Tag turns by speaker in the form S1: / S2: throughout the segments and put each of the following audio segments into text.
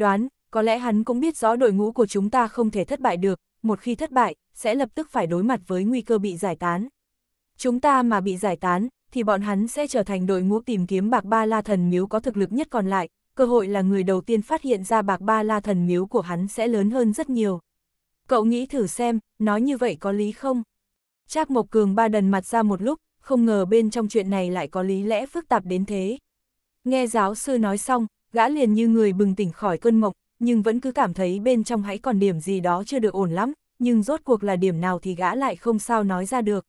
S1: đoán, có lẽ hắn cũng biết rõ đội ngũ của chúng ta không thể thất bại được, một khi thất bại, sẽ lập tức phải đối mặt với nguy cơ bị giải tán. Chúng ta mà bị giải tán, thì bọn hắn sẽ trở thành đội ngũ tìm kiếm bạc ba la thần miếu có thực lực nhất còn lại, cơ hội là người đầu tiên phát hiện ra bạc ba la thần miếu của hắn sẽ lớn hơn rất nhiều. Cậu nghĩ thử xem, nói như vậy có lý không? Trác Mộc Cường ba đần mặt ra một lúc, không ngờ bên trong chuyện này lại có lý lẽ phức tạp đến thế. Nghe giáo sư nói xong, gã liền như người bừng tỉnh khỏi cơn mộng, nhưng vẫn cứ cảm thấy bên trong hãy còn điểm gì đó chưa được ổn lắm, nhưng rốt cuộc là điểm nào thì gã lại không sao nói ra được.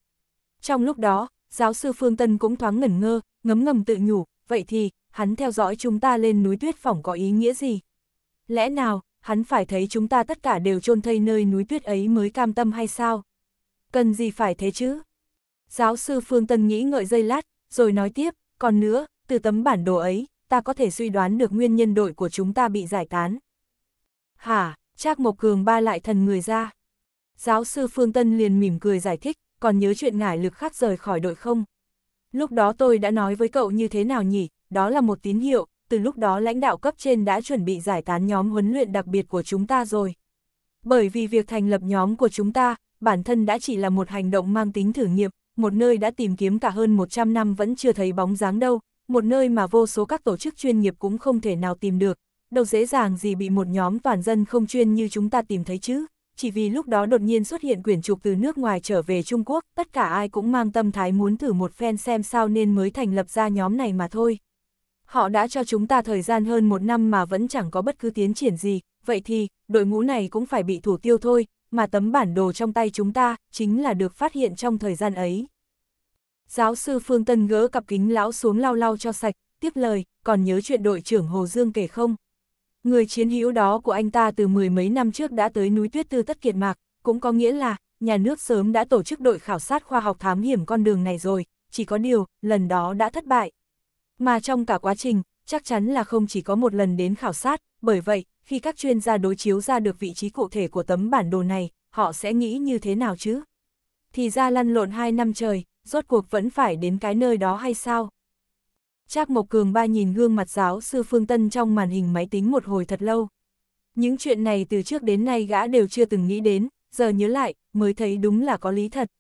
S1: Trong lúc đó, giáo sư Phương Tân cũng thoáng ngẩn ngơ, ngấm ngầm tự nhủ, vậy thì, hắn theo dõi chúng ta lên núi tuyết phỏng có ý nghĩa gì? Lẽ nào, hắn phải thấy chúng ta tất cả đều chôn thây nơi núi tuyết ấy mới cam tâm hay sao? Cần gì phải thế chứ? Giáo sư Phương Tân nghĩ ngợi dây lát, rồi nói tiếp, còn nữa, từ tấm bản đồ ấy, ta có thể suy đoán được nguyên nhân đội của chúng ta bị giải tán. Hả, Trác Mộc Cường ba lại thần người ra. Giáo sư Phương Tân liền mỉm cười giải thích, còn nhớ chuyện ngải lực khắc rời khỏi đội không? Lúc đó tôi đã nói với cậu như thế nào nhỉ, đó là một tín hiệu, từ lúc đó lãnh đạo cấp trên đã chuẩn bị giải tán nhóm huấn luyện đặc biệt của chúng ta rồi. Bởi vì việc thành lập nhóm của chúng ta, bản thân đã chỉ là một hành động mang tính thử nghiệm, một nơi đã tìm kiếm cả hơn 100 năm vẫn chưa thấy bóng dáng đâu, một nơi mà vô số các tổ chức chuyên nghiệp cũng không thể nào tìm được, đâu dễ dàng gì bị một nhóm toàn dân không chuyên như chúng ta tìm thấy chứ. Chỉ vì lúc đó đột nhiên xuất hiện quyển trục từ nước ngoài trở về Trung Quốc, tất cả ai cũng mang tâm thái muốn thử một phen xem sao nên mới thành lập ra nhóm này mà thôi. Họ đã cho chúng ta thời gian hơn một năm mà vẫn chẳng có bất cứ tiến triển gì, vậy thì, đội ngũ này cũng phải bị thủ tiêu thôi, mà tấm bản đồ trong tay chúng ta, chính là được phát hiện trong thời gian ấy. Giáo sư Phương Tân gỡ cặp kính lão xuống lau lau cho sạch, tiếp lời, còn nhớ chuyện đội trưởng Hồ Dương kể không? Người chiến hữu đó của anh ta từ mười mấy năm trước đã tới núi tuyết tư tất kiệt mạc, cũng có nghĩa là, nhà nước sớm đã tổ chức đội khảo sát khoa học thám hiểm con đường này rồi, chỉ có điều, lần đó đã thất bại. Mà trong cả quá trình, chắc chắn là không chỉ có một lần đến khảo sát, bởi vậy, khi các chuyên gia đối chiếu ra được vị trí cụ thể của tấm bản đồ này, họ sẽ nghĩ như thế nào chứ? Thì ra lăn lộn hai năm trời, rốt cuộc vẫn phải đến cái nơi đó hay sao? Trác Mộc Cường ba nhìn gương mặt giáo sư Phương Tân trong màn hình máy tính một hồi thật lâu. Những chuyện này từ trước đến nay gã đều chưa từng nghĩ đến, giờ nhớ lại, mới thấy đúng là có lý thật.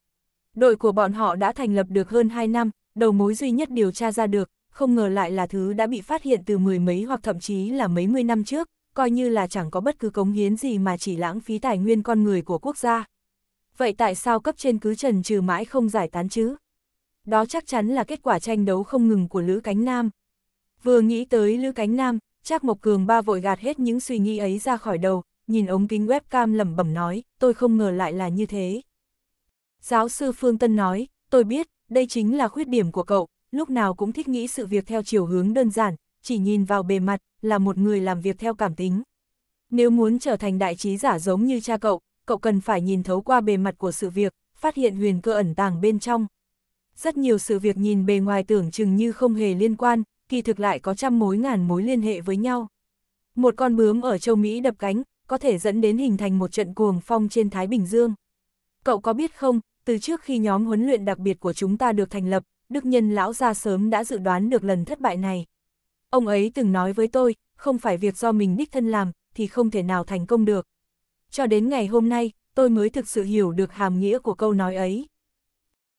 S1: Đội của bọn họ đã thành lập được hơn 2 năm, đầu mối duy nhất điều tra ra được, không ngờ lại là thứ đã bị phát hiện từ mười mấy hoặc thậm chí là mấy mươi năm trước, coi như là chẳng có bất cứ cống hiến gì mà chỉ lãng phí tài nguyên con người của quốc gia, vậy tại sao cấp trên cứ trần trừ mãi không giải tán chứ? Đó chắc chắn là kết quả tranh đấu không ngừng của Lữ Cánh Nam. Vừa nghĩ tới Lữ Cánh Nam, Trác Mộc Cường ba vội gạt hết những suy nghĩ ấy ra khỏi đầu, nhìn ống kính webcam lẩm bẩm nói, tôi không ngờ lại là như thế. Giáo sư Phương Tân nói, tôi biết, đây chính là khuyết điểm của cậu, lúc nào cũng thích nghĩ sự việc theo chiều hướng đơn giản, chỉ nhìn vào bề mặt, là một người làm việc theo cảm tính. Nếu muốn trở thành đại trí giả giống như cha cậu, cậu cần phải nhìn thấu qua bề mặt của sự việc, phát hiện huyền cơ ẩn tàng bên trong. Rất nhiều sự việc nhìn bề ngoài tưởng chừng như không hề liên quan, kỳ thực lại có trăm mối ngàn mối liên hệ với nhau. Một con bướm ở châu Mỹ đập cánh, có thể dẫn đến hình thành một trận cuồng phong trên Thái Bình Dương. Cậu có biết không, từ trước khi nhóm huấn luyện đặc biệt của chúng ta được thành lập, Đức Nhân Lão Gia sớm đã dự đoán được lần thất bại này. Ông ấy từng nói với tôi, không phải việc do mình đích thân làm, thì không thể nào thành công được cho đến ngày hôm nay, tôi mới thực sự hiểu được hàm nghĩa của câu nói ấy.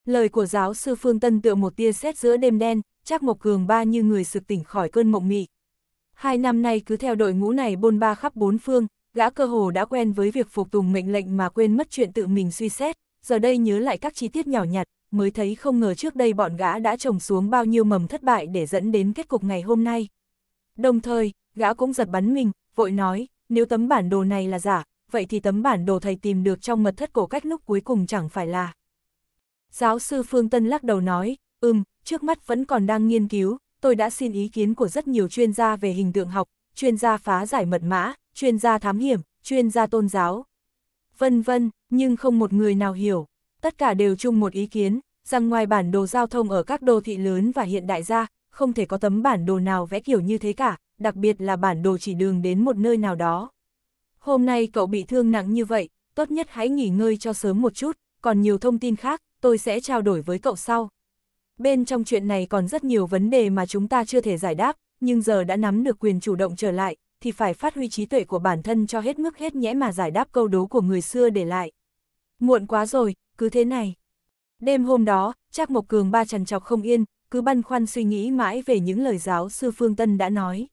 S1: Lời của giáo sư Phương Tân tựa một tia sét giữa đêm đen, chắc một Cường Ba như người sực tỉnh khỏi cơn mộng mị. Hai năm nay cứ theo đội ngũ này bôn ba khắp bốn phương, gã cơ hồ đã quen với việc phục tùng mệnh lệnh mà quên mất chuyện tự mình suy xét, giờ đây nhớ lại các chi tiết nhỏ nhặt, mới thấy không ngờ trước đây bọn gã đã trồng xuống bao nhiêu mầm thất bại để dẫn đến kết cục ngày hôm nay. Đồng thời, gã cũng giật bắn mình, vội nói, nếu tấm bản đồ này là giả, vậy thì tấm bản đồ thầy tìm được trong mật thất cổ cách lúc cuối cùng chẳng phải là. Giáo sư Phương Tân lắc đầu nói, ừm trước mắt vẫn còn đang nghiên cứu, tôi đã xin ý kiến của rất nhiều chuyên gia về hình tượng học, chuyên gia phá giải mật mã, chuyên gia thám hiểm, chuyên gia tôn giáo, vân vân, nhưng không một người nào hiểu. Tất cả đều chung một ý kiến, rằng ngoài bản đồ giao thông ở các đô thị lớn và hiện đại ra, không thể có tấm bản đồ nào vẽ kiểu như thế cả, đặc biệt là bản đồ chỉ đường đến một nơi nào đó. Hôm nay cậu bị thương nặng như vậy, tốt nhất hãy nghỉ ngơi cho sớm một chút, còn nhiều thông tin khác, tôi sẽ trao đổi với cậu sau. Bên trong chuyện này còn rất nhiều vấn đề mà chúng ta chưa thể giải đáp, nhưng giờ đã nắm được quyền chủ động trở lại, thì phải phát huy trí tuệ của bản thân cho hết mức hết nhẽ mà giải đáp câu đố của người xưa để lại. Muộn quá rồi, cứ thế này. Đêm hôm đó, Trác Mộc Cường ba trằn trọc không yên, cứ băn khoăn suy nghĩ mãi về những lời giáo sư Phương Tân đã nói.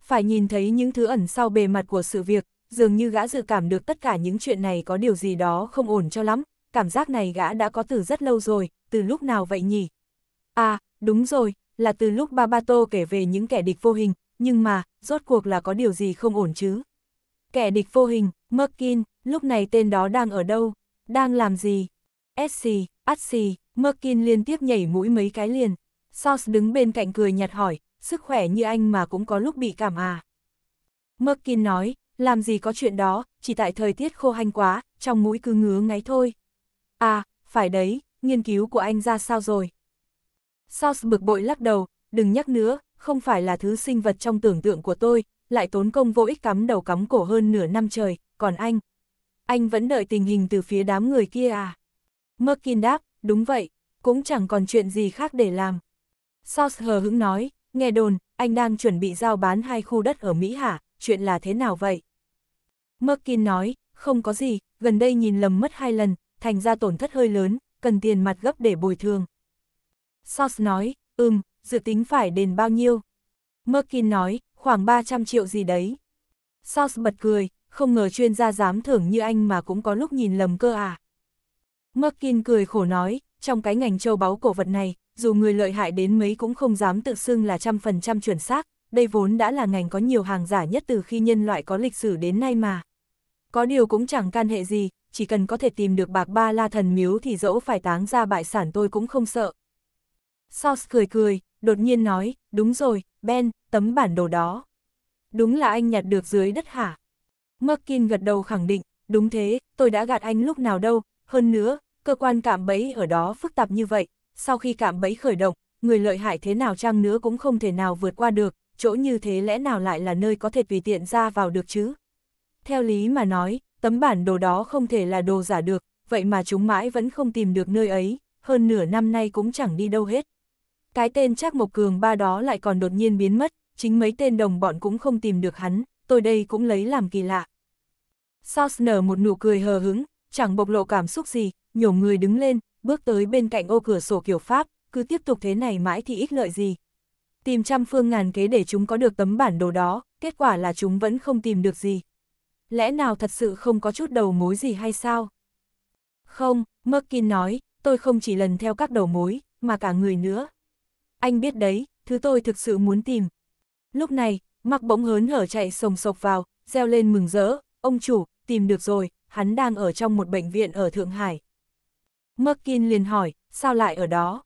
S1: Phải nhìn thấy những thứ ẩn sau bề mặt của sự việc, dường như gã dự cảm được tất cả những chuyện này có điều gì đó không ổn cho lắm, cảm giác này gã đã có từ rất lâu rồi, từ lúc nào vậy nhỉ? À, đúng rồi, là từ lúc Babato kể về những kẻ địch vô hình, nhưng mà, rốt cuộc là có điều gì không ổn chứ? Kẻ địch vô hình, Merkin, lúc này tên đó đang ở đâu? Đang làm gì? SC, SC, Merkin liên tiếp nhảy mũi mấy cái liền. Sauce đứng bên cạnh cười nhạt hỏi, sức khỏe như anh mà cũng có lúc bị cảm à. Merkin nói, làm gì có chuyện đó, chỉ tại thời tiết khô hanh quá, trong mũi cứ ngứa ngáy thôi. À, phải đấy, nghiên cứu của anh ra sao rồi? Sauce bực bội lắc đầu, đừng nhắc nữa, không phải là thứ sinh vật trong tưởng tượng của tôi, lại tốn công vô ích cắm đầu cắm cổ hơn nửa năm trời, còn anh? Anh vẫn đợi tình hình từ phía đám người kia à? Merkin đáp, đúng vậy, cũng chẳng còn chuyện gì khác để làm. Sauce hờ hững nói, nghe đồn, anh đang chuẩn bị giao bán hai khu đất ở Mỹ hả? chuyện là thế nào vậy? Merkin nói, không có gì, gần đây nhìn lầm mất hai lần, thành ra tổn thất hơi lớn, cần tiền mặt gấp để bồi thường. Sos nói, ừm, dự tính phải đền bao nhiêu? Merkin nói, khoảng 300 triệu gì đấy. Sos bật cười, không ngờ chuyên gia dám thưởng như anh mà cũng có lúc nhìn lầm cơ à. Merkin cười khổ nói, trong cái ngành châu báu cổ vật này, dù người lợi hại đến mấy cũng không dám tự xưng là trăm phần trăm chuẩn xác, đây vốn đã là ngành có nhiều hàng giả nhất từ khi nhân loại có lịch sử đến nay mà. Có điều cũng chẳng can hệ gì, chỉ cần có thể tìm được bạc ba la thần miếu thì dẫu phải táng ra bại sản tôi cũng không sợ. Sauce cười cười, đột nhiên nói, đúng rồi, Ben, tấm bản đồ đó. Đúng là anh nhặt được dưới đất hả? Merkin gật đầu khẳng định, đúng thế, tôi đã gạt anh lúc nào đâu, hơn nữa, cơ quan cạm bẫy ở đó phức tạp như vậy, sau khi cạm bẫy khởi động, người lợi hại thế nào chăng nữa cũng không thể nào vượt qua được, chỗ như thế lẽ nào lại là nơi có thể tùy tiện ra vào được chứ? Theo lý mà nói, tấm bản đồ đó không thể là đồ giả được, vậy mà chúng mãi vẫn không tìm được nơi ấy, hơn nửa năm nay cũng chẳng đi đâu hết. Cái tên Trác Mộc Cường ba đó lại còn đột nhiên biến mất, chính mấy tên đồng bọn cũng không tìm được hắn, tôi đây cũng lấy làm kỳ lạ. Sauce nở một nụ cười hờ hứng, chẳng bộc lộ cảm xúc gì, nhổ người đứng lên, bước tới bên cạnh ô cửa sổ kiểu Pháp, cứ tiếp tục thế này mãi thì ít lợi gì tìm trăm phương ngàn kế để chúng có được tấm bản đồ đó, kết quả là chúng vẫn không tìm được gì. Lẽ nào thật sự không có chút đầu mối gì hay sao? Không, Merkin nói, tôi không chỉ lần theo các đầu mối, mà cả người nữa. Anh biết đấy, thứ tôi thực sự muốn tìm. Lúc này, mặc bỗng hớn hở chạy sồng sộc vào, reo lên mừng rỡ, ông chủ, tìm được rồi, hắn đang ở trong một bệnh viện ở Thượng Hải. Merkin liền hỏi, sao lại ở đó?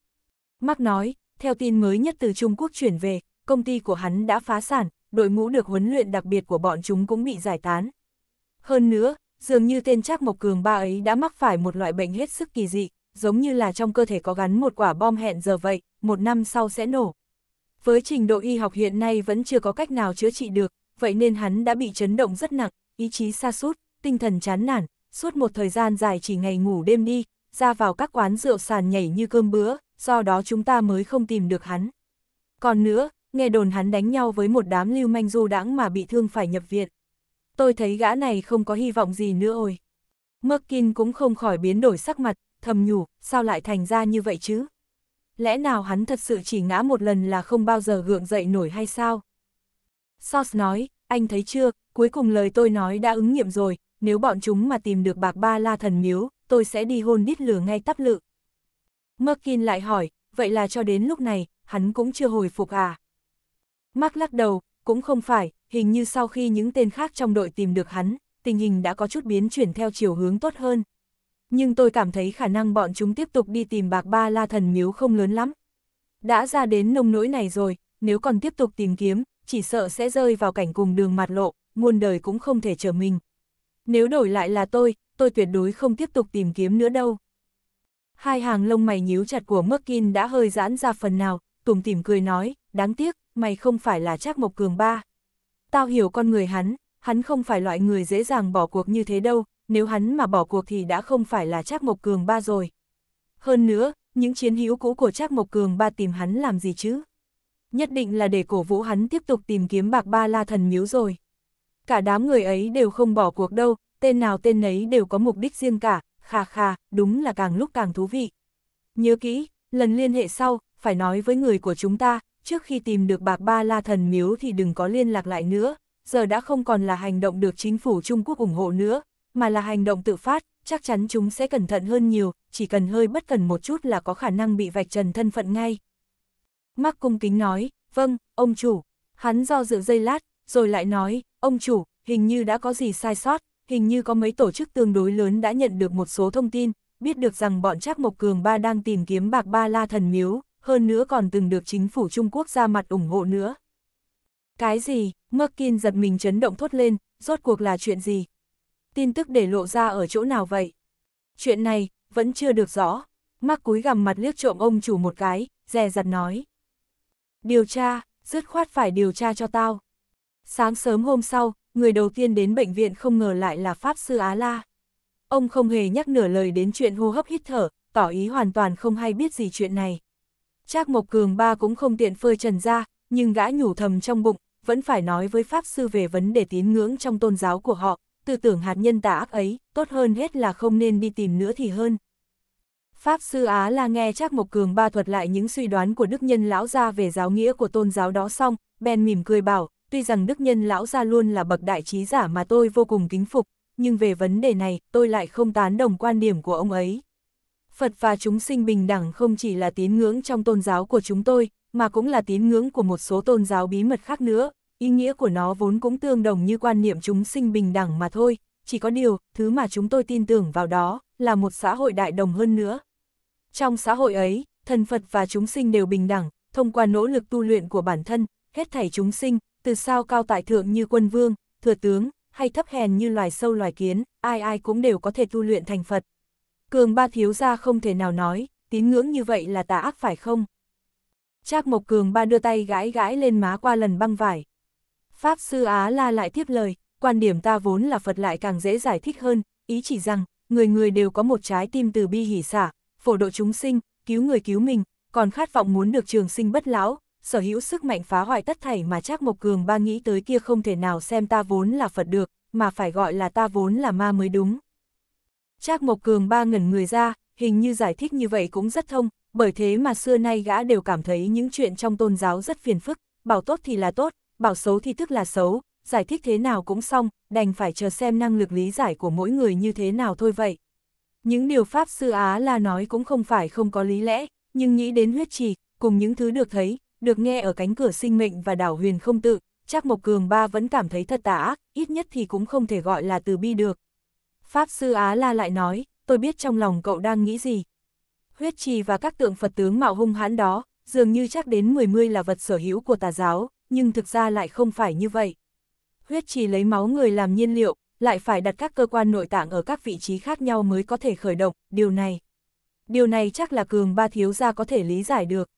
S1: Mark nói, theo tin mới nhất từ Trung Quốc chuyển về, công ty của hắn đã phá sản, đội ngũ được huấn luyện đặc biệt của bọn chúng cũng bị giải tán. Hơn nữa, dường như tên Trác Mộc Cường ba ấy đã mắc phải một loại bệnh hết sức kỳ dị, giống như là trong cơ thể có gắn một quả bom hẹn giờ vậy, một năm sau sẽ nổ. Với trình độ y học hiện nay vẫn chưa có cách nào chữa trị được, vậy nên hắn đã bị chấn động rất nặng, ý chí sa sút, tinh thần chán nản, suốt một thời gian dài chỉ ngày ngủ đêm đi, ra vào các quán rượu sàn nhảy như cơm bữa, do đó chúng ta mới không tìm được hắn. Còn nữa, nghe đồn hắn đánh nhau với một đám lưu manh du đãng mà bị thương phải nhập viện. Tôi thấy gã này không có hy vọng gì nữa ôi. Merkin cũng không khỏi biến đổi sắc mặt, thầm nhủ, sao lại thành ra như vậy chứ? Lẽ nào hắn thật sự chỉ ngã một lần là không bao giờ gượng dậy nổi hay sao? Sos nói, anh thấy chưa, cuối cùng lời tôi nói đã ứng nghiệm rồi, nếu bọn chúng mà tìm được bạc ba la thần miếu, tôi sẽ đi hôn đít lửa ngay tắp lự. Merkin lại hỏi, vậy là cho đến lúc này, hắn cũng chưa hồi phục à? Mark lắc đầu, cũng không phải, hình như sau khi những tên khác trong đội tìm được hắn, tình hình đã có chút biến chuyển theo chiều hướng tốt hơn. Nhưng tôi cảm thấy khả năng bọn chúng tiếp tục đi tìm bạc ba la thần miếu không lớn lắm. Đã ra đến nông nỗi này rồi, nếu còn tiếp tục tìm kiếm, chỉ sợ sẽ rơi vào cảnh cùng đường mặt lộ, muôn đời cũng không thể chờ mình. Nếu đổi lại là tôi, tôi tuyệt đối không tiếp tục tìm kiếm nữa đâu. Hai hàng lông mày nhíu chặt của Merkin đã hơi giãn ra phần nào, tùm tìm cười nói, đáng tiếc, mày không phải là Trác Mộc Cường ba. Tao hiểu con người hắn, hắn không phải loại người dễ dàng bỏ cuộc như thế đâu, nếu hắn mà bỏ cuộc thì đã không phải là Trác Mộc Cường ba rồi. Hơn nữa, những chiến hữu cũ của Trác Mộc Cường ba tìm hắn làm gì chứ? Nhất định là để cổ vũ hắn tiếp tục tìm kiếm bạc ba la thần miếu rồi. Cả đám người ấy đều không bỏ cuộc đâu, tên nào tên nấy đều có mục đích riêng cả, Kha kha, đúng là càng lúc càng thú vị. Nhớ kỹ, lần liên hệ sau, phải nói với người của chúng ta, trước khi tìm được bạc ba la thần miếu thì đừng có liên lạc lại nữa, giờ đã không còn là hành động được chính phủ Trung Quốc ủng hộ nữa, mà là hành động tự phát, chắc chắn chúng sẽ cẩn thận hơn nhiều, chỉ cần hơi bất cần một chút là có khả năng bị vạch trần thân phận ngay. Mắc cung kính nói, vâng, ông chủ, hắn do dự dây lát, rồi lại nói, ông chủ, hình như đã có gì sai sót, hình như có mấy tổ chức tương đối lớn đã nhận được một số thông tin, biết được rằng bọn Trác Mộc Cường Ba đang tìm kiếm bạc Ba La Thần Miếu, hơn nữa còn từng được chính phủ Trung Quốc ra mặt ủng hộ nữa. Cái gì, Merkin giật mình chấn động thốt lên, rốt cuộc là chuyện gì? Tin tức để lộ ra ở chỗ nào vậy? Chuyện này, vẫn chưa được rõ. Mắc cúi gằm mặt liếc trộm ông chủ một cái, dè dặt nói. Điều tra, dứt khoát phải điều tra cho tao. Sáng sớm hôm sau, người đầu tiên đến bệnh viện không ngờ lại là Pháp Sư Á La. Ông không hề nhắc nửa lời đến chuyện hô hấp hít thở, tỏ ý hoàn toàn không hay biết gì chuyện này. Trác Mộc Cường ba cũng không tiện phơi trần ra, nhưng gã nhủ thầm trong bụng, vẫn phải nói với Pháp Sư về vấn đề tín ngưỡng trong tôn giáo của họ, tư tưởng hạt nhân tà ác ấy, tốt hơn hết là không nên đi tìm nữa thì hơn. Pháp Sư Á La nghe Trác Mộc Cường ba thuật lại những suy đoán của Đức Nhân Lão ra về giáo nghĩa của tôn giáo đó xong, ben mỉm cười bảo, tuy rằng đức nhân lão gia luôn là bậc đại trí giả mà tôi vô cùng kính phục, nhưng về vấn đề này tôi lại không tán đồng quan điểm của ông ấy. Phật và chúng sinh bình đẳng không chỉ là tín ngưỡng trong tôn giáo của chúng tôi, mà cũng là tín ngưỡng của một số tôn giáo bí mật khác nữa, ý nghĩa của nó vốn cũng tương đồng như quan niệm chúng sinh bình đẳng mà thôi, chỉ có điều, thứ mà chúng tôi tin tưởng vào đó, là một xã hội đại đồng hơn nữa. Trong xã hội ấy, thần Phật và chúng sinh đều bình đẳng, thông qua nỗ lực tu luyện của bản thân, hết thảy chúng sinh, từ sao cao tại thượng như quân vương, thừa tướng, hay thấp hèn như loài sâu loài kiến, ai ai cũng đều có thể tu luyện thành Phật. Cường ba thiếu gia không thể nào nói, tín ngưỡng như vậy là tà ác phải không? Trác Mộc Cường ba đưa tay gãi gãi lên má qua lần băng vải. Pháp sư Á La lại tiếp lời, quan điểm ta vốn là Phật lại càng dễ giải thích hơn, ý chỉ rằng, người người đều có một trái tim từ bi hỷ xả, phổ độ chúng sinh, cứu người cứu mình, còn khát vọng muốn được trường sinh bất lão, sở hữu sức mạnh phá hoại tất thảy mà Trác Mộc Cường ba nghĩ tới kia không thể nào xem ta vốn là Phật được, mà phải gọi là ta vốn là ma mới đúng. Trác Mộc Cường ba ngẩn người ra, hình như giải thích như vậy cũng rất thông, bởi thế mà xưa nay gã đều cảm thấy những chuyện trong tôn giáo rất phiền phức, bảo tốt thì là tốt, bảo xấu thì tức là xấu, giải thích thế nào cũng xong, đành phải chờ xem năng lực lý giải của mỗi người như thế nào thôi vậy. Những điều Pháp Sư Á La nói cũng không phải không có lý lẽ, nhưng nghĩ đến huyết trì, cùng những thứ được thấy, được nghe ở cánh cửa sinh mệnh và đảo huyền không tự, chắc Mộc Cường Ba vẫn cảm thấy thật tà ác, ít nhất thì cũng không thể gọi là từ bi được. Pháp Sư Á La lại nói, tôi biết trong lòng cậu đang nghĩ gì. Huyết trì và các tượng Phật tướng mạo hung hãn đó, dường như chắc đến mười mươi là vật sở hữu của tà giáo, nhưng thực ra lại không phải như vậy. Huyết trì lấy máu người làm nhiên liệu, lại phải đặt các cơ quan nội tạng ở các vị trí khác nhau mới có thể khởi động, điều này. Điều này chắc là cường ba thiếu gia có thể lý giải được.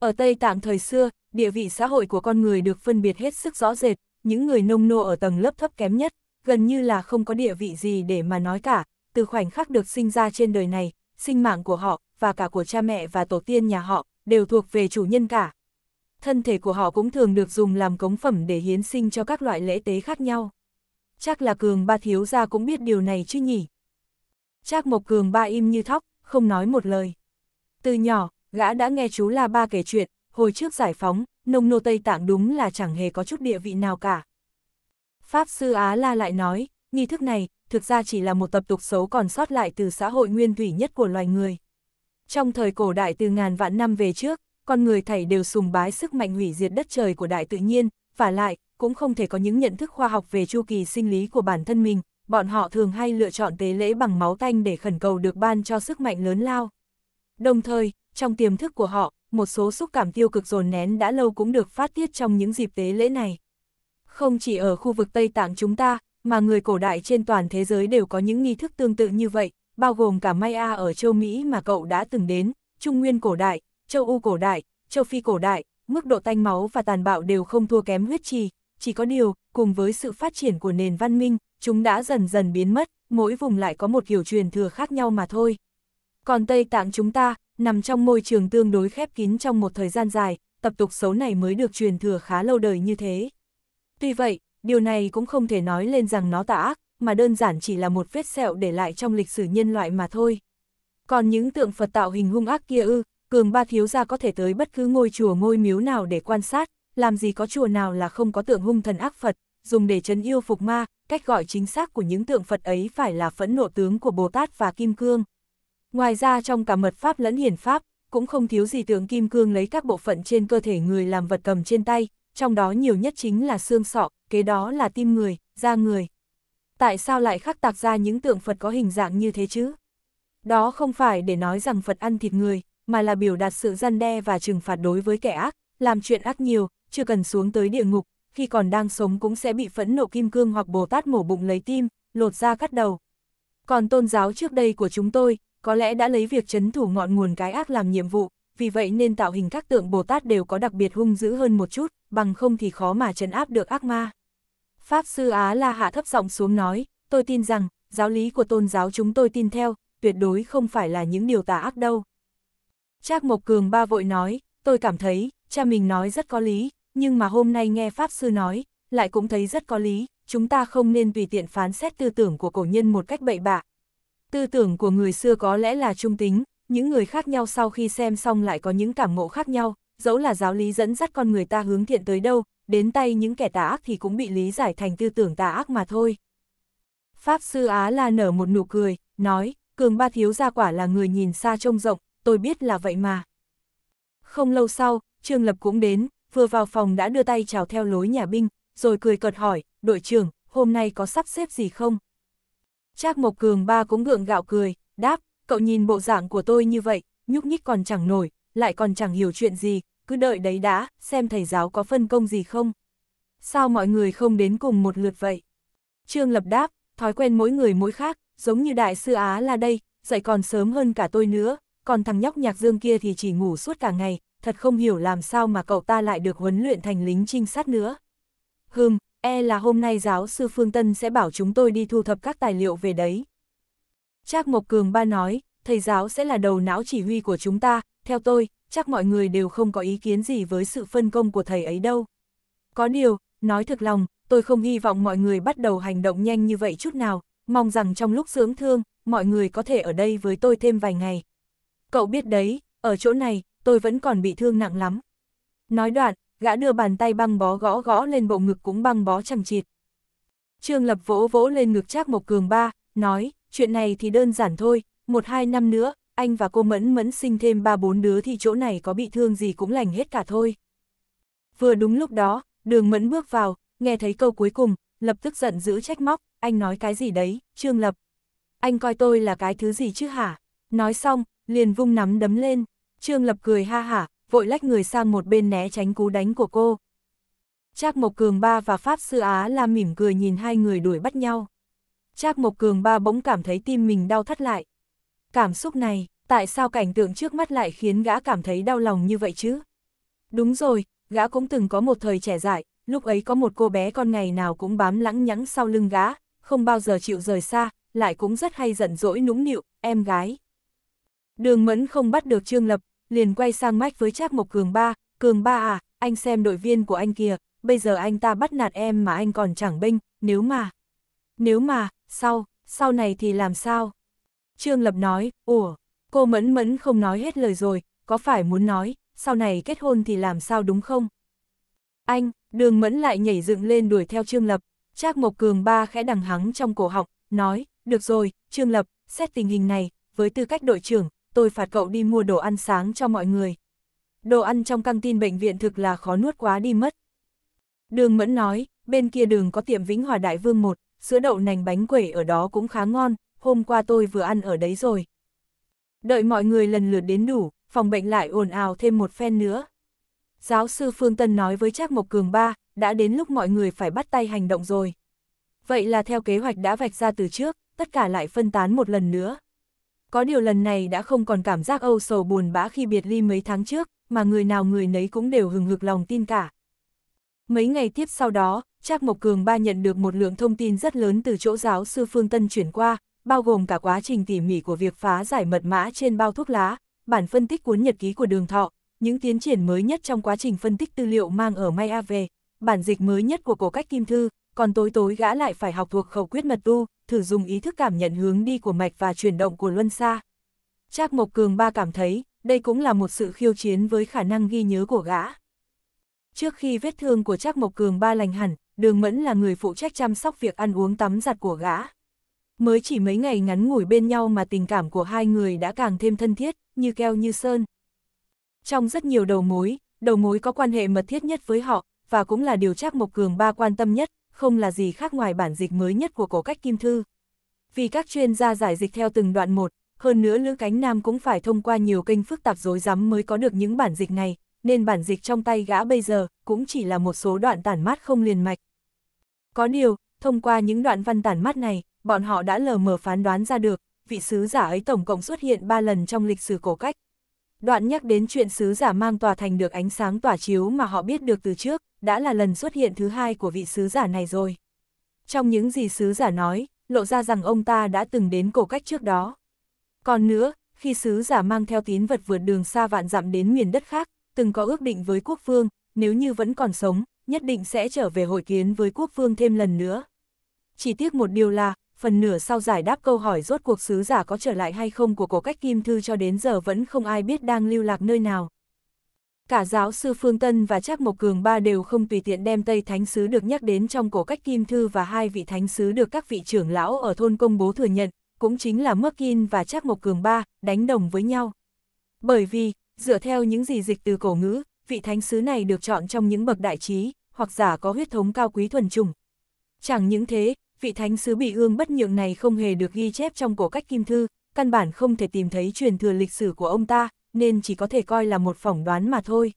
S1: Ở Tây Tạng thời xưa, địa vị xã hội của con người được phân biệt hết sức rõ rệt, những người nông nô ở tầng lớp thấp kém nhất, gần như là không có địa vị gì để mà nói cả, từ khoảnh khắc được sinh ra trên đời này, sinh mạng của họ, và cả của cha mẹ và tổ tiên nhà họ, đều thuộc về chủ nhân cả. Thân thể của họ cũng thường được dùng làm cống phẩm để hiến sinh cho các loại lễ tế khác nhau. Chắc là Cường Ba Thiếu Gia cũng biết điều này chứ nhỉ? Chắc một Cường Ba im như thóc, không nói một lời. Từ nhỏ, gã đã nghe chú La Ba kể chuyện, hồi trước giải phóng, nông nô Tây Tạng đúng là chẳng hề có chút địa vị nào cả. Pháp sư Á La lại nói, nghi thức này, thực ra chỉ là một tập tục xấu còn sót lại từ xã hội nguyên thủy nhất của loài người. Trong thời cổ đại từ ngàn vạn năm về trước, con người thảy đều sùng bái sức mạnh hủy diệt đất trời của đại tự nhiên, và lại, cũng không thể có những nhận thức khoa học về chu kỳ sinh lý của bản thân mình, bọn họ thường hay lựa chọn tế lễ bằng máu tanh để khẩn cầu được ban cho sức mạnh lớn lao. Đồng thời, trong tiềm thức của họ, một số xúc cảm tiêu cực dồn nén đã lâu cũng được phát tiết trong những dịp tế lễ này. Không chỉ ở khu vực Tây Tạng chúng ta, mà người cổ đại trên toàn thế giới đều có những nghi thức tương tự như vậy, bao gồm cả Maya ở châu Mỹ mà cậu đã từng đến, Trung Nguyên cổ đại, châu U cổ đại, châu Phi cổ đại, mức độ tanh máu và tàn bạo đều không thua kém huyết trì, chỉ có điều, cùng với sự phát triển của nền văn minh, chúng đã dần dần biến mất, mỗi vùng lại có một kiểu truyền thừa khác nhau mà thôi. Còn Tây Tạng chúng ta, nằm trong môi trường tương đối khép kín trong một thời gian dài, tập tục xấu này mới được truyền thừa khá lâu đời như thế. Tuy vậy, điều này cũng không thể nói lên rằng nó tà ác, mà đơn giản chỉ là một vết sẹo để lại trong lịch sử nhân loại mà thôi. Còn những tượng Phật tạo hình hung ác kia ư, cường ba thiếu gia có thể tới bất cứ ngôi chùa ngôi miếu nào để quan sát, làm gì có chùa nào là không có tượng hung thần ác Phật, dùng để trấn yêu phục ma, cách gọi chính xác của những tượng Phật ấy phải là phẫn nộ tướng của Bồ Tát và Kim Cương. Ngoài ra trong cả mật pháp lẫn hiển pháp, cũng không thiếu gì tượng kim cương lấy các bộ phận trên cơ thể người làm vật cầm trên tay, trong đó nhiều nhất chính là xương sọ, kế đó là tim người, da người. Tại sao lại khắc tạc ra những tượng Phật có hình dạng như thế chứ? Đó không phải để nói rằng Phật ăn thịt người, mà là biểu đạt sự gian đe và trừng phạt đối với kẻ ác, làm chuyện ác nhiều, chưa cần xuống tới địa ngục, khi còn đang sống cũng sẽ bị phẫn nộ kim cương hoặc Bồ Tát mổ bụng lấy tim, lột da cắt đầu. Còn tôn giáo trước đây của chúng tôi, có lẽ đã lấy việc chấn thủ ngọn nguồn cái ác làm nhiệm vụ, vì vậy nên tạo hình các tượng Bồ Tát đều có đặc biệt hung dữ hơn một chút, bằng không thì khó mà chấn áp được ác ma. Pháp sư Á La hạ thấp giọng xuống nói, tôi tin rằng, giáo lý của tôn giáo chúng tôi tin theo, tuyệt đối không phải là những điều tà ác đâu. Trác Mộc Cường ba vội nói, tôi cảm thấy, cha mình nói rất có lý, nhưng mà hôm nay nghe Pháp sư nói, lại cũng thấy rất có lý, chúng ta không nên tùy tiện phán xét tư tưởng của cổ nhân một cách bậy bạ, Tư tưởng của người xưa có lẽ là trung tính, những người khác nhau sau khi xem xong lại có những cảm ngộ khác nhau, dẫu là giáo lý dẫn dắt con người ta hướng thiện tới đâu, đến tay những kẻ tà ác thì cũng bị lý giải thành tư tưởng tà ác mà thôi. Pháp sư Á La nở một nụ cười, nói, Cường Ba Thiếu Gia quả là người nhìn xa trông rộng, tôi biết là vậy mà. Không lâu sau, Trương Lập cũng đến, vừa vào phòng đã đưa tay chào theo lối nhà binh, rồi cười cợt hỏi, đội trưởng, hôm nay có sắp xếp gì không? Trác Mộc Cường ba cũng gượng gạo cười, đáp, cậu nhìn bộ dạng của tôi như vậy, nhúc nhích còn chẳng nổi, lại còn chẳng hiểu chuyện gì, cứ đợi đấy đã, xem thầy giáo có phân công gì không. Sao mọi người không đến cùng một lượt vậy? Trương Lập đáp, thói quen mỗi người mỗi khác, giống như đại sư Á là đây, dậy còn sớm hơn cả tôi nữa, còn thằng nhóc nhạc dương kia thì chỉ ngủ suốt cả ngày, thật không hiểu làm sao mà cậu ta lại được huấn luyện thành lính trinh sát nữa. Hừm, e là hôm nay giáo sư Phương Tân sẽ bảo chúng tôi đi thu thập các tài liệu về đấy. Trác Mộc Cường ba nói, thầy giáo sẽ là đầu não chỉ huy của chúng ta, theo tôi, chắc mọi người đều không có ý kiến gì với sự phân công của thầy ấy đâu. Có điều, nói thực lòng, tôi không hy vọng mọi người bắt đầu hành động nhanh như vậy chút nào, mong rằng trong lúc dưỡng thương, mọi người có thể ở đây với tôi thêm vài ngày. Cậu biết đấy, ở chỗ này, tôi vẫn còn bị thương nặng lắm. Nói đoạn, gã đưa bàn tay băng bó gõ gõ lên bộ ngực cũng băng bó chằng chịt. Trương Lập vỗ vỗ lên ngực Trác Mộc Cường ba, nói, chuyện này thì đơn giản thôi, một hai năm nữa, anh và cô Mẫn Mẫn sinh thêm ba bốn đứa thì chỗ này có bị thương gì cũng lành hết cả thôi. Vừa đúng lúc đó, đường Mẫn bước vào, nghe thấy câu cuối cùng, lập tức giận dữ trách móc, anh nói cái gì đấy, Trương Lập. Anh coi tôi là cái thứ gì chứ hả? Nói xong, liền vung nắm đấm lên, Trương Lập cười ha hả, vội lách người sang một bên né tránh cú đánh của cô. Trác Mộc Cường Ba và Pháp Sư Á La mỉm cười nhìn hai người đuổi bắt nhau. Trác Mộc Cường Ba bỗng cảm thấy tim mình đau thắt lại. Cảm xúc này, tại sao cảnh tượng trước mắt lại khiến gã cảm thấy đau lòng như vậy chứ? Đúng rồi, gã cũng từng có một thời trẻ dại, lúc ấy có một cô bé con ngày nào cũng bám lẳng nhắng sau lưng gã, không bao giờ chịu rời xa, lại cũng rất hay giận dỗi nũng nịu, em gái. Đường Mẫn không bắt được Trương Lập, liền quay sang mách với Trác Mộc Cường ba, Cường ba à, anh xem đội viên của anh kìa, bây giờ anh ta bắt nạt em mà anh còn chẳng binh, nếu mà, nếu mà, sau, sau này thì làm sao? Trương Lập nói, ủa, cô mẫn mẫn không nói hết lời rồi, có phải muốn nói, sau này kết hôn thì làm sao đúng không? Anh, đường mẫn lại nhảy dựng lên đuổi theo Trương Lập, Trác Mộc Cường ba khẽ đằng hắng trong cổ họng, nói, được rồi, Trương Lập, xét tình hình này, với tư cách đội trưởng, tôi phạt cậu đi mua đồ ăn sáng cho mọi người. Đồ ăn trong căng tin bệnh viện thực là khó nuốt quá đi mất. Đường Mẫn nói, bên kia đường có tiệm Vĩnh Hòa Đại Vương 1, sữa đậu nành bánh quẩy ở đó cũng khá ngon, hôm qua tôi vừa ăn ở đấy rồi. Đợi mọi người lần lượt đến đủ, phòng bệnh lại ồn ào thêm một phen nữa. Giáo sư Phương Tân nói với Trác Mộc Cường ba, đã đến lúc mọi người phải bắt tay hành động rồi. Vậy là theo kế hoạch đã vạch ra từ trước, tất cả lại phân tán một lần nữa. Có điều lần này đã không còn cảm giác âu sầu buồn bã khi biệt ly mấy tháng trước, mà người nào người nấy cũng đều hừng hực lòng tin cả. Mấy ngày tiếp sau đó, Trác Mộc Cường ba nhận được một lượng thông tin rất lớn từ chỗ giáo sư Phương Tân chuyển qua, bao gồm cả quá trình tỉ mỉ của việc phá giải mật mã trên bao thuốc lá, bản phân tích cuốn nhật ký của Đường Thọ, những tiến triển mới nhất trong quá trình phân tích tư liệu mang ở Maya về, bản dịch mới nhất của cổ cách Kim Thư, còn tối tối gã lại phải học thuộc khẩu quyết mật tu, thử dùng ý thức cảm nhận hướng đi của mạch và chuyển động của luân xa. Trác Mộc Cường ba cảm thấy, đây cũng là một sự khiêu chiến với khả năng ghi nhớ của gã. Trước khi vết thương của Trác Mộc Cường ba lành hẳn, Đường Mẫn là người phụ trách chăm sóc việc ăn uống tắm giặt của gã. Mới chỉ mấy ngày ngắn ngủi bên nhau mà tình cảm của hai người đã càng thêm thân thiết, như keo như sơn. Trong rất nhiều đầu mối, đầu mối có quan hệ mật thiết nhất với họ, và cũng là điều Trác Mộc Cường ba quan tâm nhất, không là gì khác ngoài bản dịch mới nhất của cổ cách kim thư. Vì các chuyên gia giải dịch theo từng đoạn một, hơn nữa Lữ Cánh Nam cũng phải thông qua nhiều kênh phức tạp rối rắm mới có được những bản dịch này, nên bản dịch trong tay gã bây giờ cũng chỉ là một số đoạn tản mát không liền mạch. Có điều, thông qua những đoạn văn tản mát này, bọn họ đã lờ mờ phán đoán ra được, vị sứ giả ấy tổng cộng xuất hiện 3 lần trong lịch sử cổ cách. Đoạn nhắc đến chuyện sứ giả mang tòa thành được ánh sáng tỏa chiếu mà họ biết được từ trước, đã là lần xuất hiện thứ hai của vị sứ giả này rồi. Trong những gì sứ giả nói, lộ ra rằng ông ta đã từng đến cổ cách trước đó. Còn nữa, khi sứ giả mang theo tín vật vượt đường xa vạn dặm đến miền đất khác, từng có ước định với quốc vương, nếu như vẫn còn sống, nhất định sẽ trở về hội kiến với quốc vương thêm lần nữa. Chỉ tiếc một điều là, phần nửa sau giải đáp câu hỏi rốt cuộc sứ giả có trở lại hay không của cổ cách kim thư cho đến giờ vẫn không ai biết đang lưu lạc nơi nào. Cả giáo sư Phương Tân và Trác Mộc Cường ba đều không tùy tiện đem Tây Thánh Sứ được nhắc đến trong cổ cách kim thư và hai vị thánh sứ được các vị trưởng lão ở thôn công bố thừa nhận, cũng chính là Merkin và Trác Mộc Cường ba, đánh đồng với nhau. Bởi vì, dựa theo những gì dịch từ cổ ngữ, vị thánh sứ này được chọn trong những bậc đại trí, hoặc giả có huyết thống cao quý thuần chủng. Chẳng những thế, vị thánh sứ bị ương bất nhượng này không hề được ghi chép trong cổ cách kim thư, căn bản không thể tìm thấy truyền thừa lịch sử của ông ta, nên chỉ có thể coi là một phỏng đoán mà thôi.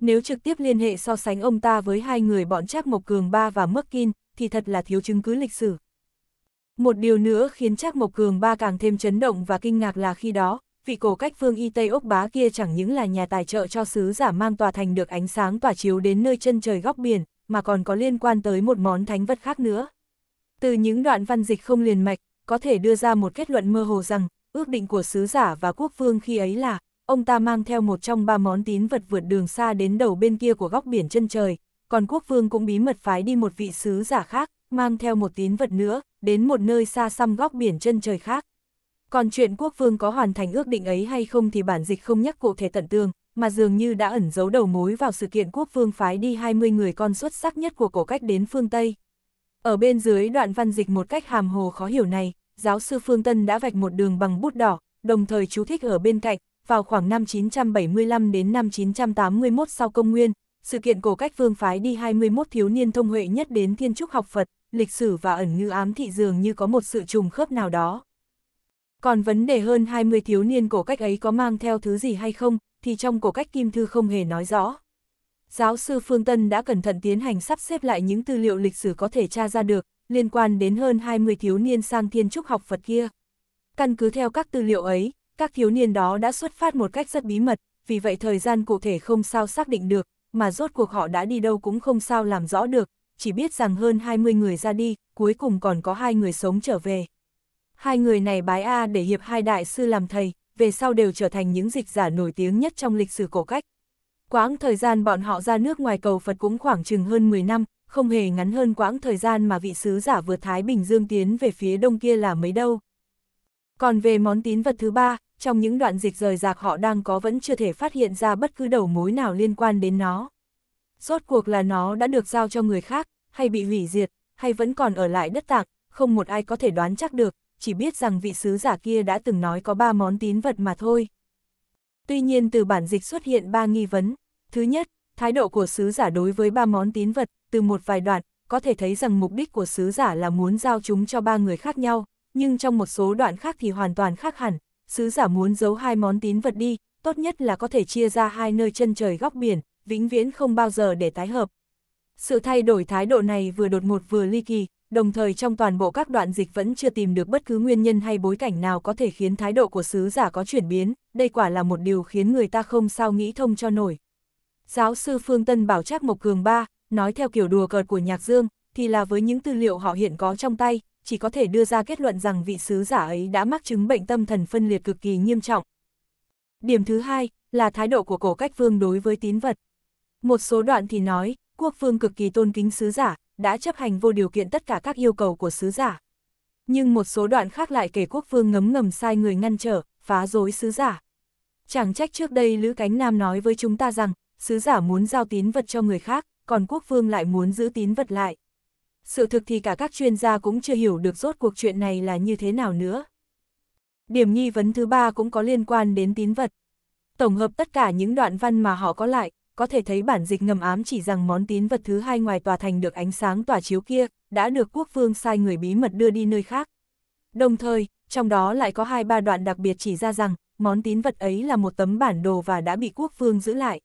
S1: Nếu trực tiếp liên hệ so sánh ông ta với hai người bọn Trác Mộc Cường Ba và Mức Kin, thì thật là thiếu chứng cứ lịch sử. Một điều nữa khiến Trác Mộc Cường Ba càng thêm chấn động và kinh ngạc là khi đó, vị cổ cách phương y Tây úc Bá kia chẳng những là nhà tài trợ cho sứ giả mang tòa thành được ánh sáng tỏa chiếu đến nơi chân trời góc biển, mà còn có liên quan tới một món thánh vật khác nữa. Từ những đoạn văn dịch không liền mạch, có thể đưa ra một kết luận mơ hồ rằng, ước định của sứ giả và quốc vương khi ấy là, ông ta mang theo một trong ba món tín vật vượt đường xa đến đầu bên kia của góc biển chân trời, còn quốc vương cũng bí mật phái đi một vị sứ giả khác, mang theo một tín vật nữa, đến một nơi xa xăm góc biển chân trời khác. Còn chuyện quốc vương có hoàn thành ước định ấy hay không thì bản dịch không nhắc cụ thể tận tường mà dường như đã ẩn giấu đầu mối vào sự kiện quốc vương phái đi 20 người con xuất sắc nhất của cổ cách đến phương Tây. Ở bên dưới đoạn văn dịch một cách hàm hồ khó hiểu này, giáo sư Phương Tân đã vạch một đường bằng bút đỏ, đồng thời chú thích ở bên cạnh, vào khoảng năm 975 đến năm 981 sau công nguyên, sự kiện cổ cách vương phái đi 21 thiếu niên thông huệ nhất đến thiên trúc học Phật, lịch sử và ẩn ngư ám thị dường như có một sự trùng khớp nào đó. Còn vấn đề hơn 20 thiếu niên cổ cách ấy có mang theo thứ gì hay không, thì trong cổ cách Kim Thư không hề nói rõ. Giáo sư Phương Tân đã cẩn thận tiến hành sắp xếp lại những tư liệu lịch sử có thể tra ra được, liên quan đến hơn 20 thiếu niên sang thiên trúc học Phật kia. Căn cứ theo các tư liệu ấy, các thiếu niên đó đã xuất phát một cách rất bí mật, vì vậy thời gian cụ thể không sao xác định được, mà rốt cuộc họ đã đi đâu cũng không sao làm rõ được, chỉ biết rằng hơn 20 người ra đi, cuối cùng còn có hai người sống trở về. Hai người này bái A để hiệp hai đại sư làm thầy, về sau đều trở thành những dịch giả nổi tiếng nhất trong lịch sử cổ cách, Quãng thời gian bọn họ ra nước ngoài cầu Phật cũng khoảng chừng hơn 10 năm, không hề ngắn hơn quãng thời gian mà vị sứ giả vượt Thái Bình Dương tiến về phía đông kia là mấy đâu. Còn về món tín vật thứ ba, trong những đoạn dịch rời rạc họ đang có vẫn chưa thể phát hiện ra bất cứ đầu mối nào liên quan đến nó. Rốt cuộc là nó đã được giao cho người khác, hay bị hủy diệt, hay vẫn còn ở lại đất tạc, không một ai có thể đoán chắc được, chỉ biết rằng vị sứ giả kia đã từng nói có ba món tín vật mà thôi. Tuy nhiên từ bản dịch xuất hiện ba nghi vấn. Thứ nhất, thái độ của sứ giả đối với ba món tín vật, từ một vài đoạn, có thể thấy rằng mục đích của sứ giả là muốn giao chúng cho ba người khác nhau, nhưng trong một số đoạn khác thì hoàn toàn khác hẳn, sứ giả muốn giấu hai món tín vật đi, tốt nhất là có thể chia ra hai nơi chân trời góc biển, vĩnh viễn không bao giờ để tái hợp. Sự thay đổi thái độ này vừa đột ngột vừa ly kỳ, đồng thời trong toàn bộ các đoạn dịch vẫn chưa tìm được bất cứ nguyên nhân hay bối cảnh nào có thể khiến thái độ của sứ giả có chuyển biến, đây quả là một điều khiến người ta không sao nghĩ thông cho nổi. Giáo sư Phương Tân bảo trác Mộc Cường Ba, nói theo kiểu đùa cợt của Nhạc Dương, thì là với những tư liệu họ hiện có trong tay, chỉ có thể đưa ra kết luận rằng vị sứ giả ấy đã mắc chứng bệnh tâm thần phân liệt cực kỳ nghiêm trọng. Điểm thứ hai là thái độ của cổ cách vương đối với tín vật. Một số đoạn thì nói, quốc vương cực kỳ tôn kính sứ giả, đã chấp hành vô điều kiện tất cả các yêu cầu của sứ giả. Nhưng một số đoạn khác lại kể quốc vương ngấm ngầm sai người ngăn trở, phá rối sứ giả. Chẳng trách trước đây Lữ Cánh Nam nói với chúng ta rằng, sứ giả muốn giao tín vật cho người khác, còn quốc vương lại muốn giữ tín vật lại. Sự thực thì cả các chuyên gia cũng chưa hiểu được rốt cuộc chuyện này là như thế nào nữa. Điểm nghi vấn thứ ba cũng có liên quan đến tín vật. Tổng hợp tất cả những đoạn văn mà họ có lại, có thể thấy bản dịch ngầm ám chỉ rằng món tín vật thứ hai ngoài tòa thành được ánh sáng tỏa chiếu kia, đã được quốc vương sai người bí mật đưa đi nơi khác. Đồng thời, trong đó lại có hai ba đoạn đặc biệt chỉ ra rằng, món tín vật ấy là một tấm bản đồ và đã bị quốc vương giữ lại.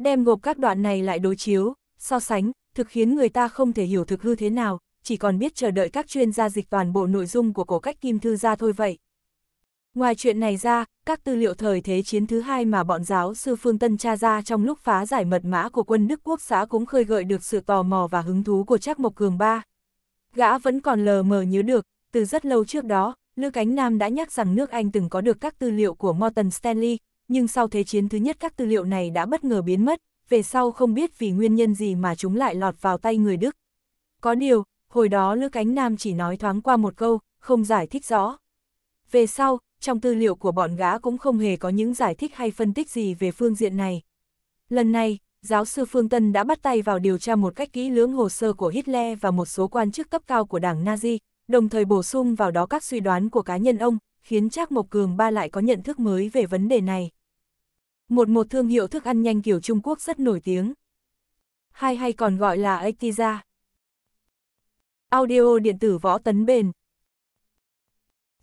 S1: Đem gộp các đoạn này lại đối chiếu, so sánh, thực khiến người ta không thể hiểu thực hư thế nào, chỉ còn biết chờ đợi các chuyên gia dịch toàn bộ nội dung của cổ cách kim thư ra thôi vậy. Ngoài chuyện này ra, các tư liệu thời thế chiến thứ hai mà bọn giáo sư Phương Tân tra ra trong lúc phá giải mật mã của quân Đức Quốc xã cũng khơi gợi được sự tò mò và hứng thú của Trác Mộc Cường ba. Gã vẫn còn lờ mờ nhớ được, từ rất lâu trước đó, Lữ Cánh Nam đã nhắc rằng nước Anh từng có được các tư liệu của Morton Stanley, nhưng sau Thế chiến thứ nhất các tư liệu này đã bất ngờ biến mất, về sau không biết vì nguyên nhân gì mà chúng lại lọt vào tay người Đức. Có điều, hồi đó Lữ Cánh Nam chỉ nói thoáng qua một câu, không giải thích rõ. Về sau, trong tư liệu của bọn gã cũng không hề có những giải thích hay phân tích gì về phương diện này. Lần này, giáo sư Phương Tân đã bắt tay vào điều tra một cách kỹ lưỡng hồ sơ của Hitler và một số quan chức cấp cao của đảng Nazi, đồng thời bổ sung vào đó các suy đoán của cá nhân ông, khiến Trác Mộc Cường ba lại có nhận thức mới về vấn đề này. Một một thương hiệu thức ăn nhanh kiểu Trung Quốc rất nổi tiếng. Hai hay còn gọi là Atiza. Audio điện tử võ tấn bền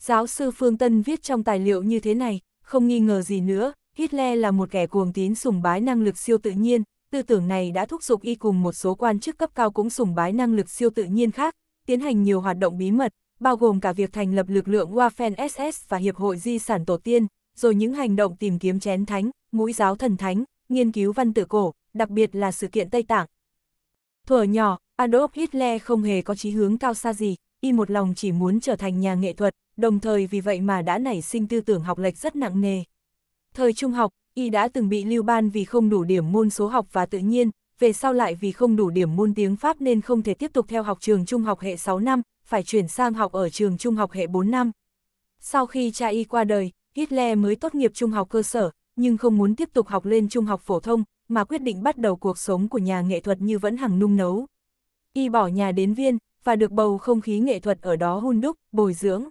S1: Giáo sư Phương Tân viết trong tài liệu như thế này, không nghi ngờ gì nữa, Hitler là một kẻ cuồng tín sùng bái năng lực siêu tự nhiên, tư tưởng này đã thúc giục y cùng một số quan chức cấp cao cũng sùng bái năng lực siêu tự nhiên khác, tiến hành nhiều hoạt động bí mật, bao gồm cả việc thành lập lực lượng Waffen SS và Hiệp hội Di sản Tổ tiên, rồi những hành động tìm kiếm chén thánh, mũi giáo thần thánh, nghiên cứu văn tự cổ, đặc biệt là sự kiện Tây Tạng. Thuở nhỏ, Adolf Hitler không hề có chí hướng cao xa gì, y một lòng chỉ muốn trở thành nhà nghệ thuật, đồng thời vì vậy mà đã nảy sinh tư tưởng học lệch rất nặng nề. Thời trung học, y đã từng bị lưu ban vì không đủ điểm môn số học và tự nhiên, về sau lại vì không đủ điểm môn tiếng Pháp nên không thể tiếp tục theo học trường trung học hệ 6 năm, phải chuyển sang học ở trường trung học hệ 4 năm. Sau khi cha y qua đời, Hitler mới tốt nghiệp trung học cơ sở, nhưng không muốn tiếp tục học lên trung học phổ thông, mà quyết định bắt đầu cuộc sống của nhà nghệ thuật như vẫn hằng nung nấu. Y bỏ nhà đến Viên, và được bầu không khí nghệ thuật ở đó hun đúc, bồi dưỡng.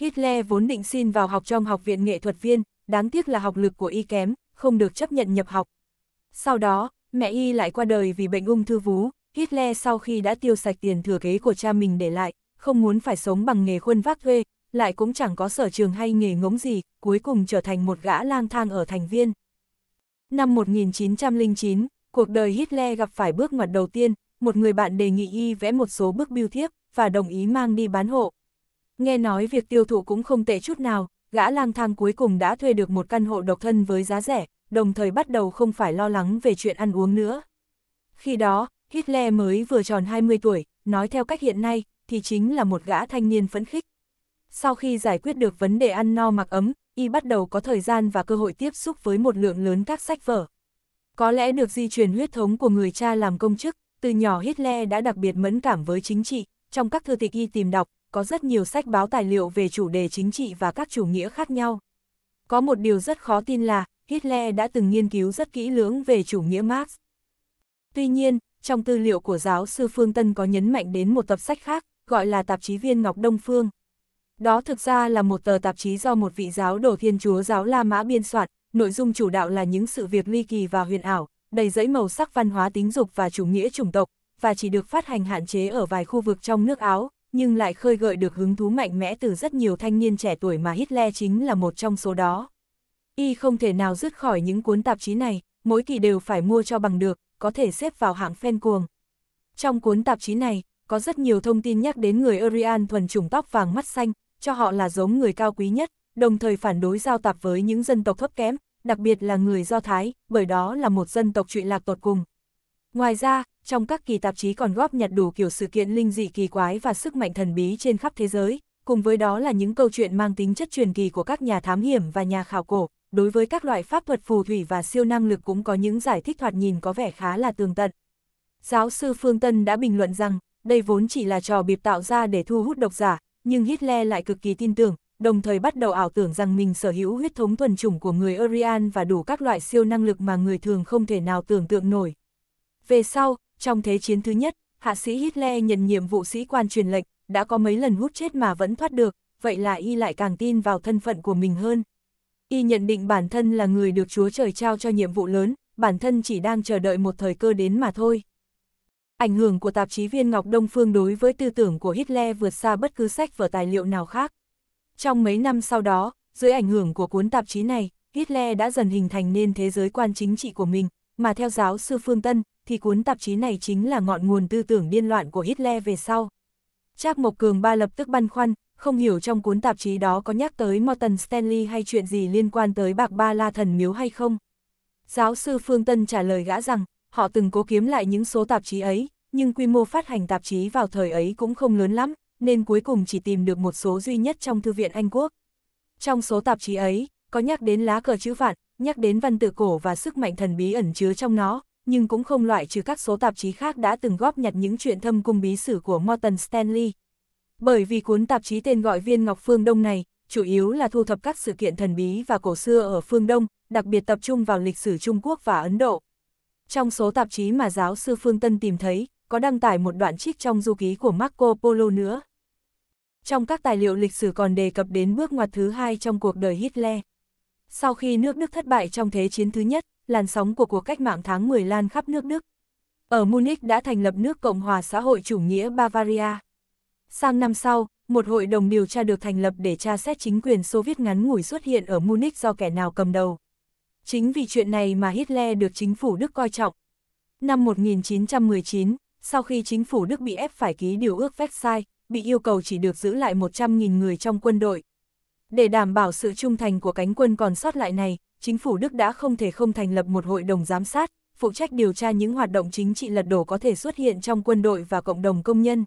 S1: Hitler vốn định xin vào học trong học viện nghệ thuật viên, đáng tiếc là học lực của y kém, không được chấp nhận nhập học. Sau đó, mẹ y lại qua đời vì bệnh ung thư vú, Hitler sau khi đã tiêu sạch tiền thừa kế của cha mình để lại, không muốn phải sống bằng nghề khuân vác thuê, lại cũng chẳng có sở trường hay nghề ngỗng gì, cuối cùng trở thành một gã lang thang ở thành viên. Năm 1909, cuộc đời Hitler gặp phải bước ngoặt đầu tiên, một người bạn đề nghị y vẽ một số bức biêu thiếp và đồng ý mang đi bán hộ. Nghe nói việc tiêu thụ cũng không tệ chút nào, gã lang thang cuối cùng đã thuê được một căn hộ độc thân với giá rẻ, đồng thời bắt đầu không phải lo lắng về chuyện ăn uống nữa. Khi đó, Hitler mới vừa tròn 20 tuổi, nói theo cách hiện nay, thì chính là một gã thanh niên phấn khích. Sau khi giải quyết được vấn đề ăn no mặc ấm, y bắt đầu có thời gian và cơ hội tiếp xúc với một lượng lớn các sách vở. Có lẽ được di truyền huyết thống của người cha làm công chức, từ nhỏ Hitler đã đặc biệt mẫn cảm với chính trị, trong các thư tịch y tìm đọc, có rất nhiều sách báo tài liệu về chủ đề chính trị và các chủ nghĩa khác nhau. Có một điều rất khó tin là, Hitler đã từng nghiên cứu rất kỹ lưỡng về chủ nghĩa Marx. Tuy nhiên, trong tư liệu của giáo sư Phương Tân có nhấn mạnh đến một tập sách khác, gọi là tạp chí viên Ngọc Đông Phương. Đó thực ra là một tờ tạp chí do một vị giáo đồ thiên chúa giáo La Mã biên soạn, nội dung chủ đạo là những sự việc ly kỳ và huyền ảo, đầy dẫy màu sắc văn hóa tính dục và chủ nghĩa chủng tộc, và chỉ được phát hành hạn chế ở vài khu vực trong nước Áo, nhưng lại khơi gợi được hứng thú mạnh mẽ từ rất nhiều thanh niên trẻ tuổi mà Hitler chính là một trong số đó. Y không thể nào dứt khỏi những cuốn tạp chí này, mỗi kỳ đều phải mua cho bằng được, có thể xếp vào hạng phen cuồng. Trong cuốn tạp chí này, có rất nhiều thông tin nhắc đến người Arian thuần chủng tóc vàng mắt xanh, cho họ là giống người cao quý nhất, đồng thời phản đối giao tạp với những dân tộc thấp kém, đặc biệt là người Do Thái, bởi đó là một dân tộc trụy lạc tột cùng. Ngoài ra, trong các kỳ tạp chí còn góp nhặt đủ kiểu sự kiện linh dị kỳ quái và sức mạnh thần bí trên khắp thế giới, cùng với đó là những câu chuyện mang tính chất truyền kỳ của các nhà thám hiểm và nhà khảo cổ. Đối với các loại pháp thuật phù thủy và siêu năng lực cũng có những giải thích thoạt nhìn có vẻ khá là tường tận. Giáo sư Phương Tân đã bình luận rằng, đây vốn chỉ là trò bịp tạo ra để thu hút độc giả, nhưng Hitler lại cực kỳ tin tưởng, đồng thời bắt đầu ảo tưởng rằng mình sở hữu huyết thống thuần chủng của người Aryan và đủ các loại siêu năng lực mà người thường không thể nào tưởng tượng nổi. Về sau, trong thế chiến thứ nhất, hạ sĩ Hitler nhận nhiệm vụ sĩ quan truyền lệnh, đã có mấy lần hút chết mà vẫn thoát được, vậy là y lại càng tin vào thân phận của mình hơn. Y nhận định bản thân là người được Chúa Trời trao cho nhiệm vụ lớn, bản thân chỉ đang chờ đợi một thời cơ đến mà thôi. Ảnh hưởng của tạp chí viên Ngọc Đông Phương đối với tư tưởng của Hitler vượt xa bất cứ sách vở tài liệu nào khác. Trong mấy năm sau đó, dưới ảnh hưởng của cuốn tạp chí này, Hitler đã dần hình thành nên thế giới quan chính trị của mình, mà theo giáo sư Phương Tân, thì cuốn tạp chí này chính là ngọn nguồn tư tưởng điên loạn của Hitler về sau. Trác Mộc Cường ba lập tức băn khoăn, không hiểu trong cuốn tạp chí đó có nhắc tới Morton Stanley hay chuyện gì liên quan tới bạc ba la thần miếu hay không. Giáo sư Phương Tân trả lời gã rằng, họ từng cố kiếm lại những số tạp chí ấy, nhưng quy mô phát hành tạp chí vào thời ấy cũng không lớn lắm, nên cuối cùng chỉ tìm được một số duy nhất trong Thư viện Anh Quốc. Trong số tạp chí ấy, có nhắc đến lá cờ chữ vạn, nhắc đến văn tự cổ và sức mạnh thần bí ẩn chứa trong nó, nhưng cũng không loại trừ các số tạp chí khác đã từng góp nhặt những chuyện thâm cung bí sử của Morton Stanley. Bởi vì cuốn tạp chí tên gọi Viên Ngọc Phương Đông này, chủ yếu là thu thập các sự kiện thần bí và cổ xưa ở phương Đông, đặc biệt tập trung vào lịch sử Trung Quốc và Ấn Độ. Trong số tạp chí mà giáo sư Phương Tân tìm thấy, có đăng tải một đoạn trích trong du ký của Marco Polo nữa. Trong các tài liệu lịch sử còn đề cập đến bước ngoặt thứ hai trong cuộc đời Hitler. Sau khi nước Đức thất bại trong Thế chiến thứ nhất, làn sóng của cuộc cách mạng tháng 10 lan khắp nước Đức. Ở Munich đã thành lập nước Cộng hòa xã hội chủ nghĩa Bavaria. Sang năm sau, một hội đồng điều tra được thành lập để tra xét chính quyền Xô Viết ngắn ngủi xuất hiện ở Munich do kẻ nào cầm đầu. Chính vì chuyện này mà Hitler được chính phủ Đức coi trọng. Năm 1919, sau khi chính phủ Đức bị ép phải ký điều ước Versailles, bị yêu cầu chỉ được giữ lại 100.000 người trong quân đội. Để đảm bảo sự trung thành của cánh quân còn sót lại này, chính phủ Đức đã không thể không thành lập một hội đồng giám sát, phụ trách điều tra những hoạt động chính trị lật đổ có thể xuất hiện trong quân đội và cộng đồng công nhân.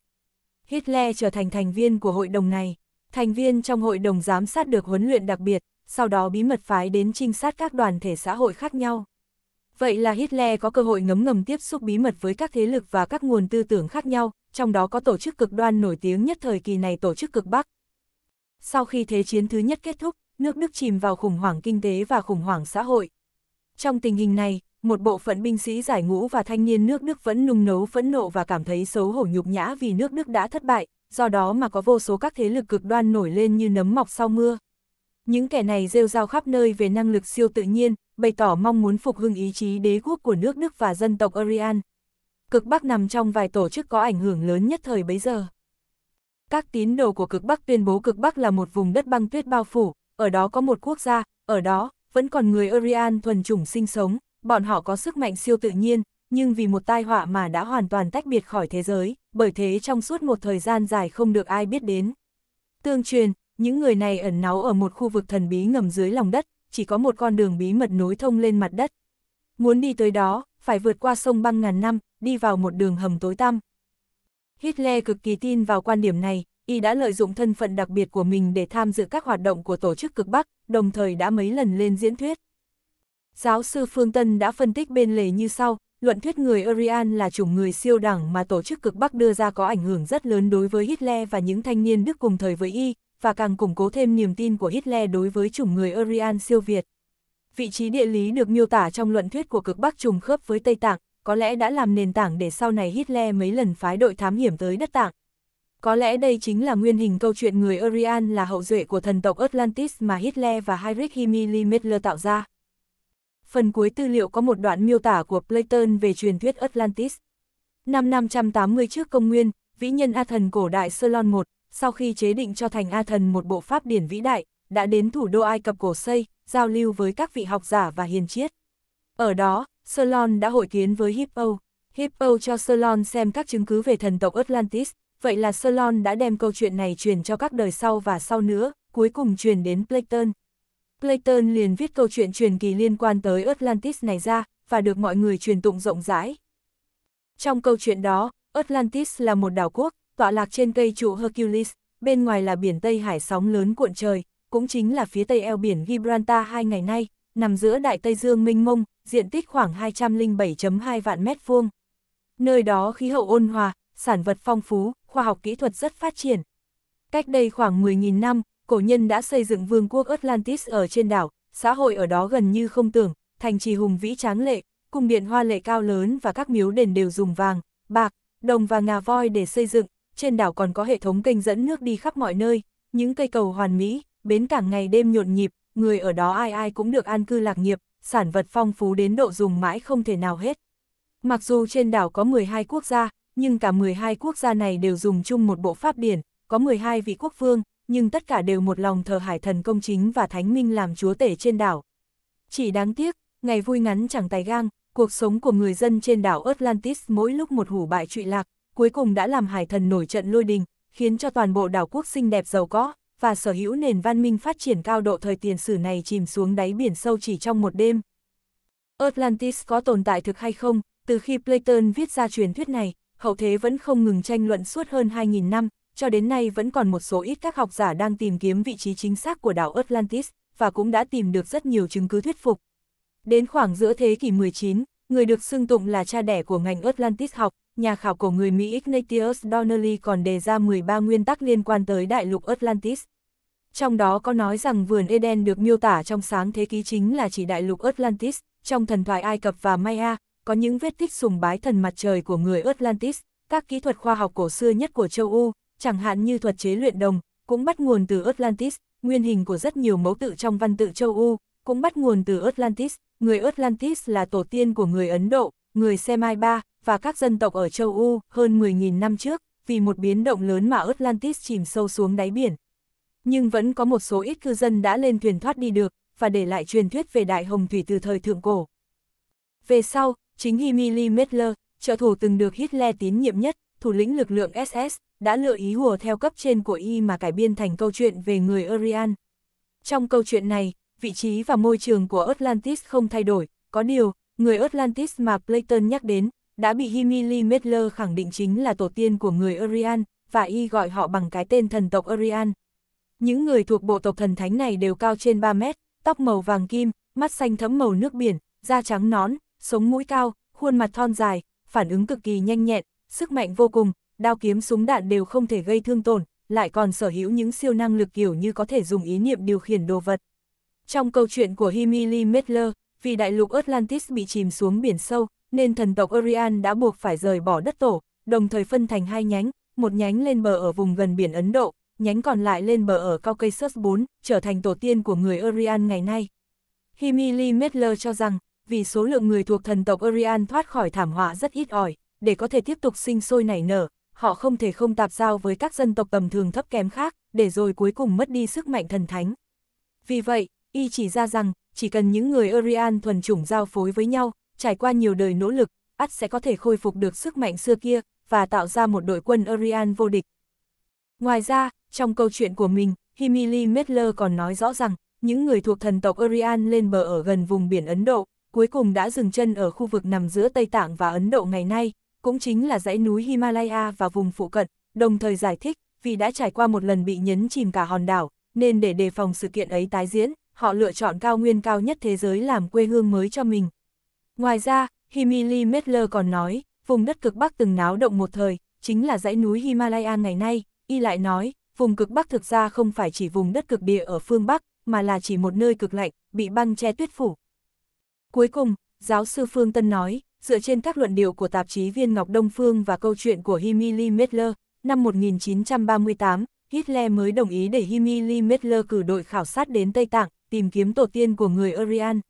S1: Hitler trở thành thành viên của hội đồng này. Thành viên trong hội đồng giám sát được huấn luyện đặc biệt, sau đó bí mật phái đến trinh sát các đoàn thể xã hội khác nhau. Vậy là Hitler có cơ hội ngấm ngầm tiếp xúc bí mật với các thế lực và các nguồn tư tưởng khác nhau, trong đó có tổ chức cực đoan nổi tiếng nhất thời kỳ này tổ chức cực Bắc. Sau khi Thế chiến thứ nhất kết thúc, nước Đức chìm vào khủng hoảng kinh tế và khủng hoảng xã hội. Trong tình hình này, một bộ phận binh sĩ giải ngũ và thanh niên nước Đức vẫn nung nấu phẫn nộ và cảm thấy xấu hổ nhục nhã vì nước Đức đã thất bại, do đó mà có vô số các thế lực cực đoan nổi lên như nấm mọc sau mưa. Những kẻ này rêu rao khắp nơi về năng lực siêu tự nhiên, bày tỏ mong muốn phục hưng ý chí đế quốc của nước Đức và dân tộc Arian. Cực Bắc nằm trong vài tổ chức có ảnh hưởng lớn nhất thời bấy giờ. Các tín đồ của cực Bắc tuyên bố cực Bắc là một vùng đất băng tuyết bao phủ, ở đó có một quốc gia, ở đó, vẫn còn người Orian thuần chủng sinh sống, bọn họ có sức mạnh siêu tự nhiên, nhưng vì một tai họa mà đã hoàn toàn tách biệt khỏi thế giới, bởi thế trong suốt một thời gian dài không được ai biết đến. Tương truyền, những người này ẩn náu ở một khu vực thần bí ngầm dưới lòng đất, chỉ có một con đường bí mật nối thông lên mặt đất. Muốn đi tới đó, phải vượt qua sông băng ngàn năm, đi vào một đường hầm tối tăm. Hitler cực kỳ tin vào quan điểm này, y đã lợi dụng thân phận đặc biệt của mình để tham dự các hoạt động của tổ chức cực Bắc, đồng thời đã mấy lần lên diễn thuyết. Giáo sư Phương Tân đã phân tích bên lề như sau, luận thuyết người Arian là chủng người siêu đẳng mà tổ chức cực Bắc đưa ra có ảnh hưởng rất lớn đối với Hitler và những thanh niên Đức cùng thời với y, và càng củng cố thêm niềm tin của Hitler đối với chủng người Arian siêu Việt. Vị trí địa lý được miêu tả trong luận thuyết của cực Bắc trùng khớp với Tây Tạng, có lẽ đã làm nền tảng để sau này Hitler mấy lần phái đội thám hiểm tới đất Tạng, có lẽ đây chính là nguyên hình câu chuyện người Orion là hậu duệ của thần tộc Atlantis mà Hitler và Heinrich Himmler Mittler tạo ra. Phần cuối tư liệu có một đoạn miêu tả của Platon về truyền thuyết Atlantis. Năm 580 trước công nguyên, vĩ nhân A thần cổ đại Solon I, sau khi chế định cho thành A thần một bộ pháp điển vĩ đại, đã đến thủ đô Ai Cập cổ xây, giao lưu với các vị học giả và hiền triết. Ở đó, Solon đã hội kiến với Hippo. Hippo cho Solon xem các chứng cứ về thần tộc Atlantis, vậy là Solon đã đem câu chuyện này truyền cho các đời sau và sau nữa, cuối cùng truyền đến Platon. Platon liền viết câu chuyện truyền kỳ liên quan tới Atlantis này ra, và được mọi người truyền tụng rộng rãi. Trong câu chuyện đó, Atlantis là một đảo quốc, tọa lạc trên cây trụ Hercules, bên ngoài là biển Tây Hải sóng lớn cuộn trời, cũng chính là phía tây eo biển Gibraltar hai ngày nay, nằm giữa Đại Tây Dương Minh mông, diện tích khoảng 207.2 vạn mét vuông. Nơi đó khí hậu ôn hòa, sản vật phong phú, khoa học kỹ thuật rất phát triển. Cách đây khoảng 10.000 năm, cổ nhân đã xây dựng vương quốc Atlantis ở trên đảo, xã hội ở đó gần như không tưởng, thành trì hùng vĩ tráng lệ, cung điện hoa lệ cao lớn và các miếu đền đều dùng vàng, bạc, đồng và ngà voi để xây dựng, trên đảo còn có hệ thống kênh dẫn nước đi khắp mọi nơi, những cây cầu hoàn mỹ, bến cảng ngày đêm nhộn nhịp, người ở đó ai ai cũng được an cư lạc nghiệp, sản vật phong phú đến độ dùng mãi không thể nào hết. Mặc dù trên đảo có 12 quốc gia, nhưng cả 12 quốc gia này đều dùng chung một bộ pháp điển, có 12 vị quốc vương, nhưng tất cả đều một lòng thờ hải thần công chính và thánh minh làm chúa tể trên đảo. Chỉ đáng tiếc, ngày vui ngắn chẳng tài gang, cuộc sống của người dân trên đảo Atlantis mỗi lúc một hủ bại trụy lạc, cuối cùng đã làm hải thần nổi trận lôi đình, khiến cho toàn bộ đảo quốc xinh đẹp giàu có, và sở hữu nền văn minh phát triển cao độ thời tiền sử này chìm xuống đáy biển sâu chỉ trong một đêm. Atlantis có tồn tại thực hay không? Từ khi Platon viết ra truyền thuyết này, hậu thế vẫn không ngừng tranh luận suốt hơn 2.000 năm, cho đến nay vẫn còn một số ít các học giả đang tìm kiếm vị trí chính xác của đảo Atlantis, và cũng đã tìm được rất nhiều chứng cứ thuyết phục. Đến khoảng giữa thế kỷ 19, người được xưng tụng là cha đẻ của ngành Atlantis học, nhà khảo cổ người Mỹ Ignatius Donnelly còn đề ra 13 nguyên tắc liên quan tới đại lục Atlantis. Trong đó có nói rằng vườn Eden được miêu tả trong sáng thế ký chính là chỉ đại lục Atlantis, trong thần thoại Ai Cập và Maya, có những vết tích sùng bái thần mặt trời của người Atlantis, các kỹ thuật khoa học cổ xưa nhất của châu u chẳng hạn như thuật chế luyện đồng, cũng bắt nguồn từ Atlantis, nguyên hình của rất nhiều mẫu tự trong văn tự châu u cũng bắt nguồn từ Atlantis, người Atlantis là tổ tiên của người Ấn Độ, người Semai Ba, và các dân tộc ở châu u hơn 10.000 năm trước, vì một biến động lớn mà Atlantis chìm sâu xuống đáy biển. Nhưng vẫn có một số ít cư dân đã lên thuyền thoát đi được, và để lại truyền thuyết về Đại Hồng Thủy từ thời Thượng Cổ. Về sau, chính Himili Metler, trợ thủ từng được Hitler tín nhiệm nhất, thủ lĩnh lực lượng SS, đã lựa ý hùa theo cấp trên của y mà cải biên thành câu chuyện về người Arian. Trong câu chuyện này, vị trí và môi trường của Atlantis không thay đổi, có điều, người Atlantis mà Platon nhắc đến, đã bị Himili Metler khẳng định chính là tổ tiên của người Arian, và y gọi họ bằng cái tên thần tộc Arian. Những người thuộc bộ tộc thần thánh này đều cao trên 3 mét, tóc màu vàng kim, mắt xanh thẫm màu nước biển, da trắng nón, sống mũi cao, khuôn mặt thon dài, phản ứng cực kỳ nhanh nhẹn, sức mạnh vô cùng, đao kiếm súng đạn đều không thể gây thương tổn, lại còn sở hữu những siêu năng lực kiểu như có thể dùng ý niệm điều khiển đồ vật. Trong câu chuyện của Himili Metler, vì đại lục Atlantis bị chìm xuống biển sâu, nên thần tộc Orion đã buộc phải rời bỏ đất tổ, đồng thời phân thành hai nhánh, một nhánh lên bờ ở vùng gần biển Ấn Độ, nhánh còn lại lên bờ ở Caucasus 4, trở thành tổ tiên của người Orion ngày nay. Himili Metler cho rằng, vì số lượng người thuộc thần tộc Orian thoát khỏi thảm họa rất ít ỏi, để có thể tiếp tục sinh sôi nảy nở, họ không thể không tạp giao với các dân tộc tầm thường thấp kém khác, để rồi cuối cùng mất đi sức mạnh thần thánh. Vì vậy, y chỉ ra rằng, chỉ cần những người Orian thuần chủng giao phối với nhau, trải qua nhiều đời nỗ lực, ắt sẽ có thể khôi phục được sức mạnh xưa kia, và tạo ra một đội quân Orian vô địch. Ngoài ra, trong câu chuyện của mình, Himili Metler còn nói rõ rằng, những người thuộc thần tộc Orian lên bờ ở gần vùng biển Ấn Độ, cuối cùng đã dừng chân ở khu vực nằm giữa Tây Tạng và Ấn Độ ngày nay, cũng chính là dãy núi Himalaya và vùng phụ cận, đồng thời giải thích, vì đã trải qua một lần bị nhấn chìm cả hòn đảo, nên để đề phòng sự kiện ấy tái diễn, họ lựa chọn cao nguyên cao nhất thế giới làm quê hương mới cho mình. Ngoài ra, Himili Metler còn nói, vùng đất cực Bắc từng náo động một thời, chính là dãy núi Himalaya ngày nay, y lại nói, vùng cực Bắc thực ra không phải chỉ vùng đất cực địa ở phương Bắc, mà là chỉ một nơi cực lạnh, bị băng che tuyết phủ. Cuối cùng, giáo sư Phương Tân nói, dựa trên các luận điệu của tạp chí Viên Ngọc Đông Phương và câu chuyện của Himili Medler, năm 1938, Hitler mới đồng ý để Himili Medler cử đội khảo sát đến Tây Tạng, tìm kiếm tổ tiên của người Aryan.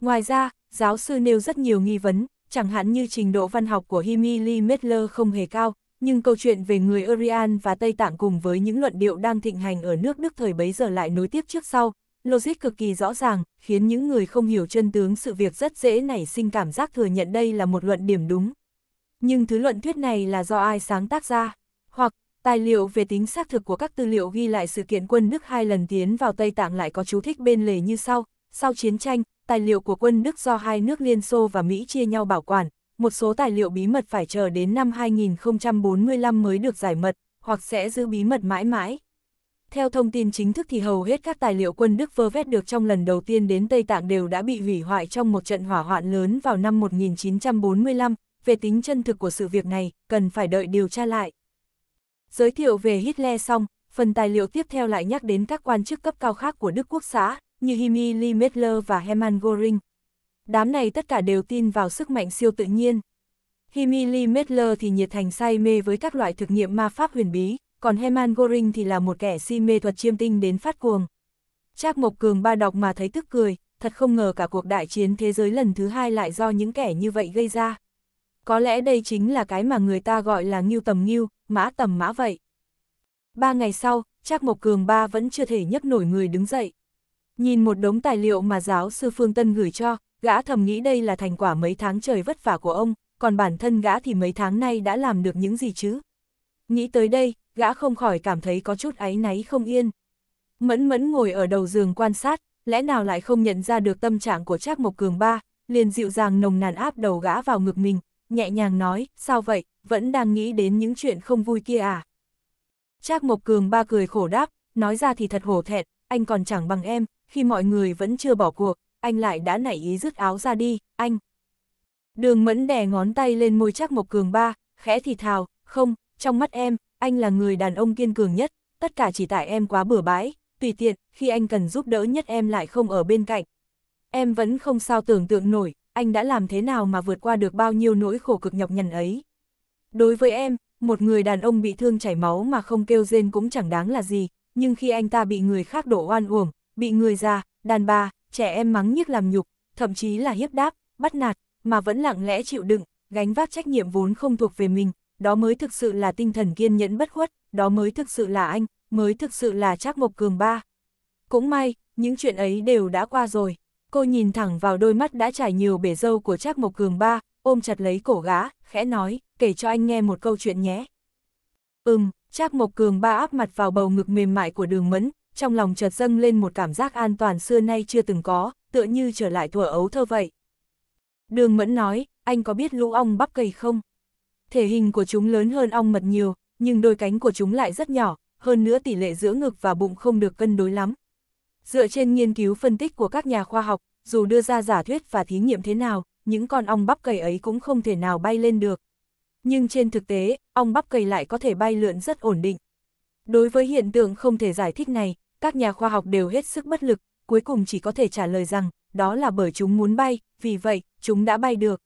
S1: Ngoài ra, giáo sư nêu rất nhiều nghi vấn, chẳng hạn như trình độ văn học của Himili Medler không hề cao, nhưng câu chuyện về người Aryan và Tây Tạng cùng với những luận điệu đang thịnh hành ở nước Đức thời bấy giờ lại nối tiếp trước sau, Logic cực kỳ rõ ràng, khiến những người không hiểu chân tướng sự việc rất dễ nảy sinh cảm giác thừa nhận đây là một luận điểm đúng. Nhưng thứ luận thuyết này là do ai sáng tác ra? Hoặc, tài liệu về tính xác thực của các tư liệu ghi lại sự kiện quân Đức hai lần tiến vào Tây Tạng lại có chú thích bên lề như sau. Sau chiến tranh, tài liệu của quân Đức do hai nước Liên Xô và Mỹ chia nhau bảo quản, một số tài liệu bí mật phải chờ đến năm 2045 mới được giải mật, hoặc sẽ giữ bí mật mãi mãi. Theo thông tin chính thức thì hầu hết các tài liệu quân Đức vơ vét được trong lần đầu tiên đến Tây Tạng đều đã bị hủy hoại trong một trận hỏa hoạn lớn vào năm 1945, về tính chân thực của sự việc này, cần phải đợi điều tra lại. Giới thiệu về Hitler xong, phần tài liệu tiếp theo lại nhắc đến các quan chức cấp cao khác của Đức Quốc xã, như Himmler Mettler và Hermann Göring. Đám này tất cả đều tin vào sức mạnh siêu tự nhiên. Himmler thì nhiệt thành say mê với các loại thực nghiệm ma pháp huyền bí, còn Heman Goring thì là một kẻ si mê thuật chiêm tinh đến phát cuồng. Trác Mộc Cường ba đọc mà thấy tức cười, thật không ngờ cả cuộc đại chiến thế giới lần thứ hai lại do những kẻ như vậy gây ra. Có lẽ đây chính là cái mà người ta gọi là nghiêu tầm nghiêu, mã tầm mã vậy. Ba ngày sau, Trác Mộc Cường ba vẫn chưa thể nhấc nổi người đứng dậy. Nhìn một đống tài liệu mà giáo sư Phương Tân gửi cho, gã thầm nghĩ đây là thành quả mấy tháng trời vất vả của ông, còn bản thân gã thì mấy tháng nay đã làm được những gì chứ. Nghĩ tới đây, gã không khỏi cảm thấy có chút áy náy không yên. Mẫn mẫn ngồi ở đầu giường quan sát, lẽ nào lại không nhận ra được tâm trạng của Trác Mộc Cường ba, liền dịu dàng nồng nàn áp đầu gã vào ngực mình, nhẹ nhàng nói, sao vậy, vẫn đang nghĩ đến những chuyện không vui kia à. Trác Mộc Cường ba cười khổ đáp, nói ra thì thật hổ thẹn, anh còn chẳng bằng em, khi mọi người vẫn chưa bỏ cuộc, anh lại đã nảy ý rứt áo ra đi, anh. Đường mẫn đè ngón tay lên môi Trác Mộc Cường ba, khẽ thì thào, không, trong mắt em, anh là người đàn ông kiên cường nhất, tất cả chỉ tại em quá bừa bãi, tùy tiện, khi anh cần giúp đỡ nhất em lại không ở bên cạnh. Em vẫn không sao tưởng tượng nổi, anh đã làm thế nào mà vượt qua được bao nhiêu nỗi khổ cực nhọc nhằn ấy. Đối với em, một người đàn ông bị thương chảy máu mà không kêu rên cũng chẳng đáng là gì, nhưng khi anh ta bị người khác đổ oan uổng, bị người già, đàn bà, trẻ em mắng nhức làm nhục, thậm chí là hiếp đáp, bắt nạt, mà vẫn lặng lẽ chịu đựng, gánh vác trách nhiệm vốn không thuộc về mình, đó mới thực sự là tinh thần kiên nhẫn bất khuất, đó mới thực sự là anh, mới thực sự là Trác Mộc Cường ba. Cũng may, những chuyện ấy đều đã qua rồi. Cô nhìn thẳng vào đôi mắt đã trải nhiều bể dâu của Trác Mộc Cường ba, ôm chặt lấy cổ gã, khẽ nói, kể cho anh nghe một câu chuyện nhé. Ừm, Trác Mộc Cường ba áp mặt vào bầu ngực mềm mại của đường mẫn, trong lòng chợt dâng lên một cảm giác an toàn xưa nay chưa từng có, tựa như trở lại thuở ấu thơ vậy. Đường mẫn nói, anh có biết lũ ong bắp cầy không? thể hình của chúng lớn hơn ong mật nhiều, nhưng đôi cánh của chúng lại rất nhỏ, hơn nữa tỷ lệ giữa ngực và bụng không được cân đối lắm. Dựa trên nghiên cứu phân tích của các nhà khoa học, dù đưa ra giả thuyết và thí nghiệm thế nào, những con ong bắp cày ấy cũng không thể nào bay lên được. Nhưng trên thực tế, ong bắp cày lại có thể bay lượn rất ổn định. Đối với hiện tượng không thể giải thích này, các nhà khoa học đều hết sức bất lực, cuối cùng chỉ có thể trả lời rằng, đó là bởi chúng muốn bay, vì vậy, chúng đã bay được.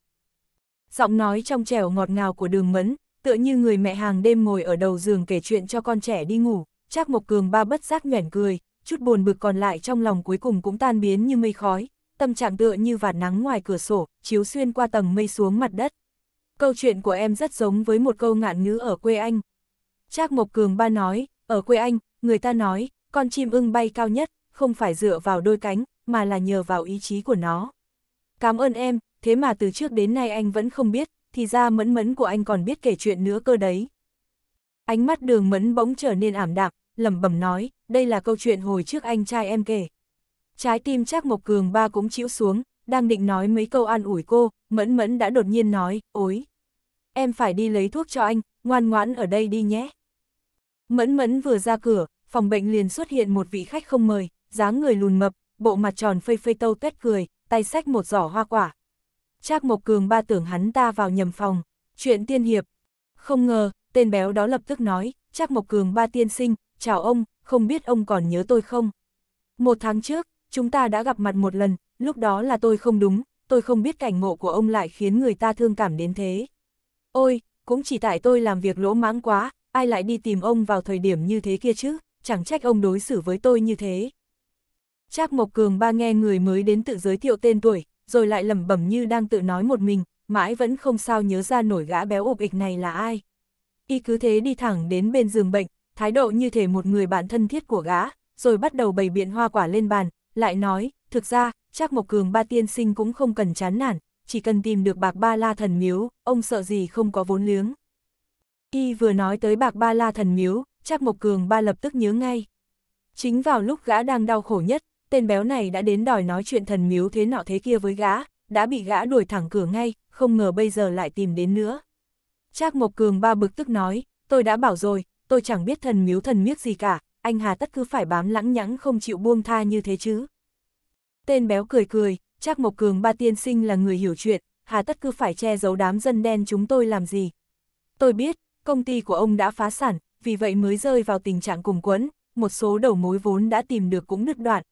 S1: Giọng nói trong trẻo ngọt ngào của đường mẫn, tựa như người mẹ hàng đêm ngồi ở đầu giường kể chuyện cho con trẻ đi ngủ, Trác Mộc Cường ba bất giác nhoẻn cười, chút buồn bực còn lại trong lòng cuối cùng cũng tan biến như mây khói, tâm trạng tựa như vạt nắng ngoài cửa sổ, chiếu xuyên qua tầng mây xuống mặt đất. Câu chuyện của em rất giống với một câu ngạn ngữ ở quê anh. Trác Mộc Cường ba nói, ở quê anh, người ta nói, con chim ưng bay cao nhất, không phải dựa vào đôi cánh, mà là nhờ vào ý chí của nó. Cảm ơn em, thế mà từ trước đến nay anh vẫn không biết, thì ra mẫn mẫn của anh còn biết kể chuyện nữa cơ đấy. Ánh mắt đường mẫn bỗng trở nên ảm đạm, lẩm bẩm nói, đây là câu chuyện hồi trước anh trai em kể. Trái tim chắc Mộc Cường ba cũng chịu xuống, đang định nói mấy câu an ủi cô, mẫn mẫn đã đột nhiên nói, ối. Em phải đi lấy thuốc cho anh, ngoan ngoãn ở đây đi nhé. Mẫn mẫn vừa ra cửa, phòng bệnh liền xuất hiện một vị khách không mời, dáng người lùn mập, bộ mặt tròn phơi phơi tâu tuét cười, tay xách một giỏ hoa quả, Trác Mộc Cường ba tưởng hắn ta vào nhầm phòng, chuyện tiên hiệp. Không ngờ, tên béo đó lập tức nói, Trác Mộc Cường ba tiên sinh, chào ông, không biết ông còn nhớ tôi không? Một tháng trước, chúng ta đã gặp mặt một lần, lúc đó là tôi không đúng, tôi không biết cảnh ngộ của ông lại khiến người ta thương cảm đến thế. Ôi, cũng chỉ tại tôi làm việc lỗ mãng quá, ai lại đi tìm ông vào thời điểm như thế kia chứ, chẳng trách ông đối xử với tôi như thế. Trác Mộc Cường ba nghe người mới đến tự giới thiệu tên tuổi, rồi lại lẩm bẩm như đang tự nói một mình, mãi vẫn không sao nhớ ra nổi gã béo ộp ịch này là ai. Y cứ thế đi thẳng đến bên giường bệnh, thái độ như thể một người bạn thân thiết của gã, rồi bắt đầu bày biện hoa quả lên bàn, lại nói, thực ra, chắc Mộc Cường ba tiên sinh cũng không cần chán nản, chỉ cần tìm được bạc ba la thần miếu, ông sợ gì không có vốn liếng. Y vừa nói tới bạc ba la thần miếu, chắc Mộc Cường ba lập tức nhớ ngay. Chính vào lúc gã đang đau khổ nhất, tên béo này đã đến đòi nói chuyện thần miếu thế nọ thế kia với gã, đã bị gã đuổi thẳng cửa ngay, không ngờ bây giờ lại tìm đến nữa. Trác Mộc Cường ba bực tức nói, tôi đã bảo rồi, tôi chẳng biết thần miếu thần miếc gì cả, anh hà tất cứ phải bám lãng nhãng không chịu buông tha như thế chứ. Tên béo cười cười, Trác Mộc Cường ba tiên sinh là người hiểu chuyện, hà tất cứ phải che giấu đám dân đen chúng tôi làm gì. Tôi biết, công ty của ông đã phá sản, vì vậy mới rơi vào tình trạng cùng quẫn, một số đầu mối vốn đã tìm được cũng nứt đoạn,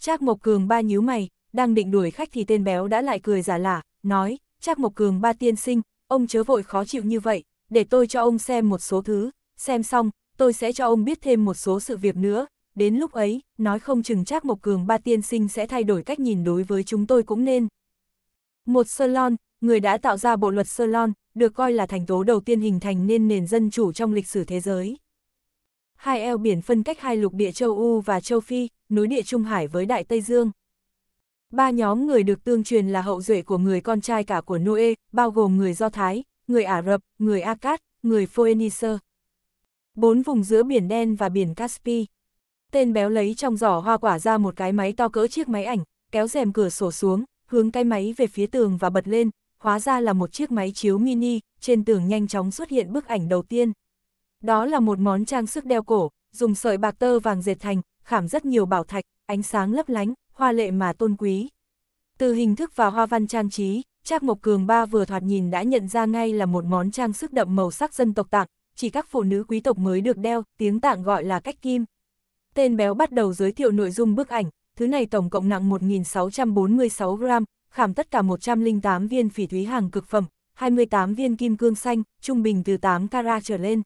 S1: Trác Mộc Cường ba nhíu mày, đang định đuổi khách thì tên béo đã lại cười giả lả, nói, Trác Mộc Cường ba tiên sinh, ông chớ vội khó chịu như vậy, để tôi cho ông xem một số thứ, xem xong, tôi sẽ cho ông biết thêm một số sự việc nữa, đến lúc ấy, nói không chừng Trác Mộc Cường ba tiên sinh sẽ thay đổi cách nhìn đối với chúng tôi cũng nên. Một Solon, người đã tạo ra bộ luật Solon, được coi là thành tố đầu tiên hình thành nên nền dân chủ trong lịch sử thế giới. Hai eo biển phân cách hai lục địa châu u và châu Phi, núi địa Trung Hải với Đại Tây Dương. Ba nhóm người được tương truyền là hậu duệ của người con trai cả của Noe, bao gồm người Do Thái, người Ả Rập, người Akkad, người Phoenicer. Bốn vùng giữa biển đen và biển Caspi. Tên béo lấy trong giỏ hoa quả ra một cái máy to cỡ chiếc máy ảnh, kéo rèm cửa sổ xuống, hướng cái máy về phía tường và bật lên, hóa ra là một chiếc máy chiếu mini, trên tường nhanh chóng xuất hiện bức ảnh đầu tiên. Đó là một món trang sức đeo cổ, dùng sợi bạc tơ vàng dệt thành, khảm rất nhiều bảo thạch, ánh sáng lấp lánh, hoa lệ mà tôn quý. Từ hình thức và hoa văn trang trí, Trác Mộc Cường Ba vừa thoạt nhìn đã nhận ra ngay là một món trang sức đậm màu sắc dân tộc tạng, chỉ các phụ nữ quý tộc mới được đeo, tiếng tạng gọi là cách kim. Tên béo bắt đầu giới thiệu nội dung bức ảnh, thứ này tổng cộng nặng 1.646 gram, khảm tất cả 108 viên phỉ thúy hàng cực phẩm, 28 viên kim cương xanh, trung bình từ 8 carat trở lên.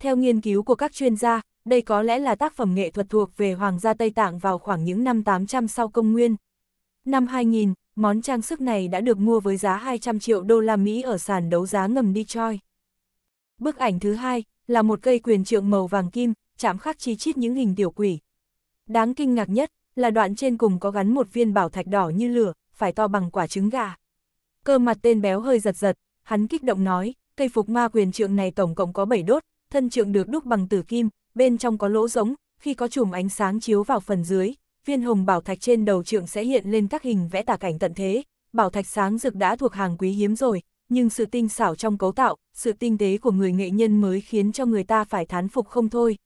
S1: Theo nghiên cứu của các chuyên gia, đây có lẽ là tác phẩm nghệ thuật thuộc về Hoàng gia Tây Tạng vào khoảng những năm 800 sau công nguyên. Năm 2000, món trang sức này đã được mua với giá 200 triệu đô la Mỹ ở sàn đấu giá ngầm Detroit. Bức ảnh thứ hai là một cây quyền trượng màu vàng kim, chạm khắc chi chít những hình tiểu quỷ. Đáng kinh ngạc nhất là đoạn trên cùng có gắn một viên bảo thạch đỏ như lửa, phải to bằng quả trứng gà. Cơ mặt tên béo hơi giật giật, hắn kích động nói, cây phục ma quyền trượng này tổng cộng có 7 đốt, thân trượng được đúc bằng tử kim, bên trong có lỗ rỗng, khi có chùm ánh sáng chiếu vào phần dưới, viên hồng bảo thạch trên đầu trượng sẽ hiện lên các hình vẽ tả cảnh tận thế, bảo thạch sáng rực đã thuộc hàng quý hiếm rồi, nhưng sự tinh xảo trong cấu tạo, sự tinh tế của người nghệ nhân mới khiến cho người ta phải thán phục không thôi.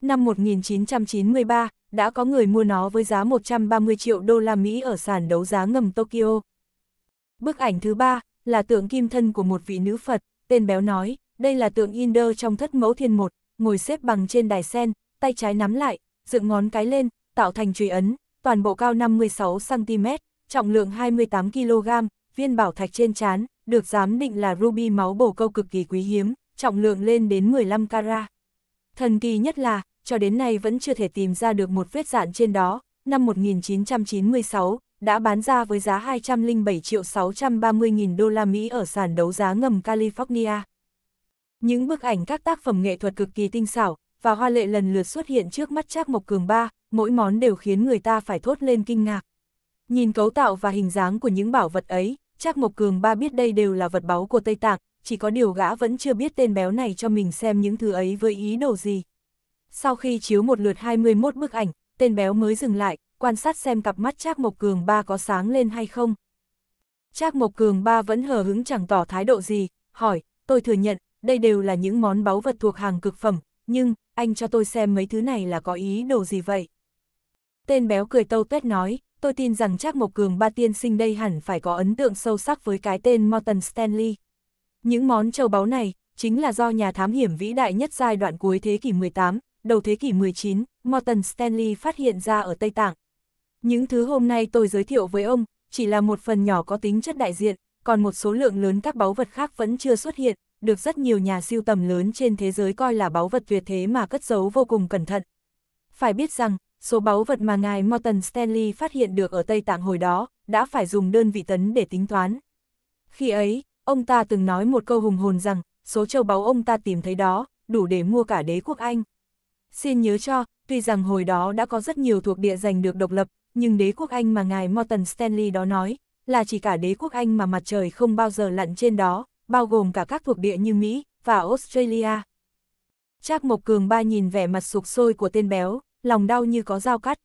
S1: Năm 1993, đã có người mua nó với giá 130 triệu đô la Mỹ ở sàn đấu giá ngầm Tokyo. Bức ảnh thứ ba là tượng kim thân của một vị nữ Phật, tên béo nói, đây là tượng Inder trong thất mẫu thiên một, ngồi xếp bằng trên đài sen, tay trái nắm lại, dựng ngón cái lên, tạo thành chùy ấn, toàn bộ cao 56cm, trọng lượng 28kg, viên bảo thạch trên chán được giám định là ruby máu bổ câu cực kỳ quý hiếm, trọng lượng lên đến 15 carat. Thần kỳ nhất là, cho đến nay vẫn chưa thể tìm ra được một vết dạn trên đó, năm 1996, đã bán ra với giá 207 triệu 630 nghìn đô la Mỹ ở sàn đấu giá ngầm California. Những bức ảnh các tác phẩm nghệ thuật cực kỳ tinh xảo và hoa lệ lần lượt xuất hiện trước mắt Trác Mộc Cường ba, mỗi món đều khiến người ta phải thốt lên kinh ngạc. Nhìn cấu tạo và hình dáng của những bảo vật ấy, Trác Mộc Cường ba biết đây đều là vật báu của Tây Tạng, chỉ có điều gã vẫn chưa biết tên béo này cho mình xem những thứ ấy với ý đồ gì. Sau khi chiếu một lượt 21 bức ảnh, tên béo mới dừng lại, quan sát xem cặp mắt Trác Mộc Cường ba có sáng lên hay không. Trác Mộc Cường ba vẫn hờ hứng chẳng tỏ thái độ gì, hỏi, tôi thừa nhận, đây đều là những món báu vật thuộc hàng cực phẩm, nhưng, anh cho tôi xem mấy thứ này là có ý đồ gì vậy? Tên béo cười tâu tuét nói, tôi tin rằng chắc Mộc Cường ba tiên sinh đây hẳn phải có ấn tượng sâu sắc với cái tên Morton Stanley. Những món châu báu này, chính là do nhà thám hiểm vĩ đại nhất giai đoạn cuối thế kỷ 18, đầu thế kỷ 19, Morton Stanley phát hiện ra ở Tây Tạng. Những thứ hôm nay tôi giới thiệu với ông, chỉ là một phần nhỏ có tính chất đại diện, còn một số lượng lớn các báu vật khác vẫn chưa xuất hiện, được rất nhiều nhà siêu tầm lớn trên thế giới coi là báu vật tuyệt thế mà cất giấu vô cùng cẩn thận. Phải biết rằng, số báu vật mà ngài Morton Stanley phát hiện được ở Tây Tạng hồi đó, đã phải dùng đơn vị tấn để tính toán. Khi ấy, ông ta từng nói một câu hùng hồn rằng, số châu báu ông ta tìm thấy đó, đủ để mua cả đế quốc Anh. Xin nhớ cho, tuy rằng hồi đó đã có rất nhiều thuộc địa giành được độc lập, nhưng đế quốc Anh mà ngài Morton Stanley đó nói, là chỉ cả đế quốc Anh mà mặt trời không bao giờ lặn trên đó, bao gồm cả các thuộc địa như Mỹ và Australia. Trác Mộc Cường ba nhìn vẻ mặt sụp sôi của tên béo, lòng đau như có dao cắt.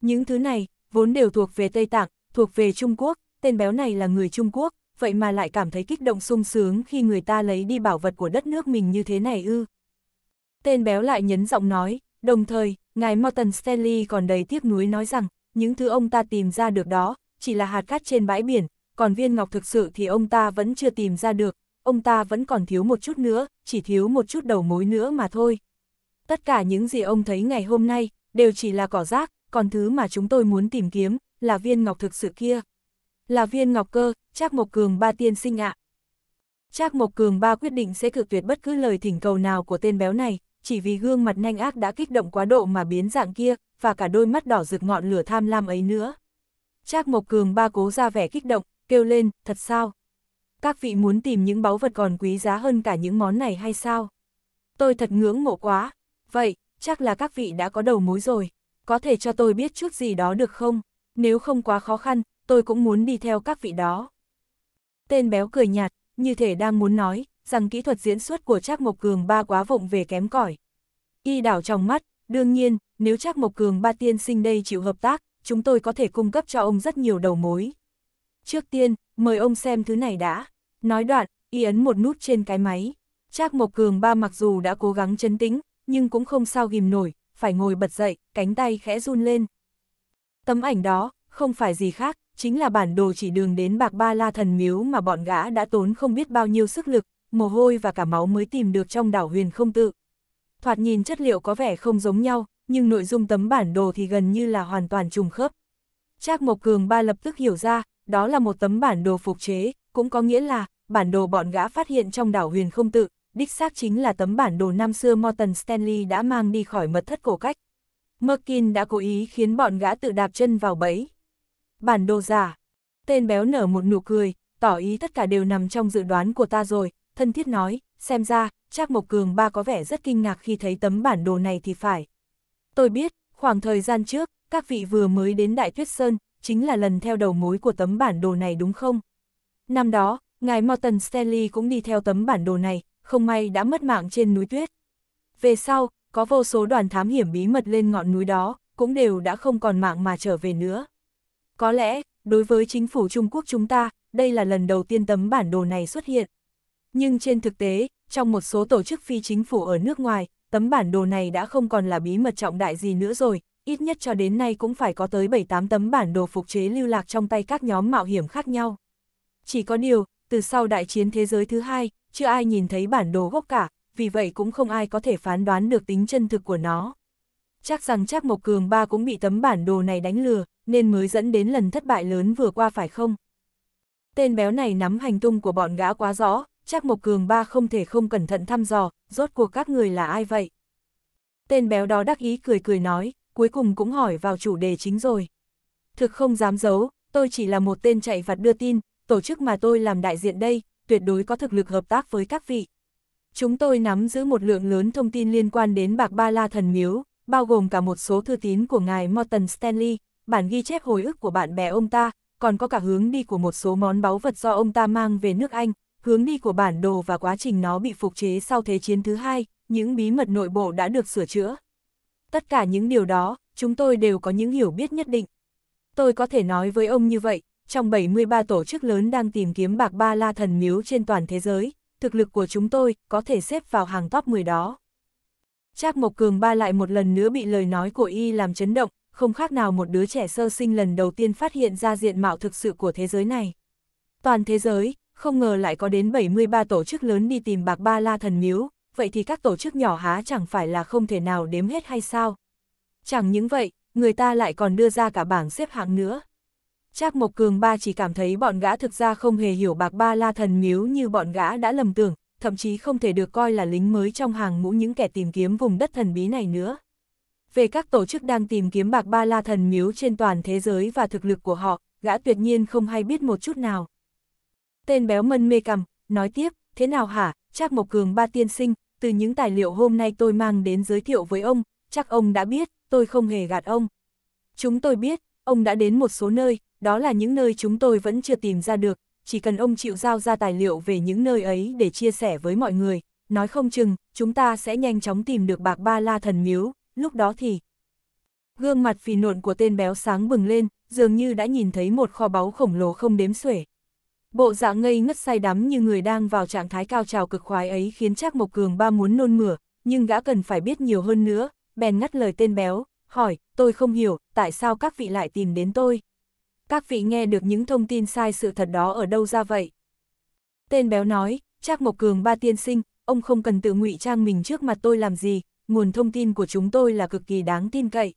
S1: Những thứ này, vốn đều thuộc về Tây Tạng, thuộc về Trung Quốc, tên béo này là người Trung Quốc, vậy mà lại cảm thấy kích động sung sướng khi người ta lấy đi bảo vật của đất nước mình như thế này ư. Tên béo lại nhấn giọng nói, đồng thời, ngài Morton Stanley còn đầy tiếc nuối nói rằng, những thứ ông ta tìm ra được đó, chỉ là hạt cát trên bãi biển, còn viên ngọc thực sự thì ông ta vẫn chưa tìm ra được, ông ta vẫn còn thiếu một chút nữa, chỉ thiếu một chút đầu mối nữa mà thôi. Tất cả những gì ông thấy ngày hôm nay, đều chỉ là cỏ rác, còn thứ mà chúng tôi muốn tìm kiếm, là viên ngọc thực sự kia. Là viên ngọc cơ, Trác Mộc Cường ba tiên sinh ạ. À. Trác Mộc Cường ba quyết định sẽ cự tuyệt bất cứ lời thỉnh cầu nào của tên béo này, chỉ vì gương mặt nhanh ác đã kích động quá độ mà biến dạng kia, và cả đôi mắt đỏ rực ngọn lửa tham lam ấy nữa. Trác Mộc Cường ba cố ra vẻ kích động, kêu lên, thật sao? Các vị muốn tìm những báu vật còn quý giá hơn cả những món này hay sao? Tôi thật ngưỡng mộ quá. Vậy, chắc là các vị đã có đầu mối rồi. Có thể cho tôi biết chút gì đó được không? Nếu không quá khó khăn, tôi cũng muốn đi theo các vị đó. Tên béo cười nhạt, như thể đang muốn nói, rằng kỹ thuật diễn xuất của Trác Mộc Cường ba quá vụng về kém cỏi. Y đảo trong mắt, đương nhiên, nếu Trác Mộc Cường ba tiên sinh đây chịu hợp tác, chúng tôi có thể cung cấp cho ông rất nhiều đầu mối. Trước tiên, mời ông xem thứ này đã. Nói đoạn, y ấn một nút trên cái máy. Trác Mộc Cường ba mặc dù đã cố gắng chấn tĩnh, nhưng cũng không sao ghim nổi, phải ngồi bật dậy, cánh tay khẽ run lên. Tấm ảnh đó, không phải gì khác, chính là bản đồ chỉ đường đến bạc ba la thần miếu mà bọn gã đã tốn không biết bao nhiêu sức lực, mồ hôi và cả máu mới tìm được trong đảo huyền không tự. Thoạt nhìn chất liệu có vẻ không giống nhau, nhưng nội dung tấm bản đồ thì gần như là hoàn toàn trùng khớp. Trác Mộc Cường ba lập tức hiểu ra, đó là một tấm bản đồ phục chế, cũng có nghĩa là, bản đồ bọn gã phát hiện trong đảo huyền không tự, đích xác chính là tấm bản đồ năm xưa Morton Stanley đã mang đi khỏi mật thất cổ cách. Merkin đã cố ý khiến bọn gã tự đạp chân vào bẫy. Bản đồ giả. Tên béo nở một nụ cười, tỏ ý tất cả đều nằm trong dự đoán của ta rồi, thân thiết nói, xem ra, Trác Mộc Cường ba có vẻ rất kinh ngạc khi thấy tấm bản đồ này thì phải. Tôi biết, khoảng thời gian trước, các vị vừa mới đến Đại Tuyết Sơn, chính là lần theo đầu mối của tấm bản đồ này đúng không? Năm đó, ngài Morton Stanley cũng đi theo tấm bản đồ này, không may đã mất mạng trên núi tuyết. Về sau, có vô số đoàn thám hiểm bí mật lên ngọn núi đó, cũng đều đã không còn mạng mà trở về nữa. Có lẽ, đối với chính phủ Trung Quốc chúng ta, đây là lần đầu tiên tấm bản đồ này xuất hiện. Nhưng trên thực tế, trong một số tổ chức phi chính phủ ở nước ngoài, tấm bản đồ này đã không còn là bí mật trọng đại gì nữa rồi, ít nhất cho đến nay cũng phải có tới 7-8 tấm bản đồ phục chế lưu lạc trong tay các nhóm mạo hiểm khác nhau. Chỉ có điều, từ sau đại chiến thế giới thứ hai, chưa ai nhìn thấy bản đồ gốc cả, vì vậy cũng không ai có thể phán đoán được tính chân thực của nó. Chắc rằng chắc Mộc Cường ba cũng bị tấm bản đồ này đánh lừa, nên mới dẫn đến lần thất bại lớn vừa qua phải không? Tên béo này nắm hành tung của bọn gã quá rõ, chắc Mộc Cường ba không thể không cẩn thận thăm dò, rốt cuộc các người là ai vậy? Tên béo đó đắc ý cười cười nói, cuối cùng cũng hỏi vào chủ đề chính rồi. Thực không dám giấu, tôi chỉ là một tên chạy vặt đưa tin, tổ chức mà tôi làm đại diện đây, tuyệt đối có thực lực hợp tác với các vị. Chúng tôi nắm giữ một lượng lớn thông tin liên quan đến bạc ba la thần miếu, bao gồm cả một số thư tín của ngài Morton Stanley, bản ghi chép hồi ức của bạn bè ông ta, còn có cả hướng đi của một số món báu vật do ông ta mang về nước Anh, hướng đi của bản đồ và quá trình nó bị phục chế sau Thế chiến thứ hai, những bí mật nội bộ đã được sửa chữa, tất cả những điều đó, chúng tôi đều có những hiểu biết nhất định. Tôi có thể nói với ông như vậy, trong 73 tổ chức lớn đang tìm kiếm bạc ba la thần miếu trên toàn thế giới, thực lực của chúng tôi có thể xếp vào hàng top 10 đó. Trác Mộc Cường ba lại một lần nữa bị lời nói của y làm chấn động, không khác nào một đứa trẻ sơ sinh lần đầu tiên phát hiện ra diện mạo thực sự của thế giới này. Toàn thế giới, không ngờ lại có đến 73 tổ chức lớn đi tìm bạc ba la thần miếu, vậy thì các tổ chức nhỏ há chẳng phải là không thể nào đếm hết hay sao? Chẳng những vậy, người ta lại còn đưa ra cả bảng xếp hạng nữa. Trác Mộc Cường ba chỉ cảm thấy bọn gã thực ra không hề hiểu bạc ba la thần miếu như bọn gã đã lầm tưởng, thậm chí không thể được coi là lính mới trong hàng ngũ những kẻ tìm kiếm vùng đất thần bí này nữa. Về các tổ chức đang tìm kiếm bạc ba la thần miếu trên toàn thế giới và thực lực của họ, gã tuyệt nhiên không hay biết một chút nào. Tên béo mân mê cầm, nói tiếp, thế nào hả, Trác Mộc Cường ba tiên sinh, từ những tài liệu hôm nay tôi mang đến giới thiệu với ông, chắc ông đã biết, tôi không hề gạt ông. Chúng tôi biết, ông đã đến một số nơi, đó là những nơi chúng tôi vẫn chưa tìm ra được, chỉ cần ông chịu giao ra tài liệu về những nơi ấy để chia sẻ với mọi người, nói không chừng, chúng ta sẽ nhanh chóng tìm được bạc ba la thần miếu, lúc đó thì... Gương mặt phì nộn của tên béo sáng bừng lên, dường như đã nhìn thấy một kho báu khổng lồ không đếm xuể. Bộ dạng ngây ngất say đắm như người đang vào trạng thái cao trào cực khoái ấy khiến Trác Mộc Cường ba muốn nôn mửa, nhưng gã cần phải biết nhiều hơn nữa, bèn ngắt lời tên béo, hỏi, tôi không hiểu, tại sao các vị lại tìm đến tôi? Các vị nghe được những thông tin sai sự thật đó ở đâu ra vậy? Tên béo nói, Trác Mộc Cường ba tiên sinh, ông không cần tự ngụy trang mình trước mặt tôi làm gì, nguồn thông tin của chúng tôi là cực kỳ đáng tin cậy.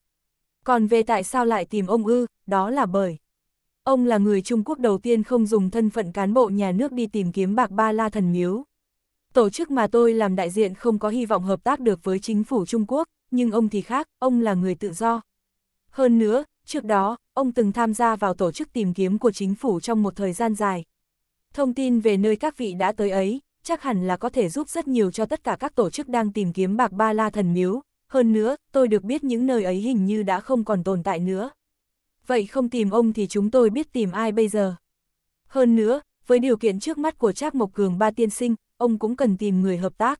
S1: Còn về tại sao lại tìm ông ư, đó là bởi... Ông là người Trung Quốc đầu tiên không dùng thân phận cán bộ nhà nước đi tìm kiếm bạc ba la thần miếu. Tổ chức mà tôi làm đại diện không có hy vọng hợp tác được với chính phủ Trung Quốc, nhưng ông thì khác, ông là người tự do. Hơn nữa, trước đó, ông từng tham gia vào tổ chức tìm kiếm của chính phủ trong một thời gian dài. Thông tin về nơi các vị đã tới ấy, chắc hẳn là có thể giúp rất nhiều cho tất cả các tổ chức đang tìm kiếm bạc ba la thần miếu. Hơn nữa, tôi được biết những nơi ấy hình như đã không còn tồn tại nữa vậy không tìm ông thì chúng tôi biết tìm ai bây giờ. Hơn nữa, với điều kiện trước mắt của Trác Mộc Cường ba tiên sinh, ông cũng cần tìm người hợp tác.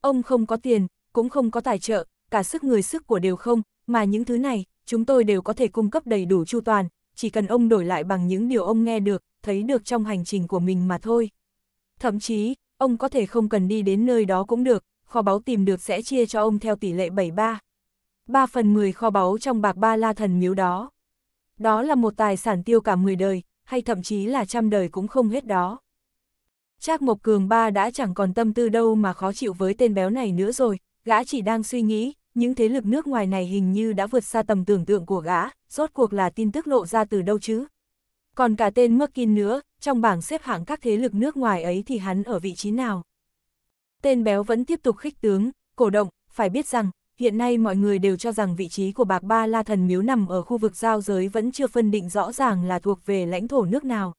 S1: Ông không có tiền, cũng không có tài trợ, cả sức người sức của đều không, mà những thứ này, chúng tôi đều có thể cung cấp đầy đủ chu toàn, chỉ cần ông đổi lại bằng những điều ông nghe được, thấy được trong hành trình của mình mà thôi. Thậm chí, ông có thể không cần đi đến nơi đó cũng được, kho báu tìm được sẽ chia cho ông theo tỷ lệ 73. 3 phần 10 kho báu trong bạc ba la thần miếu đó đó là một tài sản tiêu cả người đời, hay thậm chí là trăm đời cũng không hết đó. Trác Mộc Cường ba đã chẳng còn tâm tư đâu mà khó chịu với tên béo này nữa rồi, gã chỉ đang suy nghĩ, những thế lực nước ngoài này hình như đã vượt xa tầm tưởng tượng của gã, rốt cuộc là tin tức lộ ra từ đâu chứ. Còn cả tên Merkin nữa, trong bảng xếp hạng các thế lực nước ngoài ấy thì hắn ở vị trí nào? Tên béo vẫn tiếp tục khích tướng, cổ động, phải biết rằng, hiện nay mọi người đều cho rằng vị trí của Bạc Ba La Thần Miếu nằm ở khu vực giao giới vẫn chưa phân định rõ ràng là thuộc về lãnh thổ nước nào.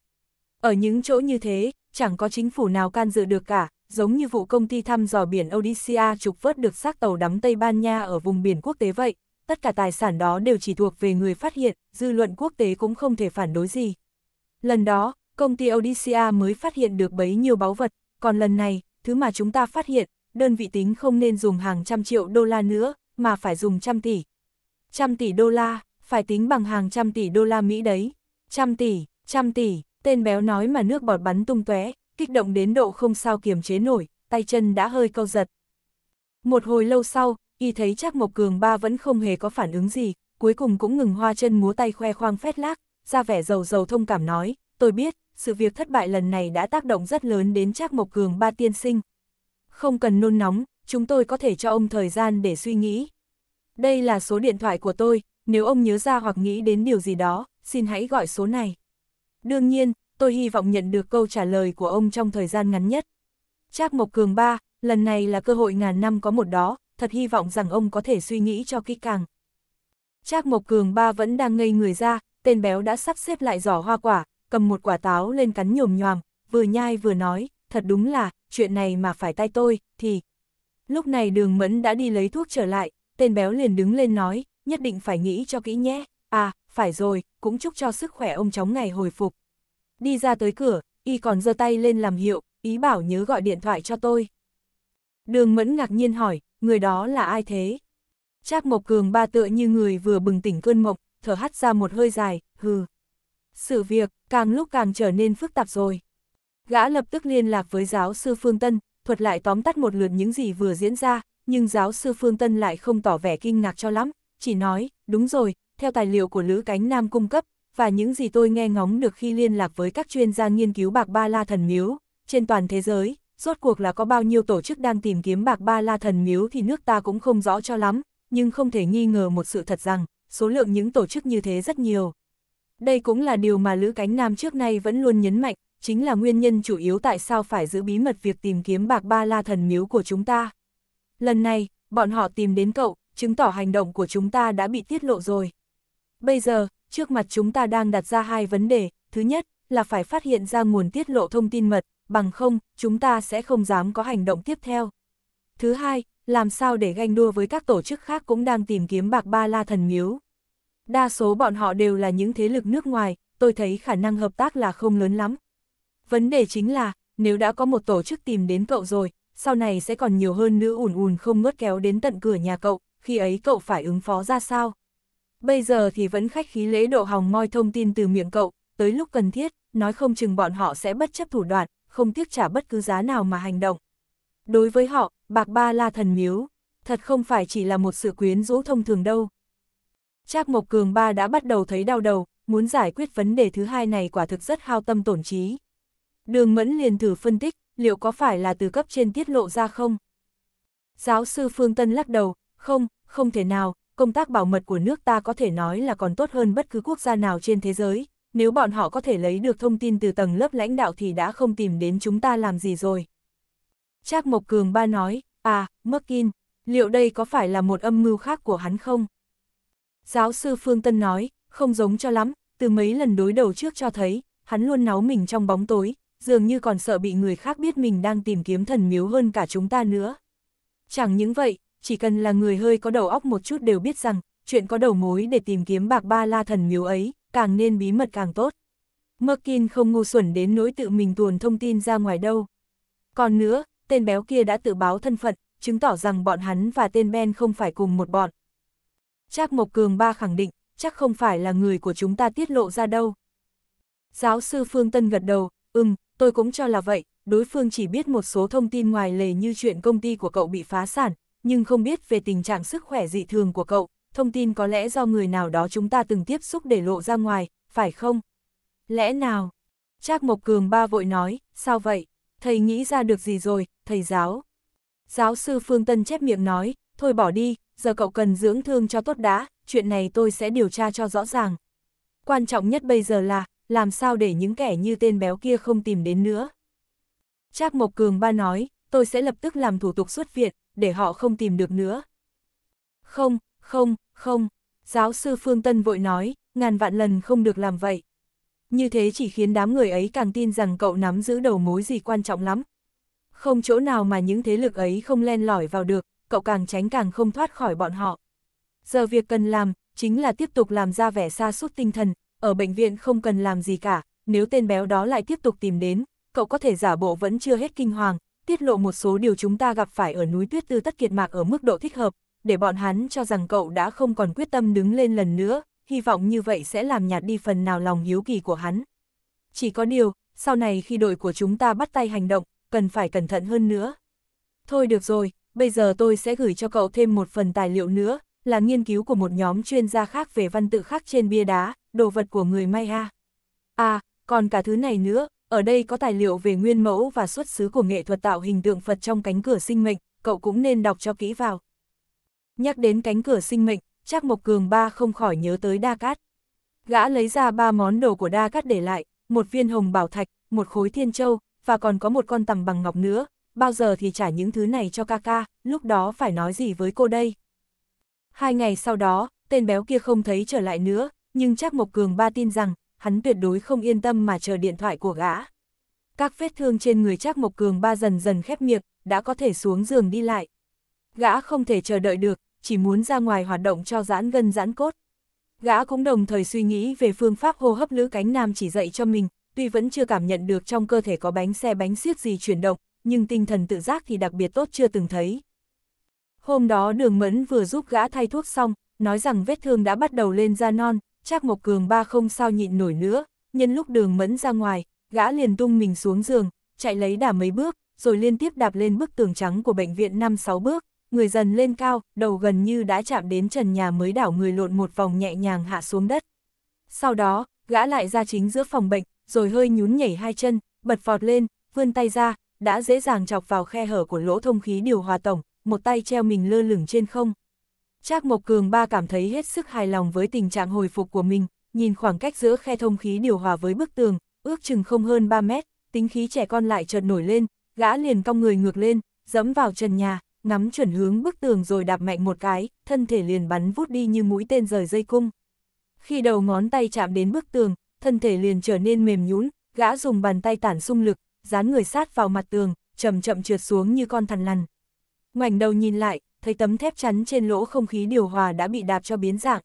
S1: Ở những chỗ như thế, chẳng có chính phủ nào can dự được cả, giống như vụ công ty thăm dò biển Odyssea trục vớt được xác tàu đắm Tây Ban Nha ở vùng biển quốc tế vậy, tất cả tài sản đó đều chỉ thuộc về người phát hiện, dư luận quốc tế cũng không thể phản đối gì. Lần đó, công ty Odyssea mới phát hiện được bấy nhiêu báu vật, còn lần này, thứ mà chúng ta phát hiện, đơn vị tính không nên dùng hàng trăm triệu đô la nữa, mà phải dùng trăm tỷ. Trăm tỷ đô la, phải tính bằng hàng trăm tỷ đô la Mỹ đấy. Trăm tỷ, trăm tỷ, tên béo nói mà nước bọt bắn tung tóe, kích động đến độ không sao kiềm chế nổi, tay chân đã hơi câu giật. Một hồi lâu sau, y thấy chắc Mộc Cường ba vẫn không hề có phản ứng gì, cuối cùng cũng ngừng hoa chân múa tay khoe khoang phét lác, ra vẻ giàu giàu thông cảm nói, tôi biết, sự việc thất bại lần này đã tác động rất lớn đến Trác Mộc Cường ba tiên sinh, không cần nôn nóng, chúng tôi có thể cho ông thời gian để suy nghĩ. Đây là số điện thoại của tôi, nếu ông nhớ ra hoặc nghĩ đến điều gì đó, xin hãy gọi số này. Đương nhiên, tôi hy vọng nhận được câu trả lời của ông trong thời gian ngắn nhất. Trác Mộc Cường 3, lần này là cơ hội ngàn năm có một đó, thật hy vọng rằng ông có thể suy nghĩ cho kỹ càng. Trác Mộc Cường ba vẫn đang ngây người ra, tên béo đã sắp xếp lại giỏ hoa quả, cầm một quả táo lên cắn nhồm nhòm, vừa nhai vừa nói, thật đúng là, chuyện này mà phải tay tôi, thì... Lúc này đường mẫn đã đi lấy thuốc trở lại, tên béo liền đứng lên nói, nhất định phải nghĩ cho kỹ nhé, à, phải rồi, cũng chúc cho sức khỏe ông chóng ngày hồi phục. Đi ra tới cửa, y còn giơ tay lên làm hiệu, ý bảo nhớ gọi điện thoại cho tôi. Đường mẫn ngạc nhiên hỏi, người đó là ai thế? Trác Mộc Cường ba tựa như người vừa bừng tỉnh cơn mộng, thở hắt ra một hơi dài, hừ. Sự việc, càng lúc càng trở nên phức tạp rồi. Gã lập tức liên lạc với giáo sư Phương Tân, thuật lại tóm tắt một lượt những gì vừa diễn ra, nhưng giáo sư Phương Tân lại không tỏ vẻ kinh ngạc cho lắm, chỉ nói, đúng rồi, theo tài liệu của Lữ Cánh Nam cung cấp, và những gì tôi nghe ngóng được khi liên lạc với các chuyên gia nghiên cứu bạc ba la thần miếu, trên toàn thế giới, rốt cuộc là có bao nhiêu tổ chức đang tìm kiếm bạc ba la thần miếu thì nước ta cũng không rõ cho lắm, nhưng không thể nghi ngờ một sự thật rằng, số lượng những tổ chức như thế rất nhiều. Đây cũng là điều mà Lữ Cánh Nam trước nay vẫn luôn nhấn mạnh, chính là nguyên nhân chủ yếu tại sao phải giữ bí mật việc tìm kiếm bạc ba la thần miếu của chúng ta. Lần này, bọn họ tìm đến cậu, chứng tỏ hành động của chúng ta đã bị tiết lộ rồi. Bây giờ, trước mặt chúng ta đang đặt ra hai vấn đề, thứ nhất là phải phát hiện ra nguồn tiết lộ thông tin mật, bằng không, chúng ta sẽ không dám có hành động tiếp theo. Thứ hai, làm sao để ganh đua với các tổ chức khác cũng đang tìm kiếm bạc ba la thần miếu. Đa số bọn họ đều là những thế lực nước ngoài, tôi thấy khả năng hợp tác là không lớn lắm, Vấn đề chính là, nếu đã có một tổ chức tìm đến cậu rồi, sau này sẽ còn nhiều hơn nữa ùn ùn không ngớt kéo đến tận cửa nhà cậu, khi ấy cậu phải ứng phó ra sao? Bây giờ thì vẫn khách khí lễ độ hòng moi thông tin từ miệng cậu, tới lúc cần thiết, nói không chừng bọn họ sẽ bất chấp thủ đoạn, không tiếc trả bất cứ giá nào mà hành động. Đối với họ, bạc ba la thần miếu, thật không phải chỉ là một sự quyến rũ thông thường đâu. Trác Mộc Cường ba đã bắt đầu thấy đau đầu, muốn giải quyết vấn đề thứ hai này quả thực rất hao tâm tổn trí. Đường Mẫn liền thử phân tích, liệu có phải là từ cấp trên tiết lộ ra không? Giáo sư Phương Tân lắc đầu, không, không thể nào, công tác bảo mật của nước ta có thể nói là còn tốt hơn bất cứ quốc gia nào trên thế giới, nếu bọn họ có thể lấy được thông tin từ tầng lớp lãnh đạo thì đã không tìm đến chúng ta làm gì rồi. Trác Mộc Cường ba nói, à, Merkin, liệu đây có phải là một âm mưu khác của hắn không? Giáo sư Phương Tân nói, không giống cho lắm, từ mấy lần đối đầu trước cho thấy, hắn luôn náu mình trong bóng tối, dường như còn sợ bị người khác biết mình đang tìm kiếm thần miếu hơn cả chúng ta nữa. Chẳng những vậy, chỉ cần là người hơi có đầu óc một chút đều biết rằng, chuyện có đầu mối để tìm kiếm bạc ba la thần miếu ấy, càng nên bí mật càng tốt. Merkin không ngu xuẩn đến nỗi tự mình tuồn thông tin ra ngoài đâu. Còn nữa, tên béo kia đã tự báo thân phận, chứng tỏ rằng bọn hắn và tên Ben không phải cùng một bọn. Trác Mộc Cường Ba khẳng định, chắc không phải là người của chúng ta tiết lộ ra đâu. Giáo sư Phương Tân gật đầu, ừm, tôi cũng cho là vậy, đối phương chỉ biết một số thông tin ngoài lề như chuyện công ty của cậu bị phá sản, nhưng không biết về tình trạng sức khỏe dị thường của cậu, thông tin có lẽ do người nào đó chúng ta từng tiếp xúc để lộ ra ngoài, phải không? Lẽ nào? Trác Mộc Cường ba vội nói, sao vậy? Thầy nghĩ ra được gì rồi, thầy giáo? Giáo sư Phương Tân chép miệng nói, thôi bỏ đi, giờ cậu cần dưỡng thương cho tốt đã, chuyện này tôi sẽ điều tra cho rõ ràng. Quan trọng nhất bây giờ là, làm sao để những kẻ như tên béo kia không tìm đến nữa. Trác Mộc Cường ba nói, tôi sẽ lập tức làm thủ tục xuất viện, để họ không tìm được nữa. Không, không, không, giáo sư Phương Tân vội nói, ngàn vạn lần không được làm vậy. Như thế chỉ khiến đám người ấy càng tin rằng cậu nắm giữ đầu mối gì quan trọng lắm. Không chỗ nào mà những thế lực ấy không len lỏi vào được, cậu càng tránh càng không thoát khỏi bọn họ. Giờ việc cần làm, chính là tiếp tục làm ra vẻ xa sút tinh thần, ở bệnh viện không cần làm gì cả, nếu tên béo đó lại tiếp tục tìm đến, cậu có thể giả bộ vẫn chưa hết kinh hoàng, tiết lộ một số điều chúng ta gặp phải ở núi tuyết tư tất kiệt mạc ở mức độ thích hợp, để bọn hắn cho rằng cậu đã không còn quyết tâm đứng lên lần nữa, hy vọng như vậy sẽ làm nhạt đi phần nào lòng hiếu kỳ của hắn. Chỉ có điều, sau này khi đội của chúng ta bắt tay hành động, cần phải cẩn thận hơn nữa. Thôi được rồi, bây giờ tôi sẽ gửi cho cậu thêm một phần tài liệu nữa, là nghiên cứu của một nhóm chuyên gia khác về văn tự khác trên bia đá, đồ vật của người Maya. À, còn cả thứ này nữa, ở đây có tài liệu về nguyên mẫu và xuất xứ của nghệ thuật tạo hình tượng Phật trong cánh cửa sinh mệnh, cậu cũng nên đọc cho kỹ vào. Nhắc đến cánh cửa sinh mệnh, Trác Mộc Cường ba không khỏi nhớ tới Đa Cát. Gã lấy ra ba món đồ của Đa Cát để lại, một viên hồng bảo thạch, một khối thiên châu, và còn có một con tằm bằng ngọc nữa, bao giờ thì trả những thứ này cho ca ca, lúc đó phải nói gì với cô đây. Hai ngày sau đó, tên béo kia không thấy trở lại nữa, nhưng chắc Mộc Cường ba tin rằng, hắn tuyệt đối không yên tâm mà chờ điện thoại của gã. Các vết thương trên người chắc Mộc Cường ba dần dần khép miệng, đã có thể xuống giường đi lại. Gã không thể chờ đợi được, chỉ muốn ra ngoài hoạt động cho giãn gân giãn cốt. Gã cũng đồng thời suy nghĩ về phương pháp hô hấp lữ cánh nam chỉ dạy cho mình, tuy vẫn chưa cảm nhận được trong cơ thể có bánh xe bánh xiết gì chuyển động, nhưng tinh thần tự giác thì đặc biệt tốt chưa từng thấy. Hôm đó đường mẫn vừa giúp gã thay thuốc xong, nói rằng vết thương đã bắt đầu lên da non, chắc Mộc Cường ba không sao nhịn nổi nữa, nhân lúc đường mẫn ra ngoài, gã liền tung mình xuống giường, chạy lấy đà mấy bước, rồi liên tiếp đạp lên bức tường trắng của bệnh viện 5-6 bước, người dần lên cao, đầu gần như đã chạm đến trần nhà mới đảo người lộn một vòng nhẹ nhàng hạ xuống đất. Sau đó, gã lại ra chính giữa phòng bệnh, rồi hơi nhún nhảy hai chân, bật vọt lên, vươn tay ra, đã dễ dàng chọc vào khe hở của lỗ thông khí điều hòa tổng, một tay treo mình lơ lửng trên không. Trác Mộc Cường ba cảm thấy hết sức hài lòng với tình trạng hồi phục của mình, nhìn khoảng cách giữa khe thông khí điều hòa với bức tường, ước chừng không hơn 3 mét, tính khí trẻ con lại chợt nổi lên, gã liền cong người ngược lên, dẫm vào trần nhà, ngắm chuẩn hướng bức tường rồi đạp mạnh một cái, thân thể liền bắn vút đi như mũi tên rời dây cung. Khi đầu ngón tay chạm đến bức tường, thân thể liền trở nên mềm nhũn, gã dùng bàn tay tản xung lực, dán người sát vào mặt tường, chậm chậm trượt xuống như con thằn lằn ngoảnh đầu nhìn lại, thấy tấm thép chắn trên lỗ không khí điều hòa đã bị đạp cho biến dạng.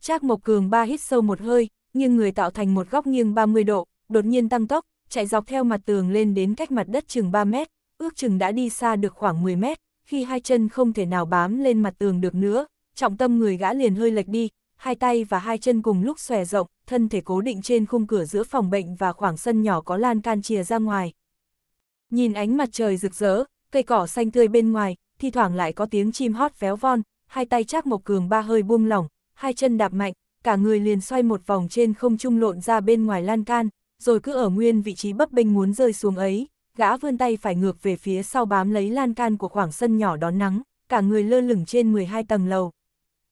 S1: Trác Mộc Cường ba hít sâu một hơi, nghiêng người tạo thành một góc nghiêng 30 độ, đột nhiên tăng tốc, chạy dọc theo mặt tường lên đến cách mặt đất chừng 3 mét, ước chừng đã đi xa được khoảng 10 mét, khi hai chân không thể nào bám lên mặt tường được nữa, trọng tâm người gã liền hơi lệch đi, hai tay và hai chân cùng lúc xòe rộng, thân thể cố định trên khung cửa giữa phòng bệnh và khoảng sân nhỏ có lan can chìa ra ngoài. Nhìn ánh mặt trời rực rỡ, cây cỏ xanh tươi bên ngoài, thi thoảng lại có tiếng chim hót véo von, hai tay Trác Mộc Cường ba hơi buông lỏng, hai chân đạp mạnh, cả người liền xoay một vòng trên không trung lộn ra bên ngoài lan can, rồi cứ ở nguyên vị trí bấp bênh muốn rơi xuống ấy, gã vươn tay phải ngược về phía sau bám lấy lan can của khoảng sân nhỏ đón nắng, cả người lơ lửng trên 12 tầng lầu.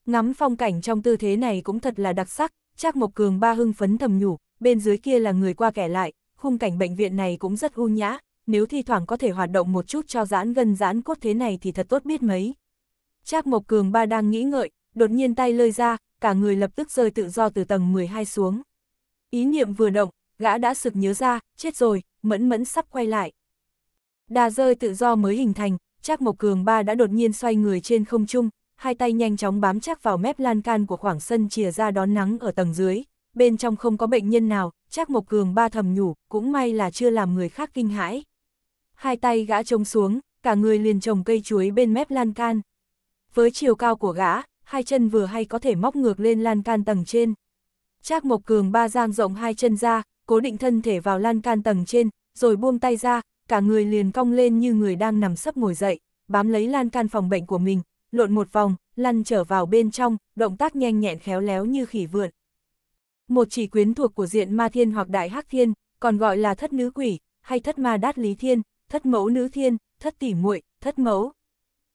S1: Ngắm phong cảnh trong tư thế này cũng thật là đặc sắc, chắc Mộc Cường ba hưng phấn thầm nhủ, bên dưới kia là người qua kẻ lại, khung cảnh bệnh viện này cũng rất u nhã, nếu thi thoảng có thể hoạt động một chút cho giãn gân giãn cốt thế này thì thật tốt biết mấy. Trác Mộc Cường ba đang nghĩ ngợi, đột nhiên tay lơi ra, cả người lập tức rơi tự do từ tầng 12 xuống. Ý niệm vừa động, gã đã sực nhớ ra, chết rồi, mẫn mẫn sắp quay lại. Đà rơi tự do mới hình thành, Trác Mộc Cường ba đã đột nhiên xoay người trên không trung, hai tay nhanh chóng bám chắc vào mép lan can của khoảng sân chìa ra đón nắng ở tầng dưới. Bên trong không có bệnh nhân nào, Trác Mộc Cường ba thầm nhủ, cũng may là chưa làm người khác kinh hãi hai tay gã trông xuống, cả người liền trồng cây chuối bên mép lan can. Với chiều cao của gã, hai chân vừa hay có thể móc ngược lên lan can tầng trên. Trác Mộc Cường ba giang rộng hai chân ra, cố định thân thể vào lan can tầng trên, rồi buông tay ra, cả người liền cong lên như người đang nằm sấp ngồi dậy, bám lấy lan can phòng bệnh của mình, lộn một vòng, lăn trở vào bên trong, động tác nhanh nhẹn khéo léo như khỉ vượn. Một chỉ quyến thuộc của diện ma thiên hoặc đại hắc thiên, còn gọi là thất nữ quỷ, hay thất ma đát lý thiên, thất mẫu nữ thiên, thất tỷ muội, thất mẫu.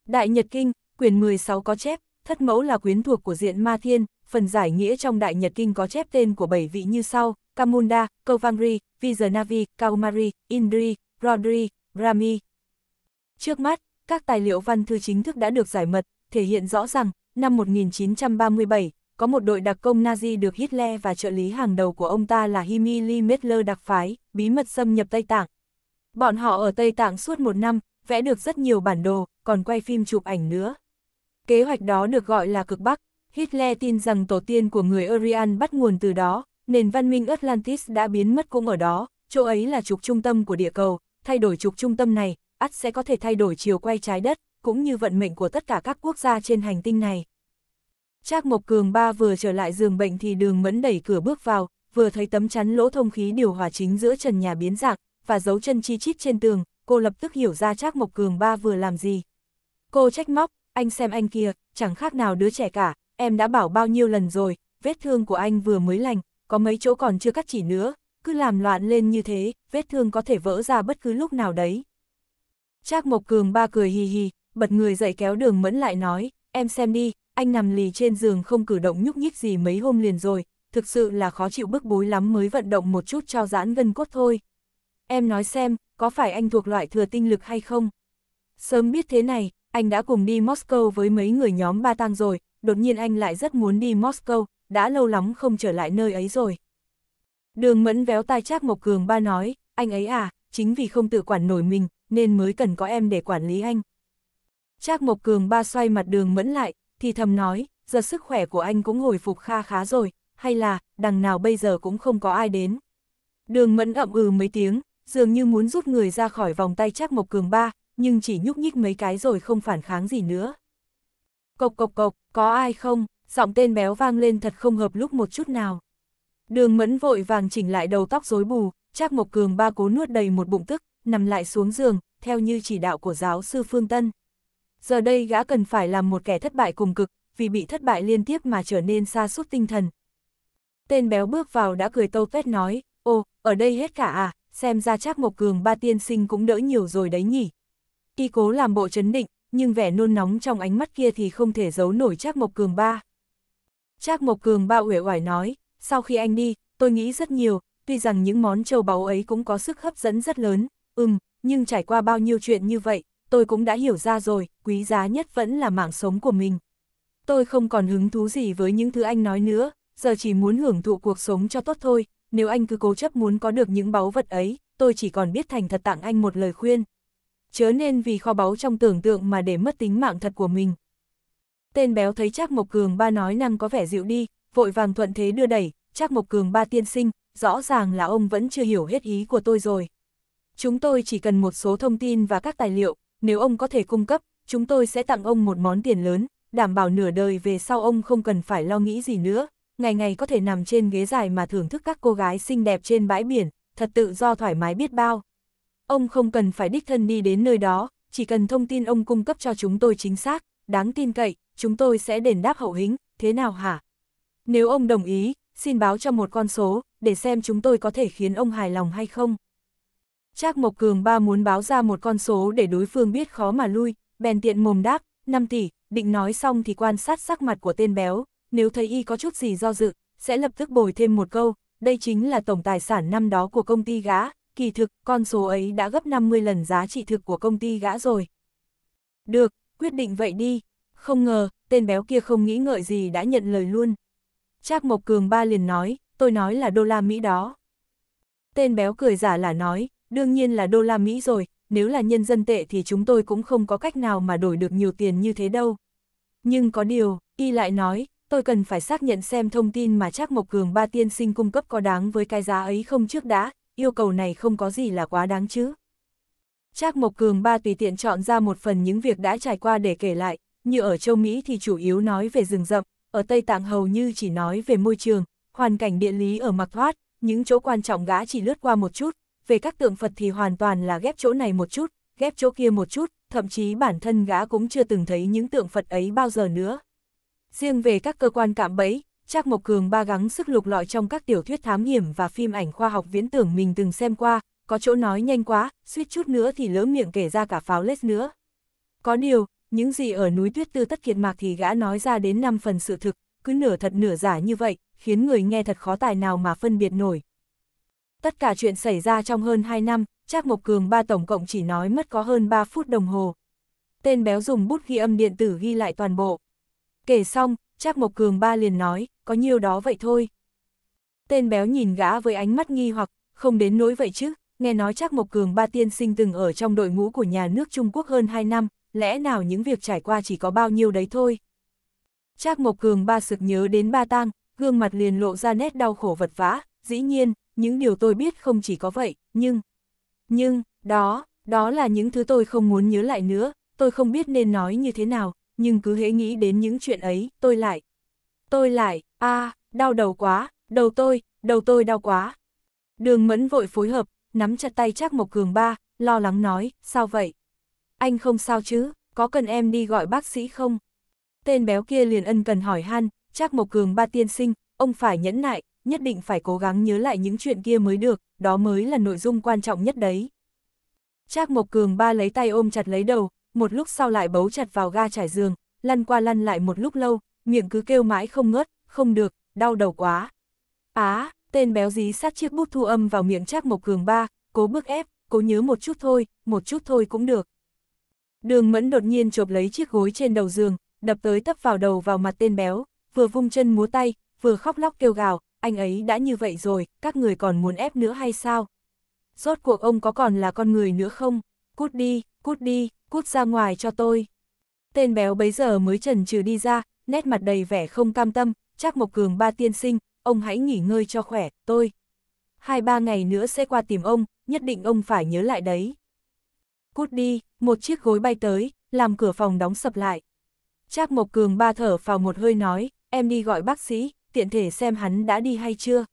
S1: Đại Nhật Kinh, quyển 16 có chép, thất mẫu là quyến thuộc của diện ma thiên, phần giải nghĩa trong Đại Nhật Kinh có chép tên của bảy vị như sau, Kamunda, Kovangri, Vijanavi, Kaumari, Indri, Rodri, Rami. Trước mắt, các tài liệu văn thư chính thức đã được giải mật, thể hiện rõ rằng, năm 1937, có một đội đặc công Nazi được Hitler và trợ lý hàng đầu của ông ta là Himili Metler đặc phái, bí mật xâm nhập Tây Tạng, Bọn họ ở Tây Tạng suốt một năm, vẽ được rất nhiều bản đồ, còn quay phim chụp ảnh nữa. Kế hoạch đó được gọi là cực Bắc. Hitler tin rằng tổ tiên của người Aryan bắt nguồn từ đó, nền văn minh Atlantis đã biến mất cũng ở đó, chỗ ấy là trục trung tâm của địa cầu, thay đổi trục trung tâm này, ắt sẽ có thể thay đổi chiều quay trái đất, cũng như vận mệnh của tất cả các quốc gia trên hành tinh này. Trác Mộc Cường ba vừa trở lại giường bệnh thì đường mẫn đẩy cửa bước vào, vừa thấy tấm chắn lỗ thông khí điều hòa chính giữa trần nhà biến dạng, và dấu chân chi chít trên tường, cô lập tức hiểu ra Trác Mộc Cường ba vừa làm gì. Cô trách móc, anh xem anh kia, chẳng khác nào đứa trẻ cả, em đã bảo bao nhiêu lần rồi, vết thương của anh vừa mới lành, có mấy chỗ còn chưa cắt chỉ nữa, cứ làm loạn lên như thế, vết thương có thể vỡ ra bất cứ lúc nào đấy. Trác Mộc Cường ba cười hì hì, bật người dậy kéo đường mẫn lại nói, em xem đi, anh nằm lì trên giường không cử động nhúc nhích gì mấy hôm liền rồi, thực sự là khó chịu bức bối lắm mới vận động một chút cho giãn gân cốt thôi em nói xem, có phải anh thuộc loại thừa tinh lực hay không? Sớm biết thế này, anh đã cùng đi Moscow với mấy người nhóm ba tang rồi, đột nhiên anh lại rất muốn đi Moscow, đã lâu lắm không trở lại nơi ấy rồi. Đường mẫn véo tai Trác Mộc Cường ba nói, anh ấy à, chính vì không tự quản nổi mình, nên mới cần có em để quản lý anh. Trác Mộc Cường ba xoay mặt đường mẫn lại, thì thầm nói, giờ sức khỏe của anh cũng hồi phục kha khá rồi, hay là, đằng nào bây giờ cũng không có ai đến. Đường mẫn ậm ừ mấy tiếng, dường như muốn rút người ra khỏi vòng tay Trác Mộc Cường ba, nhưng chỉ nhúc nhích mấy cái rồi không phản kháng gì nữa. Cộc cộc cộc, có ai không? Giọng tên béo vang lên thật không hợp lúc một chút nào. Đường mẫn vội vàng chỉnh lại đầu tóc rối bù, Trác Mộc Cường ba cố nuốt đầy một bụng tức, nằm lại xuống giường, theo như chỉ đạo của giáo sư Phương Tân. Giờ đây gã cần phải làm một kẻ thất bại cùng cực, vì bị thất bại liên tiếp mà trở nên xa sút tinh thần. Tên béo bước vào đã cười tâu tét nói, ô, ở đây hết cả à, xem ra chắc Mộc Cường ba tiên sinh cũng đỡ nhiều rồi đấy nhỉ. Y cố làm bộ chấn định, nhưng vẻ nôn nóng trong ánh mắt kia thì không thể giấu nổi Chắc Mộc Cường ba. Chắc Mộc Cường ba uể oải nói, sau khi anh đi, tôi nghĩ rất nhiều, tuy rằng những món châu báu ấy cũng có sức hấp dẫn rất lớn, ừm, nhưng trải qua bao nhiêu chuyện như vậy, tôi cũng đã hiểu ra rồi, quý giá nhất vẫn là mạng sống của mình. Tôi không còn hứng thú gì với những thứ anh nói nữa, giờ chỉ muốn hưởng thụ cuộc sống cho tốt thôi, nếu anh cứ cố chấp muốn có được những báu vật ấy, tôi chỉ còn biết thành thật tặng anh một lời khuyên. Chớ nên vì kho báu trong tưởng tượng mà để mất tính mạng thật của mình. Tên béo thấy Trác Mộc Cường ba nói năng có vẻ dịu đi, vội vàng thuận thế đưa đẩy, Trác Mộc Cường ba tiên sinh, rõ ràng là ông vẫn chưa hiểu hết ý của tôi rồi. Chúng tôi chỉ cần một số thông tin và các tài liệu, nếu ông có thể cung cấp, chúng tôi sẽ tặng ông một món tiền lớn, đảm bảo nửa đời về sau ông không cần phải lo nghĩ gì nữa ngày ngày có thể nằm trên ghế dài mà thưởng thức các cô gái xinh đẹp trên bãi biển, thật tự do thoải mái biết bao. Ông không cần phải đích thân đi đến nơi đó, chỉ cần thông tin ông cung cấp cho chúng tôi chính xác, đáng tin cậy, chúng tôi sẽ đền đáp hậu hĩnh, thế nào hả? Nếu ông đồng ý, xin báo cho một con số, để xem chúng tôi có thể khiến ông hài lòng hay không. Trác Mộc Cường ba muốn báo ra một con số để đối phương biết khó mà lui, bèn tiện mồm đáp, 5 tỷ, định nói xong thì quan sát sắc mặt của tên béo, nếu thấy y có chút gì do dự, sẽ lập tức bồi thêm một câu, đây chính là tổng tài sản năm đó của công ty gã, kỳ thực, con số ấy đã gấp 50 lần giá trị thực của công ty gã rồi. Được, quyết định vậy đi. Không ngờ, tên béo kia không nghĩ ngợi gì đã nhận lời luôn. Trác Mộc Cường ba liền nói, tôi nói là đô la Mỹ đó. Tên béo cười giả là nói, đương nhiên là đô la Mỹ rồi, nếu là nhân dân tệ thì chúng tôi cũng không có cách nào mà đổi được nhiều tiền như thế đâu. Nhưng có điều, y lại nói, tôi cần phải xác nhận xem thông tin mà Trác Mộc Cường ba tiên sinh cung cấp có đáng với cái giá ấy không trước đã, yêu cầu này không có gì là quá đáng chứ. Trác Mộc Cường ba tùy tiện chọn ra một phần những việc đã trải qua để kể lại, như ở châu Mỹ thì chủ yếu nói về rừng rậm, ở Tây Tạng hầu như chỉ nói về môi trường, hoàn cảnh địa lý ở Mạc Thoát, những chỗ quan trọng gã chỉ lướt qua một chút, về các tượng Phật thì hoàn toàn là ghép chỗ này một chút, ghép chỗ kia một chút, thậm chí bản thân gã cũng chưa từng thấy những tượng Phật ấy bao giờ nữa. Riêng về các cơ quan cạm bẫy, Trác Mộc Cường ba gắng sức lục lọi trong các tiểu thuyết thám hiểm và phim ảnh khoa học viễn tưởng mình từng xem qua, có chỗ nói nhanh quá, suýt chút nữa thì lỡ miệng kể ra cả pháo lết nữa. Có điều, những gì ở núi tuyết tư tất kiệt mạc thì gã nói ra đến 5 phần sự thực, cứ nửa thật nửa giả như vậy, khiến người nghe thật khó tài nào mà phân biệt nổi. Tất cả chuyện xảy ra trong hơn 2 năm, Trác Mộc Cường ba tổng cộng chỉ nói mất có hơn 3 phút đồng hồ. Tên béo dùng bút ghi âm điện tử ghi lại toàn bộ. Kể xong, Trác Mộc Cường ba liền nói, có nhiều đó vậy thôi. Tên béo nhìn gã với ánh mắt nghi hoặc, không đến nỗi vậy chứ, nghe nói Trác Mộc Cường ba tiên sinh từng ở trong đội ngũ của nhà nước Trung Quốc hơn 2 năm, lẽ nào những việc trải qua chỉ có bao nhiêu đấy thôi. Trác Mộc Cường ba sực nhớ đến ba tang, gương mặt liền lộ ra nét đau khổ vật vã, dĩ nhiên, những điều tôi biết không chỉ có vậy, nhưng... Nhưng, đó, đó là những thứ tôi không muốn nhớ lại nữa, tôi không biết nên nói như thế nào, nhưng cứ hễ nghĩ đến những chuyện ấy, tôi lại, tôi lại, a à, đau đầu quá, đầu tôi, đầu tôi đau quá. Đường mẫn vội phối hợp, nắm chặt tay chắc Mộc Cường ba, lo lắng nói, sao vậy? Anh không sao chứ, có cần em đi gọi bác sĩ không? Tên béo kia liền ân cần hỏi han, chắc Mộc Cường ba tiên sinh, ông phải nhẫn nại, nhất định phải cố gắng nhớ lại những chuyện kia mới được, đó mới là nội dung quan trọng nhất đấy. Trác Mộc Cường ba lấy tay ôm chặt lấy đầu, một lúc sau lại bấu chặt vào ga trải giường, lăn qua lăn lại một lúc lâu, miệng cứ kêu mãi không ngớt, không được, đau đầu quá. Á, tên béo dí sát chiếc bút thu âm vào miệng Trác Mộc Cường ba, cố bước ép, cố nhớ một chút thôi, một chút thôi cũng được. Đường Mẫn đột nhiên chộp lấy chiếc gối trên đầu giường, đập tới tấp vào đầu vào mặt tên béo, vừa vung chân múa tay, vừa khóc lóc kêu gào, anh ấy đã như vậy rồi, các người còn muốn ép nữa hay sao? Rốt cuộc ông có còn là con người nữa không? Cút đi, cút đi, cút ra ngoài cho tôi. Tên béo bấy giờ mới trần trừ đi ra, nét mặt đầy vẻ không cam tâm, chắc Mộc Cường ba tiên sinh, ông hãy nghỉ ngơi cho khỏe, tôi. Hai ba ngày nữa sẽ qua tìm ông, nhất định ông phải nhớ lại đấy. Cút đi, một chiếc gối bay tới, làm cửa phòng đóng sập lại. Trác Mộc Cường ba thở vào một hơi nói, em đi gọi bác sĩ, tiện thể xem hắn đã đi hay chưa.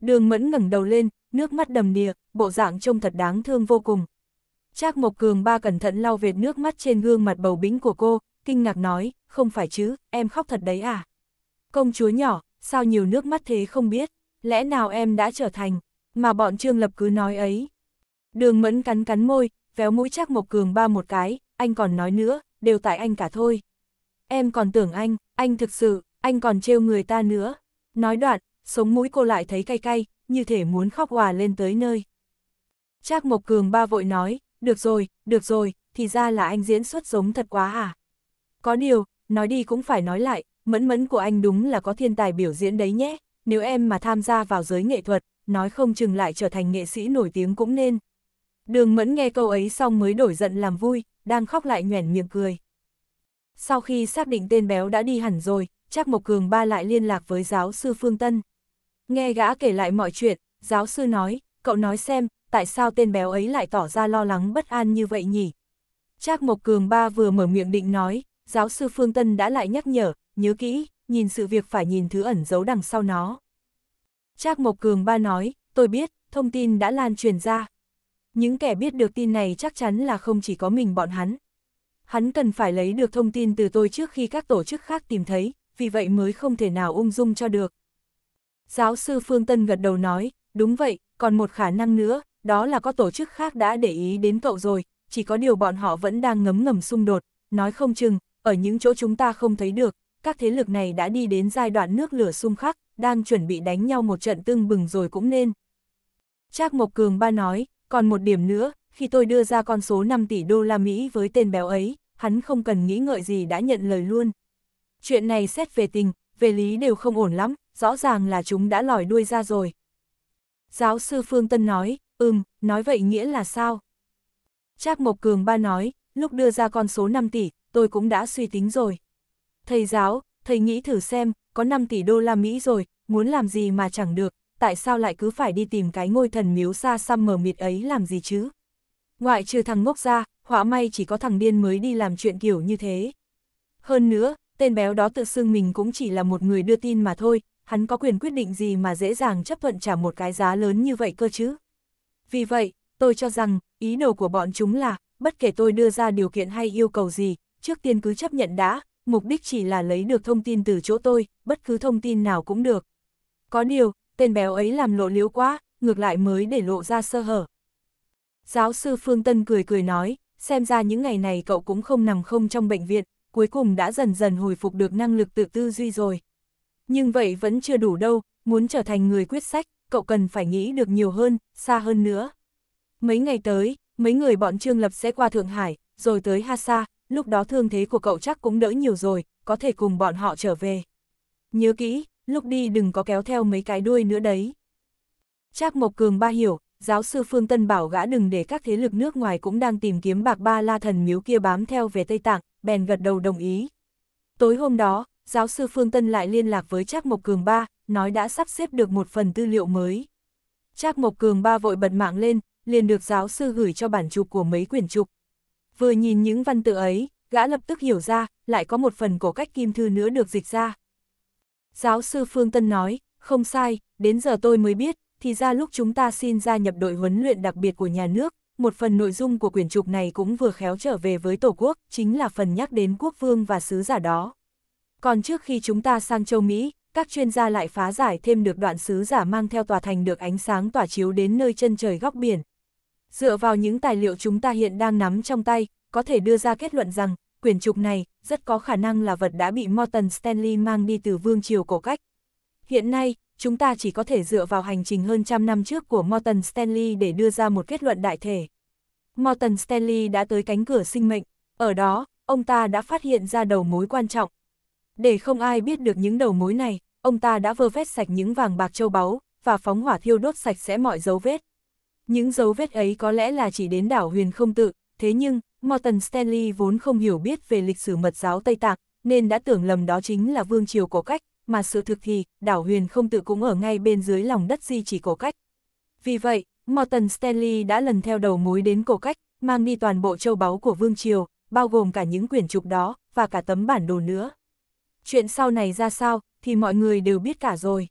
S1: Đường Mẫn ngẩng đầu lên, nước mắt đầm đìa, bộ dạng trông thật đáng thương vô cùng. Trác Mộc Cường ba cẩn thận lau vệt nước mắt trên gương mặt bầu bĩnh của cô, kinh ngạc nói, không phải chứ, em khóc thật đấy à? Công chúa nhỏ, sao nhiều nước mắt thế không biết, lẽ nào em đã trở thành, mà bọn Trương Lập cứ nói ấy. Đường Mẫn cắn cắn môi, véo mũi Trác Mộc Cường ba một cái, anh còn nói nữa, đều tại anh cả thôi. Em còn tưởng anh, anh thực sự, anh còn trêu người ta nữa. Nói đoạn, sống mũi cô lại thấy cay cay, như thể muốn khóc hòa lên tới nơi. Trác Mộc Cường ba vội nói, được rồi, được rồi, thì ra là anh diễn xuất giống thật quá à. Có điều, nói đi cũng phải nói lại, mẫn mẫn của anh đúng là có thiên tài biểu diễn đấy nhé, nếu em mà tham gia vào giới nghệ thuật, nói không chừng lại trở thành nghệ sĩ nổi tiếng cũng nên. Đường mẫn nghe câu ấy xong mới đổi giận làm vui, đang khóc lại nhoẻn miệng cười. Sau khi xác định tên béo đã đi hẳn rồi, chắc Mộc Cường Ba lại liên lạc với giáo sư Phương Tân. Nghe gã kể lại mọi chuyện, giáo sư nói, cậu nói xem, tại sao tên béo ấy lại tỏ ra lo lắng bất an như vậy nhỉ? Trác Mộc Cường Ba vừa mở miệng định nói, giáo sư Phương Tân đã lại nhắc nhở, nhớ kỹ, nhìn sự việc phải nhìn thứ ẩn giấu đằng sau nó. Trác Mộc Cường Ba nói, tôi biết, thông tin đã lan truyền ra. Những kẻ biết được tin này chắc chắn là không chỉ có mình bọn hắn. Hắn cần phải lấy được thông tin từ tôi trước khi các tổ chức khác tìm thấy, vì vậy mới không thể nào ung dung cho được. Giáo sư Phương Tân gật đầu nói, đúng vậy, còn một khả năng nữa, đó là có tổ chức khác đã để ý đến cậu rồi, chỉ có điều bọn họ vẫn đang ngấm ngầm xung đột, nói không chừng, ở những chỗ chúng ta không thấy được, các thế lực này đã đi đến giai đoạn nước lửa xung khắc, đang chuẩn bị đánh nhau một trận tương bừng rồi cũng nên. Trác Mộc Cường ba nói, còn một điểm nữa, khi tôi đưa ra con số 5 tỷ đô la Mỹ với tên béo ấy, hắn không cần nghĩ ngợi gì đã nhận lời luôn. Chuyện này xét về tình, về lý đều không ổn lắm, rõ ràng là chúng đã lòi đuôi ra rồi. Giáo sư Phương Tân nói, Ừm, nói vậy nghĩa là sao? Trác Mộc Cường ba nói, lúc đưa ra con số 5 tỷ, tôi cũng đã suy tính rồi. Thầy giáo, thầy nghĩ thử xem, có 5 tỷ đô la Mỹ rồi, muốn làm gì mà chẳng được, tại sao lại cứ phải đi tìm cái ngôi thần miếu xa xăm mờ mịt ấy làm gì chứ? Ngoại trừ thằng ngốc ra, họa may chỉ có thằng điên mới đi làm chuyện kiểu như thế. Hơn nữa, tên béo đó tự xưng mình cũng chỉ là một người đưa tin mà thôi, hắn có quyền quyết định gì mà dễ dàng chấp thuận trả một cái giá lớn như vậy cơ chứ? Vì vậy, tôi cho rằng, ý đồ của bọn chúng là, bất kể tôi đưa ra điều kiện hay yêu cầu gì, trước tiên cứ chấp nhận đã, mục đích chỉ là lấy được thông tin từ chỗ tôi, bất cứ thông tin nào cũng được. Có điều, tên béo ấy làm lộ liễu quá, ngược lại mới để lộ ra sơ hở. Giáo sư Phương Tân cười cười nói, xem ra những ngày này cậu cũng không nằm không trong bệnh viện, cuối cùng đã dần dần hồi phục được năng lực tự tư duy rồi. Nhưng vậy vẫn chưa đủ đâu, muốn trở thành người quyết sách, cậu cần phải nghĩ được nhiều hơn, xa hơn nữa. Mấy ngày tới, mấy người bọn Trương Lập sẽ qua Thượng Hải, rồi tới ha sa. lúc đó thương thế của cậu chắc cũng đỡ nhiều rồi, có thể cùng bọn họ trở về. Nhớ kỹ, lúc đi đừng có kéo theo mấy cái đuôi nữa đấy. Trác Mộc Cường ba hiểu, giáo sư Phương Tân bảo gã đừng để các thế lực nước ngoài cũng đang tìm kiếm bạc ba la thần miếu kia bám theo về Tây Tạng, bèn gật đầu đồng ý. Tối hôm đó, giáo sư Phương Tân lại liên lạc với Trác Mộc Cường ba, nói đã sắp xếp được một phần tư liệu mới. Trác Mộc Cường ba vội bật mạng lên, liền được giáo sư gửi cho bản chụp của mấy quyển chụp. Vừa nhìn những văn tự ấy, gã lập tức hiểu ra, lại có một phần cổ cách kim thư nữa được dịch ra. Giáo sư Phương Tân nói, không sai, đến giờ tôi mới biết, thì ra lúc chúng ta xin gia nhập đội huấn luyện đặc biệt của nhà nước, một phần nội dung của quyển trục này cũng vừa khéo trở về với Tổ quốc, chính là phần nhắc đến quốc vương và sứ giả đó. Còn trước khi chúng ta sang châu Mỹ, các chuyên gia lại phá giải thêm được đoạn sứ giả mang theo tòa thành được ánh sáng tỏa chiếu đến nơi chân trời góc biển. Dựa vào những tài liệu chúng ta hiện đang nắm trong tay, có thể đưa ra kết luận rằng, quyển trục này rất có khả năng là vật đã bị Morton Stanley mang đi từ vương triều cổ cách. Hiện nay, chúng ta chỉ có thể dựa vào hành trình hơn trăm năm trước của Morton Stanley để đưa ra một kết luận đại thể. Morton Stanley đã tới cánh cửa sinh mệnh, ở đó, ông ta đã phát hiện ra đầu mối quan trọng, để không ai biết được những đầu mối này, ông ta đã vơ vét sạch những vàng bạc châu báu, và phóng hỏa thiêu đốt sạch sẽ mọi dấu vết. Những dấu vết ấy có lẽ là chỉ đến đảo huyền không tự, thế nhưng, Morton Stanley vốn không hiểu biết về lịch sử mật giáo Tây Tạng, nên đã tưởng lầm đó chính là vương triều cổ cách, mà sự thực thì, đảo huyền không tự cũng ở ngay bên dưới lòng đất di chỉ cổ cách. Vì vậy, Morton Stanley đã lần theo đầu mối đến cổ cách, mang đi toàn bộ châu báu của vương triều, bao gồm cả những quyển trục đó, và cả tấm bản đồ nữa chuyện sau này ra sao, thì mọi người đều biết cả rồi.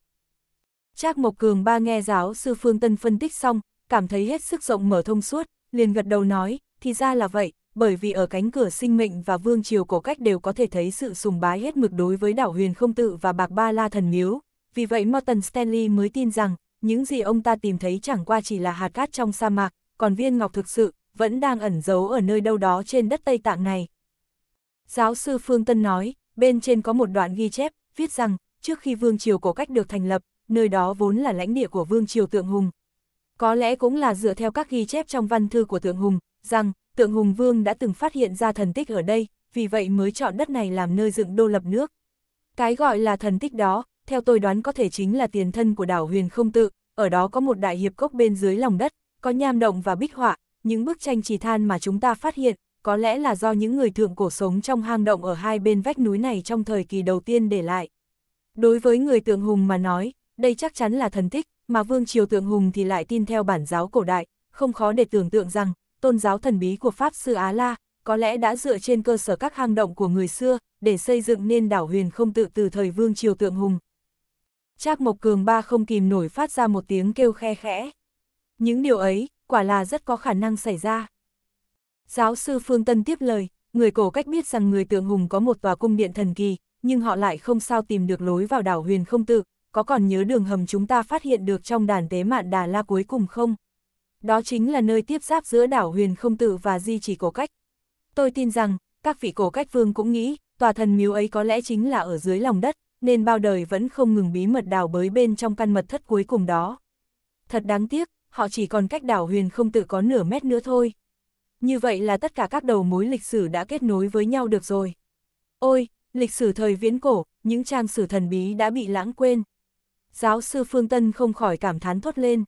S1: Trác Mộc Cường ba nghe giáo sư Phương Tân phân tích xong, cảm thấy hết sức rộng mở thông suốt, liền gật đầu nói, thì ra là vậy, bởi vì ở cánh cửa sinh mệnh và vương triều cổ cách đều có thể thấy sự sùng bái hết mực đối với đảo huyền không tự và bạc ba la thần miếu. Vì vậy Morton Stanley mới tin rằng, những gì ông ta tìm thấy chẳng qua chỉ là hạt cát trong sa mạc, còn viên ngọc thực sự, vẫn đang ẩn giấu ở nơi đâu đó trên đất Tây Tạng này. Giáo sư Phương Tân nói, Bên trên có một đoạn ghi chép, viết rằng, trước khi Vương Triều Cổ Cách được thành lập, nơi đó vốn là lãnh địa của Vương Triều Tượng Hùng. Có lẽ cũng là dựa theo các ghi chép trong văn thư của Tượng Hùng, rằng, Tượng Hùng Vương đã từng phát hiện ra thần tích ở đây, vì vậy mới chọn đất này làm nơi dựng đô lập nước. Cái gọi là thần tích đó, theo tôi đoán có thể chính là tiền thân của đảo huyền không tự, ở đó có một đại hiệp cốc bên dưới lòng đất, có nham động và bích họa, những bức tranh chỉ than mà chúng ta phát hiện, có lẽ là do những người thượng cổ sống trong hang động ở hai bên vách núi này trong thời kỳ đầu tiên để lại. Đối với người tượng hùng mà nói, đây chắc chắn là thần tích, mà vương triều tượng hùng thì lại tin theo bản giáo cổ đại, không khó để tưởng tượng rằng, tôn giáo thần bí của Pháp Sư Á La, có lẽ đã dựa trên cơ sở các hang động của người xưa, để xây dựng nên đảo huyền không tự từ thời vương triều tượng hùng. Trác Mộc Cường ba không kìm nổi phát ra một tiếng kêu khe khẽ. Những điều ấy, quả là rất có khả năng xảy ra. Giáo sư Phương Tân tiếp lời, người cổ cách biết rằng người tượng hùng có một tòa cung điện thần kỳ, nhưng họ lại không sao tìm được lối vào đảo huyền không tự, có còn nhớ đường hầm chúng ta phát hiện được trong đàn tế mạn Đà La cuối cùng không? Đó chính là nơi tiếp giáp giữa đảo huyền không tự và di chỉ cổ cách. Tôi tin rằng, các vị cổ cách vương cũng nghĩ, tòa thần miếu ấy có lẽ chính là ở dưới lòng đất, nên bao đời vẫn không ngừng bí mật đào bới bên trong căn mật thất cuối cùng đó. Thật đáng tiếc, họ chỉ còn cách đảo huyền không tự có nửa mét nữa thôi như vậy là tất cả các đầu mối lịch sử đã kết nối với nhau được rồi. Ôi, lịch sử thời viễn cổ, những trang sử thần bí đã bị lãng quên. Giáo sư Phương Tân không khỏi cảm thán thốt lên.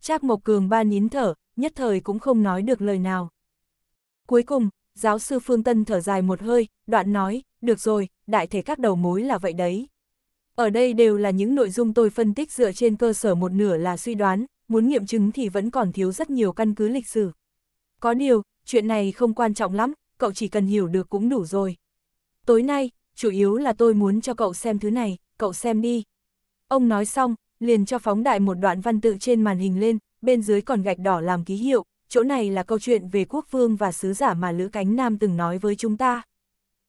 S1: Trác Mộc Cường ba nín thở, nhất thời cũng không nói được lời nào. Cuối cùng, giáo sư Phương Tân thở dài một hơi, đoạn nói, được rồi, đại thể các đầu mối là vậy đấy. Ở đây đều là những nội dung tôi phân tích dựa trên cơ sở một nửa là suy đoán, muốn nghiệm chứng thì vẫn còn thiếu rất nhiều căn cứ lịch sử. Có điều, chuyện này không quan trọng lắm, cậu chỉ cần hiểu được cũng đủ rồi. Tối nay, chủ yếu là tôi muốn cho cậu xem thứ này, cậu xem đi. Ông nói xong, liền cho phóng đại một đoạn văn tự trên màn hình lên, bên dưới còn gạch đỏ làm ký hiệu, chỗ này là câu chuyện về quốc vương và sứ giả mà Lữ Cánh Nam từng nói với chúng ta.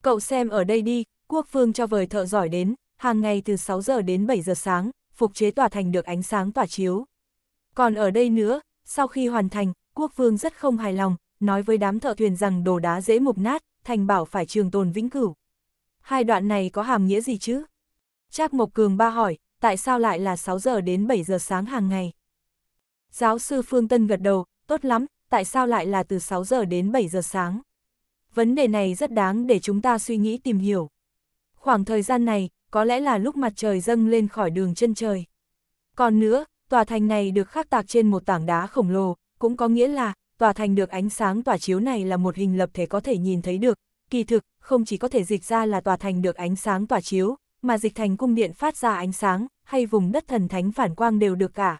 S1: Cậu xem ở đây đi, quốc vương cho vời thợ giỏi đến, hàng ngày từ 6 giờ đến 7 giờ sáng, phục chế tòa thành được ánh sáng tỏa chiếu. Còn ở đây nữa, sau khi hoàn thành, quốc vương rất không hài lòng, nói với đám thợ thuyền rằng đồ đá dễ mục nát, thành bảo phải trường tồn vĩnh cửu. Hai đoạn này có hàm nghĩa gì chứ? Trác Mộc Cường ba hỏi, tại sao lại là 6 giờ đến 7 giờ sáng hàng ngày? Giáo sư Phương Tân gật đầu, tốt lắm, tại sao lại là từ 6 giờ đến 7 giờ sáng? Vấn đề này rất đáng để chúng ta suy nghĩ tìm hiểu. Khoảng thời gian này, có lẽ là lúc mặt trời dâng lên khỏi đường chân trời. Còn nữa, tòa thành này được khắc tạc trên một tảng đá khổng lồ, cũng có nghĩa là, tòa thành được ánh sáng tỏa chiếu này là một hình lập thể có thể nhìn thấy được, kỳ thực, không chỉ có thể dịch ra là tòa thành được ánh sáng tỏa chiếu, mà dịch thành cung điện phát ra ánh sáng, hay vùng đất thần thánh phản quang đều được cả.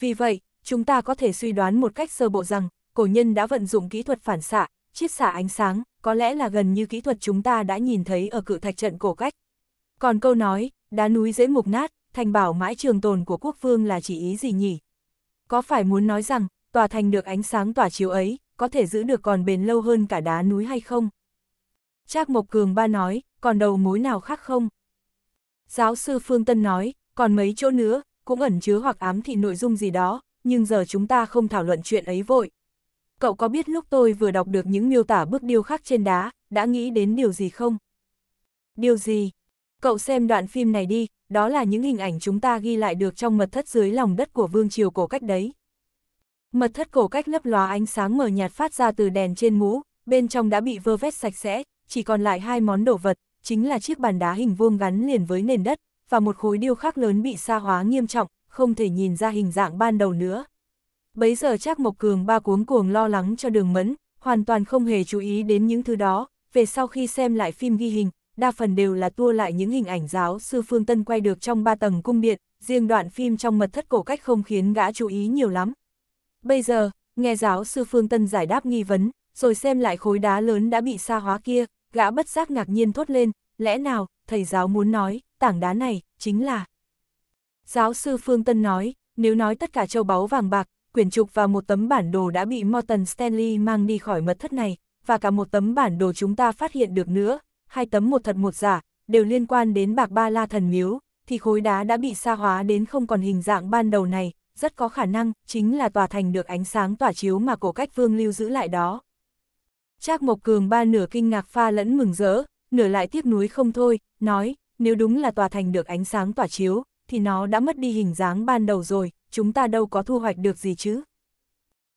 S1: Vì vậy, chúng ta có thể suy đoán một cách sơ bộ rằng, cổ nhân đã vận dụng kỹ thuật phản xạ, chiết xạ ánh sáng, có lẽ là gần như kỹ thuật chúng ta đã nhìn thấy ở cự thạch trận cổ cách. Còn câu nói, đá núi dễ mục nát, thành bảo mãi trường tồn của quốc vương là chỉ ý gì nhỉ? Có phải muốn nói rằng, tòa thành được ánh sáng tỏa chiếu ấy, có thể giữ được còn bền lâu hơn cả đá núi hay không? Trác Mộc Cường ba nói, còn đầu mối nào khác không? Giáo sư Phương Tân nói, còn mấy chỗ nữa, cũng ẩn chứa hoặc ám thị nội dung gì đó, nhưng giờ chúng ta không thảo luận chuyện ấy vội. Cậu có biết lúc tôi vừa đọc được những miêu tả bước điêu khắc trên đá, đã nghĩ đến điều gì không? Điều gì? Cậu xem đoạn phim này đi, đó là những hình ảnh chúng ta ghi lại được trong mật thất dưới lòng đất của Vương Triều cổ cách đấy. Mật thất cổ cách lấp lóa ánh sáng mờ nhạt phát ra từ đèn trên mũ, bên trong đã bị vơ vét sạch sẽ, chỉ còn lại hai món đồ vật, chính là chiếc bàn đá hình vuông gắn liền với nền đất, và một khối điêu khắc lớn bị sa hóa nghiêm trọng, không thể nhìn ra hình dạng ban đầu nữa. Bấy giờ chắc Mộc Cường ba cuống cuồng lo lắng cho đường mẫn, hoàn toàn không hề chú ý đến những thứ đó, về sau khi xem lại phim ghi hình, đa phần đều là tua lại những hình ảnh giáo sư Phương Tân quay được trong ba tầng cung điện, riêng đoạn phim trong mật thất cổ cách không khiến gã chú ý nhiều lắm, Bây giờ, nghe giáo sư Phương Tân giải đáp nghi vấn, rồi xem lại khối đá lớn đã bị sa hóa kia, gã bất giác ngạc nhiên thốt lên, lẽ nào, thầy giáo muốn nói, tảng đá này, chính là... Giáo sư Phương Tân nói, nếu nói tất cả châu báu vàng bạc, quyển trục và một tấm bản đồ đã bị Morton Stanley mang đi khỏi mật thất này, và cả một tấm bản đồ chúng ta phát hiện được nữa, hai tấm một thật một giả, đều liên quan đến bạc ba la thần miếu, thì khối đá đã bị sa hóa đến không còn hình dạng ban đầu này, rất có khả năng chính là tòa thành được ánh sáng tỏa chiếu mà cổ cách vương lưu giữ lại đó. Trác Mộc Cường ba nửa kinh ngạc pha lẫn mừng rỡ, nửa lại tiếc núi không thôi, nói, nếu đúng là tòa thành được ánh sáng tỏa chiếu, thì nó đã mất đi hình dáng ban đầu rồi, chúng ta đâu có thu hoạch được gì chứ.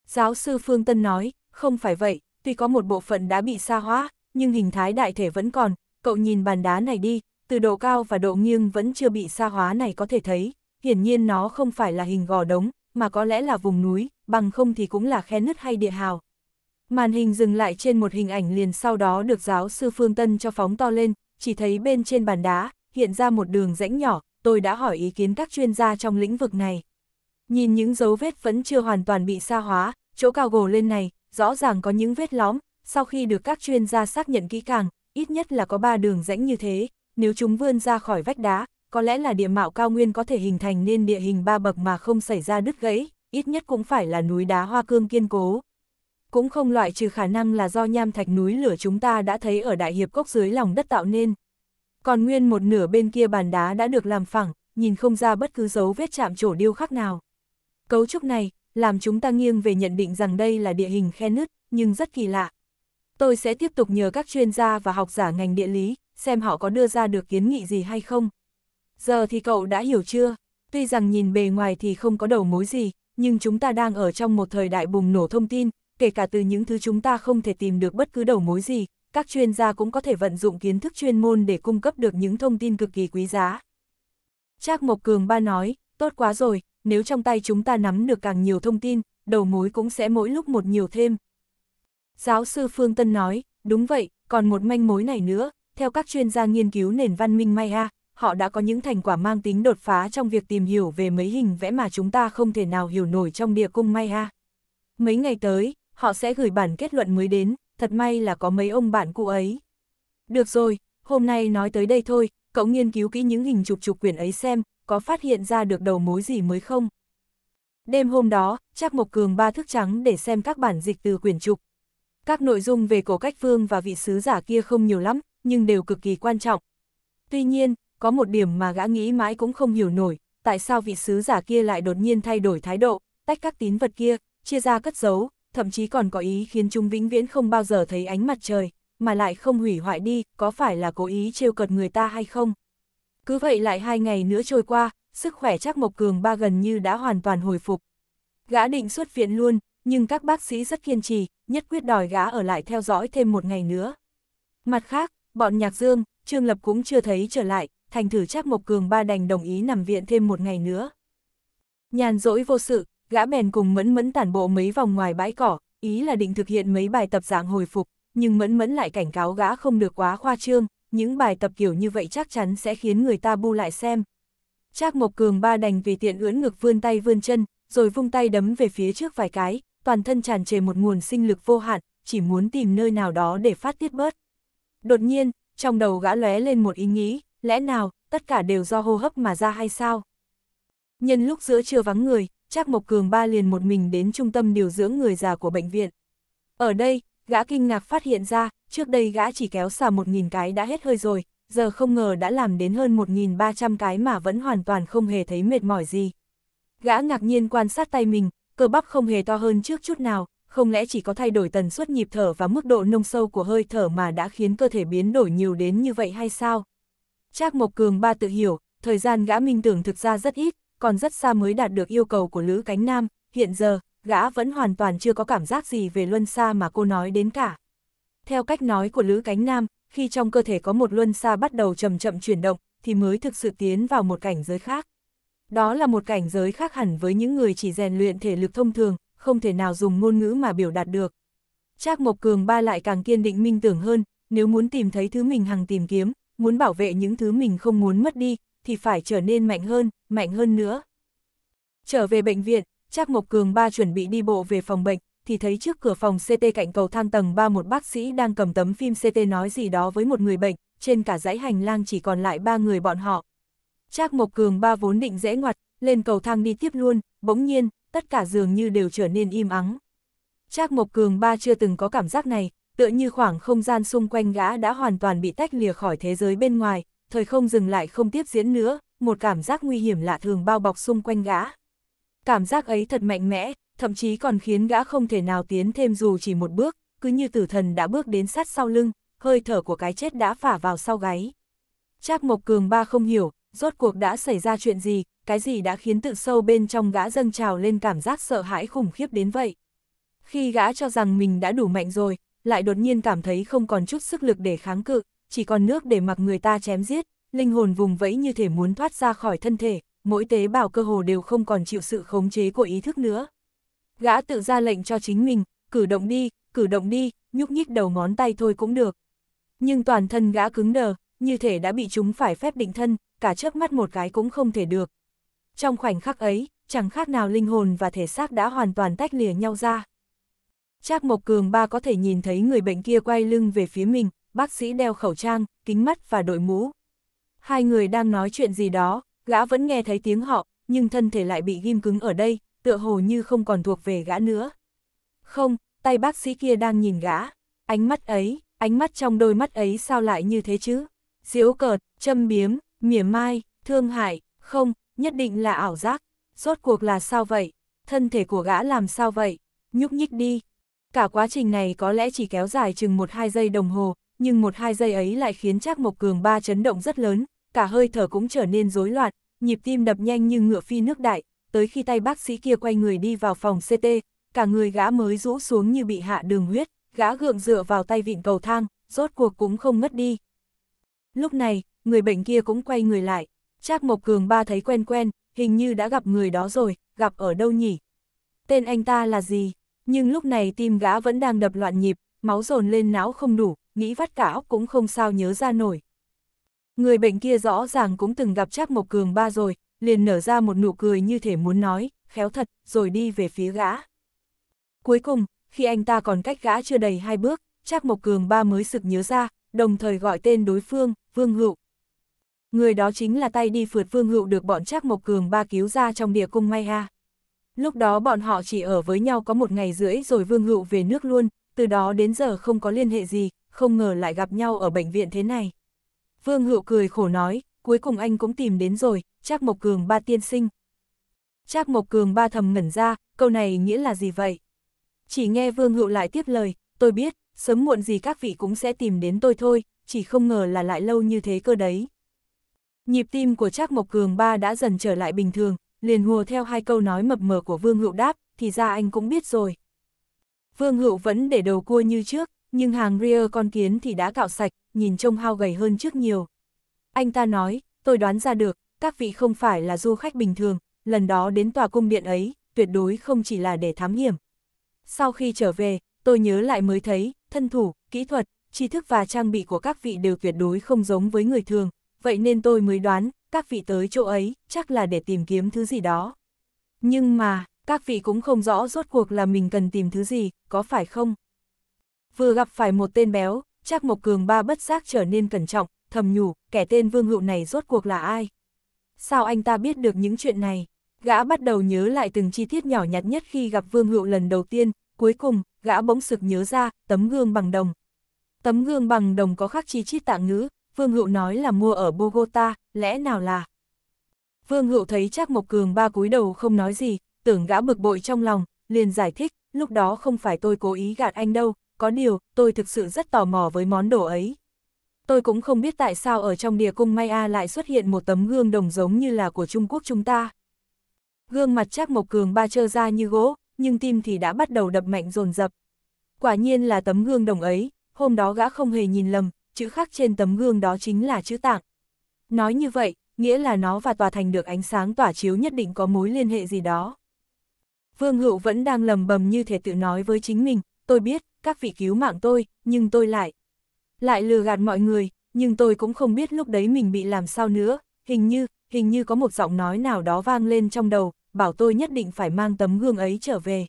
S1: Giáo sư Phương Tân nói, không phải vậy, tuy có một bộ phận đã bị xa hóa, nhưng hình thái đại thể vẫn còn, cậu nhìn bàn đá này đi, từ độ cao và độ nghiêng vẫn chưa bị xa hóa này có thể thấy, hiển nhiên nó không phải là hình gò đống, mà có lẽ là vùng núi, bằng không thì cũng là khe nứt hay địa hào. Màn hình dừng lại trên một hình ảnh liền sau đó được giáo sư Phương Tân cho phóng to lên, chỉ thấy bên trên bàn đá, hiện ra một đường rãnh nhỏ, tôi đã hỏi ý kiến các chuyên gia trong lĩnh vực này. Nhìn những dấu vết vẫn chưa hoàn toàn bị sa hóa, chỗ cao gồ lên này, rõ ràng có những vết lõm, sau khi được các chuyên gia xác nhận kỹ càng, ít nhất là có ba đường rãnh như thế, nếu chúng vươn ra khỏi vách đá, có lẽ là địa mạo cao nguyên có thể hình thành nên địa hình ba bậc mà không xảy ra đứt gãy, ít nhất cũng phải là núi đá hoa cương kiên cố. Cũng không loại trừ khả năng là do nham thạch núi lửa chúng ta đã thấy ở đại hiệp cốc dưới lòng đất tạo nên. Còn nguyên một nửa bên kia bàn đá đã được làm phẳng, nhìn không ra bất cứ dấu vết chạm trổ điêu khắc nào. Cấu trúc này, làm chúng ta nghiêng về nhận định rằng đây là địa hình khe nứt, nhưng rất kỳ lạ. Tôi sẽ tiếp tục nhờ các chuyên gia và học giả ngành địa lý, xem họ có đưa ra được kiến nghị gì hay không. Giờ thì cậu đã hiểu chưa? Tuy rằng nhìn bề ngoài thì không có đầu mối gì, nhưng chúng ta đang ở trong một thời đại bùng nổ thông tin, kể cả từ những thứ chúng ta không thể tìm được bất cứ đầu mối gì, các chuyên gia cũng có thể vận dụng kiến thức chuyên môn để cung cấp được những thông tin cực kỳ quý giá. Trác Mộc Cường ba nói, tốt quá rồi, nếu trong tay chúng ta nắm được càng nhiều thông tin, đầu mối cũng sẽ mỗi lúc một nhiều thêm. Giáo sư Phương Tân nói, đúng vậy, còn một manh mối này nữa, theo các chuyên gia nghiên cứu nền văn minh Maya, họ đã có những thành quả mang tính đột phá trong việc tìm hiểu về mấy hình vẽ mà chúng ta không thể nào hiểu nổi trong địa cung Maya. Mấy ngày tới, họ sẽ gửi bản kết luận mới đến, thật may là có mấy ông bạn cụ ấy. Được rồi, hôm nay nói tới đây thôi, cậu nghiên cứu kỹ những hình chụp chụp quyển ấy xem, có phát hiện ra được đầu mối gì mới không? Đêm hôm đó, Trác Mộc Cường ba thức trắng để xem các bản dịch từ quyển trục. Các nội dung về cổ cách phương và vị sứ giả kia không nhiều lắm, nhưng đều cực kỳ quan trọng. Tuy nhiên, có một điểm mà gã nghĩ mãi cũng không hiểu nổi, tại sao vị sứ giả kia lại đột nhiên thay đổi thái độ, tách các tín vật kia, chia ra cất giấu, thậm chí còn có ý khiến chúng vĩnh viễn không bao giờ thấy ánh mặt trời, mà lại không hủy hoại đi, có phải là cố ý trêu cợt người ta hay không? Cứ vậy lại hai ngày nữa trôi qua, sức khỏe chắc Mộc Cường ba gần như đã hoàn toàn hồi phục. Gã định xuất viện luôn, nhưng các bác sĩ rất kiên trì, nhất quyết đòi gã ở lại theo dõi thêm một ngày nữa. Mặt khác, bọn Nhạc Dương, Trương Lập cũng chưa thấy trở lại, thành thử chắc Mộc Cường ba đành đồng ý nằm viện thêm một ngày nữa. Nhàn rỗi vô sự, gã bèn cùng Mẫn Mẫn tản bộ mấy vòng ngoài bãi cỏ, ý là định thực hiện mấy bài tập dạng hồi phục, nhưng Mẫn Mẫn lại cảnh cáo gã không được quá khoa trương, những bài tập kiểu như vậy chắc chắn sẽ khiến người ta bu lại xem. chắc Mộc Cường ba đành vì tiện ưỡn ngực vươn tay vươn chân, rồi vung tay đấm về phía trước vài cái, toàn thân tràn trề một nguồn sinh lực vô hạn, chỉ muốn tìm nơi nào đó để phát tiết bớt. Đột nhiên, trong đầu gã lóe lên một ý nghĩ, lẽ nào, tất cả đều do hô hấp mà ra hay sao? Nhân lúc giữa trưa vắng người, Trác Mộc Cường ba liền một mình đến trung tâm điều dưỡng người già của bệnh viện. Ở đây, gã kinh ngạc phát hiện ra, trước đây gã chỉ kéo xà 1.000 cái đã hết hơi rồi, giờ không ngờ đã làm đến hơn 1.300 cái mà vẫn hoàn toàn không hề thấy mệt mỏi gì. Gã ngạc nhiên quan sát tay mình, cơ bắp không hề to hơn trước chút nào, không lẽ chỉ có thay đổi tần suất nhịp thở và mức độ nông sâu của hơi thở mà đã khiến cơ thể biến đổi nhiều đến như vậy hay sao? Trác Mộc Cường ba tự hiểu, thời gian gã minh tưởng thực ra rất ít, còn rất xa mới đạt được yêu cầu của Lữ Cánh Nam, hiện giờ, gã vẫn hoàn toàn chưa có cảm giác gì về luân xa mà cô nói đến cả. Theo cách nói của Lữ Cánh Nam, khi trong cơ thể có một luân xa bắt đầu chậm chậm chuyển động, thì mới thực sự tiến vào một cảnh giới khác. Đó là một cảnh giới khác hẳn với những người chỉ rèn luyện thể lực thông thường, không thể nào dùng ngôn ngữ mà biểu đạt được. Trác Mộc Cường ba lại càng kiên định minh tưởng hơn, nếu muốn tìm thấy thứ mình hằng tìm kiếm, muốn bảo vệ những thứ mình không muốn mất đi, thì phải trở nên mạnh hơn, mạnh hơn nữa. Trở về bệnh viện, Trác Mộc Cường ba chuẩn bị đi bộ về phòng bệnh, thì thấy trước cửa phòng CT cạnh cầu thang tầng 3 một bác sĩ đang cầm tấm phim CT nói gì đó với một người bệnh, trên cả dãy hành lang chỉ còn lại ba người bọn họ. Trác Mộc Cường ba vốn định rẽ ngoặt, lên cầu thang đi tiếp luôn, bỗng nhiên, tất cả dường như đều trở nên im ắng. Trác Mộc Cường ba chưa từng có cảm giác này, tựa như khoảng không gian xung quanh gã đã hoàn toàn bị tách lìa khỏi thế giới bên ngoài, thời không dừng lại không tiếp diễn nữa, một cảm giác nguy hiểm lạ thường bao bọc xung quanh gã. Cảm giác ấy thật mạnh mẽ, thậm chí còn khiến gã không thể nào tiến thêm dù chỉ một bước, cứ như tử thần đã bước đến sát sau lưng, hơi thở của cái chết đã phả vào sau gáy. Trác Mộc Cường ba không hiểu, rốt cuộc đã xảy ra chuyện gì, cái gì đã khiến tự sâu bên trong gã dâng trào lên cảm giác sợ hãi khủng khiếp đến vậy. Khi gã cho rằng mình đã đủ mạnh rồi, lại đột nhiên cảm thấy không còn chút sức lực để kháng cự, chỉ còn nước để mặc người ta chém giết, linh hồn vùng vẫy như thể muốn thoát ra khỏi thân thể, mỗi tế bào cơ hồ đều không còn chịu sự khống chế của ý thức nữa. Gã tự ra lệnh cho chính mình, cử động đi, cử động đi, nhúc nhích đầu ngón tay thôi cũng được. Nhưng toàn thân gã cứng đờ, như thể đã bị chúng phải phép định thân, cả chớp mắt một cái cũng không thể được. Trong khoảnh khắc ấy, chẳng khác nào linh hồn và thể xác đã hoàn toàn tách lìa nhau ra. Trác Mộc Cường ba có thể nhìn thấy người bệnh kia quay lưng về phía mình, bác sĩ đeo khẩu trang, kính mắt và đội mũ. Hai người đang nói chuyện gì đó, gã vẫn nghe thấy tiếng họ, nhưng thân thể lại bị ghim cứng ở đây, tựa hồ như không còn thuộc về gã nữa. Không, tay bác sĩ kia đang nhìn gã, ánh mắt ấy, ánh mắt trong đôi mắt ấy sao lại như thế chứ? Diễu cợt, châm biếm, mỉa mai, thương hại, không, nhất định là ảo giác. Rốt cuộc là sao vậy? Thân thể của gã làm sao vậy? Nhúc nhích đi, Cả quá trình này có lẽ chỉ kéo dài chừng 1-2 giây đồng hồ, nhưng 1-2 giây ấy lại khiến Trác Mộc Cường ba chấn động rất lớn, cả hơi thở cũng trở nên rối loạn, nhịp tim đập nhanh như ngựa phi nước đại, tới khi tay bác sĩ kia quay người đi vào phòng CT, cả người gã mới rũ xuống như bị hạ đường huyết, gã gượng dựa vào tay vịn cầu thang, rốt cuộc cũng không ngất đi. Lúc này, người bệnh kia cũng quay người lại, Trác Mộc Cường ba thấy quen quen, hình như đã gặp người đó rồi, gặp ở đâu nhỉ? Tên anh ta là gì? Nhưng lúc này tim gã vẫn đang đập loạn nhịp, máu dồn lên não không đủ, nghĩ vắt cả óc cũng không sao nhớ ra nổi. Người bệnh kia rõ ràng cũng từng gặp chắc Mộc Cường ba rồi, liền nở ra một nụ cười như thể muốn nói, khéo thật, rồi đi về phía gã. Cuối cùng, khi anh ta còn cách gã chưa đầy hai bước, chắc Mộc Cường ba mới sực nhớ ra, đồng thời gọi tên đối phương, Vương Hữu. Người đó chính là tay đi phượt Vương Hữu được bọn chắc Mộc Cường ba cứu ra trong địa cung Mai Ha. Lúc đó bọn họ chỉ ở với nhau có một ngày rưỡi rồi Vương Hữu về nước luôn, từ đó đến giờ không có liên hệ gì, không ngờ lại gặp nhau ở bệnh viện thế này. Vương Hữu cười khổ nói, cuối cùng anh cũng tìm đến rồi, Trác Mộc Cường ba tiên sinh. Trác Mộc Cường ba thầm ngẩn ra, câu này nghĩa là gì vậy? Chỉ nghe Vương Hữu lại tiếp lời, tôi biết, sớm muộn gì các vị cũng sẽ tìm đến tôi thôi, chỉ không ngờ là lại lâu như thế cơ đấy. Nhịp tim của Trác Mộc Cường ba đã dần trở lại bình thường, liền hùa theo hai câu nói mập mờ của Vương Hữu đáp, thì ra anh cũng biết rồi. Vương Hữu vẫn để đầu cua như trước, nhưng hàng rear con kiến thì đã cạo sạch, nhìn trông hao gầy hơn trước nhiều. Anh ta nói, tôi đoán ra được, các vị không phải là du khách bình thường, lần đó đến tòa cung điện ấy, tuyệt đối không chỉ là để thám hiểm. Sau khi trở về, tôi nhớ lại mới thấy, thân thủ, kỹ thuật, tri thức và trang bị của các vị đều tuyệt đối không giống với người thường, vậy nên tôi mới đoán, các vị tới chỗ ấy, chắc là để tìm kiếm thứ gì đó. Nhưng mà, các vị cũng không rõ rốt cuộc là mình cần tìm thứ gì, có phải không? Vừa gặp phải một tên béo, chắc Mộc Cường ba bất giác trở nên cẩn trọng, thầm nhủ, kẻ tên Vương Hữu này rốt cuộc là ai? Sao anh ta biết được những chuyện này? Gã bắt đầu nhớ lại từng chi tiết nhỏ nhặt nhất khi gặp Vương Hữu lần đầu tiên, cuối cùng, gã bỗng sực nhớ ra, tấm gương bằng đồng. Tấm gương bằng đồng có khắc chi chít tạ ngữ, Vương Hữu nói là mua ở Bogota, lẽ nào là... Vương Hữu thấy Trác Mộc Cường ba cúi đầu không nói gì, tưởng gã bực bội trong lòng, liền giải thích, lúc đó không phải tôi cố ý gạt anh đâu, có điều, tôi thực sự rất tò mò với món đồ ấy. Tôi cũng không biết tại sao ở trong địa cung Maya lại xuất hiện một tấm gương đồng giống như là của Trung Quốc chúng ta. Gương mặt Trác Mộc Cường ba trơ ra như gỗ, nhưng tim thì đã bắt đầu đập mạnh dồn dập. Quả nhiên là tấm gương đồng ấy, hôm đó gã không hề nhìn lầm, chữ khắc trên tấm gương đó chính là chữ tạc. Nói như vậy, nghĩa là nó và tòa thành được ánh sáng tỏa chiếu nhất định có mối liên hệ gì đó. Vương Hữu vẫn đang lầm bầm như thể tự nói với chính mình, tôi biết, các vị cứu mạng tôi, nhưng tôi lại, lại lừa gạt mọi người, nhưng tôi cũng không biết lúc đấy mình bị làm sao nữa, hình như, hình như có một giọng nói nào đó vang lên trong đầu, bảo tôi nhất định phải mang tấm gương ấy trở về.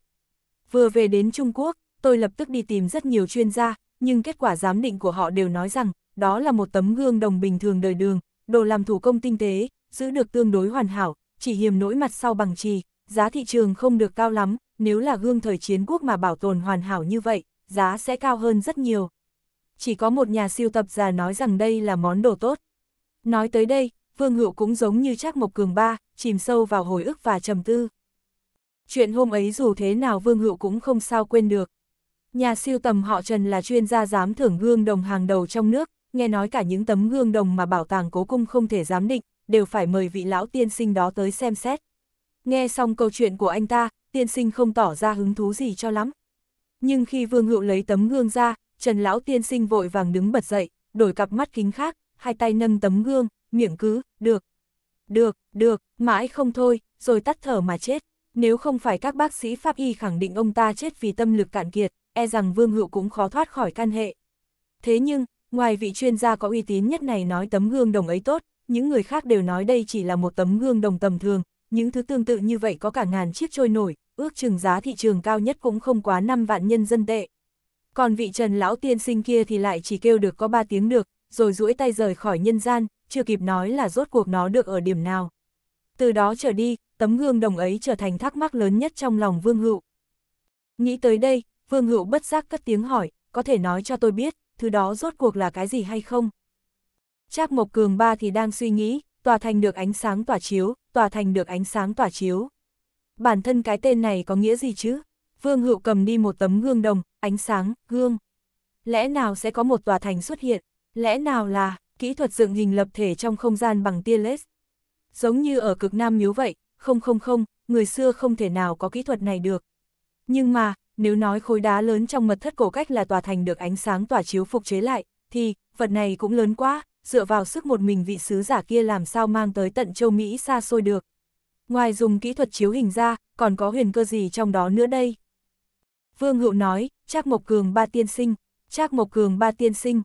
S1: Vừa về đến Trung Quốc, tôi lập tức đi tìm rất nhiều chuyên gia, nhưng kết quả giám định của họ đều nói rằng, đó là một tấm gương đồng bình thường đời đường, đồ làm thủ công tinh tế, giữ được tương đối hoàn hảo, chỉ hiềm nỗi mặt sau bằng trì, giá thị trường không được cao lắm, nếu là gương thời chiến quốc mà bảo tồn hoàn hảo như vậy, giá sẽ cao hơn rất nhiều. Chỉ có một nhà siêu tập già nói rằng đây là món đồ tốt. Nói tới đây, Vương Hữu cũng giống như Trác Mộc Cường ba, chìm sâu vào hồi ức và trầm tư. Chuyện hôm ấy dù thế nào Vương Hữu cũng không sao quên được. Nhà siêu tầm họ Trần là chuyên gia giám thưởng gương đồng hàng đầu trong nước, nghe nói cả những tấm gương đồng mà bảo tàng cố cung không thể giám định, đều phải mời vị lão tiên sinh đó tới xem xét. Nghe xong câu chuyện của anh ta, tiên sinh không tỏ ra hứng thú gì cho lắm. Nhưng khi Vương Hữu lấy tấm gương ra, Trần lão tiên sinh vội vàng đứng bật dậy, đổi cặp mắt kính khác, hai tay nâng tấm gương, miệng cứ, được. Được, được, mãi không thôi, rồi tắt thở mà chết. Nếu không phải các bác sĩ pháp y khẳng định ông ta chết vì tâm lực cạn kiệt, e rằng Vương Hữu cũng khó thoát khỏi căn hệ. Thế nhưng, ngoài vị chuyên gia có uy tín nhất này nói tấm gương đồng ấy tốt, những người khác đều nói đây chỉ là một tấm gương đồng tầm thường, những thứ tương tự như vậy có cả ngàn chiếc trôi nổi, ước chừng giá thị trường cao nhất cũng không quá 5 vạn nhân dân tệ. Còn vị Trần lão tiên sinh kia thì lại chỉ kêu được có 3 tiếng được, rồi duỗi tay rời khỏi nhân gian, chưa kịp nói là rốt cuộc nó được ở điểm nào. Từ đó trở đi, tấm gương đồng ấy trở thành thắc mắc lớn nhất trong lòng Vương Hữu. Nghĩ tới đây, Vương Hữu bất giác cất tiếng hỏi, có thể nói cho tôi biết, thứ đó rốt cuộc là cái gì hay không? Trác Mộc Cường ba thì đang suy nghĩ, tòa thành được ánh sáng tỏa chiếu, tòa thành được ánh sáng tỏa chiếu. Bản thân cái tên này có nghĩa gì chứ? Vương Hữu cầm đi một tấm gương đồng, ánh sáng, gương. Lẽ nào sẽ có một tòa thành xuất hiện? Lẽ nào là kỹ thuật dựng hình lập thể trong không gian bằng tia led? Giống như ở cực Nam Miếu vậy, không không không, người xưa không thể nào có kỹ thuật này được. Nhưng mà, nếu nói khối đá lớn trong mật thất cổ cách là tòa thành được ánh sáng tỏa chiếu phục chế lại, thì, vật này cũng lớn quá, dựa vào sức một mình vị sứ giả kia làm sao mang tới tận châu Mỹ xa xôi được. Ngoài dùng kỹ thuật chiếu hình ra, còn có huyền cơ gì trong đó nữa đây? Vương Hữu nói, Trác Mộc Cường ba tiên sinh, Trác Mộc Cường ba tiên sinh.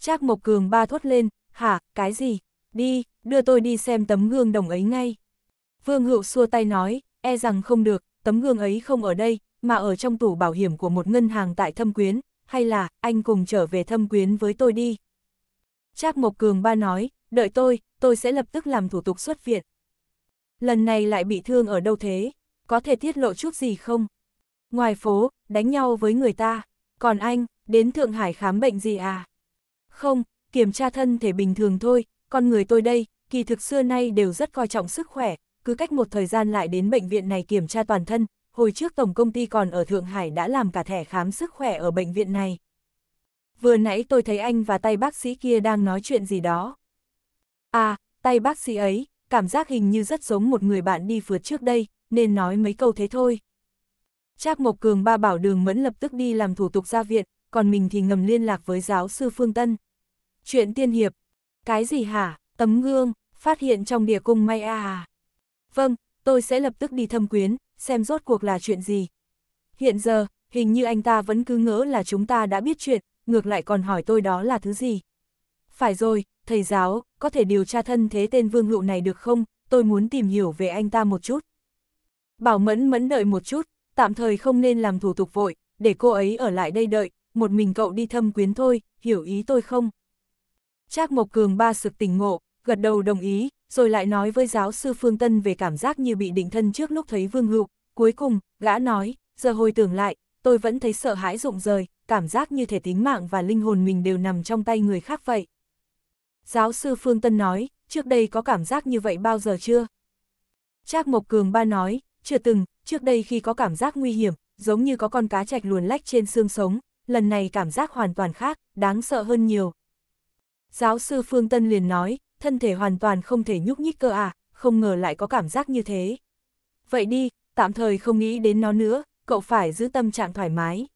S1: Trác Mộc Cường ba thốt lên, hả, cái gì? Đi, đưa tôi đi xem tấm gương đồng ấy ngay. Vương Hữu xua tay nói, e rằng không được, tấm gương ấy không ở đây, mà ở trong tủ bảo hiểm của một ngân hàng tại Thâm Quyến, hay là anh cùng trở về Thâm Quyến với tôi đi. Trác Mộc Cường ba nói, đợi tôi, tôi sẽ lập tức làm thủ tục xuất viện. Lần này lại bị thương ở đâu thế, có thể tiết lộ chút gì không? Ngoài phố, đánh nhau với người ta, còn anh, đến Thượng Hải khám bệnh gì à? Không, kiểm tra thân thể bình thường thôi, con người tôi đây, kỳ thực xưa nay đều rất coi trọng sức khỏe, cứ cách một thời gian lại đến bệnh viện này kiểm tra toàn thân, hồi trước tổng công ty còn ở Thượng Hải đã làm cả thẻ khám sức khỏe ở bệnh viện này. Vừa nãy tôi thấy anh và tay bác sĩ kia đang nói chuyện gì đó. À, tay bác sĩ ấy, cảm giác hình như rất giống một người bạn đi phượt trước đây, nên nói mấy câu thế thôi. Trác Mộc Cường ba bảo đường mẫn lập tức đi làm thủ tục ra viện, còn mình thì ngầm liên lạc với giáo sư Phương Tân. Chuyện tiên hiệp. Cái gì hả? Tấm gương, phát hiện trong địa cung may à. à. Vâng, tôi sẽ lập tức đi thâm quyến, xem rốt cuộc là chuyện gì. Hiện giờ, hình như anh ta vẫn cứ ngỡ là chúng ta đã biết chuyện, ngược lại còn hỏi tôi đó là thứ gì. Phải rồi, thầy giáo, có thể điều tra thân thế tên vương hữu này được không, tôi muốn tìm hiểu về anh ta một chút. Bảo mẫn mẫn đợi một chút, tạm thời không nên làm thủ tục vội, để cô ấy ở lại đây đợi, một mình cậu đi thâm quyến thôi, hiểu ý tôi không? Trác Mộc Cường ba sực tỉnh ngộ, gật đầu đồng ý, rồi lại nói với giáo sư Phương Tân về cảm giác như bị định thân trước lúc thấy Vương Hữu, cuối cùng, gã nói, giờ hồi tưởng lại, tôi vẫn thấy sợ hãi rụng rời, cảm giác như thể tính mạng và linh hồn mình đều nằm trong tay người khác vậy. Giáo sư Phương Tân nói, trước đây có cảm giác như vậy bao giờ chưa? Trác Mộc Cường ba nói, chưa từng, trước đây khi có cảm giác nguy hiểm, giống như có con cá chạch luồn lách trên xương sống, lần này cảm giác hoàn toàn khác, đáng sợ hơn nhiều. Giáo sư Phương Tân liền nói, thân thể hoàn toàn không thể nhúc nhích cơ à, không ngờ lại có cảm giác như thế. Vậy đi, tạm thời không nghĩ đến nó nữa, cậu phải giữ tâm trạng thoải mái.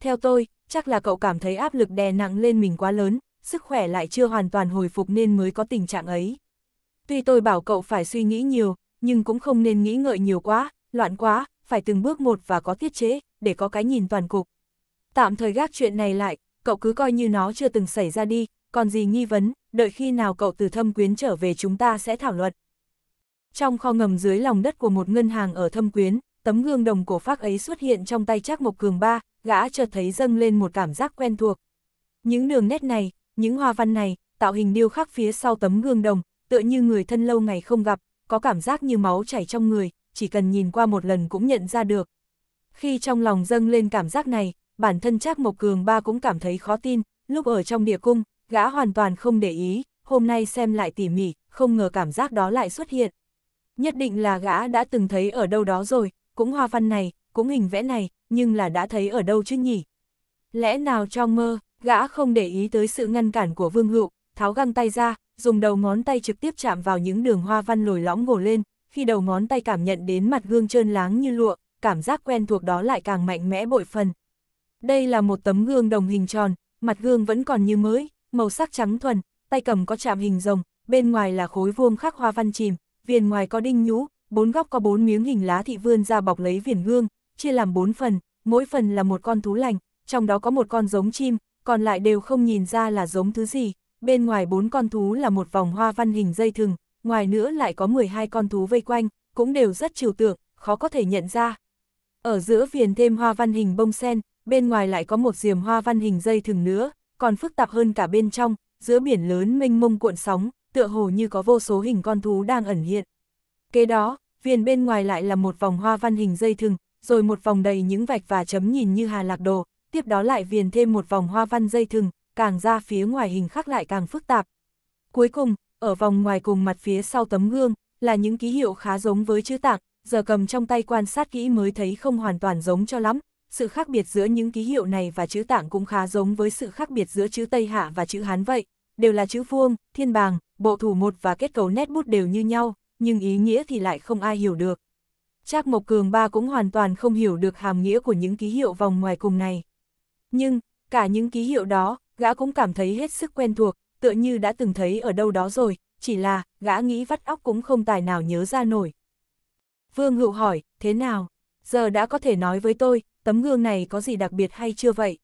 S1: Theo tôi, chắc là cậu cảm thấy áp lực đè nặng lên mình quá lớn, sức khỏe lại chưa hoàn toàn hồi phục nên mới có tình trạng ấy. Tuy tôi bảo cậu phải suy nghĩ nhiều, nhưng cũng không nên nghĩ ngợi nhiều quá, loạn quá, phải từng bước một và có tiết chế, để có cái nhìn toàn cục. Tạm thời gác chuyện này lại, cậu cứ coi như nó chưa từng xảy ra đi, còn gì nghi vấn, đợi khi nào cậu từ thâm quyến trở về chúng ta sẽ thảo luận. Trong kho ngầm dưới lòng đất của một ngân hàng ở thâm quyến, tấm gương đồng cổ phác ấy xuất hiện trong tay Trác Mộc Cường ba, gã chợt thấy dâng lên một cảm giác quen thuộc. Những đường nét này, những hoa văn này, tạo hình điêu khắc phía sau tấm gương đồng, tựa như người thân lâu ngày không gặp, có cảm giác như máu chảy trong người, chỉ cần nhìn qua một lần cũng nhận ra được. Khi trong lòng dâng lên cảm giác này, bản thân Trác Mộc Cường ba cũng cảm thấy khó tin, lúc ở trong địa cung, Gã hoàn toàn không để ý, hôm nay xem lại tỉ mỉ, không ngờ cảm giác đó lại xuất hiện. Nhất định là gã đã từng thấy ở đâu đó rồi, cũng hoa văn này, cũng hình vẽ này, nhưng là đã thấy ở đâu chứ nhỉ? Lẽ nào trong mơ, gã không để ý tới sự ngăn cản của Vương Hữu, tháo găng tay ra, dùng đầu ngón tay trực tiếp chạm vào những đường hoa văn lồi lõm gồ lên, khi đầu ngón tay cảm nhận đến mặt gương trơn láng như lụa, cảm giác quen thuộc đó lại càng mạnh mẽ bội phần. Đây là một tấm gương đồng hình tròn, mặt gương vẫn còn như mới, màu sắc trắng thuần, tay cầm có chạm hình rồng, bên ngoài là khối vuông khắc hoa văn chìm, viền ngoài có đinh nhũ, bốn góc có bốn miếng hình lá thị vươn ra bọc lấy viền gương, chia làm bốn phần, mỗi phần là một con thú lành, trong đó có một con giống chim, còn lại đều không nhìn ra là giống thứ gì, bên ngoài bốn con thú là một vòng hoa văn hình dây thừng, ngoài nữa lại có 12 con thú vây quanh, cũng đều rất trừu tượng, khó có thể nhận ra. Ở giữa viền thêm hoa văn hình bông sen, bên ngoài lại có một diềm hoa văn hình dây thừng nữa, còn phức tạp hơn cả bên trong, giữa biển lớn mênh mông cuộn sóng, tựa hồ như có vô số hình con thú đang ẩn hiện. Kế đó, viền bên ngoài lại là một vòng hoa văn hình dây thừng, rồi một vòng đầy những vạch và chấm nhìn như hà lạc đồ, tiếp đó lại viền thêm một vòng hoa văn dây thừng, càng ra phía ngoài hình khác lại càng phức tạp. Cuối cùng, ở vòng ngoài cùng mặt phía sau tấm gương, là những ký hiệu khá giống với chữ tạng, giờ cầm trong tay quan sát kỹ mới thấy không hoàn toàn giống cho lắm, sự khác biệt giữa những ký hiệu này và chữ tạng cũng khá giống với sự khác biệt giữa chữ Tây Hạ và chữ Hán vậy, đều là chữ vuông, thiên bàng, bộ thủ một và kết cấu nét bút đều như nhau, nhưng ý nghĩa thì lại không ai hiểu được. Trác Mộc Cường ba cũng hoàn toàn không hiểu được hàm nghĩa của những ký hiệu vòng ngoài cùng này. Nhưng, cả những ký hiệu đó, gã cũng cảm thấy hết sức quen thuộc, tựa như đã từng thấy ở đâu đó rồi, chỉ là, gã nghĩ vắt óc cũng không tài nào nhớ ra nổi. Vương Hữu hỏi, thế nào? Giờ đã có thể nói với tôi, tấm gương này có gì đặc biệt hay chưa vậy?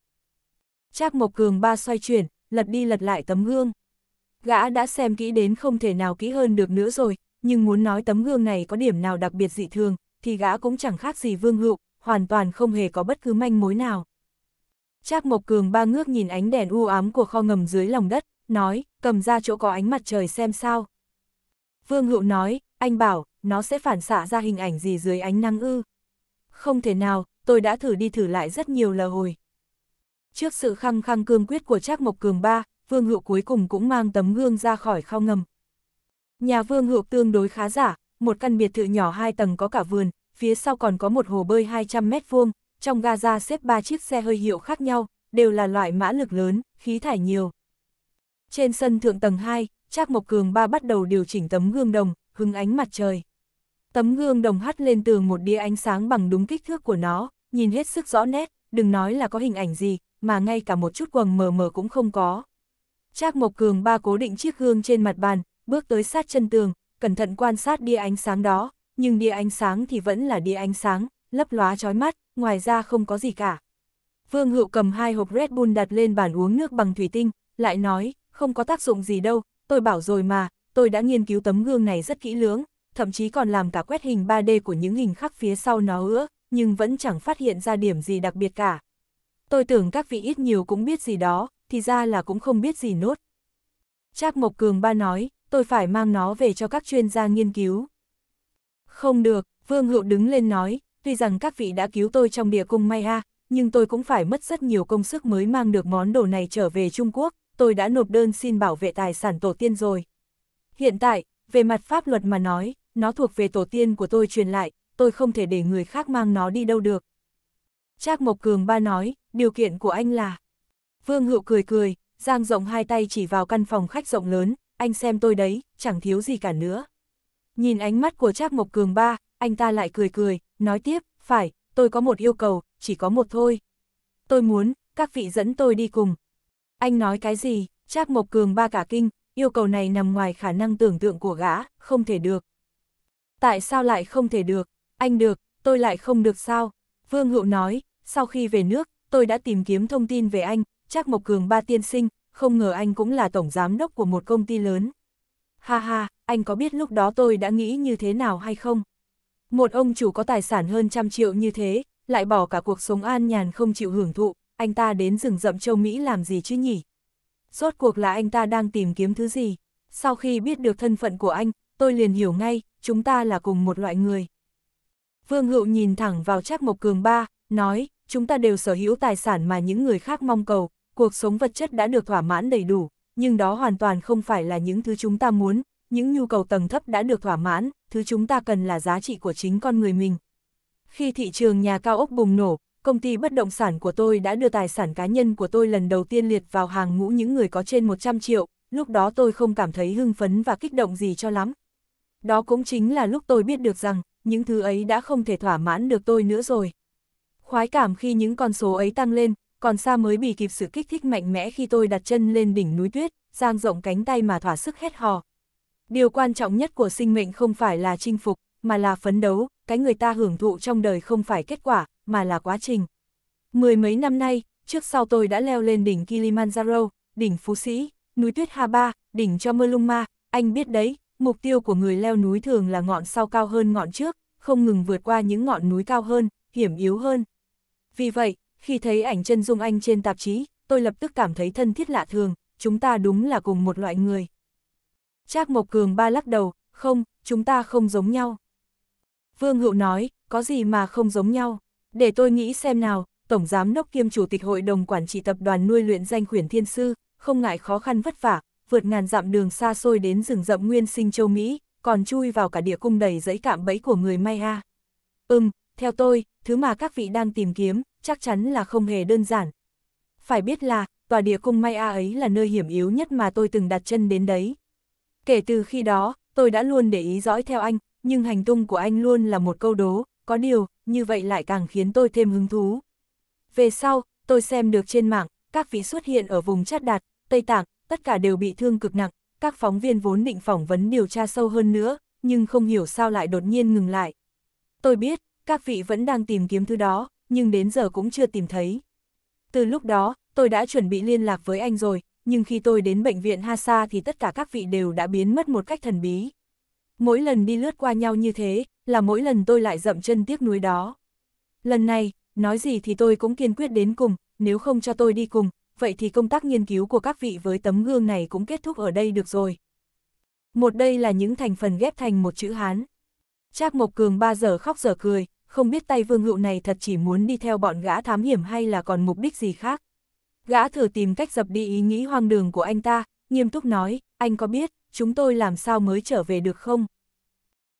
S1: Trác Mộc Cường ba xoay chuyển, lật đi lật lại tấm gương. Gã đã xem kỹ đến không thể nào kỹ hơn được nữa rồi, nhưng muốn nói tấm gương này có điểm nào đặc biệt dị thường, thì gã cũng chẳng khác gì vương hữu, hoàn toàn không hề có bất cứ manh mối nào. Trác Mộc Cường ba ngước nhìn ánh đèn u ám của kho ngầm dưới lòng đất, nói, cầm ra chỗ có ánh mặt trời xem sao. Vương Hữu nói, anh bảo, nó sẽ phản xạ ra hình ảnh gì dưới ánh nắng ư. Không thể nào, tôi đã thử đi thử lại rất nhiều là hồi. Trước sự khăng khăng cương quyết của Trác Mộc Cường ba, Vương Hựu cuối cùng cũng mang tấm gương ra khỏi kho ngầm. Nhà Vương Hựu tương đối khá giả, một căn biệt thự nhỏ hai tầng có cả vườn, phía sau còn có một hồ bơi 200 mét vuông, trong gara xếp ba chiếc xe hơi hiệu khác nhau, đều là loại mã lực lớn, khí thải nhiều. Trên sân thượng tầng 2, Trác Mộc Cường ba bắt đầu điều chỉnh tấm gương đồng, hứng ánh mặt trời. Tấm gương đồng hắt lên tường một đĩa ánh sáng bằng đúng kích thước của nó, nhìn hết sức rõ nét, đừng nói là có hình ảnh gì, mà ngay cả một chút quầng mờ mờ cũng không có. Trác Mộc Cường ba cố định chiếc gương trên mặt bàn, bước tới sát chân tường, cẩn thận quan sát đĩa ánh sáng đó, nhưng đĩa ánh sáng thì vẫn là đĩa ánh sáng, lấp lóa chói mắt, ngoài ra không có gì cả. Vương Hữu cầm hai hộp Red Bull đặt lên bàn uống nước bằng thủy tinh, lại nói, không có tác dụng gì đâu, tôi bảo rồi mà, tôi đã nghiên cứu tấm gương này rất kỹ lưỡng, thậm chí còn làm cả quét hình 3D của những hình khắc phía sau nó nữa, nhưng vẫn chẳng phát hiện ra điểm gì đặc biệt cả. Tôi tưởng các vị ít nhiều cũng biết gì đó, thì ra là cũng không biết gì nốt. Trác Mộc Cường ba nói, tôi phải mang nó về cho các chuyên gia nghiên cứu. Không được, Vương Hữu đứng lên nói, tuy rằng các vị đã cứu tôi trong địa cung may ha, nhưng tôi cũng phải mất rất nhiều công sức mới mang được món đồ này trở về Trung Quốc, tôi đã nộp đơn xin bảo vệ tài sản tổ tiên rồi. Hiện tại, về mặt pháp luật mà nói, nó thuộc về tổ tiên của tôi truyền lại, tôi không thể để người khác mang nó đi đâu được. Trác Mộc Cường ba nói, điều kiện của anh là... Vương Hữu cười cười, giang rộng hai tay chỉ vào căn phòng khách rộng lớn, anh xem tôi đấy, chẳng thiếu gì cả nữa. Nhìn ánh mắt của Trác Mộc Cường ba, anh ta lại cười cười, nói tiếp, phải, tôi có một yêu cầu, chỉ có một thôi. Tôi muốn, các vị dẫn tôi đi cùng. Anh nói cái gì, Trác Mộc Cường ba cả kinh, yêu cầu này nằm ngoài khả năng tưởng tượng của gã, không thể được. Tại sao lại không thể được? Anh được, tôi lại không được sao? Vương Hữu nói, sau khi về nước, tôi đã tìm kiếm thông tin về anh, chắc Mộc Cường ba tiên sinh, không ngờ anh cũng là tổng giám đốc của một công ty lớn. Ha ha, anh có biết lúc đó tôi đã nghĩ như thế nào hay không? Một ông chủ có tài sản hơn trăm triệu như thế, lại bỏ cả cuộc sống an nhàn không chịu hưởng thụ, anh ta đến rừng rậm châu Mỹ làm gì chứ nhỉ? Rốt cuộc là anh ta đang tìm kiếm thứ gì? Sau khi biết được thân phận của anh, tôi liền hiểu ngay, chúng ta là cùng một loại người. Vương Hữu nhìn thẳng vào Trác Mộc Cường ba, nói, chúng ta đều sở hữu tài sản mà những người khác mong cầu, cuộc sống vật chất đã được thỏa mãn đầy đủ, nhưng đó hoàn toàn không phải là những thứ chúng ta muốn, những nhu cầu tầng thấp đã được thỏa mãn, thứ chúng ta cần là giá trị của chính con người mình. Khi thị trường nhà cao ốc bùng nổ, công ty bất động sản của tôi đã đưa tài sản cá nhân của tôi lần đầu tiên liệt vào hàng ngũ những người có trên 100 triệu, lúc đó tôi không cảm thấy hưng phấn và kích động gì cho lắm. Đó cũng chính là lúc tôi biết được rằng, những thứ ấy đã không thể thỏa mãn được tôi nữa rồi. Khoái cảm khi những con số ấy tăng lên, còn xa mới bị kịp sự kích thích mạnh mẽ khi tôi đặt chân lên đỉnh núi tuyết, giang rộng cánh tay mà thỏa sức hét hò. Điều quan trọng nhất của sinh mệnh không phải là chinh phục, mà là phấn đấu, cái người ta hưởng thụ trong đời không phải kết quả, mà là quá trình. Mười mấy năm nay, trước sau tôi đã leo lên đỉnh Kilimanjaro, đỉnh Phú Sĩ, núi tuyết Ha Ba, đỉnh Chomolungma, anh biết đấy, mục tiêu của người leo núi thường là ngọn sau cao hơn ngọn trước, không ngừng vượt qua những ngọn núi cao hơn, hiểm yếu hơn. Vì vậy, khi thấy ảnh chân dung anh trên tạp chí, tôi lập tức cảm thấy thân thiết lạ thường, chúng ta đúng là cùng một loại người. Trác Mộc Cường ba lắc đầu, không, chúng ta không giống nhau. Vương Hữu nói, có gì mà không giống nhau, để tôi nghĩ xem nào, Tổng Giám Đốc kiêm Chủ tịch Hội đồng Quản trị Tập đoàn nuôi luyện danh khuyển thiên sư, không ngại khó khăn vất vả, vượt ngàn dặm đường xa xôi đến rừng rậm nguyên sinh châu Mỹ, còn chui vào cả địa cung đầy dẫy cạm bẫy của người Maya. Ừm, theo tôi, thứ mà các vị đang tìm kiếm, chắc chắn là không hề đơn giản. Phải biết là, tòa địa cung Maya ấy là nơi hiểm yếu nhất mà tôi từng đặt chân đến đấy. Kể từ khi đó, tôi đã luôn để ý dõi theo anh, nhưng hành tung của anh luôn là một câu đố, có điều, như vậy lại càng khiến tôi thêm hứng thú. Về sau, tôi xem được trên mạng, các vị xuất hiện ở vùng Chát Đạt, Tây Tạng, tất cả đều bị thương cực nặng, các phóng viên vốn định phỏng vấn điều tra sâu hơn nữa, nhưng không hiểu sao lại đột nhiên ngừng lại. Tôi biết, các vị vẫn đang tìm kiếm thứ đó, nhưng đến giờ cũng chưa tìm thấy. Từ lúc đó, tôi đã chuẩn bị liên lạc với anh rồi, nhưng khi tôi đến bệnh viện Hasa thì tất cả các vị đều đã biến mất một cách thần bí. Mỗi lần đi lướt qua nhau như thế, là mỗi lần tôi lại dậm chân tiếc nuối đó. Lần này, nói gì thì tôi cũng kiên quyết đến cùng, nếu không cho tôi đi cùng, vậy thì công tác nghiên cứu của các vị với tấm gương này cũng kết thúc ở đây được rồi. Một đây là những thành phần ghép thành một chữ Hán. Trác Mộc Cường ba giờ khóc giờ cười, không biết tay vương hữu này thật chỉ muốn đi theo bọn gã thám hiểm hay là còn mục đích gì khác. Gã thử tìm cách dập đi ý nghĩ hoang đường của anh ta, nghiêm túc nói, anh có biết, chúng tôi làm sao mới trở về được không?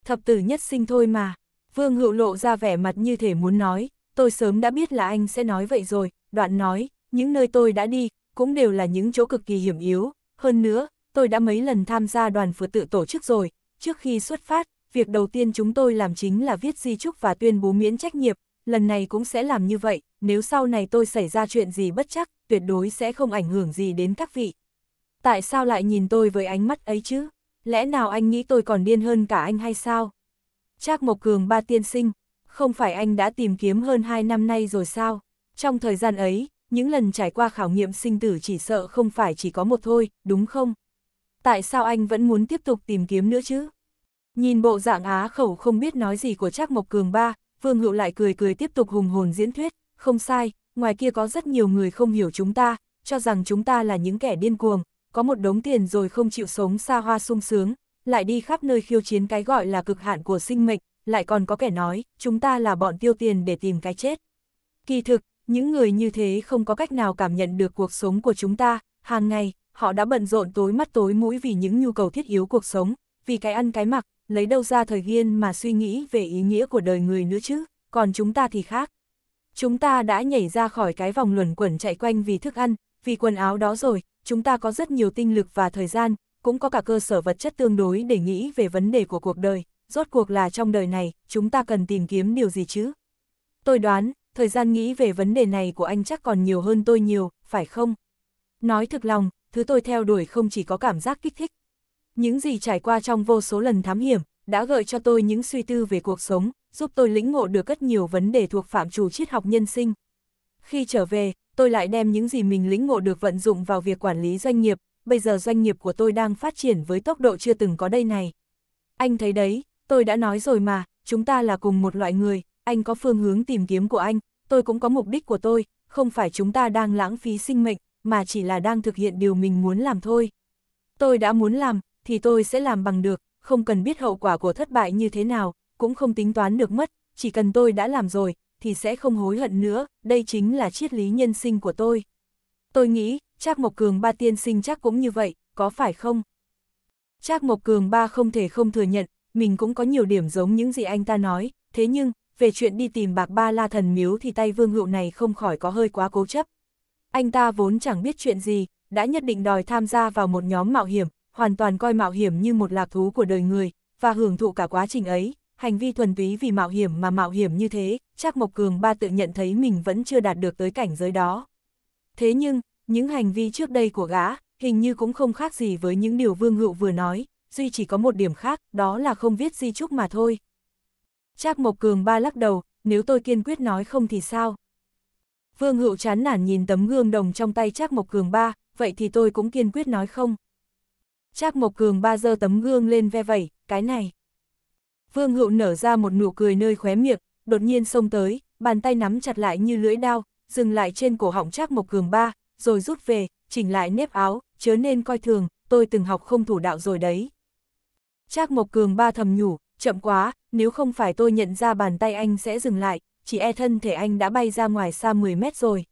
S1: Thập tử nhất sinh thôi mà. Vương hữu lộ ra vẻ mặt như thể muốn nói, tôi sớm đã biết là anh sẽ nói vậy rồi, đoạn nói, những nơi tôi đã đi, cũng đều là những chỗ cực kỳ hiểm yếu. Hơn nữa, tôi đã mấy lần tham gia đoàn phượt tự tổ chức rồi. Trước khi xuất phát, việc đầu tiên chúng tôi làm chính là viết di trúc và tuyên bố miễn trách nhiệm. Lần này cũng sẽ làm như vậy, nếu sau này tôi xảy ra chuyện gì bất chắc, tuyệt đối sẽ không ảnh hưởng gì đến các vị. Tại sao lại nhìn tôi với ánh mắt ấy chứ? Lẽ nào anh nghĩ tôi còn điên hơn cả anh hay sao? Trác Mộc Cường ba tiên sinh, không phải anh đã tìm kiếm hơn 2 năm nay rồi sao? Trong thời gian ấy, những lần trải qua khảo nghiệm sinh tử chỉ sợ không phải chỉ có một thôi, đúng không? Tại sao anh vẫn muốn tiếp tục tìm kiếm nữa chứ? Nhìn bộ dạng á khẩu không biết nói gì của Trác Mộc Cường ba, Vương Hữu lại cười cười tiếp tục hùng hồn diễn thuyết, không sai, ngoài kia có rất nhiều người không hiểu chúng ta, cho rằng chúng ta là những kẻ điên cuồng, có một đống tiền rồi không chịu sống xa hoa sung sướng, lại đi khắp nơi khiêu chiến cái gọi là cực hạn của sinh mệnh, lại còn có kẻ nói, chúng ta là bọn tiêu tiền để tìm cái chết. Kỳ thực, những người như thế không có cách nào cảm nhận được cuộc sống của chúng ta, hàng ngày, họ đã bận rộn tối mắt tối mũi vì những nhu cầu thiết yếu cuộc sống, vì cái ăn cái mặc, lấy đâu ra thời gian mà suy nghĩ về ý nghĩa của đời người nữa chứ, còn chúng ta thì khác. Chúng ta đã nhảy ra khỏi cái vòng luẩn quẩn chạy quanh vì thức ăn, vì quần áo đó rồi, chúng ta có rất nhiều tinh lực và thời gian, cũng có cả cơ sở vật chất tương đối để nghĩ về vấn đề của cuộc đời, rốt cuộc là trong đời này, chúng ta cần tìm kiếm điều gì chứ? Tôi đoán, thời gian nghĩ về vấn đề này của anh chắc còn nhiều hơn tôi nhiều, phải không? Nói thực lòng, thứ tôi theo đuổi không chỉ có cảm giác kích thích. Những gì trải qua trong vô số lần thám hiểm, đã gợi cho tôi những suy tư về cuộc sống, giúp tôi lĩnh ngộ được rất nhiều vấn đề thuộc phạm trù triết học nhân sinh. Khi trở về, tôi lại đem những gì mình lĩnh ngộ được vận dụng vào việc quản lý doanh nghiệp, bây giờ doanh nghiệp của tôi đang phát triển với tốc độ chưa từng có đây này. Anh thấy đấy, tôi đã nói rồi mà, chúng ta là cùng một loại người, anh có phương hướng tìm kiếm của anh, tôi cũng có mục đích của tôi, không phải chúng ta đang lãng phí sinh mệnh, mà chỉ là đang thực hiện điều mình muốn làm thôi. Tôi đã muốn làm, thì tôi sẽ làm bằng được, không cần biết hậu quả của thất bại như thế nào, cũng không tính toán được mất, chỉ cần tôi đã làm rồi, thì sẽ không hối hận nữa, đây chính là triết lý nhân sinh của tôi. Tôi nghĩ, Trác Mộc Cường ba tiên sinh chắc cũng như vậy, có phải không? Trác Mộc Cường ba không thể không thừa nhận, mình cũng có nhiều điểm giống những gì anh ta nói, thế nhưng, về chuyện đi tìm bạc ba la thần miếu thì tay vương hữu này không khỏi có hơi quá cố chấp. Anh ta vốn chẳng biết chuyện gì, đã nhất định đòi tham gia vào một nhóm mạo hiểm, hoàn toàn coi mạo hiểm như một lạc thú của đời người, và hưởng thụ cả quá trình ấy. Hành vi thuần túy vì mạo hiểm mà mạo hiểm như thế, chắc Mộc Cường ba tự nhận thấy mình vẫn chưa đạt được tới cảnh giới đó. Thế nhưng, những hành vi trước đây của gã, hình như cũng không khác gì với những điều Vương Hữu vừa nói, duy chỉ có một điểm khác, đó là không viết di trúc mà thôi, Trác Mộc Cường ba lắc đầu, nếu tôi kiên quyết nói không thì sao? Vương Hữu chán nản nhìn tấm gương đồng trong tay Trác Mộc Cường ba, vậy thì tôi cũng kiên quyết nói không. Trác Mộc Cường ba giơ tấm gương lên ve vẩy, cái này. Vương Hữu nở ra một nụ cười nơi khóe miệng, đột nhiên xông tới, bàn tay nắm chặt lại như lưỡi đao, dừng lại trên cổ họng Trác Mộc Cường ba, rồi rút về, chỉnh lại nếp áo, chớ nên coi thường, tôi từng học không thủ đạo rồi đấy. Trác Mộc Cường ba thầm nhủ, chậm quá, nếu không phải tôi nhận ra bàn tay anh sẽ dừng lại, chỉ e thân thể anh đã bay ra ngoài xa 10 mét rồi.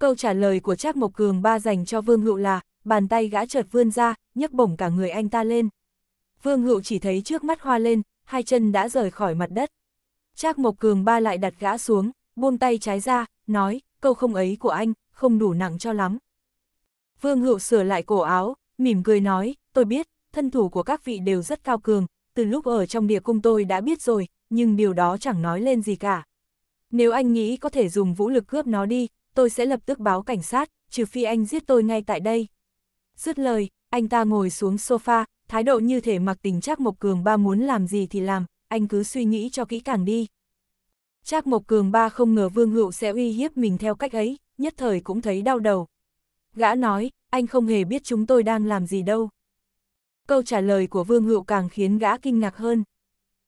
S1: Câu trả lời của Trác Mộc Cường ba dành cho Vương Hữu là, bàn tay gã chợt vươn ra, nhấc bổng cả người anh ta lên. Vương Hữu chỉ thấy trước mắt hoa lên, hai chân đã rời khỏi mặt đất. Trác Mộc Cường ba lại đặt gã xuống, buông tay trái ra, nói, câu không ấy của anh, không đủ nặng cho lắm. Vương Hữu sửa lại cổ áo, mỉm cười nói, tôi biết, thân thủ của các vị đều rất cao cường, từ lúc ở trong địa cung tôi đã biết rồi, nhưng điều đó chẳng nói lên gì cả. Nếu anh nghĩ có thể dùng vũ lực cướp nó đi, tôi sẽ lập tức báo cảnh sát, trừ phi anh giết tôi ngay tại đây. Dứt lời, anh ta ngồi xuống sofa, thái độ như thể mặc tình Trác Mộc Cường ba muốn làm gì thì làm, anh cứ suy nghĩ cho kỹ càng đi. Trác Mộc Cường ba không ngờ Vương Hữu sẽ uy hiếp mình theo cách ấy, nhất thời cũng thấy đau đầu. Gã nói, anh không hề biết chúng tôi đang làm gì đâu câu trả lời của Vương Hữu càng khiến gã kinh ngạc hơn.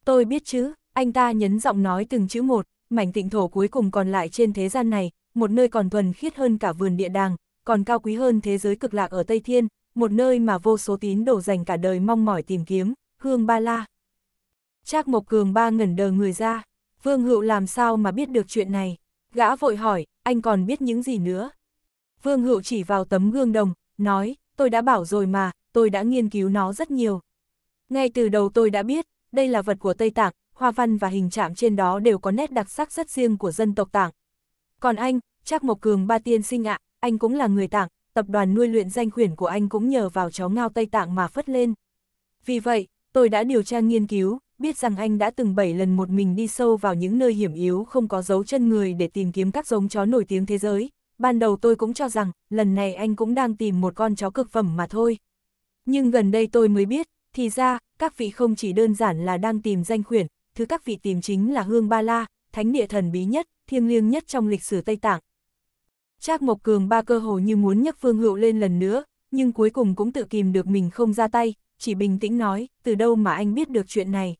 S1: Tôi biết chứ, anh ta nhấn giọng nói từng chữ một, mảnh tịnh thổ cuối cùng còn lại trên thế gian này, một nơi còn thuần khiết hơn cả vườn địa đàng, còn cao quý hơn thế giới cực lạc ở Tây Thiên, một nơi mà vô số tín đồ dành cả đời mong mỏi tìm kiếm, Hương Ba La. Trác Mộc Cường ba ngẩn đờ người ra, Vương Hữu làm sao mà biết được chuyện này, gã vội hỏi, anh còn biết những gì nữa? Vương Hữu chỉ vào tấm gương đồng, nói, tôi đã bảo rồi mà, tôi đã nghiên cứu nó rất nhiều. Ngay từ đầu tôi đã biết, đây là vật của Tây Tạng, hoa văn và hình chạm trên đó đều có nét đặc sắc rất riêng của dân tộc Tạng. Còn anh, Trác Mộc Cường Ba Tiên Sinh ạ, anh cũng là người Tạng, tập đoàn nuôi luyện danh khuyển của anh cũng nhờ vào chó ngao Tây Tạng mà phất lên. Vì vậy, tôi đã điều tra nghiên cứu, biết rằng anh đã từng 7 lần một mình đi sâu vào những nơi hiểm yếu không có dấu chân người để tìm kiếm các giống chó nổi tiếng thế giới. Ban đầu tôi cũng cho rằng, lần này anh cũng đang tìm một con chó cực phẩm mà thôi. Nhưng gần đây tôi mới biết, thì ra, các vị không chỉ đơn giản là đang tìm danh khuyển, thứ các vị tìm chính là Hương Ba La, thánh địa thần bí nhất, thiêng liêng nhất trong lịch sử Tây Tạng. Trác Mộc Cường ba cơ hồ như muốn nhấc Phương Hữu lên lần nữa, nhưng cuối cùng cũng tự kìm được mình không ra tay, chỉ bình tĩnh nói, từ đâu mà anh biết được chuyện này.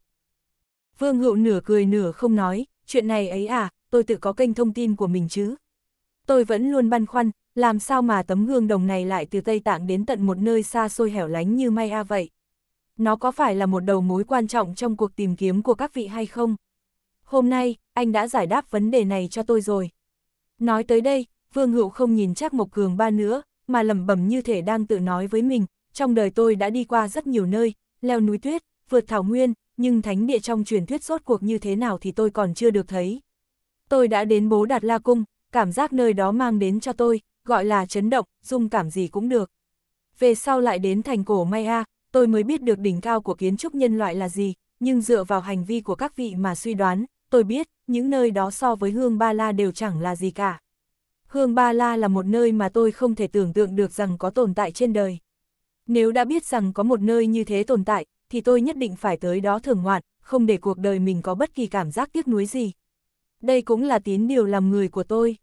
S1: Phương Hữu nửa cười nửa không nói, chuyện này ấy à, tôi tự có kênh thông tin của mình chứ. Tôi vẫn luôn băn khoăn, làm sao mà tấm gương đồng này lại từ Tây Tạng đến tận một nơi xa xôi hẻo lánh như Maya vậy? Nó có phải là một đầu mối quan trọng trong cuộc tìm kiếm của các vị hay không? Hôm nay, anh đã giải đáp vấn đề này cho tôi rồi. Nói tới đây, Vương Hữu không nhìn chắc Mộc Cường ba nữa, mà lẩm bẩm như thể đang tự nói với mình, trong đời tôi đã đi qua rất nhiều nơi, leo núi tuyết, vượt thảo nguyên, nhưng thánh địa trong truyền thuyết rốt cuộc như thế nào thì tôi còn chưa được thấy. Tôi đã đến bố Đạt La Cung, cảm giác nơi đó mang đến cho tôi, gọi là chấn động, dung cảm gì cũng được. Về sau lại đến thành cổ Maya, tôi mới biết được đỉnh cao của kiến trúc nhân loại là gì, nhưng dựa vào hành vi của các vị mà suy đoán, tôi biết, những nơi đó so với Hương Ba La đều chẳng là gì cả. Hương Ba La là một nơi mà tôi không thể tưởng tượng được rằng có tồn tại trên đời. Nếu đã biết rằng có một nơi như thế tồn tại, thì tôi nhất định phải tới đó thường ngoạn, không để cuộc đời mình có bất kỳ cảm giác tiếc nuối gì. Đây cũng là tín điều làm người của tôi.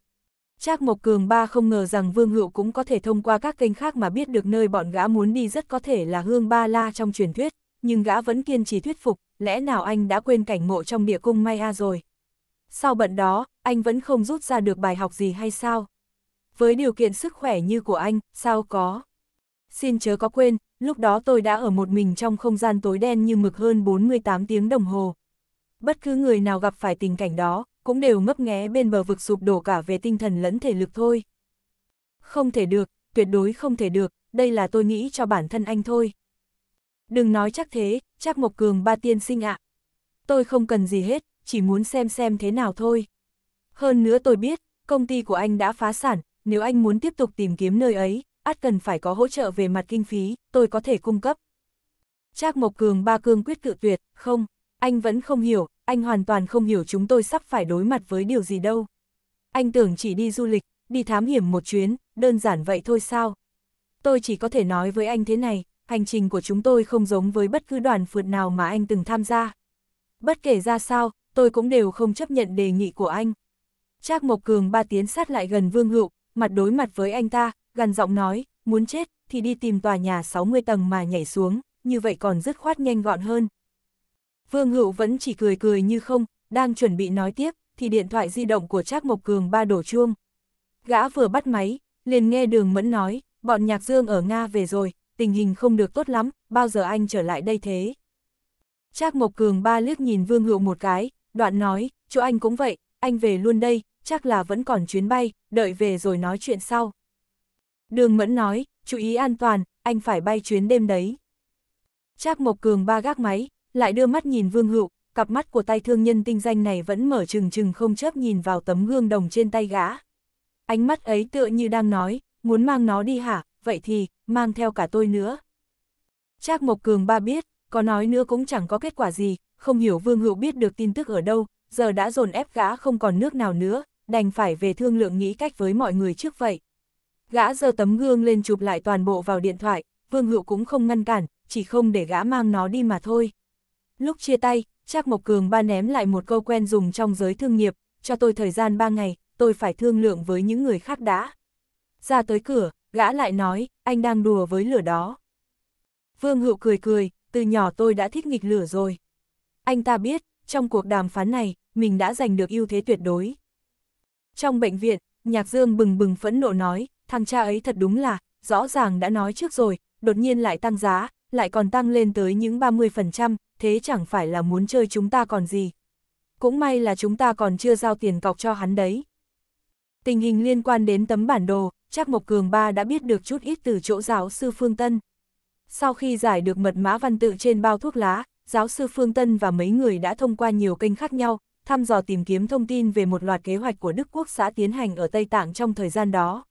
S1: Trác Mộc Cường ba không ngờ rằng Vương Hựu cũng có thể thông qua các kênh khác mà biết được nơi bọn gã muốn đi rất có thể là Hương Ba La trong truyền thuyết, nhưng gã vẫn kiên trì thuyết phục, lẽ nào anh đã quên cảnh ngộ trong địa cung Maya rồi. Sau bận đó, anh vẫn không rút ra được bài học gì hay sao? Với điều kiện sức khỏe như của anh, sao có? Xin chớ có quên, lúc đó tôi đã ở một mình trong không gian tối đen như mực hơn 48 tiếng đồng hồ. Bất cứ người nào gặp phải tình cảnh đó, cũng đều ngấp nghé bên bờ vực sụp đổ cả về tinh thần lẫn thể lực thôi. Không thể được, tuyệt đối không thể được, đây là tôi nghĩ cho bản thân anh thôi. Đừng nói chắc thế, chắc Mộc Cường ba tiên sinh ạ. Tôi không cần gì hết, chỉ muốn xem xem thế nào thôi. Hơn nữa tôi biết, công ty của anh đã phá sản, nếu anh muốn tiếp tục tìm kiếm nơi ấy, ắt cần phải có hỗ trợ về mặt kinh phí, tôi có thể cung cấp. chắc Mộc Cường ba cương quyết tự tuyệt, không, anh vẫn không hiểu, anh hoàn toàn không hiểu chúng tôi sắp phải đối mặt với điều gì đâu. Anh tưởng chỉ đi du lịch, đi thám hiểm một chuyến, đơn giản vậy thôi sao? Tôi chỉ có thể nói với anh thế này, hành trình của chúng tôi không giống với bất cứ đoàn phượt nào mà anh từng tham gia. Bất kể ra sao, tôi cũng đều không chấp nhận đề nghị của anh. Trác Mộc Cường ba tiến sát lại gần Vương Hữu, mặt đối mặt với anh ta, gần giọng nói, muốn chết thì đi tìm tòa nhà 60 tầng mà nhảy xuống, như vậy còn dứt khoát nhanh gọn hơn, Vương Hữu vẫn chỉ cười cười như không, đang chuẩn bị nói tiếp, thì điện thoại di động của Trác Mộc Cường ba đổ chuông. Gã vừa bắt máy, liền nghe đường mẫn nói, bọn nhạc dương ở Nga về rồi, tình hình không được tốt lắm, bao giờ anh trở lại đây thế? Trác Mộc Cường ba liếc nhìn Vương Hữu một cái, đoạn nói, chỗ anh cũng vậy, anh về luôn đây, chắc là vẫn còn chuyến bay, đợi về rồi nói chuyện sau. Đường Mẫn nói, chú ý an toàn, anh phải bay chuyến đêm đấy. Trác Mộc Cường ba gác máy, lại đưa mắt nhìn Vương Hữu, cặp mắt của tay thương nhân tinh danh này vẫn mở trừng trừng không chớp nhìn vào tấm gương đồng trên tay gã. Ánh mắt ấy tựa như đang nói, muốn mang nó đi hả, vậy thì, mang theo cả tôi nữa. Trác Mộc Cường ba biết, có nói nữa cũng chẳng có kết quả gì, không hiểu Vương Hữu biết được tin tức ở đâu, giờ đã dồn ép gã không còn nước nào nữa, đành phải về thương lượng nghĩ cách với mọi người trước vậy. Gã giơ tấm gương lên chụp lại toàn bộ vào điện thoại, Vương Hữu cũng không ngăn cản, chỉ không để gã mang nó đi mà thôi. Lúc chia tay, Trác Mộc Cường ba ném lại một câu quen dùng trong giới thương nghiệp, cho tôi thời gian ba ngày, tôi phải thương lượng với những người khác đã. Ra tới cửa, gã lại nói, anh đang đùa với lửa đó. Vương Hữu cười cười, từ nhỏ tôi đã thích nghịch lửa rồi. Anh ta biết, trong cuộc đàm phán này, mình đã giành được ưu thế tuyệt đối. Trong bệnh viện, Nhạc Dương bừng bừng phẫn nộ nói, thằng cha ấy thật đúng là, rõ ràng đã nói trước rồi, đột nhiên lại tăng giá, lại còn tăng lên tới những 30%, thế chẳng phải là muốn chơi chúng ta còn gì. Cũng may là chúng ta còn chưa giao tiền cọc cho hắn đấy. Tình hình liên quan đến tấm bản đồ, chắc Mộc Cường Ba đã biết được chút ít từ chỗ giáo sư Phương Tân. Sau khi giải được mật mã văn tự trên bao thuốc lá, giáo sư Phương Tân và mấy người đã thông qua nhiều kênh khác nhau, thăm dò tìm kiếm thông tin về một loạt kế hoạch của Đức Quốc xã tiến hành ở Tây Tạng trong thời gian đó.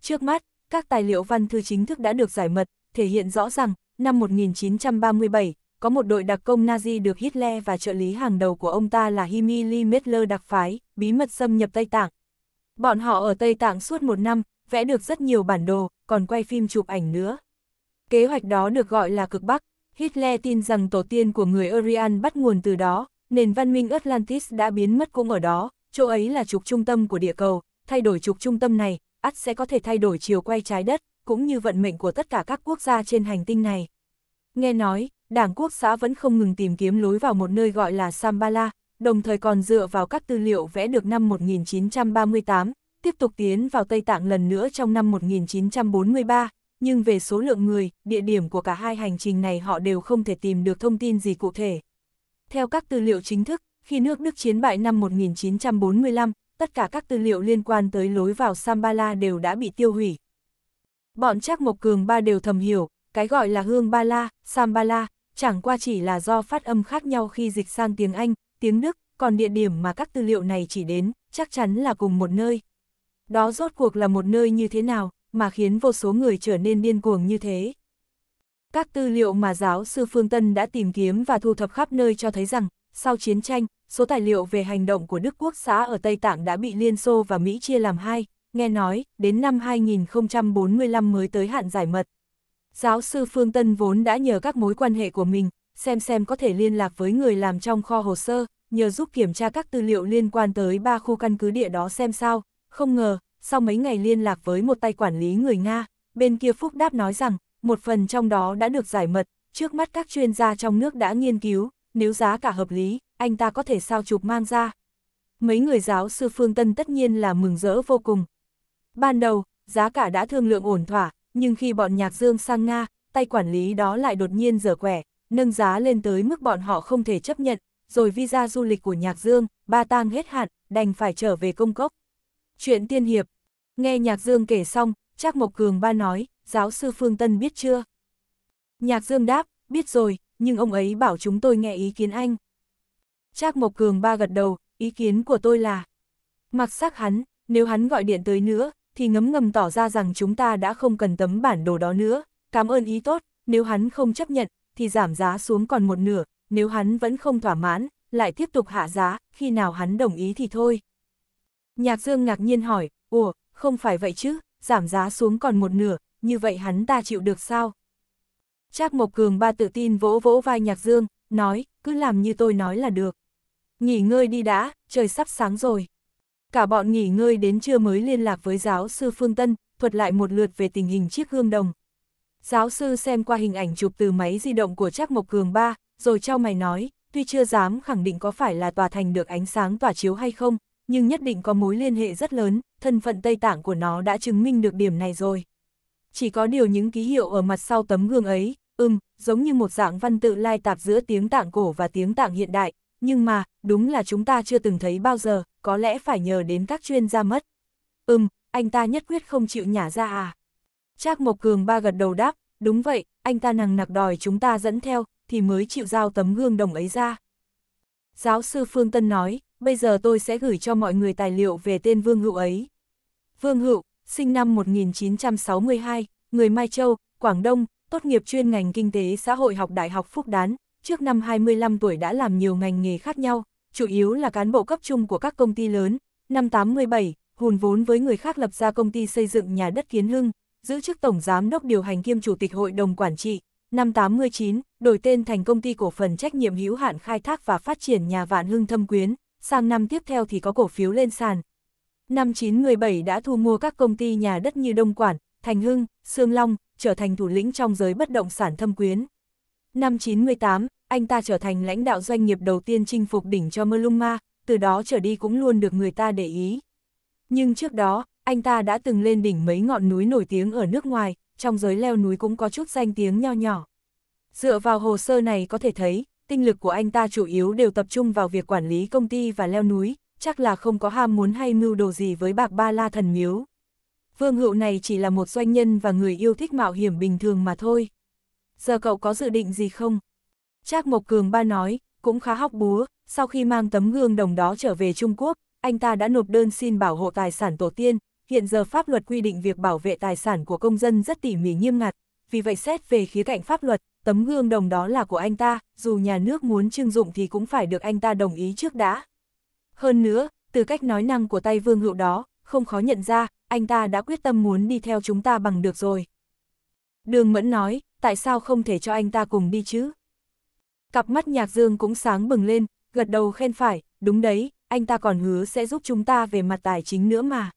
S1: Trước mắt, các tài liệu văn thư chính thức đã được giải mật, thể hiện rõ rằng, năm 1937, có một đội đặc công Nazi được Hitler và trợ lý hàng đầu của ông ta là Himili Metler đặc phái, bí mật xâm nhập Tây Tạng. Bọn họ ở Tây Tạng suốt một năm, vẽ được rất nhiều bản đồ, còn quay phim chụp ảnh nữa. Kế hoạch đó được gọi là cực Bắc. Hitler tin rằng tổ tiên của người Aryan bắt nguồn từ đó, nền văn minh Atlantis đã biến mất cũng ở đó, chỗ ấy là trục trung tâm của địa cầu, thay đổi trục trung tâm này, ắt sẽ có thể thay đổi chiều quay trái đất, cũng như vận mệnh của tất cả các quốc gia trên hành tinh này. Nghe nói, Đảng Quốc xã vẫn không ngừng tìm kiếm lối vào một nơi gọi là Sambala, đồng thời còn dựa vào các tư liệu vẽ được năm 1938, tiếp tục tiến vào Tây Tạng lần nữa trong năm 1943, nhưng về số lượng người, địa điểm của cả hai hành trình này họ đều không thể tìm được thông tin gì cụ thể. Theo các tư liệu chính thức, khi nước Đức chiến bại năm 1945, tất cả các tư liệu liên quan tới lối vào Sambala đều đã bị tiêu hủy. Bọn Trác Mộc Cường Ba đều thầm hiểu, cái gọi là Hương Ba La, Sambala, chẳng qua chỉ là do phát âm khác nhau khi dịch sang tiếng Anh, tiếng Đức, còn địa điểm mà các tư liệu này chỉ đến, chắc chắn là cùng một nơi. Đó rốt cuộc là một nơi như thế nào, mà khiến vô số người trở nên điên cuồng như thế. Các tư liệu mà giáo sư Phương Tân đã tìm kiếm và thu thập khắp nơi cho thấy rằng, sau chiến tranh, số tài liệu về hành động của Đức Quốc xã ở Tây Tạng đã bị Liên Xô và Mỹ chia làm hai, nghe nói, đến năm 2045 mới tới hạn giải mật. Giáo sư Phương Tân vốn đã nhờ các mối quan hệ của mình, xem xem có thể liên lạc với người làm trong kho hồ sơ, nhờ giúp kiểm tra các tư liệu liên quan tới ba khu căn cứ địa đó xem sao. Không ngờ, sau mấy ngày liên lạc với một tay quản lý người Nga, bên kia Phúc Đáp nói rằng, một phần trong đó đã được giải mật, trước mắt các chuyên gia trong nước đã nghiên cứu, nếu giá cả hợp lý, anh ta có thể sao chụp mang ra. Mấy người giáo sư Phương Tân tất nhiên là mừng rỡ vô cùng. Ban đầu, giá cả đã thương lượng ổn thỏa, nhưng khi bọn nhạc dương sang Nga, tay quản lý đó lại đột nhiên dở quẻ, nâng giá lên tới mức bọn họ không thể chấp nhận, rồi visa du lịch của nhạc dương, ba tang hết hạn, đành phải trở về công cốc. Chuyện tiên hiệp Nghe nhạc dương kể xong, Trác Mộc Cường ba nói, giáo sư Phương Tân biết chưa? Nhạc dương đáp, biết rồi, nhưng ông ấy bảo chúng tôi nghe ý kiến anh. Trác Mộc Cường ba gật đầu, ý kiến của tôi là Mặc sắc hắn, nếu hắn gọi điện tới nữa, thì ngấm ngầm tỏ ra rằng chúng ta đã không cần tấm bản đồ đó nữa, cảm ơn ý tốt, nếu hắn không chấp nhận, thì giảm giá xuống còn một nửa, nếu hắn vẫn không thỏa mãn, lại tiếp tục hạ giá, khi nào hắn đồng ý thì thôi. Nhạc Dương ngạc nhiên hỏi, ủa, không phải vậy chứ, giảm giá xuống còn một nửa, như vậy hắn ta chịu được sao? Trác Mộc Cường ba tự tin vỗ vỗ vai Nhạc Dương, nói, cứ làm như tôi nói là được. Nghỉ ngơi đi đã, trời sắp sáng rồi cả bọn nghỉ ngơi đến trưa mới liên lạc với giáo sư Phương Tân, thuật lại một lượt về tình hình chiếc gương đồng. Giáo sư xem qua hình ảnh chụp từ máy di động của Trác Mộc Cường ba, rồi trao mày nói, tuy chưa dám khẳng định có phải là tòa thành được ánh sáng tỏa chiếu hay không, nhưng nhất định có mối liên hệ rất lớn, thân phận Tây Tạng của nó đã chứng minh được điểm này rồi. Chỉ có điều những ký hiệu ở mặt sau tấm gương ấy, ưm, giống như một dạng văn tự lai tạp giữa tiếng tạng cổ và tiếng tạng hiện đại, nhưng mà, đúng là chúng ta chưa từng thấy bao giờ, có lẽ phải nhờ đến các chuyên gia mất. Ừm, anh ta nhất quyết không chịu nhả ra à. Trác Mộc Cường ba gật đầu đáp, đúng vậy, anh ta nằng nặc đòi chúng ta dẫn theo, thì mới chịu giao tấm gương đồng ấy ra. Giáo sư Phương Tân nói, bây giờ tôi sẽ gửi cho mọi người tài liệu về tên Vương Hữu ấy. Vương Hữu, sinh năm 1962, người Mai Châu, Quảng Đông, tốt nghiệp chuyên ngành Kinh tế Xã hội học Đại học Phúc Đán, trước năm 25 tuổi đã làm nhiều ngành nghề khác nhau, chủ yếu là cán bộ cấp trung của các công ty lớn. Năm 87, hùn vốn với người khác lập ra công ty xây dựng nhà đất Kiến Hưng, giữ chức tổng giám đốc điều hành kiêm chủ tịch hội đồng quản trị. Năm 89, đổi tên thành công ty cổ phần trách nhiệm hữu hạn khai thác và phát triển nhà Vạn Hưng Thâm Quyến, sang năm tiếp theo thì có cổ phiếu lên sàn. Năm 917 đã thu mua các công ty nhà đất như Đông Quản, Thành Hưng, Sương Long, trở thành thủ lĩnh trong giới bất động sản thâm quyến. Năm 98, anh ta trở thành lãnh đạo doanh nghiệp đầu tiên chinh phục đỉnh cho Maluma, từ đó trở đi cũng luôn được người ta để ý. Nhưng trước đó, anh ta đã từng lên đỉnh mấy ngọn núi nổi tiếng ở nước ngoài, trong giới leo núi cũng có chút danh tiếng nho nhỏ. Dựa vào hồ sơ này có thể thấy, tinh lực của anh ta chủ yếu đều tập trung vào việc quản lý công ty và leo núi, chắc là không có ham muốn hay mưu đồ gì với bạc ba la thần miếu. Vương hữu này chỉ là một doanh nhân và người yêu thích mạo hiểm bình thường mà thôi giờ cậu có dự định gì không? Trác Mộc Cường ba nói, cũng khá hóc búa, sau khi mang tấm gương đồng đó trở về Trung Quốc, anh ta đã nộp đơn xin bảo hộ tài sản tổ tiên, hiện giờ pháp luật quy định việc bảo vệ tài sản của công dân rất tỉ mỉ nghiêm ngặt, vì vậy xét về khía cạnh pháp luật, tấm gương đồng đó là của anh ta, dù nhà nước muốn trưng dụng thì cũng phải được anh ta đồng ý trước đã. Hơn nữa, từ cách nói năng của tay vương hữu đó, không khó nhận ra, anh ta đã quyết tâm muốn đi theo chúng ta bằng được rồi. Đường Mẫn nói, tại sao không thể cho anh ta cùng đi chứ? Cặp mắt nhạc dương cũng sáng bừng lên, gật đầu khen phải, đúng đấy, anh ta còn hứa sẽ giúp chúng ta về mặt tài chính nữa mà.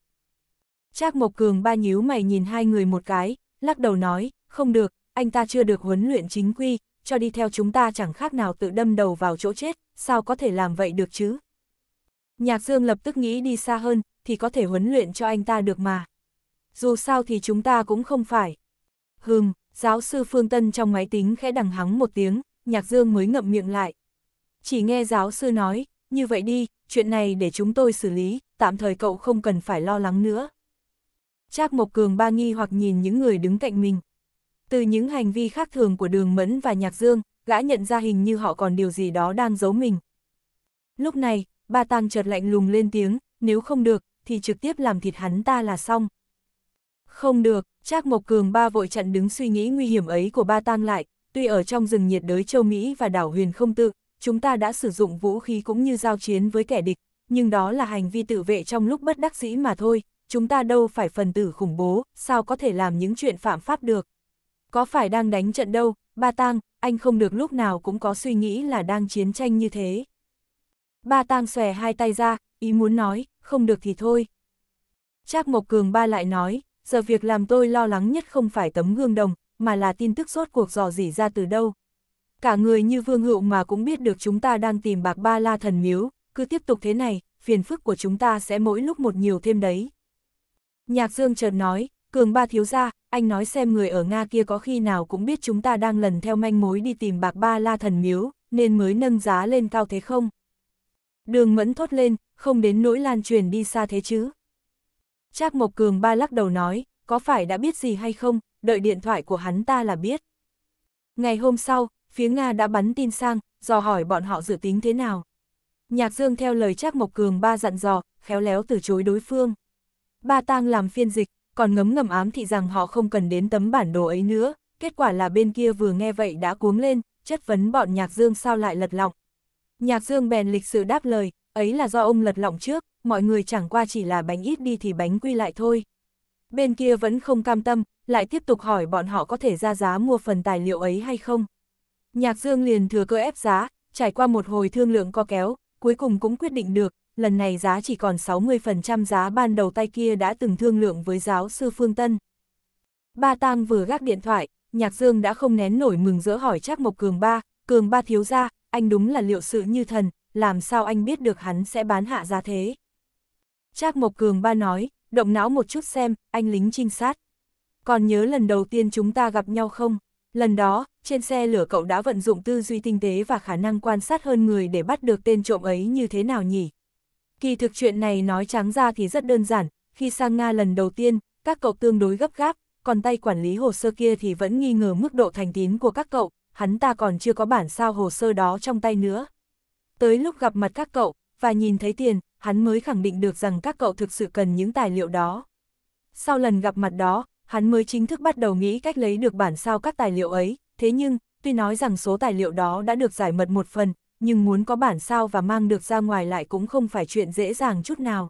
S1: Trác Mộc Cường ba nhíu mày nhìn hai người một cái, lắc đầu nói, không được, anh ta chưa được huấn luyện chính quy, cho đi theo chúng ta chẳng khác nào tự đâm đầu vào chỗ chết, sao có thể làm vậy được chứ? Nhạc Dương lập tức nghĩ đi xa hơn, thì có thể huấn luyện cho anh ta được mà. Dù sao thì chúng ta cũng không phải. Hừm, Giáo sư Phương Tân trong máy tính khẽ đằng hắng một tiếng, Nhạc Dương mới ngậm miệng lại. Chỉ nghe giáo sư nói, như vậy đi, chuyện này để chúng tôi xử lý, tạm thời cậu không cần phải lo lắng nữa. Trác Mộc Cường ba nghi hoặc nhìn những người đứng cạnh mình. Từ những hành vi khác thường của Đường Mẫn và Nhạc Dương, gã nhận ra hình như họ còn điều gì đó đang giấu mình. Lúc này, ba tang chợt lạnh lùng lên tiếng, nếu không được, thì trực tiếp làm thịt hắn ta là xong. Không được, Trác Mộc Cường ba vội chặn đứng suy nghĩ nguy hiểm ấy của ba tang lại, tuy ở trong rừng nhiệt đới châu Mỹ và đảo huyền không tự, chúng ta đã sử dụng vũ khí cũng như giao chiến với kẻ địch, nhưng đó là hành vi tự vệ trong lúc bất đắc dĩ mà thôi, chúng ta đâu phải phần tử khủng bố, sao có thể làm những chuyện phạm pháp được. Có phải đang đánh trận đâu, ba tang, anh không được lúc nào cũng có suy nghĩ là đang chiến tranh như thế. Ba tang xòe hai tay ra, ý muốn nói, không được thì thôi. Trác Mộc Cường ba lại nói, giờ việc làm tôi lo lắng nhất không phải tấm gương đồng, mà là tin tức rốt cuộc dò dỉ ra từ đâu. Cả người như vương hữu mà cũng biết được chúng ta đang tìm bạc ba la thần miếu, cứ tiếp tục thế này, phiền phức của chúng ta sẽ mỗi lúc một nhiều thêm đấy. Nhạc Dương chợt nói, Cường ba thiếu gia, anh nói xem người ở Nga kia có khi nào cũng biết chúng ta đang lần theo manh mối đi tìm bạc ba la thần miếu, nên mới nâng giá lên cao thế không? Đường mẫn thốt lên, không đến nỗi lan truyền đi xa thế chứ. Trác Mộc Cường ba lắc đầu nói, có phải đã biết gì hay không, đợi điện thoại của hắn ta là biết. Ngày hôm sau, phía Nga đã bắn tin sang, dò hỏi bọn họ dự tính thế nào. Nhạc Dương theo lời Trác Mộc Cường ba dặn dò, khéo léo từ chối đối phương. Ba tang làm phiên dịch, còn ngấm ngầm ám thị rằng họ không cần đến tấm bản đồ ấy nữa, kết quả là bên kia vừa nghe vậy đã cuống lên, chất vấn bọn Nhạc Dương sao lại lật lọng. Nhạc Dương bèn lịch sự đáp lời, ấy là do ông lật lọng trước, mọi người chẳng qua chỉ là bánh ít đi thì bánh quy lại thôi. Bên kia vẫn không cam tâm, lại tiếp tục hỏi bọn họ có thể ra giá mua phần tài liệu ấy hay không. Nhạc Dương liền thừa cơ ép giá, trải qua một hồi thương lượng co kéo, cuối cùng cũng quyết định được, lần này giá chỉ còn 60% giá ban đầu tay kia đã từng thương lượng với giáo sư Phương Tân. Ba Tang vừa gác điện thoại, Nhạc Dương đã không nén nổi mừng rỡ hỏi Trác Mộc Cường Ba, Cường Ba thiếu ra, anh đúng là liệu sự như thần, làm sao anh biết được hắn sẽ bán hạ ra thế. Trác Mộc Cường ba nói, động não một chút xem, anh lính trinh sát. Còn nhớ lần đầu tiên chúng ta gặp nhau không? Lần đó, trên xe lửa cậu đã vận dụng tư duy tinh tế và khả năng quan sát hơn người để bắt được tên trộm ấy như thế nào nhỉ? Kỳ thực chuyện này nói trắng ra thì rất đơn giản, khi sang Nga lần đầu tiên, các cậu tương đối gấp gáp, còn tay quản lý hồ sơ kia thì vẫn nghi ngờ mức độ thành tín của các cậu, hắn ta còn chưa có bản sao hồ sơ đó trong tay nữa. Tới lúc gặp mặt các cậu, và nhìn thấy tiền, hắn mới khẳng định được rằng các cậu thực sự cần những tài liệu đó. Sau lần gặp mặt đó, hắn mới chính thức bắt đầu nghĩ cách lấy được bản sao các tài liệu ấy, thế nhưng, tuy nói rằng số tài liệu đó đã được giải mật một phần, nhưng muốn có bản sao và mang được ra ngoài lại cũng không phải chuyện dễ dàng chút nào.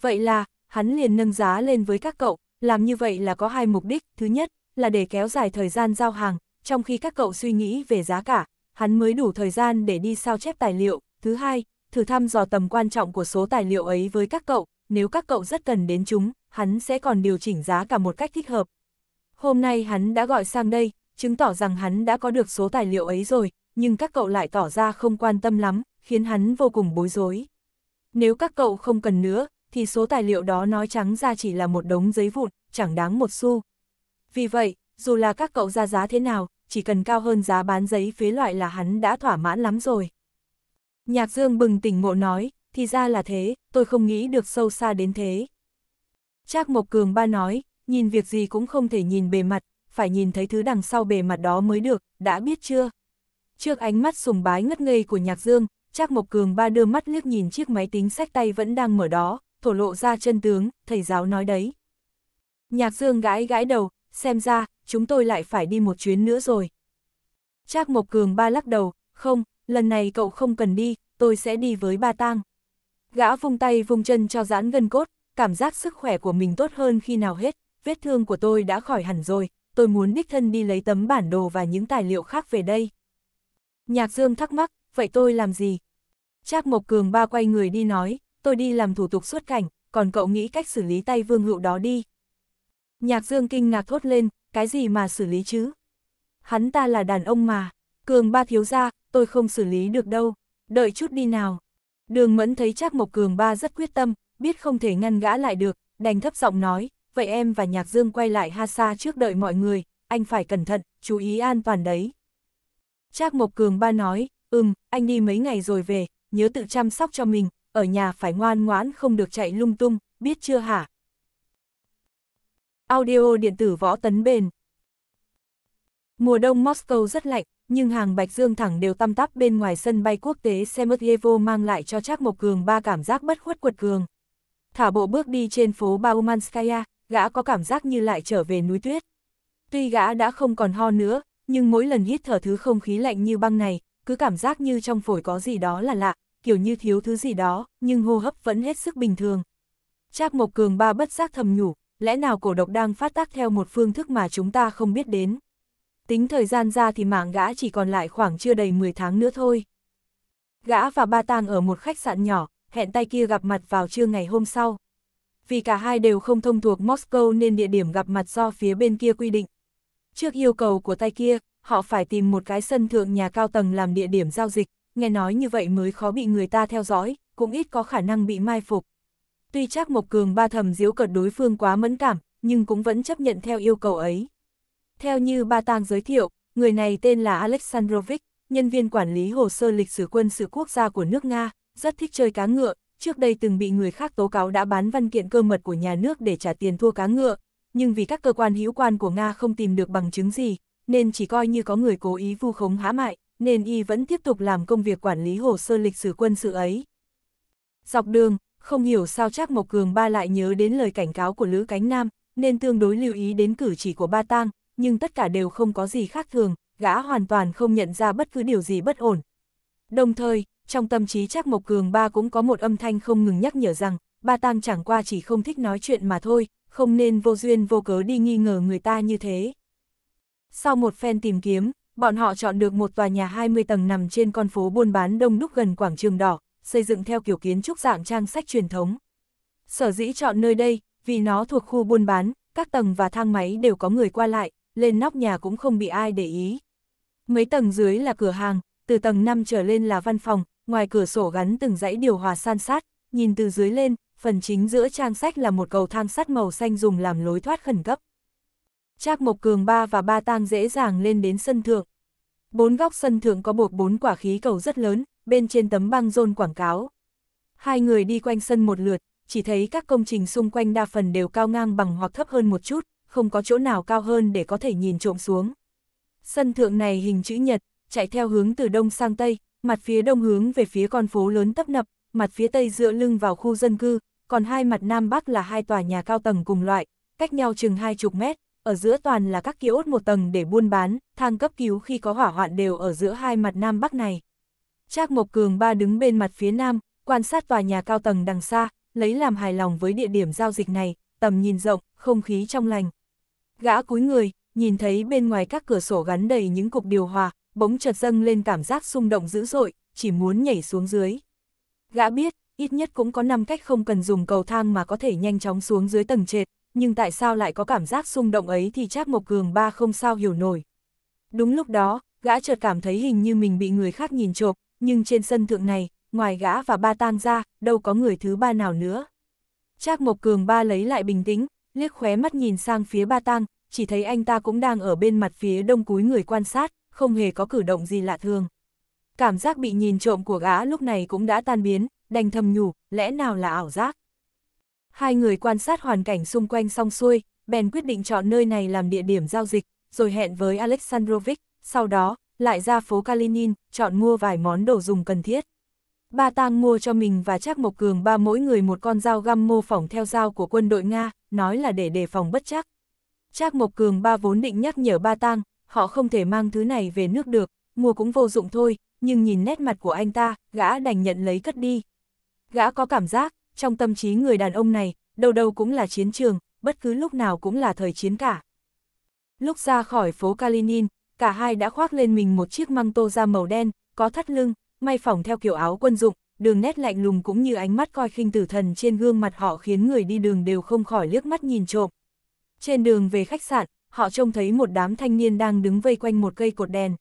S1: Vậy là, hắn liền nâng giá lên với các cậu, làm như vậy là có hai mục đích, thứ nhất, là để kéo dài thời gian giao hàng, trong khi các cậu suy nghĩ về giá cả, hắn mới đủ thời gian để đi sao chép tài liệu. Thứ hai, thử thăm dò tầm quan trọng của số tài liệu ấy với các cậu, nếu các cậu rất cần đến chúng, hắn sẽ còn điều chỉnh giá cả một cách thích hợp. Hôm nay hắn đã gọi sang đây, chứng tỏ rằng hắn đã có được số tài liệu ấy rồi, nhưng các cậu lại tỏ ra không quan tâm lắm, khiến hắn vô cùng bối rối. Nếu các cậu không cần nữa, thì số tài liệu đó nói trắng ra chỉ là một đống giấy vụn, chẳng đáng một xu. Vì vậy, dù là các cậu ra giá thế nào, chỉ cần cao hơn giá bán giấy phế loại là hắn đã thỏa mãn lắm rồi. Nhạc Dương bừng tỉnh ngộ nói, thì ra là thế, tôi không nghĩ được sâu xa đến thế. Trác Mộc Cường ba nói, nhìn việc gì cũng không thể nhìn bề mặt, phải nhìn thấy thứ đằng sau bề mặt đó mới được, đã biết chưa? Trước ánh mắt sùng bái ngất ngây của Nhạc Dương, Trác Mộc Cường ba đưa mắt liếc nhìn chiếc máy tính sách tay vẫn đang mở đó, thổ lộ ra chân tướng, thầy giáo nói đấy. Nhạc Dương gãi gãi đầu, xem ra, chúng tôi lại phải đi một chuyến nữa rồi. Trác Mộc Cường ba lắc đầu, không, lần này cậu không cần đi, tôi sẽ đi với ba tang. Gã vung tay vung chân cho giãn gân cốt, cảm giác sức khỏe của mình tốt hơn khi nào hết, vết thương của tôi đã khỏi hẳn rồi, tôi muốn đích thân đi lấy tấm bản đồ và những tài liệu khác về đây. Nhạc Dương thắc mắc, vậy tôi làm gì? Trác Mộc Cường ba quay người đi nói, tôi đi làm thủ tục xuất cảnh, còn cậu nghĩ cách xử lý tay vương hữu đó đi. Nhạc Dương kinh ngạc thốt lên, cái gì mà xử lý chứ? Hắn ta là đàn ông mà, Cường ba thiếu ra, tôi không xử lý được đâu, đợi chút đi nào. Đường Mẫn thấy chắc Mộc Cường ba rất quyết tâm, biết không thể ngăn gã lại được, đành thấp giọng nói, vậy em và Nhạc Dương quay lại Ha Sa trước đợi mọi người, anh phải cẩn thận, chú ý an toàn đấy. Trác Mộc Cường ba nói, ừm, anh đi mấy ngày rồi về, nhớ tự chăm sóc cho mình, ở nhà phải ngoan ngoãn không được chạy lung tung, biết chưa hả? Audio điện tử võ tấn bền. Mùa đông Moscow rất lạnh, nhưng hàng bạch dương thẳng đều tăm tắp bên ngoài sân bay quốc tế Semetyevo mang lại cho Trác Mộc Cường ba cảm giác bất khuất quật cường. Thả bộ bước đi trên phố Baumanskaya, gã có cảm giác như lại trở về núi tuyết. Tuy gã đã không còn ho nữa, nhưng mỗi lần hít thở thứ không khí lạnh như băng này, cứ cảm giác như trong phổi có gì đó là lạ, kiểu như thiếu thứ gì đó, nhưng hô hấp vẫn hết sức bình thường. Trác Mộc Cường ba bất giác thầm nhủ, lẽ nào cổ độc đang phát tác theo một phương thức mà chúng ta không biết đến. Tính thời gian ra thì mạng gã chỉ còn lại khoảng chưa đầy 10 tháng nữa thôi. Gã và ba tang ở một khách sạn nhỏ, hẹn tay kia gặp mặt vào trưa ngày hôm sau. Vì cả hai đều không thông thuộc Moscow nên địa điểm gặp mặt do phía bên kia quy định. Trước yêu cầu của tay kia, họ phải tìm một cái sân thượng nhà cao tầng làm địa điểm giao dịch, nghe nói như vậy mới khó bị người ta theo dõi, cũng ít có khả năng bị mai phục. Tuy chắc Mộc Cường ba thầm diếu cợt đối phương quá mẫn cảm, nhưng cũng vẫn chấp nhận theo yêu cầu ấy. Theo như ba tang giới thiệu, người này tên là Alexandrovich, nhân viên quản lý hồ sơ lịch sử quân sự quốc gia của nước Nga, rất thích chơi cá ngựa, trước đây từng bị người khác tố cáo đã bán văn kiện cơ mật của nhà nước để trả tiền thua cá ngựa, nhưng vì các cơ quan hữu quan của Nga không tìm được bằng chứng gì, nên chỉ coi như có người cố ý vu khống hãm hại, nên y vẫn tiếp tục làm công việc quản lý hồ sơ lịch sử quân sự ấy. Dọc đường, không hiểu sao Trác Mộc Cường ba lại nhớ đến lời cảnh cáo của Lữ Cánh Nam, nên tương đối lưu ý đến cử chỉ của ba tang, nhưng tất cả đều không có gì khác thường, gã hoàn toàn không nhận ra bất cứ điều gì bất ổn. Đồng thời, trong tâm trí Trác Mộc Cường ba cũng có một âm thanh không ngừng nhắc nhở rằng, ba tang chẳng qua chỉ không thích nói chuyện mà thôi, không nên vô duyên vô cớ đi nghi ngờ người ta như thế. Sau một phen tìm kiếm, bọn họ chọn được một tòa nhà 20 tầng nằm trên con phố buôn bán đông đúc gần quảng trường đỏ, xây dựng theo kiểu kiến trúc dạng trang sách truyền thống. Sở dĩ chọn nơi đây, vì nó thuộc khu buôn bán, các tầng và thang máy đều có người qua lại, lên nóc nhà cũng không bị ai để ý. Mấy tầng dưới là cửa hàng, từ tầng 5 trở lên là văn phòng, ngoài cửa sổ gắn từng dãy điều hòa san sát, nhìn từ dưới lên, phần chính giữa trang sách là một cầu thang sắt màu xanh dùng làm lối thoát khẩn cấp. Trác Mộc Cường ba và ba tang dễ dàng lên đến sân thượng. Bốn góc sân thượng có buộc bốn quả khí cầu rất lớn, bên trên tấm băng rôn quảng cáo. Hai người đi quanh sân một lượt, chỉ thấy các công trình xung quanh đa phần đều cao ngang bằng hoặc thấp hơn một chút, không có chỗ nào cao hơn để có thể nhìn trộm xuống. Sân thượng này hình chữ nhật, chạy theo hướng từ đông sang tây, mặt phía đông hướng về phía con phố lớn tấp nập, mặt phía tây dựa lưng vào khu dân cư, còn hai mặt nam bắc là hai tòa nhà cao tầng cùng loại, cách nhau chừng hai chục mét, ở giữa toàn là các kiosk một tầng để buôn bán, thang cấp cứu khi có hỏa hoạn đều ở giữa hai mặt nam bắc này. Trác Mộc Cường ba đứng bên mặt phía nam, quan sát tòa nhà cao tầng đằng xa, lấy làm hài lòng với địa điểm giao dịch này, tầm nhìn rộng, không khí trong lành. Gã cúi người, nhìn thấy bên ngoài các cửa sổ gắn đầy những cục điều hòa, bỗng chợt dâng lên cảm giác xung động dữ dội, chỉ muốn nhảy xuống dưới. Gã biết, ít nhất cũng có 5 cách không cần dùng cầu thang mà có thể nhanh chóng xuống dưới tầng trệt, nhưng tại sao lại có cảm giác xung động ấy thì Trác Mộc Cường ba không sao hiểu nổi. Đúng lúc đó, gã chợt cảm thấy hình như mình bị người khác nhìn chộp, nhưng trên sân thượng này, ngoài gã và ba tan ra, đâu có người thứ ba nào nữa. Trác Mộc Cường ba lấy lại bình tĩnh, liếc khóe mắt nhìn sang phía ba tang, chỉ thấy anh ta cũng đang ở bên mặt phía đông cúi người quan sát, không hề có cử động gì lạ thường. Cảm giác bị nhìn trộm của gã lúc này cũng đã tan biến, đành thầm nhủ, lẽ nào là ảo giác. Hai người quan sát hoàn cảnh xung quanh xong xuôi, bèn quyết định chọn nơi này làm địa điểm giao dịch, rồi hẹn với Alexandrovich, sau đó, lại ra phố Kalinin, chọn mua vài món đồ dùng cần thiết. Ba Tang mua cho mình và Trác Mộc Cường ba mỗi người một con dao găm mô phỏng theo dao của quân đội Nga, nói là để đề phòng bất chắc. Trác Mộc Cường ba vốn định nhắc nhở Ba Tang, họ không thể mang thứ này về nước được, mua cũng vô dụng thôi, nhưng nhìn nét mặt của anh ta, gã đành nhận lấy cất đi. Gã có cảm giác, trong tâm trí người đàn ông này, đâu đâu cũng là chiến trường, bất cứ lúc nào cũng là thời chiến cả. Lúc ra khỏi phố Kalinin, cả hai đã khoác lên mình một chiếc măng tô da màu đen, có thắt lưng, may phỏng theo kiểu áo quân dụng, đường nét lạnh lùng cũng như ánh mắt coi khinh tử thần trên gương mặt họ khiến người đi đường đều không khỏi liếc mắt nhìn trộm. Trên đường về khách sạn, họ trông thấy một đám thanh niên đang đứng vây quanh một cây cột đèn.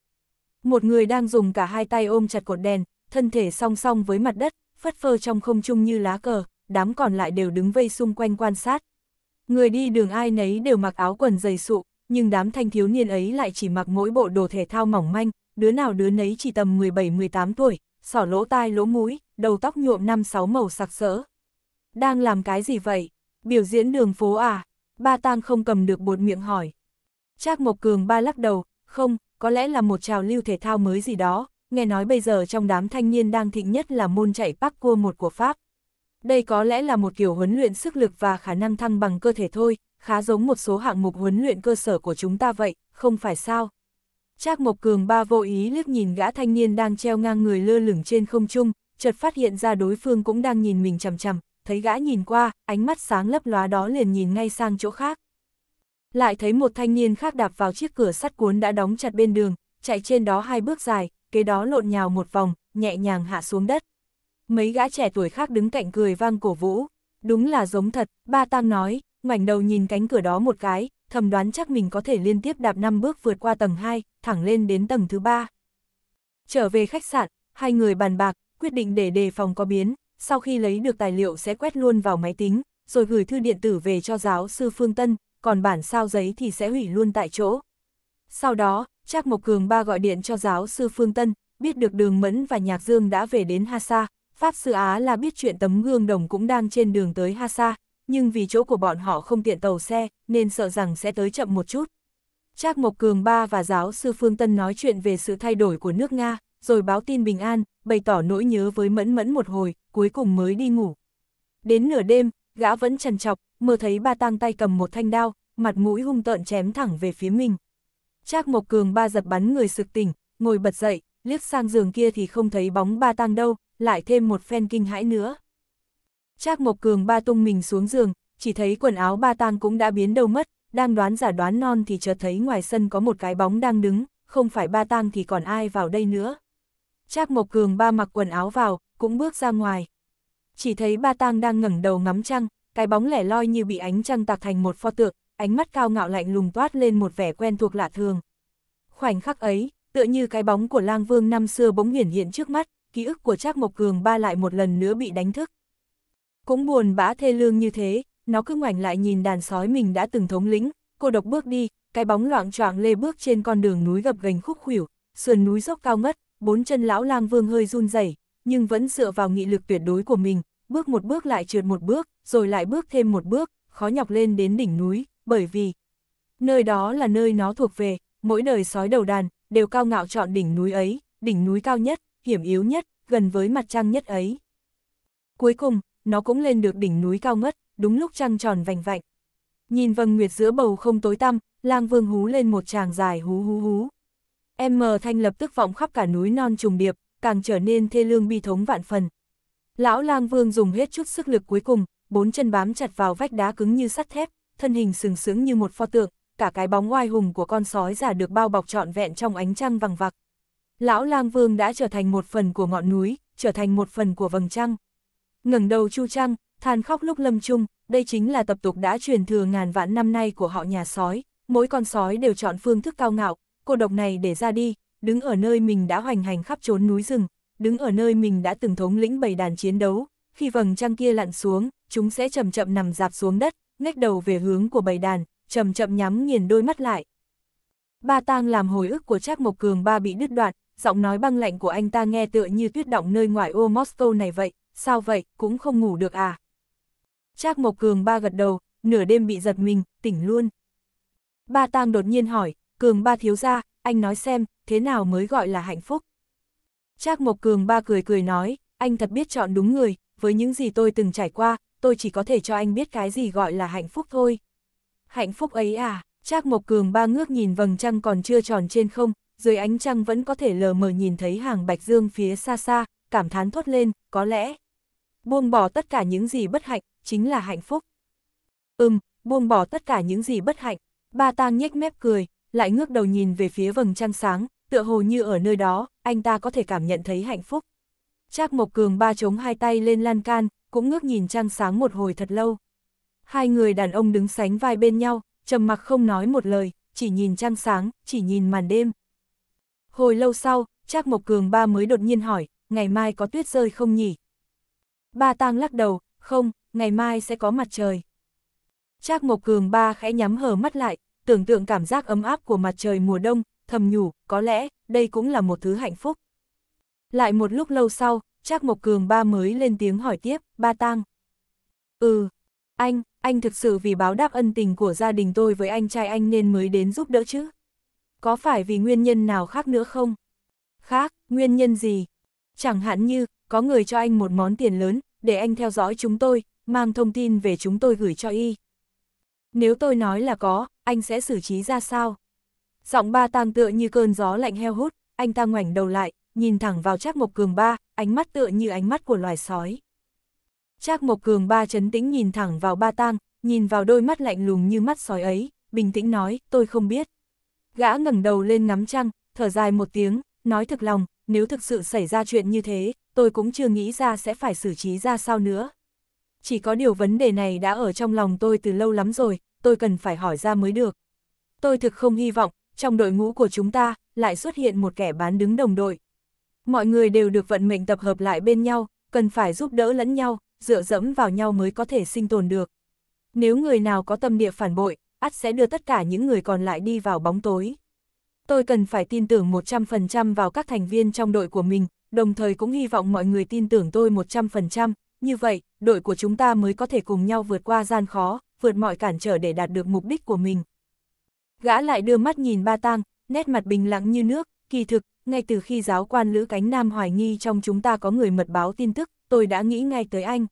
S1: Một người đang dùng cả hai tay ôm chặt cột đèn, thân thể song song với mặt đất, phất phơ trong không trung như lá cờ, đám còn lại đều đứng vây xung quanh quan sát. Người đi đường ai nấy đều mặc áo quần dày sụ, nhưng đám thanh thiếu niên ấy lại chỉ mặc mỗi bộ đồ thể thao mỏng manh, đứa nào đứa nấy chỉ tầm 17-18 tuổi, sỏ lỗ tai lỗ mũi, đầu tóc nhuộm năm sáu màu sặc sỡ. Đang làm cái gì vậy? Biểu diễn đường phố à? Ba tang không cầm được bột miệng hỏi. Trác Mộc Cường ba lắc đầu, không, có lẽ là một trào lưu thể thao mới gì đó, nghe nói bây giờ trong đám thanh niên đang thịnh nhất là môn chạy parkour một của Pháp. Đây có lẽ là một kiểu huấn luyện sức lực và khả năng thăng bằng cơ thể thôi, khá giống một số hạng mục huấn luyện cơ sở của chúng ta vậy, không phải sao? Trác Mộc Cường ba vô ý liếc nhìn gã thanh niên đang treo ngang người lơ lửng trên không trung, chợt phát hiện ra đối phương cũng đang nhìn mình chằm chằm, thấy gã nhìn qua, ánh mắt sáng lấp lóa đó liền nhìn ngay sang chỗ khác. Lại thấy một thanh niên khác đạp vào chiếc cửa sắt cuốn đã đóng chặt bên đường, chạy trên đó hai bước dài, kế đó lộn nhào một vòng, nhẹ nhàng hạ xuống đất. Mấy gã trẻ tuổi khác đứng cạnh cười vang cổ vũ. Đúng là giống thật, ba tang nói, ngoảnh đầu nhìn cánh cửa đó một cái, thầm đoán chắc mình có thể liên tiếp đạp năm bước vượt qua tầng 2, thẳng lên đến tầng thứ 3. Trở về khách sạn, hai người bàn bạc, quyết định để đề phòng có biến, sau khi lấy được tài liệu sẽ quét luôn vào máy tính, rồi gửi thư điện tử về cho giáo sư Phương Tân, còn bản sao giấy thì sẽ hủy luôn tại chỗ. Sau đó, Trác Mộc Cường ba gọi điện cho giáo sư Phương Tân, biết được Đường Mẫn và Nhạc Dương đã về đến Hasa, Pháp sư Á là biết chuyện tấm gương đồng cũng đang trên đường tới Hasa, nhưng vì chỗ của bọn họ không tiện tàu xe, nên sợ rằng sẽ tới chậm một chút. Trác Mộc Cường Ba và giáo sư Phương Tân nói chuyện về sự thay đổi của nước Nga, rồi báo tin bình an, bày tỏ nỗi nhớ với Mẫn Mẫn một hồi, cuối cùng mới đi ngủ. Đến nửa đêm, gã vẫn trằn trọc, mơ thấy ba tang tay cầm một thanh đao, mặt mũi hung tợn chém thẳng về phía mình. Trác Mộc Cường Ba giật bắn người sực tỉnh, ngồi bật dậy, liếc sang giường kia thì không thấy bóng ba tang đâu, lại thêm một phen kinh hãi nữa. Trác Mộc Cường ba tung mình xuống giường, chỉ thấy quần áo ba tang cũng đã biến đâu mất, đang đoán giả đoán non thì chợt thấy ngoài sân có một cái bóng đang đứng, không phải ba tang thì còn ai vào đây nữa. Trác Mộc Cường ba mặc quần áo vào, cũng bước ra ngoài. Chỉ thấy ba tang đang ngẩng đầu ngắm trăng, cái bóng lẻ loi như bị ánh trăng tạc thành một pho tượng, ánh mắt cao ngạo lạnh lùng toát lên một vẻ quen thuộc lạ thường. Khoảnh khắc ấy, tựa như cái bóng của lang vương năm xưa bỗng hiển hiện trước mắt, ký ức của Trác Mộc Cường ba lại một lần nữa bị đánh thức. Cũng buồn bã thê lương như thế, nó cứ ngoảnh lại nhìn đàn sói mình đã từng thống lĩnh, cô độc bước đi, cái bóng loạn choạng lê bước trên con đường núi gập ghềnh khúc khuỷu, sườn núi dốc cao ngất, bốn chân lão lang vương hơi run rẩy, nhưng vẫn dựa vào nghị lực tuyệt đối của mình, bước một bước lại trượt một bước, rồi lại bước thêm một bước, khó nhọc lên đến đỉnh núi, bởi vì nơi đó là nơi nó thuộc về, mỗi đời sói đầu đàn đều cao ngạo chọn đỉnh núi ấy, đỉnh núi cao nhất, hiểm yếu nhất, gần với mặt trăng nhất ấy. Cuối cùng, nó cũng lên được đỉnh núi cao ngất, đúng lúc trăng tròn vành vạnh. Nhìn vầng nguyệt giữa bầu không tối tăm, lang vương hú lên một tràng dài hú hú hú. Em mờ thanh lập tức vọng khắp cả núi non trùng điệp, càng trở nên thê lương bi thống vạn phần. Lão lang vương dùng hết chút sức lực cuối cùng, bốn chân bám chặt vào vách đá cứng như sắt thép, thân hình sừng sững như một pho tượng, cả cái bóng oai hùng của con sói giả được bao bọc trọn vẹn trong ánh trăng vàng vặc. Lão lang vương đã trở thành một phần của ngọn núi, trở thành một phần của vầng trăng ngẩng đầu Chu Trăng, than khóc lúc lâm chung, đây chính là tập tục đã truyền thừa ngàn vạn năm nay của họ nhà sói, mỗi con sói đều chọn phương thức cao ngạo, cô độc này để ra đi, đứng ở nơi mình đã hoành hành khắp trốn núi rừng, đứng ở nơi mình đã từng thống lĩnh bầy đàn chiến đấu, khi vầng trăng kia lặn xuống, chúng sẽ chậm chậm nằm dạp xuống đất, nghếch đầu về hướng của bầy đàn, chậm chậm nhắm nghiền đôi mắt lại. Ba tang làm hồi ức của Trác Mộc Cường ba bị đứt đoạn, giọng nói băng lạnh của anh ta nghe tựa như tuyết động nơi ngoài ô Moscow này vậy, sao vậy, cũng không ngủ được à? Trác Mộc Cường ba gật đầu, nửa đêm bị giật mình, tỉnh luôn. Ba Tang đột nhiên hỏi, Cường ba thiếu ra, anh nói xem, thế nào mới gọi là hạnh phúc? Trác Mộc Cường ba cười cười nói, anh thật biết chọn đúng người, với những gì tôi từng trải qua, tôi chỉ có thể cho anh biết cái gì gọi là hạnh phúc thôi. Hạnh phúc ấy à, Trác Mộc Cường ba ngước nhìn vầng trăng còn chưa tròn trên không, dưới ánh trăng vẫn có thể lờ mờ nhìn thấy hàng bạch dương phía xa xa, cảm thán thốt lên, có lẽ, Buông bỏ tất cả những gì bất hạnh, chính là hạnh phúc. Ừm, buông bỏ tất cả những gì bất hạnh. Ba tang nhếch mép cười, lại ngước đầu nhìn về phía vầng trăng sáng, tựa hồ như ở nơi đó, anh ta có thể cảm nhận thấy hạnh phúc. Trác Mộc Cường ba chống hai tay lên lan can, cũng ngước nhìn trăng sáng một hồi thật lâu. Hai người đàn ông đứng sánh vai bên nhau, trầm mặc không nói một lời, chỉ nhìn trăng sáng, chỉ nhìn màn đêm. Hồi lâu sau, Trác Mộc Cường ba mới đột nhiên hỏi, ngày mai có tuyết rơi không nhỉ? Ba tang lắc đầu, không, ngày mai sẽ có mặt trời. Trác Mộc Cường ba khẽ nhắm hờ mắt lại, tưởng tượng cảm giác ấm áp của mặt trời mùa đông, thầm nhủ, có lẽ, đây cũng là một thứ hạnh phúc. Lại một lúc lâu sau, Trác Mộc Cường ba mới lên tiếng hỏi tiếp, ba tang. Ừ, anh, anh thực sự vì báo đáp ân tình của gia đình tôi với anh trai anh nên mới đến giúp đỡ chứ? Có phải vì nguyên nhân nào khác nữa không? Khác, nguyên nhân gì? Chẳng hạn như, có người cho anh một món tiền lớn, để anh theo dõi chúng tôi, mang thông tin về chúng tôi gửi cho y. Nếu tôi nói là có, anh sẽ xử trí ra sao? Giọng ba tang tựa như cơn gió lạnh heo hút, anh ta ngoảnh đầu lại, nhìn thẳng vào Trác Mộc Cường ba, ánh mắt tựa như ánh mắt của loài sói. Trác Mộc Cường ba chấn tĩnh nhìn thẳng vào ba tang, nhìn vào đôi mắt lạnh lùng như mắt sói ấy, bình tĩnh nói, tôi không biết. Gã ngẩng đầu lên ngắm trăng, thở dài một tiếng, nói thực lòng, nếu thực sự xảy ra chuyện như thế, tôi cũng chưa nghĩ ra sẽ phải xử trí ra sao nữa. Chỉ có điều vấn đề này đã ở trong lòng tôi từ lâu lắm rồi, tôi cần phải hỏi ra mới được. Tôi thực không hy vọng, trong đội ngũ của chúng ta, lại xuất hiện một kẻ bán đứng đồng đội. Mọi người đều được vận mệnh tập hợp lại bên nhau, cần phải giúp đỡ lẫn nhau, dựa dẫm vào nhau mới có thể sinh tồn được. Nếu người nào có tâm địa phản bội, ắt sẽ đưa tất cả những người còn lại đi vào bóng tối tôi cần phải tin tưởng 100% vào các thành viên trong đội của mình, đồng thời cũng hy vọng mọi người tin tưởng tôi 100%, như vậy, đội của chúng ta mới có thể cùng nhau vượt qua gian khó, vượt mọi cản trở để đạt được mục đích của mình. Gã lại đưa mắt nhìn ba tang, nét mặt bình lặng như nước, kỳ thực, ngay từ khi giáo quan Lữ Cánh Nam hoài nghi trong chúng ta có người mật báo tin tức, tôi đã nghĩ ngay tới anh.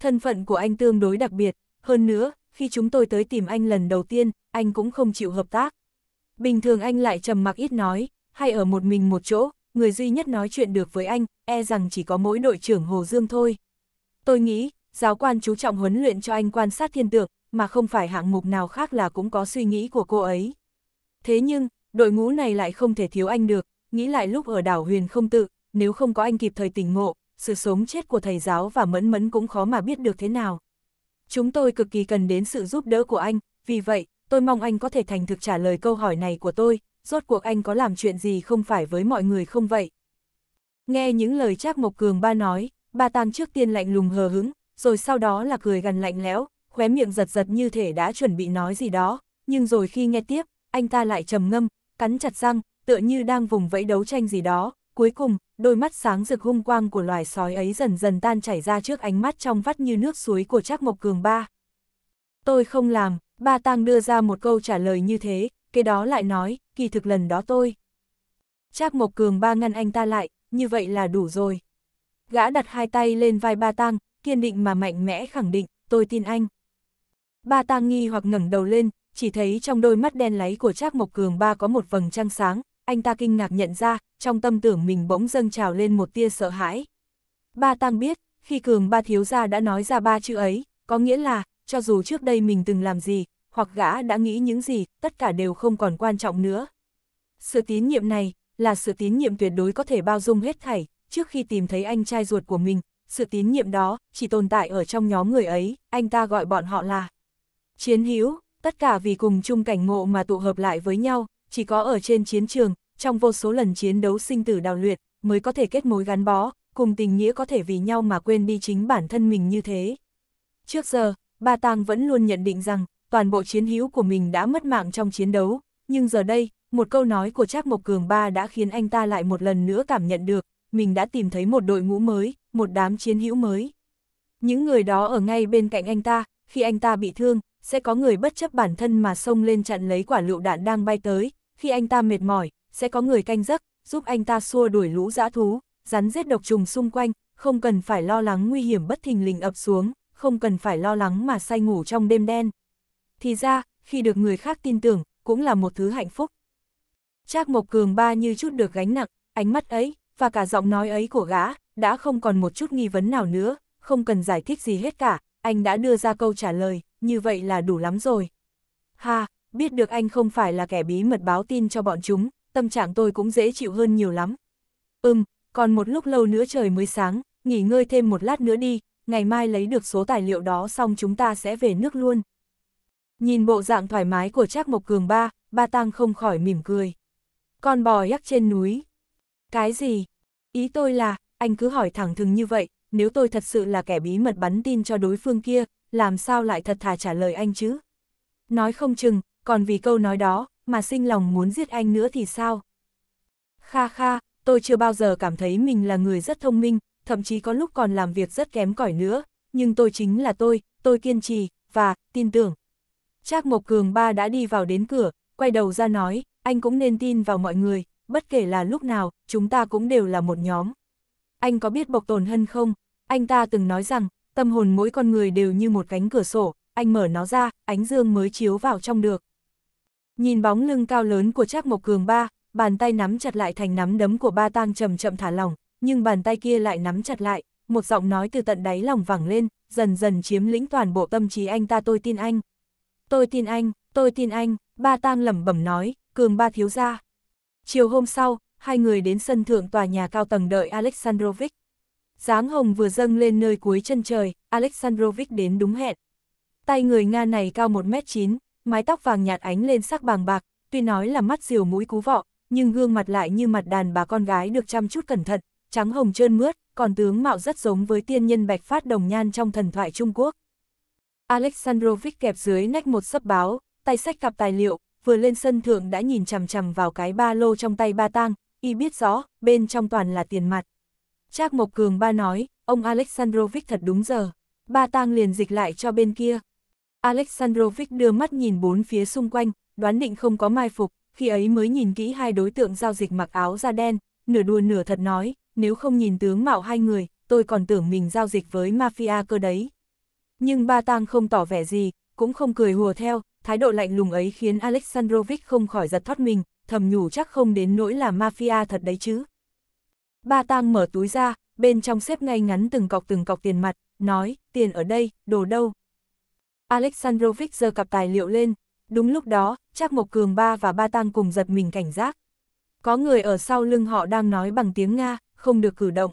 S1: Thân phận của anh tương đối đặc biệt, hơn nữa, khi chúng tôi tới tìm anh lần đầu tiên, anh cũng không chịu hợp tác. Bình thường anh lại trầm mặc ít nói, hay ở một mình một chỗ, người duy nhất nói chuyện được với anh, e rằng chỉ có mỗi đội trưởng Hồ Dương thôi. Tôi nghĩ, giáo quan chú trọng huấn luyện cho anh quan sát thiên tượng, mà không phải hạng mục nào khác là cũng có suy nghĩ của cô ấy. Thế nhưng, đội ngũ này lại không thể thiếu anh được, nghĩ lại lúc ở đảo huyền không tự, nếu không có anh kịp thời tỉnh ngộ, sự sống chết của thầy giáo và mẫn mẫn cũng khó mà biết được thế nào. Chúng tôi cực kỳ cần đến sự giúp đỡ của anh, vì vậy, tôi mong anh có thể thành thực trả lời câu hỏi này của tôi, rốt cuộc anh có làm chuyện gì không phải với mọi người không vậy? Nghe những lời Trác Mộc Cường ba nói, ba tàng trước tiên lạnh lùng hờ hững, rồi sau đó là cười gần lạnh lẽo, khóe miệng giật giật như thể đã chuẩn bị nói gì đó, nhưng rồi khi nghe tiếp, anh ta lại trầm ngâm, cắn chặt răng, tựa như đang vùng vẫy đấu tranh gì đó, cuối cùng, đôi mắt sáng rực hung quang của loài sói ấy dần dần tan chảy ra trước ánh mắt trong vắt như nước suối của Trác Mộc Cường ba. Tôi không làm, Ba Tang đưa ra một câu trả lời như thế, cái đó lại nói, kỳ thực lần đó tôi. Trác Mộc Cường ba ngăn anh ta lại, như vậy là đủ rồi. Gã đặt hai tay lên vai Ba Tang, kiên định mà mạnh mẽ khẳng định, tôi tin anh. Ba Tang nghi hoặc ngẩng đầu lên, chỉ thấy trong đôi mắt đen láy của Trác Mộc Cường ba có một vầng trăng sáng, anh ta kinh ngạc nhận ra, trong tâm tưởng mình bỗng dâng trào lên một tia sợ hãi. Ba Tang biết, khi Cường ba thiếu gia đã nói ra ba chữ ấy, có nghĩa là cho dù trước đây mình từng làm gì, hoặc gã đã nghĩ những gì, tất cả đều không còn quan trọng nữa. Sự tín nhiệm này, là sự tín nhiệm tuyệt đối có thể bao dung hết thảy, trước khi tìm thấy anh trai ruột của mình, sự tín nhiệm đó, chỉ tồn tại ở trong nhóm người ấy, anh ta gọi bọn họ là chiến hữu, tất cả vì cùng chung cảnh ngộ mà tụ hợp lại với nhau, chỉ có ở trên chiến trường, trong vô số lần chiến đấu sinh tử đào luyện, mới có thể kết mối gắn bó, cùng tình nghĩa có thể vì nhau mà quên đi chính bản thân mình như thế. Trước giờ, Ba Tang vẫn luôn nhận định rằng, toàn bộ chiến hữu của mình đã mất mạng trong chiến đấu, nhưng giờ đây, một câu nói của Trác Mộc Cường Ba đã khiến anh ta lại một lần nữa cảm nhận được, mình đã tìm thấy một đội ngũ mới, một đám chiến hữu mới. Những người đó ở ngay bên cạnh anh ta, khi anh ta bị thương, sẽ có người bất chấp bản thân mà xông lên chặn lấy quả lựu đạn đang bay tới, khi anh ta mệt mỏi, sẽ có người canh giấc, giúp anh ta xua đuổi lũ dã thú, rắn giết độc trùng xung quanh, không cần phải lo lắng nguy hiểm bất thình lình ập xuống không cần phải lo lắng mà say ngủ trong đêm đen. Thì ra, khi được người khác tin tưởng, cũng là một thứ hạnh phúc. Trác Mộc Cường ba như chút được gánh nặng, ánh mắt ấy, và cả giọng nói ấy của gã, đã không còn một chút nghi vấn nào nữa, không cần giải thích gì hết cả, anh đã đưa ra câu trả lời, như vậy là đủ lắm rồi. Ha, biết được anh không phải là kẻ bí mật báo tin cho bọn chúng, tâm trạng tôi cũng dễ chịu hơn nhiều lắm. Ừm, còn một lúc lâu nữa trời mới sáng, nghỉ ngơi thêm một lát nữa đi, ngày mai lấy được số tài liệu đó xong chúng ta sẽ về nước luôn. Nhìn bộ dạng thoải mái của Trác Mộc Cường ba, ba Tang không khỏi mỉm cười. Con bò yắc trên núi. Cái gì? Ý tôi là, anh cứ hỏi thẳng thừng như vậy, nếu tôi thật sự là kẻ bí mật bắn tin cho đối phương kia, làm sao lại thật thà trả lời anh chứ? Nói không chừng, còn vì câu nói đó, mà sinh lòng muốn giết anh nữa thì sao? Kha kha, tôi chưa bao giờ cảm thấy mình là người rất thông minh, thậm chí có lúc còn làm việc rất kém cỏi nữa, nhưng tôi chính là tôi, tôi kiên trì, và, tin tưởng. Trác Mộc Cường ba đã đi vào đến cửa, quay đầu ra nói, anh cũng nên tin vào mọi người, bất kể là lúc nào, chúng ta cũng đều là một nhóm. Anh có biết Bộc Tồn Hân không? Anh ta từng nói rằng, tâm hồn mỗi con người đều như một cánh cửa sổ, anh mở nó ra, ánh dương mới chiếu vào trong được. Nhìn bóng lưng cao lớn của Trác Mộc Cường ba, bàn tay nắm chặt lại thành nắm đấm của ba tang chậm chậm thả lỏng, nhưng bàn tay kia lại nắm chặt lại, một giọng nói từ tận đáy lòng vẳng lên, dần dần chiếm lĩnh toàn bộ tâm trí anh ta tôi tin anh. Tôi tin anh, tôi tin anh, ba tang lẩm bẩm nói, cường ba thiếu ra. Chiều hôm sau, hai người đến sân thượng tòa nhà cao tầng đợi Alexandrovich. Giáng hồng vừa dâng lên nơi cuối chân trời, Alexandrovich đến đúng hẹn. Tay người Nga này cao 1m9, mái tóc vàng nhạt ánh lên sắc bàng bạc, tuy nói là mắt diều mũi cú vọ, nhưng gương mặt lại như mặt đàn bà con gái được chăm chút cẩn thận, trắng hồng trơn mướt, còn tướng mạo rất giống với tiên nhân bạch phát đồng nhan trong thần thoại Trung Quốc. Alexandrovich kẹp dưới nách một sấp báo, tay sách cặp tài liệu, vừa lên sân thượng đã nhìn chằm chằm vào cái ba lô trong tay ba tang, y biết rõ, bên trong toàn là tiền mặt. Trác Mộc Cường ba nói, ông Alexandrovich thật đúng giờ. Ba tang liền dịch lại cho bên kia. Alexandrovich đưa mắt nhìn bốn phía xung quanh, đoán định không có mai phục, khi ấy mới nhìn kỹ hai đối tượng giao dịch mặc áo da đen, nửa đùa nửa thật nói, nếu không nhìn tướng mạo hai người, tôi còn tưởng mình giao dịch với mafia cơ đấy. Nhưng ba tang không tỏ vẻ gì, cũng không cười hùa theo, thái độ lạnh lùng ấy khiến Alexandrovich không khỏi giật thoát mình, thầm nhủ chắc không đến nỗi là mafia thật đấy chứ. Ba tang mở túi ra, bên trong xếp ngay ngắn từng cọc từng cọc tiền mặt, nói, tiền ở đây, đồ đâu. Alexandrovich giơ cặp tài liệu lên, đúng lúc đó, chắc Mộc Cường Ba và Ba Tang cùng giật mình cảnh giác có người ở sau lưng họ đang nói bằng tiếng Nga, không được cử động.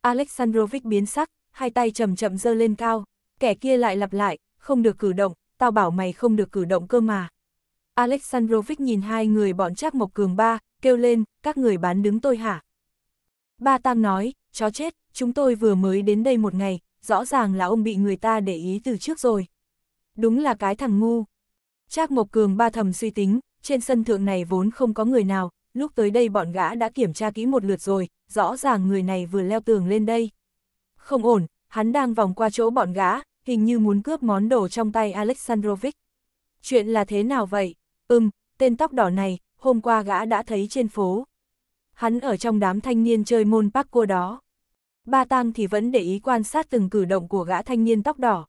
S1: Alexandrovich biến sắc, hai tay chậm chậm dơ lên cao, kẻ kia lại lặp lại, không được cử động, tao bảo mày không được cử động cơ mà. Alexandrovich nhìn hai người bọn Trác Mộc Cường ba, kêu lên, các người bán đứng tôi hả? Ba Tam nói, chó chết, chúng tôi vừa mới đến đây một ngày, rõ ràng là ông bị người ta để ý từ trước rồi. Đúng là cái thằng ngu. Trác Mộc Cường ba thầm suy tính, trên sân thượng này vốn không có người nào, lúc tới đây bọn gã đã kiểm tra kỹ một lượt rồi, rõ ràng người này vừa leo tường lên đây. Không ổn, hắn đang vòng qua chỗ bọn gã, hình như muốn cướp món đồ trong tay Alexandrovic. Chuyện là thế nào vậy? Ừm, tên tóc đỏ này, hôm qua gã đã thấy trên phố. Hắn ở trong đám thanh niên chơi môn parkour đó. Ba Tang thì vẫn để ý quan sát từng cử động của gã thanh niên tóc đỏ.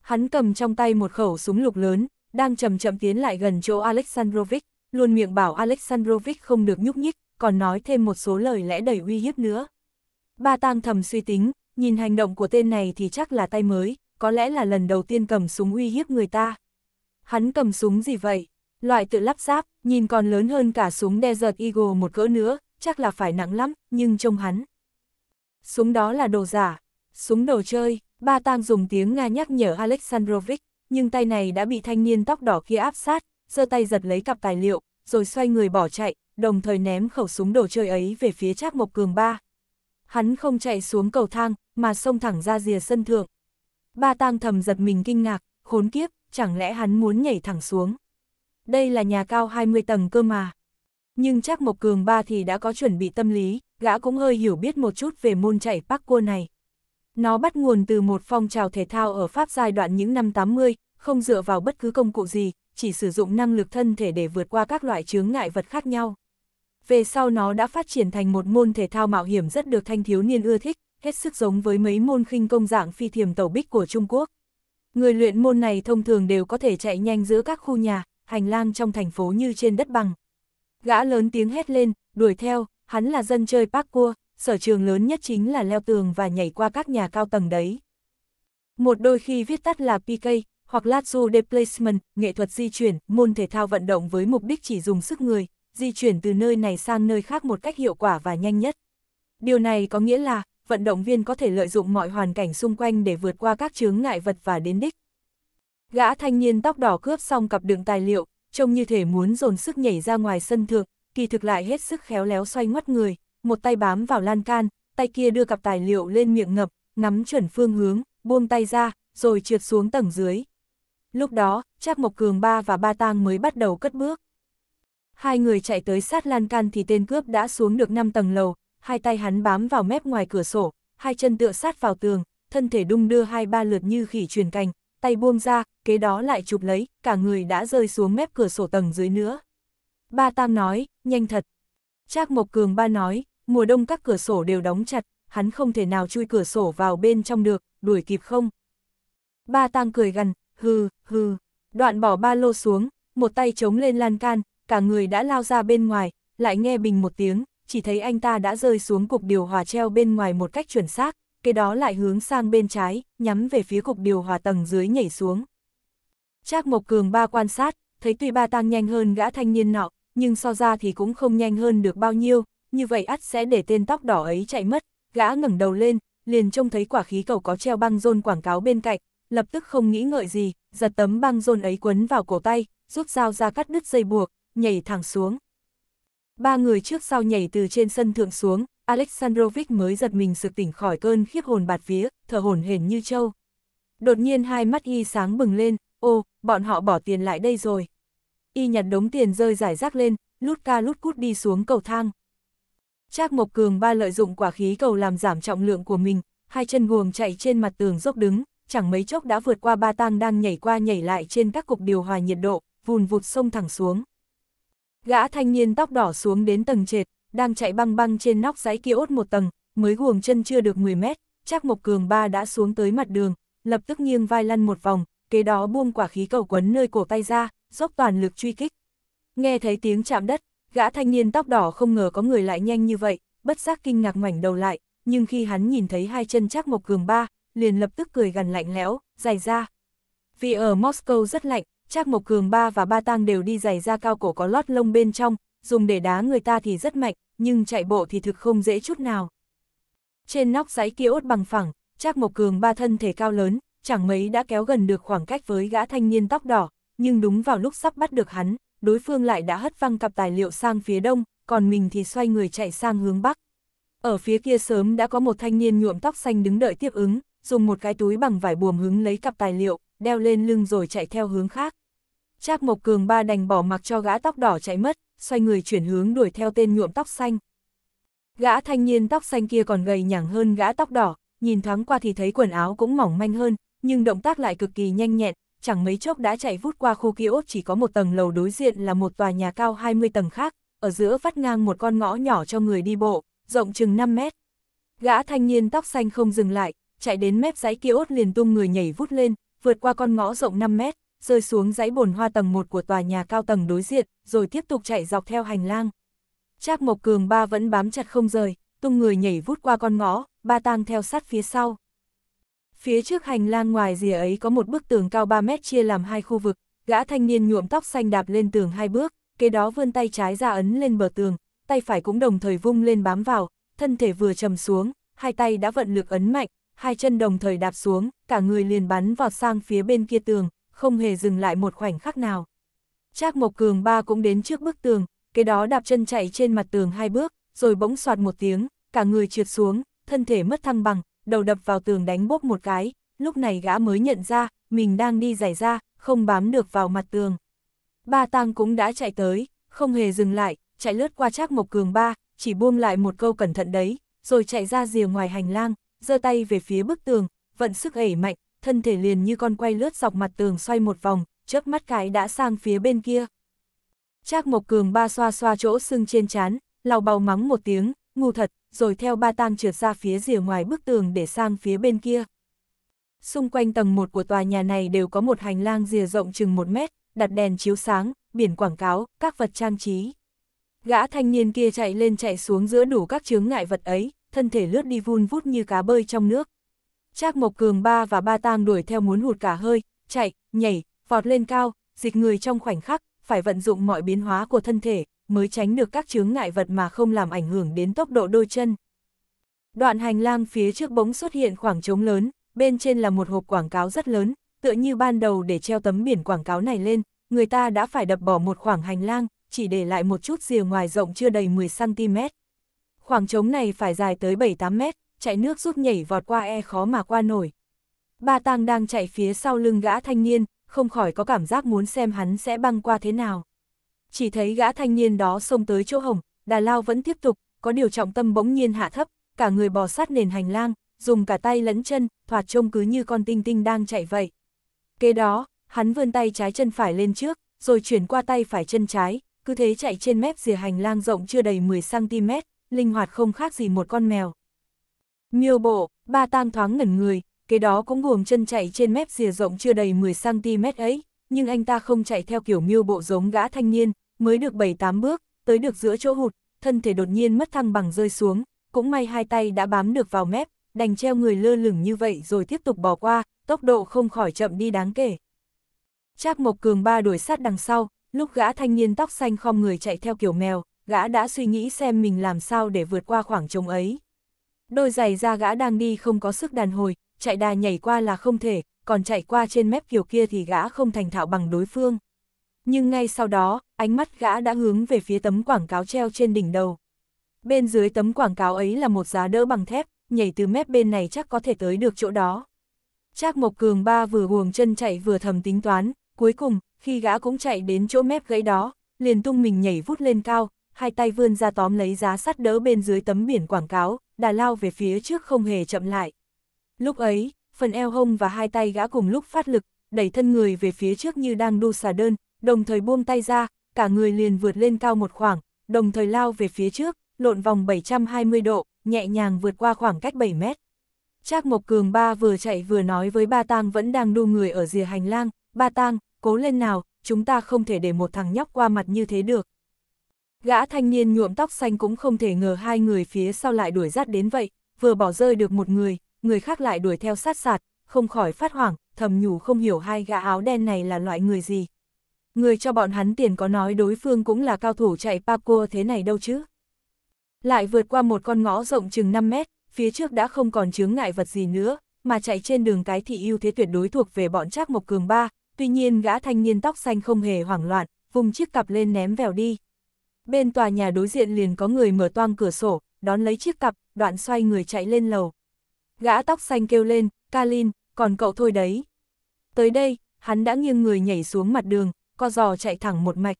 S1: Hắn cầm trong tay một khẩu súng lục lớn, đang chậm chậm tiến lại gần chỗ Alexandrovic luôn miệng bảo Alexandrovich không được nhúc nhích, còn nói thêm một số lời lẽ đầy uy hiếp nữa. Ba Tang thầm suy tính, nhìn hành động của tên này thì chắc là tay mới, có lẽ là lần đầu tiên cầm súng uy hiếp người ta. Hắn cầm súng gì vậy? Loại tự lắp ráp, nhìn còn lớn hơn cả súng Desert Eagle một cỡ nữa, chắc là phải nặng lắm, nhưng trông hắn. Súng đó là đồ giả, súng đồ chơi, ba tang dùng tiếng Nga nhắc nhở Alexandrovich, nhưng tay này đã bị thanh niên tóc đỏ kia áp sát, giơ tay giật lấy cặp tài liệu, rồi xoay người bỏ chạy, đồng thời ném khẩu súng đồ chơi ấy về phía Trác Mộc Cường ba. Hắn không chạy xuống cầu thang, mà xông thẳng ra rìa sân thượng. Ba tang thầm giật mình kinh ngạc, khốn kiếp, chẳng lẽ hắn muốn nhảy thẳng xuống. Đây là nhà cao 20 tầng cơ mà. Nhưng chắc Mộc Cường ba thì đã có chuẩn bị tâm lý, gã cũng hơi hiểu biết một chút về môn chạy parkour này. Nó bắt nguồn từ một phong trào thể thao ở Pháp giai đoạn những năm 80, không dựa vào bất cứ công cụ gì, chỉ sử dụng năng lực thân thể để vượt qua các loại chướng ngại vật khác nhau. Về sau nó đã phát triển thành một môn thể thao mạo hiểm rất được thanh thiếu niên ưa thích, hết sức giống với mấy môn khinh công dạng phi thiềm tàu bích của Trung Quốc. Người luyện môn này thông thường đều có thể chạy nhanh giữa các khu nhà, hành lang trong thành phố như trên đất bằng. Gã lớn tiếng hét lên, đuổi theo, hắn là dân chơi parkour, sở trường lớn nhất chính là leo tường và nhảy qua các nhà cao tầng đấy. Một đôi khi viết tắt là PK, hoặc lateral displacement, nghệ thuật di chuyển, môn thể thao vận động với mục đích chỉ dùng sức người, di chuyển từ nơi này sang nơi khác một cách hiệu quả và nhanh nhất. Điều này có nghĩa là, vận động viên có thể lợi dụng mọi hoàn cảnh xung quanh để vượt qua các chướng ngại vật và đến đích. Gã thanh niên tóc đỏ cướp xong cặp đựng tài liệu, trông như thể muốn dồn sức nhảy ra ngoài sân thượng, kỳ thực lại hết sức khéo léo xoay ngoắt người, một tay bám vào lan can, tay kia đưa cặp tài liệu lên miệng ngập, ngắm chuẩn phương hướng, buông tay ra, rồi trượt xuống tầng dưới, Lúc đó, Trác Mộc Cường ba và ba tang mới bắt đầu cất bước. Hai người chạy tới sát lan can thì tên cướp đã xuống được 5 tầng lầu, hai tay hắn bám vào mép ngoài cửa sổ, hai chân tựa sát vào tường, thân thể đung đưa hai ba lượt như khỉ truyền cành, tay buông ra, kế đó lại chụp lấy, cả người đã rơi xuống mép cửa sổ tầng dưới nữa. Ba Tang nói, nhanh thật. Trác Mộc Cường ba nói, mùa đông các cửa sổ đều đóng chặt, hắn không thể nào chui cửa sổ vào bên trong được, đuổi kịp không? Ba Tang cười gần hừ, hừ, đoạn bỏ ba lô xuống, một tay chống lên lan can, cả người đã lao ra bên ngoài, lại nghe bình một tiếng, chỉ thấy anh ta đã rơi xuống cục điều hòa treo bên ngoài một cách chuẩn xác, cái đó lại hướng sang bên trái, nhắm về phía cục điều hòa tầng dưới nhảy xuống. Trác Mộc Cường ba quan sát, thấy tuy ba tăng nhanh hơn gã thanh niên nọ, nhưng so ra thì cũng không nhanh hơn được bao nhiêu, như vậy ắt sẽ để tên tóc đỏ ấy chạy mất, gã ngẩng đầu lên, liền trông thấy quả khí cầu có treo băng rôn quảng cáo bên cạnh, lập tức không nghĩ ngợi gì, giật tấm băng rôn ấy quấn vào cổ tay, rút dao ra cắt đứt dây buộc, nhảy thẳng xuống. Ba người trước sau nhảy từ trên sân thượng xuống, Alexandrovich mới giật mình sực tỉnh khỏi cơn khiếp hồn bạt vía, thở hổn hển như trâu. Đột nhiên hai mắt y sáng bừng lên, ô, bọn họ bỏ tiền lại đây rồi. Y nhặt đống tiền rơi rải rác lên, lút ca lút cút đi xuống cầu thang. Trác Mộc Cường ba lợi dụng quả khí cầu làm giảm trọng lượng của mình, hai chân guồng chạy trên mặt tường dốc đứng, chẳng mấy chốc đã vượt qua ba tang đang nhảy qua nhảy lại trên các cục điều hòa nhiệt độ, vùn vụt sông thẳng xuống. Gã thanh niên tóc đỏ xuống đến tầng trệt, đang chạy băng băng trên nóc dãy kia ốt một tầng, mới guồng chân chưa được 10 mét, chắc Mộc Cường ba đã xuống tới mặt đường, lập tức nghiêng vai lăn một vòng, kế đó buông quả khí cầu quấn nơi cổ tay ra, dốc toàn lực truy kích. Nghe thấy tiếng chạm đất, gã thanh niên tóc đỏ không ngờ có người lại nhanh như vậy, bất giác kinh ngạc ngoảnh đầu lại, nhưng khi hắn nhìn thấy hai chân chắc Mộc Cường ba, liền lập tức cười gần lạnh lẽo, giày da. Vì ở Moscow rất lạnh, Trác Mộc Cường ba và ba tang đều đi giày da cao cổ có lót lông bên trong, dùng để đá người ta thì rất mạnh, nhưng chạy bộ thì thực không dễ chút nào. Trên nóc dãy kia ốt bằng phẳng, Trác Mộc Cường ba thân thể cao lớn, chẳng mấy đã kéo gần được khoảng cách với gã thanh niên tóc đỏ, nhưng đúng vào lúc sắp bắt được hắn, đối phương lại đã hất văng cặp tài liệu sang phía đông, còn mình thì xoay người chạy sang hướng bắc. Ở phía kia sớm đã có một thanh niên nhuộm tóc xanh đứng đợi tiếp ứng, dùng một cái túi bằng vải buồm hứng lấy cặp tài liệu, đeo lên lưng rồi chạy theo hướng khác. Trác Mộc Cường ba đành bỏ mặc cho gã tóc đỏ chạy mất, xoay người chuyển hướng đuổi theo tên nhuộm tóc xanh. Gã thanh niên tóc xanh kia còn gầy nhẳng hơn gã tóc đỏ, nhìn thoáng qua thì thấy quần áo cũng mỏng manh hơn, nhưng động tác lại cực kỳ nhanh nhẹn, chẳng mấy chốc đã chạy vút qua khu kia ốt chỉ có một tầng lầu đối diện là một tòa nhà cao 20 tầng khác, ở giữa vắt ngang một con ngõ nhỏ cho người đi bộ, rộng chừng 5 mét. Gã thanh niên tóc xanh không dừng lại, chạy đến mép dãy ốt liền tung người nhảy vút lên, vượt qua con ngõ rộng 5 mét, rơi xuống dãy bồn hoa tầng 1 của tòa nhà cao tầng đối diện, rồi tiếp tục chạy dọc theo hành lang. Trác Mộc Cường ba vẫn bám chặt không rời, tung người nhảy vút qua con ngõ, ba tang theo sát phía sau. Phía trước hành lang ngoài rìa ấy có một bức tường cao 3 mét chia làm hai khu vực, gã thanh niên nhuộm tóc xanh đạp lên tường hai bước, kế đó vươn tay trái ra ấn lên bờ tường, tay phải cũng đồng thời vung lên bám vào, thân thể vừa trầm xuống, hai tay đã vận lực ấn mạnh, hai chân đồng thời đạp xuống, cả người liền bắn vọt sang phía bên kia tường, không hề dừng lại một khoảnh khắc nào. Trác Mộc Cường ba cũng đến trước bức tường, cái đó đạp chân chạy trên mặt tường hai bước, rồi bỗng soạt một tiếng, cả người trượt xuống, thân thể mất thăng bằng, đầu đập vào tường đánh bốc một cái, lúc này gã mới nhận ra, mình đang đi giải ra, không bám được vào mặt tường. Ba tang cũng đã chạy tới, không hề dừng lại, chạy lướt qua Trác Mộc Cường ba, chỉ buông lại một câu cẩn thận đấy, rồi chạy ra rìa ngoài hành lang, giơ tay về phía bức tường, vận sức ẩy mạnh, thân thể liền như con quay lướt dọc mặt tường xoay một vòng, chớp mắt cái đã sang phía bên kia. Trác Mộc Cường ba xoa xoa chỗ sưng trên chán, lau bào mắng một tiếng, ngu thật, rồi theo ba tang trượt ra phía rìa ngoài bức tường để sang phía bên kia. Xung quanh tầng 1 của tòa nhà này đều có một hành lang rìa rộng chừng 1 mét, đặt đèn chiếu sáng, biển quảng cáo, các vật trang trí. Gã thanh niên kia chạy lên chạy xuống giữa đủ các chướng ngại vật ấy, thân thể lướt đi vun vút như cá bơi trong nước. Trác Mộc Cường ba và ba tang đuổi theo muốn hụt cả hơi, chạy, nhảy, vọt lên cao, dịch người trong khoảnh khắc, phải vận dụng mọi biến hóa của thân thể, mới tránh được các chướng ngại vật mà không làm ảnh hưởng đến tốc độ đôi chân. Đoạn hành lang phía trước bỗng xuất hiện khoảng trống lớn, bên trên là một hộp quảng cáo rất lớn, tựa như ban đầu để treo tấm biển quảng cáo này lên, người ta đã phải đập bỏ một khoảng hành lang, chỉ để lại một chút rìa ngoài rộng chưa đầy 10cm. Khoảng trống này phải dài tới 7-8 mét, chạy nước rút nhảy vọt qua e khó mà qua nổi. Ba tang đang chạy phía sau lưng gã thanh niên, không khỏi có cảm giác muốn xem hắn sẽ băng qua thế nào. Chỉ thấy gã thanh niên đó xông tới chỗ hồng, đà lao vẫn tiếp tục, có điều trọng tâm bỗng nhiên hạ thấp, cả người bò sát nền hành lang, dùng cả tay lẫn chân, thoạt trông cứ như con tinh tinh đang chạy vậy. Kế đó, hắn vươn tay trái chân phải lên trước, rồi chuyển qua tay phải chân trái, cứ thế chạy trên mép dìa hành lang rộng chưa đầy 10cm, linh hoạt không khác gì một con mèo. Miêu bộ, ba tam thoáng ngẩn người, cái đó cũng buồm chân chạy trên mép rìa rộng chưa đầy 10cm ấy, nhưng anh ta không chạy theo kiểu miêu bộ giống gã thanh niên, mới được 7-8 bước, tới được giữa chỗ hụt, thân thể đột nhiên mất thăng bằng rơi xuống, cũng may hai tay đã bám được vào mép, đành treo người lơ lửng như vậy rồi tiếp tục bỏ qua, tốc độ không khỏi chậm đi đáng kể. Trác Mộc Cường ba đuổi sát đằng sau, lúc gã thanh niên tóc xanh khom người chạy theo kiểu mèo, gã đã suy nghĩ xem mình làm sao để vượt qua khoảng trống ấy. Đôi giày da gã đang đi không có sức đàn hồi, chạy đà nhảy qua là không thể, còn chạy qua trên mép kiều kia thì gã không thành thạo bằng đối phương. Nhưng ngay sau đó, ánh mắt gã đã hướng về phía tấm quảng cáo treo trên đỉnh đầu. Bên dưới tấm quảng cáo ấy là một giá đỡ bằng thép, nhảy từ mép bên này chắc có thể tới được chỗ đó. Trác Mộc Cường ba vừa guồng chân chạy vừa thầm tính toán, cuối cùng, khi gã cũng chạy đến chỗ mép gãy đó, liền tung mình nhảy vút lên cao, hai tay vươn ra tóm lấy giá sắt đỡ bên dưới tấm biển quảng cáo, đà lao về phía trước không hề chậm lại. Lúc ấy, phần eo hông và hai tay gã cùng lúc phát lực, đẩy thân người về phía trước như đang đu xà đơn, đồng thời buông tay ra, cả người liền vượt lên cao một khoảng, đồng thời lao về phía trước, lộn vòng 720 độ, nhẹ nhàng vượt qua khoảng cách 7 mét. Trác Mộc Cường ba vừa chạy vừa nói với ba tang vẫn đang đu người ở rìa hành lang, ba tang, cố lên nào, chúng ta không thể để một thằng nhóc qua mặt như thế được. Gã thanh niên nhuộm tóc xanh cũng không thể ngờ hai người phía sau lại đuổi rát đến vậy, vừa bỏ rơi được một người, người khác lại đuổi theo sát sạt, không khỏi phát hoảng, thầm nhủ không hiểu hai gã áo đen này là loại người gì. Người cho bọn hắn tiền có nói đối phương cũng là cao thủ chạy parkour thế này đâu chứ. Lại vượt qua một con ngõ rộng chừng 5 mét, phía trước đã không còn chướng ngại vật gì nữa, mà chạy trên đường cái thì ưu thế tuyệt đối thuộc về bọn Trác Mộc Cường Ba, tuy nhiên gã thanh niên tóc xanh không hề hoảng loạn, vùng chiếc cặp lên ném vèo đi bên tòa nhà đối diện liền có người mở toang cửa sổ, đón lấy chiếc cặp, đoạn xoay người chạy lên lầu. Gã tóc xanh kêu lên, Kalin, còn cậu thôi đấy. Tới đây, hắn đã nghiêng người nhảy xuống mặt đường, co giò chạy thẳng một mạch.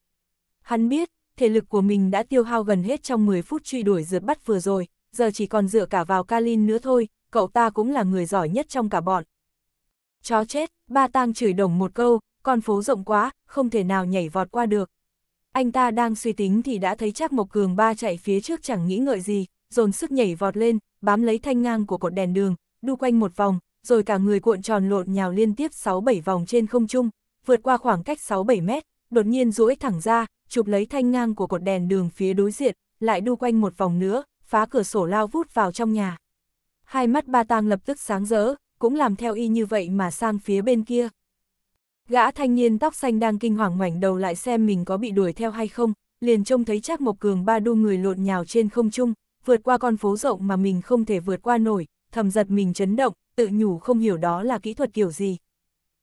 S1: Hắn biết, thể lực của mình đã tiêu hao gần hết trong 10 phút truy đuổi rượt bắt vừa rồi, giờ chỉ còn dựa cả vào Kalin nữa thôi, cậu ta cũng là người giỏi nhất trong cả bọn. Chó chết, ba tang chửi đồng một câu, con phố rộng quá, không thể nào nhảy vọt qua được. Anh ta đang suy tính thì đã thấy chắc Mộc Cường ba chạy phía trước chẳng nghĩ ngợi gì, dồn sức nhảy vọt lên, bám lấy thanh ngang của cột đèn đường, đu quanh một vòng, rồi cả người cuộn tròn lộn nhào liên tiếp 6-7 vòng trên không trung, vượt qua khoảng cách 6-7 mét, đột nhiên duỗi thẳng ra, chụp lấy thanh ngang của cột đèn đường phía đối diện, lại đu quanh một vòng nữa, phá cửa sổ lao vút vào trong nhà. Hai mắt ba tang lập tức sáng rỡ, cũng làm theo y như vậy mà sang phía bên kia. Gã thanh niên tóc xanh đang kinh hoàng ngoảnh đầu lại xem mình có bị đuổi theo hay không, liền trông thấy chắc Mộc Cường ba đu người lộn nhào trên không trung, vượt qua con phố rộng mà mình không thể vượt qua nổi, thầm giật mình chấn động, tự nhủ không hiểu đó là kỹ thuật kiểu gì.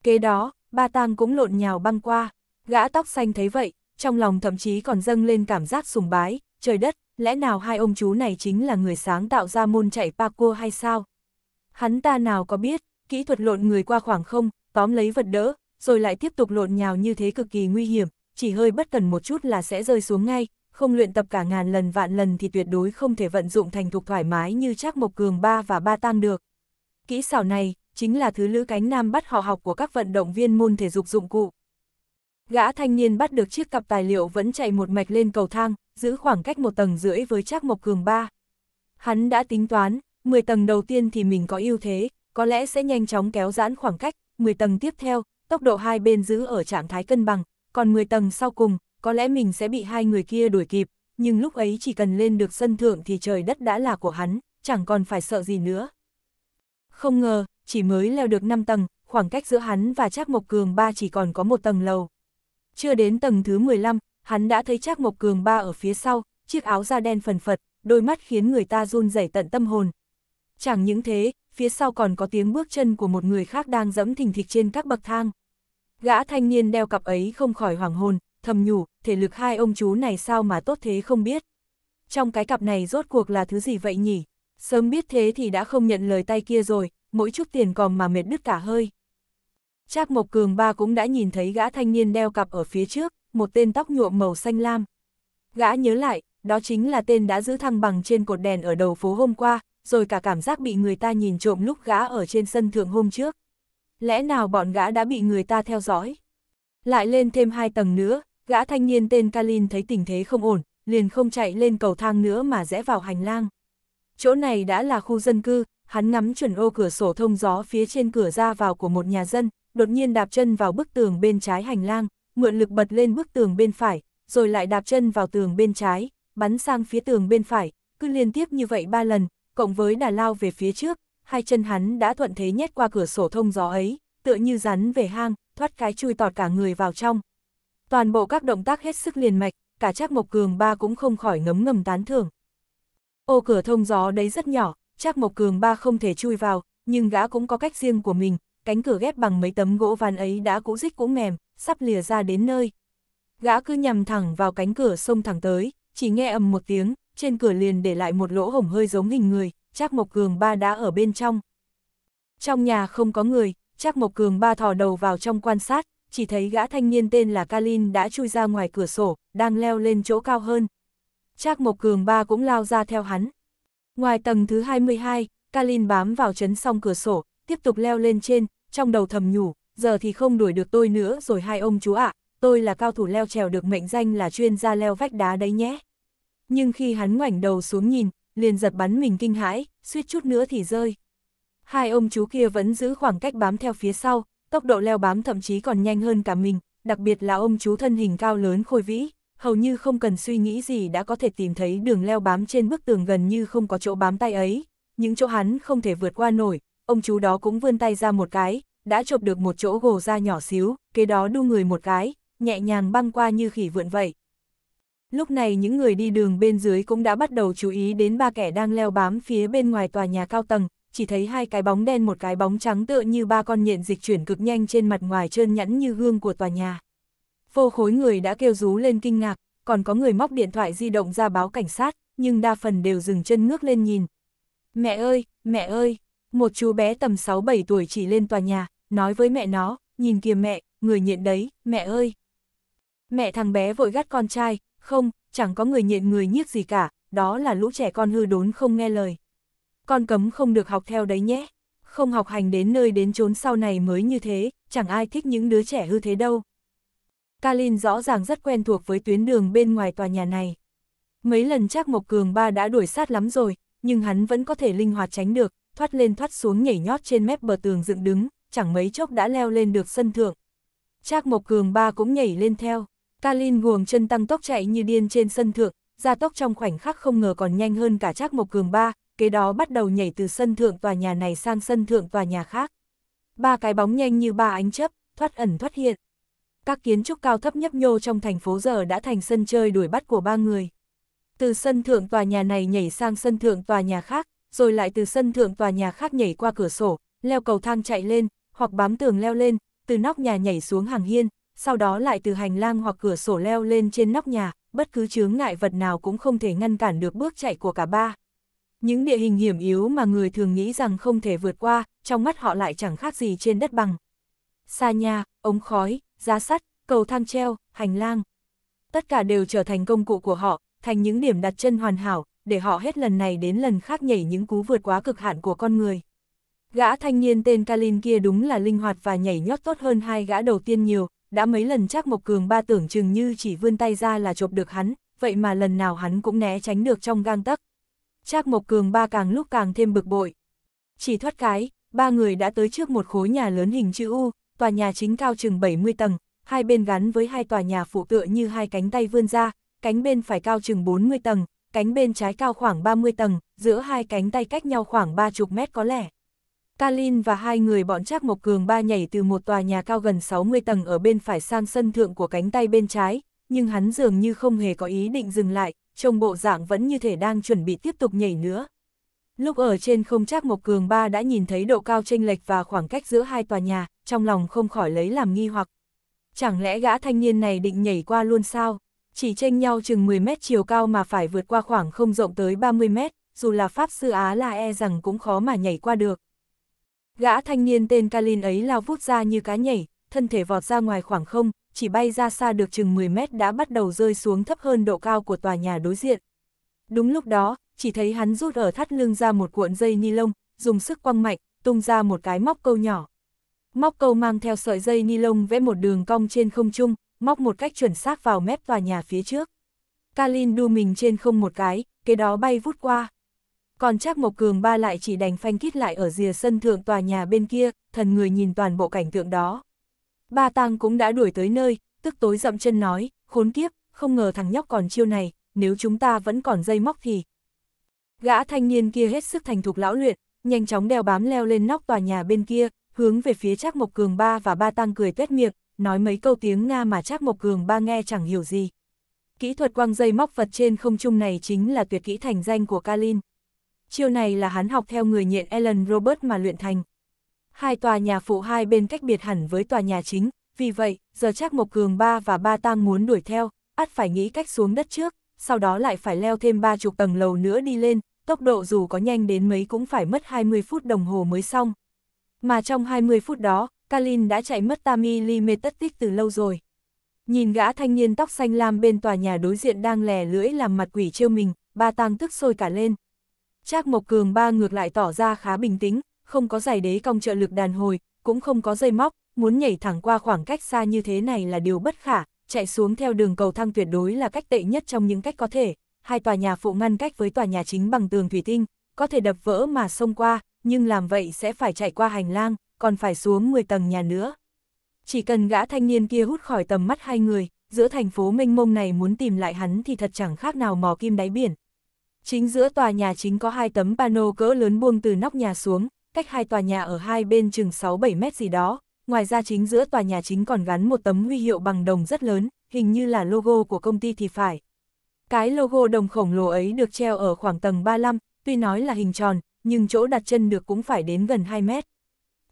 S1: Kế đó, ba tang cũng lộn nhào băng qua, gã tóc xanh thấy vậy, trong lòng thậm chí còn dâng lên cảm giác sùng bái, trời đất, lẽ nào hai ông chú này chính là người sáng tạo ra môn chạy parkour hay sao? Hắn ta nào có biết, kỹ thuật lộn người qua khoảng không, tóm lấy vật đỡ, rồi lại tiếp tục lộn nhào như thế cực kỳ nguy hiểm, chỉ hơi bất cần một chút là sẽ rơi xuống ngay, không luyện tập cả ngàn lần vạn lần thì tuyệt đối không thể vận dụng thành thục thoải mái như chắc mộc cường ba và ba tam được. Kỹ xảo này, chính là thứ lữ cánh nam bắt họ học của các vận động viên môn thể dục dụng cụ. Gã thanh niên bắt được chiếc cặp tài liệu vẫn chạy một mạch lên cầu thang, giữ khoảng cách một tầng rưỡi với Trác Mộc Cường ba. Hắn đã tính toán, 10 tầng đầu tiên thì mình có ưu thế, có lẽ sẽ nhanh chóng kéo giãn khoảng cách, 10 tầng tiếp theo, tốc độ hai bên giữ ở trạng thái cân bằng, còn 10 tầng sau cùng, có lẽ mình sẽ bị hai người kia đuổi kịp, nhưng lúc ấy chỉ cần lên được sân thượng thì trời đất đã là của hắn, chẳng còn phải sợ gì nữa. Không ngờ, chỉ mới leo được 5 tầng, khoảng cách giữa hắn và Trác Mộc Cường ba chỉ còn có một tầng lầu. Chưa đến tầng thứ 15, hắn đã thấy Trác Mộc Cường ba ở phía sau, chiếc áo da đen phần phật, đôi mắt khiến người ta run rẩy tận tâm hồn. Chẳng những thế, phía sau còn có tiếng bước chân của một người khác đang dẫm thình thịch trên các bậc thang. Gã thanh niên đeo cặp ấy không khỏi hoàng hồn, thầm nhủ, thể lực hai ông chú này sao mà tốt thế không biết. Trong cái cặp này rốt cuộc là thứ gì vậy nhỉ? Sớm biết thế thì đã không nhận lời tay kia rồi, mỗi chút tiền còn mà mệt đứt cả hơi. Trác Mộc Cường ba cũng đã nhìn thấy gã thanh niên đeo cặp ở phía trước, một tên tóc nhuộm màu xanh lam. Gã nhớ lại, đó chính là tên đã giữ thăng bằng trên cột đèn ở đầu phố hôm qua, rồi cả cảm giác bị người ta nhìn trộm lúc gã ở trên sân thượng hôm trước lẽ nào bọn gã đã bị người ta theo dõi? Lại lên thêm hai tầng nữa, gã thanh niên tên Kalin thấy tình thế không ổn, liền không chạy lên cầu thang nữa mà rẽ vào hành lang. Chỗ này đã là khu dân cư, hắn ngắm chuẩn ô cửa sổ thông gió phía trên cửa ra vào của một nhà dân, đột nhiên đạp chân vào bức tường bên trái hành lang, mượn lực bật lên bức tường bên phải, rồi lại đạp chân vào tường bên trái, bắn sang phía tường bên phải, cứ liên tiếp như vậy ba lần, cộng với đà lao về phía trước, hai chân hắn đã thuận thế nhét qua cửa sổ thông gió ấy, tựa như rắn về hang, thoát cái chui tọt cả người vào trong. Toàn bộ các động tác hết sức liền mạch, cả Trác Mộc Cường ba cũng không khỏi ngấm ngầm tán thưởng. Ô cửa thông gió đấy rất nhỏ, Trác Mộc Cường ba không thể chui vào, nhưng gã cũng có cách riêng của mình, cánh cửa ghép bằng mấy tấm gỗ ván ấy đã cũ rích cũ mềm, sắp lìa ra đến nơi. Gã cứ nhằm thẳng vào cánh cửa xông thẳng tới, chỉ nghe ầm một tiếng, trên cửa liền để lại một lỗ hổng hơi giống hình người, Trác Mộc Cường ba đã ở bên trong. Trong nhà không có người, Trác Mộc Cường ba thò đầu vào trong quan sát, chỉ thấy gã thanh niên tên là Kalin đã chui ra ngoài cửa sổ, đang leo lên chỗ cao hơn. Trác Mộc Cường ba cũng lao ra theo hắn. Ngoài tầng thứ 22, Kalin bám vào chấn song cửa sổ, tiếp tục leo lên trên, trong đầu thầm nhủ, giờ thì không đuổi được tôi nữa rồi hai ông chú ạ, tôi là cao thủ leo trèo được mệnh danh là chuyên gia leo vách đá đấy nhé. Nhưng khi hắn ngoảnh đầu xuống nhìn, liền giật bắn mình kinh hãi, suýt chút nữa thì rơi. Hai ông chú kia vẫn giữ khoảng cách bám theo phía sau, tốc độ leo bám thậm chí còn nhanh hơn cả mình, đặc biệt là ông chú thân hình cao lớn khôi vĩ, hầu như không cần suy nghĩ gì đã có thể tìm thấy đường leo bám trên bức tường gần như không có chỗ bám tay ấy, những chỗ hắn không thể vượt qua nổi, ông chú đó cũng vươn tay ra một cái, đã chộp được một chỗ gồ ra nhỏ xíu, kế đó đu người một cái, nhẹ nhàng băng qua như khỉ vượn vậy, lúc này những người đi đường bên dưới cũng đã bắt đầu chú ý đến ba kẻ đang leo bám phía bên ngoài tòa nhà cao tầng, chỉ thấy hai cái bóng đen một cái bóng trắng tựa như ba con nhện dịch chuyển cực nhanh trên mặt ngoài trơn nhẵn như gương của tòa nhà. Vô khối người đã kêu rú lên kinh ngạc, còn có người móc điện thoại di động ra báo cảnh sát, nhưng đa phần đều dừng chân ngước lên nhìn. Mẹ ơi, mẹ ơi, một chú bé tầm 6-7 tuổi chỉ lên tòa nhà, nói với mẹ nó, nhìn kìa mẹ, người nhện đấy, mẹ ơi. Mẹ thằng bé vội gắt con trai, không, chẳng có người nhện người nhiếc gì cả, đó là lũ trẻ con hư đốn không nghe lời. Con cấm không được học theo đấy nhé. Không học hành đến nơi đến chốn sau này mới như thế, chẳng ai thích những đứa trẻ hư thế đâu. Kalin rõ ràng rất quen thuộc với tuyến đường bên ngoài tòa nhà này. Mấy lần chắc Mộc Cường ba đã đuổi sát lắm rồi, nhưng hắn vẫn có thể linh hoạt tránh được, thoát lên thoát xuống nhảy nhót trên mép bờ tường dựng đứng, chẳng mấy chốc đã leo lên được sân thượng. Trác Mộc Cường ba cũng nhảy lên theo, Kalin guồng chân tăng tốc chạy như điên trên sân thượng, gia tốc trong khoảnh khắc không ngờ còn nhanh hơn cả Trác Mộc Cường ba, kế đó bắt đầu nhảy từ sân thượng tòa nhà này sang sân thượng tòa nhà khác. Ba cái bóng nhanh như ba ánh chớp, thoát ẩn thoát hiện. Các kiến trúc cao thấp nhấp nhô trong thành phố giờ đã thành sân chơi đuổi bắt của ba người. Từ sân thượng tòa nhà này nhảy sang sân thượng tòa nhà khác, rồi lại từ sân thượng tòa nhà khác nhảy qua cửa sổ, leo cầu thang chạy lên, hoặc bám tường leo lên, từ nóc nhà nhảy xuống hàng hiên, sau đó lại từ hành lang hoặc cửa sổ leo lên trên nóc nhà, bất cứ chướng ngại vật nào cũng không thể ngăn cản được bước chạy của cả ba. Những địa hình hiểm yếu mà người thường nghĩ rằng không thể vượt qua, trong mắt họ lại chẳng khác gì trên đất bằng. Xa nhà, ống khói, giá sắt, cầu thang treo, hành lang. Tất cả đều trở thành công cụ của họ, thành những điểm đặt chân hoàn hảo, để họ hết lần này đến lần khác nhảy những cú vượt quá cực hạn của con người. Gã thanh niên tên Kalin kia đúng là linh hoạt và nhảy nhót tốt hơn hai gã đầu tiên nhiều, đã mấy lần chắc Mộc Cường ba tưởng chừng như chỉ vươn tay ra là chộp được hắn, vậy mà lần nào hắn cũng né tránh được trong gang tắc. Trác Mộc Cường ba càng lúc càng thêm bực bội. Chỉ thoát cái, ba người đã tới trước một khối nhà lớn hình chữ U, tòa nhà chính cao chừng 70 tầng, hai bên gắn với hai tòa nhà phụ tựa như hai cánh tay vươn ra, cánh bên phải cao chừng 40 tầng, cánh bên trái cao khoảng 30 tầng, giữa hai cánh tay cách nhau khoảng 30 mét có lẽ. Kalin và hai người bọn Trác Mộc Cường ba nhảy từ một tòa nhà cao gần 60 tầng ở bên phải sang sân thượng của cánh tay bên trái, nhưng hắn dường như không hề có ý định dừng lại, trông bộ dạng vẫn như thể đang chuẩn bị tiếp tục nhảy nữa. Lúc ở trên không Trác Mộc Cường ba đã nhìn thấy độ cao chênh lệch và khoảng cách giữa hai tòa nhà, trong lòng không khỏi lấy làm nghi hoặc. Chẳng lẽ gã thanh niên này định nhảy qua luôn sao? Chỉ chênh nhau chừng 10 mét chiều cao mà phải vượt qua khoảng không rộng tới 30 mét, dù là Pháp Sư Á là e rằng cũng khó mà nhảy qua được. Gã thanh niên tên Kalin ấy lao vút ra như cá nhảy, thân thể vọt ra ngoài khoảng không, chỉ bay ra xa được chừng 10 mét đã bắt đầu rơi xuống thấp hơn độ cao của tòa nhà đối diện. Đúng lúc đó, chỉ thấy hắn rút ở thắt lưng ra một cuộn dây ni lông, dùng sức quăng mạnh, tung ra một cái móc câu nhỏ. Móc câu mang theo sợi dây ni lông vẽ một đường cong trên không trung, móc một cách chuẩn xác vào mép tòa nhà phía trước. Kalin đu mình trên không một cái, cái đó bay vút qua còn chắc Mộc Cường ba lại chỉ đành phanh kít lại ở rìa sân thượng tòa nhà bên kia, thần người nhìn toàn bộ cảnh tượng đó. Ba Tăng cũng đã đuổi tới nơi, tức tối dậm chân nói, khốn kiếp, không ngờ thằng nhóc còn chiêu này, nếu chúng ta vẫn còn dây móc thì... Gã thanh niên kia hết sức thành thục lão luyện, nhanh chóng đeo bám leo lên nóc tòa nhà bên kia, hướng về phía chắc Mộc Cường ba và ba Tăng cười tuét miệng, nói mấy câu tiếng Nga mà chắc Mộc Cường ba nghe chẳng hiểu gì. Kỹ thuật quăng dây móc vật trên không trung này chính là tuyệt kỹ thành danh của Kalin chiêu này là hắn học theo người nhện Ellen Robert mà luyện thành. Hai tòa nhà phụ hai bên cách biệt hẳn với tòa nhà chính, vì vậy, giờ chắc Mộc Cường ba và ba tang muốn đuổi theo, ắt phải nghĩ cách xuống đất trước, sau đó lại phải leo thêm ba chục tầng lầu nữa đi lên, tốc độ dù có nhanh đến mấy cũng phải mất 20 phút đồng hồ mới xong. Mà trong 20 phút đó, Kalin đã chạy mất Tamili mê tất tích từ lâu rồi. Nhìn gã thanh niên tóc xanh lam bên tòa nhà đối diện đang lè lưỡi làm mặt quỷ trêu mình, ba tang tức sôi cả lên. Trác Mộc Cường ba ngược lại tỏ ra khá bình tĩnh, không có giày đế cong trợ lực đàn hồi, cũng không có dây móc, muốn nhảy thẳng qua khoảng cách xa như thế này là điều bất khả, chạy xuống theo đường cầu thang tuyệt đối là cách tệ nhất trong những cách có thể. Hai tòa nhà phụ ngăn cách với tòa nhà chính bằng tường thủy tinh, có thể đập vỡ mà xông qua, nhưng làm vậy sẽ phải chạy qua hành lang, còn phải xuống 10 tầng nhà nữa. Chỉ cần gã thanh niên kia hút khỏi tầm mắt hai người, giữa thành phố mênh mông này muốn tìm lại hắn thì thật chẳng khác nào mò kim đáy biển, Chính giữa tòa nhà chính có hai tấm pano cỡ lớn buông từ nóc nhà xuống, cách hai tòa nhà ở hai bên chừng 6-7 mét gì đó. Ngoài ra chính giữa tòa nhà chính còn gắn một tấm huy hiệu bằng đồng rất lớn, hình như là logo của công ty thì phải. Cái logo đồng khổng lồ ấy được treo ở khoảng tầng 35, tuy nói là hình tròn, nhưng chỗ đặt chân được cũng phải đến gần 2 mét.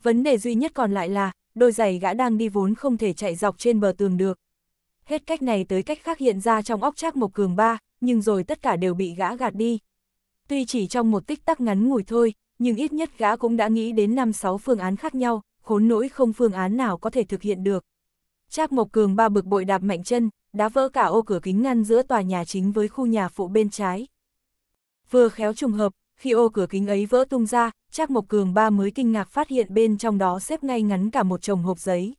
S1: Vấn đề duy nhất còn lại là, đôi giày gã đang đi vốn không thể chạy dọc trên bờ tường được. Hết cách này tới cách khác hiện ra trong óc Trác Mộc Cường ba, nhưng rồi tất cả đều bị gã gạt đi. Tuy chỉ trong một tích tắc ngắn ngủi thôi, nhưng ít nhất gã cũng đã nghĩ đến 5-6 phương án khác nhau, khốn nỗi không phương án nào có thể thực hiện được. Trác Mộc Cường ba bực bội đạp mạnh chân, đá vỡ cả ô cửa kính ngăn giữa tòa nhà chính với khu nhà phụ bên trái. Vừa khéo trùng hợp, khi ô cửa kính ấy vỡ tung ra, Trác Mộc Cường ba mới kinh ngạc phát hiện bên trong đó xếp ngay ngắn cả một chồng hộp giấy.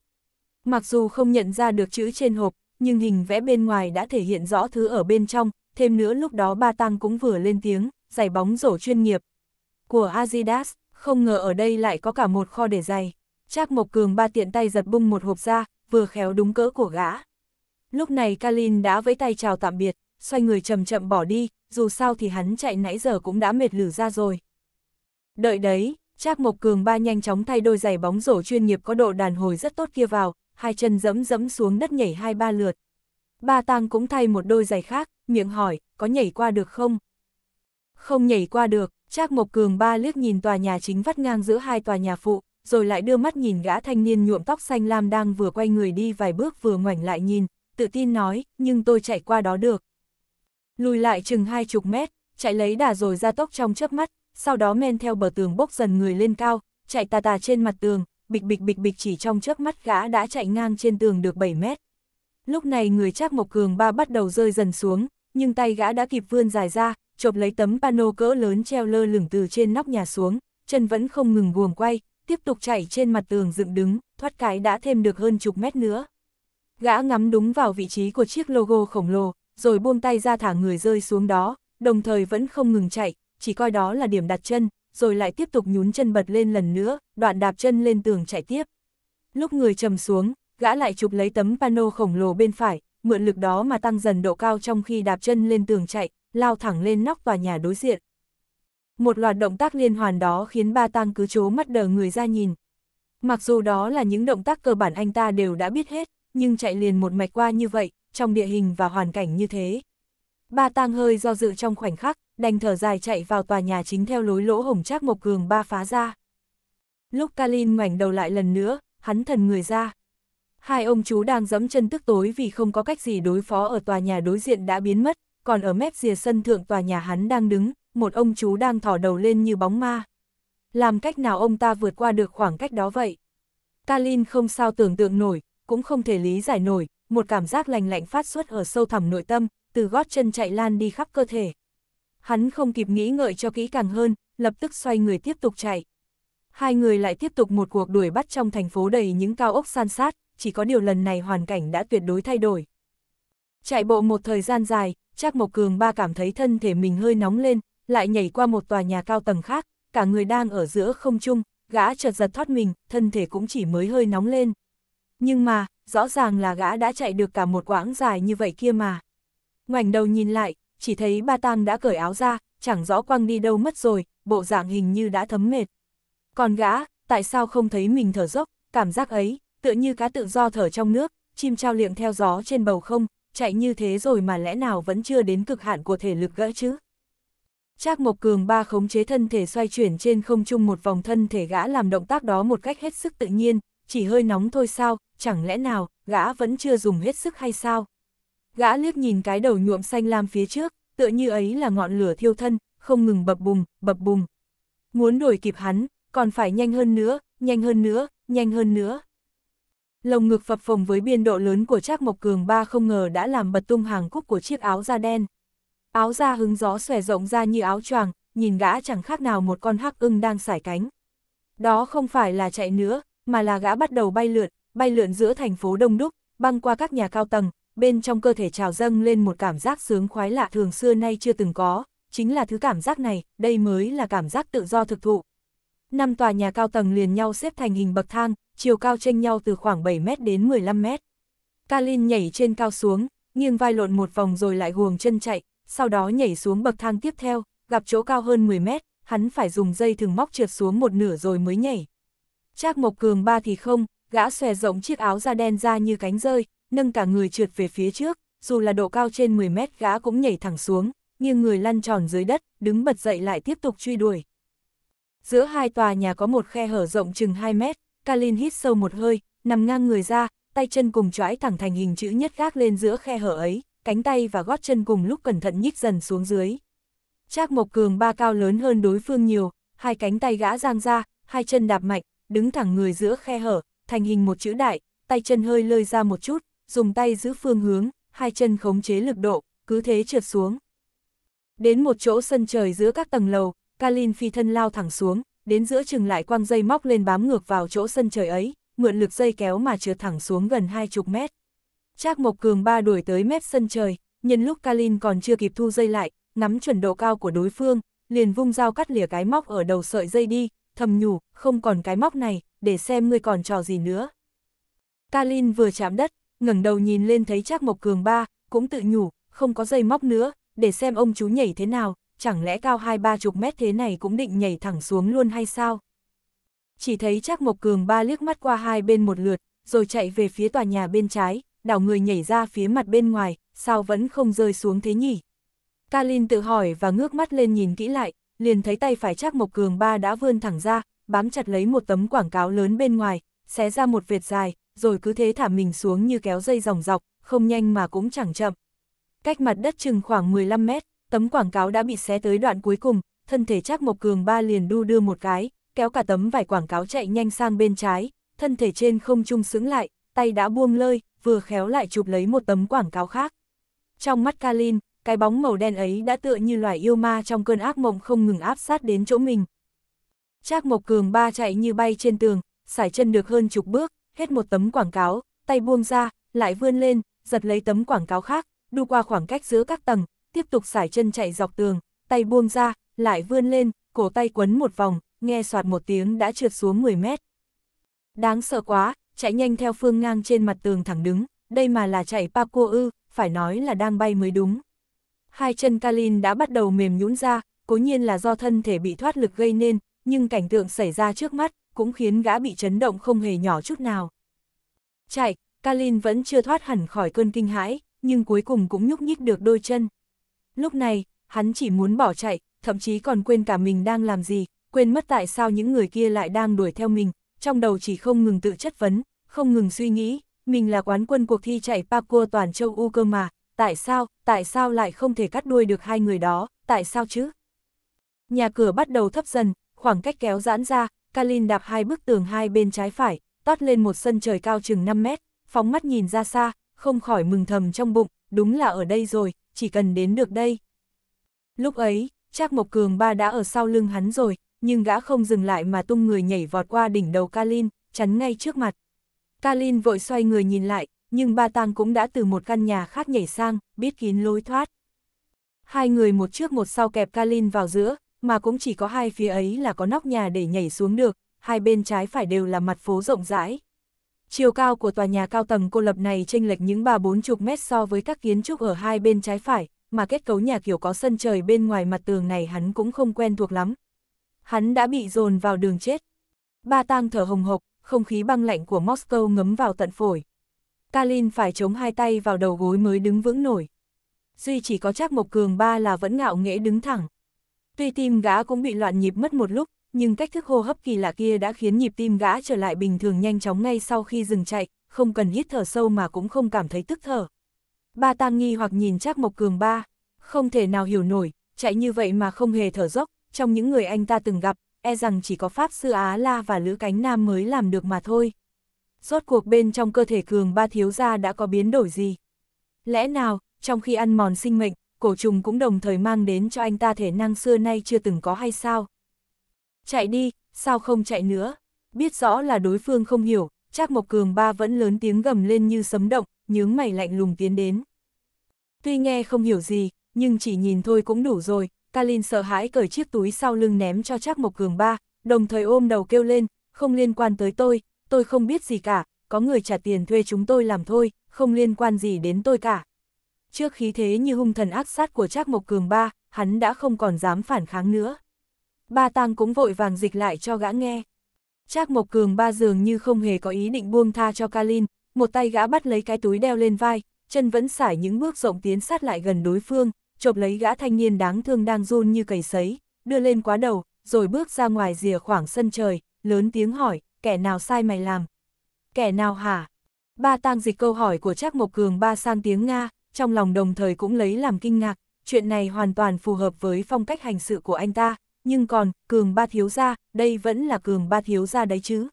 S1: Mặc dù không nhận ra được chữ trên hộp, nhưng hình vẽ bên ngoài đã thể hiện rõ thứ ở bên trong, thêm nữa lúc đó ba tăng cũng vừa lên tiếng, giày bóng rổ chuyên nghiệp của Adidas, không ngờ ở đây lại có cả một kho để giày. Trác Mộc Cường ba tiện tay giật bung một hộp ra, vừa khéo đúng cỡ của gã. Lúc này Kalin đã với tay chào tạm biệt, xoay người chậm chậm bỏ đi, dù sao thì hắn chạy nãy giờ cũng đã mệt lử ra rồi. Đợi đấy, Trác Mộc Cường ba nhanh chóng thay đôi giày bóng rổ chuyên nghiệp có độ đàn hồi rất tốt kia vào, hai chân dẫm dẫm xuống đất nhảy hai ba lượt. Ba Tang cũng thay một đôi giày khác, miệng hỏi, có nhảy qua được không? Không nhảy qua được, Trác Mộc Cường ba liếc nhìn tòa nhà chính vắt ngang giữa hai tòa nhà phụ, rồi lại đưa mắt nhìn gã thanh niên nhuộm tóc xanh lam đang vừa quay người đi vài bước vừa ngoảnh lại nhìn, tự tin nói, nhưng tôi chạy qua đó được. Lùi lại chừng hai chục mét, chạy lấy đà rồi ra tốc trong chớp mắt, sau đó men theo bờ tường bốc dần người lên cao, chạy tà tà trên mặt tường, bịch bịch bịch bịch chỉ trong chớp mắt gã đã chạy ngang trên tường được 7 mét. Lúc này người Trác Mộc Cường ba bắt đầu rơi dần xuống, nhưng tay gã đã kịp vươn dài ra, chộp lấy tấm pano cỡ lớn treo lơ lửng từ trên nóc nhà xuống, chân vẫn không ngừng guồng quay, tiếp tục chạy trên mặt tường dựng đứng, thoát cái đã thêm được hơn chục mét nữa. Gã ngắm đúng vào vị trí của chiếc logo khổng lồ, rồi buông tay ra thả người rơi xuống đó, đồng thời vẫn không ngừng chạy, chỉ coi đó là điểm đặt chân, rồi lại tiếp tục nhún chân bật lên lần nữa, đoạn đạp chân lên tường chạy tiếp. Lúc người trầm xuống, gã lại chụp lấy tấm pano khổng lồ bên phải, mượn lực đó mà tăng dần độ cao trong khi đạp chân lên tường chạy, lao thẳng lên nóc tòa nhà đối diện. Một loạt động tác liên hoàn đó khiến ba tăng cứ chố mắt đờ người ra nhìn. Mặc dù đó là những động tác cơ bản anh ta đều đã biết hết, nhưng chạy liền một mạch qua như vậy, trong địa hình và hoàn cảnh như thế. Ba tang hơi do dự trong khoảnh khắc, đành thở dài chạy vào tòa nhà chính theo lối lỗ hổng chắc một cường ba phá ra. Lúc Kalin ngoảnh đầu lại lần nữa, hắn thần người ra. Hai ông chú đang giẫm chân tức tối vì không có cách gì đối phó ở tòa nhà đối diện đã biến mất, còn ở mép rìa sân thượng tòa nhà hắn đang đứng, một ông chú đang thỏ đầu lên như bóng ma. Làm cách nào ông ta vượt qua được khoảng cách đó vậy? Kalin không sao tưởng tượng nổi, cũng không thể lý giải nổi, một cảm giác lành lạnh phát xuất ở sâu thẳm nội tâm, từ gót chân chạy lan đi khắp cơ thể. Hắn không kịp nghĩ ngợi cho kỹ càng hơn, lập tức xoay người tiếp tục chạy. Hai người lại tiếp tục một cuộc đuổi bắt trong thành phố đầy những cao ốc san sát, chỉ có điều lần này hoàn cảnh đã tuyệt đối thay đổi. Chạy bộ một thời gian dài, Trác Mộc Cường ba cảm thấy thân thể mình hơi nóng lên, lại nhảy qua một tòa nhà cao tầng khác, cả người đang ở giữa không trung, gã chợt giật thoát mình, thân thể cũng chỉ mới hơi nóng lên. Nhưng mà, rõ ràng là gã đã chạy được cả một quãng dài như vậy kia mà. Ngoảnh đầu nhìn lại, chỉ thấy ba tang đã cởi áo ra, chẳng rõ quăng đi đâu mất rồi, bộ dạng hình như đã thấm mệt. Còn gã, tại sao không thấy mình thở dốc, cảm giác ấy, tựa như cá tự do thở trong nước, chim trao liệng theo gió trên bầu không, chạy như thế rồi mà lẽ nào vẫn chưa đến cực hạn của thể lực gỡ chứ? Trác Mộc Cường ba khống chế thân thể xoay chuyển trên không trung một vòng thân thể gã làm động tác đó một cách hết sức tự nhiên, chỉ hơi nóng thôi sao, chẳng lẽ nào, gã vẫn chưa dùng hết sức hay sao? Gã liếc nhìn cái đầu nhuộm xanh lam phía trước, tựa như ấy là ngọn lửa thiêu thân, không ngừng bập bùng, bập bùng. Muốn đuổi kịp hắn, còn phải nhanh hơn nữa, nhanh hơn nữa, nhanh hơn nữa. Lồng ngực phập phồng với biên độ lớn của Trác Mộc Cường ba không ngờ đã làm bật tung hàng cúc của chiếc áo da đen. Áo da hứng gió xòe rộng ra như áo choàng, nhìn gã chẳng khác nào một con hắc ưng đang sải cánh. Đó không phải là chạy nữa, mà là gã bắt đầu bay lượn, bay lượn giữa thành phố đông đúc, băng qua các nhà cao tầng, bên trong cơ thể trào dâng lên một cảm giác sướng khoái lạ thường xưa nay chưa từng có, chính là thứ cảm giác này, đây mới là cảm giác tự do thực thụ. Năm tòa nhà cao tầng liền nhau xếp thành hình bậc thang, chiều cao chênh nhau từ khoảng 7 mét đến 15 mét. Kalin nhảy trên cao xuống, nghiêng vai lộn một vòng rồi lại guồng chân chạy, sau đó nhảy xuống bậc thang tiếp theo, gặp chỗ cao hơn 10 mét, hắn phải dùng dây thừng móc trượt xuống một nửa rồi mới nhảy. Trác Mộc Cường ba thì không, gã xòe rộng chiếc áo da đen ra như cánh rơi, nâng cả người trượt về phía trước, dù là độ cao trên 10 mét gã cũng nhảy thẳng xuống, nghiêng người lăn tròn dưới đất, đứng bật dậy lại tiếp tục truy đuổi. Giữa hai tòa nhà có một khe hở rộng chừng 2 mét, Kalin hít sâu một hơi, nằm ngang người ra, tay chân cùng choãi thẳng thành hình chữ nhất gác lên giữa khe hở ấy, cánh tay và gót chân cùng lúc cẩn thận nhích dần xuống dưới. Trác Mộc Cường ba cao lớn hơn đối phương nhiều, hai cánh tay gã giang ra, hai chân đạp mạnh, đứng thẳng người giữa khe hở, thành hình một chữ đại, tay chân hơi lơi ra một chút, dùng tay giữ phương hướng, hai chân khống chế lực độ, cứ thế trượt xuống. Đến một chỗ sân trời giữa các tầng lầu, Kalin phi thân lao thẳng xuống, đến giữa chừng lại quăng dây móc lên bám ngược vào chỗ sân trời ấy, mượn lực dây kéo mà trượt thẳng xuống gần hai chục mét. Trác Mộc Cường ba đuổi tới mép sân trời, nhân lúc Kalin còn chưa kịp thu dây lại, nắm chuẩn độ cao của đối phương, liền vung dao cắt lìa cái móc ở đầu sợi dây đi, thầm nhủ, không còn cái móc này, để xem ngươi còn trò gì nữa. Kalin vừa chạm đất, ngẩng đầu nhìn lên thấy Trác Mộc Cường ba, cũng tự nhủ, không có dây móc nữa, để xem ông chú nhảy thế nào, chẳng lẽ cao hai ba chục mét thế này cũng định nhảy thẳng xuống luôn hay sao? Chỉ thấy chắc Mộc Cường ba liếc mắt qua hai bên một lượt, rồi chạy về phía tòa nhà bên trái, đảo người nhảy ra phía mặt bên ngoài, sao vẫn không rơi xuống thế nhỉ? Kalin tự hỏi và ngước mắt lên nhìn kỹ lại, liền thấy tay phải chắc Mộc Cường ba đã vươn thẳng ra, bám chặt lấy một tấm quảng cáo lớn bên ngoài, xé ra một vệt dài, rồi cứ thế thả mình xuống như kéo dây dòng dọc, không nhanh mà cũng chẳng chậm. Cách mặt đất chừng khoảng 15 mét, tấm quảng cáo đã bị xé tới đoạn cuối cùng, thân thể Trác Mộc Cường ba liền đu đưa một cái, kéo cả tấm vải quảng cáo chạy nhanh sang bên trái, thân thể trên không trung sững lại, tay đã buông lơi, vừa khéo lại chụp lấy một tấm quảng cáo khác. Trong mắt Kalin, cái bóng màu đen ấy đã tựa như loài yêu ma trong cơn ác mộng không ngừng áp sát đến chỗ mình. Trác Mộc Cường ba chạy như bay trên tường, sải chân được hơn chục bước, hết một tấm quảng cáo, tay buông ra, lại vươn lên, giật lấy tấm quảng cáo khác, đu qua khoảng cách giữa các tầng, tiếp tục sải chân chạy dọc tường, tay buông ra, lại vươn lên, cổ tay quấn một vòng, nghe soạt một tiếng đã trượt xuống 10 mét. Đáng sợ quá, chạy nhanh theo phương ngang trên mặt tường thẳng đứng, đây mà là chạy Paco ư, phải nói là đang bay mới đúng. Hai chân Kalin đã bắt đầu mềm nhũn ra, cố nhiên là do thân thể bị thoát lực gây nên, nhưng cảnh tượng xảy ra trước mắt cũng khiến gã bị chấn động không hề nhỏ chút nào. Chạy, Kalin vẫn chưa thoát hẳn khỏi cơn kinh hãi, nhưng cuối cùng cũng nhúc nhích được đôi chân. Lúc này, hắn chỉ muốn bỏ chạy, thậm chí còn quên cả mình đang làm gì, quên mất tại sao những người kia lại đang đuổi theo mình, trong đầu chỉ không ngừng tự chất vấn, không ngừng suy nghĩ, mình là quán quân cuộc thi chạy parkour toàn châu U cơ mà, tại sao, tại sao lại không thể cắt đuôi được hai người đó, tại sao chứ? Nhà cửa bắt đầu thấp dần, khoảng cách kéo giãn ra, Kalin đạp hai bức tường hai bên trái phải, tót lên một sân trời cao chừng 5 mét, phóng mắt nhìn ra xa, không khỏi mừng thầm trong bụng, đúng là ở đây rồi, chỉ cần đến được đây. Lúc ấy, Trác Mộc Cường ba đã ở sau lưng hắn rồi, nhưng gã không dừng lại mà tung người nhảy vọt qua đỉnh đầu Kalin, chắn ngay trước mặt. Kalin vội xoay người nhìn lại, nhưng ba tang cũng đã từ một căn nhà khác nhảy sang, biết kín lối thoát. Hai người một trước một sau kẹp Kalin vào giữa, mà cũng chỉ có hai phía ấy là có nóc nhà để nhảy xuống được, hai bên trái phải đều là mặt phố rộng rãi. Chiều cao của tòa nhà cao tầng cô lập này chênh lệch những ba bốn chục mét so với các kiến trúc ở hai bên trái phải, mà kết cấu nhà kiểu có sân trời bên ngoài mặt tường này hắn cũng không quen thuộc lắm. Hắn đã bị dồn vào đường chết. Ba tang thở hồng hộc, không khí băng lạnh của Moscow ngấm vào tận phổi. Kalin phải chống hai tay vào đầu gối mới đứng vững nổi. Duy chỉ có chắc Mộc Cường ba là vẫn ngạo nghễ đứng thẳng. Tuy tim gã cũng bị loạn nhịp mất một lúc, nhưng cách thức hô hấp kỳ lạ kia đã khiến nhịp tim gã trở lại bình thường nhanh chóng ngay sau khi dừng chạy, không cần hít thở sâu mà cũng không cảm thấy tức thở. Ba tang nghi hoặc nhìn Trác Mộc Cường ba, không thể nào hiểu nổi, chạy như vậy mà không hề thở dốc, trong những người anh ta từng gặp, e rằng chỉ có Pháp Sư Á La và Lữ Cánh Nam mới làm được mà thôi. Rốt cuộc bên trong cơ thể Cường ba thiếu gia đã có biến đổi gì? Lẽ nào, trong khi ăn mòn sinh mệnh, cổ trùng cũng đồng thời mang đến cho anh ta thể năng xưa nay chưa từng có hay sao? chạy đi, sao không chạy nữa? Biết rõ là đối phương không hiểu, Trác Mộc Cường ba vẫn lớn tiếng gầm lên như sấm động, nhướng mày lạnh lùng tiến đến. Tuy nghe không hiểu gì, nhưng chỉ nhìn thôi cũng đủ rồi, Kalin sợ hãi cởi chiếc túi sau lưng ném cho Trác Mộc Cường ba, đồng thời ôm đầu kêu lên, không liên quan tới tôi, tôi không biết gì cả, có người trả tiền thuê chúng tôi làm thôi, không liên quan gì đến tôi cả. Trước khí thế như hung thần ác sát của Trác Mộc Cường ba, hắn đã không còn dám phản kháng nữa ba tang cũng vội vàng dịch lại cho gã nghe. Trác Mộc Cường ba dường như không hề có ý định buông tha cho Kalin, một tay gã bắt lấy cái túi đeo lên vai, chân vẫn sải những bước rộng tiến sát lại gần đối phương, chộp lấy gã thanh niên đáng thương đang run như cầy sấy, đưa lên quá đầu, rồi bước ra ngoài rìa khoảng sân trời, lớn tiếng hỏi, kẻ nào sai mày làm? Kẻ nào hả? Ba tang dịch câu hỏi của Trác Mộc Cường ba sang tiếng Nga, trong lòng đồng thời cũng lấy làm kinh ngạc, chuyện này hoàn toàn phù hợp với phong cách hành sự của anh ta, nhưng còn, cường ba thiếu gia, đây vẫn là cường ba thiếu gia đấy chứ.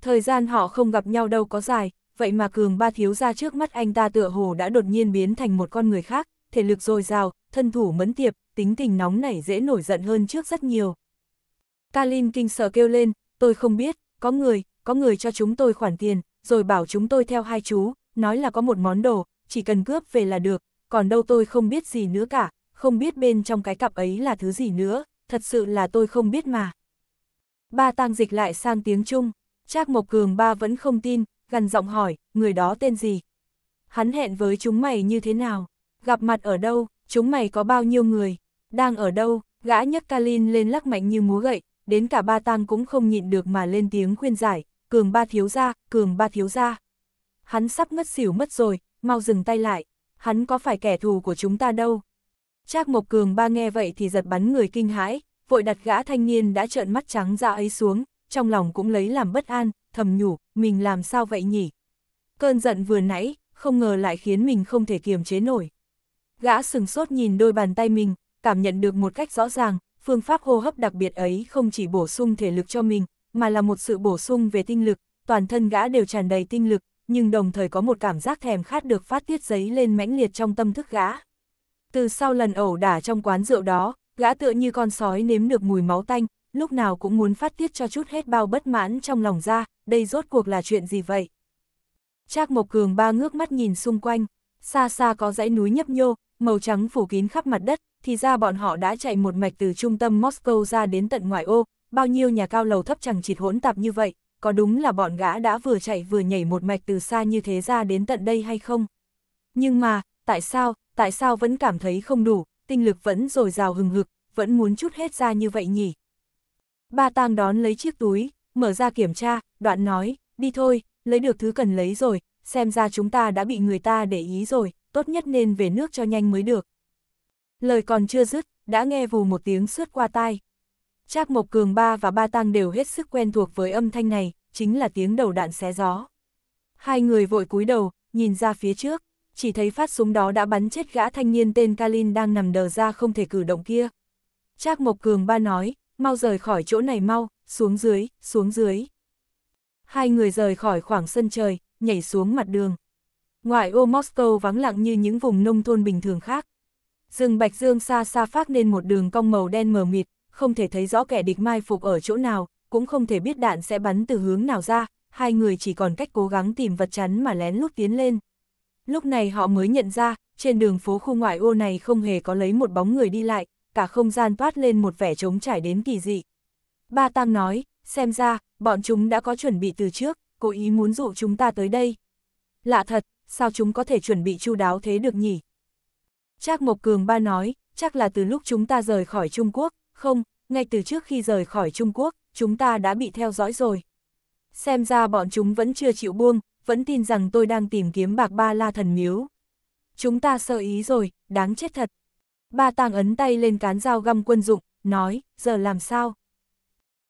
S1: Thời gian họ không gặp nhau đâu có dài, vậy mà cường ba thiếu gia trước mắt anh ta tựa hồ đã đột nhiên biến thành một con người khác, thể lực dồi dào, thân thủ mẫn tiệp, tính tình nóng nảy dễ nổi giận hơn trước rất nhiều. Kalin kinh sợ kêu lên, tôi không biết, có người, có người cho chúng tôi khoản tiền, rồi bảo chúng tôi theo hai chú, nói là có một món đồ, chỉ cần cướp về là được, còn đâu tôi không biết gì nữa cả, không biết bên trong cái cặp ấy là thứ gì nữa, thật sự là tôi không biết mà. Ba tang dịch lại sang tiếng Trung, Trác Mộc Cường ba vẫn không tin, gần giọng hỏi, người đó tên gì? Hắn hẹn với chúng mày như thế nào? Gặp mặt ở đâu? Chúng mày có bao nhiêu người? Đang ở đâu? Gã nhấc Kalin lên lắc mạnh như múa gậy, đến cả ba tang cũng không nhịn được mà lên tiếng khuyên giải, cường ba thiếu ra, cường ba thiếu ra. Hắn sắp ngất xỉu mất rồi, mau dừng tay lại, hắn có phải kẻ thù của chúng ta đâu, Trác Mộc Cường ba nghe vậy thì giật bắn người kinh hãi, vội đặt gã thanh niên đã trợn mắt trắng ra ấy xuống, trong lòng cũng lấy làm bất an, thầm nhủ, mình làm sao vậy nhỉ? Cơn giận vừa nãy, không ngờ lại khiến mình không thể kiềm chế nổi. Gã sừng sốt nhìn đôi bàn tay mình, cảm nhận được một cách rõ ràng, phương pháp hô hấp đặc biệt ấy không chỉ bổ sung thể lực cho mình, mà là một sự bổ sung về tinh lực, toàn thân gã đều tràn đầy tinh lực, nhưng đồng thời có một cảm giác thèm khát được phát tiết giấy lên mãnh liệt trong tâm thức gã. Từ sau lần ẩu đả trong quán rượu đó, gã tựa như con sói nếm được mùi máu tanh, lúc nào cũng muốn phát tiết cho chút hết bao bất mãn trong lòng ra, đây rốt cuộc là chuyện gì vậy? Trác Mộc Cường ba ngước mắt nhìn xung quanh, xa xa có dãy núi nhấp nhô, màu trắng phủ kín khắp mặt đất, thì ra bọn họ đã chạy một mạch từ trung tâm Moscow ra đến tận ngoại ô, bao nhiêu nhà cao lầu thấp chẳng chịt hỗn tạp như vậy, có đúng là bọn gã đã vừa chạy vừa nhảy một mạch từ xa như thế ra đến tận đây hay không? Nhưng mà, tại sao, tại sao vẫn cảm thấy không đủ, tinh lực vẫn dồi dào hừng hực, vẫn muốn chút hết ra như vậy nhỉ. Ba tang đón lấy chiếc túi, mở ra kiểm tra, đoạn nói, đi thôi, lấy được thứ cần lấy rồi, xem ra chúng ta đã bị người ta để ý rồi, tốt nhất nên về nước cho nhanh mới được. Lời còn chưa dứt, đã nghe vù một tiếng suốt qua tai. Trác Mộc Cường ba và ba tang đều hết sức quen thuộc với âm thanh này, chính là tiếng đầu đạn xé gió. Hai người vội cúi đầu, nhìn ra phía trước chỉ thấy phát súng đó đã bắn chết gã thanh niên tên Kalin đang nằm đờ ra không thể cử động kia. Trác Mộc Cường ba nói, mau rời khỏi chỗ này mau, xuống dưới, xuống dưới. Hai người rời khỏi khoảng sân trời, nhảy xuống mặt đường. Ngoại ô Moscow vắng lặng như những vùng nông thôn bình thường khác. Rừng Bạch Dương xa xa phát nên một đường cong màu đen mờ mịt, không thể thấy rõ kẻ địch mai phục ở chỗ nào, cũng không thể biết đạn sẽ bắn từ hướng nào ra, hai người chỉ còn cách cố gắng tìm vật chắn mà lén lút tiến lên. Lúc này họ mới nhận ra, trên đường phố khu ngoại ô này không hề có lấy một bóng người đi lại, cả không gian toát lên một vẻ trống trải đến kỳ dị. Ba Tăng nói, xem ra, bọn chúng đã có chuẩn bị từ trước, cố ý muốn dụ chúng ta tới đây. Lạ thật, sao chúng có thể chuẩn bị chu đáo thế được nhỉ? Trác Mộc Cường Ba nói, chắc là từ lúc chúng ta rời khỏi Trung Quốc, không, ngay từ trước khi rời khỏi Trung Quốc, chúng ta đã bị theo dõi rồi. Xem ra bọn chúng vẫn chưa chịu buông, vẫn tin rằng tôi đang tìm kiếm bạc ba la thần miếu. Chúng ta sơ ý rồi, đáng chết thật. Ba tàng ấn tay lên cán dao găm quân dụng, nói, giờ làm sao?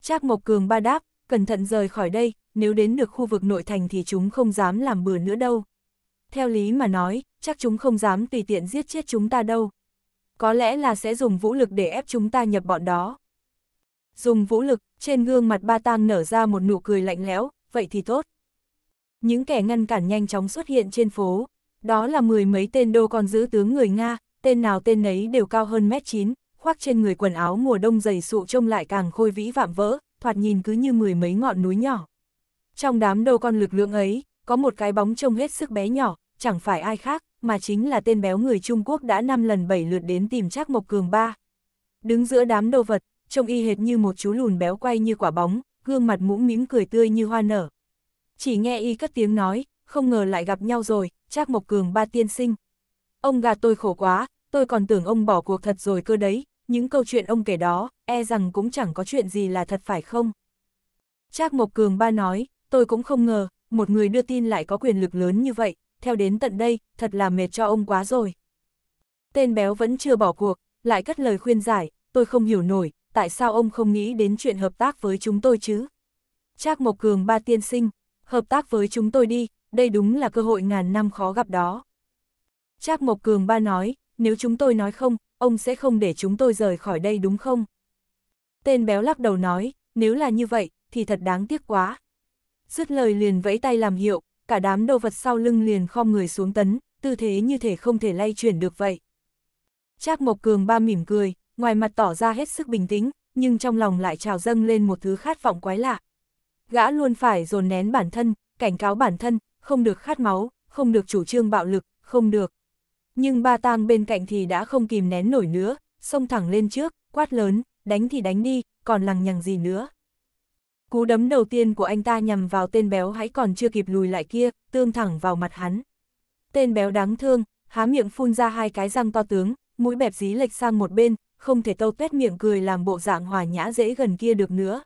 S1: Trác Mộc Cường ba đáp, cẩn thận rời khỏi đây, nếu đến được khu vực nội thành thì chúng không dám làm bừa nữa đâu. Theo lý mà nói, chắc chúng không dám tùy tiện giết chết chúng ta đâu. Có lẽ là sẽ dùng vũ lực để ép chúng ta nhập bọn đó. Dùng vũ lực, trên gương mặt ba tang nở ra một nụ cười lạnh lẽo, vậy thì tốt những kẻ ngăn cản nhanh chóng xuất hiện trên phố. Đó là mười mấy tên đô con giữ tướng người Nga, tên nào tên nấy đều cao hơn mét chín, khoác trên người quần áo mùa đông dày sụ trông lại càng khôi vĩ vạm vỡ, thoạt nhìn cứ như mười mấy ngọn núi nhỏ. Trong đám đô con lực lượng ấy, có một cái bóng trông hết sức bé nhỏ, chẳng phải ai khác, mà chính là tên béo người Trung Quốc đã 5 lần 7 lượt đến tìm Trác Mộc Cường ba. Đứng giữa đám đồ vật, trông y hệt như một chú lùn béo quay như quả bóng, gương mặt mũm mím cười tươi như hoa nở, chỉ nghe y cất tiếng nói, không ngờ lại gặp nhau rồi, Trác Mộc Cường ba tiên sinh. Ông gà tôi khổ quá, tôi còn tưởng ông bỏ cuộc thật rồi cơ đấy, những câu chuyện ông kể đó, e rằng cũng chẳng có chuyện gì là thật phải không? Trác Mộc Cường ba nói, tôi cũng không ngờ, một người đưa tin lại có quyền lực lớn như vậy, theo đến tận đây, thật là mệt cho ông quá rồi. Tên béo vẫn chưa bỏ cuộc, lại cất lời khuyên giải, tôi không hiểu nổi, tại sao ông không nghĩ đến chuyện hợp tác với chúng tôi chứ? Trác Mộc Cường ba tiên sinh, hợp tác với chúng tôi đi, đây đúng là cơ hội ngàn năm khó gặp đó. Trác Mộc Cường ba nói, nếu chúng tôi nói không, ông sẽ không để chúng tôi rời khỏi đây đúng không? Tên béo lắc đầu nói, nếu là như vậy, thì thật đáng tiếc quá. Dứt lời liền vẫy tay làm hiệu, cả đám đồ vật sau lưng liền khom người xuống tấn, tư thế như thể không thể lay chuyển được vậy. Trác Mộc Cường ba mỉm cười, ngoài mặt tỏ ra hết sức bình tĩnh, nhưng trong lòng lại trào dâng lên một thứ khát vọng quái lạ, Gã luôn phải dồn nén bản thân, cảnh cáo bản thân, không được khát máu, không được chủ trương bạo lực, không được. Nhưng ba tang bên cạnh thì đã không kìm nén nổi nữa, xông thẳng lên trước, quát lớn, đánh thì đánh đi, còn lằng nhằng gì nữa. Cú đấm đầu tiên của anh ta nhằm vào tên béo hãy còn chưa kịp lùi lại kia, tương thẳng vào mặt hắn. Tên béo đáng thương, há miệng phun ra hai cái răng to tướng, mũi bẹp dí lệch sang một bên, không thể tâu tét miệng cười làm bộ dạng hòa nhã dễ gần kia được nữa.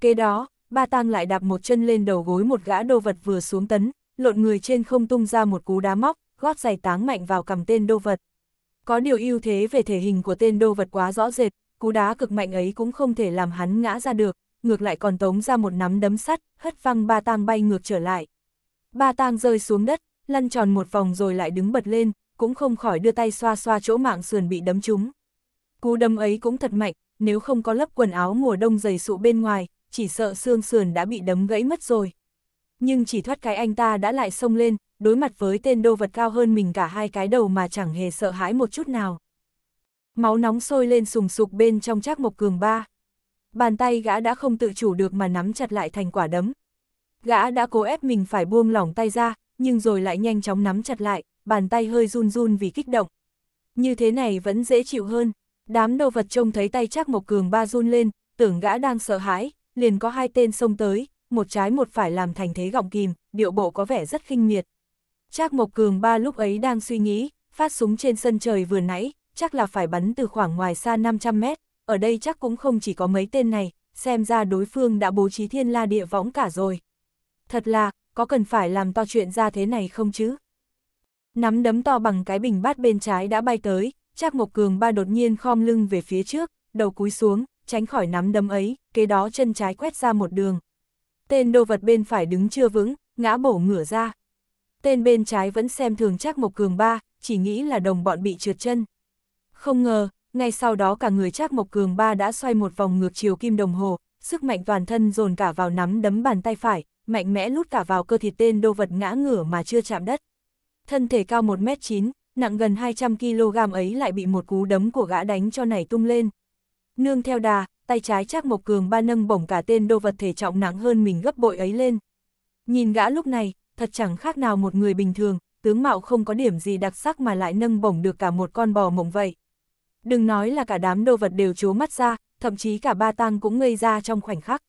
S1: Kế đó, ba tang lại đạp một chân lên đầu gối một gã đô vật vừa xuống tấn, lộn người trên không tung ra một cú đá móc, gót giày táng mạnh vào cầm tên đô vật. Có điều ưu thế về thể hình của tên đô vật quá rõ rệt, cú đá cực mạnh ấy cũng không thể làm hắn ngã ra được, ngược lại còn tống ra một nắm đấm sắt, hất văng ba tang bay ngược trở lại. Ba tang rơi xuống đất, lăn tròn một vòng rồi lại đứng bật lên, cũng không khỏi đưa tay xoa xoa chỗ mạng sườn bị đấm trúng. Cú đấm ấy cũng thật mạnh, nếu không có lớp quần áo mùa đông dày sụ bên ngoài, chỉ sợ xương sườn đã bị đấm gãy mất rồi. Nhưng chỉ thoát cái anh ta đã lại xông lên, đối mặt với tên đô vật cao hơn mình cả hai cái đầu mà chẳng hề sợ hãi một chút nào. Máu nóng sôi lên sùng sục bên trong chác mộc cường ba. Bàn tay gã đã không tự chủ được mà nắm chặt lại thành quả đấm. Gã đã cố ép mình phải buông lỏng tay ra, nhưng rồi lại nhanh chóng nắm chặt lại, bàn tay hơi run run vì kích động. Như thế này vẫn dễ chịu hơn. Đám đồ vật trông thấy tay Trác Mộc Cường ba run lên, tưởng gã đang sợ hãi, liền có hai tên xông tới, một trái một phải làm thành thế gọng kìm, điệu bộ có vẻ rất khinh miệt. Trác Mộc Cường ba lúc ấy đang suy nghĩ, phát súng trên sân trời vừa nãy, chắc là phải bắn từ khoảng ngoài xa 500 mét, ở đây chắc cũng không chỉ có mấy tên này, xem ra đối phương đã bố trí thiên la địa võng cả rồi. Thật là, có cần phải làm to chuyện ra thế này không chứ? Nắm đấm to bằng cái bình bát bên trái đã bay tới, Trác Mộc Cường ba đột nhiên khom lưng về phía trước, đầu cúi xuống, tránh khỏi nắm đấm ấy, kế đó chân trái quét ra một đường. Tên đồ vật bên phải đứng chưa vững, ngã bổ ngửa ra. Tên bên trái vẫn xem thường chắc Mộc Cường ba, chỉ nghĩ là đồng bọn bị trượt chân. Không ngờ, ngay sau đó cả người chắc Mộc Cường ba đã xoay một vòng ngược chiều kim đồng hồ, sức mạnh toàn thân dồn cả vào nắm đấm bàn tay phải, mạnh mẽ lút cả vào cơ thịt tên đồ vật ngã ngửa mà chưa chạm đất. Thân thể cao 1m9, nặng gần 200kg ấy lại bị một cú đấm của gã đánh cho nảy tung lên, Nương theo đà, tay trái chắc Mộc Cường ba nâng bổng cả tên đô vật thể trọng nặng hơn mình gấp bội ấy lên. Nhìn gã lúc này, thật chẳng khác nào một người bình thường, tướng mạo không có điểm gì đặc sắc mà lại nâng bổng được cả một con bò mộng vậy. Đừng nói là cả đám đô vật đều chố mắt ra, thậm chí cả ba tang cũng ngây ra trong khoảnh khắc.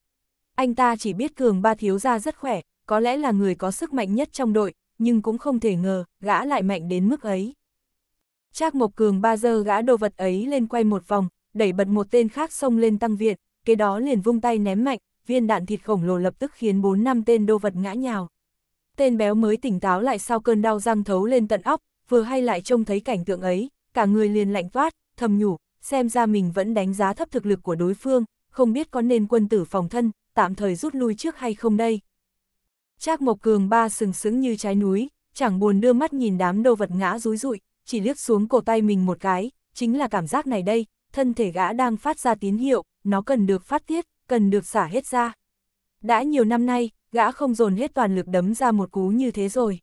S1: Anh ta chỉ biết cường ba thiếu ra rất khỏe, có lẽ là người có sức mạnh nhất trong đội, nhưng cũng không thể ngờ, gã lại mạnh đến mức ấy. Trác Mộc Cường ba giờ gã đồ vật ấy lên quay một vòng, đẩy bật một tên khác xông lên tăng viện, kế đó liền vung tay ném mạnh, viên đạn thịt khổng lồ lập tức khiến bốn năm tên đô vật ngã nhào. Tên béo mới tỉnh táo lại sau cơn đau răng thấu lên tận óc, vừa hay lại trông thấy cảnh tượng ấy, cả người liền lạnh toát, thầm nhủ, xem ra mình vẫn đánh giá thấp thực lực của đối phương, không biết có nên quân tử phòng thân, tạm thời rút lui trước hay không đây. Trác Mộc Cường ba sừng sững như trái núi, chẳng buồn đưa mắt nhìn đám đô vật ngã rúi rụi, chỉ liếc xuống cổ tay mình một cái, chính là cảm giác này đây, thân thể gã đang phát ra tín hiệu, nó cần được phát tiết, cần được xả hết ra. Đã nhiều năm nay, gã không dồn hết toàn lực đấm ra một cú như thế rồi.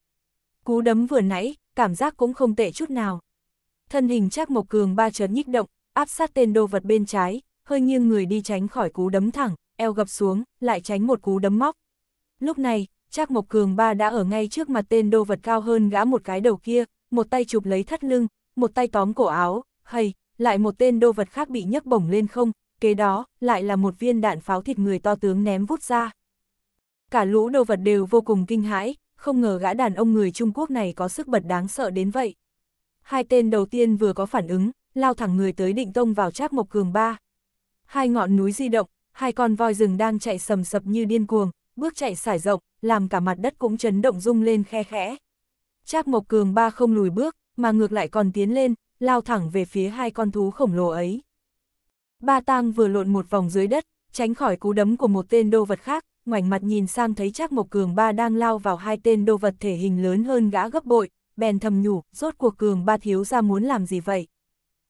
S1: Cú đấm vừa nãy, cảm giác cũng không tệ chút nào. Thân hình chắc Mộc Cường ba chấn nhích động, áp sát tên đồ vật bên trái, hơi nghiêng người đi tránh khỏi cú đấm thẳng, eo gập xuống, lại tránh một cú đấm móc. Lúc này, Trác Mộc Cường ba đã ở ngay trước mặt tên đồ vật cao hơn gã một cái đầu kia, một tay chụp lấy thắt lưng, một tay tóm cổ áo, hay, lại một tên đô vật khác bị nhấc bổng lên không, kế đó, lại là một viên đạn pháo thịt người to tướng ném vút ra. Cả lũ đô vật đều vô cùng kinh hãi, không ngờ gã đàn ông người Trung Quốc này có sức bật đáng sợ đến vậy. Hai tên đầu tiên vừa có phản ứng, lao thẳng người tới định tông vào trác mộc cường ba. Hai ngọn núi di động, hai con voi rừng đang chạy sầm sập như điên cuồng, bước chạy sải rộng, làm cả mặt đất cũng chấn động rung lên khe khẽ. Trác mộc cường ba không lùi bước, mà ngược lại còn tiến lên, lao thẳng về phía hai con thú khổng lồ ấy. Ba tang vừa lộn một vòng dưới đất, tránh khỏi cú đấm của một tên đô vật khác, ngoảnh mặt nhìn sang thấy chắc Mộc Cường Ba đang lao vào hai tên đô vật thể hình lớn hơn gã gấp bội, bèn thầm nhủ, rốt cuộc Cường Ba thiếu ra muốn làm gì vậy.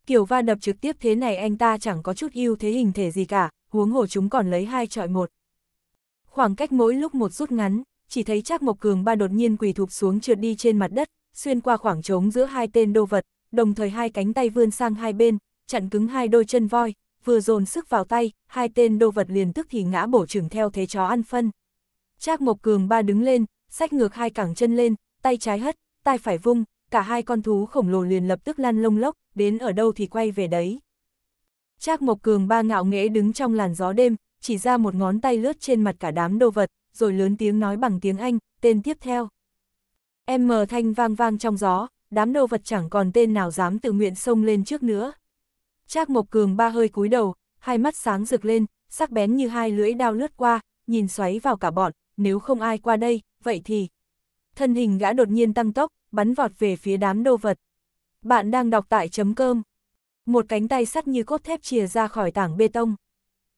S1: Kiểu va đập trực tiếp thế này anh ta chẳng có chút ưu thế hình thể gì cả, huống hồ chúng còn lấy hai trọi một. Khoảng cách mỗi lúc một rút ngắn, chỉ thấy chắc Mộc Cường Ba đột nhiên quỳ thụp xuống trượt đi trên mặt đất, xuyên qua khoảng trống giữa hai tên đô vật, đồng thời hai cánh tay vươn sang hai bên, chặn cứng hai đôi chân voi, vừa dồn sức vào tay, hai tên đô vật liền tức thì ngã bổ trưởng theo thế chó ăn phân. Trác Mộc Cường ba đứng lên, sách ngược hai cẳng chân lên, tay trái hất, tay phải vung, cả hai con thú khổng lồ liền lập tức lăn lông lốc, đến ở đâu thì quay về đấy. Trác Mộc Cường ba ngạo nghễ đứng trong làn gió đêm, chỉ ra một ngón tay lướt trên mặt cả đám đồ vật, rồi lớn tiếng nói bằng tiếng Anh, tên tiếp theo. M thanh vang vang trong gió, đám đồ vật chẳng còn tên nào dám tự nguyện xông lên trước nữa. Trác Mộc Cường ba hơi cúi đầu, hai mắt sáng rực lên, sắc bén như hai lưỡi đao lướt qua, nhìn xoáy vào cả bọn, nếu không ai qua đây, vậy thì... Thân hình gã đột nhiên tăng tốc, bắn vọt về phía đám đồ vật. Bạn đang đọc tại chấm cơm. Một cánh tay sắt như cốt thép chìa ra khỏi tảng bê tông.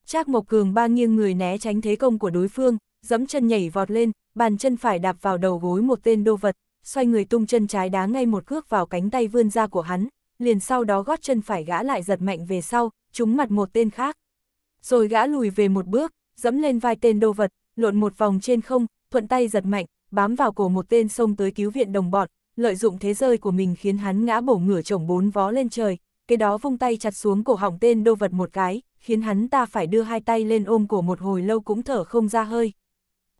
S1: Trác Mộc Cường ba nghiêng người né tránh thế công của đối phương, giẫm chân nhảy vọt lên, bàn chân phải đạp vào đầu gối một tên đô vật, xoay người tung chân trái đá ngay một cước vào cánh tay vươn ra của hắn, liền sau đó gót chân phải gã lại giật mạnh về sau, trúng mặt một tên khác. Rồi gã lùi về một bước, dẫm lên vai tên đô vật, lộn một vòng trên không, thuận tay giật mạnh, bám vào cổ một tên xông tới cứu viện đồng bọn, lợi dụng thế rơi của mình khiến hắn ngã bổ ngửa chồng bốn vó lên trời, cái đó vung tay chặt xuống cổ họng tên đô vật một cái, khiến hắn ta phải đưa hai tay lên ôm cổ một hồi lâu cũng thở không ra hơi.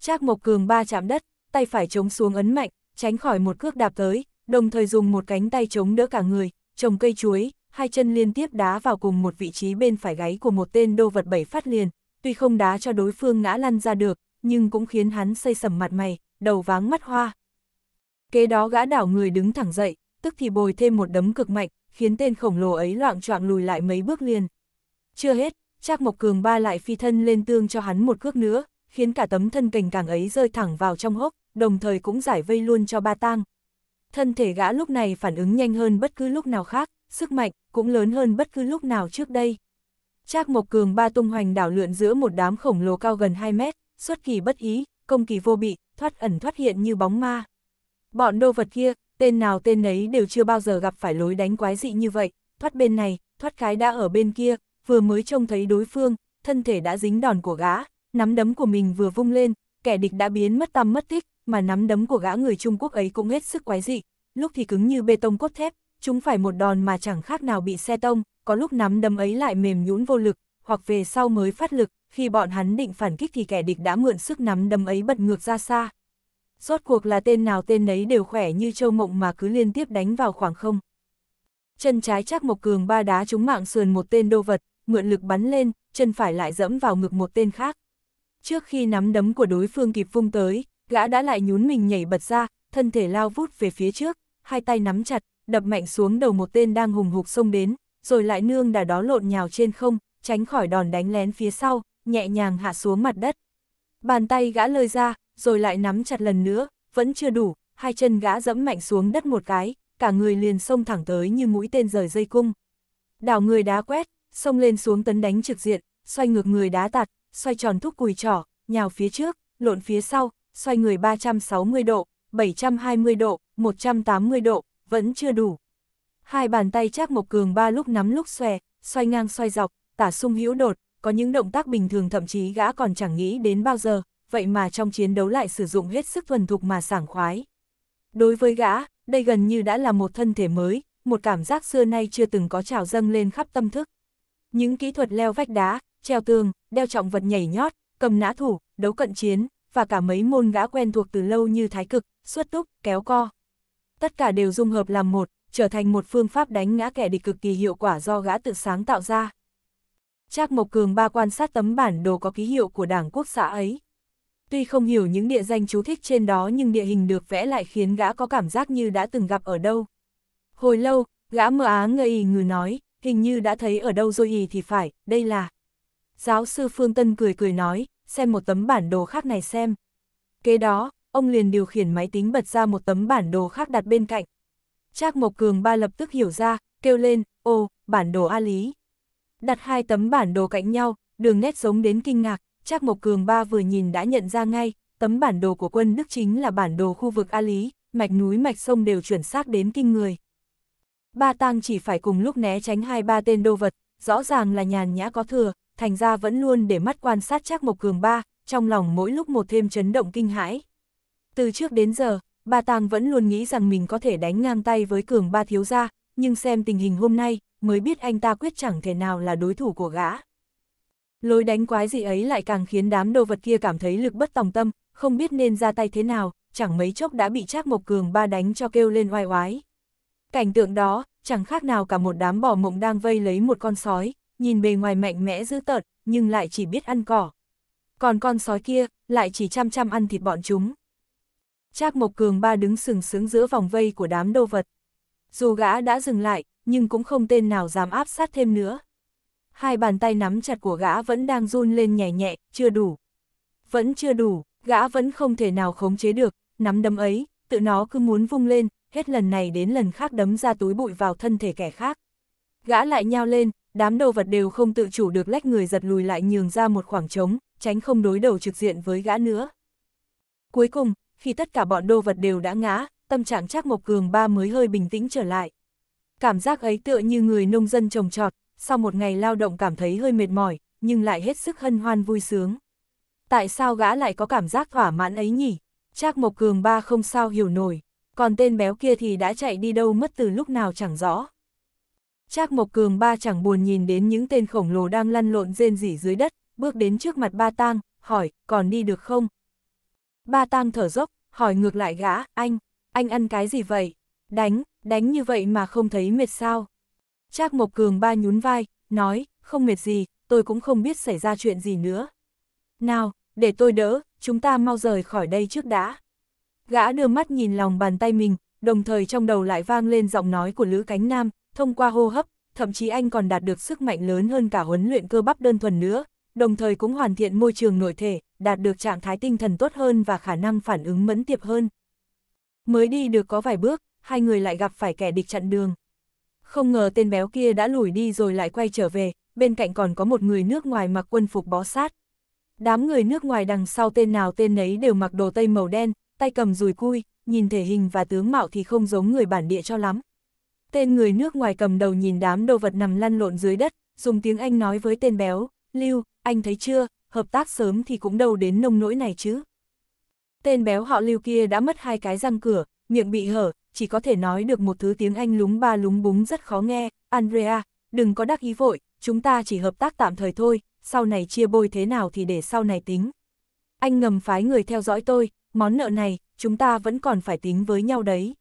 S1: Trác Mộc Cường ba chạm đất, tay phải chống xuống ấn mạnh, tránh khỏi một cước đạp tới, đồng thời dùng một cánh tay chống đỡ cả người, trồng cây chuối, hai chân liên tiếp đá vào cùng một vị trí bên phải gáy của một tên đô vật bảy phát liền, tuy không đá cho đối phương ngã lăn ra được, nhưng cũng khiến hắn xây sầm mặt mày, đầu váng mắt hoa. Kế đó gã đảo người đứng thẳng dậy, tức thì bồi thêm một đấm cực mạnh, khiến tên khổng lồ ấy loạn choạng lùi lại mấy bước liền. Chưa hết, Trác Mộc Cường ba lại phi thân lên tương cho hắn một cước nữa, khiến cả tấm thân cành càng ấy rơi thẳng vào trong hốc, đồng thời cũng giải vây luôn cho ba tang. Thân thể gã lúc này phản ứng nhanh hơn bất cứ lúc nào khác, sức mạnh cũng lớn hơn bất cứ lúc nào trước đây. Trác Mộc Cường ba tung hoành đảo lượn giữa một đám khổng lồ cao gần 2 mét, xuất kỳ bất ý, công kỳ vô bị, thoát ẩn thoát hiện như bóng ma. Bọn đô vật kia, tên nào tên nấy đều chưa bao giờ gặp phải lối đánh quái dị như vậy, thoát bên này, thoát cái đã ở bên kia, vừa mới trông thấy đối phương, thân thể đã dính đòn của gã, nắm đấm của mình vừa vung lên, kẻ địch đã biến mất tăm mất tích, mà nắm đấm của gã người Trung Quốc ấy cũng hết sức quái dị, lúc thì cứng như bê tông cốt thép, chúng phải một đòn mà chẳng khác nào bị xe tông, có lúc nắm đấm ấy lại mềm nhũn vô lực, hoặc về sau mới phát lực, khi bọn hắn định phản kích thì kẻ địch đã mượn sức nắm đấm ấy bật ngược ra xa. Rốt cuộc là tên nào tên nấy đều khỏe như châu mộng mà cứ liên tiếp đánh vào khoảng không. Chân trái chắc một cường ba đá trúng mạng sườn một tên đô vật, mượn lực bắn lên, chân phải lại dẫm vào ngực một tên khác. Trước khi nắm đấm của đối phương kịp vung tới, gã đã lại nhún mình nhảy bật ra, thân thể lao vút về phía trước, hai tay nắm chặt, đập mạnh xuống đầu một tên đang hùng hục xông đến, rồi lại nương đà đó lộn nhào trên không, tránh khỏi đòn đánh lén phía sau, nhẹ nhàng hạ xuống mặt đất. Bàn tay gã lơi ra, rồi lại nắm chặt lần nữa, vẫn chưa đủ, hai chân gã dẫm mạnh xuống đất một cái, cả người liền xông thẳng tới như mũi tên rời dây cung. Đảo người đá quét, xông lên xuống tấn đánh trực diện, xoay ngược người đá tạt, xoay tròn thúc cùi trỏ, nhào phía trước, lộn phía sau, xoay người 360 độ, 720 độ, 180 độ, vẫn chưa đủ. Hai bàn tay chắc một Cường ba lúc nắm lúc xòe, xoay ngang xoay dọc, tả sung hữu đột, có những động tác bình thường thậm chí gã còn chẳng nghĩ đến bao giờ, vậy mà trong chiến đấu lại sử dụng hết sức thuần thục mà sảng khoái. Đối với gã, đây gần như đã là một thân thể mới, một cảm giác xưa nay chưa từng có trào dâng lên khắp tâm thức. Những kỹ thuật leo vách đá, treo tường, đeo trọng vật nhảy nhót, cầm nã thủ, đấu cận chiến, và cả mấy môn gã quen thuộc từ lâu như thái cực, xuất túc, kéo co. Tất cả đều dung hợp làm một, trở thành một phương pháp đánh ngã kẻ địch cực kỳ hiệu quả do gã tự sáng tạo ra. Trác Mộc Cường ba quan sát tấm bản đồ có ký hiệu của Đảng Quốc xã ấy. Tuy không hiểu những địa danh chú thích trên đó nhưng địa hình được vẽ lại khiến gã có cảm giác như đã từng gặp ở đâu. Hồi lâu, gã mơ á ngây ngừ nói, hình như đã thấy ở đâu rồi ý thì phải, đây là. Giáo sư Phương Tân cười cười nói, xem một tấm bản đồ khác này xem. Kế đó, ông liền điều khiển máy tính bật ra một tấm bản đồ khác đặt bên cạnh. Trác Mộc Cường ba lập tức hiểu ra, kêu lên, ô, bản đồ A Lý. Đặt hai tấm bản đồ cạnh nhau, đường nét giống đến kinh ngạc, Trác Mộc Cường ba vừa nhìn đã nhận ra ngay, tấm bản đồ của quân Đức chính là bản đồ khu vực A Lý, mạch núi mạch sông đều chuẩn xác đến kinh người. Ba tang chỉ phải cùng lúc né tránh hai ba tên đô vật, rõ ràng là nhàn nhã có thừa, thành ra vẫn luôn để mắt quan sát Trác Mộc Cường ba, trong lòng mỗi lúc một thêm chấn động kinh hãi. Từ trước đến giờ, bà Tàng vẫn luôn nghĩ rằng mình có thể đánh ngang tay với Cường ba thiếu gia, nhưng xem tình hình hôm nay, mới biết anh ta quyết chẳng thể nào là đối thủ của gã. Lối đánh quái gì ấy lại càng khiến đám đồ vật kia cảm thấy lực bất tòng tâm, không biết nên ra tay thế nào, chẳng mấy chốc đã bị Trác Mộc Cường ba đánh cho kêu lên oai oái. Cảnh tượng đó, chẳng khác nào cả một đám bò mộng đang vây lấy một con sói, nhìn bề ngoài mạnh mẽ dữ tợn, nhưng lại chỉ biết ăn cỏ. Còn con sói kia, lại chỉ chăm chăm ăn thịt bọn chúng. Trác Mộc Cường ba đứng sừng sững giữa vòng vây của đám đô vật. Dù gã đã dừng lại, nhưng cũng không tên nào dám áp sát thêm nữa. Hai bàn tay nắm chặt của gã vẫn đang run lên nhẹ nhẹ, chưa đủ. Vẫn chưa đủ, gã vẫn không thể nào khống chế được, nắm đấm ấy, tự nó cứ muốn vung lên, hết lần này đến lần khác đấm ra túi bụi vào thân thể kẻ khác. Gã lại nhao lên, đám đầu vật đều không tự chủ được lách người giật lùi lại nhường ra một khoảng trống, tránh không đối đầu trực diện với gã nữa. Cuối cùng, khi tất cả bọn đồ vật đều đã ngã, tâm trạng Trác Mộc Cường ba mới hơi bình tĩnh trở lại. Cảm giác ấy tựa như người nông dân trồng trọt, sau một ngày lao động cảm thấy hơi mệt mỏi, nhưng lại hết sức hân hoan vui sướng. Tại sao gã lại có cảm giác thỏa mãn ấy nhỉ? Trác Mộc Cường ba không sao hiểu nổi, còn tên béo kia thì đã chạy đi đâu mất từ lúc nào chẳng rõ. Trác Mộc Cường ba chẳng buồn nhìn đến những tên khổng lồ đang lăn lộn rên rỉ dưới đất, bước đến trước mặt ba tang, hỏi, còn đi được không? Ba tang thở dốc, hỏi ngược lại gã, anh, anh ăn cái gì vậy? Đánh, đánh như vậy mà không thấy mệt sao? Trác Mộc Cường ba nhún vai, nói, không mệt gì, tôi cũng không biết xảy ra chuyện gì nữa. Nào, để tôi đỡ, chúng ta mau rời khỏi đây trước đã. Gã đưa mắt nhìn lòng bàn tay mình, đồng thời trong đầu lại vang lên giọng nói của Lữ Cánh Nam, thông qua hô hấp, thậm chí anh còn đạt được sức mạnh lớn hơn cả huấn luyện cơ bắp đơn thuần nữa, đồng thời cũng hoàn thiện môi trường nội thể, đạt được trạng thái tinh thần tốt hơn và khả năng phản ứng mẫn tiệp hơn. Mới đi được có vài bước, hai người lại gặp phải kẻ địch chặn đường. Không ngờ tên béo kia đã lùi đi rồi lại quay trở về, bên cạnh còn có một người nước ngoài mặc quân phục bó sát. Đám người nước ngoài đằng sau tên nào tên nấy đều mặc đồ tây màu đen, tay cầm rùi cui, nhìn thể hình và tướng mạo thì không giống người bản địa cho lắm. Tên người nước ngoài cầm đầu nhìn đám đồ vật nằm lăn lộn dưới đất, dùng tiếng Anh nói với tên béo, Lưu, anh thấy chưa, hợp tác sớm thì cũng đâu đến nông nỗi này chứ. Tên béo họ Lưu kia đã mất hai cái răng cửa, miệng bị hở, chỉ có thể nói được một thứ tiếng Anh lúng ba lúng búng rất khó nghe, Andrea, đừng có đắc ý vội, chúng ta chỉ hợp tác tạm thời thôi, sau này chia bôi thế nào thì để sau này tính. Anh ngầm phái người theo dõi tôi, món nợ này, chúng ta vẫn còn phải tính với nhau đấy.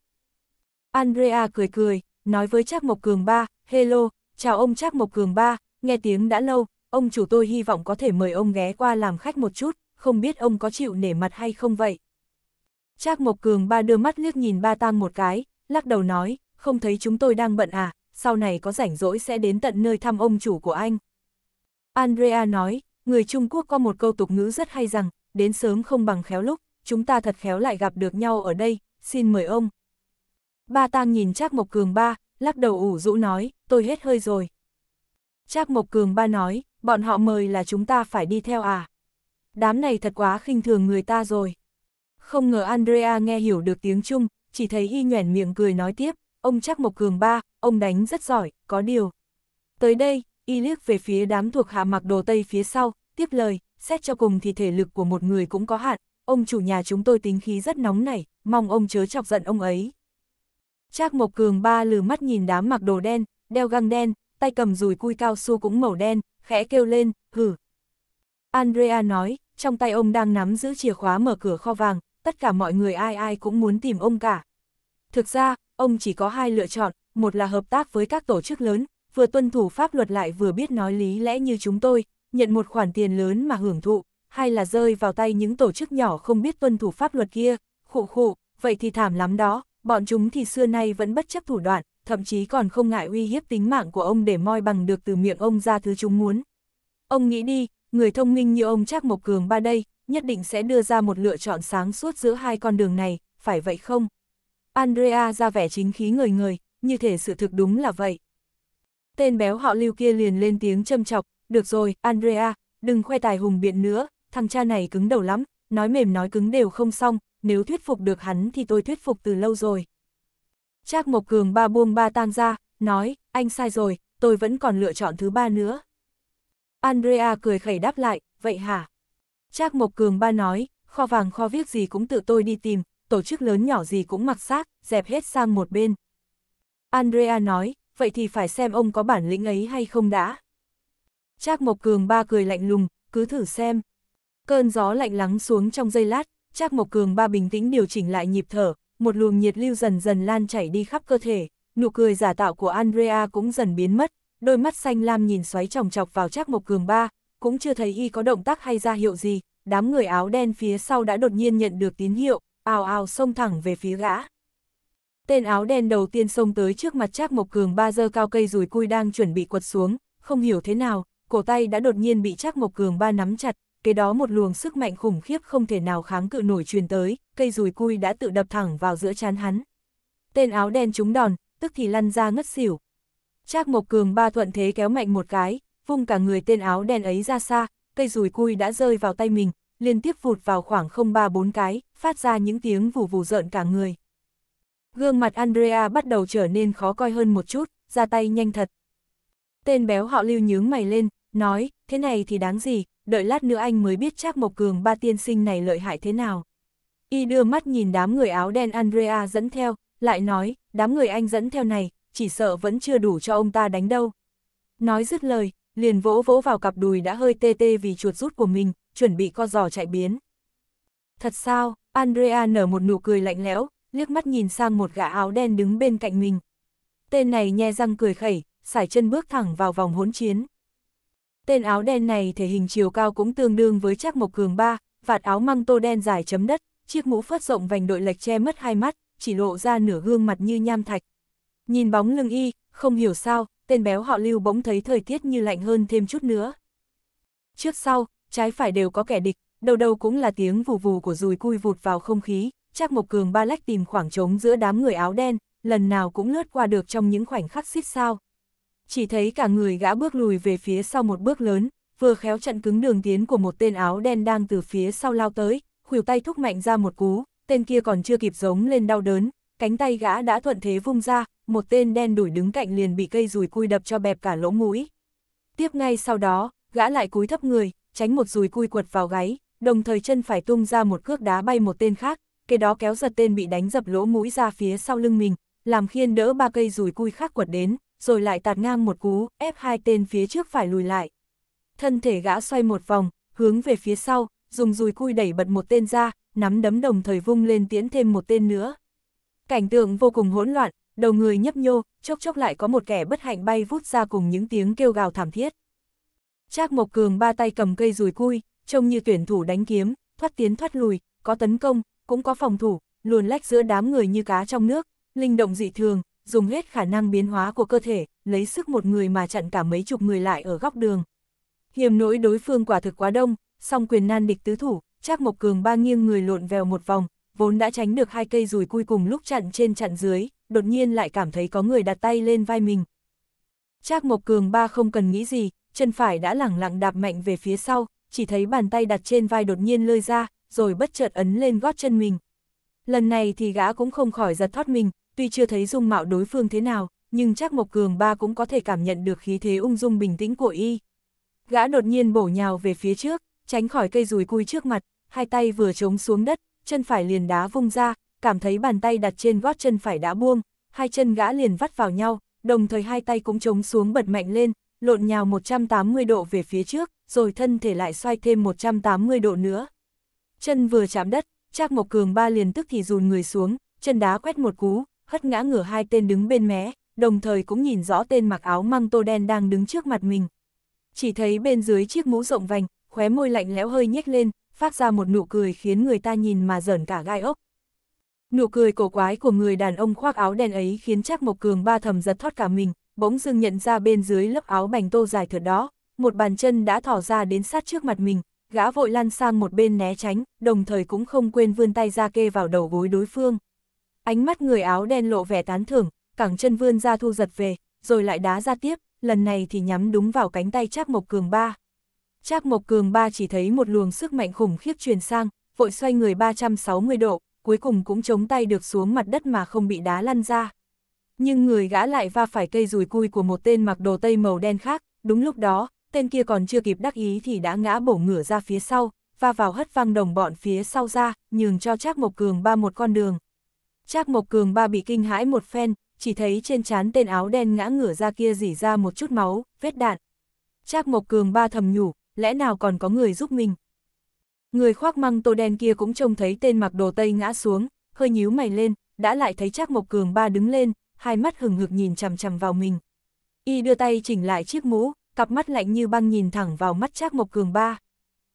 S1: Andrea cười cười, nói với Trác Mộc Cường ba, hello, chào ông Trác Mộc Cường ba, nghe tiếng đã lâu, ông chủ tôi hy vọng có thể mời ông ghé qua làm khách một chút, không biết ông có chịu nể mặt hay không vậy. Trác Mộc Cường ba đưa mắt liếc nhìn ba tang một cái, lắc đầu nói, không thấy chúng tôi đang bận à, sau này có rảnh rỗi sẽ đến tận nơi thăm ông chủ của anh. Andrea nói, người Trung Quốc có một câu tục ngữ rất hay rằng, đến sớm không bằng khéo lúc, chúng ta thật khéo lại gặp được nhau ở đây, xin mời ông. Ba tang nhìn Trác Mộc Cường ba, lắc đầu ủ rũ nói, tôi hết hơi rồi. Trác Mộc Cường ba nói, bọn họ mời là chúng ta phải đi theo à. Đám này thật quá khinh thường người ta rồi. Không ngờ Andrea nghe hiểu được tiếng Trung, chỉ thấy y nhoẻn miệng cười nói tiếp, ông Trác Mộc Cường ba, ông đánh rất giỏi, có điều. Tới đây, y liếc về phía đám thuộc hạ mặc đồ Tây phía sau, tiếp lời, xét cho cùng thì thể lực của một người cũng có hạn, ông chủ nhà chúng tôi tính khí rất nóng nảy, mong ông chớ chọc giận ông ấy. Trác Mộc Cường ba lừ mắt nhìn đám mặc đồ đen, đeo găng đen, tay cầm dùi cui cao su cũng màu đen, khẽ kêu lên, hử. Andrea nói, trong tay ông đang nắm giữ chìa khóa mở cửa kho vàng, tất cả mọi người ai ai cũng muốn tìm ông cả. Thực ra, ông chỉ có hai lựa chọn, một là hợp tác với các tổ chức lớn, vừa tuân thủ pháp luật lại vừa biết nói lý lẽ như chúng tôi, nhận một khoản tiền lớn mà hưởng thụ, hay là rơi vào tay những tổ chức nhỏ không biết tuân thủ pháp luật kia, khụ khụ, vậy thì thảm lắm đó, bọn chúng thì xưa nay vẫn bất chấp thủ đoạn, thậm chí còn không ngại uy hiếp tính mạng của ông để moi bằng được từ miệng ông ra thứ chúng muốn. Ông nghĩ đi, người thông minh như ông chắc Mộc Cường ba đây, nhất định sẽ đưa ra một lựa chọn sáng suốt giữa hai con đường này, phải vậy không? Andrea ra vẻ chính khí người người, như thể sự thực đúng là vậy. Tên béo họ lưu kia liền lên tiếng châm chọc, được rồi, Andrea, đừng khoe tài hùng biện nữa, thằng cha này cứng đầu lắm, nói mềm nói cứng đều không xong, nếu thuyết phục được hắn thì tôi thuyết phục từ lâu rồi. Trác Mộc Cường ba buông ba tang ra, nói, anh sai rồi, tôi vẫn còn lựa chọn thứ ba nữa. Andrea cười khẩy đáp lại, vậy hả? Trác Mộc Cường ba nói, kho vàng kho viết gì cũng tự tôi đi tìm, tổ chức lớn nhỏ gì cũng mặc xác, dẹp hết sang một bên. Andrea nói, vậy thì phải xem ông có bản lĩnh ấy hay không đã. Trác Mộc Cường ba cười lạnh lùng, cứ thử xem. Cơn gió lạnh lắng xuống trong giây lát, Trác Mộc Cường ba bình tĩnh điều chỉnh lại nhịp thở, một luồng nhiệt lưu dần dần lan chảy đi khắp cơ thể, nụ cười giả tạo của Andrea cũng dần biến mất, đôi mắt xanh lam nhìn xoáy chòng chọc vào Trác Mộc Cường ba, cũng chưa thấy y có động tác hay ra hiệu gì, đám người áo đen phía sau đã đột nhiên nhận được tín hiệu, ào ào xông thẳng về phía gã. Tên áo đen đầu tiên xông tới trước mặt Trác Mộc Cường ba giơ cao cây rùi cui đang chuẩn bị quật xuống, không hiểu thế nào, cổ tay đã đột nhiên bị Trác Mộc Cường ba nắm chặt, kế đó một luồng sức mạnh khủng khiếp không thể nào kháng cự nổi truyền tới, cây rùi cui đã tự đập thẳng vào giữa chán hắn. Tên áo đen trúng đòn, tức thì lăn ra ngất xỉu. Trác Mộc Cường ba thuận thế kéo mạnh một cái, vung cả người tên áo đen ấy ra xa, cây rùi cui đã rơi vào tay mình, liên tiếp vụt vào khoảng không ba bốn cái, phát ra những tiếng vù vù rợn cả người. Gương mặt Andrea bắt đầu trở nên khó coi hơn một chút, ra tay nhanh thật. Tên béo họ lưu nhướng mày lên, nói, thế này thì đáng gì, đợi lát nữa anh mới biết chắc Mộc Cường ba tiên sinh này lợi hại thế nào. Y đưa mắt nhìn đám người áo đen Andrea dẫn theo, lại nói, đám người anh dẫn theo này, chỉ sợ vẫn chưa đủ cho ông ta đánh đâu. Nói dứt lời, liền vỗ vỗ vào cặp đùi đã hơi tê tê vì chuột rút của mình, chuẩn bị co giò chạy biến. Thật sao, Andrea nở một nụ cười lạnh lẽo, liếc mắt nhìn sang một gã áo đen đứng bên cạnh mình. Tên này nhe răng cười khẩy, sải chân bước thẳng vào vòng hỗn chiến. Tên áo đen này thể hình chiều cao cũng tương đương với chắc mộc cường ba, vạt áo măng tô đen dài chấm đất, chiếc mũ phất rộng vành đội lệch che mất hai mắt, chỉ lộ ra nửa gương mặt như nham thạch. Nhìn bóng lưng y, không hiểu sao, tên béo họ lưu bỗng thấy thời tiết như lạnh hơn thêm chút nữa. Trước sau, trái phải đều có kẻ địch, đầu đầu cũng là tiếng vù vù của rùi cui vụt vào không khí, chắc Mộc Cường ba lách tìm khoảng trống giữa đám người áo đen, lần nào cũng lướt qua được trong những khoảnh khắc xít sao chỉ thấy cả người gã bước lùi về phía sau một bước lớn, vừa khéo chặn cứng đường tiến của một tên áo đen đang từ phía sau lao tới, khuỷu tay thúc mạnh ra một cú, tên kia còn chưa kịp giống lên đau đớn, cánh tay gã đã thuận thế vung ra, một tên đen đuổi đứng cạnh liền bị cây rùi cui đập cho bẹp cả lỗ mũi. Tiếp ngay sau đó, gã lại cúi thấp người, tránh một rùi cui quật vào gáy, đồng thời chân phải tung ra một cước đá bay một tên khác, kế đó kéo giật tên bị đánh dập lỗ mũi ra phía sau lưng mình, làm khiên đỡ ba cây rùi cui khác quật đến, rồi lại tạt ngang một cú, ép hai tên phía trước phải lùi lại. Thân thể gã xoay một vòng, hướng về phía sau, dùng dùi cui đẩy bật một tên ra, nắm đấm đồng thời vung lên tiến thêm một tên nữa. Cảnh tượng vô cùng hỗn loạn, đầu người nhấp nhô, chốc chốc lại có một kẻ bất hạnh bay vút ra cùng những tiếng kêu gào thảm thiết. Trác Mộc Cường ba tay cầm cây dùi cui, trông như tuyển thủ đánh kiếm, thoát tiến thoát lùi, có tấn công, cũng có phòng thủ, luồn lách giữa đám người như cá trong nước, linh động dị thường, dùng hết khả năng biến hóa của cơ thể, lấy sức một người mà chặn cả mấy chục người lại ở góc đường. Hiểm nỗi đối phương quả thực quá đông, song quyền nan địch tứ thủ, Trác Mộc Cường ba nghiêng người lộn vèo một vòng, vốn đã tránh được hai cây rùi cui cùng lúc chặn trên chặn dưới, đột nhiên lại cảm thấy có người đặt tay lên vai mình. Trác Mộc Cường ba không cần nghĩ gì, chân phải đã lẳng lặng đạp mạnh về phía sau, chỉ thấy bàn tay đặt trên vai đột nhiên lơi ra, rồi bất chợt ấn lên gót chân mình. Lần này thì gã cũng không khỏi giật thoát mình, tuy chưa thấy dung mạo đối phương thế nào, nhưng chắc Mộc Cường ba cũng có thể cảm nhận được khí thế ung dung bình tĩnh của y. Gã đột nhiên bổ nhào về phía trước, tránh khỏi cây rùi cui trước mặt, hai tay vừa chống xuống đất, chân phải liền đá vung ra, cảm thấy bàn tay đặt trên gót chân phải đã buông, hai chân gã liền vắt vào nhau, đồng thời hai tay cũng chống xuống bật mạnh lên, lộn nhào 180 độ về phía trước, rồi thân thể lại xoay thêm 180 độ nữa. Chân vừa chạm đất, chắc Mộc Cường ba liền tức thì dùn người xuống, chân đá quét một cú, hất ngã ngửa hai tên đứng bên mé, đồng thời cũng nhìn rõ tên mặc áo măng tô đen đang đứng trước mặt mình. Chỉ thấy bên dưới chiếc mũ rộng vành, khóe môi lạnh lẽo hơi nhếch lên, phát ra một nụ cười khiến người ta nhìn mà giởn cả gai ốc. Nụ cười cổ quái của người đàn ông khoác áo đen ấy khiến chắc Mộc Cường ba thầm giật thoát cả mình, bỗng dưng nhận ra bên dưới lớp áo bành tô dài thượt đó, một bàn chân đã thỏ ra đến sát trước mặt mình, gã vội lăn sang một bên né tránh, đồng thời cũng không quên vươn tay ra kê vào đầu gối đối phương. Ánh mắt người áo đen lộ vẻ tán thưởng, cẳng chân vươn ra thu giật về, rồi lại đá ra tiếp, lần này thì nhắm đúng vào cánh tay Trác Mộc Cường ba. Trác Mộc Cường ba chỉ thấy một luồng sức mạnh khủng khiếp truyền sang, vội xoay người 360 độ, cuối cùng cũng chống tay được xuống mặt đất mà không bị đá lăn ra. Nhưng người gã lại va phải cây rùi cui của một tên mặc đồ tây màu đen khác, đúng lúc đó, tên kia còn chưa kịp đắc ý thì đã ngã bổ ngửa ra phía sau, va vào hất văng đồng bọn phía sau ra, nhường cho Trác Mộc Cường ba một con đường. Trác Mộc Cường ba bị kinh hãi một phen, chỉ thấy trên trán tên áo đen ngã ngửa ra kia rỉ ra một chút máu, vết đạn. Trác Mộc Cường ba thầm nhủ, lẽ nào còn có người giúp mình? Người khoác măng tô đen kia cũng trông thấy tên mặc đồ tây ngã xuống, hơi nhíu mày lên, đã lại thấy Trác Mộc Cường ba đứng lên, hai mắt hừng hực nhìn chằm chằm vào mình. Y đưa tay chỉnh lại chiếc mũ, cặp mắt lạnh như băng nhìn thẳng vào mắt Trác Mộc Cường ba.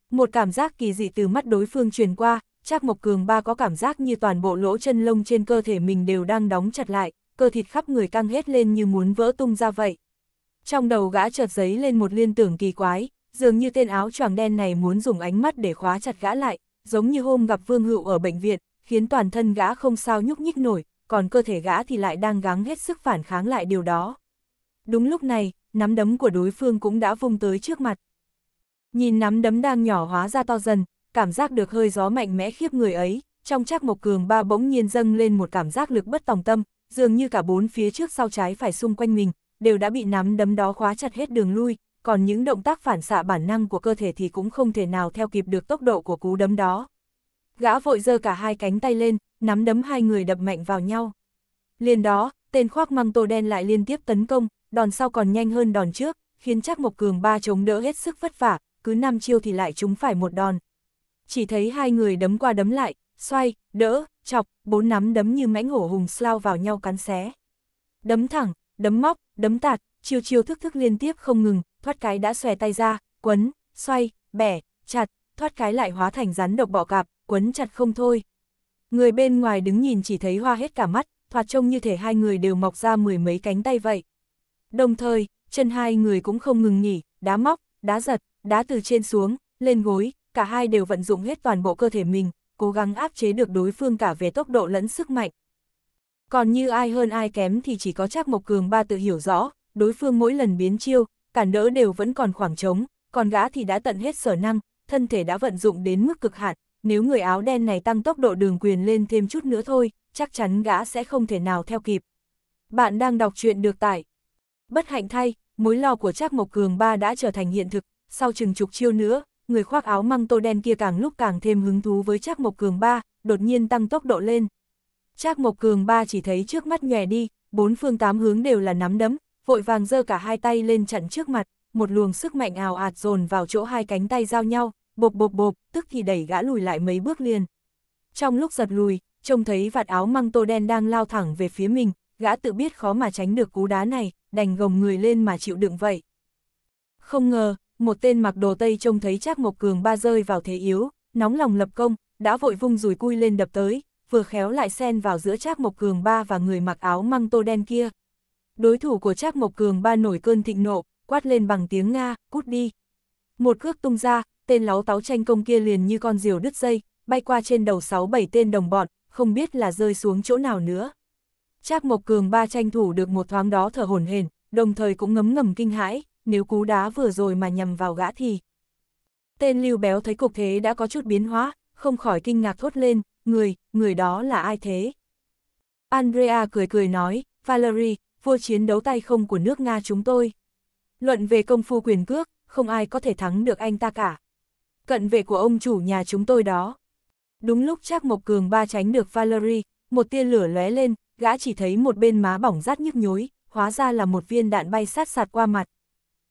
S1: Một cảm giác kỳ dị từ mắt đối phương truyền qua, Trác Mộc Cường ba có cảm giác như toàn bộ lỗ chân lông trên cơ thể mình đều đang đóng chặt lại, cơ thịt khắp người căng hết lên như muốn vỡ tung ra vậy. Trong đầu gã chợt giấy lên một liên tưởng kỳ quái, dường như tên áo choàng đen này muốn dùng ánh mắt để khóa chặt gã lại, giống như hôm gặp Vương Hữu ở bệnh viện, khiến toàn thân gã không sao nhúc nhích nổi, còn cơ thể gã thì lại đang gắng hết sức phản kháng lại điều đó. Đúng lúc này, nắm đấm của đối phương cũng đã vung tới trước mặt. Nhìn nắm đấm đang nhỏ hóa ra to dần, cảm giác được hơi gió mạnh mẽ khiếp người ấy, trong chắc Mộc Cường ba bỗng nhiên dâng lên một cảm giác lực bất tòng tâm, dường như cả bốn phía trước sau trái phải xung quanh mình, đều đã bị nắm đấm đó khóa chặt hết đường lui, còn những động tác phản xạ bản năng của cơ thể thì cũng không thể nào theo kịp được tốc độ của cú đấm đó. Gã vội giơ cả hai cánh tay lên, nắm đấm hai người đập mạnh vào nhau. Liền đó, tên khoác măng tô đen lại liên tiếp tấn công, đòn sau còn nhanh hơn đòn trước, khiến chắc Mộc Cường ba chống đỡ hết sức vất vả, cứ năm chiêu thì lại chúng phải một đòn, chỉ thấy hai người đấm qua đấm lại, xoay, đỡ, chọc, bốn nắm đấm như mãnh hổ hùng lao vào nhau cắn xé. Đấm thẳng, đấm móc, đấm tạt, chiêu chiêu thức thức liên tiếp không ngừng, thoát cái đã xòe tay ra, quấn, xoay, bẻ, chặt, thoát cái lại hóa thành rắn độc bọ cạp, quấn chặt không thôi. Người bên ngoài đứng nhìn chỉ thấy hoa hết cả mắt, thoạt trông như thể hai người đều mọc ra mười mấy cánh tay vậy. Đồng thời, chân hai người cũng không ngừng nhỉ, đá móc, đá giật, đá từ trên xuống, lên gối, cả hai đều vận dụng hết toàn bộ cơ thể mình, cố gắng áp chế được đối phương cả về tốc độ lẫn sức mạnh. Còn như ai hơn ai kém thì chỉ có Trác Mộc Cường ba tự hiểu rõ, đối phương mỗi lần biến chiêu, cản đỡ đều vẫn còn khoảng trống, còn gã thì đã tận hết sở năng, thân thể đã vận dụng đến mức cực hạn, nếu người áo đen này tăng tốc độ đường quyền lên thêm chút nữa thôi, chắc chắn gã sẽ không thể nào theo kịp. Bạn đang đọc truyện được tải. Bất hạnh thay, mối lo của Trác Mộc Cường ba đã trở thành hiện thực, sau chừng chục chiêu nữa, người khoác áo măng tô đen kia càng lúc càng thêm hứng thú với Trác Mộc Cường ba, đột nhiên tăng tốc độ lên. Trác Mộc Cường ba chỉ thấy trước mắt nhòe đi, bốn phương tám hướng đều là nắm đấm, vội vàng giơ cả hai tay lên chặn trước mặt, một luồng sức mạnh ào ạt dồn vào chỗ hai cánh tay giao nhau, bộp bộp bộp, tức thì đẩy gã lùi lại mấy bước liền. Trong lúc giật lùi, trông thấy vạt áo măng tô đen đang lao thẳng về phía mình, gã tự biết khó mà tránh được cú đá này, đành gồng người lên mà chịu đựng vậy. Không ngờ, một tên mặc đồ tây trông thấy Trác Mộc Cường ba rơi vào thế yếu, nóng lòng lập công, đã vội vung rùi cui lên đập tới, vừa khéo lại xen vào giữa Trác Mộc Cường ba và người mặc áo măng tô đen kia. Đối thủ của Trác Mộc Cường ba nổi cơn thịnh nộ, quát lên bằng tiếng Nga, cút đi. Một cước tung ra, tên láo táo tranh công kia liền như con diều đứt dây, bay qua trên đầu sáu bảy tên đồng bọn, không biết là rơi xuống chỗ nào nữa. Trác Mộc Cường ba tranh thủ được một thoáng đó thở hổn hển, đồng thời cũng ngấm ngầm kinh hãi, nếu cú đá vừa rồi mà nhầm vào gã thì... Tên lưu béo thấy cục thế đã có chút biến hóa, không khỏi kinh ngạc thốt lên, người, người đó là ai thế? Andrea cười cười nói, Valery, vua chiến đấu tay không của nước Nga chúng tôi. Luận về công phu quyền cước, không ai có thể thắng được anh ta cả. Cận vệ của ông chủ nhà chúng tôi đó. Đúng lúc Trác Mộc Cường ba tránh được Valery, một tia lửa lóe lên, gã chỉ thấy một bên má bỏng rát nhức nhối, hóa ra là một viên đạn bay sát sạt qua mặt.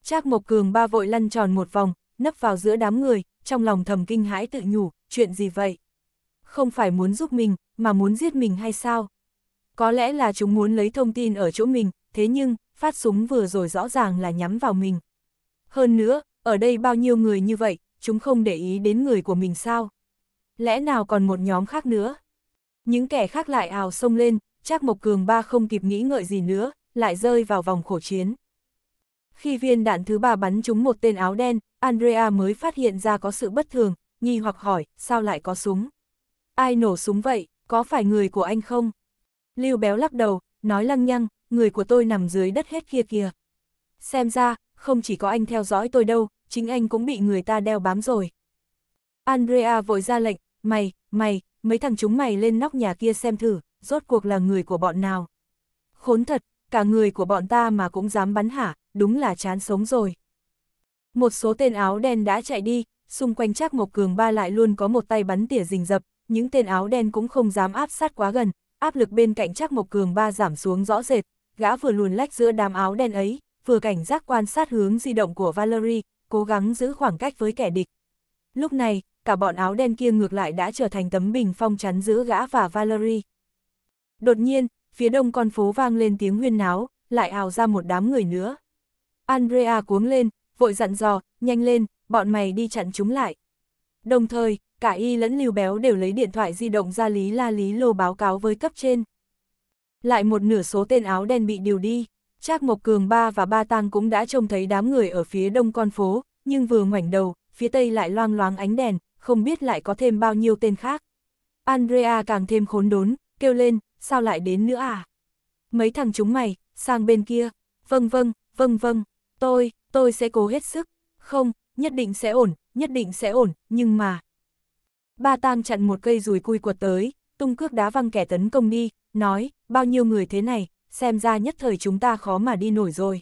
S1: Trác Mộc Cường ba vội lăn tròn một vòng, nấp vào giữa đám người, trong lòng thầm kinh hãi tự nhủ, chuyện gì vậy? Không phải muốn giúp mình, mà muốn giết mình hay sao? Có lẽ là chúng muốn lấy thông tin ở chỗ mình, thế nhưng, phát súng vừa rồi rõ ràng là nhắm vào mình. Hơn nữa, ở đây bao nhiêu người như vậy, chúng không để ý đến người của mình sao? Lẽ nào còn một nhóm khác nữa? Những kẻ khác lại ào xông lên, Trác Mộc Cường ba không kịp nghĩ ngợi gì nữa, lại rơi vào vòng khổ chiến. Khi viên đạn thứ ba bắn trúng một tên áo đen, Andrea mới phát hiện ra có sự bất thường, nghi hoặc hỏi, sao lại có súng? Ai nổ súng vậy, có phải người của anh không? Lưu Béo lắc đầu, nói lăng nhăng, người của tôi nằm dưới đất hết kia kìa. Xem ra, không chỉ có anh theo dõi tôi đâu, chính anh cũng bị người ta đeo bám rồi. Andrea vội ra lệnh, mày, mày, mấy thằng chúng mày lên nóc nhà kia xem thử, rốt cuộc là người của bọn nào. Khốn thật, cả người của bọn ta mà cũng dám bắn hả, đúng là chán sống rồi. Một số tên áo đen đã chạy đi, xung quanh Trác Mộc Cường ba lại luôn có một tay bắn tỉa rình rập, những tên áo đen cũng không dám áp sát quá gần, áp lực bên cạnh Trác Mộc Cường ba giảm xuống rõ rệt, gã vừa luồn lách giữa đám áo đen ấy, vừa cảnh giác quan sát hướng di động của Valerie, cố gắng giữ khoảng cách với kẻ địch. Lúc này, cả bọn áo đen kia ngược lại đã trở thành tấm bình phong chắn giữa gã và Valerie. Đột nhiên, phía đông con phố vang lên tiếng huyên náo, lại ào ra một đám người nữa. Andrea cuống lên, vội dặn dò, nhanh lên, bọn mày đi chặn chúng lại. Đồng thời, cả y lẫn lưu béo đều lấy điện thoại di động ra lý la lý lô báo cáo với cấp trên. Lại một nửa số tên áo đen bị điều đi, Trác Mộc Cường ba và ba tang cũng đã trông thấy đám người ở phía đông con phố, nhưng vừa ngoảnh đầu, phía tây lại loang loáng ánh đèn, không biết lại có thêm bao nhiêu tên khác. Andrea càng thêm khốn đốn, kêu lên, sao lại đến nữa à? Mấy thằng chúng mày, sang bên kia, vâng vâng, vâng vâng. Tôi, tôi sẽ cố hết sức. Không, nhất định sẽ ổn, nhất định sẽ ổn, nhưng mà... Ba tam chặn một cây rùi cui quật tới, tung cước đá văng kẻ tấn công đi, nói, bao nhiêu người thế này, xem ra nhất thời chúng ta khó mà đi nổi rồi.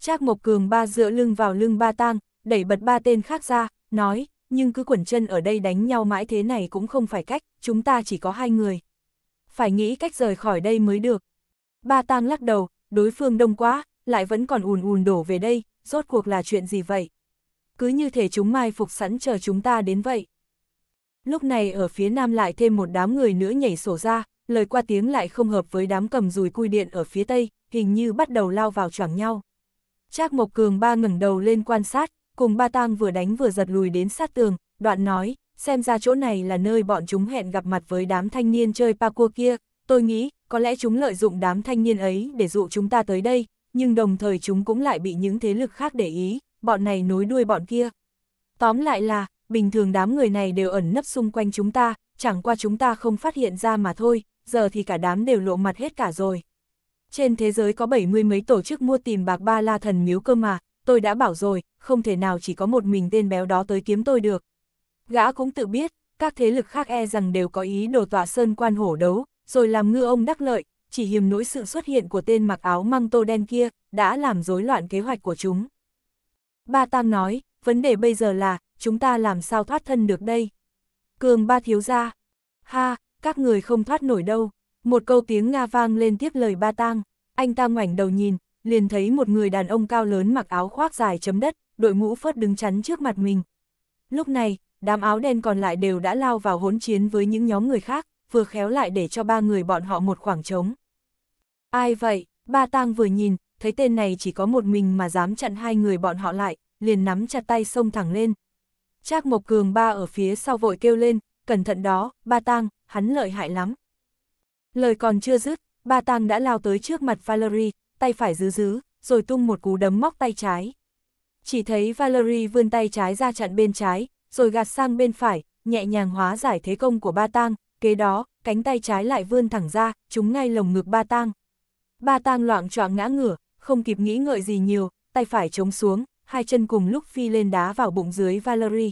S1: Trác Mộc Cường ba dựa lưng vào lưng Ba Tang, đẩy bật ba tên khác ra, nói, nhưng cứ quẩn chân ở đây đánh nhau mãi thế này cũng không phải cách, chúng ta chỉ có hai người. Phải nghĩ cách rời khỏi đây mới được. Ba Tang lắc đầu, đối phương đông quá, lại vẫn còn ùn ùn đổ về đây, rốt cuộc là chuyện gì vậy? Cứ như thể chúng mai phục sẵn chờ chúng ta đến vậy. Lúc này ở phía nam lại thêm một đám người nữa nhảy sổ ra, lời qua tiếng lại không hợp với đám cầm dùi cui điện ở phía tây, hình như bắt đầu lao vào choảng nhau. Trác Mộc Cường ba ngẩng đầu lên quan sát, cùng ba tang vừa đánh vừa giật lùi đến sát tường, đoạn nói, xem ra chỗ này là nơi bọn chúng hẹn gặp mặt với đám thanh niên chơi parkour kia, tôi nghĩ, có lẽ chúng lợi dụng đám thanh niên ấy để dụ chúng ta tới đây, nhưng đồng thời chúng cũng lại bị những thế lực khác để ý, bọn này nối đuôi bọn kia. Tóm lại là, bình thường đám người này đều ẩn nấp xung quanh chúng ta, chẳng qua chúng ta không phát hiện ra mà thôi, giờ thì cả đám đều lộ mặt hết cả rồi. Trên thế giới có bảy mươi mấy tổ chức mua tìm bạc ba la thần miếu cơ mà, tôi đã bảo rồi, không thể nào chỉ có một mình tên béo đó tới kiếm tôi được. Gã cũng tự biết, các thế lực khác e rằng đều có ý đồ tọa sơn quan hổ đấu, rồi làm ngư ông đắc lợi, chỉ hiềm nỗi sự xuất hiện của tên mặc áo măng tô đen kia, đã làm rối loạn kế hoạch của chúng. Ba Tam nói, vấn đề bây giờ là, chúng ta làm sao thoát thân được đây? Cường ba thiếu ra. Ha, các người không thoát nổi đâu. Một câu tiếng Nga vang lên tiếp lời ba tang. Anh ta ngoảnh đầu nhìn, liền thấy một người đàn ông cao lớn mặc áo khoác dài chấm đất, đội mũ phớt đứng chắn trước mặt mình. Lúc này, đám áo đen còn lại đều đã lao vào hỗn chiến với những nhóm người khác, vừa khéo lại để cho ba người bọn họ một khoảng trống. Ai vậy? Ba tang vừa nhìn, thấy tên này chỉ có một mình mà dám chặn hai người bọn họ lại, liền nắm chặt tay xông thẳng lên. Trác Mộc Cường ba ở phía sau vội kêu lên, cẩn thận đó, ba tang, hắn lợi hại lắm. Lời còn chưa dứt, ba tang đã lao tới trước mặt Valerie, tay phải dứ dứ, rồi tung một cú đấm móc tay trái. Chỉ thấy Valerie vươn tay trái ra chặn bên trái, rồi gạt sang bên phải, nhẹ nhàng hóa giải thế công của ba tang, kế đó, cánh tay trái lại vươn thẳng ra, chúng ngay lồng ngực ba tang. Ba tang loạn choạng ngã ngửa, không kịp nghĩ ngợi gì nhiều, tay phải chống xuống, hai chân cùng lúc phi lên đá vào bụng dưới Valerie.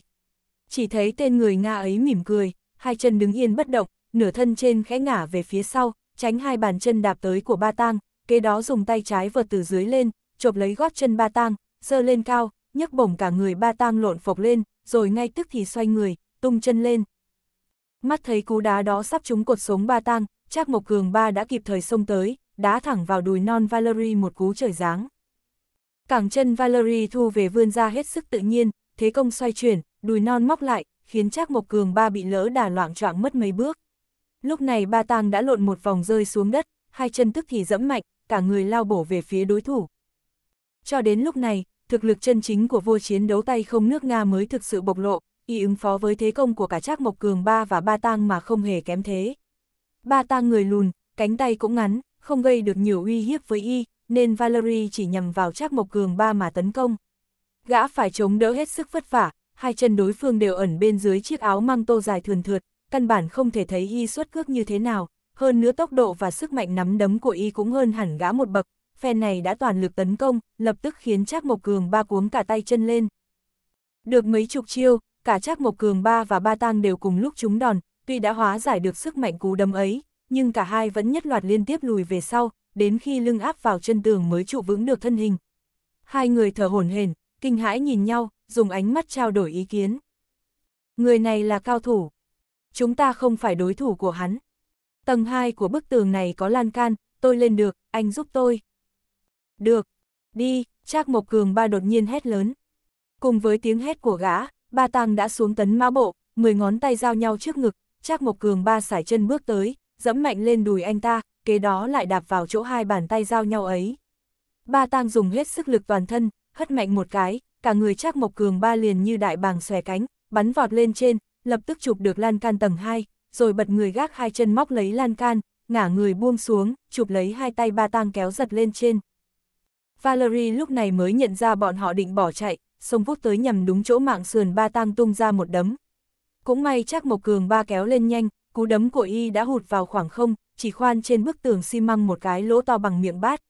S1: Chỉ thấy tên người Nga ấy mỉm cười, hai chân đứng yên bất động, nửa thân trên khẽ ngả về phía sau, tránh hai bàn chân đạp tới của ba tang, kế đó dùng tay trái vợt từ dưới lên, chộp lấy gót chân ba tang, sơ lên cao, nhấc bổng cả người ba tang lộn phộc lên, rồi ngay tức thì xoay người, tung chân lên. Mắt thấy cú đá đó sắp trúng cột sống ba tang, Trác Mộc Cường ba đã kịp thời xông tới, đá thẳng vào đùi non Valerie một cú trời giáng. Cẳng chân Valerie thu về vươn ra hết sức tự nhiên, thế công xoay chuyển, đùi non móc lại, khiến Trác Mộc Cường ba bị lỡ đà loạn choạng mất mấy bước. Lúc này ba tang đã lộn một vòng rơi xuống đất, hai chân tức thì dẫm mạnh, cả người lao bổ về phía đối thủ. Cho đến lúc này, thực lực chân chính của vua chiến đấu tay không nước Nga mới thực sự bộc lộ, y ứng phó với thế công của cả Trác Mộc Cường ba và ba tang mà không hề kém thế. Ba tang người lùn, cánh tay cũng ngắn, không gây được nhiều uy hiếp với y, nên Valerie chỉ nhằm vào Trác Mộc Cường ba mà tấn công. Gã phải chống đỡ hết sức vất vả, hai chân đối phương đều ẩn bên dưới chiếc áo mang tô dài thườn thượt, căn bản không thể thấy y xuất cước như thế nào, hơn nữa tốc độ và sức mạnh nắm đấm của y cũng hơn hẳn gã một bậc, phen này đã toàn lực tấn công, lập tức khiến Trác Mộc Cường ba cuống cả tay chân lên. Được mấy chục chiêu, cả Trác Mộc Cường ba và ba tang đều cùng lúc trúng đòn, tuy đã hóa giải được sức mạnh cú đấm ấy, nhưng cả hai vẫn nhất loạt liên tiếp lùi về sau, đến khi lưng áp vào chân tường mới trụ vững được thân hình. Hai người thở hổn hển, kinh hãi nhìn nhau, dùng ánh mắt trao đổi ý kiến. Người này là cao thủ. Chúng ta không phải đối thủ của hắn. Tầng 2 của bức tường này có lan can, tôi lên được, anh giúp tôi. Được, đi, Trác Mộc Cường ba đột nhiên hét lớn. Cùng với tiếng hét của gã, ba tang đã xuống tấn mã bộ, 10 ngón tay giao nhau trước ngực, Trác Mộc Cường ba sải chân bước tới, dẫm mạnh lên đùi anh ta, kế đó lại đạp vào chỗ hai bàn tay giao nhau ấy. Ba tang dùng hết sức lực toàn thân, hất mạnh một cái, cả người chắc mộc cường ba liền như đại bàng xòe cánh, bắn vọt lên trên, lập tức chụp được lan can tầng 2, rồi bật người gác hai chân móc lấy lan can, ngả người buông xuống, chụp lấy hai tay ba tang kéo giật lên trên. Valerie lúc này mới nhận ra bọn họ định bỏ chạy, sông vút tới nhằm đúng chỗ mạng sườn ba tang tung ra một đấm. Cũng may chắc Mộc Cường ba kéo lên nhanh, cú đấm của y đã hụt vào khoảng không, chỉ khoan trên bức tường xi măng một cái lỗ to bằng miệng bát.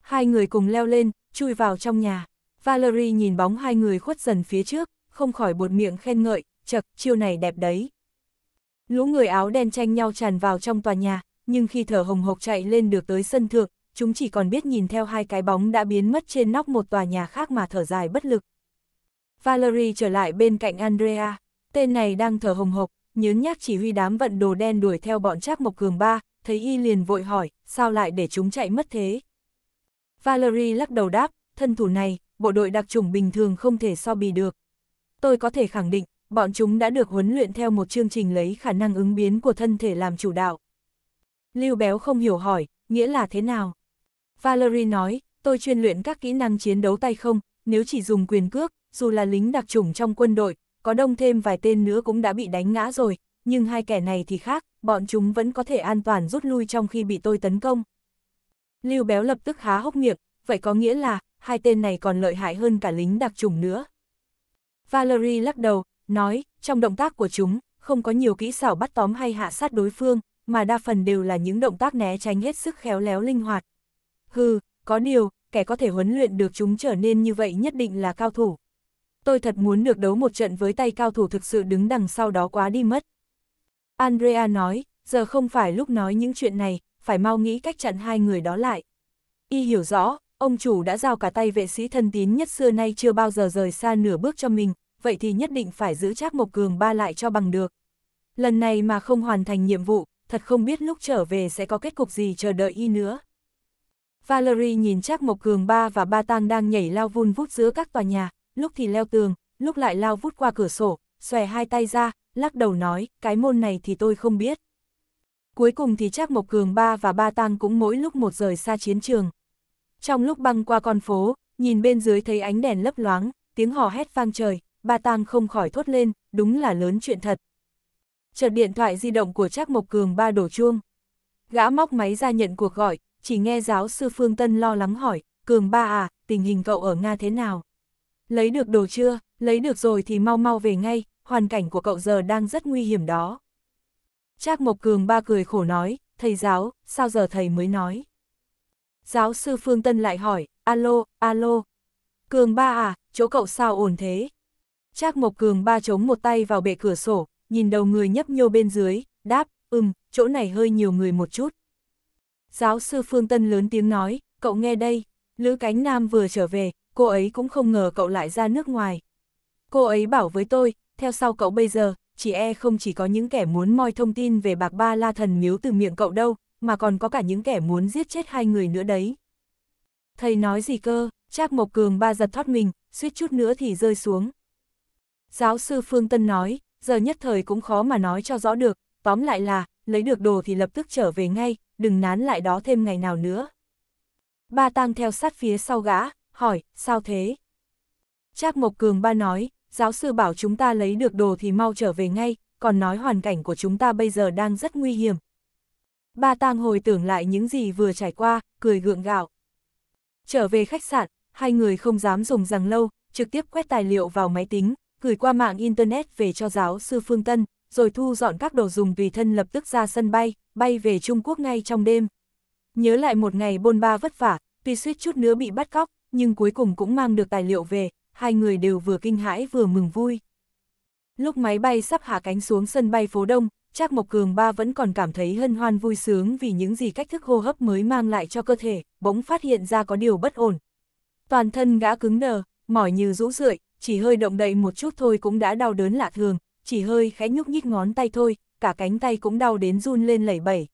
S1: Hai người cùng leo lên, chui vào trong nhà. Valerie nhìn bóng hai người khuất dần phía trước, không khỏi buột miệng khen ngợi, chật, chiêu này đẹp đấy. Lũ người áo đen tranh nhau tràn vào trong tòa nhà, nhưng khi thở hồng hộc chạy lên được tới sân thượng, chúng chỉ còn biết nhìn theo hai cái bóng đã biến mất trên nóc một tòa nhà khác mà thở dài bất lực. Valerie trở lại bên cạnh Andrea, tên này đang thở hồng hộc, nhớ nhác chỉ huy đám vận đồ đen đuổi theo bọn Trác Mộc Cường ba, thấy y liền vội hỏi, sao lại để chúng chạy mất thế? Valerie lắc đầu đáp, thân thủ này, bộ đội đặc chủng bình thường không thể so bì được. Tôi có thể khẳng định, bọn chúng đã được huấn luyện theo một chương trình lấy khả năng ứng biến của thân thể làm chủ đạo. Lưu Béo không hiểu hỏi, nghĩa là thế nào? Valerie nói, tôi chuyên luyện các kỹ năng chiến đấu tay không, nếu chỉ dùng quyền cước, dù là lính đặc chủng trong quân đội, có đông thêm vài tên nữa cũng đã bị đánh ngã rồi, nhưng hai kẻ này thì khác, bọn chúng vẫn có thể an toàn rút lui trong khi bị tôi tấn công. Lưu Béo lập tức há hốc miệng, vậy có nghĩa là, hai tên này còn lợi hại hơn cả lính đặc trùng nữa. Valerie lắc đầu, nói, trong động tác của chúng, không có nhiều kỹ xảo bắt tóm hay hạ sát đối phương, mà đa phần đều là những động tác né tránh hết sức khéo léo linh hoạt. Hừ, có điều, kẻ có thể huấn luyện được chúng trở nên như vậy nhất định là cao thủ tôi thật muốn được đấu một trận với tay cao thủ thực sự đứng đằng sau đó quá đi mất. Andrea nói, giờ không phải lúc nói những chuyện này, phải mau nghĩ cách chặn hai người đó lại. Y hiểu rõ, ông chủ đã giao cả tay vệ sĩ thân tín nhất xưa nay chưa bao giờ rời xa nửa bước cho mình, vậy thì nhất định phải giữ chắc Mộc Cường ba lại cho bằng được. Lần này mà không hoàn thành nhiệm vụ, thật không biết lúc trở về sẽ có kết cục gì chờ đợi y nữa. Valerie nhìn chắc Mộc Cường ba và ba tang đang nhảy lao vun vút giữa các tòa nhà, lúc thì leo tường, lúc lại lao vút qua cửa sổ, xòe hai tay ra, lắc đầu nói, cái môn này thì tôi không biết. Cuối cùng thì Trác Mộc Cường ba và ba tang cũng mỗi lúc một rời xa chiến trường. Trong lúc băng qua con phố, nhìn bên dưới thấy ánh đèn lấp loáng, tiếng hò hét vang trời, ba tang không khỏi thốt lên, đúng là lớn chuyện thật. Chợt điện thoại di động của Trác Mộc Cường ba đổ chuông. Gã móc máy ra nhận cuộc gọi, chỉ nghe giáo sư Phương Tân lo lắng hỏi, Cường ba à, tình hình cậu ở Nga thế nào? Lấy được đồ chưa, lấy được rồi thì mau mau về ngay, hoàn cảnh của cậu giờ đang rất nguy hiểm đó. Trác Mộc Cường ba cười khổ nói, thầy giáo, sao giờ thầy mới nói? Giáo sư Phương Tân lại hỏi, alo, alo. Cường ba à, chỗ cậu sao ổn thế? Trác Mộc Cường ba chống một tay vào bệ cửa sổ, nhìn đầu người nhấp nhô bên dưới, đáp, ừm, chỗ này hơi nhiều người một chút. Giáo sư Phương Tân lớn tiếng nói, cậu nghe đây, Lữ Cánh Nam vừa trở về, cô ấy cũng không ngờ cậu lại ra nước ngoài. Cô ấy bảo với tôi, theo sau cậu bây giờ, chỉ e không chỉ có những kẻ muốn moi thông tin về bạc ba la thần miếu từ miệng cậu đâu, mà còn có cả những kẻ muốn giết chết hai người nữa đấy. Thầy nói gì cơ, Trác Mộc Cường ba giật thoát mình, suýt chút nữa thì rơi xuống. Giáo sư Phương Tân nói, giờ nhất thời cũng khó mà nói cho rõ được, tóm lại là, lấy được đồ thì lập tức trở về ngay, đừng nán lại đó thêm ngày nào nữa. Ba tang theo sát phía sau gã, hỏi, sao thế? Trác Mộc Cường ba nói, giáo sư bảo chúng ta lấy được đồ thì mau trở về ngay, còn nói hoàn cảnh của chúng ta bây giờ đang rất nguy hiểm. Ba tang hồi tưởng lại những gì vừa trải qua, cười gượng gạo. Trở về khách sạn, hai người không dám dùng rằng lâu, trực tiếp quét tài liệu vào máy tính, gửi qua mạng Internet về cho giáo sư Phương Tân, rồi thu dọn các đồ dùng tùy thân lập tức ra sân bay, bay về Trung Quốc ngay trong đêm. Nhớ lại một ngày bôn ba vất vả, tuy suýt chút nữa bị bắt cóc, nhưng cuối cùng cũng mang được tài liệu về, hai người đều vừa kinh hãi vừa mừng vui. Lúc máy bay sắp hạ cánh xuống sân bay phố Đông, Trác Mộc Cường ba vẫn còn cảm thấy hân hoan vui sướng vì những gì cách thức hô hấp mới mang lại cho cơ thể, bỗng phát hiện ra có điều bất ổn. Toàn thân gã cứng đờ, mỏi như rũ rượi, chỉ hơi động đậy một chút thôi cũng đã đau đớn lạ thường, chỉ hơi khẽ nhúc nhích ngón tay thôi, cả cánh tay cũng đau đến run lên lẩy bẩy.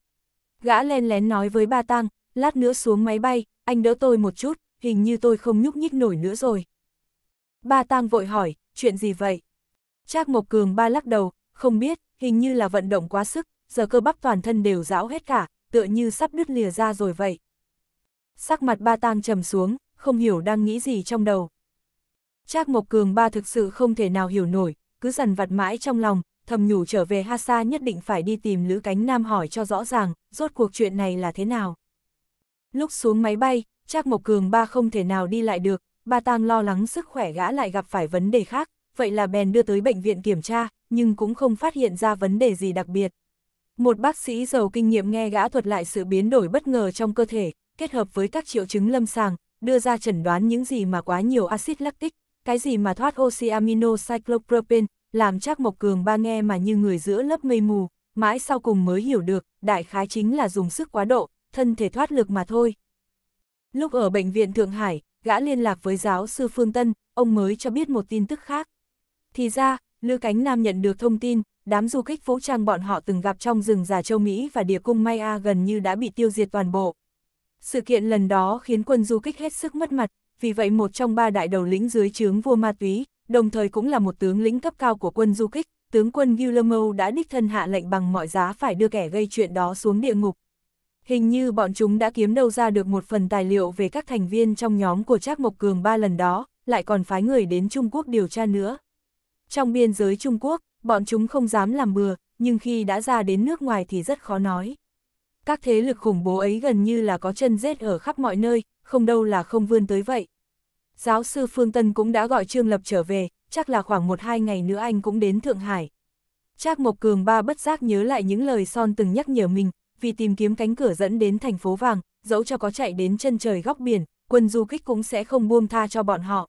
S1: Gã len lén nói với ba tang, lát nữa xuống máy bay, anh đỡ tôi một chút, hình như tôi không nhúc nhích nổi nữa rồi. Ba Tang vội hỏi, chuyện gì vậy? Trác Mộc Cường ba lắc đầu, không biết, hình như là vận động quá sức, giờ cơ bắp toàn thân đều rão hết cả, tựa như sắp đứt lìa ra rồi vậy. Sắc mặt ba Tang trầm xuống, không hiểu đang nghĩ gì trong đầu. Trác Mộc Cường ba thực sự không thể nào hiểu nổi, cứ dằn vặt mãi trong lòng, thầm nhủ trở về Ha Sa nhất định phải đi tìm Lữ Cánh Nam hỏi cho rõ ràng, rốt cuộc chuyện này là thế nào. Lúc xuống máy bay, Trác Mộc Cường ba không thể nào đi lại được, ba tang lo lắng sức khỏe gã lại gặp phải vấn đề khác, vậy là bèn đưa tới bệnh viện kiểm tra, nhưng cũng không phát hiện ra vấn đề gì đặc biệt. Một bác sĩ giàu kinh nghiệm nghe gã thuật lại sự biến đổi bất ngờ trong cơ thể, kết hợp với các triệu chứng lâm sàng, đưa ra chẩn đoán những gì mà quá nhiều axit lactic, cái gì mà thoát oxy amino cyclopropane, làm Trác Mộc Cường ba nghe mà như người giữa lớp mây mù, mãi sau cùng mới hiểu được, đại khái chính là dùng sức quá độ, thân thể thoát lực mà thôi. Lúc ở bệnh viện Thượng Hải, gã liên lạc với giáo sư Phương Tân, ông mới cho biết một tin tức khác. Thì ra, lư Cánh Nam nhận được thông tin, đám du kích vũ trang bọn họ từng gặp trong rừng già châu Mỹ và địa cung Maya gần như đã bị tiêu diệt toàn bộ. Sự kiện lần đó khiến quân du kích hết sức mất mặt, vì vậy một trong ba đại đầu lĩnh dưới trướng vua ma túy, đồng thời cũng là một tướng lĩnh cấp cao của quân du kích, tướng quân Guillermo đã đích thân hạ lệnh bằng mọi giá phải đưa kẻ gây chuyện đó xuống địa ngục, Hình như bọn chúng đã kiếm đâu ra được một phần tài liệu về các thành viên trong nhóm của Trác Mộc Cường ba lần đó, lại còn phái người đến Trung Quốc điều tra nữa. Trong biên giới Trung Quốc, bọn chúng không dám làm bừa, nhưng khi đã ra đến nước ngoài thì rất khó nói. Các thế lực khủng bố ấy gần như là có chân rết ở khắp mọi nơi, không đâu là không vươn tới vậy. Giáo sư Phương Tân cũng đã gọi Trương Lập trở về, chắc là khoảng một hai ngày nữa anh cũng đến Thượng Hải. Trác Mộc Cường ba bất giác nhớ lại những lời Son từng nhắc nhở mình, vì tìm kiếm cánh cửa dẫn đến thành phố vàng, dẫu cho có chạy đến chân trời góc biển, quân du kích cũng sẽ không buông tha cho bọn họ.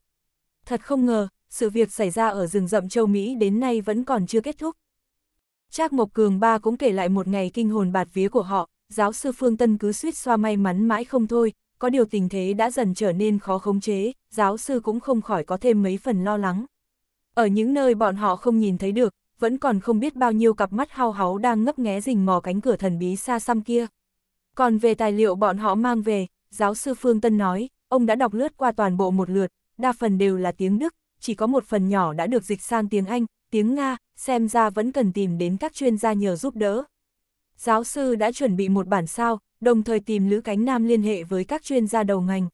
S1: Thật không ngờ, sự việc xảy ra ở rừng rậm châu Mỹ đến nay vẫn còn chưa kết thúc. Trác Mộc Cường ba cũng kể lại một ngày kinh hồn bạt vía của họ, giáo sư Phương Tân cứ suýt xoa may mắn mãi không thôi, có điều tình thế đã dần trở nên khó khống chế, giáo sư cũng không khỏi có thêm mấy phần lo lắng. Ở những nơi bọn họ không nhìn thấy được, vẫn còn không biết bao nhiêu cặp mắt hao háu đang ngấp nghé rình mò cánh cửa thần bí xa xăm kia. Còn về tài liệu bọn họ mang về, giáo sư Phương Tân nói, ông đã đọc lướt qua toàn bộ một lượt, đa phần đều là tiếng Đức, chỉ có một phần nhỏ đã được dịch sang tiếng Anh, tiếng Nga, xem ra vẫn cần tìm đến các chuyên gia nhờ giúp đỡ. Giáo sư đã chuẩn bị một bản sao, đồng thời tìm Lữ Cánh Nam liên hệ với các chuyên gia đầu ngành.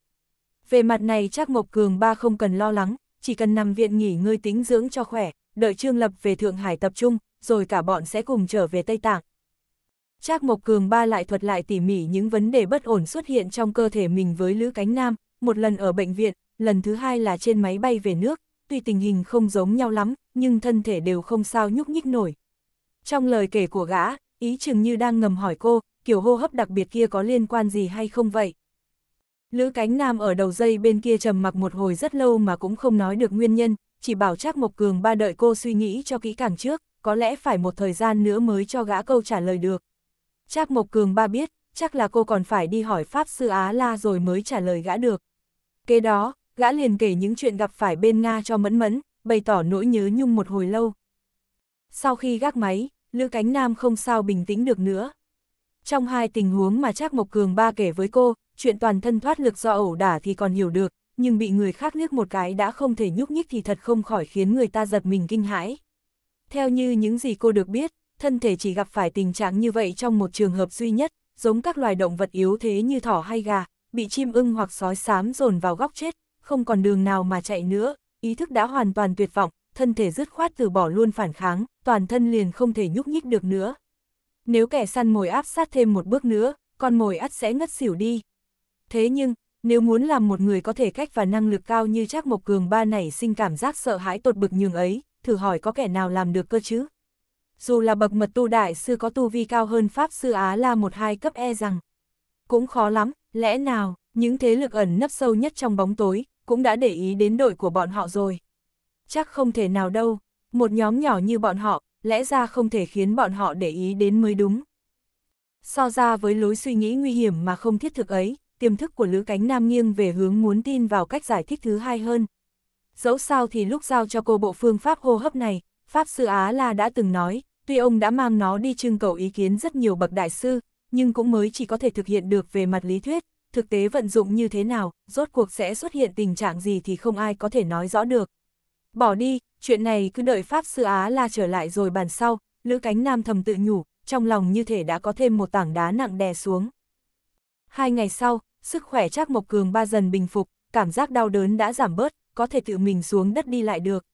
S1: Về mặt này chắc Mộc Cường Ba không cần lo lắng, chỉ cần nằm viện nghỉ ngơi tính dưỡng cho khỏe, đợi Trương Lập về Thượng Hải tập trung, rồi cả bọn sẽ cùng trở về Tây Tạng. Trác Mộc Cường ba lại thuật lại tỉ mỉ những vấn đề bất ổn xuất hiện trong cơ thể mình với Lữ Cánh Nam, một lần ở bệnh viện, lần thứ hai là trên máy bay về nước, tuy tình hình không giống nhau lắm, nhưng thân thể đều không sao nhúc nhích nổi. Trong lời kể của gã, ý chừng như đang ngầm hỏi cô, kiểu hô hấp đặc biệt kia có liên quan gì hay không vậy? Lữ Cánh Nam ở đầu dây bên kia trầm mặc một hồi rất lâu mà cũng không nói được nguyên nhân, chỉ bảo Trác Mộc Cường ba đợi cô suy nghĩ cho kỹ càng trước, có lẽ phải một thời gian nữa mới cho gã câu trả lời được. Trác Mộc Cường ba biết, chắc là cô còn phải đi hỏi Pháp Sư Á La rồi mới trả lời gã được. Kế đó, gã liền kể những chuyện gặp phải bên Nga cho mẫn mẫn, bày tỏ nỗi nhớ nhung một hồi lâu. Sau khi gác máy, Lữ Cánh Nam không sao bình tĩnh được nữa. Trong hai tình huống mà Trác Mộc Cường ba kể với cô, chuyện toàn thân thoát lực do ẩu đả thì còn hiểu được, nhưng bị người khác liếc một cái đã không thể nhúc nhích thì thật không khỏi khiến người ta giật mình kinh hãi. Theo như những gì cô được biết, thân thể chỉ gặp phải tình trạng như vậy trong một trường hợp duy nhất, giống các loài động vật yếu thế như thỏ hay gà, bị chim ưng hoặc sói xám dồn vào góc chết, không còn đường nào mà chạy nữa, ý thức đã hoàn toàn tuyệt vọng, thân thể dứt khoát từ bỏ luôn phản kháng, toàn thân liền không thể nhúc nhích được nữa. Nếu kẻ săn mồi áp sát thêm một bước nữa, con mồi ắt sẽ ngất xỉu đi. Thế nhưng, nếu muốn làm một người có thể cách và năng lực cao như Trác Mộc Cường ba này sinh cảm giác sợ hãi tột bực nhường ấy, thử hỏi có kẻ nào làm được cơ chứ? Dù là bậc mật tu đại sư có tu vi cao hơn Pháp sư Á là một hai cấp e rằng, cũng khó lắm, lẽ nào, những thế lực ẩn nấp sâu nhất trong bóng tối, cũng đã để ý đến đội của bọn họ rồi. Chắc không thể nào đâu, một nhóm nhỏ như bọn họ, lẽ ra không thể khiến bọn họ để ý đến mới đúng. So ra với lối suy nghĩ nguy hiểm mà không thiết thực ấy, tiềm thức của Lữ Cánh Nam nghiêng về hướng muốn tin vào cách giải thích thứ hai hơn. Dẫu sao thì lúc giao cho cô bộ phương pháp hô hấp này, Pháp Sư Á La đã từng nói, tuy ông đã mang nó đi trưng cầu ý kiến rất nhiều bậc đại sư, nhưng cũng mới chỉ có thể thực hiện được về mặt lý thuyết, thực tế vận dụng như thế nào, rốt cuộc sẽ xuất hiện tình trạng gì thì không ai có thể nói rõ được. Bỏ đi, chuyện này cứ đợi Pháp Sư Á La trở lại rồi bàn sau, Lữ Cánh Nam thầm tự nhủ, trong lòng như thể đã có thêm một tảng đá nặng đè xuống. Hai ngày sau, sức khỏe Trác Mộc Cường ba dần bình phục, cảm giác đau đớn đã giảm bớt, có thể tự mình xuống đất đi lại được.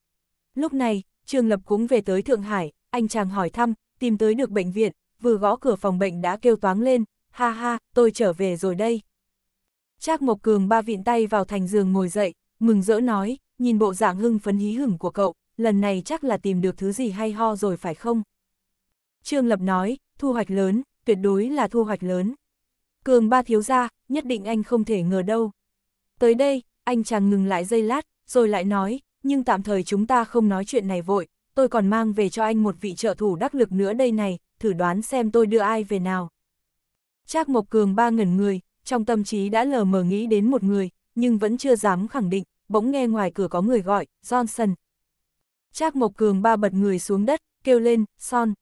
S1: Lúc này, Trương Lập cũng về tới Thượng Hải, anh chàng hỏi thăm, tìm tới được bệnh viện, vừa gõ cửa phòng bệnh đã kêu toáng lên, ha ha, tôi trở về rồi đây. Trác Mộc Cường ba vịn tay vào thành giường ngồi dậy, mừng rỡ nói, nhìn bộ dạng hưng phấn hí hửng của cậu, lần này chắc là tìm được thứ gì hay ho rồi phải không? Trương Lập nói, thu hoạch lớn, tuyệt đối là thu hoạch lớn. Cường ba thiếu gia, nhất định anh không thể ngờ đâu. Tới đây, anh chàng ngừng lại giây lát, rồi lại nói, nhưng tạm thời chúng ta không nói chuyện này vội, tôi còn mang về cho anh một vị trợ thủ đắc lực nữa đây này, thử đoán xem tôi đưa ai về nào. Trác Mộc Cường ba ngẩn người, trong tâm trí đã lờ mờ nghĩ đến một người, nhưng vẫn chưa dám khẳng định, bỗng nghe ngoài cửa có người gọi, Johnson. Trác Mộc Cường ba bật người xuống đất, kêu lên, Son.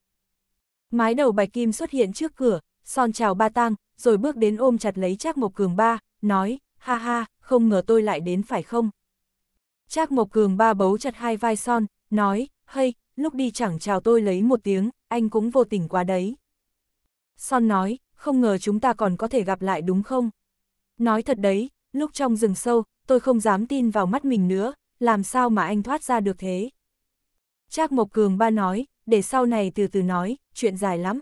S1: Mái đầu bạch kim xuất hiện trước cửa, Son chào ba tang, rồi bước đến ôm chặt lấy Trác Mộc Cường ba, nói, ha ha, không ngờ tôi lại đến phải không? Trác Mộc Cường ba bấu chặt hai vai son, nói, hey, lúc đi chẳng chào tôi lấy một tiếng, anh cũng vô tình quá đấy. Son nói, không ngờ chúng ta còn có thể gặp lại đúng không? Nói thật đấy, lúc trong rừng sâu, tôi không dám tin vào mắt mình nữa, làm sao mà anh thoát ra được thế? Trác Mộc Cường ba nói, để sau này từ từ nói, chuyện dài lắm.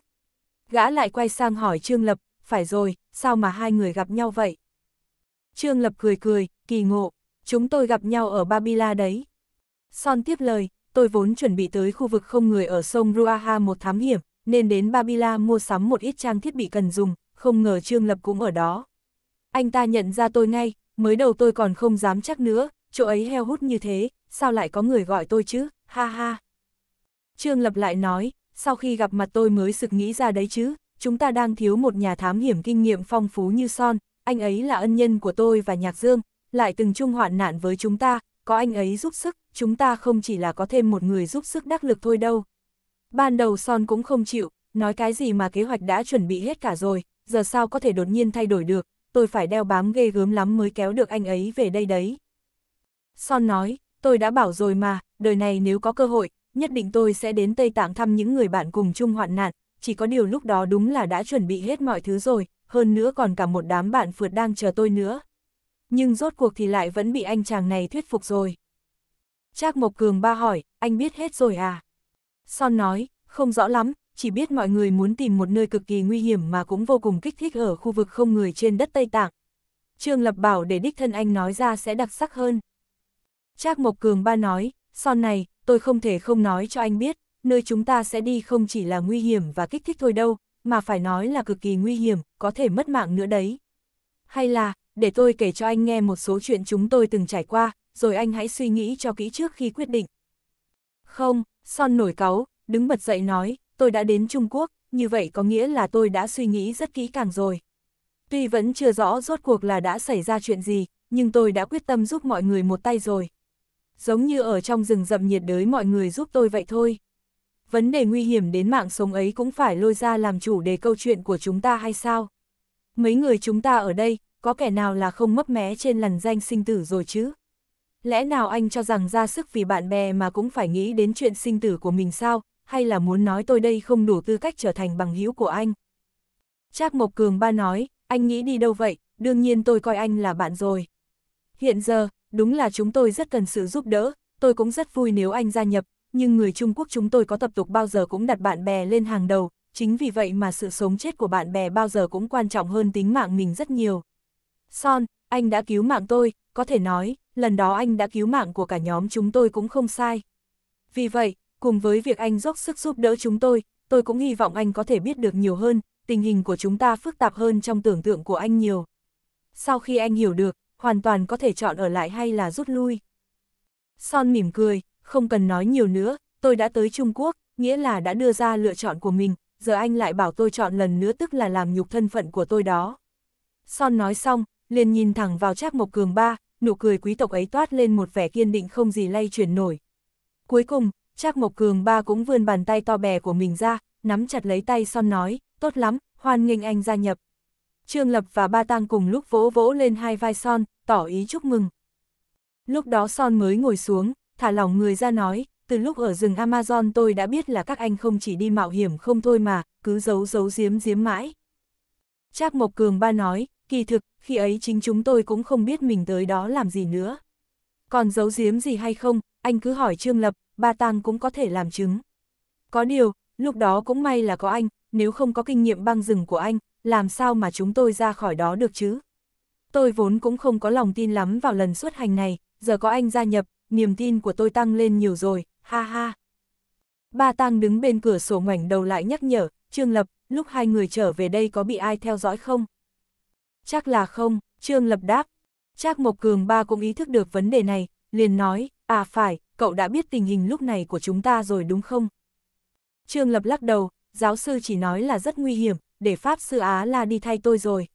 S1: Gã lại quay sang hỏi Trương Lập, phải rồi, sao mà hai người gặp nhau vậy? Trương Lập cười cười, kỳ ngộ, chúng tôi gặp nhau ở Babila đấy. Son tiếp lời, tôi vốn chuẩn bị tới khu vực không người ở sông Ruaha một thám hiểm, nên đến Babila mua sắm một ít trang thiết bị cần dùng, không ngờ Trương Lập cũng ở đó. Anh ta nhận ra tôi ngay, mới đầu tôi còn không dám chắc nữa, chỗ ấy heo hút như thế, sao lại có người gọi tôi chứ, ha ha. Trương Lập lại nói, sau khi gặp mặt tôi mới sực nghĩ ra đấy chứ, chúng ta đang thiếu một nhà thám hiểm kinh nghiệm phong phú như son, anh ấy là ân nhân của tôi và Nhạc Dương, lại từng chung hoạn nạn với chúng ta, có anh ấy giúp sức, chúng ta không chỉ là có thêm một người giúp sức đắc lực thôi đâu. Ban đầu son cũng không chịu, nói cái gì mà kế hoạch đã chuẩn bị hết cả rồi, giờ sao có thể đột nhiên thay đổi được, tôi phải đeo bám ghê gớm lắm mới kéo được anh ấy về đây đấy. Son nói, tôi đã bảo rồi mà, đời này nếu có cơ hội, nhất định tôi sẽ đến Tây Tạng thăm những người bạn cùng chung hoạn nạn, chỉ có điều lúc đó đúng là đã chuẩn bị hết mọi thứ rồi, hơn nữa còn cả một đám bạn phượt đang chờ tôi nữa. Nhưng rốt cuộc thì lại vẫn bị anh chàng này thuyết phục rồi. Trác Mộc Cường ba hỏi, anh biết hết rồi à? Son nói, không rõ lắm, chỉ biết mọi người muốn tìm một nơi cực kỳ nguy hiểm mà cũng vô cùng kích thích ở khu vực không người trên đất Tây Tạng. Trương Lập bảo để đích thân anh nói ra sẽ đặc sắc hơn. Trác Mộc Cường ba nói, son này, tôi không thể không nói cho anh biết, nơi chúng ta sẽ đi không chỉ là nguy hiểm và kích thích thôi đâu, mà phải nói là cực kỳ nguy hiểm, có thể mất mạng nữa đấy. Hay là, để tôi kể cho anh nghe một số chuyện chúng tôi từng trải qua, rồi anh hãy suy nghĩ cho kỹ trước khi quyết định. Không, Son nổi cáu, đứng bật dậy nói, tôi đã đến Trung Quốc, như vậy có nghĩa là tôi đã suy nghĩ rất kỹ càng rồi. Tuy vẫn chưa rõ rốt cuộc là đã xảy ra chuyện gì, nhưng tôi đã quyết tâm giúp mọi người một tay rồi. Giống như ở trong rừng rậm nhiệt đới mọi người giúp tôi vậy thôi vấn đề nguy hiểm đến mạng sống ấy cũng phải lôi ra làm chủ đề câu chuyện của chúng ta hay sao? Mấy người chúng ta ở đây, có kẻ nào là không mấp mé trên lằn danh sinh tử rồi chứ? Lẽ nào anh cho rằng ra sức vì bạn bè mà cũng phải nghĩ đến chuyện sinh tử của mình sao, hay là muốn nói tôi đây không đủ tư cách trở thành bằng hữu của anh? Trác Mộc Cường ba nói, anh nghĩ đi đâu vậy, đương nhiên tôi coi anh là bạn rồi. Hiện giờ, đúng là chúng tôi rất cần sự giúp đỡ, tôi cũng rất vui nếu anh gia nhập, nhưng người Trung Quốc chúng tôi có tập tục bao giờ cũng đặt bạn bè lên hàng đầu, chính vì vậy mà sự sống chết của bạn bè bao giờ cũng quan trọng hơn tính mạng mình rất nhiều. Son, anh đã cứu mạng tôi, có thể nói, lần đó anh đã cứu mạng của cả nhóm chúng tôi cũng không sai. Vì vậy, cùng với việc anh dốc sức giúp đỡ chúng tôi, tôi cũng hy vọng anh có thể biết được nhiều hơn, tình hình của chúng ta phức tạp hơn trong tưởng tượng của anh nhiều. Sau khi anh hiểu được, hoàn toàn có thể chọn ở lại hay là rút lui. Son mỉm cười, không cần nói nhiều nữa, tôi đã tới Trung Quốc, nghĩa là đã đưa ra lựa chọn của mình, giờ anh lại bảo tôi chọn lần nữa tức là làm nhục thân phận của tôi đó. Son nói xong, liền nhìn thẳng vào Trác Mộc Cường ba, nụ cười quý tộc ấy toát lên một vẻ kiên định không gì lay chuyển nổi. Cuối cùng, Trác Mộc Cường ba cũng vươn bàn tay to bè của mình ra, nắm chặt lấy tay Son nói, tốt lắm, hoan nghênh anh gia nhập. Trương Lập và Ba Tăng cùng lúc vỗ vỗ lên hai vai Son, tỏ ý chúc mừng. Lúc đó Son mới ngồi xuống, thả lỏng người ra nói, từ lúc ở rừng Amazon tôi đã biết là các anh không chỉ đi mạo hiểm không thôi mà, cứ giấu giấu giếm giếm mãi. Trác Mộc Cường ba nói, kỳ thực, khi ấy chính chúng tôi cũng không biết mình tới đó làm gì nữa. Còn giấu giếm gì hay không, anh cứ hỏi Trương Lập, ba Tang cũng có thể làm chứng. Có điều, lúc đó cũng may là có anh, nếu không có kinh nghiệm băng rừng của anh, làm sao mà chúng tôi ra khỏi đó được chứ? Tôi vốn cũng không có lòng tin lắm vào lần xuất hành này, giờ có anh gia nhập, niềm tin của tôi tăng lên nhiều rồi, ha ha. Ba Tăng đứng bên cửa sổ ngoảnh đầu lại nhắc nhở, Trương Lập, lúc hai người trở về đây có bị ai theo dõi không? Chắc là không, Trương Lập đáp. Chắc Mộc Cường ba cũng ý thức được vấn đề này, liền nói, à phải, cậu đã biết tình hình lúc này của chúng ta rồi đúng không? Trương Lập lắc đầu, giáo sư chỉ nói là rất nguy hiểm, để Pháp sư Á là đi thay tôi rồi.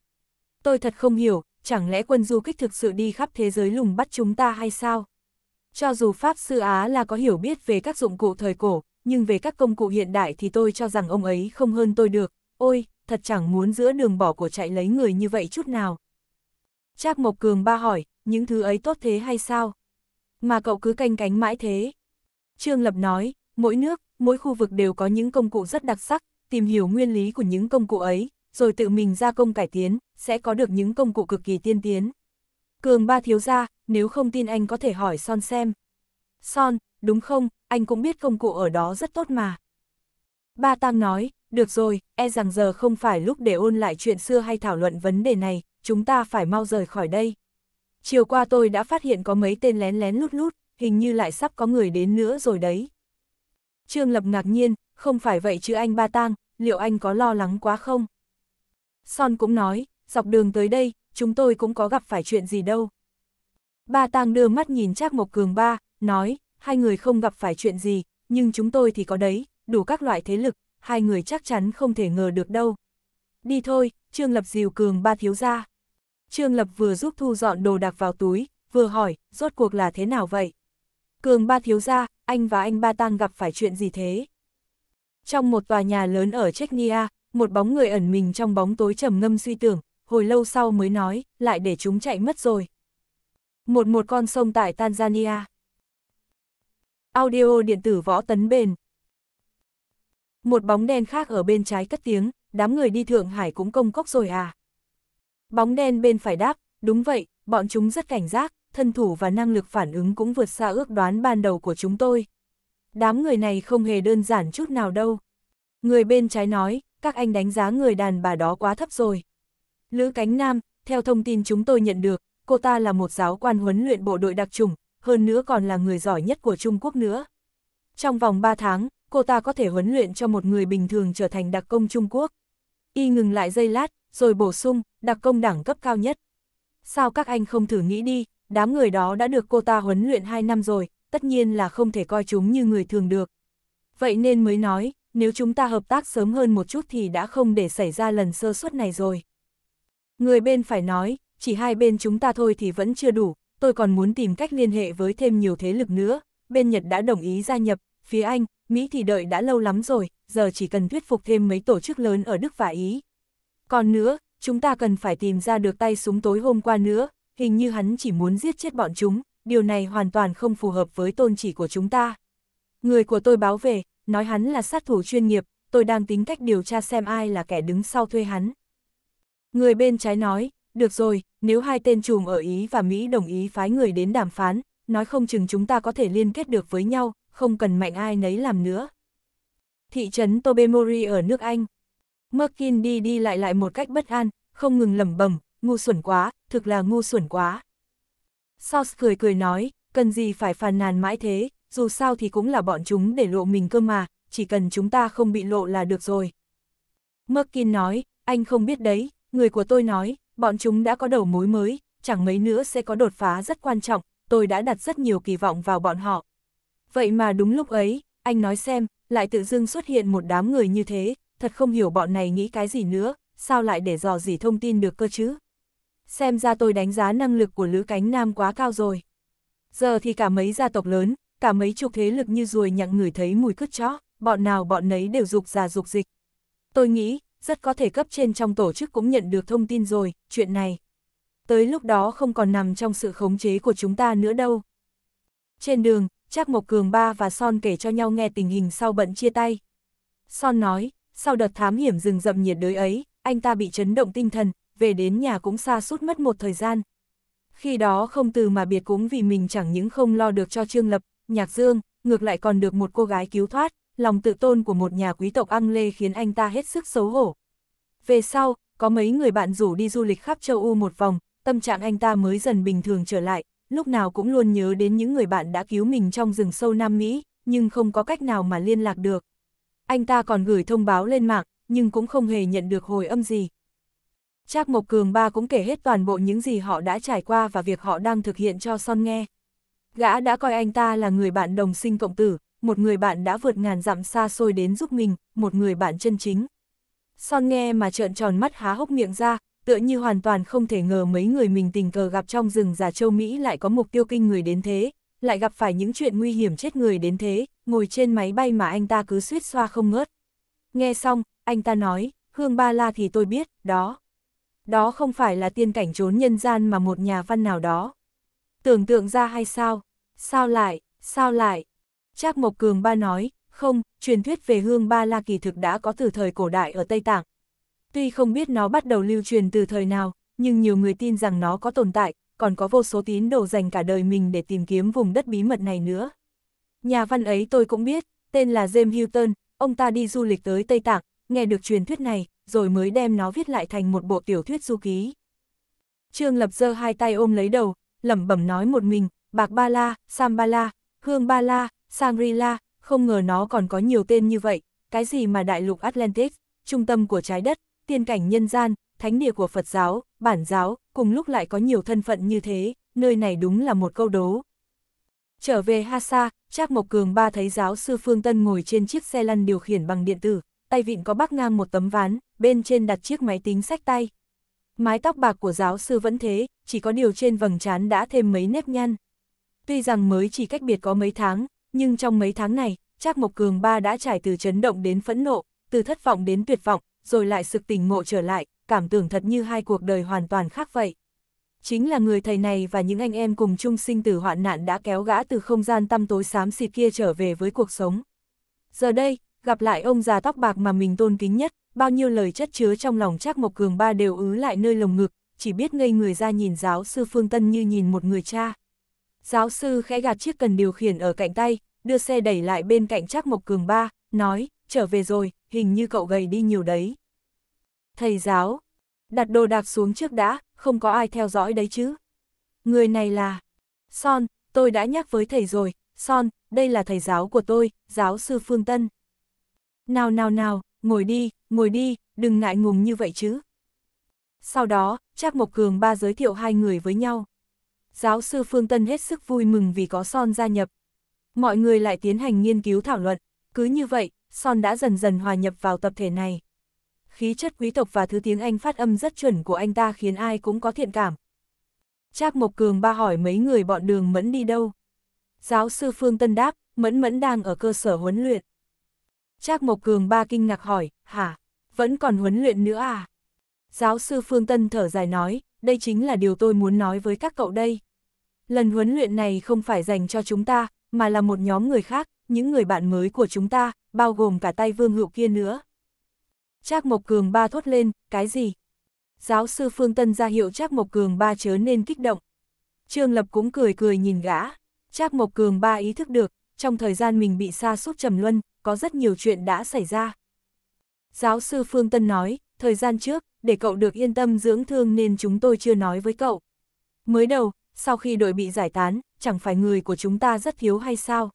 S1: Tôi thật không hiểu, chẳng lẽ quân du kích thực sự đi khắp thế giới lùng bắt chúng ta hay sao? Cho dù Pháp Sư Á là có hiểu biết về các dụng cụ thời cổ, nhưng về các công cụ hiện đại thì tôi cho rằng ông ấy không hơn tôi được. Ôi, thật chẳng muốn giữa đường bỏ của chạy lấy người như vậy chút nào. Trác Mộc Cường ba hỏi, những thứ ấy tốt thế hay sao? Mà cậu cứ canh cánh mãi thế. Trương Lập nói, mỗi nước, mỗi khu vực đều có những công cụ rất đặc sắc, tìm hiểu nguyên lý của những công cụ ấy, rồi tự mình ra công cải tiến, sẽ có được những công cụ cực kỳ tiên tiến. Cường ba thiếu ra, nếu không tin anh có thể hỏi Son xem. Son, đúng không, anh cũng biết công cụ ở đó rất tốt mà. Ba Tăng nói, được rồi, e rằng giờ không phải lúc để ôn lại chuyện xưa hay thảo luận vấn đề này, chúng ta phải mau rời khỏi đây. Chiều qua tôi đã phát hiện có mấy tên lén lén lút lút, hình như lại sắp có người đến nữa rồi đấy. Trương Lập ngạc nhiên, không phải vậy chứ anh Ba tăng liệu anh có lo lắng quá không? Son cũng nói, dọc đường tới đây, chúng tôi cũng có gặp phải chuyện gì đâu. Ba Tang đưa mắt nhìn Trác Mộc Cường ba, nói, hai người không gặp phải chuyện gì, nhưng chúng tôi thì có đấy, đủ các loại thế lực, hai người chắc chắn không thể ngờ được đâu. Đi thôi, Trương Lập dìu Cường ba thiếu ra. Trương Lập vừa giúp thu dọn đồ đạc vào túi, vừa hỏi, rốt cuộc là thế nào vậy? Cường ba thiếu ra, anh và anh ba Tang gặp phải chuyện gì thế? Trong một tòa nhà lớn ở Chechnya, một bóng người ẩn mình trong bóng tối trầm ngâm suy tưởng, hồi lâu sau mới nói, lại để chúng chạy mất rồi. Một một con sông tại Tanzania. Audio điện tử võ tấn bền. Một bóng đen khác ở bên trái cất tiếng, đám người đi Thượng Hải cũng công cốc rồi à. Bóng đen bên phải đáp, đúng vậy, bọn chúng rất cảnh giác, thân thủ và năng lực phản ứng cũng vượt xa ước đoán ban đầu của chúng tôi. Đám người này không hề đơn giản chút nào đâu. Người bên trái nói, các anh đánh giá người đàn bà đó quá thấp rồi. Lữ Cánh Nam, theo thông tin chúng tôi nhận được, cô ta là một giáo quan huấn luyện bộ đội đặc trùng, hơn nữa còn là người giỏi nhất của Trung Quốc nữa. Trong vòng 3 tháng, cô ta có thể huấn luyện cho một người bình thường trở thành đặc công Trung Quốc. Y ngừng lại giây lát, rồi bổ sung, đặc công đẳng cấp cao nhất. Sao các anh không thử nghĩ đi, đám người đó đã được cô ta huấn luyện 2 năm rồi, tất nhiên là không thể coi chúng như người thường được. Vậy nên mới nói, nếu chúng ta hợp tác sớm hơn một chút thì đã không để xảy ra lần sơ suất này rồi. Người bên phải nói, chỉ hai bên chúng ta thôi thì vẫn chưa đủ, tôi còn muốn tìm cách liên hệ với thêm nhiều thế lực nữa, bên Nhật đã đồng ý gia nhập, phía Anh, Mỹ thì đợi đã lâu lắm rồi, giờ chỉ cần thuyết phục thêm mấy tổ chức lớn ở Đức và Ý. Còn nữa, chúng ta cần phải tìm ra được tay súng tối hôm qua nữa, hình như hắn chỉ muốn giết chết bọn chúng, điều này hoàn toàn không phù hợp với tôn chỉ của chúng ta. Người của tôi báo về, nói hắn là sát thủ chuyên nghiệp, tôi đang tính cách điều tra xem ai là kẻ đứng sau thuê hắn. Người bên trái nói, được rồi, nếu hai tên trùm ở Ý và Mỹ đồng ý phái người đến đàm phán, nói không chừng chúng ta có thể liên kết được với nhau, không cần mạnh ai nấy làm nữa. Thị trấn Tobermory ở nước Anh. Merkin đi đi lại lại một cách bất an, không ngừng lẩm bẩm, ngu xuẩn quá, thực là ngu xuẩn quá. Sauce cười cười nói, cần gì phải phàn nàn mãi thế, dù sao thì cũng là bọn chúng để lộ mình cơ mà, chỉ cần chúng ta không bị lộ là được rồi. Merkin nói, anh không biết đấy, người của tôi nói, bọn chúng đã có đầu mối mới, chẳng mấy nữa sẽ có đột phá rất quan trọng, tôi đã đặt rất nhiều kỳ vọng vào bọn họ. Vậy mà đúng lúc ấy, anh nói xem, lại tự dưng xuất hiện một đám người như thế, thật không hiểu bọn này nghĩ cái gì nữa, sao lại để dò dỉ thông tin được cơ chứ. Xem ra tôi đánh giá năng lực của Lữ Cánh Nam quá cao rồi. Giờ thì cả mấy gia tộc lớn, cả mấy chục thế lực như ruồi nhặng người thấy mùi cứt chó, bọn nào bọn nấy đều dục già dục dịch. Tôi nghĩ, rất có thể cấp trên trong tổ chức cũng nhận được thông tin rồi, chuyện này. Tới lúc đó không còn nằm trong sự khống chế của chúng ta nữa đâu. Trên đường, Trác Mộc Cường ba và Son kể cho nhau nghe tình hình sau bận chia tay. Son nói, sau đợt thám hiểm rừng rậm nhiệt đới ấy, anh ta bị chấn động tinh thần, về đến nhà cũng xa suốt mất một thời gian. Khi đó không từ mà biệt cũng vì mình chẳng những không lo được cho Trương Lập, Nhạc Dương, ngược lại còn được một cô gái cứu thoát, lòng tự tôn của một nhà quý tộc Ang Lê khiến anh ta hết sức xấu hổ. Về sau, có mấy người bạn rủ đi du lịch khắp châu Âu một vòng, tâm trạng anh ta mới dần bình thường trở lại, lúc nào cũng luôn nhớ đến những người bạn đã cứu mình trong rừng sâu Nam Mỹ, nhưng không có cách nào mà liên lạc được. Anh ta còn gửi thông báo lên mạng, nhưng cũng không hề nhận được hồi âm gì. Trác Mộc Cường Ba cũng kể hết toàn bộ những gì họ đã trải qua và việc họ đang thực hiện cho Son nghe. Gã đã coi anh ta là người bạn đồng sinh cộng tử, một người bạn đã vượt ngàn dặm xa xôi đến giúp mình, một người bạn chân chính. Son nghe mà trợn tròn mắt há hốc miệng ra, tựa như hoàn toàn không thể ngờ mấy người mình tình cờ gặp trong rừng già châu Mỹ lại có mục tiêu kinh người đến thế, lại gặp phải những chuyện nguy hiểm chết người đến thế, ngồi trên máy bay mà anh ta cứ suýt xoa không ngớt. Nghe xong, anh ta nói, Hương Ba La thì tôi biết, đó. Đó không phải là tiên cảnh trốn nhân gian mà một nhà văn nào đó. Tưởng tượng ra hay sao? Sao lại, sao lại, Trác Mộc Cường Ba nói, không, truyền thuyết về hương ba la kỳ thực đã có từ thời cổ đại ở Tây Tạng. Tuy không biết nó bắt đầu lưu truyền từ thời nào, nhưng nhiều người tin rằng nó có tồn tại, còn có vô số tín đồ dành cả đời mình để tìm kiếm vùng đất bí mật này nữa. Nhà văn ấy tôi cũng biết, tên là James Hilton, ông ta đi du lịch tới Tây Tạng, nghe được truyền thuyết này, rồi mới đem nó viết lại thành một bộ tiểu thuyết du ký. Trương Lập giơ hai tay ôm lấy đầu, lẩm bẩm nói một mình, bạc ba la, sam ba la, hương ba la, shangri không ngờ nó còn có nhiều tên như vậy, cái gì mà đại lục Atlantic, trung tâm của trái đất, tiên cảnh nhân gian, thánh địa của Phật giáo, bản giáo, cùng lúc lại có nhiều thân phận như thế, nơi này đúng là một câu đố. Trở về Hasa, Trác Mộc Cường ba thấy giáo sư Phương Tân ngồi trên chiếc xe lăn điều khiển bằng điện tử, tay vịn có bắc ngang một tấm ván, bên trên đặt chiếc máy tính sách tay. Mái tóc bạc của giáo sư vẫn thế, chỉ có điều trên vầng trán đã thêm mấy nếp nhăn. Tuy rằng mới chỉ cách biệt có mấy tháng, nhưng trong mấy tháng này, Trác Mộc Cường ba đã trải từ chấn động đến phẫn nộ, từ thất vọng đến tuyệt vọng, rồi lại sực tỉnh ngộ trở lại, cảm tưởng thật như hai cuộc đời hoàn toàn khác vậy. Chính là người thầy này và những anh em cùng chung sinh tử hoạn nạn đã kéo gã từ không gian tăm tối xám xịt kia trở về với cuộc sống. Giờ đây, gặp lại ông già tóc bạc mà mình tôn kính nhất, bao nhiêu lời chất chứa trong lòng Trác Mộc Cường ba đều ứ lại nơi lồng ngực, chỉ biết ngây người ra nhìn giáo sư Phương Tân như nhìn một người cha. Giáo sư khẽ gạt chiếc cần điều khiển ở cạnh tay, đưa xe đẩy lại bên cạnh Trác Mộc Cường ba, nói, trở về rồi, hình như cậu gầy đi nhiều đấy. Thầy giáo, đặt đồ đạc xuống trước đã, không có ai theo dõi đấy chứ. Người này là... Son, tôi đã nhắc với thầy rồi, Son, đây là thầy giáo của tôi, giáo sư Phương Tân. Nào nào nào, ngồi đi, ngồi đi, đừng ngại ngùng như vậy chứ. Sau đó, Trác Mộc Cường ba giới thiệu hai người với nhau giáo sư Phương Tân hết sức vui mừng vì có Son gia nhập. Mọi người lại tiến hành nghiên cứu thảo luận, cứ như vậy, Son đã dần dần hòa nhập vào tập thể này. Khí chất quý tộc và thứ tiếng Anh phát âm rất chuẩn của anh ta khiến ai cũng có thiện cảm. Trác Mộc Cường ba hỏi mấy người bọn đường mẫn đi đâu. Giáo sư Phương Tân đáp, mẫn mẫn đang ở cơ sở huấn luyện. Trác Mộc Cường ba kinh ngạc hỏi, hả, vẫn còn huấn luyện nữa à? Giáo sư Phương Tân thở dài nói, đây chính là điều tôi muốn nói với các cậu đây lần huấn luyện này không phải dành cho chúng ta, mà là một nhóm người khác, những người bạn mới của chúng ta, bao gồm cả tay vương hữu kia nữa. Trác Mộc Cường ba thốt lên, cái gì? Giáo sư Phương Tân ra hiệu Trác Mộc Cường ba chớ nên kích động. Trương Lập cũng cười cười nhìn gã. Trác Mộc Cường ba ý thức được, trong thời gian mình bị sa sút trầm luân, có rất nhiều chuyện đã xảy ra. Giáo sư Phương Tân nói, thời gian trước, để cậu được yên tâm dưỡng thương nên chúng tôi chưa nói với cậu. Mới đầu, sau khi đội bị giải tán, chẳng phải người của chúng ta rất thiếu hay sao?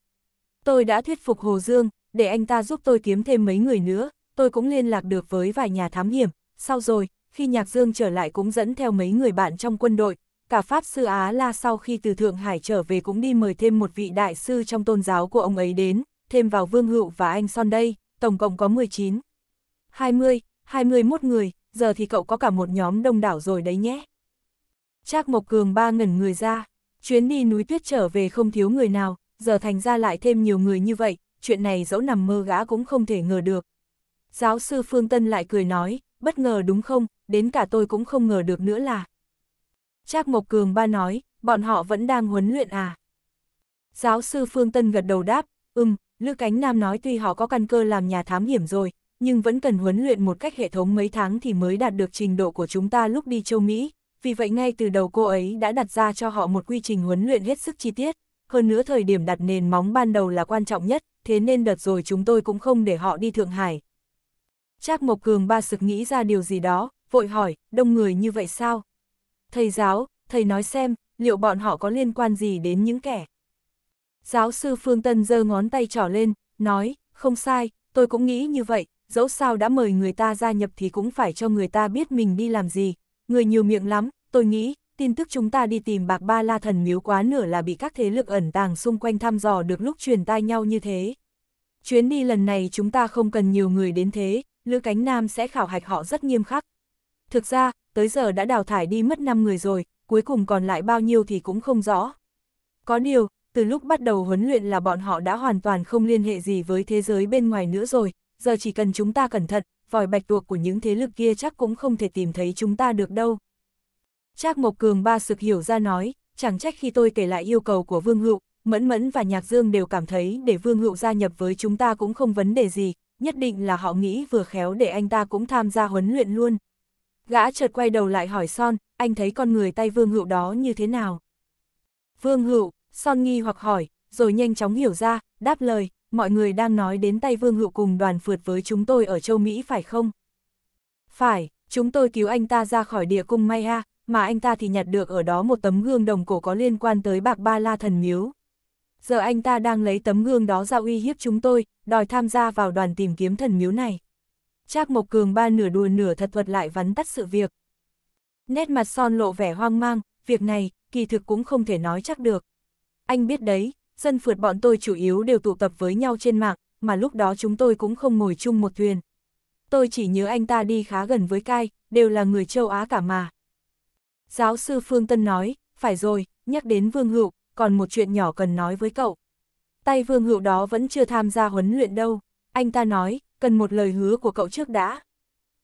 S1: Tôi đã thuyết phục Hồ Dương, để anh ta giúp tôi kiếm thêm mấy người nữa, tôi cũng liên lạc được với vài nhà thám hiểm, sau rồi, khi Nhạc Dương trở lại cũng dẫn theo mấy người bạn trong quân đội, cả Pháp Sư Á La sau khi từ Thượng Hải trở về cũng đi mời thêm một vị đại sư trong tôn giáo của ông ấy đến, thêm vào Vương Hữu và anh Son đây, tổng cộng có 19, 20, 21 người, giờ thì cậu có cả một nhóm đông đảo rồi đấy nhé. Trác Mộc Cường ba ngẩn người ra, chuyến đi núi tuyết trở về không thiếu người nào, giờ thành ra lại thêm nhiều người như vậy, chuyện này dẫu nằm mơ gã cũng không thể ngờ được. Giáo sư Phương Tân lại cười nói, bất ngờ đúng không, đến cả tôi cũng không ngờ được nữa là. Trác Mộc Cường ba nói, bọn họ vẫn đang huấn luyện à. Giáo sư Phương Tân gật đầu đáp, ừm, Lư Cánh Nam nói tuy họ có căn cơ làm nhà thám hiểm rồi, nhưng vẫn cần huấn luyện một cách hệ thống mấy tháng thì mới đạt được trình độ của chúng ta lúc đi châu Mỹ, vì vậy ngay từ đầu cô ấy đã đặt ra cho họ một quy trình huấn luyện hết sức chi tiết, hơn nữa thời điểm đặt nền móng ban đầu là quan trọng nhất, thế nên đợt rồi chúng tôi cũng không để họ đi Thượng Hải. Trác Mộc Cường ba sực nghĩ ra điều gì đó, vội hỏi, đông người như vậy sao? Thầy giáo, thầy nói xem, liệu bọn họ có liên quan gì đến những kẻ? Giáo sư Phương Tân giơ ngón tay trỏ lên, nói, không sai, tôi cũng nghĩ như vậy, dẫu sao đã mời người ta gia nhập thì cũng phải cho người ta biết mình đi làm gì, người nhiều miệng lắm, tôi nghĩ, tin tức chúng ta đi tìm bạc ba la thần miếu quá nửa là bị các thế lực ẩn tàng xung quanh thăm dò được lúc truyền tai nhau như thế. Chuyến đi lần này chúng ta không cần nhiều người đến thế, Lữ Cánh Nam sẽ khảo hạch họ rất nghiêm khắc. Thực ra, tới giờ đã đào thải đi mất 5 người rồi, cuối cùng còn lại bao nhiêu thì cũng không rõ. Có điều, từ lúc bắt đầu huấn luyện là bọn họ đã hoàn toàn không liên hệ gì với thế giới bên ngoài nữa rồi, giờ chỉ cần chúng ta cẩn thận, vòi bạch tuộc của những thế lực kia chắc cũng không thể tìm thấy chúng ta được đâu. Trác Mộc Cường ba sực hiểu ra nói, chẳng trách khi tôi kể lại yêu cầu của Vương Hữu, Mẫn Mẫn và Nhạc Dương đều cảm thấy để Vương Hữu gia nhập với chúng ta cũng không vấn đề gì, nhất định là họ nghĩ vừa khéo để anh ta cũng tham gia huấn luyện luôn. Gã chợt quay đầu lại hỏi Son, anh thấy con người tay Vương Hữu đó như thế nào? Vương Hữu, Son nghi hoặc hỏi, rồi nhanh chóng hiểu ra, đáp lời, mọi người đang nói đến tay Vương Hữu cùng đoàn phượt với chúng tôi ở châu Mỹ phải không? Phải, chúng tôi cứu anh ta ra khỏi địa cung Maya, mà anh ta thì nhặt được ở đó một tấm gương đồng cổ có liên quan tới bạc ba la thần miếu. Giờ anh ta đang lấy tấm gương đó ra uy hiếp chúng tôi, đòi tham gia vào đoàn tìm kiếm thần miếu này. Trác Mộc Cường ba nửa đùa nửa thật thuật lại vắn tắt sự việc. Nét mặt son lộ vẻ hoang mang, việc này, kỳ thực cũng không thể nói chắc được. Anh biết đấy, dân phượt bọn tôi chủ yếu đều tụ tập với nhau trên mạng, mà lúc đó chúng tôi cũng không ngồi chung một thuyền. Tôi chỉ nhớ anh ta đi khá gần với Cai, đều là người châu Á cả mà. Giáo sư Phương Tân nói, phải rồi, nhắc đến Vương Hữu, còn một chuyện nhỏ cần nói với cậu. Tay Vương Hữu đó vẫn chưa tham gia huấn luyện đâu, anh ta nói, cần một lời hứa của cậu trước đã.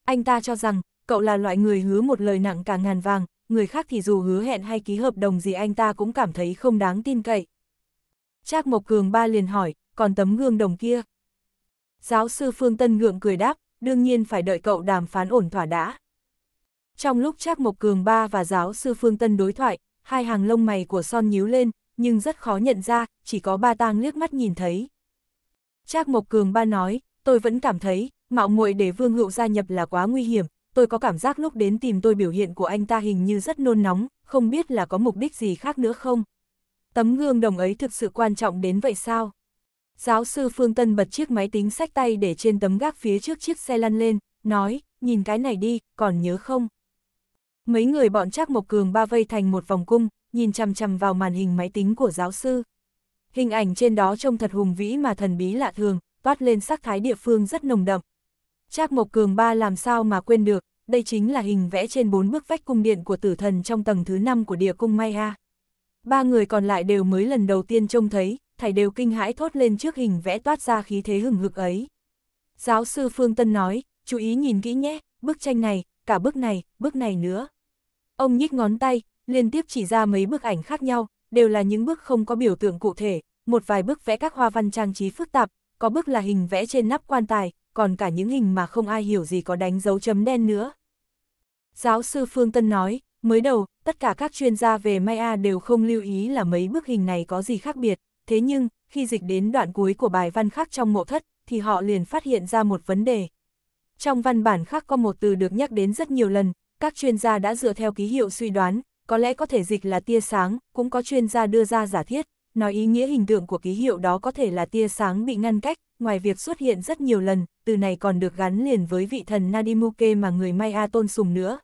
S1: Anh ta cho rằng, cậu là loại người hứa một lời nặng cả ngàn vàng, người khác thì dù hứa hẹn hay ký hợp đồng gì anh ta cũng cảm thấy không đáng tin cậy. Trác Mộc Cường ba liền hỏi, còn tấm gương đồng kia? Giáo sư Phương Tân ngượng cười đáp, đương nhiên phải đợi cậu đàm phán ổn thỏa đã. Trong lúc Trác Mộc Cường ba và giáo sư Phương Tân đối thoại, hai hàng lông mày của Son nhíu lên, nhưng rất khó nhận ra, chỉ có ba tang liếc mắt nhìn thấy. Trác Mộc Cường ba nói, tôi vẫn cảm thấy, mạo muội để Vương Hữu gia nhập là quá nguy hiểm, tôi có cảm giác lúc đến tìm tôi biểu hiện của anh ta hình như rất nôn nóng, không biết là có mục đích gì khác nữa không tấm gương đồng ấy thực sự quan trọng đến vậy sao? Giáo sư Phương Tân bật chiếc máy tính sách tay để trên tấm gác phía trước chiếc xe lăn lên, nói, nhìn cái này đi, còn nhớ không? Mấy người bọn Trác Mộc Cường ba vây thành một vòng cung, nhìn chằm chằm vào màn hình máy tính của giáo sư. Hình ảnh trên đó trông thật hùng vĩ mà thần bí lạ thường, toát lên sắc thái địa phương rất nồng đậm. Trác Mộc Cường ba làm sao mà quên được, đây chính là hình vẽ trên bốn bức vách cung điện của tử thần trong tầng thứ 5 của địa cung Maya. Ba người còn lại đều mới lần đầu tiên trông thấy, thảy đều kinh hãi thốt lên trước hình vẽ toát ra khí thế hừng hực ấy. Giáo sư Phương Tân nói, chú ý nhìn kỹ nhé, bức tranh này, cả bức này, bức này nữa. Ông nhích ngón tay, liên tiếp chỉ ra mấy bức ảnh khác nhau, đều là những bức không có biểu tượng cụ thể, một vài bức vẽ các hoa văn trang trí phức tạp, có bức là hình vẽ trên nắp quan tài, còn cả những hình mà không ai hiểu gì có đánh dấu chấm đen nữa. Giáo sư Phương Tân nói, Mới đầu, tất cả các chuyên gia về Maya đều không lưu ý là mấy bức hình này có gì khác biệt, thế nhưng, khi dịch đến đoạn cuối của bài văn khác trong mộ thất, thì họ liền phát hiện ra một vấn đề. Trong văn bản khác có một từ được nhắc đến rất nhiều lần, các chuyên gia đã dựa theo ký hiệu suy đoán, có lẽ có thể dịch là tia sáng, cũng có chuyên gia đưa ra giả thiết, nói ý nghĩa hình tượng của ký hiệu đó có thể là tia sáng bị ngăn cách, ngoài việc xuất hiện rất nhiều lần, từ này còn được gắn liền với vị thần Nadimuke mà người Maya tôn sùng nữa.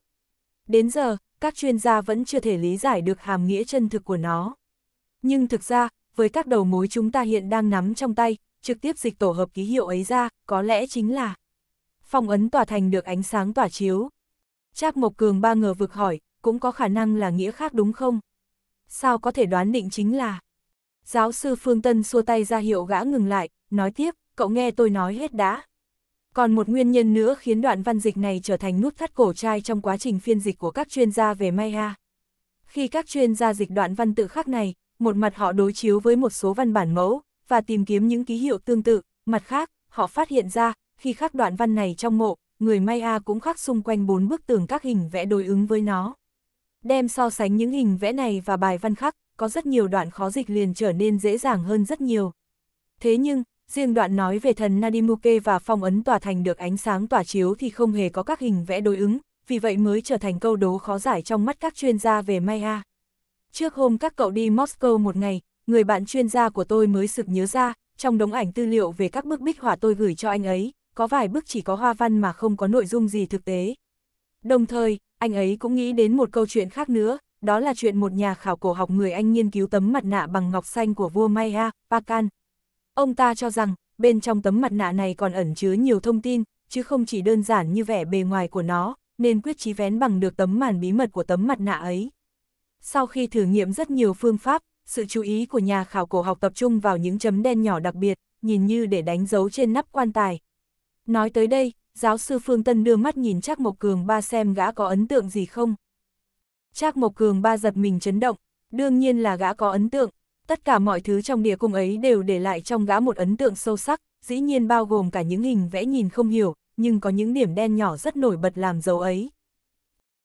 S1: Đến giờ, các chuyên gia vẫn chưa thể lý giải được hàm nghĩa chân thực của nó. Nhưng thực ra, với các đầu mối chúng ta hiện đang nắm trong tay, trực tiếp dịch tổ hợp ký hiệu ấy ra, có lẽ chính là phong ấn tỏa thành được ánh sáng tỏa chiếu. Trác Mộc Cường ba ngờ vực hỏi, cũng có khả năng là nghĩa khác đúng không? Sao có thể đoán định chính là? Giáo sư Phương Tân xua tay ra hiệu gã ngừng lại, nói tiếp, cậu nghe tôi nói hết đã. Còn một nguyên nhân nữa khiến đoạn văn dịch này trở thành nút thắt cổ trai trong quá trình phiên dịch của các chuyên gia về Maya. Khi các chuyên gia dịch đoạn văn tự khắc này, một mặt họ đối chiếu với một số văn bản mẫu, và tìm kiếm những ký hiệu tương tự, mặt khác, họ phát hiện ra, khi khắc đoạn văn này trong mộ, người Maya cũng khắc xung quanh bốn bức tường các hình vẽ đối ứng với nó. Đem so sánh những hình vẽ này và bài văn khắc, có rất nhiều đoạn khó dịch liền trở nên dễ dàng hơn rất nhiều. Thế nhưng, riêng đoạn nói về thần Nadimuke và phong ấn tòa thành được ánh sáng tỏa chiếu thì không hề có các hình vẽ đối ứng, vì vậy mới trở thành câu đố khó giải trong mắt các chuyên gia về Maya. Trước hôm các cậu đi Moscow một ngày, người bạn chuyên gia của tôi mới sực nhớ ra, trong đống ảnh tư liệu về các bức bích họa tôi gửi cho anh ấy, có vài bức chỉ có hoa văn mà không có nội dung gì thực tế. Đồng thời, anh ấy cũng nghĩ đến một câu chuyện khác nữa, đó là chuyện một nhà khảo cổ học người Anh nghiên cứu tấm mặt nạ bằng ngọc xanh của vua Maya, Pakan, Ông ta cho rằng, bên trong tấm mặt nạ này còn ẩn chứa nhiều thông tin, chứ không chỉ đơn giản như vẻ bề ngoài của nó, nên quyết chí vén bằng được tấm màn bí mật của tấm mặt nạ ấy. Sau khi thử nghiệm rất nhiều phương pháp, sự chú ý của nhà khảo cổ học tập trung vào những chấm đen nhỏ đặc biệt, nhìn như để đánh dấu trên nắp quan tài. Nói tới đây, giáo sư Phương Tân đưa mắt nhìn Trác Mộc Cường ba xem gã có ấn tượng gì không. Trác Mộc Cường ba giật mình chấn động, đương nhiên là gã có ấn tượng, tất cả mọi thứ trong địa cung ấy đều để lại trong gã một ấn tượng sâu sắc, dĩ nhiên bao gồm cả những hình vẽ nhìn không hiểu, nhưng có những điểm đen nhỏ rất nổi bật làm dấu ấy.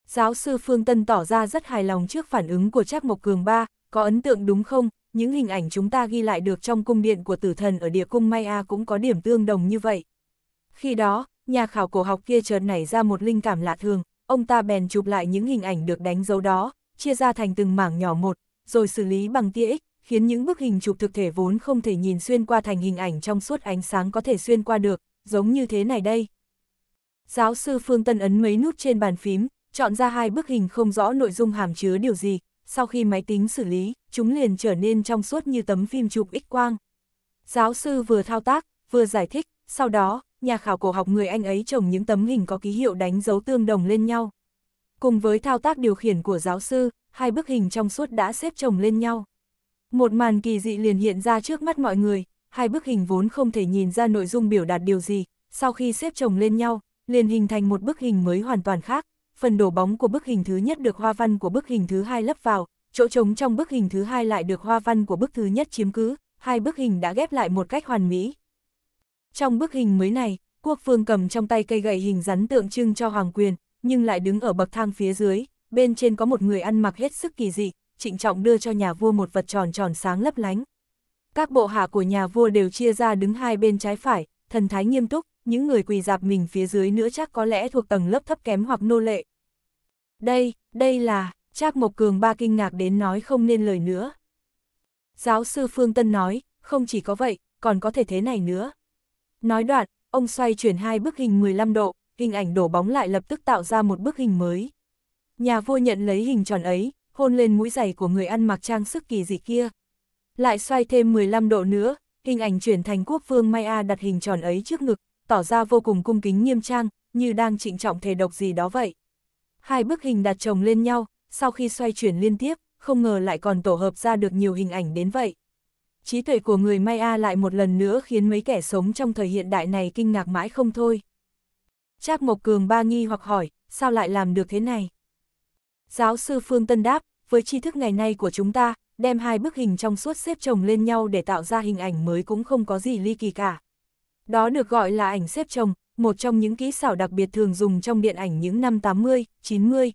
S1: Giáo sư Phương Tân tỏ ra rất hài lòng trước phản ứng của Trác Mộc Cường ba, có ấn tượng đúng không, những hình ảnh chúng ta ghi lại được trong cung điện của tử thần ở địa cung Maya cũng có điểm tương đồng như vậy. Khi đó, nhà khảo cổ học kia chợt nảy ra một linh cảm lạ thường, ông ta bèn chụp lại những hình ảnh được đánh dấu đó, chia ra thành từng mảng nhỏ một, rồi xử lý bằng tia X, khiến những bức hình chụp thực thể vốn không thể nhìn xuyên qua thành hình ảnh trong suốt ánh sáng có thể xuyên qua được, giống như thế này đây. Giáo sư Phương Tân ấn mấy nút trên bàn phím, chọn ra hai bức hình không rõ nội dung hàm chứa điều gì, sau khi máy tính xử lý, chúng liền trở nên trong suốt như tấm phim chụp X quang. Giáo sư vừa thao tác, vừa giải thích, sau đó, nhà khảo cổ học người Anh ấy trồng những tấm hình có ký hiệu đánh dấu tương đồng lên nhau. Cùng với thao tác điều khiển của giáo sư, hai bức hình trong suốt đã xếp chồng lên nhau. Một màn kỳ dị liền hiện ra trước mắt mọi người, hai bức hình vốn không thể nhìn ra nội dung biểu đạt điều gì, sau khi xếp chồng lên nhau, liền hình thành một bức hình mới hoàn toàn khác. Phần đổ bóng của bức hình thứ nhất được hoa văn của bức hình thứ hai lấp vào, chỗ trống trong bức hình thứ hai lại được hoa văn của bức thứ nhất chiếm cứ, hai bức hình đã ghép lại một cách hoàn mỹ. Trong bức hình mới này, quốc phương cầm trong tay cây gậy hình rắn tượng trưng cho hoàng quyền, nhưng lại đứng ở bậc thang phía dưới, bên trên có một người ăn mặc hết sức kỳ dị, trịnh trọng đưa cho nhà vua một vật tròn tròn sáng lấp lánh. Các bộ hạ của nhà vua đều chia ra đứng hai bên trái phải, thần thái nghiêm túc, những người quỳ dạp mình phía dưới nữa chắc có lẽ thuộc tầng lớp thấp kém hoặc nô lệ. Đây, đây là, Trác Mộc Cường ba kinh ngạc đến nói không nên lời nữa. Giáo sư Phương Tân nói, không chỉ có vậy, còn có thể thế này nữa. Nói đoạn, ông xoay chuyển hai bức hình 15 độ, hình ảnh đổ bóng lại lập tức tạo ra một bức hình mới. Nhà vua nhận lấy hình tròn ấy, hôn lên mũi giày của người ăn mặc trang sức kỳ dị kia. Lại xoay thêm 15 độ nữa, hình ảnh chuyển thành quốc vương Maya đặt hình tròn ấy trước ngực, tỏ ra vô cùng cung kính nghiêm trang, như đang trịnh trọng thể độc gì đó vậy. Hai bức hình đặt chồng lên nhau, sau khi xoay chuyển liên tiếp, không ngờ lại còn tổ hợp ra được nhiều hình ảnh đến vậy. Trí tuệ của người Maya lại một lần nữa khiến mấy kẻ sống trong thời hiện đại này kinh ngạc mãi không thôi. Trác Mộc Cường ba nghi hoặc hỏi, sao lại làm được thế này? Giáo sư Phương Tân đáp, với tri thức ngày nay của chúng ta, đem hai bức hình trong suốt xếp chồng lên nhau để tạo ra hình ảnh mới cũng không có gì ly kỳ cả. Đó được gọi là ảnh xếp chồng, một trong những kỹ xảo đặc biệt thường dùng trong điện ảnh những năm 80, 90.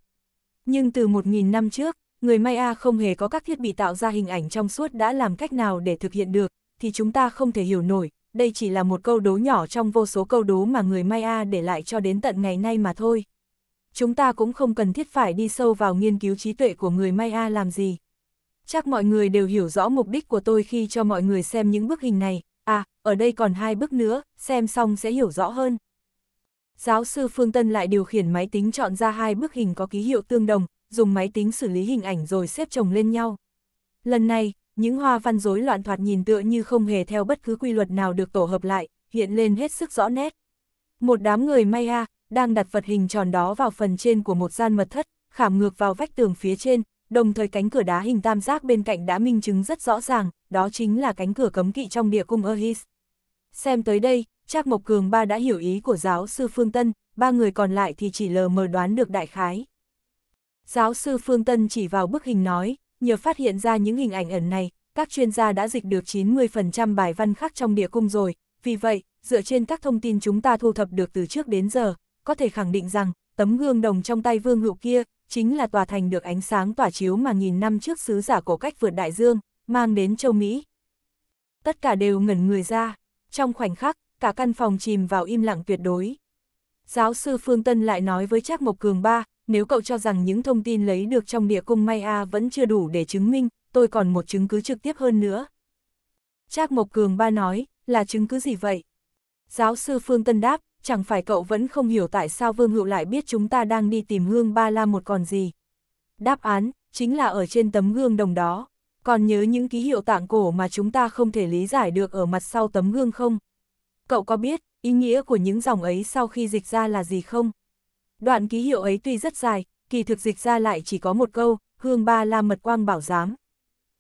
S1: Nhưng từ 1.000 năm trước, người Maya không hề có các thiết bị tạo ra hình ảnh trong suốt đã làm cách nào để thực hiện được, thì chúng ta không thể hiểu nổi, đây chỉ là một câu đố nhỏ trong vô số câu đố mà người Maya để lại cho đến tận ngày nay mà thôi chúng ta cũng không cần thiết phải đi sâu vào nghiên cứu trí tuệ của người Maya làm gì. Chắc mọi người đều hiểu rõ mục đích của tôi khi cho mọi người xem những bức hình này, à, ở đây còn hai bức nữa, xem xong sẽ hiểu rõ hơn. Giáo sư Phương Tân lại điều khiển máy tính chọn ra hai bức hình có ký hiệu tương đồng, dùng máy tính xử lý hình ảnh rồi xếp chồng lên nhau. Lần này, những hoa văn rối loạn thoạt nhìn tựa như không hề theo bất cứ quy luật nào được tổ hợp lại, hiện lên hết sức rõ nét. Một đám người Maya, đang đặt vật hình tròn đó vào phần trên của một gian mật thất, khảm ngược vào vách tường phía trên, đồng thời cánh cửa đá hình tam giác bên cạnh đã minh chứng rất rõ ràng, đó chính là cánh cửa cấm kỵ trong địa cung Erhis. Xem tới đây, Trác Mộc Cường ba đã hiểu ý của giáo sư Phương Tân, ba người còn lại thì chỉ lờ mờ đoán được đại khái. Giáo sư Phương Tân chỉ vào bức hình nói, nhờ phát hiện ra những hình ảnh ẩn này, các chuyên gia đã dịch được 90% bài văn khắc trong địa cung rồi, vì vậy, dựa trên các thông tin chúng ta thu thập được từ trước đến giờ, có thể khẳng định rằng, tấm gương đồng trong tay vương hữu kia, chính là tòa thành được ánh sáng tỏa chiếu mà nghìn năm trước sứ giả cổ cách vượt đại dương, mang đến châu Mỹ. Tất cả đều ngẩn người ra, trong khoảnh khắc, cả căn phòng chìm vào im lặng tuyệt đối. Giáo sư Phương Tân lại nói với Trác Mộc Cường ba, nếu cậu cho rằng những thông tin lấy được trong địa cung Maya vẫn chưa đủ để chứng minh, tôi còn một chứng cứ trực tiếp hơn nữa. Trác Mộc Cường ba nói, là chứng cứ gì vậy? Giáo sư Phương Tân đáp, chẳng phải cậu vẫn không hiểu tại sao Vương Hữu lại biết chúng ta đang đi tìm gương ba la một còn gì. Đáp án, chính là ở trên tấm gương đồng đó. Còn nhớ những ký hiệu tạng cổ mà chúng ta không thể lý giải được ở mặt sau tấm gương không? Cậu có biết, ý nghĩa của những dòng ấy sau khi dịch ra là gì không? Đoạn ký hiệu ấy tuy rất dài, kỳ thực dịch ra lại chỉ có một câu, hương ba la mật quang bảo giám.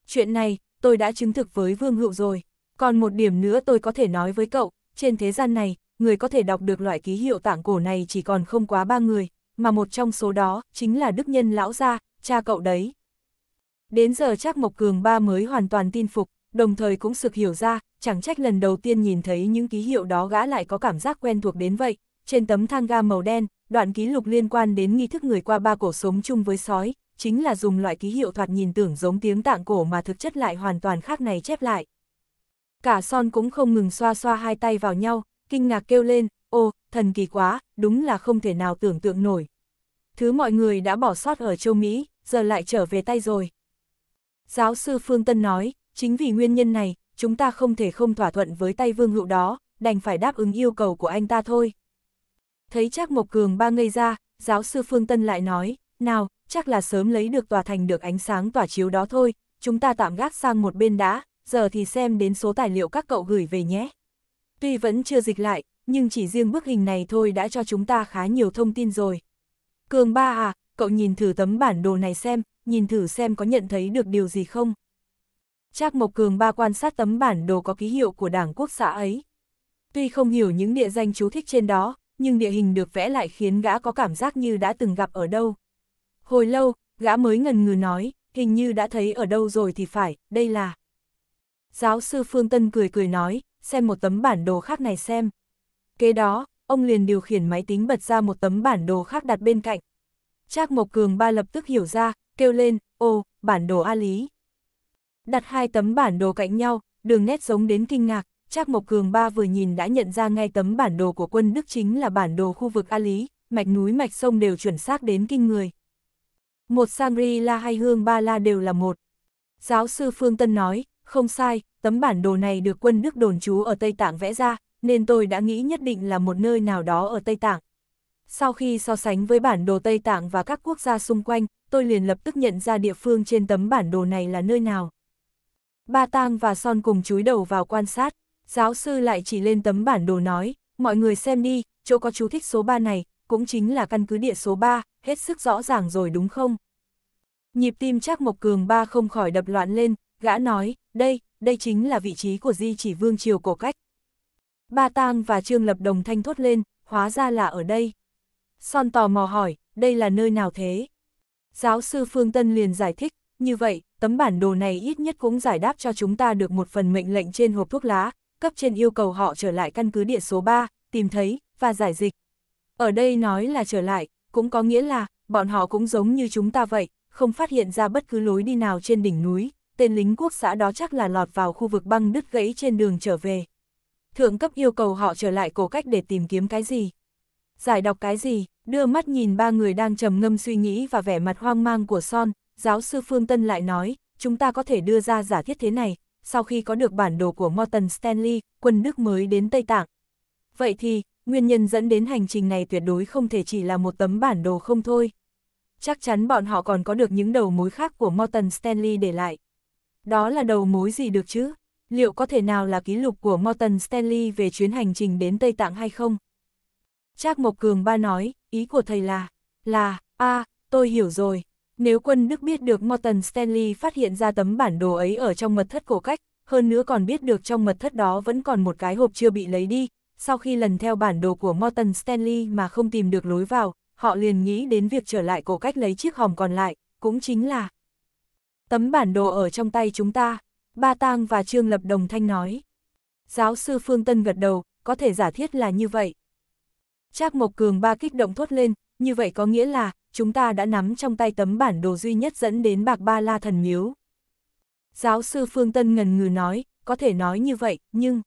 S1: Chuyện này, tôi đã chứng thực với Vương Hữu rồi. Còn một điểm nữa tôi có thể nói với cậu, trên thế gian này, người có thể đọc được loại ký hiệu tảng cổ này chỉ còn không quá ba người, mà một trong số đó chính là đức nhân lão gia, cha cậu đấy. Đến giờ chắc Mộc Cường ba mới hoàn toàn tin phục, đồng thời cũng sực hiểu ra, chẳng trách lần đầu tiên nhìn thấy những ký hiệu đó gã lại có cảm giác quen thuộc đến vậy. Trên tấm thang ga màu đen, đoạn ký lục liên quan đến nghi thức người qua ba cổ sống chung với sói, chính là dùng loại ký hiệu thoạt nhìn tưởng giống tiếng tạng cổ mà thực chất lại hoàn toàn khác này chép lại. Cả son cũng không ngừng xoa xoa hai tay vào nhau, kinh ngạc kêu lên, ô, thần kỳ quá, đúng là không thể nào tưởng tượng nổi. Thứ mọi người đã bỏ sót ở châu Mỹ, giờ lại trở về tay rồi. Giáo sư Phương Tân nói, chính vì nguyên nhân này, chúng ta không thể không thỏa thuận với tay vương hữu đó, đành phải đáp ứng yêu cầu của anh ta thôi. Thấy chắc Mộc Cường ba ngây ra, giáo sư Phương Tân lại nói, nào, chắc là sớm lấy được tòa thành được ánh sáng tỏa chiếu đó thôi, chúng ta tạm gác sang một bên đã, giờ thì xem đến số tài liệu các cậu gửi về nhé. Tuy vẫn chưa dịch lại, nhưng chỉ riêng bức hình này thôi đã cho chúng ta khá nhiều thông tin rồi. Cường ba à, cậu nhìn thử tấm bản đồ này xem, nhìn thử xem có nhận thấy được điều gì không. Trác Mộc Cường ba quan sát tấm bản đồ có ký hiệu của Đảng Quốc xã ấy. Tuy không hiểu những địa danh chú thích trên đó, nhưng địa hình được vẽ lại khiến gã có cảm giác như đã từng gặp ở đâu. Hồi lâu, gã mới ngần ngừ nói, hình như đã thấy ở đâu rồi thì phải, đây là... Giáo sư Phương Tân cười cười nói, xem một tấm bản đồ khác này xem. Kế đó, ông liền điều khiển máy tính bật ra một tấm bản đồ khác đặt bên cạnh. Trác Mộc Cường ba lập tức hiểu ra, kêu lên, ô, bản đồ A Lý. Đặt hai tấm bản đồ cạnh nhau, đường nét giống đến kinh ngạc, Trác Mộc Cường ba vừa nhìn đã nhận ra ngay tấm bản đồ của quân Đức chính là bản đồ khu vực A Lý, mạch núi mạch sông đều chuẩn xác đến kinh người. Một Shangri-La hay Hương Ba La đều là một. Giáo sư Phương Tân nói, không sai, tấm bản đồ này được quân Đức đồn trú ở Tây Tạng vẽ ra, nên tôi đã nghĩ nhất định là một nơi nào đó ở Tây Tạng. Sau khi so sánh với bản đồ Tây Tạng và các quốc gia xung quanh, tôi liền lập tức nhận ra địa phương trên tấm bản đồ này là nơi nào. Ba Tang và Son cùng chúi đầu vào quan sát, giáo sư lại chỉ lên tấm bản đồ nói, mọi người xem đi, chỗ có chú thích số 3 này, cũng chính là căn cứ địa số 3, hết sức rõ ràng rồi đúng không? Nhịp tim chắc Mộc Cường ba không khỏi đập loạn lên, gã nói, đây, đây chính là vị trí của di chỉ vương triều cổ cách. Ba Tang và Trương Lập đồng thanh thốt lên, hóa ra là ở đây. Son tò mò hỏi, đây là nơi nào thế? Giáo sư Phương Tân liền giải thích, như vậy, tấm bản đồ này ít nhất cũng giải đáp cho chúng ta được một phần mệnh lệnh trên hộp thuốc lá, cấp trên yêu cầu họ trở lại căn cứ địa số 3, tìm thấy, và giải dịch. Ở đây nói là trở lại, cũng có nghĩa là, bọn họ cũng giống như chúng ta vậy, không phát hiện ra bất cứ lối đi nào trên đỉnh núi, tên lính quốc xã đó chắc là lọt vào khu vực băng đứt gãy trên đường trở về. Thượng cấp yêu cầu họ trở lại cổ cách để tìm kiếm cái gì. Giải đọc cái gì, đưa mắt nhìn ba người đang trầm ngâm suy nghĩ và vẻ mặt hoang mang của Son, giáo sư Phương Tân lại nói, chúng ta có thể đưa ra giả thiết thế này, sau khi có được bản đồ của Morton Stanley, quân Đức mới đến Tây Tạng. Vậy thì, nguyên nhân dẫn đến hành trình này tuyệt đối không thể chỉ là một tấm bản đồ không thôi. Chắc chắn bọn họ còn có được những đầu mối khác của Morton Stanley để lại. Đó là đầu mối gì được chứ? Liệu có thể nào là ký lục của Morton Stanley về chuyến hành trình đến Tây Tạng hay không? Trác Mộc Cường ba nói, ý của thầy là, là, a, à, tôi hiểu rồi. Nếu quân Đức biết được Morton Stanley phát hiện ra tấm bản đồ ấy ở trong mật thất cổ cách, hơn nữa còn biết được trong mật thất đó vẫn còn một cái hộp chưa bị lấy đi, sau khi lần theo bản đồ của Morton Stanley mà không tìm được lối vào, họ liền nghĩ đến việc trở lại cổ cách lấy chiếc hòm còn lại, cũng chính là, Tấm bản đồ ở trong tay chúng ta, Ba Tang và Trương Lập đồng thanh nói. Giáo sư Phương Tân gật đầu, có thể giả thiết là như vậy. Trác Mộc Cường ba kích động thốt lên, như vậy có nghĩa là, chúng ta đã nắm trong tay tấm bản đồ duy nhất dẫn đến bạc ba la thần miếu. Giáo sư Phương Tân ngần ngừ nói, có thể nói như vậy, nhưng...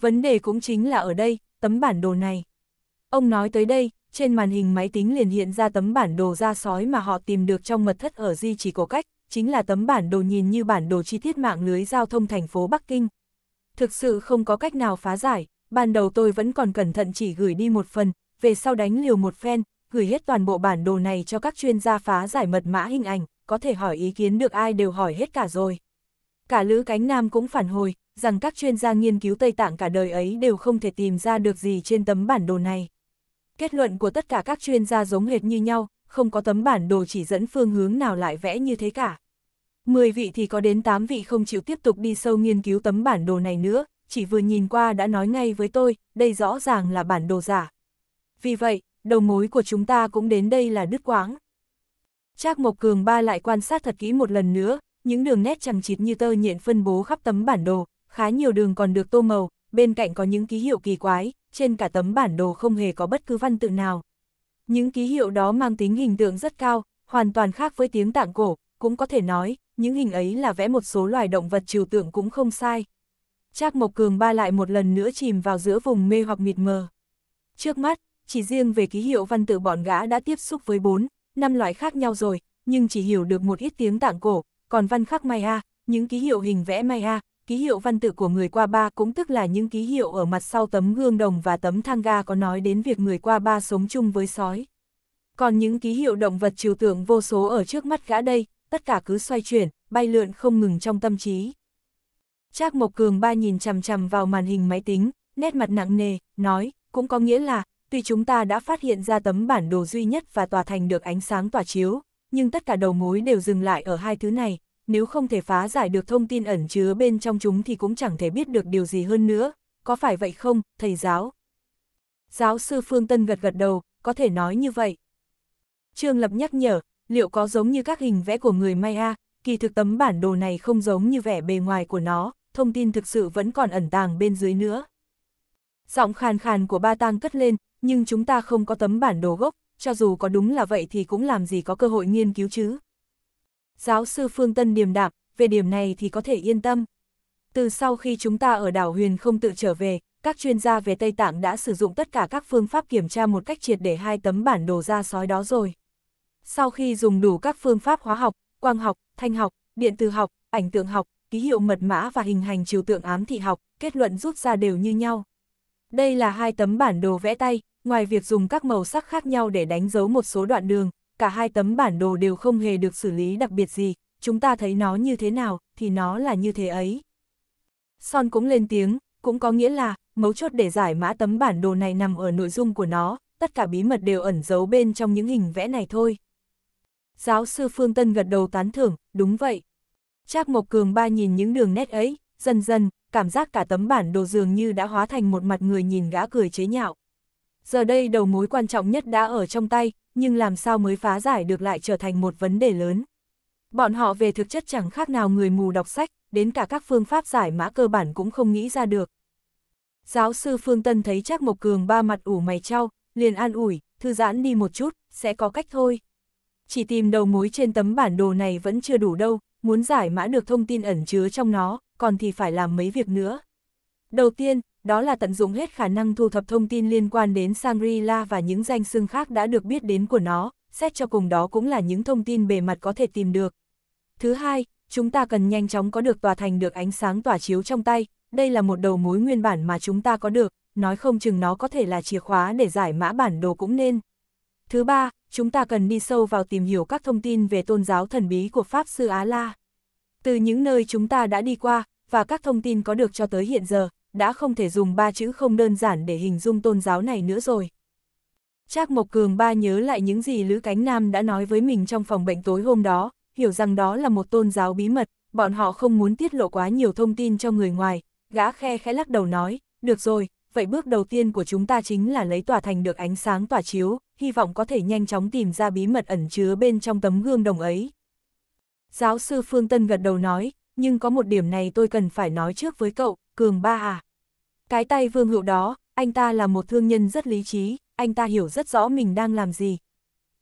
S1: Vấn đề cũng chính là ở đây, tấm bản đồ này. Ông nói tới đây, trên màn hình máy tính liền hiện ra tấm bản đồ ra sói mà họ tìm được trong mật thất ở di chỉ cổ cách, chính là tấm bản đồ nhìn như bản đồ chi tiết mạng lưới giao thông thành phố Bắc Kinh. Thực sự không có cách nào phá giải, ban đầu tôi vẫn còn cẩn thận chỉ gửi đi một phần, về sau đánh liều một phen, gửi hết toàn bộ bản đồ này cho các chuyên gia phá giải mật mã hình ảnh, có thể hỏi ý kiến được ai đều hỏi hết cả rồi. Cả Lữ Cánh Nam cũng phản hồi, rằng các chuyên gia nghiên cứu Tây Tạng cả đời ấy đều không thể tìm ra được gì trên tấm bản đồ này. Kết luận của tất cả các chuyên gia giống hệt như nhau, không có tấm bản đồ chỉ dẫn phương hướng nào lại vẽ như thế cả. 10 vị thì có đến 8 vị không chịu tiếp tục đi sâu nghiên cứu tấm bản đồ này nữa, chỉ vừa nhìn qua đã nói ngay với tôi, đây rõ ràng là bản đồ giả. Vì vậy, đầu mối của chúng ta cũng đến đây là đứt quãng. Trác Mộc Cường ba lại quan sát thật kỹ một lần nữa, những đường nét chằng chịt như tơ nhện phân bố khắp tấm bản đồ, khá nhiều đường còn được tô màu, bên cạnh có những ký hiệu kỳ quái, trên cả tấm bản đồ không hề có bất cứ văn tự nào. Những ký hiệu đó mang tính hình tượng rất cao, hoàn toàn khác với tiếng tạng cổ, cũng có thể nói, những hình ấy là vẽ một số loài động vật trừu tượng cũng không sai. Trác Mộc Cường ba lại một lần nữa chìm vào giữa vùng mê hoặc mịt mờ. Trước mắt, chỉ riêng về ký hiệu văn tự bọn gã đã tiếp xúc với bốn, năm loại khác nhau rồi, nhưng chỉ hiểu được một ít tiếng tạng cổ, còn văn khắc Maya, những ký hiệu hình vẽ Maya, ký hiệu văn tự của người qua ba cũng tức là những ký hiệu ở mặt sau tấm gương đồng và tấm thang ga có nói đến việc người qua ba sống chung với sói. Còn những ký hiệu động vật trừu tượng vô số ở trước mắt gã đây, tất cả cứ xoay chuyển, bay lượn không ngừng trong tâm trí. Trác Mộc Cường ba nhìn chằm chằm vào màn hình máy tính, nét mặt nặng nề, nói, cũng có nghĩa là, tuy chúng ta đã phát hiện ra tấm bản đồ duy nhất và tòa thành được ánh sáng tỏa chiếu, nhưng tất cả đầu mối đều dừng lại ở hai thứ này, nếu không thể phá giải được thông tin ẩn chứa bên trong chúng thì cũng chẳng thể biết được điều gì hơn nữa, có phải vậy không, thầy giáo? Giáo sư Phương Tân gật gật đầu, có thể nói như vậy. Trương Lập nhắc nhở, liệu có giống như các hình vẽ của người Maya, kỳ thực tấm bản đồ này không giống như vẻ bề ngoài của nó, thông tin thực sự vẫn còn ẩn tàng bên dưới nữa. Giọng khàn khàn của ba tang cất lên, nhưng chúng ta không có tấm bản đồ gốc, cho dù có đúng là vậy thì cũng làm gì có cơ hội nghiên cứu chứ. Giáo sư Phương Tân điềm đạm, về điểm này thì có thể yên tâm. Từ sau khi chúng ta ở đảo Huyền không tự trở về, các chuyên gia về Tây Tạng đã sử dụng tất cả các phương pháp kiểm tra một cách triệt để hai tấm bản đồ ra sói đó rồi. Sau khi dùng đủ các phương pháp hóa học, quang học, thanh học, điện từ học, ảnh tượng học, ký hiệu mật mã và hình hành chiều tượng ám thị học, kết luận rút ra đều như nhau. Đây là hai tấm bản đồ vẽ tay, ngoài việc dùng các màu sắc khác nhau để đánh dấu một số đoạn đường, cả hai tấm bản đồ đều không hề được xử lý đặc biệt gì, chúng ta thấy nó như thế nào thì nó là như thế ấy. Son cũng lên tiếng, cũng có nghĩa là, mấu chốt để giải mã tấm bản đồ này nằm ở nội dung của nó, tất cả bí mật đều ẩn giấu bên trong những hình vẽ này thôi. Giáo sư Phương Tân gật đầu tán thưởng, đúng vậy. Trác Mộc Cường ba nhìn những đường nét ấy, dần dần, cảm giác cả tấm bản đồ dường như đã hóa thành một mặt người nhìn gã cười chế nhạo. Giờ đây đầu mối quan trọng nhất đã ở trong tay, nhưng làm sao mới phá giải được lại trở thành một vấn đề lớn. Bọn họ về thực chất chẳng khác nào người mù đọc sách, đến cả các phương pháp giải mã cơ bản cũng không nghĩ ra được. Giáo sư Phương Tân thấy Trác Mộc Cường ba mặt ủ mày trao, liền an ủi, thư giãn đi một chút, sẽ có cách thôi chỉ tìm đầu mối trên tấm bản đồ này vẫn chưa đủ đâu, muốn giải mã được thông tin ẩn chứa trong nó, còn thì phải làm mấy việc nữa. Đầu tiên, đó là tận dụng hết khả năng thu thập thông tin liên quan đến Shangri-La và những danh xưng khác đã được biết đến của nó, xét cho cùng đó cũng là những thông tin bề mặt có thể tìm được. Thứ hai, chúng ta cần nhanh chóng có được tòa thành được ánh sáng tỏa chiếu trong tay, đây là một đầu mối nguyên bản mà chúng ta có được, nói không chừng nó có thể là chìa khóa để giải mã bản đồ cũng nên. Thứ ba, chúng ta cần đi sâu vào tìm hiểu các thông tin về tôn giáo thần bí của Pháp Sư Á La. Từ những nơi chúng ta đã đi qua, và các thông tin có được cho tới hiện giờ, đã không thể dùng ba chữ không đơn giản để hình dung tôn giáo này nữa rồi. Trác Mộc Cường ba nhớ lại những gì Lữ Cánh Nam đã nói với mình trong phòng bệnh tối hôm đó, hiểu rằng đó là một tôn giáo bí mật, bọn họ không muốn tiết lộ quá nhiều thông tin cho người ngoài, gã khe khẽ lắc đầu nói, được rồi, vậy bước đầu tiên của chúng ta chính là lấy tòa thành được ánh sáng tỏa chiếu, hy vọng có thể nhanh chóng tìm ra bí mật ẩn chứa bên trong tấm gương đồng ấy. Giáo sư Phương Tân gật đầu nói, nhưng có một điểm này tôi cần phải nói trước với cậu, Cường Ba à. Cái tay vương hữu đó, anh ta là một thương nhân rất lý trí, anh ta hiểu rất rõ mình đang làm gì.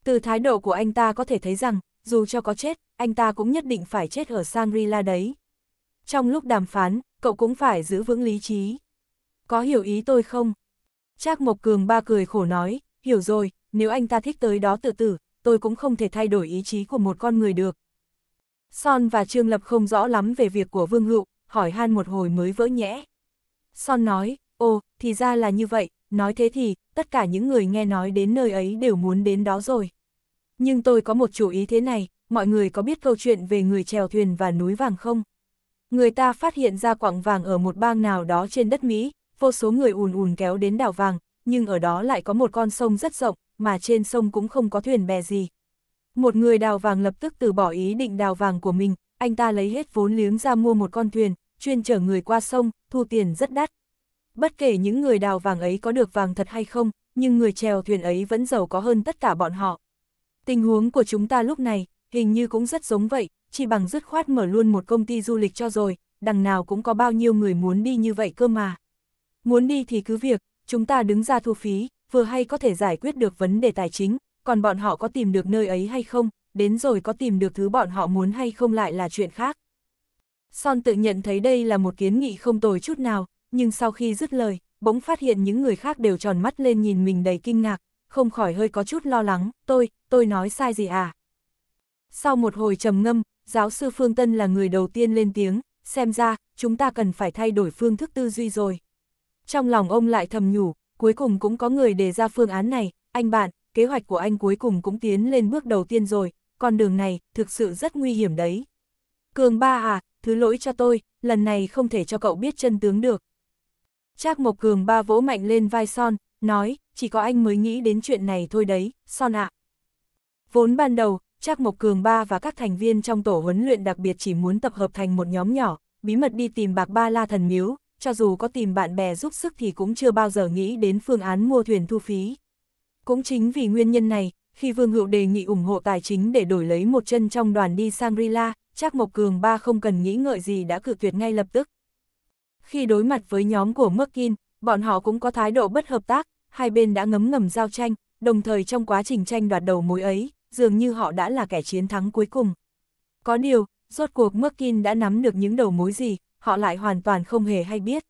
S1: Từ thái độ của anh ta có thể thấy rằng, dù cho có chết, anh ta cũng nhất định phải chết ở Shangri-La đấy. Trong lúc đàm phán, cậu cũng phải giữ vững lý trí có hiểu ý tôi không? Trác Mộc Cường ba cười khổ nói, hiểu rồi, nếu anh ta thích tới đó tự tử, tôi cũng không thể thay đổi ý chí của một con người được. Son và Trương Lập không rõ lắm về việc của Vương Hựu, hỏi han một hồi mới vỡ nhẽ. Son nói, ồ, thì ra là như vậy, nói thế thì, tất cả những người nghe nói đến nơi ấy đều muốn đến đó rồi. Nhưng tôi có một chủ ý thế này, mọi người có biết câu chuyện về người trèo thuyền và núi vàng không? Người ta phát hiện ra quặng vàng ở một bang nào đó trên đất Mỹ, vô số người ùn ùn kéo đến đảo vàng, nhưng ở đó lại có một con sông rất rộng, mà trên sông cũng không có thuyền bè gì. Một người đào vàng lập tức từ bỏ ý định đào vàng của mình, anh ta lấy hết vốn liếng ra mua một con thuyền, chuyên chở người qua sông, thu tiền rất đắt. Bất kể những người đào vàng ấy có được vàng thật hay không, nhưng người chèo thuyền ấy vẫn giàu có hơn tất cả bọn họ. Tình huống của chúng ta lúc này, hình như cũng rất giống vậy, chỉ bằng dứt khoát mở luôn một công ty du lịch cho rồi, đằng nào cũng có bao nhiêu người muốn đi như vậy cơ mà. Muốn đi thì cứ việc, chúng ta đứng ra thu phí, vừa hay có thể giải quyết được vấn đề tài chính, còn bọn họ có tìm được nơi ấy hay không, đến rồi có tìm được thứ bọn họ muốn hay không lại là chuyện khác. Son tự nhận thấy đây là một kiến nghị không tồi chút nào, nhưng sau khi dứt lời, bỗng phát hiện những người khác đều tròn mắt lên nhìn mình đầy kinh ngạc, không khỏi hơi có chút lo lắng, tôi, tôi nói sai gì à? Sau một hồi trầm ngâm, giáo sư Phương Tân là người đầu tiên lên tiếng, xem ra, chúng ta cần phải thay đổi phương thức tư duy rồi. Trong lòng ông lại thầm nhủ, cuối cùng cũng có người đề ra phương án này, anh bạn, kế hoạch của anh cuối cùng cũng tiến lên bước đầu tiên rồi, con đường này thực sự rất nguy hiểm đấy. Cường ba à, thứ lỗi cho tôi, lần này không thể cho cậu biết chân tướng được. Trác Mộc Cường ba vỗ mạnh lên vai Son, nói, chỉ có anh mới nghĩ đến chuyện này thôi đấy, Son ạ. Vốn ban đầu, Trác Mộc Cường ba và các thành viên trong tổ huấn luyện đặc biệt chỉ muốn tập hợp thành một nhóm nhỏ, bí mật đi tìm bạc ba la thần miếu, cho dù có tìm bạn bè giúp sức thì cũng chưa bao giờ nghĩ đến phương án mua thuyền thu phí. Cũng chính vì nguyên nhân này, khi Vương Hữu đề nghị ủng hộ tài chính để đổi lấy một chân trong đoàn đi sang Rila, Trác Mộc Cường ba không cần nghĩ ngợi gì đã cự tuyệt ngay lập tức. Khi đối mặt với nhóm của Merkin, bọn họ cũng có thái độ bất hợp tác, hai bên đã ngấm ngầm giao tranh, đồng thời trong quá trình tranh đoạt đầu mối ấy, dường như họ đã là kẻ chiến thắng cuối cùng. Có điều, rốt cuộc Merkin đã nắm được những đầu mối gì, họ lại hoàn toàn không hề hay biết.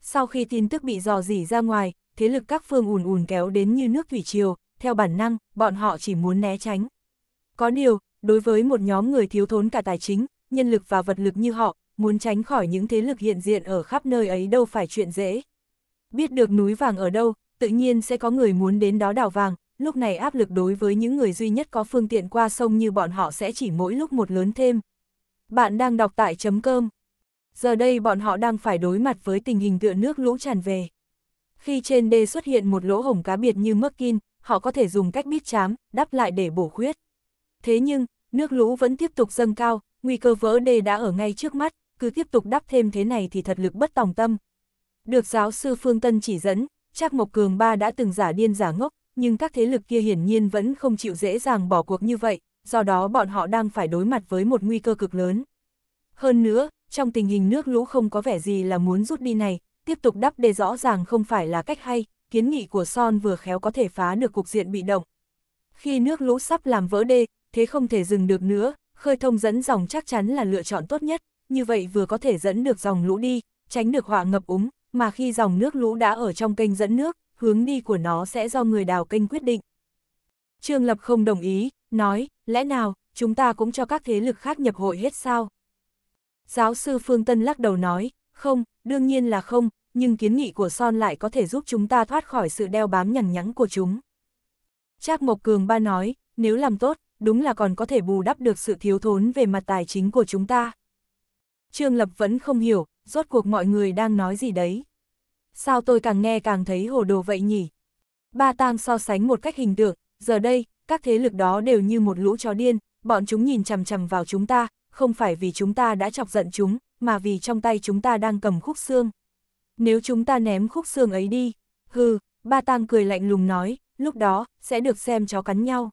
S1: Sau khi tin tức bị dò dỉ ra ngoài, thế lực các phương ùn ùn kéo đến như nước thủy triều, theo bản năng, bọn họ chỉ muốn né tránh. Có điều, đối với một nhóm người thiếu thốn cả tài chính, nhân lực và vật lực như họ, muốn tránh khỏi những thế lực hiện diện ở khắp nơi ấy đâu phải chuyện dễ. Biết được núi vàng ở đâu, tự nhiên sẽ có người muốn đến đó đào vàng, lúc này áp lực đối với những người duy nhất có phương tiện qua sông như bọn họ sẽ chỉ mỗi lúc một lớn thêm. Bạn đang đọc tại chấm cơm. Giờ đây bọn họ đang phải đối mặt với tình hình tựa nước lũ tràn về. Khi trên đê xuất hiện một lỗ hổng cá biệt như mắc kin, họ có thể dùng cách bít chám, đắp lại để bổ khuyết. Thế nhưng, nước lũ vẫn tiếp tục dâng cao, nguy cơ vỡ đê đã ở ngay trước mắt, cứ tiếp tục đắp thêm thế này thì thật lực bất tòng tâm. Được giáo sư Phương Tân chỉ dẫn, Trác Mộc Cường Ba đã từng giả điên giả ngốc, nhưng các thế lực kia hiển nhiên vẫn không chịu dễ dàng bỏ cuộc như vậy, do đó bọn họ đang phải đối mặt với một nguy cơ cực lớn. Hơn nữa, trong tình hình nước lũ không có vẻ gì là muốn rút đi này, tiếp tục đắp đê rõ ràng không phải là cách hay, kiến nghị của Son vừa khéo có thể phá được cục diện bị động. Khi nước lũ sắp làm vỡ đê, thế không thể dừng được nữa, khơi thông dẫn dòng chắc chắn là lựa chọn tốt nhất, như vậy vừa có thể dẫn được dòng lũ đi, tránh được họa ngập úng, mà khi dòng nước lũ đã ở trong kênh dẫn nước, hướng đi của nó sẽ do người đào kênh quyết định. Trương Lập không đồng ý, nói, lẽ nào, chúng ta cũng cho các thế lực khác nhập hội hết sao? Giáo sư Phương Tân lắc đầu nói, không, đương nhiên là không, nhưng kiến nghị của Son lại có thể giúp chúng ta thoát khỏi sự đeo bám nhằn nhẵn của chúng. Trác Mộc Cường ba nói, nếu làm tốt, đúng là còn có thể bù đắp được sự thiếu thốn về mặt tài chính của chúng ta. Trương Lập vẫn không hiểu, rốt cuộc mọi người đang nói gì đấy. Sao tôi càng nghe càng thấy hồ đồ vậy nhỉ? Ba Tam so sánh một cách hình tượng, giờ đây, các thế lực đó đều như một lũ chó điên, bọn chúng nhìn chằm chằm vào chúng ta, không phải vì chúng ta đã chọc giận chúng, mà vì trong tay chúng ta đang cầm khúc xương. Nếu chúng ta ném khúc xương ấy đi, hừ, ba tang cười lạnh lùng nói, lúc đó, sẽ được xem chó cắn nhau.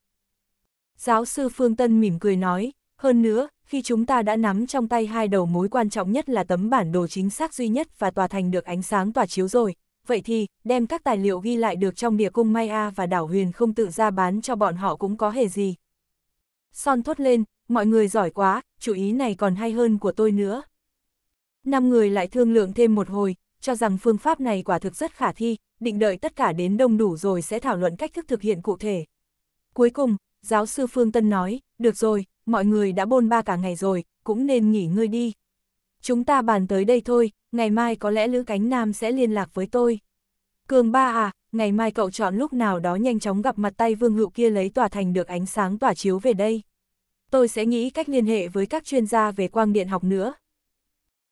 S1: Giáo sư Phương Tân mỉm cười nói, hơn nữa, khi chúng ta đã nắm trong tay hai đầu mối quan trọng nhất là tấm bản đồ chính xác duy nhất và tòa thành được ánh sáng tỏa chiếu rồi, vậy thì, đem các tài liệu ghi lại được trong địa cung Maya và đảo huyền không tự ra bán cho bọn họ cũng có hề gì. Son thốt lên, mọi người giỏi quá, chủ ý này còn hay hơn của tôi nữa. Năm người lại thương lượng thêm một hồi, cho rằng phương pháp này quả thực rất khả thi, định đợi tất cả đến đông đủ rồi sẽ thảo luận cách thức thực hiện cụ thể. Cuối cùng, giáo sư Phương Tân nói, được rồi, mọi người đã bôn ba cả ngày rồi, cũng nên nghỉ ngơi đi. Chúng ta bàn tới đây thôi, ngày mai có lẽ Lữ Cánh Nam sẽ liên lạc với tôi. Cường ba à, ngày mai cậu chọn lúc nào đó nhanh chóng gặp mặt tay vương hữu kia lấy tòa thành được ánh sáng tỏa chiếu về đây tôi sẽ nghĩ cách liên hệ với các chuyên gia về quang điện học nữa.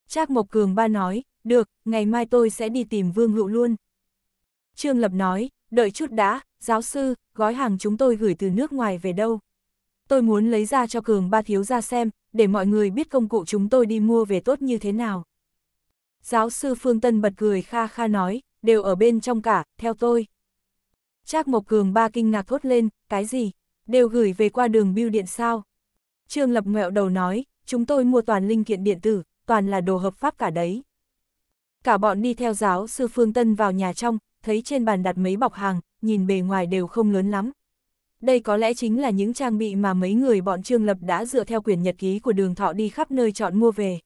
S1: Trác Mộc Cường ba nói, được, ngày mai tôi sẽ đi tìm Vương Hữu luôn. Trương Lập nói, đợi chút đã, giáo sư, gói hàng chúng tôi gửi từ nước ngoài về đâu. Tôi muốn lấy ra cho Cường ba thiếu ra xem, để mọi người biết công cụ chúng tôi đi mua về tốt như thế nào. Giáo sư Phương Tân bật cười kha kha nói, đều ở bên trong cả, theo tôi. Trác Mộc Cường ba kinh ngạc thốt lên, cái gì? Đều gửi về qua đường bưu điện sao? Trương Lập ngẹo đầu nói, chúng tôi mua toàn linh kiện điện tử, toàn là đồ hợp pháp cả đấy. Cả bọn đi theo giáo sư Phương Tân vào nhà trong, thấy trên bàn đặt mấy bọc hàng, nhìn bề ngoài đều không lớn lắm. Đây có lẽ chính là những trang bị mà mấy người bọn Trương Lập đã dựa theo quyển nhật ký của đường thọ đi khắp nơi chọn mua về.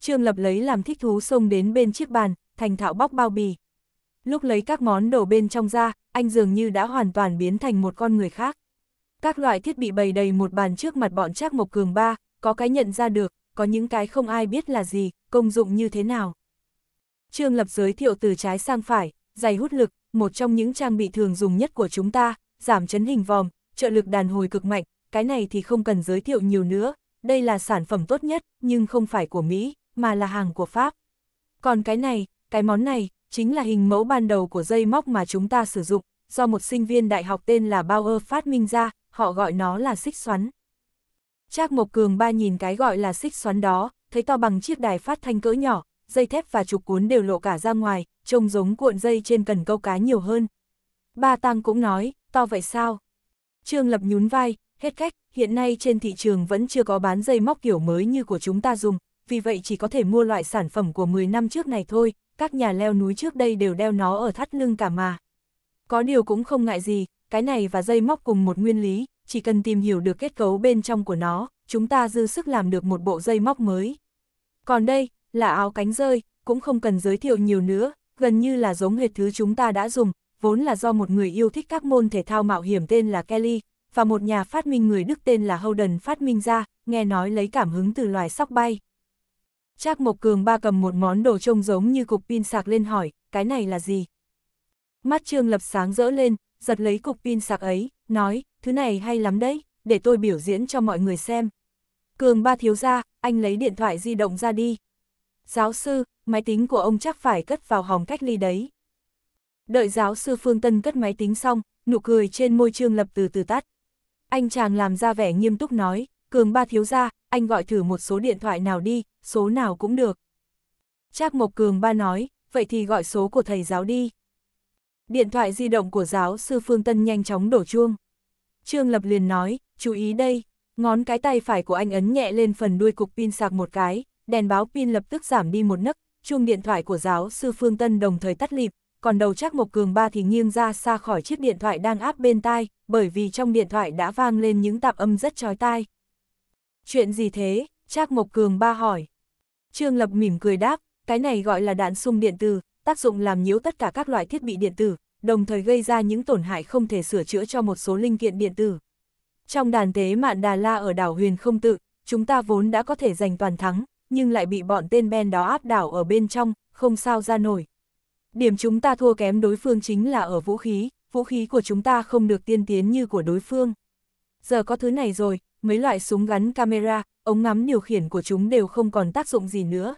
S1: Trương Lập lấy làm thích thú xông đến bên chiếc bàn, thành thạo bóc bao bì. Lúc lấy các món đồ bên trong ra, anh dường như đã hoàn toàn biến thành một con người khác. Các loại thiết bị bày đầy một bàn trước mặt bọn Trác Mộc Cường ba, có cái nhận ra được, có những cái không ai biết là gì, công dụng như thế nào. Trương Lập giới thiệu từ trái sang phải, dày hút lực, một trong những trang bị thường dùng nhất của chúng ta, giảm chấn hình vòm, trợ lực đàn hồi cực mạnh, cái này thì không cần giới thiệu nhiều nữa, đây là sản phẩm tốt nhất, nhưng không phải của Mỹ, mà là hàng của Pháp. Còn cái này, cái món này, chính là hình mẫu ban đầu của dây móc mà chúng ta sử dụng, do một sinh viên đại học tên là Bauer phát minh ra, họ gọi nó là xích xoắn. Trác Mộc Cường ba nhìn cái gọi là xích xoắn đó, thấy to bằng chiếc đài phát thanh cỡ nhỏ, dây thép và trục cuốn đều lộ cả ra ngoài, trông giống cuộn dây trên cần câu cá nhiều hơn. Ba Tăng cũng nói, to vậy sao? Trương Lập nhún vai, hết cách, hiện nay trên thị trường vẫn chưa có bán dây móc kiểu mới như của chúng ta dùng, vì vậy chỉ có thể mua loại sản phẩm của 10 năm trước này thôi, các nhà leo núi trước đây đều đeo nó ở thắt lưng cả mà. Có điều cũng không ngại gì, cái này và dây móc cùng một nguyên lý, chỉ cần tìm hiểu được kết cấu bên trong của nó, chúng ta dư sức làm được một bộ dây móc mới. Còn đây, là áo cánh rơi, cũng không cần giới thiệu nhiều nữa, gần như là giống hệt thứ chúng ta đã dùng, vốn là do một người yêu thích các môn thể thao mạo hiểm tên là Kelly, và một nhà phát minh người Đức tên là Holden phát minh ra, nghe nói lấy cảm hứng từ loài sóc bay. Trác Mộc Cường ba cầm một món đồ trông giống như cục pin sạc lên hỏi, cái này là gì? Mắt Trương Lập sáng rỡ lên, giật lấy cục pin sạc ấy, nói, thứ này hay lắm đấy, để tôi biểu diễn cho mọi người xem. Cường ba thiếu ra, anh lấy điện thoại di động ra đi. Giáo sư, máy tính của ông chắc phải cất vào hòm cách ly đấy. Đợi giáo sư Phương Tân cất máy tính xong, nụ cười trên môi Trương Lập từ từ tắt. Anh chàng làm ra vẻ nghiêm túc nói, Cường ba thiếu ra, anh gọi thử một số điện thoại nào đi, số nào cũng được. Trác Mộc Cường ba nói, vậy thì gọi số của thầy giáo đi. Điện thoại di động của giáo sư Phương Tân nhanh chóng đổ chuông. Trương Lập liền nói, chú ý đây, ngón cái tay phải của anh ấn nhẹ lên phần đuôi cục pin sạc một cái, đèn báo pin lập tức giảm đi một nấc, chuông điện thoại của giáo sư Phương Tân đồng thời tắt lịp, còn đầu chắc Mộc Cường Ba thì nghiêng ra xa khỏi chiếc điện thoại đang áp bên tai, bởi vì trong điện thoại đã vang lên những tạp âm rất chói tai. Chuyện gì thế? Trác Mộc Cường Ba hỏi. Trương Lập mỉm cười đáp, cái này gọi là đạn sung điện từ, tác dụng làm nhiễu tất cả các loại thiết bị điện tử, đồng thời gây ra những tổn hại không thể sửa chữa cho một số linh kiện điện tử. Trong đàn tế mạn Đà La ở đảo Huyền Không Tự, chúng ta vốn đã có thể giành toàn thắng, nhưng lại bị bọn tên Ben đó áp đảo ở bên trong, không sao ra nổi. Điểm chúng ta thua kém đối phương chính là ở vũ khí, vũ khí của chúng ta không được tiên tiến như của đối phương. Giờ có thứ này rồi, mấy loại súng gắn camera, ống ngắm điều khiển của chúng đều không còn tác dụng gì nữa.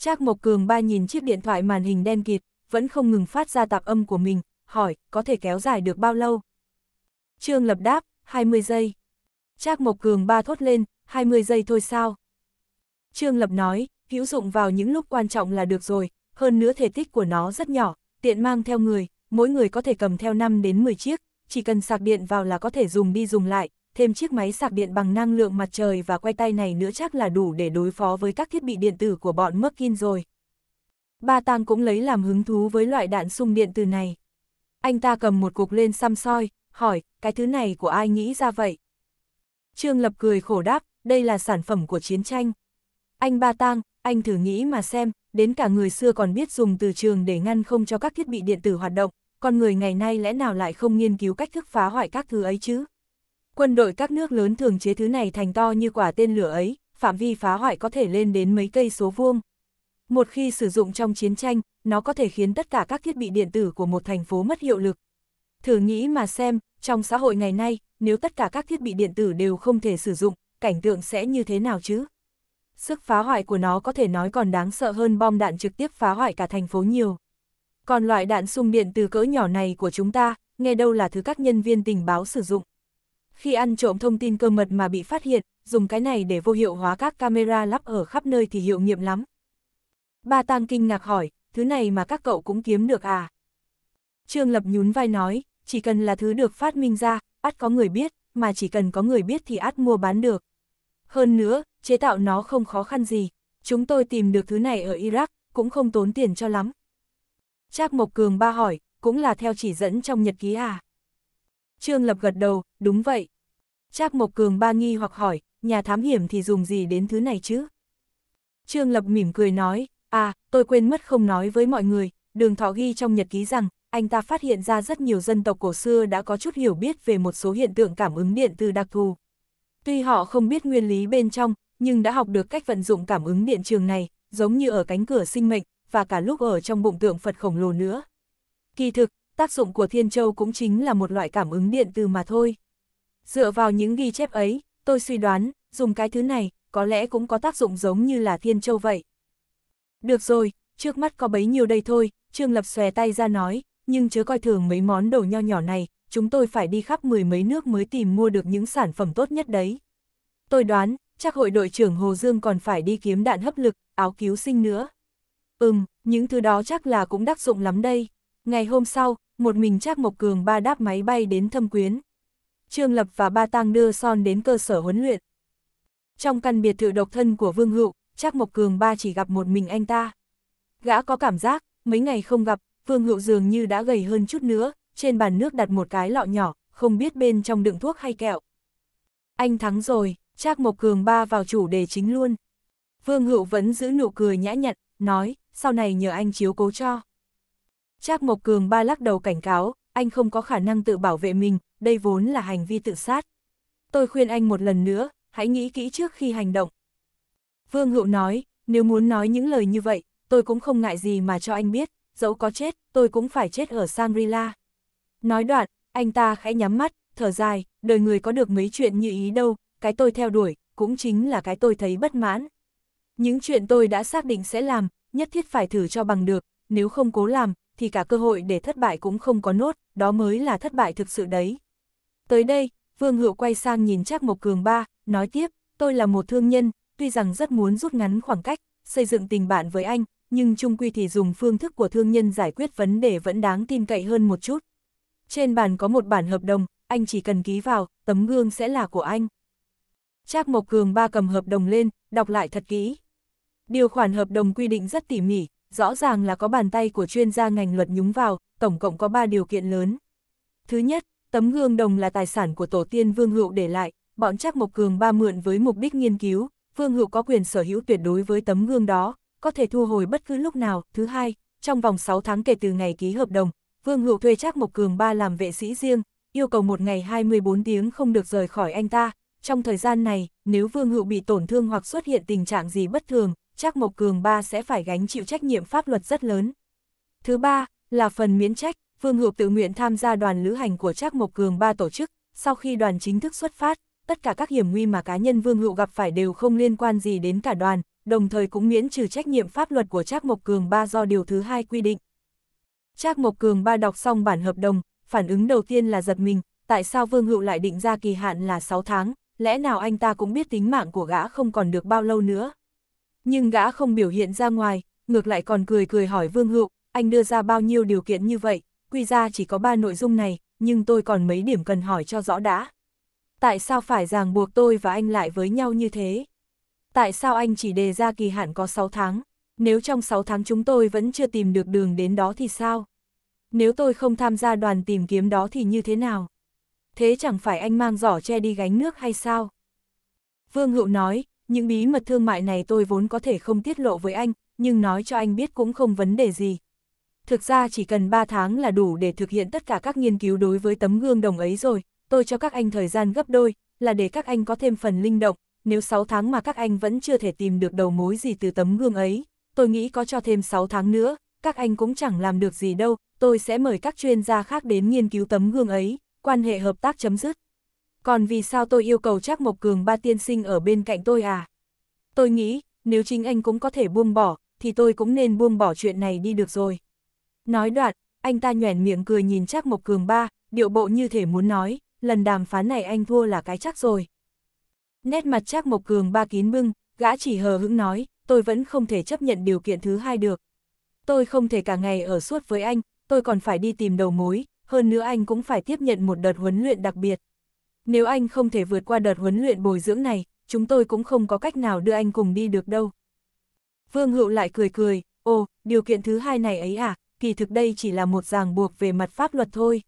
S1: Trác Mộc Cường ba nhìn chiếc điện thoại màn hình đen kịt, vẫn không ngừng phát ra tạp âm của mình, hỏi, có thể kéo dài được bao lâu? Trương Lập đáp, 20 giây. Trác Mộc Cường ba thốt lên, 20 giây thôi sao? Trương Lập nói, hữu dụng vào những lúc quan trọng là được rồi, hơn nữa thể tích của nó rất nhỏ, tiện mang theo người, mỗi người có thể cầm theo 5 đến 10 chiếc, chỉ cần sạc điện vào là có thể dùng đi dùng lại, thêm chiếc máy sạc điện bằng năng lượng mặt trời và quay tay này nữa chắc là đủ để đối phó với các thiết bị điện tử của bọn Merkin rồi. Ba Tang cũng lấy làm hứng thú với loại đạn xung điện từ này. Anh ta cầm một cục lên xăm soi, hỏi, cái thứ này của ai nghĩ ra vậy? Trương Lập cười khổ đáp, đây là sản phẩm của chiến tranh. Anh Ba Tang, anh thử nghĩ mà xem, đến cả người xưa còn biết dùng từ trường để ngăn không cho các thiết bị điện tử hoạt động, con người ngày nay lẽ nào lại không nghiên cứu cách thức phá hoại các thứ ấy chứ? Quân đội các nước lớn thường chế thứ này thành to như quả tên lửa ấy, phạm vi phá hoại có thể lên đến mấy cây số vuông. Một khi sử dụng trong chiến tranh, nó có thể khiến tất cả các thiết bị điện tử của một thành phố mất hiệu lực. Thử nghĩ mà xem, trong xã hội ngày nay, nếu tất cả các thiết bị điện tử đều không thể sử dụng, cảnh tượng sẽ như thế nào chứ? Sức phá hoại của nó có thể nói còn đáng sợ hơn bom đạn trực tiếp phá hoại cả thành phố nhiều. Còn loại đạn xung điện từ cỡ nhỏ này của chúng ta, nghe đâu là thứ các nhân viên tình báo sử dụng. Khi ăn trộm thông tin cơ mật mà bị phát hiện, dùng cái này để vô hiệu hóa các camera lắp ở khắp nơi thì hiệu nghiệm lắm. Ba Tang kinh ngạc hỏi, thứ này mà các cậu cũng kiếm được à? Trương Lập nhún vai nói, chỉ cần là thứ được phát minh ra, ắt có người biết, mà chỉ cần có người biết thì ắt mua bán được. Hơn nữa, chế tạo nó không khó khăn gì, chúng tôi tìm được thứ này ở Iraq, cũng không tốn tiền cho lắm. Trác Mộc Cường ba hỏi, cũng là theo chỉ dẫn trong nhật ký à? Trương Lập gật đầu, đúng vậy. Trác Mộc Cường ba nghi hoặc hỏi, nhà thám hiểm thì dùng gì đến thứ này chứ? Trương Lập mỉm cười nói, à, tôi quên mất không nói với mọi người, đường thọ ghi trong nhật ký rằng, anh ta phát hiện ra rất nhiều dân tộc cổ xưa đã có chút hiểu biết về một số hiện tượng cảm ứng điện từ đặc thù. Tuy họ không biết nguyên lý bên trong, nhưng đã học được cách vận dụng cảm ứng điện trường này, giống như ở cánh cửa sinh mệnh, và cả lúc ở trong bụng tượng Phật khổng lồ nữa. Kỳ thực, tác dụng của Thiên Châu cũng chính là một loại cảm ứng điện từ mà thôi. Dựa vào những ghi chép ấy, tôi suy đoán, dùng cái thứ này, có lẽ cũng có tác dụng giống như là Thiên Châu vậy. Được rồi, trước mắt có bấy nhiêu đây thôi, Trương Lập xòe tay ra nói, nhưng chớ coi thường mấy món đồ nho nhỏ này, chúng tôi phải đi khắp mười mấy nước mới tìm mua được những sản phẩm tốt nhất đấy. Tôi đoán, chắc hội đội trưởng Hồ Dương còn phải đi kiếm đạn hấp lực, áo cứu sinh nữa. Ừm, những thứ đó chắc là cũng đắc dụng lắm đây. Ngày hôm sau, một mình Trác Mộc Cường ba đáp máy bay đến thâm quyến. Trương Lập và Ba Tang đưa Son đến cơ sở huấn luyện. Trong căn biệt thự độc thân của Vương Hữu, Trác Mộc Cường ba chỉ gặp một mình anh ta. Gã có cảm giác, mấy ngày không gặp, Vương Hữu dường như đã gầy hơn chút nữa, trên bàn nước đặt một cái lọ nhỏ, không biết bên trong đựng thuốc hay kẹo. Anh thắng rồi, Trác Mộc Cường ba vào chủ đề chính luôn. Vương Hữu vẫn giữ nụ cười nhã nhặn, nói, sau này nhờ anh chiếu cố cho. Trác Mộc Cường ba lắc đầu cảnh cáo, anh không có khả năng tự bảo vệ mình, đây vốn là hành vi tự sát. Tôi khuyên anh một lần nữa, hãy nghĩ kỹ trước khi hành động. Vương Hữu nói, nếu muốn nói những lời như vậy, tôi cũng không ngại gì mà cho anh biết, dẫu có chết, tôi cũng phải chết ở shangri Nói đoạn, anh ta khẽ nhắm mắt, thở dài, đời người có được mấy chuyện như ý đâu, cái tôi theo đuổi, cũng chính là cái tôi thấy bất mãn. Những chuyện tôi đã xác định sẽ làm, nhất thiết phải thử cho bằng được, nếu không cố làm, thì cả cơ hội để thất bại cũng không có nốt, đó mới là thất bại thực sự đấy. Tới đây, Vương Hựu quay sang nhìn Trác Mộc Cường ba, nói tiếp, tôi là một thương nhân, tuy rằng rất muốn rút ngắn khoảng cách, xây dựng tình bạn với anh, nhưng chung quy thì dùng phương thức của thương nhân giải quyết vấn đề vẫn đáng tin cậy hơn một chút. Trên bàn có một bản hợp đồng, anh chỉ cần ký vào, tấm gương sẽ là của anh. Trác Mộc Cường ba cầm hợp đồng lên, đọc lại thật kỹ. Điều khoản hợp đồng quy định rất tỉ mỉ, rõ ràng là có bàn tay của chuyên gia ngành luật nhúng vào, tổng cộng có 3 điều kiện lớn. Thứ nhất, tấm gương đồng là tài sản của tổ tiên Vương Hữu để lại, bọn chắc Mộc Cường ba mượn với mục đích nghiên cứu, Vương Hữu có quyền sở hữu tuyệt đối với tấm gương đó, có thể thu hồi bất cứ lúc nào. Thứ hai, trong vòng 6 tháng kể từ ngày ký hợp đồng, Vương Hữu thuê chắc Mộc Cường ba làm vệ sĩ riêng, yêu cầu một ngày 24 tiếng không được rời khỏi anh ta. Trong thời gian này, nếu Vương Hữu bị tổn thương hoặc xuất hiện tình trạng gì bất thường, Trác Mộc Cường ba sẽ phải gánh chịu trách nhiệm pháp luật rất lớn. Thứ ba, là phần miễn trách, Vương Hược tự nguyện tham gia đoàn lữ hành của Trác Mộc Cường ba tổ chức, sau khi đoàn chính thức xuất phát, tất cả các hiểm nguy mà cá nhân Vương Hữu gặp phải đều không liên quan gì đến cả đoàn, đồng thời cũng miễn trừ trách nhiệm pháp luật của Trác Mộc Cường ba do điều thứ hai quy định. Trác Mộc Cường ba đọc xong bản hợp đồng, phản ứng đầu tiên là giật mình, tại sao Vương Hữu lại định ra kỳ hạn là 6 tháng, lẽ nào anh ta cũng biết tính mạng của gã không còn được bao lâu nữa. Nhưng gã không biểu hiện ra ngoài, ngược lại còn cười cười hỏi Vương Hữu, anh đưa ra bao nhiêu điều kiện như vậy, quy ra chỉ có ba nội dung này, nhưng tôi còn mấy điểm cần hỏi cho rõ đã. Tại sao phải ràng buộc tôi và anh lại với nhau như thế? Tại sao anh chỉ đề ra kỳ hạn có 6 tháng? Nếu trong 6 tháng chúng tôi vẫn chưa tìm được đường đến đó thì sao? Nếu tôi không tham gia đoàn tìm kiếm đó thì như thế nào? Thế chẳng phải anh mang giỏ che đi gánh nước hay sao? Vương Hữu nói, những bí mật thương mại này tôi vốn có thể không tiết lộ với anh, nhưng nói cho anh biết cũng không vấn đề gì. Thực ra chỉ cần 3 tháng là đủ để thực hiện tất cả các nghiên cứu đối với tấm gương đồng ấy rồi, tôi cho các anh thời gian gấp đôi, là để các anh có thêm phần linh động, nếu 6 tháng mà các anh vẫn chưa thể tìm được đầu mối gì từ tấm gương ấy, tôi nghĩ có cho thêm 6 tháng nữa, các anh cũng chẳng làm được gì đâu, tôi sẽ mời các chuyên gia khác đến nghiên cứu tấm gương ấy, quan hệ hợp tác chấm dứt. Còn vì sao tôi yêu cầu Trác Mộc Cường ba tiên sinh ở bên cạnh tôi à? Tôi nghĩ, nếu chính anh cũng có thể buông bỏ, thì tôi cũng nên buông bỏ chuyện này đi được rồi. Nói đoạn, anh ta nhoẻn miệng cười nhìn Trác Mộc Cường ba, điệu bộ như thể muốn nói, lần đàm phán này anh thua là cái chắc rồi. Nét mặt Trác Mộc Cường ba kín bưng, gã chỉ hờ hững nói, tôi vẫn không thể chấp nhận điều kiện thứ hai được. Tôi không thể cả ngày ở suốt với anh, tôi còn phải đi tìm đầu mối, hơn nữa anh cũng phải tiếp nhận một đợt huấn luyện đặc biệt. Nếu anh không thể vượt qua đợt huấn luyện bồi dưỡng này, chúng tôi cũng không có cách nào đưa anh cùng đi được đâu. Vương Hữu lại cười cười, ồ, điều kiện thứ hai này ấy à, kỳ thực đây chỉ là một ràng buộc về mặt pháp luật thôi.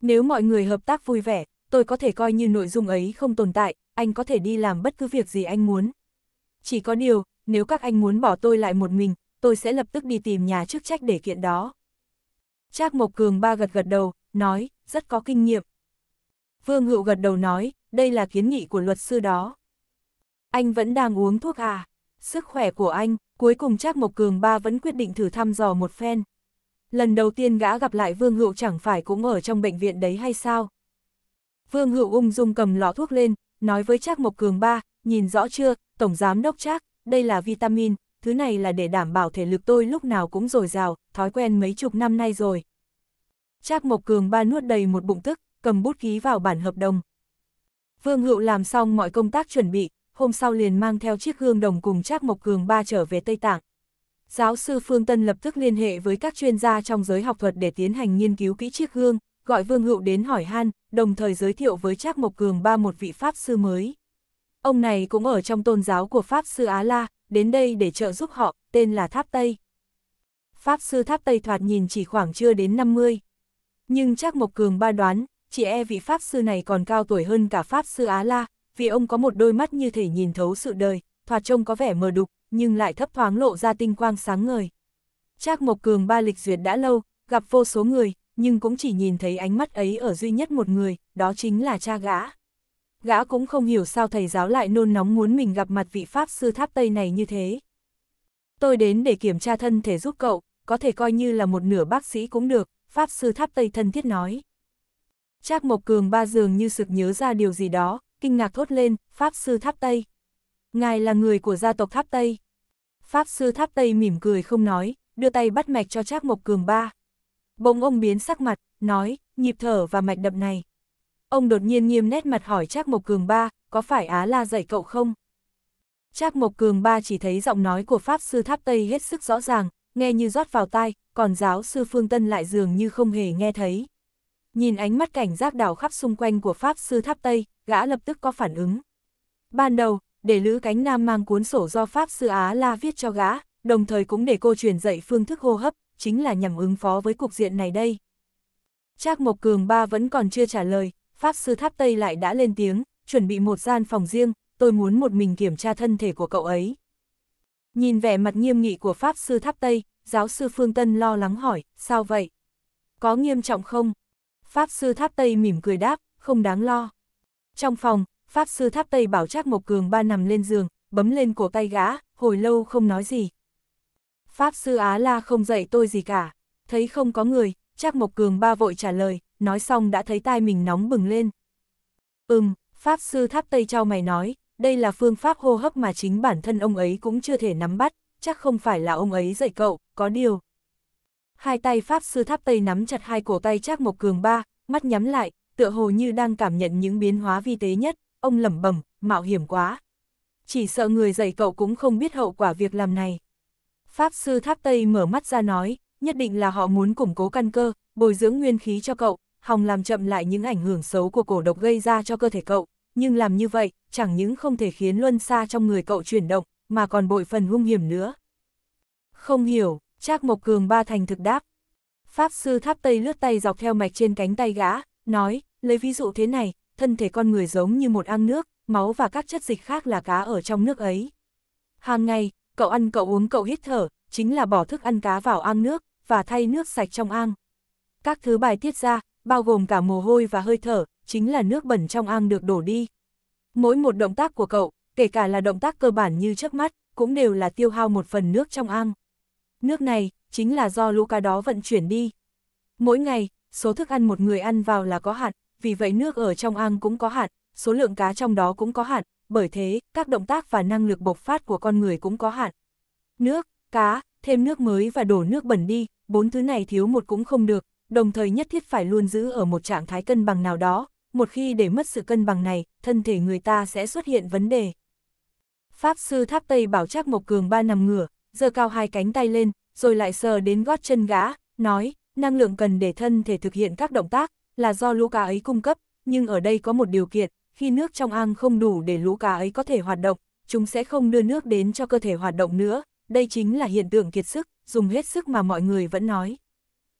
S1: Nếu mọi người hợp tác vui vẻ, tôi có thể coi như nội dung ấy không tồn tại, anh có thể đi làm bất cứ việc gì anh muốn. Chỉ có điều, nếu các anh muốn bỏ tôi lại một mình, tôi sẽ lập tức đi tìm nhà chức trách để kiện đó. Trác Mộc Cường ba gật gật đầu, nói, rất có kinh nghiệm. Vương Hữu gật đầu nói, đây là kiến nghị của luật sư đó. Anh vẫn đang uống thuốc à? Sức khỏe của anh, cuối cùng Trác Mộc Cường ba vẫn quyết định thử thăm dò một phen. Lần đầu tiên gã gặp lại Vương Hữu chẳng phải cũng ở trong bệnh viện đấy hay sao? Vương Hữu ung dung cầm lọ thuốc lên, nói với Trác Mộc Cường ba, nhìn rõ chưa, Tổng Giám Đốc Trác, đây là vitamin, thứ này là để đảm bảo thể lực tôi lúc nào cũng dồi dào, thói quen mấy chục năm nay rồi. Trác Mộc Cường ba nuốt đầy một bụng tức, cầm bút ký vào bản hợp đồng. Vương Hữu làm xong mọi công tác chuẩn bị, hôm sau liền mang theo chiếc gương đồng cùng Trác Mộc Cường ba trở về Tây Tạng. Giáo sư Phương Tân lập tức liên hệ với các chuyên gia trong giới học thuật để tiến hành nghiên cứu kỹ chiếc gương, gọi Vương Hữu đến hỏi han, đồng thời giới thiệu với Trác Mộc Cường ba một vị pháp sư mới. Ông này cũng ở trong tôn giáo của pháp sư Á La, đến đây để trợ giúp họ, tên là Tháp Tây. Pháp sư Tháp Tây thoạt nhìn chỉ khoảng chưa đến 50. Nhưng Trác Mộc Cường ba đoán, chỉ e vị Pháp sư này còn cao tuổi hơn cả Pháp sư Á La, vì ông có một đôi mắt như thể nhìn thấu sự đời, thoạt trông có vẻ mờ đục, nhưng lại thấp thoáng lộ ra tinh quang sáng ngời. Trác Mộc Cường ba lịch duyệt đã lâu, gặp vô số người, nhưng cũng chỉ nhìn thấy ánh mắt ấy ở duy nhất một người, đó chính là cha gã. Gã cũng không hiểu sao thầy giáo lại nôn nóng muốn mình gặp mặt vị Pháp sư tháp Tây này như thế. Tôi đến để kiểm tra thân thể giúp cậu, có thể coi như là một nửa bác sĩ cũng được, Pháp sư tháp Tây thân thiết nói. Trác Mộc Cường ba dường như sực nhớ ra điều gì đó, kinh ngạc thốt lên, Pháp Sư Tháp Tây. Ngài là người của gia tộc Tháp Tây. Pháp Sư Tháp Tây mỉm cười không nói, đưa tay bắt mạch cho Trác Mộc Cường ba. Bỗng ông biến sắc mặt, nói, nhịp thở và mạch đập này. Ông đột nhiên nghiêm nét mặt hỏi Trác Mộc Cường ba, có phải Á La dạy cậu không? Trác Mộc Cường ba chỉ thấy giọng nói của Pháp Sư Tháp Tây hết sức rõ ràng, nghe như rót vào tai, còn giáo sư Phương Tân lại dường như không hề nghe thấy. Nhìn ánh mắt cảnh giác đảo khắp xung quanh của Pháp Sư Tháp Tây, gã lập tức có phản ứng. Ban đầu, để Lữ Cánh Nam mang cuốn sổ do Pháp Sư Á La viết cho gã, đồng thời cũng để cô truyền dạy phương thức hô hấp, chính là nhằm ứng phó với cục diện này đây. Trác Mộc Cường Ba vẫn còn chưa trả lời, Pháp Sư Tháp Tây lại đã lên tiếng, chuẩn bị một gian phòng riêng, tôi muốn một mình kiểm tra thân thể của cậu ấy. Nhìn vẻ mặt nghiêm nghị của Pháp Sư Tháp Tây, giáo sư Phương Tân lo lắng hỏi, sao vậy? Có nghiêm trọng không? Pháp Sư Tháp Tây mỉm cười đáp, không đáng lo. Trong phòng, Pháp Sư Tháp Tây bảo Trác Mộc Cường ba nằm lên giường, bấm lên cổ tay gã, hồi lâu không nói gì. Pháp Sư Á La không dạy tôi gì cả, thấy không có người, Trác Mộc Cường ba vội trả lời, nói xong đã thấy tai mình nóng bừng lên. Ừm, Pháp Sư Tháp Tây trao mày nói, đây là phương pháp hô hấp mà chính bản thân ông ấy cũng chưa thể nắm bắt, chắc không phải là ông ấy dạy cậu, có điều, hai tay Pháp Sư Tháp Tây nắm chặt hai cổ tay Trác Mộc Cường ba, mắt nhắm lại, tựa hồ như đang cảm nhận những biến hóa vi tế nhất, ông lẩm bẩm, mạo hiểm quá. Chỉ sợ người dạy cậu cũng không biết hậu quả việc làm này. Pháp Sư Tháp Tây mở mắt ra nói, nhất định là họ muốn củng cố căn cơ, bồi dưỡng nguyên khí cho cậu, hòng làm chậm lại những ảnh hưởng xấu của cổ độc gây ra cho cơ thể cậu, nhưng làm như vậy, chẳng những không thể khiến luân xa trong người cậu chuyển động, mà còn bội phần hung hiểm nữa. Không hiểu, Trác Mộc Cường ba thành thực đáp. Pháp sư tháp Tây lướt tay dọc theo mạch trên cánh tay gã, nói, lấy ví dụ thế này, thân thể con người giống như một ăn nước, máu và các chất dịch khác là cá ở trong nước ấy. Hàng ngày, cậu ăn cậu uống cậu hít thở, chính là bỏ thức ăn cá vào ang nước, và thay nước sạch trong ang. Các thứ bài tiết ra, bao gồm cả mồ hôi và hơi thở, chính là nước bẩn trong ang được đổ đi. Mỗi một động tác của cậu, kể cả là động tác cơ bản như chớp mắt, cũng đều là tiêu hao một phần nước trong ang. Nước này, chính là do lũ cá đó vận chuyển đi. Mỗi ngày, số thức ăn một người ăn vào là có hạn, vì vậy nước ở trong ang cũng có hạn, số lượng cá trong đó cũng có hạn, bởi thế, các động tác và năng lực bộc phát của con người cũng có hạn. Nước, cá, thêm nước mới và đổ nước bẩn đi, bốn thứ này thiếu một cũng không được, đồng thời nhất thiết phải luôn giữ ở một trạng thái cân bằng nào đó, một khi để mất sự cân bằng này, thân thể người ta sẽ xuất hiện vấn đề. Pháp sư Tháp Tây bảo Trác Mộc Cường ba nằm ngửa, giơ cao hai cánh tay lên, rồi lại sờ đến gót chân gã, nói, năng lượng cần để thân thể thực hiện các động tác, là do lũ cá ấy cung cấp, nhưng ở đây có một điều kiện, khi nước trong ang không đủ để lũ cá ấy có thể hoạt động, chúng sẽ không đưa nước đến cho cơ thể hoạt động nữa, đây chính là hiện tượng kiệt sức, dùng hết sức mà mọi người vẫn nói.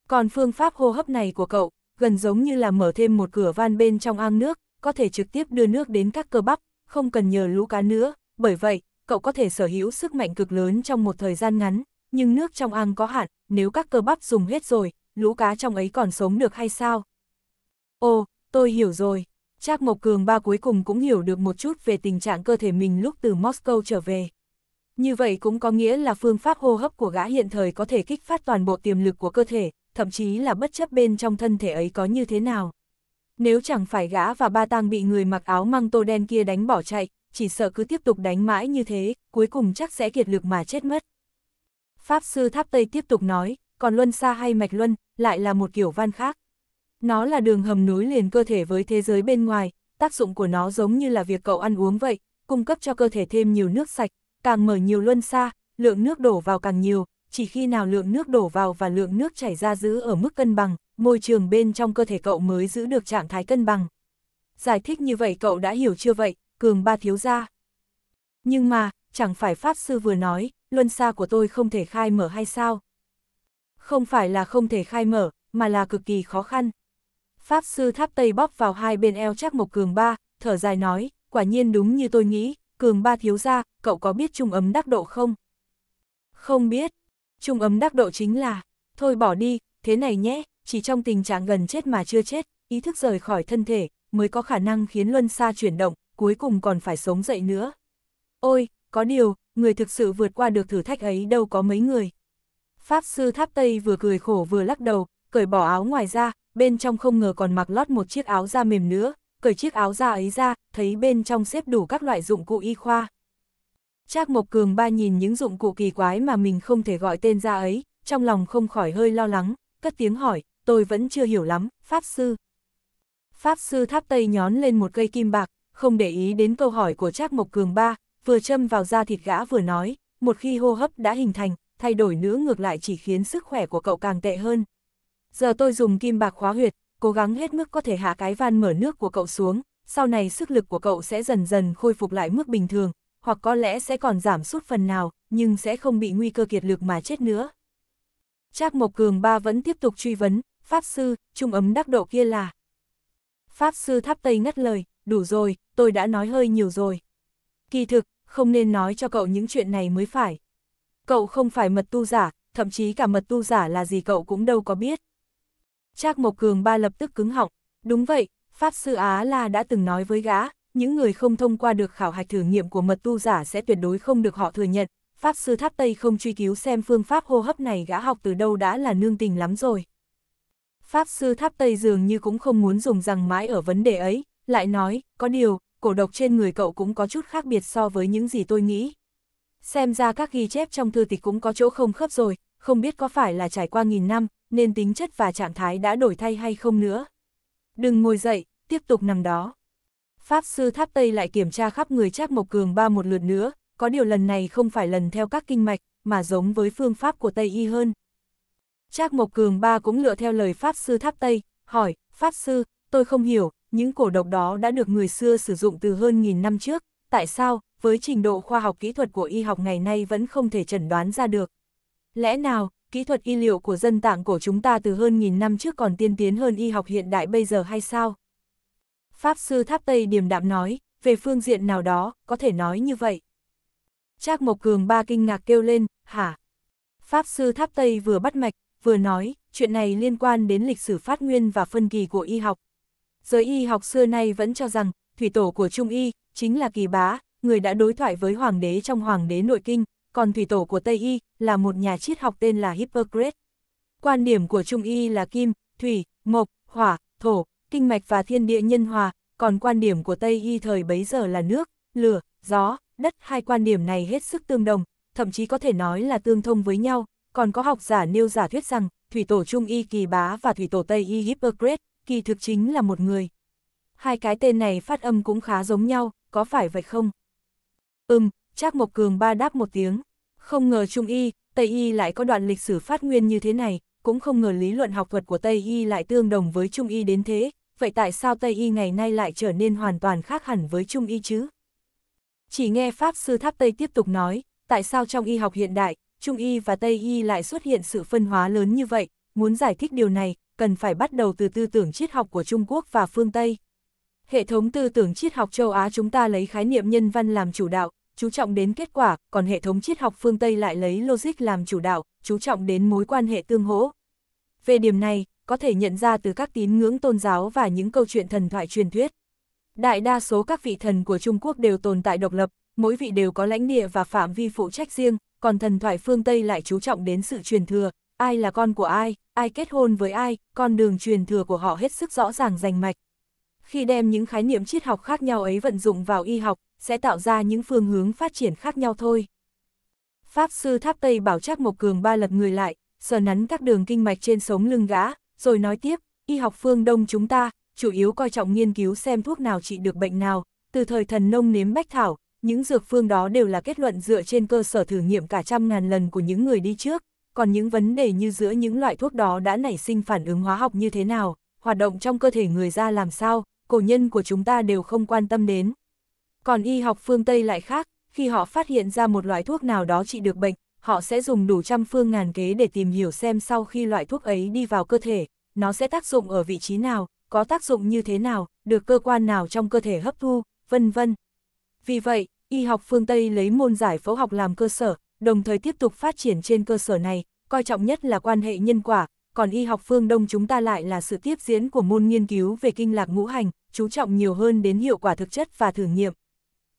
S1: Còn phương pháp hô hấp này của cậu, gần giống như là mở thêm một cửa van bên trong ang nước, có thể trực tiếp đưa nước đến các cơ bắp, không cần nhờ lũ cá nữa, bởi vậy, cậu có thể sở hữu sức mạnh cực lớn trong một thời gian ngắn, nhưng nước trong ang có hạn, nếu các cơ bắp dùng hết rồi, lũ cá trong ấy còn sống được hay sao? Ồ, tôi hiểu rồi. Trác Mộc Cường ba cuối cùng cũng hiểu được một chút về tình trạng cơ thể mình lúc từ Moscow trở về. Như vậy cũng có nghĩa là phương pháp hô hấp của gã hiện thời có thể kích phát toàn bộ tiềm lực của cơ thể, thậm chí là bất chấp bên trong thân thể ấy có như thế nào. Nếu chẳng phải gã và ba tang bị người mặc áo măng tô đen kia đánh bỏ chạy, chỉ sợ cứ tiếp tục đánh mãi như thế, cuối cùng chắc sẽ kiệt lực mà chết mất. Pháp sư Tháp Tây tiếp tục nói, còn luân sa hay mạch luân, lại là một kiểu van khác. Nó là đường hầm nối liền cơ thể với thế giới bên ngoài, tác dụng của nó giống như là việc cậu ăn uống vậy, cung cấp cho cơ thể thêm nhiều nước sạch, càng mở nhiều luân sa lượng nước đổ vào càng nhiều, chỉ khi nào lượng nước đổ vào và lượng nước chảy ra giữ ở mức cân bằng, môi trường bên trong cơ thể cậu mới giữ được trạng thái cân bằng. Giải thích như vậy cậu đã hiểu chưa vậy, cường ba thiếu gia. Nhưng mà, chẳng phải Pháp Sư vừa nói, luân xa của tôi không thể khai mở hay sao? Không phải là không thể khai mở, mà là cực kỳ khó khăn. Pháp Sư tháp Tây bóp vào hai bên eo chắc Mộc Cường Ba, thở dài nói, quả nhiên đúng như tôi nghĩ, Cường Ba thiếu gia, cậu có biết trung ấm đắc độ không? Không biết. Trung ấm đắc độ chính là, thôi bỏ đi, thế này nhé, chỉ trong tình trạng gần chết mà chưa chết, ý thức rời khỏi thân thể, mới có khả năng khiến Luân xa chuyển động, cuối cùng còn phải sống dậy nữa. Ôi, có điều, người thực sự vượt qua được thử thách ấy đâu có mấy người. Pháp sư tháp Tây vừa cười khổ vừa lắc đầu, cởi bỏ áo ngoài ra, bên trong không ngờ còn mặc lót một chiếc áo da mềm nữa, cởi chiếc áo da ấy ra, thấy bên trong xếp đủ các loại dụng cụ y khoa. Trác Mộc Cường ba nhìn những dụng cụ kỳ quái mà mình không thể gọi tên ra ấy, trong lòng không khỏi hơi lo lắng, cất tiếng hỏi, tôi vẫn chưa hiểu lắm, Pháp Sư. Pháp Sư Tháp Tây nhón lên một cây kim bạc, không để ý đến câu hỏi của Trác Mộc Cường ba, vừa châm vào da thịt gã vừa nói, một khi hô hấp đã hình thành, thay đổi nữa ngược lại chỉ khiến sức khỏe của cậu càng tệ hơn. Giờ tôi dùng kim bạc khóa huyệt, cố gắng hết mức có thể hạ cái van mở nước của cậu xuống, sau này sức lực của cậu sẽ dần dần khôi phục lại mức bình thường, hoặc có lẽ sẽ còn giảm sút phần nào, nhưng sẽ không bị nguy cơ kiệt lực mà chết nữa. Trác Mộc Cường ba vẫn tiếp tục truy vấn, Pháp Sư, trung ấm đắc độ kia là. Pháp Sư Tháp Tây ngắt lời, đủ rồi, tôi đã nói hơi nhiều rồi. Kỳ thực, không nên nói cho cậu những chuyện này mới phải. Cậu không phải mật tu giả, thậm chí cả mật tu giả là gì cậu cũng đâu có biết. Trác Mộc Cường ba lập tức cứng họng, đúng vậy, Pháp Sư Á La đã từng nói với gã, những người không thông qua được khảo hạch thử nghiệm của mật tu giả sẽ tuyệt đối không được họ thừa nhận. Pháp Sư Tháp Tây không truy cứu xem phương pháp hô hấp này gã học từ đâu đã là nương tình lắm rồi. Pháp Sư Tháp Tây dường như cũng không muốn dùng rằng mãi ở vấn đề ấy, lại nói, có điều, cổ độc trên người cậu cũng có chút khác biệt so với những gì tôi nghĩ. Xem ra các ghi chép trong thư tịch cũng có chỗ không khớp rồi, không biết có phải là trải qua nghìn năm, nên tính chất và trạng thái đã đổi thay hay không nữa. Đừng ngồi dậy, tiếp tục nằm đó. Pháp sư tháp Tây lại kiểm tra khắp người Trác Mộc Cường ba một lượt nữa, có điều lần này không phải lần theo các kinh mạch, mà giống với phương pháp của Tây Y hơn. Trác Mộc Cường ba cũng lựa theo lời Pháp sư tháp Tây, hỏi, Pháp sư, tôi không hiểu, những cổ độc đó đã được người xưa sử dụng từ hơn nghìn năm trước, tại sao, với trình độ khoa học kỹ thuật của y học ngày nay vẫn không thể chẩn đoán ra được? Lẽ nào, kỹ thuật y liệu của dân tạng của chúng ta từ hơn nghìn năm trước còn tiên tiến hơn y học hiện đại bây giờ hay sao? Pháp sư Tháp Tây điềm đạm nói, về phương diện nào đó, có thể nói như vậy. Trác Mộc Cường ba kinh ngạc kêu lên, hả? Pháp sư Tháp Tây vừa bắt mạch, vừa nói, chuyện này liên quan đến lịch sử phát nguyên và phân kỳ của y học. Giới y học xưa nay vẫn cho rằng, thủy tổ của Trung y, chính là kỳ bá, người đã đối thoại với hoàng đế trong hoàng đế nội kinh, còn thủy tổ của Tây y, là một nhà triết học tên là Hippocrates. Quan điểm của Trung y là kim, thủy, mộc, hỏa, thổ, kinh mạch và thiên địa nhân hòa, còn quan điểm của Tây y thời bấy giờ là nước, lửa, gió, đất. Hai quan điểm này hết sức tương đồng, thậm chí có thể nói là tương thông với nhau, còn có học giả nêu giả thuyết rằng, thủy tổ Trung y kỳ bá và thủy tổ Tây y Hippocrates kỳ thực chính là một người. Hai cái tên này phát âm cũng khá giống nhau, có phải vậy không? Ừm, Trác Mộc Cường ba đáp một tiếng. Không ngờ Trung Y, Tây Y lại có đoạn lịch sử phát nguyên như thế này, cũng không ngờ lý luận học thuật của Tây Y lại tương đồng với Trung Y đến thế, vậy tại sao Tây Y ngày nay lại trở nên hoàn toàn khác hẳn với Trung Y chứ? Chỉ nghe Pháp Sư Tháp Tây tiếp tục nói, tại sao trong y học hiện đại, Trung Y và Tây Y lại xuất hiện sự phân hóa lớn như vậy, muốn giải thích điều này, cần phải bắt đầu từ tư tưởng triết học của Trung Quốc và phương Tây. Hệ thống tư tưởng triết học châu Á chúng ta lấy khái niệm nhân văn làm chủ đạo, chú trọng đến kết quả, còn hệ thống triết học phương Tây lại lấy logic làm chủ đạo, chú trọng đến mối quan hệ tương hỗ. Về điểm này, có thể nhận ra từ các tín ngưỡng tôn giáo và những câu chuyện thần thoại truyền thuyết. Đại đa số các vị thần của Trung Quốc đều tồn tại độc lập, mỗi vị đều có lãnh địa và phạm vi phụ trách riêng, còn thần thoại phương Tây lại chú trọng đến sự truyền thừa, ai là con của ai, ai kết hôn với ai, con đường truyền thừa của họ hết sức rõ ràng rành mạch. Khi đem những khái niệm triết học khác nhau ấy vận dụng vào y học, sẽ tạo ra những phương hướng phát triển khác nhau thôi. Pháp sư Tháp Tây bảo Trác Mộc Cường ba lật người lại, sờ nắn các đường kinh mạch trên sống lưng gã, rồi nói tiếp, y học phương Đông chúng ta, chủ yếu coi trọng nghiên cứu xem thuốc nào trị được bệnh nào, từ thời thần nông nếm bách thảo, những dược phương đó đều là kết luận dựa trên cơ sở thử nghiệm cả trăm ngàn lần của những người đi trước, còn những vấn đề như giữa những loại thuốc đó đã nảy sinh phản ứng hóa học như thế nào, hoạt động trong cơ thể người ra làm sao, cổ nhân của chúng ta đều không quan tâm đến. Còn y học phương Tây lại khác, khi họ phát hiện ra một loại thuốc nào đó trị được bệnh, họ sẽ dùng đủ trăm phương ngàn kế để tìm hiểu xem sau khi loại thuốc ấy đi vào cơ thể, nó sẽ tác dụng ở vị trí nào, có tác dụng như thế nào, được cơ quan nào trong cơ thể hấp thu, vân vân. Vì vậy, y học phương Tây lấy môn giải phẫu học làm cơ sở, đồng thời tiếp tục phát triển trên cơ sở này, coi trọng nhất là quan hệ nhân quả, còn y học phương Đông chúng ta lại là sự tiếp diễn của môn nghiên cứu về kinh lạc ngũ hành, chú trọng nhiều hơn đến hiệu quả thực chất và thử nghiệm.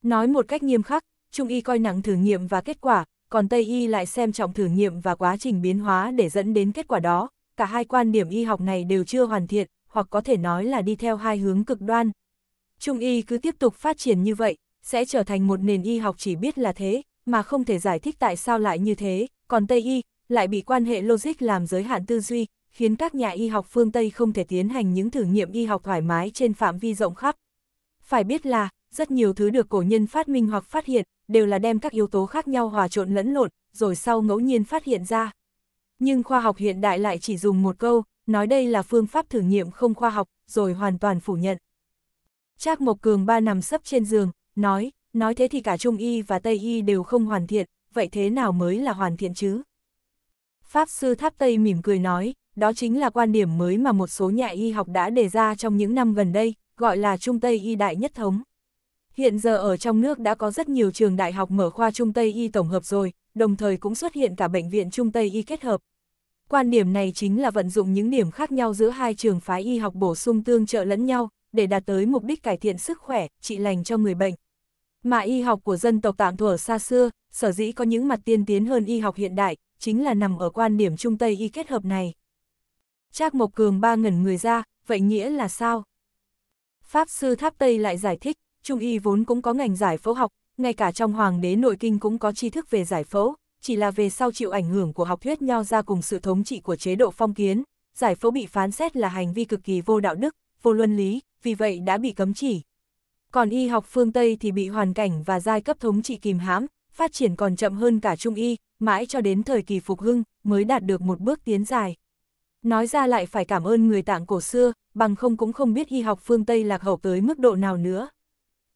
S1: Nói một cách nghiêm khắc, Trung y coi nặng thử nghiệm và kết quả, còn Tây y lại xem trọng thử nghiệm và quá trình biến hóa để dẫn đến kết quả đó, cả hai quan điểm y học này đều chưa hoàn thiện, hoặc có thể nói là đi theo hai hướng cực đoan. Trung y cứ tiếp tục phát triển như vậy, sẽ trở thành một nền y học chỉ biết là thế, mà không thể giải thích tại sao lại như thế, còn Tây Y lại bị quan hệ logic làm giới hạn tư duy, khiến các nhà y học phương Tây không thể tiến hành những thử nghiệm y học thoải mái trên phạm vi rộng khắp. Phải biết là, rất nhiều thứ được cổ nhân phát minh hoặc phát hiện, đều là đem các yếu tố khác nhau hòa trộn lẫn lộn, rồi sau ngẫu nhiên phát hiện ra. Nhưng khoa học hiện đại lại chỉ dùng một câu, nói đây là phương pháp thử nghiệm không khoa học, rồi hoàn toàn phủ nhận. Trác Mộc Cường ba nằm sấp trên giường, nói, nói thế thì cả Trung Y và Tây Y đều không hoàn thiện, vậy thế nào mới là hoàn thiện chứ? Pháp sư Tháp Tây mỉm cười nói, đó chính là quan điểm mới mà một số nhà y học đã đề ra trong những năm gần đây, gọi là Trung Tây Y Đại Nhất Thống. Hiện giờ ở trong nước đã có rất nhiều trường đại học mở khoa Trung Tây Y tổng hợp rồi, đồng thời cũng xuất hiện cả bệnh viện Trung Tây Y kết hợp. Quan điểm này chính là vận dụng những điểm khác nhau giữa hai trường phái y học bổ sung tương trợ lẫn nhau, để đạt tới mục đích cải thiện sức khỏe, trị lành cho người bệnh. Mà y học của dân tộc tạm thuở xa xưa, sở dĩ có những mặt tiên tiến hơn y học hiện đại, chính là nằm ở quan điểm Trung Tây y kết hợp này. Trác Mộc Cường ba ngẩn người ra, vậy nghĩa là sao? Pháp sư Tháp Tây lại giải thích, Trung y vốn cũng có ngành giải phẫu học, ngay cả trong Hoàng đế nội kinh cũng có tri thức về giải phẫu, chỉ là về sau chịu ảnh hưởng của học thuyết nho ra cùng sự thống trị của chế độ phong kiến, giải phẫu bị phán xét là hành vi cực kỳ vô đạo đức, vô luân lý, vì vậy đã bị cấm chỉ, còn y học phương Tây thì bị hoàn cảnh và giai cấp thống trị kìm hãm, phát triển còn chậm hơn cả Trung y, mãi cho đến thời kỳ phục hưng mới đạt được một bước tiến dài. Nói ra lại phải cảm ơn người tạng cổ xưa, bằng không cũng không biết y học phương Tây lạc hậu tới mức độ nào nữa.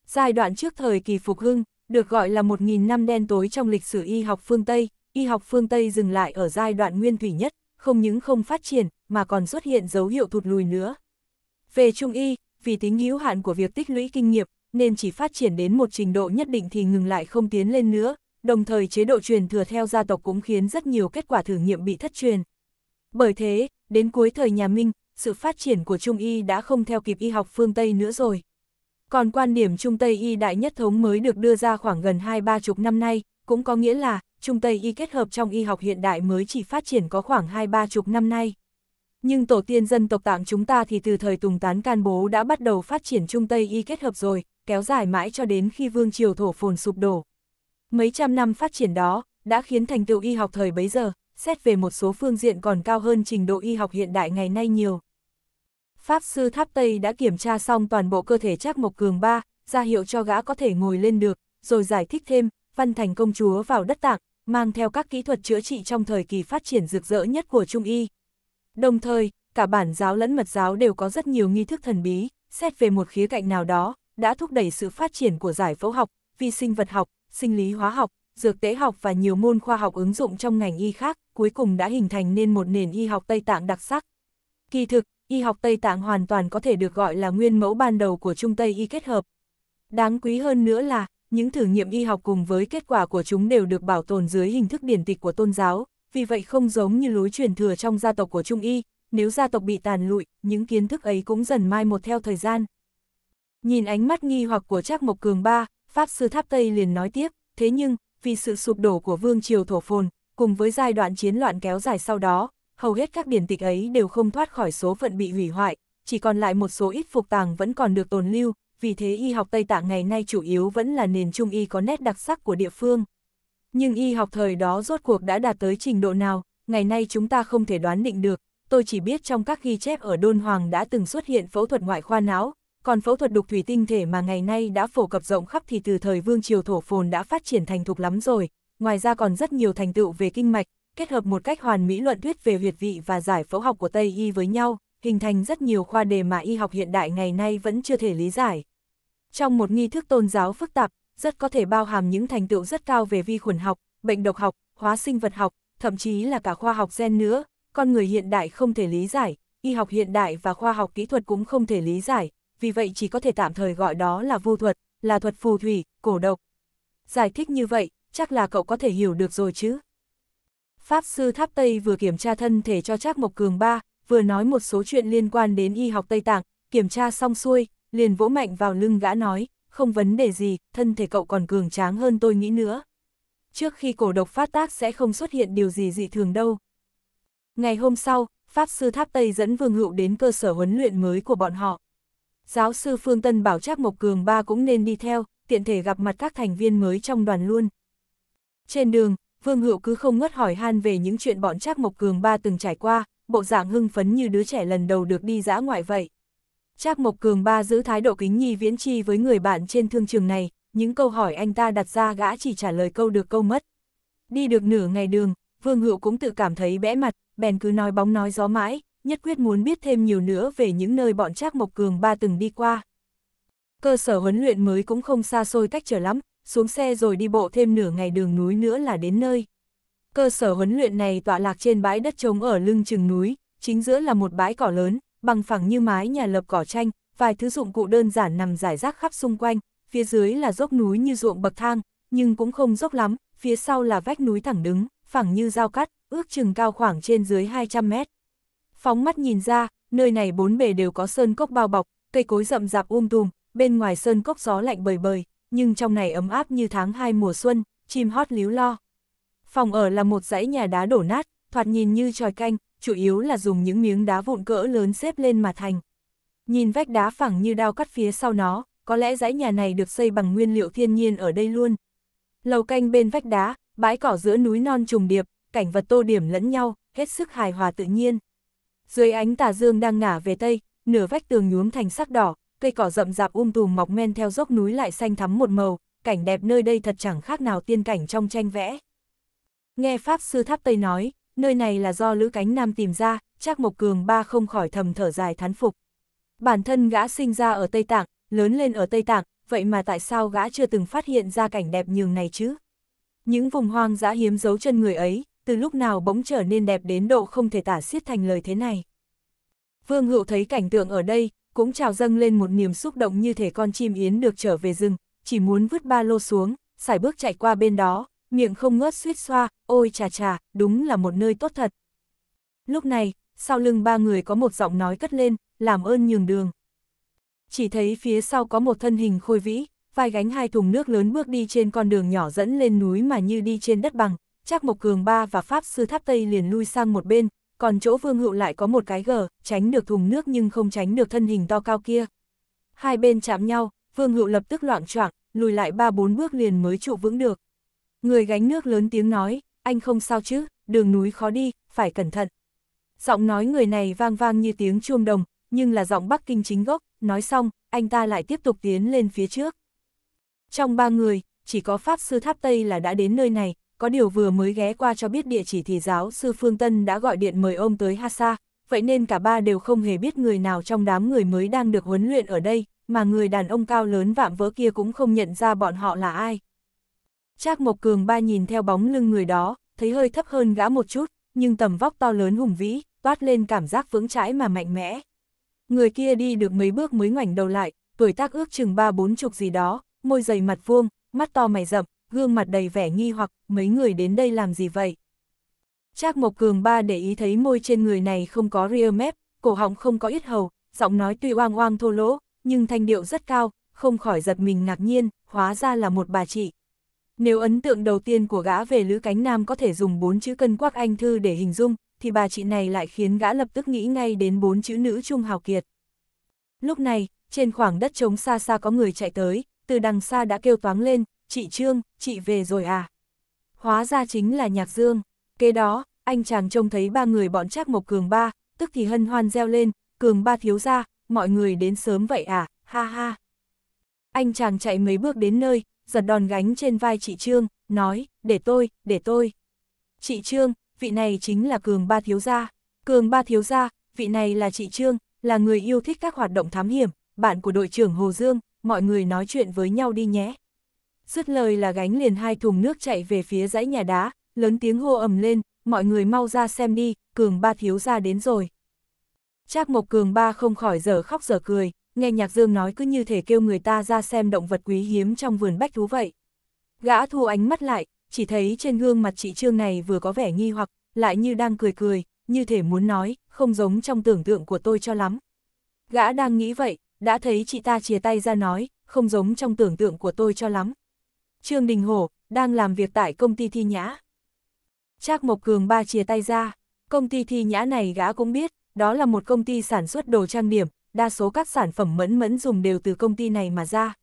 S1: Giai đoạn trước thời kỳ phục hưng, được gọi là 1.000 năm đen tối trong lịch sử y học phương Tây, y học phương Tây dừng lại ở giai đoạn nguyên thủy nhất, không những không phát triển, mà còn xuất hiện dấu hiệu thụt lùi nữa. Về Trung y, vì tính hữu hạn của việc tích lũy kinh nghiệm, nên chỉ phát triển đến một trình độ nhất định thì ngừng lại không tiến lên nữa, đồng thời chế độ truyền thừa theo gia tộc cũng khiến rất nhiều kết quả thử nghiệm bị thất truyền. Bởi thế, đến cuối thời nhà Minh, sự phát triển của Trung Y đã không theo kịp y học phương Tây nữa rồi. Còn quan điểm Trung Tây Y đại nhất thống mới được đưa ra khoảng gần hai ba chục năm nay, cũng có nghĩa là Trung Tây Y kết hợp trong y học hiện đại mới chỉ phát triển có khoảng hai ba chục năm nay nhưng tổ tiên dân tộc tạng chúng ta thì từ thời Tùng Tán Can Bố đã bắt đầu phát triển Trung Tây Y kết hợp rồi, kéo dài mãi cho đến khi vương triều thổ phồn sụp đổ. Mấy trăm năm phát triển đó, đã khiến thành tựu y học thời bấy giờ, xét về một số phương diện còn cao hơn trình độ y học hiện đại ngày nay nhiều. Pháp sư Tháp Tây đã kiểm tra xong toàn bộ cơ thể Trác Mộc Cường ba, ra hiệu cho gã có thể ngồi lên được, rồi giải thích thêm, văn thành công chúa vào đất tạng, mang theo các kỹ thuật chữa trị trong thời kỳ phát triển rực rỡ nhất của Trung Y, Đồng thời, cả bản giáo lẫn mật giáo đều có rất nhiều nghi thức thần bí, xét về một khía cạnh nào đó, đã thúc đẩy sự phát triển của giải phẫu học, vi sinh vật học, sinh lý hóa học, dược tế học và nhiều môn khoa học ứng dụng trong ngành y khác, cuối cùng đã hình thành nên một nền y học Tây Tạng đặc sắc. Kỳ thực, y học Tây Tạng hoàn toàn có thể được gọi là nguyên mẫu ban đầu của Trung Tây y kết hợp. Đáng quý hơn nữa là, những thử nghiệm y học cùng với kết quả của chúng đều được bảo tồn dưới hình thức điển tịch của tôn giáo, vì vậy không giống như lối truyền thừa trong gia tộc của Trung Y, nếu gia tộc bị tàn lụi, những kiến thức ấy cũng dần mai một theo thời gian. Nhìn ánh mắt nghi hoặc của Trác Mộc Cường Ba, Pháp Sư Tháp Tây liền nói tiếp, thế nhưng, vì sự sụp đổ của Vương Triều Thổ Phồn, cùng với giai đoạn chiến loạn kéo dài sau đó, hầu hết các điển tịch ấy đều không thoát khỏi số phận bị hủy hoại, chỉ còn lại một số ít phục tàng vẫn còn được tồn lưu, vì thế y học Tây Tạng ngày nay chủ yếu vẫn là nền trung y có nét đặc sắc của địa phương. Nhưng y học thời đó rốt cuộc đã đạt tới trình độ nào, ngày nay chúng ta không thể đoán định được, tôi chỉ biết trong các ghi chép ở Đôn Hoàng đã từng xuất hiện phẫu thuật ngoại khoa não, còn phẫu thuật đục thủy tinh thể mà ngày nay đã phổ cập rộng khắp thì từ thời Vương Triều Thổ Phồn đã phát triển thành thục lắm rồi, ngoài ra còn rất nhiều thành tựu về kinh mạch, kết hợp một cách hoàn mỹ luận thuyết về huyệt vị và giải phẫu học của Tây Y với nhau, hình thành rất nhiều khoa đề mà y học hiện đại ngày nay vẫn chưa thể lý giải. Trong một nghi thức tôn giáo phức tạp, rất có thể bao hàm những thành tựu rất cao về vi khuẩn học, bệnh độc học, hóa sinh vật học, thậm chí là cả khoa học gen nữa, con người hiện đại không thể lý giải, y học hiện đại và khoa học kỹ thuật cũng không thể lý giải, vì vậy chỉ có thể tạm thời gọi đó là vu thuật, là thuật phù thủy, cổ độc. Giải thích như vậy, chắc là cậu có thể hiểu được rồi chứ. Pháp sư Tháp Tây vừa kiểm tra thân thể cho Trác Mộc Cường ba, vừa nói một số chuyện liên quan đến y học Tây Tạng, kiểm tra xong xuôi, liền vỗ mạnh vào lưng gã nói, không vấn đề gì, thân thể cậu còn cường tráng hơn tôi nghĩ nữa. Trước khi cổ độc phát tác sẽ không xuất hiện điều gì dị thường đâu. Ngày hôm sau, Pháp Sư Tháp Tây dẫn Vương Hữu đến cơ sở huấn luyện mới của bọn họ. Giáo sư Phương Tân bảo Trác Mộc Cường ba cũng nên đi theo, tiện thể gặp mặt các thành viên mới trong đoàn luôn. Trên đường, Vương Hữu cứ không ngớt hỏi han về những chuyện bọn Trác Mộc Cường ba từng trải qua, bộ dạng hưng phấn như đứa trẻ lần đầu được đi dã ngoại vậy. Trác Mộc Cường ba giữ thái độ kính nhi viễn chi với người bạn trên thương trường này, những câu hỏi anh ta đặt ra gã chỉ trả lời câu được câu mất. Đi được nửa ngày đường, Vương Hữu cũng tự cảm thấy bẽ mặt, bèn cứ nói bóng nói gió mãi, nhất quyết muốn biết thêm nhiều nữa về những nơi bọn Trác Mộc Cường ba từng đi qua. Cơ sở huấn luyện mới cũng không xa xôi cách trở lắm, xuống xe rồi đi bộ thêm nửa ngày đường núi nữa là đến nơi. Cơ sở huấn luyện này tọa lạc trên bãi đất trống ở lưng chừng núi, chính giữa là một bãi cỏ lớn, bằng phẳng như mái nhà lợp cỏ tranh, vài thứ dụng cụ đơn giản nằm rải rác khắp xung quanh, phía dưới là dốc núi như ruộng bậc thang, nhưng cũng không dốc lắm, phía sau là vách núi thẳng đứng, phẳng như dao cắt, ước chừng cao khoảng trên dưới 200 mét. Phóng mắt nhìn ra, nơi này bốn bề đều có sơn cốc bao bọc, cây cối rậm rạp um tùm, bên ngoài sơn cốc gió lạnh bời bời, nhưng trong này ấm áp như tháng hai mùa xuân, chim hót líu lo. Phòng ở là một dãy nhà đá đổ nát, thoạt nhìn như tròi canh, chủ yếu là dùng những miếng đá vụn cỡ lớn xếp lên mà thành. Nhìn vách đá phẳng như đao cắt phía sau nó, có lẽ dãy nhà này được xây bằng nguyên liệu thiên nhiên ở đây luôn. Lầu canh bên vách đá, bãi cỏ giữa núi non trùng điệp, cảnh vật tô điểm lẫn nhau, hết sức hài hòa tự nhiên. Dưới ánh tà dương đang ngả về tây, nửa vách tường nhuốm thành sắc đỏ, cây cỏ rậm rạp um tùm mọc men theo dốc núi lại xanh thắm một màu, cảnh đẹp nơi đây thật chẳng khác nào tiên cảnh trong tranh vẽ. Nghe Pháp Sư Tháp Tây nói, nơi này là do Lữ Cánh Nam tìm ra, Trác Mộc Cường ba không khỏi thầm thở dài thán phục. Bản thân gã sinh ra ở Tây Tạng, lớn lên ở Tây Tạng, vậy mà tại sao gã chưa từng phát hiện ra cảnh đẹp nhường này chứ? Những vùng hoang dã hiếm dấu chân người ấy, từ lúc nào bỗng trở nên đẹp đến độ không thể tả xiết thành lời thế này. Vương Hữu thấy cảnh tượng ở đây, cũng trào dâng lên một niềm xúc động như thể con chim yến được trở về rừng, chỉ muốn vứt ba lô xuống, sải bước chạy qua bên đó, miệng không ngớt suýt xoa, ôi chà chà, đúng là một nơi tốt thật. Lúc này, sau lưng ba người có một giọng nói cất lên, làm ơn nhường đường. Chỉ thấy phía sau có một thân hình khôi vĩ, vai gánh hai thùng nước lớn bước đi trên con đường nhỏ dẫn lên núi mà như đi trên đất bằng, chắc Mộc Cường Ba và Pháp Sư Tháp Tây liền lui sang một bên, còn chỗ Vương Hữu lại có một cái gờ, tránh được thùng nước nhưng không tránh được thân hình to cao kia. Hai bên chạm nhau, Vương Hữu lập tức loạn choạng, lùi lại ba bốn bước liền mới trụ vững được. Người gánh nước lớn tiếng nói, anh không sao chứ, đường núi khó đi, phải cẩn thận. Giọng nói người này vang vang như tiếng chuông đồng, nhưng là giọng Bắc Kinh chính gốc, nói xong, anh ta lại tiếp tục tiến lên phía trước. Trong ba người, chỉ có Pháp Sư Tháp Tây là đã đến nơi này, có điều vừa mới ghé qua cho biết địa chỉ thì giáo sư Phương Tân đã gọi điện mời ông tới Hasa, vậy nên cả ba đều không hề biết người nào trong đám người mới đang được huấn luyện ở đây, mà người đàn ông cao lớn vạm vỡ kia cũng không nhận ra bọn họ là ai. Trác Mộc Cường ba nhìn theo bóng lưng người đó, thấy hơi thấp hơn gã một chút, nhưng tầm vóc to lớn hùng vĩ, toát lên cảm giác vững chãi mà mạnh mẽ. Người kia đi được mấy bước mới ngoảnh đầu lại, tuổi tác ước chừng ba bốn chục gì đó, môi dày mặt vuông, mắt to mày rậm, gương mặt đầy vẻ nghi hoặc mấy người đến đây làm gì vậy. Trác Mộc Cường ba để ý thấy môi trên người này không có rear mép, cổ họng không có ít hầu, giọng nói tuy oang oang thô lỗ, nhưng thanh điệu rất cao, không khỏi giật mình ngạc nhiên, hóa ra là một bà chị. Nếu ấn tượng đầu tiên của gã về Lữ Cánh Nam có thể dùng bốn chữ cân quắc anh thư để hình dung, thì bà chị này lại khiến gã lập tức nghĩ ngay đến bốn chữ nữ trung hào kiệt. Lúc này, trên khoảng đất trống xa xa có người chạy tới, từ đằng xa đã kêu toáng lên, chị Trương, chị về rồi à. Hóa ra chính là Nhạc Dương. Kế đó, anh chàng trông thấy ba người bọn Trác Mộc Cường Ba, tức thì hân hoan reo lên, Cường Ba thiếu ra, mọi người đến sớm vậy à, ha ha. Anh chàng chạy mấy bước đến nơi, giật đòn gánh trên vai chị Trương, nói, để tôi, để tôi. Chị Trương, vị này chính là Cường Ba Thiếu Gia. Cường Ba Thiếu Gia, vị này là chị Trương, là người yêu thích các hoạt động thám hiểm, bạn của đội trưởng Hồ Dương, mọi người nói chuyện với nhau đi nhé. Dứt lời là gánh liền hai thùng nước chạy về phía dãy nhà đá, lớn tiếng hô ầm lên, mọi người mau ra xem đi, Cường Ba Thiếu Gia đến rồi. Trác Mộc Cường Ba không khỏi giờ khóc giờ cười, nghe nhạc dương nói cứ như thể kêu người ta ra xem động vật quý hiếm trong vườn bách thú vậy. Gã thu ánh mắt lại, chỉ thấy trên gương mặt chị Trương này vừa có vẻ nghi hoặc, lại như đang cười cười, như thể muốn nói, không giống trong tưởng tượng của tôi cho lắm. Gã đang nghĩ vậy, đã thấy chị ta chia tay ra nói, không giống trong tưởng tượng của tôi cho lắm. Trương Đình Hổ, đang làm việc tại công ty thi nhã. Trác Mộc Cường ba chia tay ra, công ty thi nhã này gã cũng biết, đó là một công ty sản xuất đồ trang điểm, đa số các sản phẩm mẫn mẫn dùng đều từ công ty này mà ra.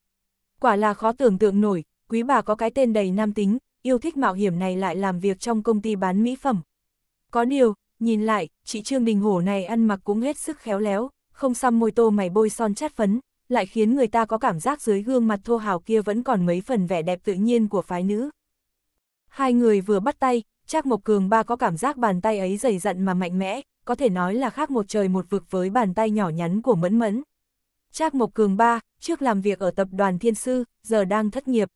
S1: Quả là khó tưởng tượng nổi, quý bà có cái tên đầy nam tính, yêu thích mạo hiểm này lại làm việc trong công ty bán mỹ phẩm. Có điều, nhìn lại, chị Trương Đình Hổ này ăn mặc cũng hết sức khéo léo, không xăm môi tô mày bôi son chát phấn, lại khiến người ta có cảm giác dưới gương mặt thô hào kia vẫn còn mấy phần vẻ đẹp tự nhiên của phái nữ. Hai người vừa bắt tay, Trác Mộc Cường ba có cảm giác bàn tay ấy dày dặn mà mạnh mẽ, có thể nói là khác một trời một vực với bàn tay nhỏ nhắn của Mẫn Mẫn. Trác Mộc Cường ba, trước làm việc ở tập đoàn Thiên Sư, giờ đang thất nghiệp.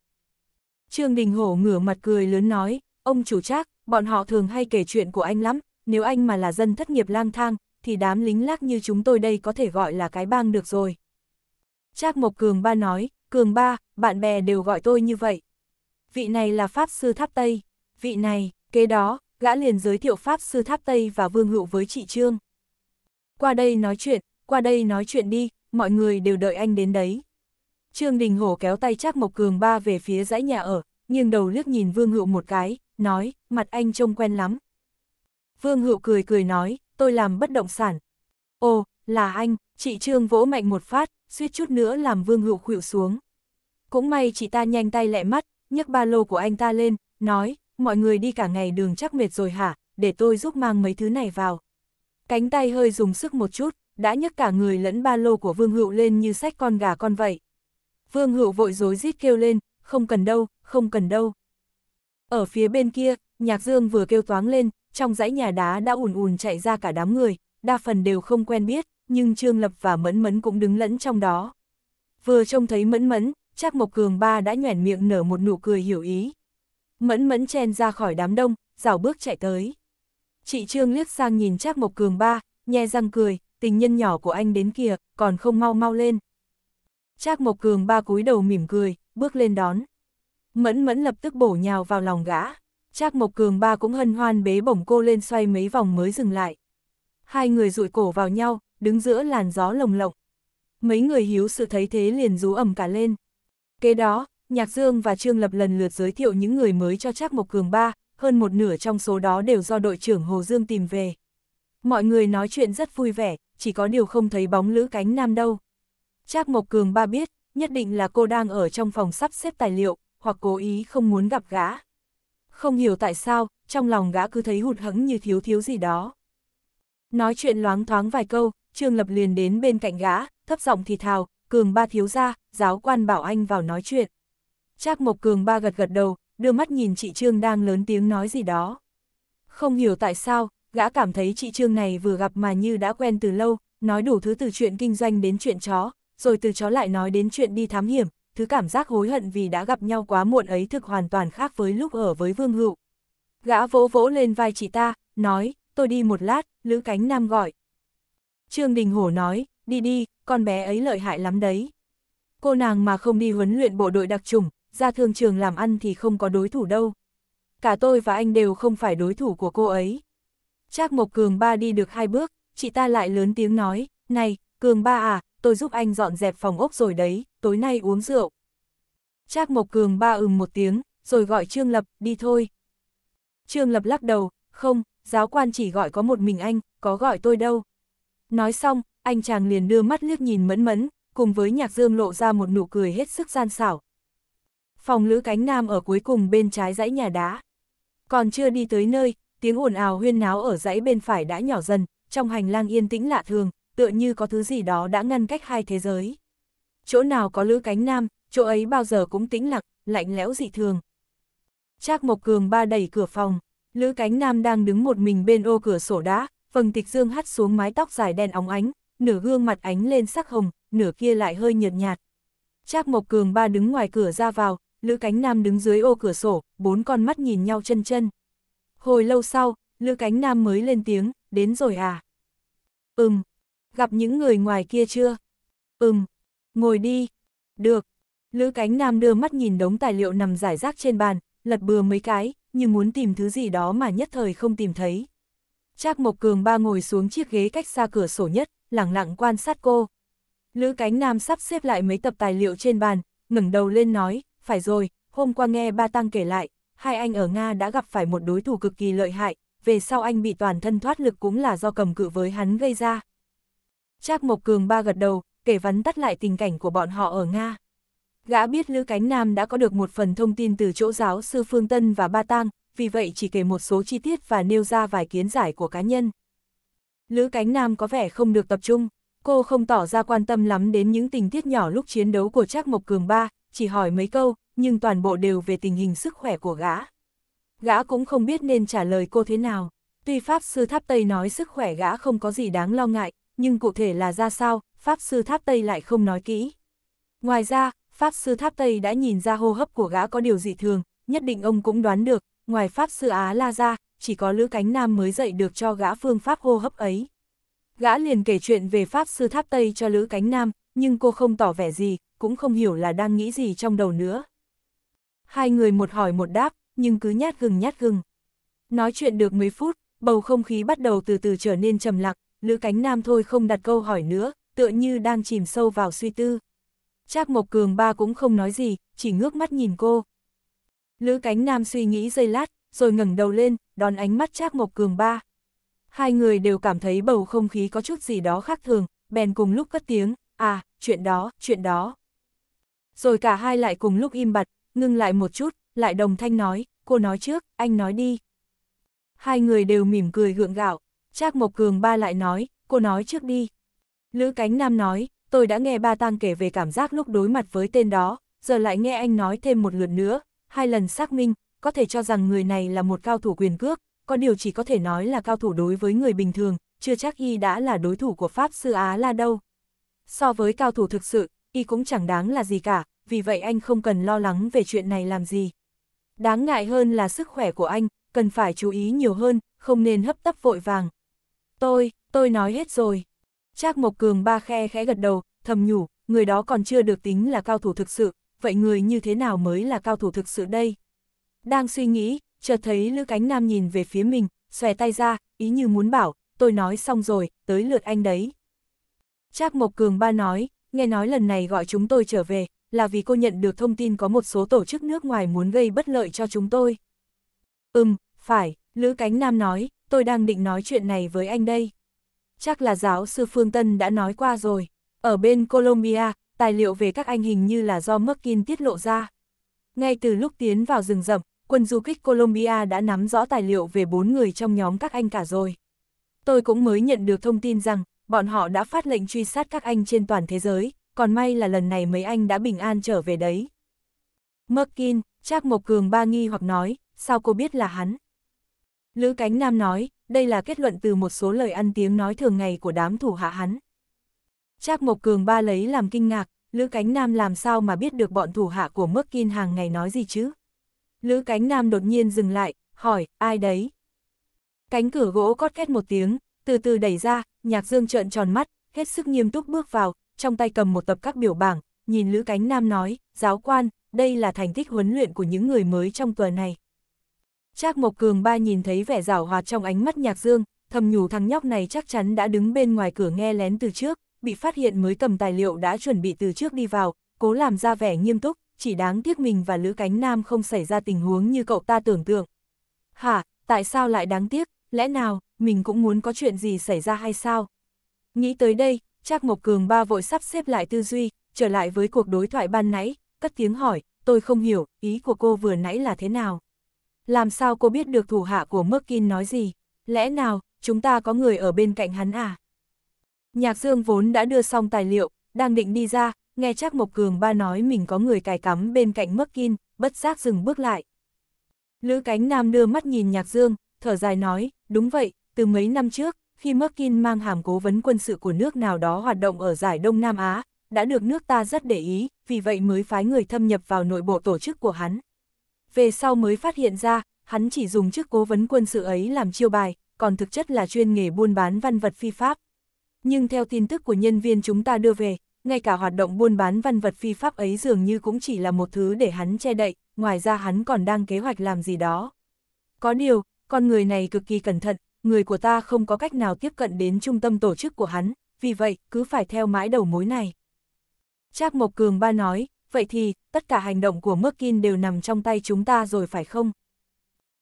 S1: Trương Đình Hổ ngửa mặt cười lớn nói, ông chủ Trác, bọn họ thường hay kể chuyện của anh lắm, nếu anh mà là dân thất nghiệp lang thang, thì đám lính lác như chúng tôi đây có thể gọi là cái bang được rồi. Trác Mộc Cường ba nói, Cường ba, bạn bè đều gọi tôi như vậy. Vị này là Pháp Sư Tháp Tây, vị này, Kế đó, gã liền giới thiệu Pháp Sư Tháp Tây và Vương Hữu với chị Trương. Qua đây nói chuyện, qua đây nói chuyện đi, mọi người đều đợi anh đến đấy. Trương Đình Hổ kéo tay Trác Mộc Cường ba về phía dãy nhà ở, nghiêng đầu liếc nhìn Vương Hữu một cái, nói, mặt anh trông quen lắm. Vương Hữu cười cười nói, tôi làm bất động sản. Ồ, là anh, chị Trương vỗ mạnh một phát, suýt chút nữa làm Vương Hữu khuỵu xuống. Cũng may chị ta nhanh tay lẹ mắt, nhấc ba lô của anh ta lên, nói, mọi người đi cả ngày đường chắc mệt rồi hả, để tôi giúp mang mấy thứ này vào. Cánh tay hơi dùng sức một chút, đã nhấc cả người lẫn ba lô của Vương Hữu lên như sách con gà con vậy. Vương Hữu vội dối rít kêu lên, không cần đâu, không cần đâu. Ở phía bên kia, Nhạc Dương vừa kêu toáng lên, trong dãy nhà đá đã ùn ùn chạy ra cả đám người, đa phần đều không quen biết, nhưng Trương Lập và Mẫn Mẫn cũng đứng lẫn trong đó. Vừa trông thấy Mẫn Mẫn, Trác Mộc Cường ba đã nhoẻn miệng nở một nụ cười hiểu ý, Mẫn mẫn chen ra khỏi đám đông, rảo bước chạy tới. Chị Trương liếc sang nhìn Trác Mộc Cường ba, nhe răng cười, tình nhân nhỏ của anh đến kìa, còn không mau mau lên. Trác Mộc Cường ba cúi đầu mỉm cười, bước lên đón. Mẫn mẫn lập tức bổ nhào vào lòng gã. Trác Mộc Cường ba cũng hân hoan bế bổng cô lên xoay mấy vòng mới dừng lại. Hai người rụi cổ vào nhau, đứng giữa làn gió lồng lộng. Mấy người hiếu sự thấy thế liền rú ẩm cả lên. Kế đó, Nhạc Dương và Trương Lập lần lượt giới thiệu những người mới cho Trác Mộc Cường ba, hơn một nửa trong số đó đều do đội trưởng Hồ Dương tìm về. Mọi người nói chuyện rất vui vẻ, chỉ có điều không thấy bóng lữ cánh nam đâu. Trác Mộc Cường ba biết, nhất định là cô đang ở trong phòng sắp xếp tài liệu, hoặc cố ý không muốn gặp gã. Không hiểu tại sao, trong lòng gã cứ thấy hụt hẫng như thiếu thiếu gì đó. Nói chuyện loáng thoáng vài câu, Trương Lập liền đến bên cạnh gã, thấp giọng thì thào, Cường ba thiếu ra, giáo quan bảo anh vào nói chuyện. Trác Mộc Cường ba gật gật đầu, đưa mắt nhìn chị Trương đang lớn tiếng nói gì đó. Không hiểu tại sao, gã cảm thấy chị Trương này vừa gặp mà như đã quen từ lâu, nói đủ thứ từ chuyện kinh doanh đến chuyện chó, rồi từ chó lại nói đến chuyện đi thám hiểm, thứ cảm giác hối hận vì đã gặp nhau quá muộn ấy thực hoàn toàn khác với lúc ở với Vương Hựu. Gã vỗ vỗ lên vai chị ta, nói, tôi đi một lát, Lữ Cánh Nam gọi. Trương Đình Hổ nói, đi đi, con bé ấy lợi hại lắm đấy. Cô nàng mà không đi huấn luyện bộ đội đặc trùng, ra thương trường làm ăn thì không có đối thủ đâu. Cả tôi và anh đều không phải đối thủ của cô ấy. Trác Mộc Cường Ba đi được hai bước, chị ta lại lớn tiếng nói, này, Cường Ba à, tôi giúp anh dọn dẹp phòng ốc rồi đấy, tối nay uống rượu. Trác Mộc Cường Ba ừm một tiếng, rồi gọi Trương Lập, đi thôi. Trương Lập lắc đầu, không, giáo quan chỉ gọi có một mình anh, có gọi tôi đâu. Nói xong, anh chàng liền đưa mắt liếc nhìn mẫn mẫn, cùng với nhạc dương lộ ra một nụ cười hết sức gian xảo, phòng lữ cánh nam ở cuối cùng bên trái dãy nhà đá. Còn chưa đi tới nơi, tiếng ồn ào huyên náo ở dãy bên phải đã nhỏ dần, trong hành lang yên tĩnh lạ thường, tựa như có thứ gì đó đã ngăn cách hai thế giới. Chỗ nào có lữ cánh nam, chỗ ấy bao giờ cũng tĩnh lặng, lạnh lẽo dị thường. Trác Mộc Cường ba đẩy cửa phòng, Lữ Cánh Nam đang đứng một mình bên ô cửa sổ đá, phần tịch dương hắt xuống mái tóc dài đen óng ánh, nửa gương mặt ánh lên sắc hồng, nửa kia lại hơi nhợt nhạt. Trác Mộc Cường ba đứng ngoài cửa ra vào, Lữ Cánh Nam đứng dưới ô cửa sổ, bốn con mắt nhìn nhau chân chân. Hồi lâu sau, Lữ Cánh Nam mới lên tiếng, đến rồi à? Ừm, gặp những người ngoài kia chưa? Ừm, ngồi đi. Được. Lữ Cánh Nam đưa mắt nhìn đống tài liệu nằm rải rác trên bàn, lật bừa mấy cái, như muốn tìm thứ gì đó mà nhất thời không tìm thấy. Trác Mộc Cường ba ngồi xuống chiếc ghế cách xa cửa sổ nhất, lặng lặng quan sát cô. Lữ Cánh Nam sắp xếp lại mấy tập tài liệu trên bàn, ngẩng đầu lên nói, phải rồi, hôm qua nghe ba tăng kể lại, hai anh ở Nga đã gặp phải một đối thủ cực kỳ lợi hại, về sau anh bị toàn thân thoát lực cũng là do cầm cự với hắn gây ra. Trác Mộc Cường ba gật đầu, kể vắn tắt lại tình cảnh của bọn họ ở Nga. Gã biết Lữ Cánh Nam đã có được một phần thông tin từ chỗ giáo sư Phương Tân và Ba Tang, vì vậy chỉ kể một số chi tiết và nêu ra vài kiến giải của cá nhân. Lữ Cánh Nam có vẻ không được tập trung, cô không tỏ ra quan tâm lắm đến những tình tiết nhỏ lúc chiến đấu của Trác Mộc Cường ba, chỉ hỏi mấy câu, nhưng toàn bộ đều về tình hình sức khỏe của gã. Gã cũng không biết nên trả lời cô thế nào. Tuy Pháp Sư Tháp Tây nói sức khỏe gã không có gì đáng lo ngại, nhưng cụ thể là ra sao, Pháp Sư Tháp Tây lại không nói kỹ. Ngoài ra, Pháp Sư Tháp Tây đã nhìn ra hô hấp của gã có điều dị thường, nhất định ông cũng đoán được, ngoài Pháp Sư Á La ra, chỉ có Lữ Cánh Nam mới dạy được cho gã phương pháp hô hấp ấy. Gã liền kể chuyện về Pháp Sư Tháp Tây cho Lữ Cánh Nam, nhưng cô không tỏ vẻ gì, cũng không hiểu là đang nghĩ gì trong đầu nữa. Hai người một hỏi một đáp, nhưng cứ nhát gừng nhát gừng. Nói chuyện được 10 phút, bầu không khí bắt đầu từ từ trở nên trầm lặng, Lữ Cánh Nam thôi không đặt câu hỏi nữa, tựa như đang chìm sâu vào suy tư. Trác Mộc Cường ba cũng không nói gì, chỉ ngước mắt nhìn cô. Lữ Cánh Nam suy nghĩ giây lát, rồi ngẩng đầu lên, đón ánh mắt Trác Mộc Cường ba. Hai người đều cảm thấy bầu không khí có chút gì đó khác thường, bèn cùng lúc cất tiếng, à, chuyện đó, chuyện đó. Rồi cả hai lại cùng lúc im bặt, ngưng lại một chút, lại đồng thanh nói, cô nói trước, anh nói đi. Hai người đều mỉm cười gượng gạo, Trác Mộc Cường ba lại nói, cô nói trước đi. Lữ Cánh Nam nói, tôi đã nghe ba tăng kể về cảm giác lúc đối mặt với tên đó, giờ lại nghe anh nói thêm một lượt nữa, hai lần xác minh, có thể cho rằng người này là một cao thủ quyền cước, có điều chỉ có thể nói là cao thủ đối với người bình thường, chưa chắc y đã là đối thủ của Pháp Sư Á La đâu so với cao thủ thực sự, y cũng chẳng đáng là gì cả, vì vậy anh không cần lo lắng về chuyện này làm gì. Đáng ngại hơn là sức khỏe của anh, cần phải chú ý nhiều hơn, không nên hấp tấp vội vàng. Tôi, tôi nói hết rồi. Trác Mộc Cường ba khe khẽ gật đầu, thầm nhủ, người đó còn chưa được tính là cao thủ thực sự, vậy người như thế nào mới là cao thủ thực sự đây? Đang suy nghĩ, chợt thấy Lữ Cánh Nam nhìn về phía mình, xòe tay ra, ý như muốn bảo, tôi nói xong rồi, tới lượt anh đấy. Trác Mộc Cường ba nói, nghe nói lần này gọi chúng tôi trở về, là vì cô nhận được thông tin có một số tổ chức nước ngoài muốn gây bất lợi cho chúng tôi. Ừm, phải, Lữ Cánh Nam nói, tôi đang định nói chuyện này với anh đây. Chắc là giáo sư Phương Tân đã nói qua rồi. Ở bên Colombia, tài liệu về các anh hình như là do Merkin tiết lộ ra. Ngay từ lúc tiến vào rừng rậm, quân du kích Colombia đã nắm rõ tài liệu về bốn người trong nhóm các anh cả rồi. Tôi cũng mới nhận được thông tin rằng, bọn họ đã phát lệnh truy sát các anh trên toàn thế giới, còn may là lần này mấy anh đã bình an trở về đấy. Merkin, Trác Mộc Cường ba nghi hoặc nói, sao cô biết là hắn? Lữ Cánh Nam nói, đây là kết luận từ một số lời ăn tiếng nói thường ngày của đám thủ hạ hắn. Trác Mộc Cường ba lấy làm kinh ngạc, Lữ Cánh Nam làm sao mà biết được bọn thủ hạ của Merkin hàng ngày nói gì chứ? Lữ Cánh Nam đột nhiên dừng lại, hỏi, ai đấy? Cánh cửa gỗ cót két một tiếng, từ từ đẩy ra, Nhạc Dương trợn tròn mắt, hết sức nghiêm túc bước vào, trong tay cầm một tập các biểu bảng, nhìn Lữ Cánh Nam nói, giáo quan, đây là thành tích huấn luyện của những người mới trong tuần này. Trác Mộc Cường ba nhìn thấy vẻ rảo hoạt trong ánh mắt Nhạc Dương, thầm nhủ thằng nhóc này chắc chắn đã đứng bên ngoài cửa nghe lén từ trước, bị phát hiện mới cầm tài liệu đã chuẩn bị từ trước đi vào, cố làm ra vẻ nghiêm túc, chỉ đáng tiếc mình và Lữ Cánh Nam không xảy ra tình huống như cậu ta tưởng tượng. Hả, tại sao lại đáng tiếc, lẽ nào? mình cũng muốn có chuyện gì xảy ra hay sao? Nghĩ tới đây, Trác Mộc Cường ba vội sắp xếp lại tư duy, trở lại với cuộc đối thoại ban nãy, cất tiếng hỏi, tôi không hiểu, ý của cô vừa nãy là thế nào? Làm sao cô biết được thủ hạ của Merkin nói gì? Lẽ nào, chúng ta có người ở bên cạnh hắn à? Nhạc Dương vốn đã đưa xong tài liệu, đang định đi ra, nghe Trác Mộc Cường ba nói mình có người cài cắm bên cạnh Merkin, bất giác dừng bước lại. Lữ cánh nam đưa mắt nhìn Nhạc Dương, thở dài nói, đúng vậy, từ mấy năm trước, khi Merkin mang hàm cố vấn quân sự của nước nào đó hoạt động ở giải Đông Nam Á, đã được nước ta rất để ý, vì vậy mới phái người thâm nhập vào nội bộ tổ chức của hắn. Về sau mới phát hiện ra, hắn chỉ dùng chức cố vấn quân sự ấy làm chiêu bài, còn thực chất là chuyên nghề buôn bán văn vật phi pháp. Nhưng theo tin tức của nhân viên chúng ta đưa về, ngay cả hoạt động buôn bán văn vật phi pháp ấy dường như cũng chỉ là một thứ để hắn che đậy, ngoài ra hắn còn đang kế hoạch làm gì đó. Có điều, con người này cực kỳ cẩn thận, người của ta không có cách nào tiếp cận đến trung tâm tổ chức của hắn, vì vậy, cứ phải theo mãi đầu mối này. Trác Mộc Cường ba nói, vậy thì, tất cả hành động của Merkin đều nằm trong tay chúng ta rồi phải không?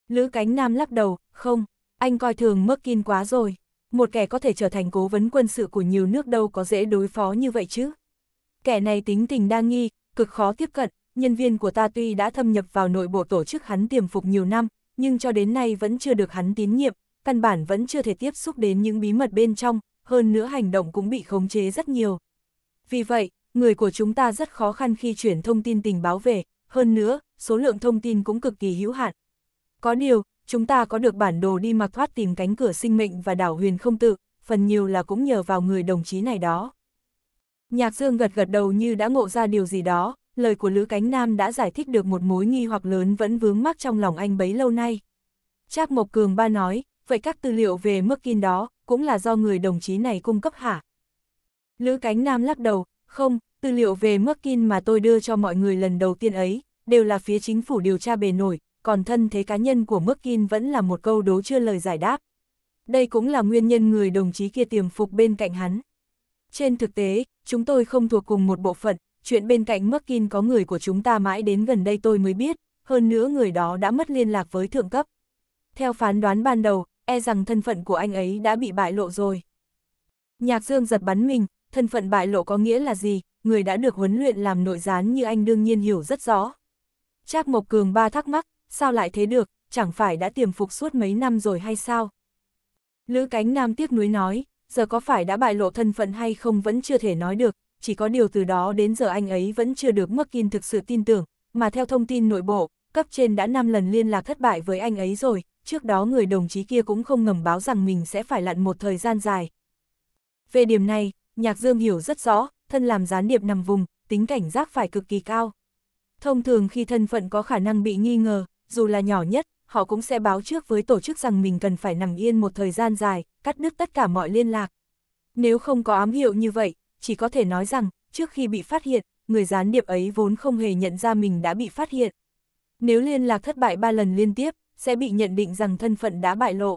S1: Lữ Cánh Nam lắc đầu, không, anh coi thường Merkin quá rồi. Một kẻ có thể trở thành cố vấn quân sự của nhiều nước đâu có dễ đối phó như vậy chứ. Kẻ này tính tình đa nghi, cực khó tiếp cận, nhân viên của ta tuy đã thâm nhập vào nội bộ tổ chức hắn tiềm phục nhiều năm, nhưng cho đến nay vẫn chưa được hắn tín nhiệm, căn bản vẫn chưa thể tiếp xúc đến những bí mật bên trong, hơn nữa hành động cũng bị khống chế rất nhiều. Vì vậy, người của chúng ta rất khó khăn khi chuyển thông tin tình báo về, hơn nữa, số lượng thông tin cũng cực kỳ hữu hạn. Có điều, chúng ta có được bản đồ đi mặc thoát tìm cánh cửa sinh mệnh và đảo huyền không tự, phần nhiều là cũng nhờ vào người đồng chí này đó. Nhạc Dương gật gật đầu như đã ngộ ra điều gì đó, lời của Lữ Cánh Nam đã giải thích được một mối nghi hoặc lớn vẫn vướng mắc trong lòng anh bấy lâu nay. Trác Mộc Cường ba nói, vậy các tư liệu về mức Merkin đó cũng là do người đồng chí này cung cấp hả? Lữ Cánh Nam lắc đầu, không, tư liệu về mức Merkin mà tôi đưa cho mọi người lần đầu tiên ấy, đều là phía chính phủ điều tra bề nổi, còn thân thế cá nhân của mức Merkin vẫn là một câu đố chưa lời giải đáp. Đây cũng là nguyên nhân người đồng chí kia tiềm phục bên cạnh hắn. Trên thực tế, chúng tôi không thuộc cùng một bộ phận, chuyện bên cạnh mức Merkin có người của chúng ta mãi đến gần đây tôi mới biết, hơn nữa người đó đã mất liên lạc với thượng cấp. Theo phán đoán ban đầu, e rằng thân phận của anh ấy đã bị bại lộ rồi. Nhạc Dương giật bắn mình, thân phận bại lộ có nghĩa là gì, người đã được huấn luyện làm nội gián như anh đương nhiên hiểu rất rõ. Trác Mộc Cường ba thắc mắc, sao lại thế được, chẳng phải đã tiềm phục suốt mấy năm rồi hay sao? Lữ Cánh Nam tiếc nuối nói, giờ có phải đã bại lộ thân phận hay không vẫn chưa thể nói được, chỉ có điều từ đó đến giờ anh ấy vẫn chưa được mắc in thực sự tin tưởng, mà theo thông tin nội bộ, cấp trên đã 5 lần liên lạc thất bại với anh ấy rồi, trước đó người đồng chí kia cũng không ngầm báo rằng mình sẽ phải lặn một thời gian dài. Về điểm này, Nhạc Dương hiểu rất rõ, thân làm gián điệp nằm vùng, tính cảnh giác phải cực kỳ cao. Thông thường khi thân phận có khả năng bị nghi ngờ, dù là nhỏ nhất, họ cũng sẽ báo trước với tổ chức rằng mình cần phải nằm yên một thời gian dài, cắt đứt tất cả mọi liên lạc. Nếu không có ám hiệu như vậy, chỉ có thể nói rằng, trước khi bị phát hiện, người gián điệp ấy vốn không hề nhận ra mình đã bị phát hiện. Nếu liên lạc thất bại ba lần liên tiếp, sẽ bị nhận định rằng thân phận đã bại lộ.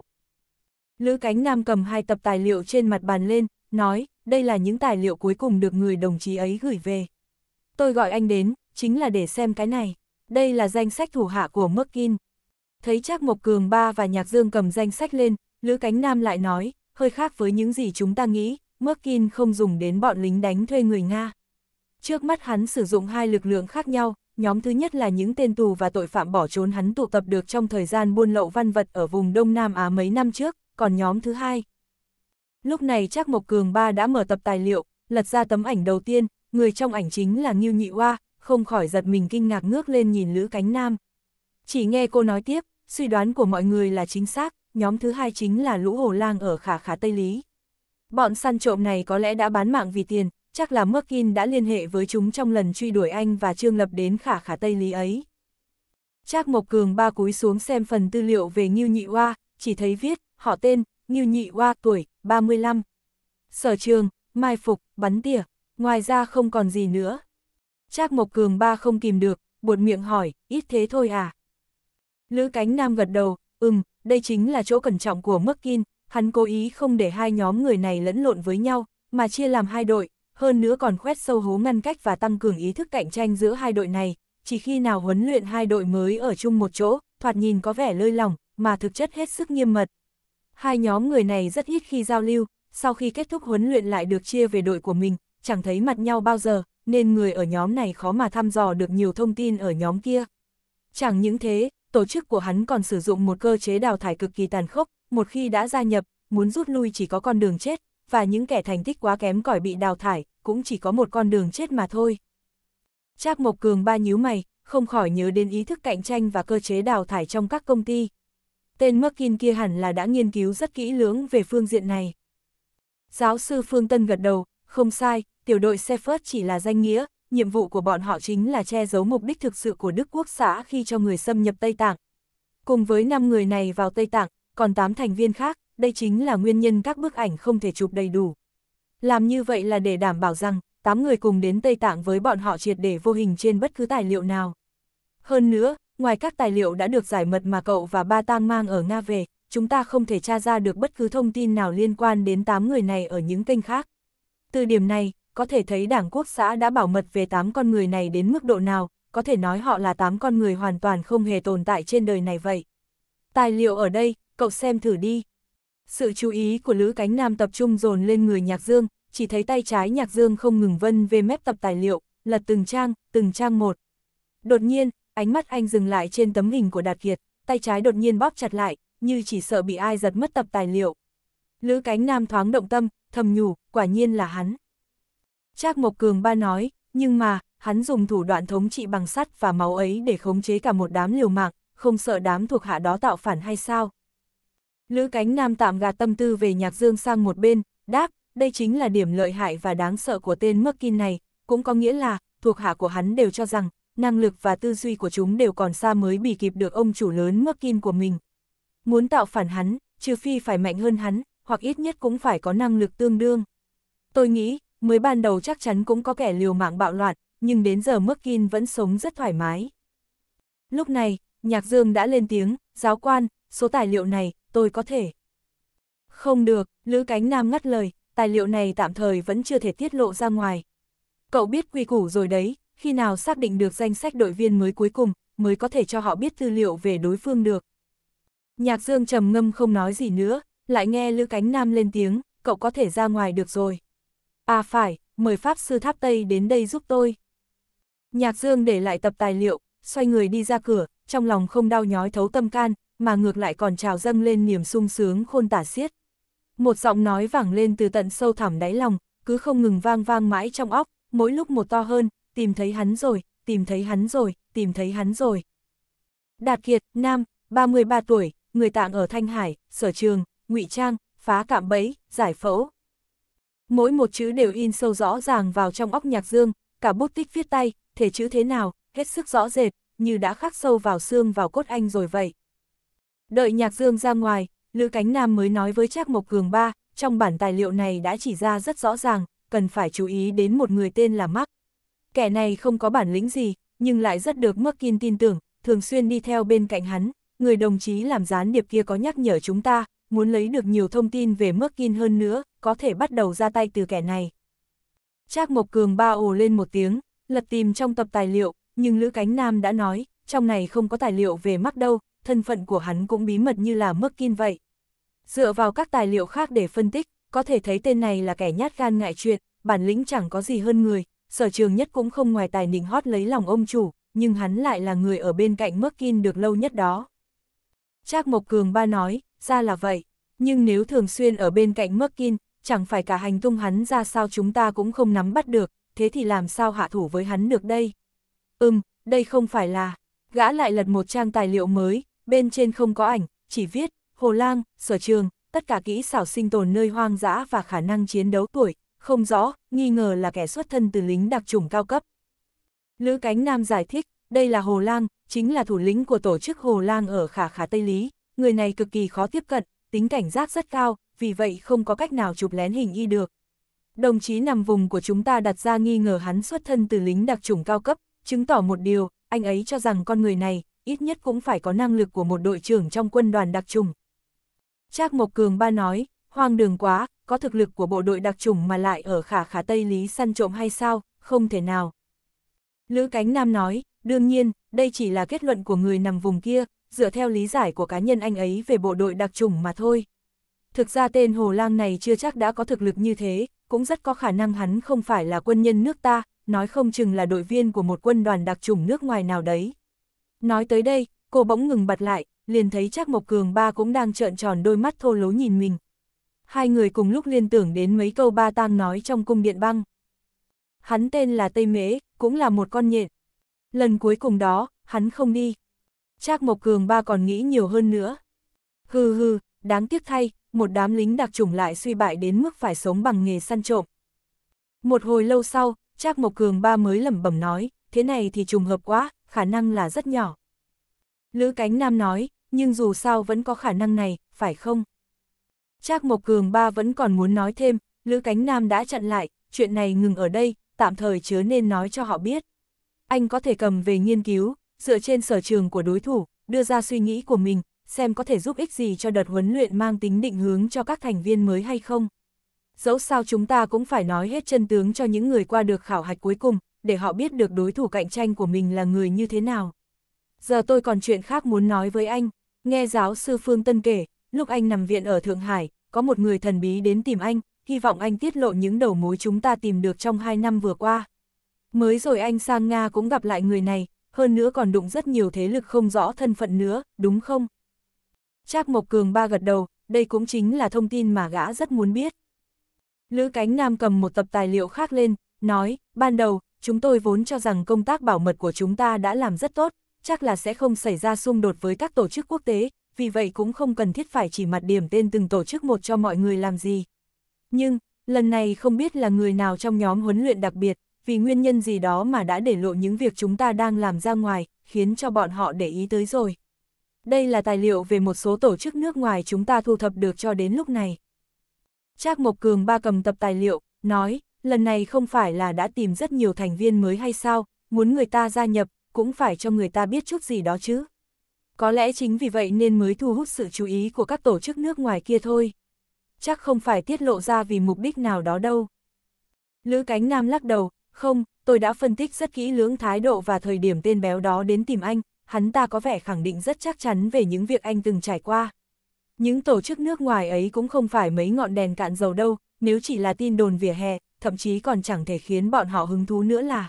S1: Lữ Cánh Nam cầm hai tập tài liệu trên mặt bàn lên, nói, đây là những tài liệu cuối cùng được người đồng chí ấy gửi về. Tôi gọi anh đến, chính là để xem cái này. Đây là danh sách thủ hạ của Merkin. Thấy Trác Mộc Cường Ba và Nhạc Dương cầm danh sách lên, Lữ Cánh Nam lại nói, hơi khác với những gì chúng ta nghĩ, Merkin không dùng đến bọn lính đánh thuê người Nga. Trước mắt hắn sử dụng hai lực lượng khác nhau, nhóm thứ nhất là những tên tù và tội phạm bỏ trốn hắn tụ tập được trong thời gian buôn lậu văn vật ở vùng Đông Nam Á mấy năm trước, còn nhóm thứ hai. Lúc này Trác Mộc Cường Ba đã mở tập tài liệu, lật ra tấm ảnh đầu tiên, người trong ảnh chính là Ngưu Nhị Hoa, không khỏi giật mình kinh ngạc ngước lên nhìn Lữ Cánh Nam. Chỉ nghe cô nói tiếp, suy đoán của mọi người là chính xác, nhóm thứ hai chính là Lũ Hồ Lang ở Khả Khả Tây Lý. Bọn săn trộm này có lẽ đã bán mạng vì tiền, chắc là Merkin đã liên hệ với chúng trong lần truy đuổi anh và Trương Lập đến khả khả Tây Lý ấy. Trác Mộc Cường ba cúi xuống xem phần tư liệu về Ngưu Nhị Hoa, chỉ thấy viết, họ tên, Ngưu Nhị Hoa, tuổi, 35. Sở trường, mai phục, bắn tỉa, ngoài ra không còn gì nữa. Trác Mộc Cường ba không kìm được, buột miệng hỏi, ít thế thôi à? Lữ Cánh Nam gật đầu, ừm, đây chính là chỗ cẩn trọng của Merkin, hắn cố ý không để hai nhóm người này lẫn lộn với nhau, mà chia làm hai đội, hơn nữa còn khoét sâu hố ngăn cách và tăng cường ý thức cạnh tranh giữa hai đội này, chỉ khi nào huấn luyện hai đội mới ở chung một chỗ, thoạt nhìn có vẻ lơi lỏng, mà thực chất hết sức nghiêm mật. Hai nhóm người này rất ít khi giao lưu, sau khi kết thúc huấn luyện lại được chia về đội của mình, chẳng thấy mặt nhau bao giờ, nên người ở nhóm này khó mà thăm dò được nhiều thông tin ở nhóm kia. Chẳng những thế, tổ chức của hắn còn sử dụng một cơ chế đào thải cực kỳ tàn khốc, một khi đã gia nhập, muốn rút lui chỉ có con đường chết, và những kẻ thành tích quá kém cỏi bị đào thải, cũng chỉ có một con đường chết mà thôi. Trác Mộc Cường ba nhíu mày, không khỏi nhớ đến ý thức cạnh tranh và cơ chế đào thải trong các công ty. Tên Merkin kia hẳn là đã nghiên cứu rất kỹ lưỡng về phương diện này. Giáo sư Phương Tân gật đầu, không sai, tiểu đội Sepherd chỉ là danh nghĩa, nhiệm vụ của bọn họ chính là che giấu mục đích thực sự của Đức Quốc xã khi cho người xâm nhập Tây Tạng. Cùng với 5 người này vào Tây Tạng, còn 8 thành viên khác, đây chính là nguyên nhân các bức ảnh không thể chụp đầy đủ. Làm như vậy là để đảm bảo rằng, 8 người cùng đến Tây Tạng với bọn họ triệt để vô hình trên bất cứ tài liệu nào. Hơn nữa, ngoài các tài liệu đã được giải mật mà cậu và ba tang mang ở Nga về, chúng ta không thể tra ra được bất cứ thông tin nào liên quan đến 8 người này ở những kênh khác. Từ điểm này, có thể thấy Đảng Quốc xã đã bảo mật về 8 con người này đến mức độ nào, có thể nói họ là 8 con người hoàn toàn không hề tồn tại trên đời này vậy. Tài liệu ở đây, cậu xem thử đi. Sự chú ý của Lữ Cánh Nam tập trung dồn lên người Nhạc Dương, chỉ thấy tay trái Nhạc Dương không ngừng vân về mép tập tài liệu, lật từng trang, từng trang một. Đột nhiên, ánh mắt anh dừng lại trên tấm hình của Đạt Kiệt, tay trái đột nhiên bóp chặt lại, như chỉ sợ bị ai giật mất tập tài liệu. Lữ Cánh Nam thoáng động tâm, thầm nhủ, quả nhiên là hắn. Trác Mộc Cường ba nói, nhưng mà, hắn dùng thủ đoạn thống trị bằng sắt và máu ấy để khống chế cả một đám liều mạng, không sợ đám thuộc hạ đó tạo phản hay sao? Lữ cánh nam tạm gạt tâm tư về nhạc dương sang một bên, đáp, đây chính là điểm lợi hại và đáng sợ của tên Merkin này, cũng có nghĩa là, thuộc hạ của hắn đều cho rằng, năng lực và tư duy của chúng đều còn xa mới bị kịp được ông chủ lớn Merkin của mình. Muốn tạo phản hắn, trừ phi phải mạnh hơn hắn, hoặc ít nhất cũng phải có năng lực tương đương. Tôi nghĩ, mới ban đầu chắc chắn cũng có kẻ liều mạng bạo loạn, nhưng đến giờ Merkin vẫn sống rất thoải mái. Lúc này, Nhạc Dương đã lên tiếng, giáo quan, số tài liệu này, tôi có thể. Không được, Lữ Cánh Nam ngắt lời, tài liệu này tạm thời vẫn chưa thể tiết lộ ra ngoài. Cậu biết quy củ rồi đấy, khi nào xác định được danh sách đội viên mới cuối cùng, mới có thể cho họ biết tư liệu về đối phương được. Nhạc Dương trầm ngâm không nói gì nữa, lại nghe Lữ Cánh Nam lên tiếng, cậu có thể ra ngoài được rồi. À phải, mời Pháp Sư Tháp Tây đến đây giúp tôi. Nhạc Dương để lại tập tài liệu, xoay người đi ra cửa, trong lòng không đau nhói thấu tâm can, mà ngược lại còn trào dâng lên niềm sung sướng khôn tả xiết. Một giọng nói vẳng lên từ tận sâu thẳm đáy lòng, cứ không ngừng vang vang mãi trong óc, mỗi lúc một to hơn, tìm thấy hắn rồi, tìm thấy hắn rồi, tìm thấy hắn rồi. Đạt Kiệt, Nam, 33 tuổi, người tạng ở Thanh Hải, sở trường, ngụy trang, phá cạm bẫy, giải phẫu. Mỗi một chữ đều in sâu rõ ràng vào trong óc nhạc dương, cả bút tích viết tay, thể chữ thế nào, hết sức rõ rệt, như đã khắc sâu vào xương vào cốt anh rồi vậy. Đợi Nhạc Dương ra ngoài, Lữ Cánh Nam mới nói với Trác Mộc Cường ba, trong bản tài liệu này đã chỉ ra rất rõ ràng, cần phải chú ý đến một người tên là Mark. Kẻ này không có bản lĩnh gì, nhưng lại rất được Merkin tin tưởng, thường xuyên đi theo bên cạnh hắn, người đồng chí làm gián điệp kia có nhắc nhở chúng ta, muốn lấy được nhiều thông tin về Merkin hơn nữa, có thể bắt đầu ra tay từ kẻ này. Trác Mộc Cường ba ồ lên một tiếng, lật tìm trong tập tài liệu, nhưng Lữ Cánh Nam đã nói, trong này không có tài liệu về Mark đâu, thân phận của hắn cũng bí mật như là mức Kinh vậy. Dựa vào các tài liệu khác để phân tích, có thể thấy tên này là kẻ nhát gan ngại chuyện, bản lĩnh chẳng có gì hơn người, sở trường nhất cũng không ngoài tài nịnh hót lấy lòng ông chủ, nhưng hắn lại là người ở bên cạnh Mức Kinh được lâu nhất đó. Trác Mộc Cường ba nói, ra là vậy, nhưng nếu thường xuyên ở bên cạnh Mức Kinh, chẳng phải cả hành tung hắn ra sao chúng ta cũng không nắm bắt được, thế thì làm sao hạ thủ với hắn được đây? Ừm, đây không phải là... Gã lại lật một trang tài liệu mới, bên trên không có ảnh, chỉ viết, Hồ Lang, Sở Trường, tất cả kỹ xảo sinh tồn nơi hoang dã và khả năng chiến đấu tuổi, không rõ, nghi ngờ là kẻ xuất thân từ lính đặc trùng cao cấp. Lữ Cánh Nam giải thích, đây là Hồ Lang, chính là thủ lĩnh của tổ chức Hồ Lang ở Khả Khả Tây Lý, người này cực kỳ khó tiếp cận, tính cảnh giác rất cao, vì vậy không có cách nào chụp lén hình y được. Đồng chí nằm vùng của chúng ta đặt ra nghi ngờ hắn xuất thân từ lính đặc trùng cao cấp, chứng tỏ một điều, anh ấy cho rằng con người này, ít nhất cũng phải có năng lực của một đội trưởng trong quân đoàn đặc trùng. Trác Mộc Cường ba nói, hoang đường quá, có thực lực của bộ đội đặc trùng mà lại ở khả khả Tây Lý săn trộm hay sao, không thể nào. Lữ Cánh Nam nói, đương nhiên, đây chỉ là kết luận của người nằm vùng kia, dựa theo lý giải của cá nhân anh ấy về bộ đội đặc trùng mà thôi. Thực ra tên Hồ Lang này chưa chắc đã có thực lực như thế, cũng rất có khả năng hắn không phải là quân nhân nước ta, nói không chừng là đội viên của một quân đoàn đặc trùng nước ngoài nào đấy. Nói tới đây, cô bỗng ngừng bật lại, liền thấy Trác Mộc Cường ba cũng đang trợn tròn đôi mắt thô lố nhìn mình. Hai người cùng lúc liên tưởng đến mấy câu ba tang nói trong cung điện băng. Hắn tên là Tây Mễ, cũng là một con nhện. Lần cuối cùng đó, hắn không đi. Trác Mộc Cường ba còn nghĩ nhiều hơn nữa. Hừ hừ, đáng tiếc thay, một đám lính đặc chủng lại suy bại đến mức phải sống bằng nghề săn trộm. Một hồi lâu sau, Trác Mộc Cường ba mới lẩm bẩm nói, thế này thì trùng hợp quá, khả năng là rất nhỏ. Lữ Cánh Nam nói, nhưng dù sao vẫn có khả năng này, phải không? Trác Mộc Cường ba vẫn còn muốn nói thêm, Lữ Cánh Nam đã chặn lại, chuyện này ngừng ở đây, tạm thời chứa nên nói cho họ biết. Anh có thể cầm về nghiên cứu, dựa trên sở trường của đối thủ, đưa ra suy nghĩ của mình, xem có thể giúp ích gì cho đợt huấn luyện mang tính định hướng cho các thành viên mới hay không. Dẫu sao chúng ta cũng phải nói hết chân tướng cho những người qua được khảo hạch cuối cùng, để họ biết được đối thủ cạnh tranh của mình là người như thế nào. Giờ tôi còn chuyện khác muốn nói với anh, nghe giáo sư Phương Tân kể, lúc anh nằm viện ở Thượng Hải, có một người thần bí đến tìm anh, hy vọng anh tiết lộ những đầu mối chúng ta tìm được trong hai năm vừa qua. Mới rồi anh sang Nga cũng gặp lại người này, hơn nữa còn đụng rất nhiều thế lực không rõ thân phận nữa, đúng không? Trác Mộc Cường ba gật đầu, đây cũng chính là thông tin mà gã rất muốn biết. Lữ Cánh Nam cầm một tập tài liệu khác lên, nói, ban đầu, chúng tôi vốn cho rằng công tác bảo mật của chúng ta đã làm rất tốt, chắc là sẽ không xảy ra xung đột với các tổ chức quốc tế, vì vậy cũng không cần thiết phải chỉ mặt điểm tên từng tổ chức một cho mọi người làm gì. Nhưng, lần này không biết là người nào trong nhóm huấn luyện đặc biệt, vì nguyên nhân gì đó mà đã để lộ những việc chúng ta đang làm ra ngoài, khiến cho bọn họ để ý tới rồi. Đây là tài liệu về một số tổ chức nước ngoài chúng ta thu thập được cho đến lúc này. Trác Mộc Cường ba cầm tập tài liệu, nói, lần này không phải là đã tìm rất nhiều thành viên mới hay sao, muốn người ta gia nhập, cũng phải cho người ta biết chút gì đó chứ. Có lẽ chính vì vậy nên mới thu hút sự chú ý của các tổ chức nước ngoài kia thôi. Chắc không phải tiết lộ ra vì mục đích nào đó đâu. Lữ Cánh Nam lắc đầu, không, tôi đã phân tích rất kỹ lưỡng thái độ và thời điểm tên béo đó đến tìm anh, hắn ta có vẻ khẳng định rất chắc chắn về những việc anh từng trải qua. Những tổ chức nước ngoài ấy cũng không phải mấy ngọn đèn cạn dầu đâu, nếu chỉ là tin đồn vỉa hè, thậm chí còn chẳng thể khiến bọn họ hứng thú nữa là.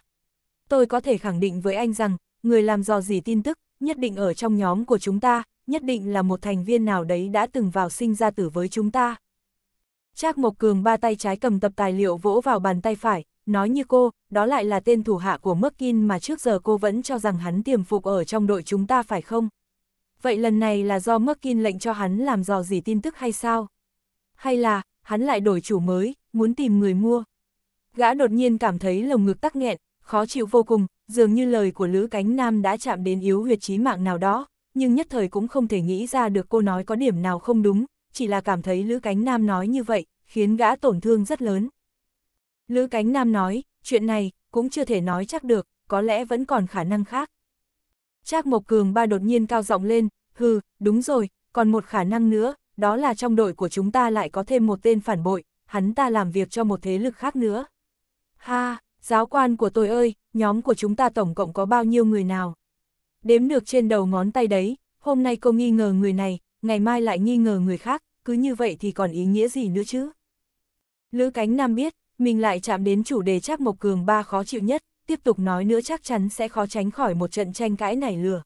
S1: Tôi có thể khẳng định với anh rằng, người làm dò gì tin tức, nhất định ở trong nhóm của chúng ta, nhất định là một thành viên nào đấy đã từng vào sinh ra tử với chúng ta. Trác Mộc Cường ba tay trái cầm tập tài liệu vỗ vào bàn tay phải, nói như cô, đó lại là tên thủ hạ của Merkin mà trước giờ cô vẫn cho rằng hắn tiềm phục ở trong đội chúng ta phải không? Vậy lần này là do Merkin lệnh cho hắn làm dò gì tin tức hay sao? Hay là, hắn lại đổi chủ mới, muốn tìm người mua? Gã đột nhiên cảm thấy lồng ngực tắc nghẹn, khó chịu vô cùng, dường như lời của Lữ Cánh Nam đã chạm đến yếu huyệt chí mạng nào đó, nhưng nhất thời cũng không thể nghĩ ra được cô nói có điểm nào không đúng, chỉ là cảm thấy Lữ Cánh Nam nói như vậy, khiến gã tổn thương rất lớn. Lữ Cánh Nam nói, chuyện này, cũng chưa thể nói chắc được, có lẽ vẫn còn khả năng khác. Trác Mộc Cường ba đột nhiên cao giọng lên, hừ, đúng rồi, còn một khả năng nữa, đó là trong đội của chúng ta lại có thêm một tên phản bội, hắn ta làm việc cho một thế lực khác nữa. Ha, giáo quan của tôi ơi, nhóm của chúng ta tổng cộng có bao nhiêu người nào? Đếm được trên đầu ngón tay đấy, hôm nay cô nghi ngờ người này, ngày mai lại nghi ngờ người khác, cứ như vậy thì còn ý nghĩa gì nữa chứ? Lữ Cánh Nam biết, mình lại chạm đến chủ đề chắc Mộc Cường ba khó chịu nhất, tiếp tục nói nữa chắc chắn sẽ khó tránh khỏi một trận tranh cãi nảy lửa.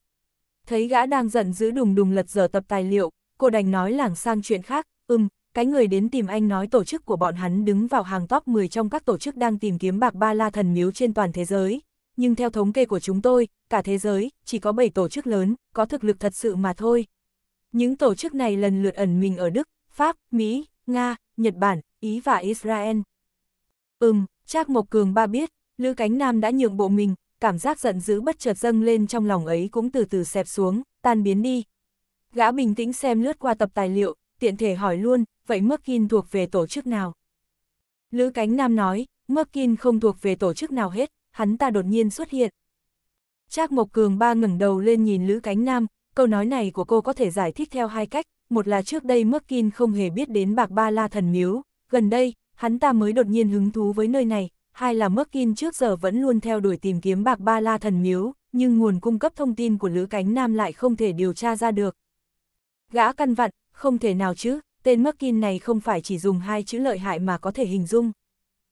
S1: Thấy gã đang giận dữ đùng đùng lật dở tập tài liệu, cô đành nói lảng sang chuyện khác, ừm, cái người đến tìm anh nói tổ chức của bọn hắn đứng vào hàng top 10 trong các tổ chức đang tìm kiếm bạc ba la thần miếu trên toàn thế giới. Nhưng theo thống kê của chúng tôi, cả thế giới, chỉ có 7 tổ chức lớn, có thực lực thật sự mà thôi. Những tổ chức này lần lượt ẩn mình ở Đức, Pháp, Mỹ, Nga, Nhật Bản, Ý và Israel. Ừm, Trác Mộc Cường ba biết, Lữ Cánh Nam đã nhượng bộ mình, cảm giác giận dữ bất chợt dâng lên trong lòng ấy cũng từ từ xẹp xuống, tan biến đi. Gã bình tĩnh xem lướt qua tập tài liệu, tiện thể hỏi luôn, vậy Merkin thuộc về tổ chức nào? Lữ Cánh Nam nói, Merkin không thuộc về tổ chức nào hết, hắn ta đột nhiên xuất hiện. Trác Mộc Cường ba ngẩng đầu lên nhìn Lữ Cánh Nam, câu nói này của cô có thể giải thích theo hai cách, một là trước đây Merkin không hề biết đến Bạc Ba La Thần Miếu, gần đây, hắn ta mới đột nhiên hứng thú với nơi này, hai là Merkin trước giờ vẫn luôn theo đuổi tìm kiếm Bạc Ba La Thần Miếu, nhưng nguồn cung cấp thông tin của Lữ Cánh Nam lại không thể điều tra ra được. Gã căn vặn, không thể nào chứ, tên Markin này không phải chỉ dùng hai chữ lợi hại mà có thể hình dung.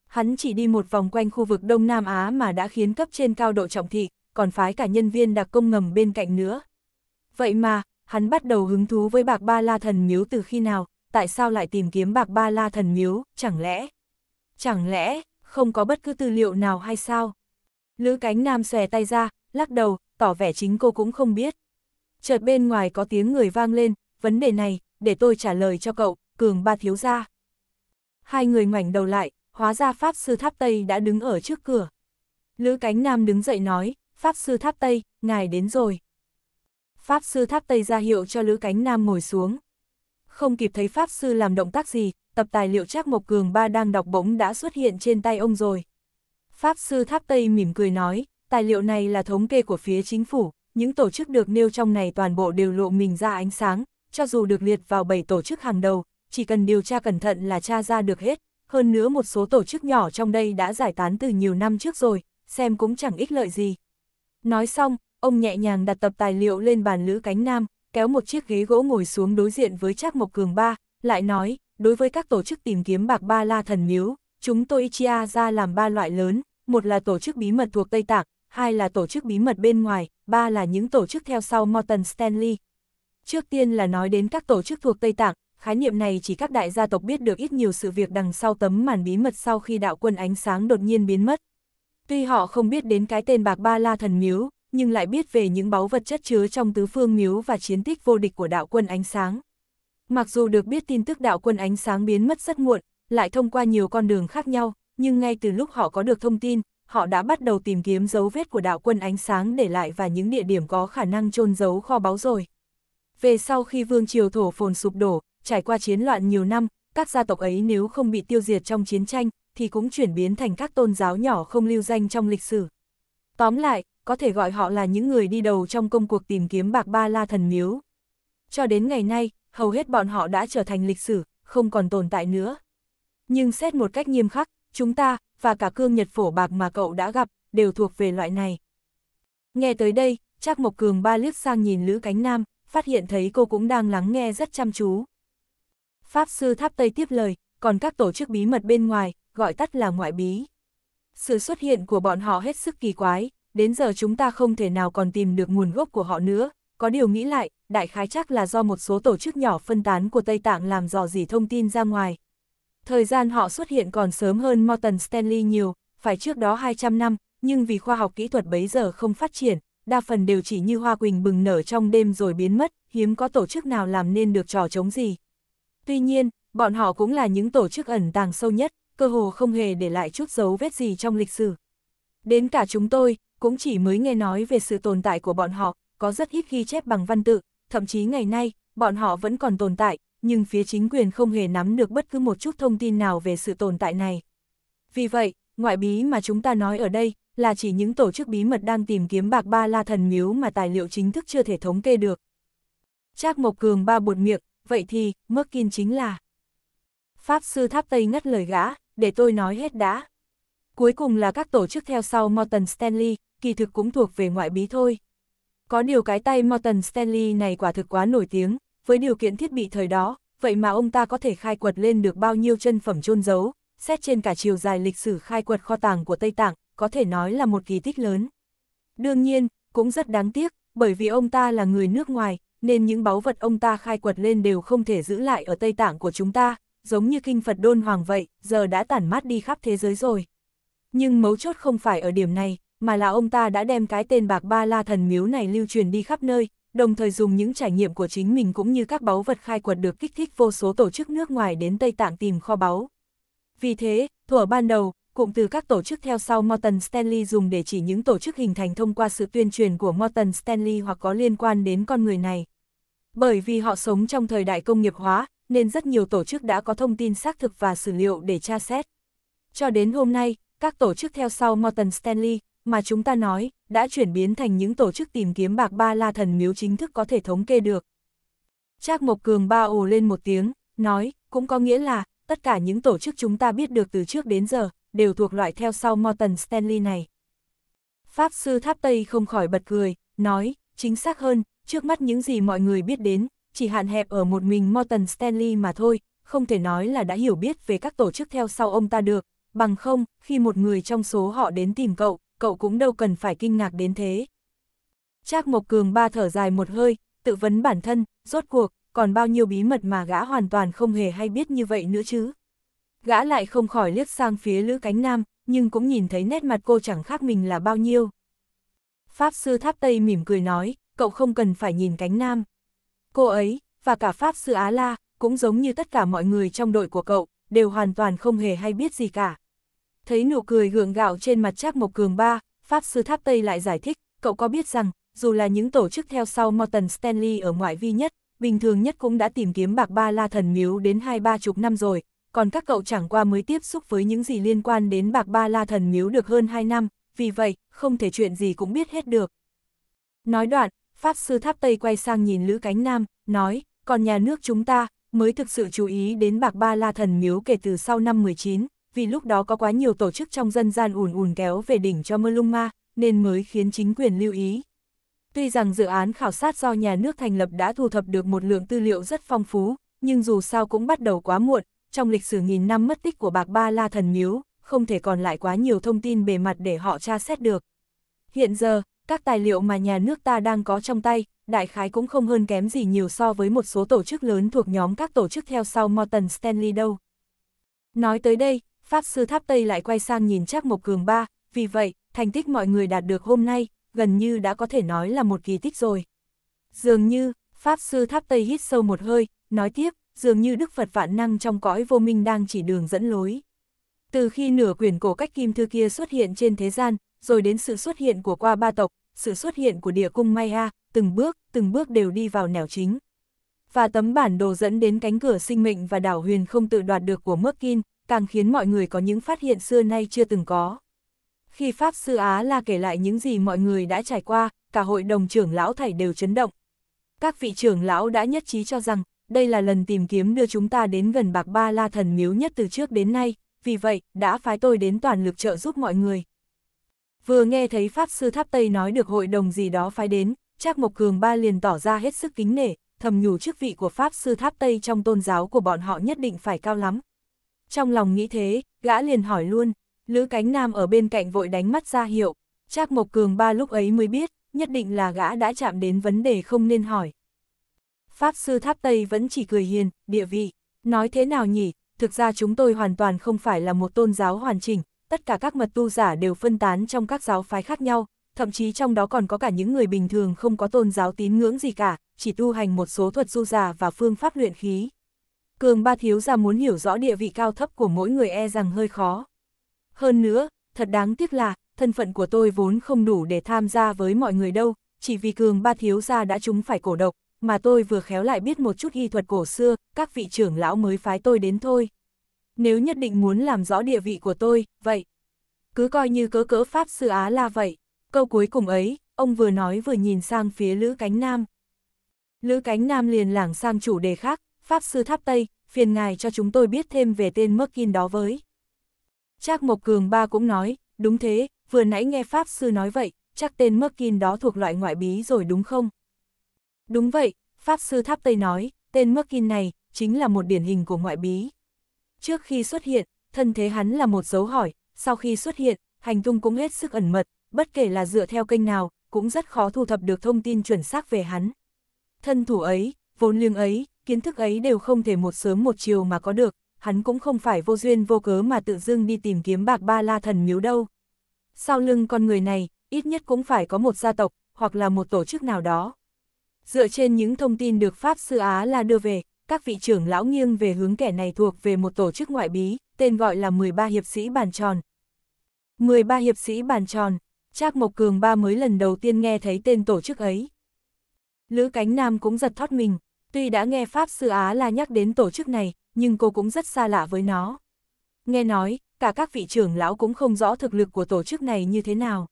S1: Hắn chỉ đi một vòng quanh khu vực Đông Nam Á mà đã khiến cấp trên cao độ trọng thị, còn phái cả nhân viên đặc công ngầm bên cạnh nữa. Vậy mà, hắn bắt đầu hứng thú với bạc ba la thần miếu từ khi nào, tại sao lại tìm kiếm bạc ba la thần miếu, chẳng lẽ? Chẳng lẽ, không có bất cứ tư liệu nào hay sao? Lữ cánh nam xòe tay ra, lắc đầu, tỏ vẻ chính cô cũng không biết. Chợt bên ngoài có tiếng người vang lên, vấn đề này, để tôi trả lời cho cậu, cường ba thiếu gia. Hai người ngoảnh đầu lại, hóa ra Pháp Sư Tháp Tây đã đứng ở trước cửa. Lữ Cánh Nam đứng dậy nói, Pháp Sư Tháp Tây, ngài đến rồi. Pháp Sư Tháp Tây ra hiệu cho Lữ Cánh Nam ngồi xuống. Không kịp thấy Pháp Sư làm động tác gì, tập tài liệu Trác Mộc Cường ba đang đọc bỗng đã xuất hiện trên tay ông rồi. Pháp Sư Tháp Tây mỉm cười nói, tài liệu này là thống kê của phía chính phủ, những tổ chức được nêu trong này toàn bộ đều lộ mình ra ánh sáng, cho dù được liệt vào 7 tổ chức hàng đầu, chỉ cần điều tra cẩn thận là tra ra được hết, hơn nữa một số tổ chức nhỏ trong đây đã giải tán từ nhiều năm trước rồi, xem cũng chẳng ích lợi gì. Nói xong, ông nhẹ nhàng đặt tập tài liệu lên bàn Lữ Cánh Nam, kéo một chiếc ghế gỗ ngồi xuống đối diện với Trác Mộc Cường Ba, lại nói, đối với các tổ chức tìm kiếm bạc ba la thần miếu, chúng tôi chia ra làm ba loại lớn, một là tổ chức bí mật thuộc Tây Tạng, hai là tổ chức bí mật bên ngoài, ba là những tổ chức theo sau Morton Stanley, Trước tiên là nói đến các tổ chức thuộc Tây Tạng, khái niệm này chỉ các đại gia tộc biết được ít nhiều sự việc đằng sau tấm màn bí mật sau khi đạo quân ánh sáng đột nhiên biến mất. Tuy họ không biết đến cái tên bạc ba la thần miếu, nhưng lại biết về những báu vật chất chứa trong tứ phương miếu và chiến tích vô địch của đạo quân ánh sáng. Mặc dù được biết tin tức đạo quân ánh sáng biến mất rất muộn, lại thông qua nhiều con đường khác nhau, nhưng ngay từ lúc họ có được thông tin, họ đã bắt đầu tìm kiếm dấu vết của đạo quân ánh sáng để lại và những địa điểm có khả năng chôn giấu kho báu rồi. Về sau khi vương triều thổ phồn sụp đổ, trải qua chiến loạn nhiều năm, các gia tộc ấy nếu không bị tiêu diệt trong chiến tranh, thì cũng chuyển biến thành các tôn giáo nhỏ không lưu danh trong lịch sử. Tóm lại, có thể gọi họ là những người đi đầu trong công cuộc tìm kiếm bạc ba la thần miếu. Cho đến ngày nay, hầu hết bọn họ đã trở thành lịch sử, không còn tồn tại nữa. Nhưng xét một cách nghiêm khắc, chúng ta, và cả cương nhật phổ bạc mà cậu đã gặp, đều thuộc về loại này. Nghe tới đây, Trác Mộc Cường ba liếc sang nhìn Lữ Cánh Nam phát hiện thấy cô cũng đang lắng nghe rất chăm chú. Pháp sư tháp Tây tiếp lời, còn các tổ chức bí mật bên ngoài, gọi tắt là ngoại bí. Sự xuất hiện của bọn họ hết sức kỳ quái, đến giờ chúng ta không thể nào còn tìm được nguồn gốc của họ nữa, có điều nghĩ lại, đại khái chắc là do một số tổ chức nhỏ phân tán của Tây Tạng làm dò dỉ thông tin ra ngoài. Thời gian họ xuất hiện còn sớm hơn Morton Stanley nhiều, phải trước đó 200 năm, nhưng vì khoa học kỹ thuật bấy giờ không phát triển, đa phần đều chỉ như hoa quỳnh bừng nở trong đêm rồi biến mất, hiếm có tổ chức nào làm nên được trò chống gì. Tuy nhiên, bọn họ cũng là những tổ chức ẩn tàng sâu nhất, cơ hồ không hề để lại chút dấu vết gì trong lịch sử. Đến cả chúng tôi, cũng chỉ mới nghe nói về sự tồn tại của bọn họ, có rất ít ghi chép bằng văn tự, thậm chí ngày nay, bọn họ vẫn còn tồn tại, nhưng phía chính quyền không hề nắm được bất cứ một chút thông tin nào về sự tồn tại này. Vì vậy, ngoại bí mà chúng ta nói ở đây là chỉ những tổ chức bí mật đang tìm kiếm bạc ba la thần miếu mà tài liệu chính thức chưa thể thống kê được. Trác Mộc Cường ba buột miệng, vậy thì, Merkin chính là... Pháp sư Tháp Tây ngắt lời gã, để tôi nói hết đã. Cuối cùng là các tổ chức theo sau Morton Stanley, kỳ thực cũng thuộc về ngoại bí thôi. Có điều cái tay Morton Stanley này quả thực quá nổi tiếng, với điều kiện thiết bị thời đó, vậy mà ông ta có thể khai quật lên được bao nhiêu chân phẩm chôn giấu, xét trên cả chiều dài lịch sử khai quật kho tàng của Tây Tạng, có thể nói là một kỳ tích lớn. Đương nhiên, cũng rất đáng tiếc, bởi vì ông ta là người nước ngoài, nên những báu vật ông ta khai quật lên đều không thể giữ lại ở Tây Tạng của chúng ta, giống như kinh Phật Đôn Hoàng vậy, giờ đã tản mát đi khắp thế giới rồi. Nhưng mấu chốt không phải ở điểm này, mà là ông ta đã đem cái tên bạc ba la thần miếu này lưu truyền đi khắp nơi, đồng thời dùng những trải nghiệm của chính mình cũng như các báu vật khai quật được kích thích vô số tổ chức nước ngoài đến Tây Tạng tìm kho báu. Vì thế, thuở ban đầu, cụm từ các tổ chức theo sau Morton Stanley dùng để chỉ những tổ chức hình thành thông qua sự tuyên truyền của Morton Stanley hoặc có liên quan đến con người này. Bởi vì họ sống trong thời đại công nghiệp hóa, nên rất nhiều tổ chức đã có thông tin xác thực và sử liệu để tra xét. Cho đến hôm nay, các tổ chức theo sau Morton Stanley, mà chúng ta nói, đã chuyển biến thành những tổ chức tìm kiếm bạc ba la thần miếu chính thức có thể thống kê được. Trác Mộc Cường ba ồ lên một tiếng, nói, cũng có nghĩa là, tất cả những tổ chức chúng ta biết được từ trước đến giờ, đều thuộc loại theo sau Morton Stanley này. Pháp sư tháp Tây không khỏi bật cười, nói, chính xác hơn, trước mắt những gì mọi người biết đến, chỉ hạn hẹp ở một mình Morton Stanley mà thôi, không thể nói là đã hiểu biết về các tổ chức theo sau ông ta được, bằng không, khi một người trong số họ đến tìm cậu, cậu cũng đâu cần phải kinh ngạc đến thế. Trác Mộc Cường ba thở dài một hơi, tự vấn bản thân, rốt cuộc, còn bao nhiêu bí mật mà gã hoàn toàn không hề hay biết như vậy nữa chứ. Gã lại không khỏi liếc sang phía Lữ Cánh Nam, nhưng cũng nhìn thấy nét mặt cô chẳng khác mình là bao nhiêu. Pháp sư Tháp Tây mỉm cười nói, cậu không cần phải nhìn Cánh Nam. Cô ấy, và cả Pháp sư Á La, cũng giống như tất cả mọi người trong đội của cậu, đều hoàn toàn không hề hay biết gì cả. Thấy nụ cười gượng gạo trên mặt Trác Mộc Cường ba, Pháp sư Tháp Tây lại giải thích, cậu có biết rằng, dù là những tổ chức theo sau Morton Stanley ở ngoại vi nhất, bình thường nhất cũng đã tìm kiếm bạc ba la thần miếu đến hai ba chục năm rồi, còn các cậu chẳng qua mới tiếp xúc với những gì liên quan đến bạc ba la thần miếu được hơn hai năm, vì vậy, không thể chuyện gì cũng biết hết được. Nói đoạn, Pháp Sư Tháp Tây quay sang nhìn Lữ Cánh Nam, nói, còn nhà nước chúng ta, mới thực sự chú ý đến bạc ba la thần miếu kể từ sau năm 19, vì lúc đó có quá nhiều tổ chức trong dân gian ùn ùn kéo về đỉnh cho mơ lung ma, nên mới khiến chính quyền lưu ý. Tuy rằng dự án khảo sát do nhà nước thành lập đã thu thập được một lượng tư liệu rất phong phú, nhưng dù sao cũng bắt đầu quá muộn, trong lịch sử nghìn năm mất tích của Bạc Ba La Thần Miếu, không thể còn lại quá nhiều thông tin bề mặt để họ tra xét được. Hiện giờ, các tài liệu mà nhà nước ta đang có trong tay, đại khái cũng không hơn kém gì nhiều so với một số tổ chức lớn thuộc nhóm các tổ chức theo sau Morton Stanley đâu. Nói tới đây, Pháp Sư Tháp Tây lại quay sang nhìn Trác Mộc Cường Ba, vì vậy, thành tích mọi người đạt được hôm nay, gần như đã có thể nói là một kỳ tích rồi. Dường như, Pháp Sư Tháp Tây hít sâu một hơi, nói tiếp, dường như Đức Phật vạn năng trong cõi vô minh đang chỉ đường dẫn lối. Từ khi nửa quyển cổ cách kim thư kia xuất hiện trên thế gian, rồi đến sự xuất hiện của qua ba tộc, sự xuất hiện của địa cung Maya, từng bước, từng bước đều đi vào nẻo chính. Và tấm bản đồ dẫn đến cánh cửa sinh mệnh và đảo huyền không tự đoạt được của Merkin, càng khiến mọi người có những phát hiện xưa nay chưa từng có. Khi Pháp Sư Á La kể lại những gì mọi người đã trải qua, cả hội đồng trưởng lão thảy đều chấn động. Các vị trưởng lão đã nhất trí cho rằng, đây là lần tìm kiếm đưa chúng ta đến gần bạc ba la thần miếu nhất từ trước đến nay, vì vậy, đã phái tôi đến toàn lực trợ giúp mọi người. Vừa nghe thấy Pháp Sư Tháp Tây nói được hội đồng gì đó phái đến, Trác Mộc Cường Ba liền tỏ ra hết sức kính nể, thầm nhủ chức vị của Pháp Sư Tháp Tây trong tôn giáo của bọn họ nhất định phải cao lắm. Trong lòng nghĩ thế, gã liền hỏi luôn, Lữ Cánh Nam ở bên cạnh vội đánh mắt ra hiệu, Trác Mộc Cường ba lúc ấy mới biết, nhất định là gã đã chạm đến vấn đề không nên hỏi. Pháp sư Tháp Tây vẫn chỉ cười hiền, địa vị, nói thế nào nhỉ, thực ra chúng tôi hoàn toàn không phải là một tôn giáo hoàn chỉnh, tất cả các mật tu giả đều phân tán trong các giáo phái khác nhau, thậm chí trong đó còn có cả những người bình thường không có tôn giáo tín ngưỡng gì cả, chỉ tu hành một số thuật du giả và phương pháp luyện khí. Cường ba thiếu gia muốn hiểu rõ địa vị cao thấp của mỗi người e rằng hơi khó. Hơn nữa, thật đáng tiếc là, thân phận của tôi vốn không đủ để tham gia với mọi người đâu, chỉ vì cường ba thiếu gia đã trúng phải cổ độc, mà tôi vừa khéo lại biết một chút y thuật cổ xưa, các vị trưởng lão mới phái tôi đến thôi. Nếu nhất định muốn làm rõ địa vị của tôi, vậy. Cứ coi như cớ cớ Pháp Sư Á là vậy. Câu cuối cùng ấy, ông vừa nói vừa nhìn sang phía Lữ Cánh Nam. Lữ Cánh Nam liền lảng sang chủ đề khác, Pháp Sư Tháp Tây, phiền ngài cho chúng tôi biết thêm về tên Merkin đó với. Trác Mộc Cường ba cũng nói, đúng thế, vừa nãy nghe Pháp Sư nói vậy, chắc tên Merkin đó thuộc loại ngoại bí rồi đúng không? Đúng vậy, Pháp Sư Tháp Tây nói, tên Merkin này, chính là một điển hình của ngoại bí. Trước khi xuất hiện, thân thế hắn là một dấu hỏi, sau khi xuất hiện, hành tung cũng hết sức ẩn mật, bất kể là dựa theo kênh nào, cũng rất khó thu thập được thông tin chuẩn xác về hắn. Thân thủ ấy, vốn liêng ấy, kiến thức ấy đều không thể một sớm một chiều mà có được, hắn cũng không phải vô duyên vô cớ mà tự dưng đi tìm kiếm bạc ba la thần miếu đâu. Sau lưng con người này, ít nhất cũng phải có một gia tộc, hoặc là một tổ chức nào đó. Dựa trên những thông tin được Pháp Sư Á là đưa về, các vị trưởng lão nghiêng về hướng kẻ này thuộc về một tổ chức ngoại bí, tên gọi là 13 hiệp sĩ bàn tròn. 13 hiệp sĩ bàn tròn, Trác Mộc Cường ba mới lần đầu tiên nghe thấy tên tổ chức ấy. Lữ Cánh Nam cũng giật thót mình, tuy đã nghe Pháp Sư Á là nhắc đến tổ chức này, nhưng cô cũng rất xa lạ với nó. Nghe nói, cả các vị trưởng lão cũng không rõ thực lực của tổ chức này như thế nào.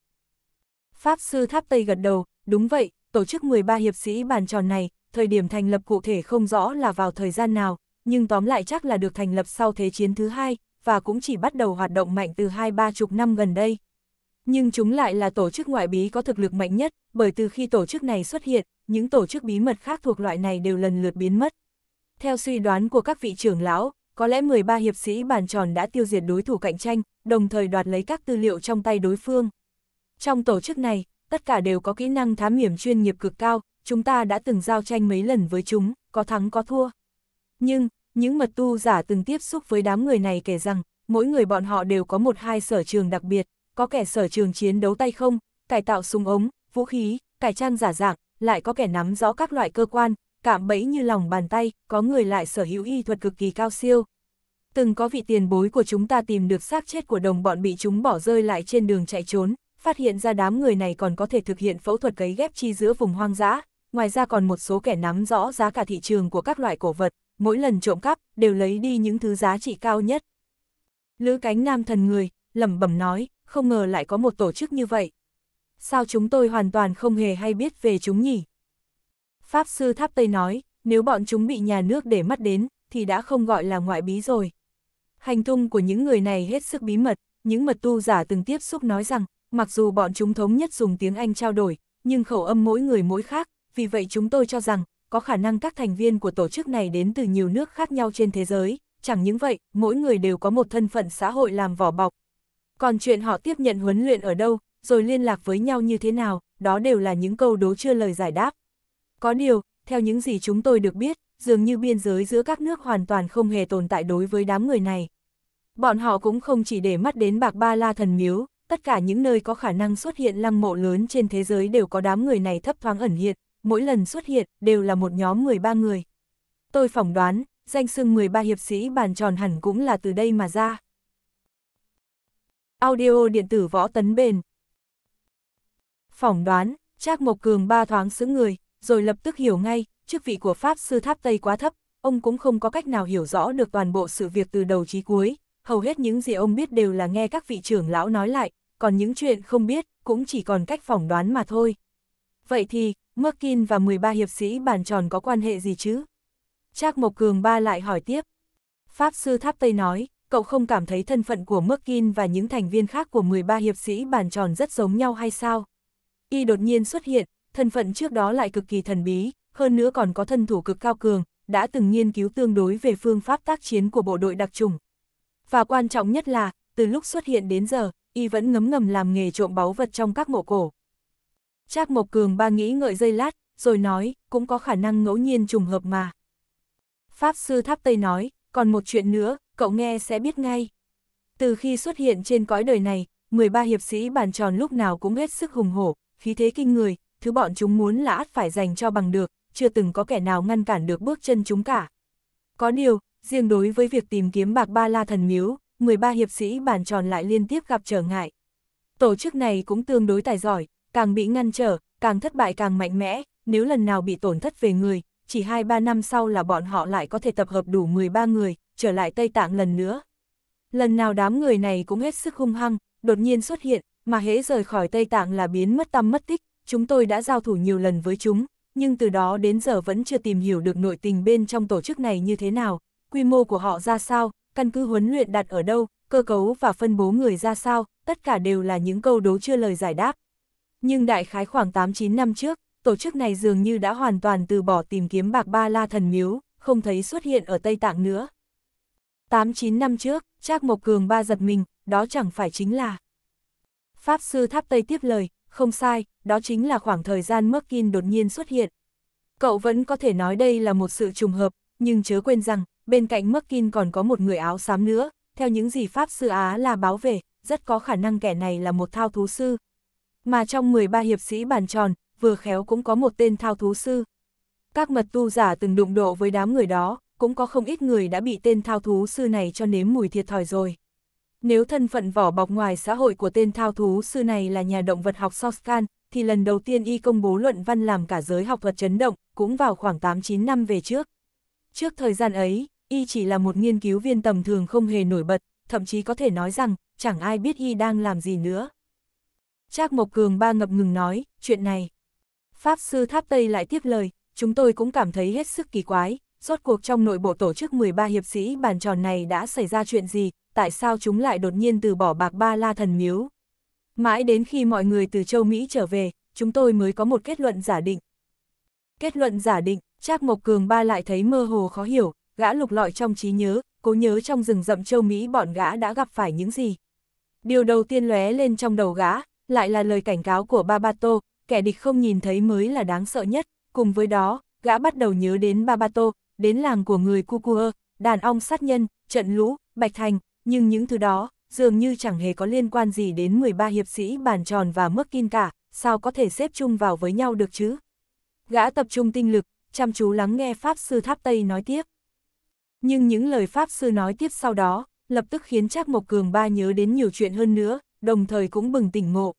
S1: Pháp sư Tháp Tây gật đầu, đúng vậy, tổ chức 13 hiệp sĩ bàn tròn này, thời điểm thành lập cụ thể không rõ là vào thời gian nào, nhưng tóm lại chắc là được thành lập sau Thế chiến thứ hai, và cũng chỉ bắt đầu hoạt động mạnh từ hai ba chục năm gần đây. Nhưng chúng lại là tổ chức ngoại bí có thực lực mạnh nhất, bởi từ khi tổ chức này xuất hiện, những tổ chức bí mật khác thuộc loại này đều lần lượt biến mất, theo suy đoán của các vị trưởng lão, có lẽ 13 hiệp sĩ bàn tròn đã tiêu diệt đối thủ cạnh tranh, đồng thời đoạt lấy các tư liệu trong tay đối phương. Trong tổ chức này, tất cả đều có kỹ năng thám hiểm chuyên nghiệp cực cao, chúng ta đã từng giao tranh mấy lần với chúng, có thắng có thua. Nhưng, những mật tu giả từng tiếp xúc với đám người này kể rằng, mỗi người bọn họ đều có một hai sở trường đặc biệt, có kẻ sở trường chiến đấu tay không, cải tạo súng ống, vũ khí, cải trang giả dạng, lại có kẻ nắm rõ các loại cơ quan, cạm bẫy như lòng bàn tay, có người lại sở hữu y thuật cực kỳ cao siêu. Từng có vị tiền bối của chúng ta tìm được xác chết của đồng bọn bị chúng bỏ rơi lại trên đường chạy trốn, phát hiện ra đám người này còn có thể thực hiện phẫu thuật cấy ghép chi giữa vùng hoang dã, ngoài ra còn một số kẻ nắm rõ giá cả thị trường của các loại cổ vật, mỗi lần trộm cắp đều lấy đi những thứ giá trị cao nhất. Lữ cánh nam thần người, lẩm bẩm nói, không ngờ lại có một tổ chức như vậy. Sao chúng tôi hoàn toàn không hề hay biết về chúng nhỉ? Pháp Sư Tháp Tây nói, nếu bọn chúng bị nhà nước để mắt đến, thì đã không gọi là ngoại bí rồi. Hành tung của những người này hết sức bí mật, những mật tu giả từng tiếp xúc nói rằng, mặc dù bọn chúng thống nhất dùng tiếng Anh trao đổi, nhưng khẩu âm mỗi người mỗi khác, vì vậy chúng tôi cho rằng, có khả năng các thành viên của tổ chức này đến từ nhiều nước khác nhau trên thế giới, chẳng những vậy, mỗi người đều có một thân phận xã hội làm vỏ bọc. Còn chuyện họ tiếp nhận huấn luyện ở đâu, rồi liên lạc với nhau như thế nào, đó đều là những câu đố chưa lời giải đáp. Có điều, theo những gì chúng tôi được biết, dường như biên giới giữa các nước hoàn toàn không hề tồn tại đối với đám người này. Bọn họ cũng không chỉ để mắt đến bạc ba la thần miếu, tất cả những nơi có khả năng xuất hiện lăng mộ lớn trên thế giới đều có đám người này thấp thoáng ẩn hiện, mỗi lần xuất hiện đều là một nhóm 13 người. Tôi phỏng đoán, danh xưng 13 hiệp sĩ bàn tròn hẳn cũng là từ đây mà ra. Audio điện tử võ tấn bền Phỏng đoán, Trác Mộc Cường ba thoáng xứng người, rồi lập tức hiểu ngay, chức vị của Pháp sư tháp Tây quá thấp, ông cũng không có cách nào hiểu rõ được toàn bộ sự việc từ đầu chí cuối, hầu hết những gì ông biết đều là nghe các vị trưởng lão nói lại, còn những chuyện không biết cũng chỉ còn cách phỏng đoán mà thôi. Vậy thì, Merkin và 13 hiệp sĩ bàn tròn có quan hệ gì chứ? Trác Mộc Cường ba lại hỏi tiếp. Pháp sư Tháp Tây nói, cậu không cảm thấy thân phận của Merkin và những thành viên khác của 13 hiệp sĩ bàn tròn rất giống nhau hay sao? Y đột nhiên xuất hiện, thân phận trước đó lại cực kỳ thần bí, hơn nữa còn có thân thủ cực cao cường, đã từng nghiên cứu tương đối về phương pháp tác chiến của bộ đội đặc trùng. Và quan trọng nhất là, từ lúc xuất hiện đến giờ, y vẫn ngấm ngầm làm nghề trộm báu vật trong các mộ cổ. Trác Mộc Cường ba nghĩ ngợi dây lát, rồi nói, cũng có khả năng ngẫu nhiên trùng hợp mà. Pháp Sư Tháp Tây nói, còn một chuyện nữa, cậu nghe sẽ biết ngay. Từ khi xuất hiện trên cõi đời này, 13 hiệp sĩ bàn tròn lúc nào cũng hết sức hùng hổ, khí thế kinh người, thứ bọn chúng muốn là ắt phải dành cho bằng được, chưa từng có kẻ nào ngăn cản được bước chân chúng cả. Có điều, riêng đối với việc tìm kiếm bạc ba la thần miếu, 13 hiệp sĩ bàn tròn lại liên tiếp gặp trở ngại. Tổ chức này cũng tương đối tài giỏi, càng bị ngăn trở, càng thất bại càng mạnh mẽ, nếu lần nào bị tổn thất về người, chỉ 2-3 năm sau là bọn họ lại có thể tập hợp đủ 13 người, trở lại Tây Tạng lần nữa. Lần nào đám người này cũng hết sức hung hăng, đột nhiên xuất hiện, mà hễ rời khỏi Tây Tạng là biến mất tâm mất tích, chúng tôi đã giao thủ nhiều lần với chúng, nhưng từ đó đến giờ vẫn chưa tìm hiểu được nội tình bên trong tổ chức này như thế nào, quy mô của họ ra sao, căn cứ huấn luyện đặt ở đâu, cơ cấu và phân bố người ra sao, tất cả đều là những câu đố chưa lời giải đáp. Nhưng đại khái khoảng 8-9 năm trước, tổ chức này dường như đã hoàn toàn từ bỏ tìm kiếm bạc ba la thần miếu, không thấy xuất hiện ở Tây Tạng nữa. 8-9 năm trước, Trác Mộc Cường ba giật mình, đó chẳng phải chính là... Pháp sư Tháp Tây tiếp lời, không sai, đó chính là khoảng thời gian Merkin đột nhiên xuất hiện. Cậu vẫn có thể nói đây là một sự trùng hợp, nhưng chớ quên rằng, bên cạnh Merkin còn có một người áo xám nữa, theo những gì Pháp Sư Á là báo về, rất có khả năng kẻ này là một thao thú sư. Mà trong 13 hiệp sĩ bàn tròn, vừa khéo cũng có một tên thao thú sư. Các mật tu giả từng đụng độ với đám người đó, cũng có không ít người đã bị tên thao thú sư này cho nếm mùi thiệt thòi rồi. Nếu thân phận vỏ bọc ngoài xã hội của tên thao thú sư này là nhà động vật học Soskan, thì lần đầu tiên y công bố luận văn làm cả giới học thuật chấn động, cũng vào khoảng 8-9 năm về trước. Trước thời gian ấy, y chỉ là một nghiên cứu viên tầm thường không hề nổi bật, thậm chí có thể nói rằng, chẳng ai biết y đang làm gì nữa. Trác Mộc Cường ba ngập ngừng nói, chuyện này. Pháp sư Tháp Tây lại tiếp lời, chúng tôi cũng cảm thấy hết sức kỳ quái, rốt cuộc trong nội bộ tổ chức 13 hiệp sĩ bàn tròn này đã xảy ra chuyện gì, tại sao chúng lại đột nhiên từ bỏ bạc ba la thần miếu. Mãi đến khi mọi người từ châu Mỹ trở về, chúng tôi mới có một kết luận giả định. Kết luận giả định, Trác Mộc Cường ba lại thấy mơ hồ khó hiểu, gã lục lọi trong trí nhớ, cố nhớ trong rừng rậm châu Mỹ bọn gã đã gặp phải những gì. Điều đầu tiên lóe lên trong đầu gã, lại là lời cảnh cáo của Babato, kẻ địch không nhìn thấy mới là đáng sợ nhất, cùng với đó, gã bắt đầu nhớ đến Babato, đến làng của người Cucua, đàn ong sát nhân, trận lũ, bạch thành, nhưng những thứ đó, dường như chẳng hề có liên quan gì đến 13 hiệp sĩ bản tròn và mức kin cả, sao có thể xếp chung vào với nhau được chứ? Gã tập trung tinh lực, chăm chú lắng nghe Pháp Sư Tháp Tây nói tiếp. Nhưng những lời Pháp Sư nói tiếp sau đó, lập tức khiến Trác Mộc Cường ba nhớ đến nhiều chuyện hơn nữa, đồng thời cũng bừng tỉnh ngộ.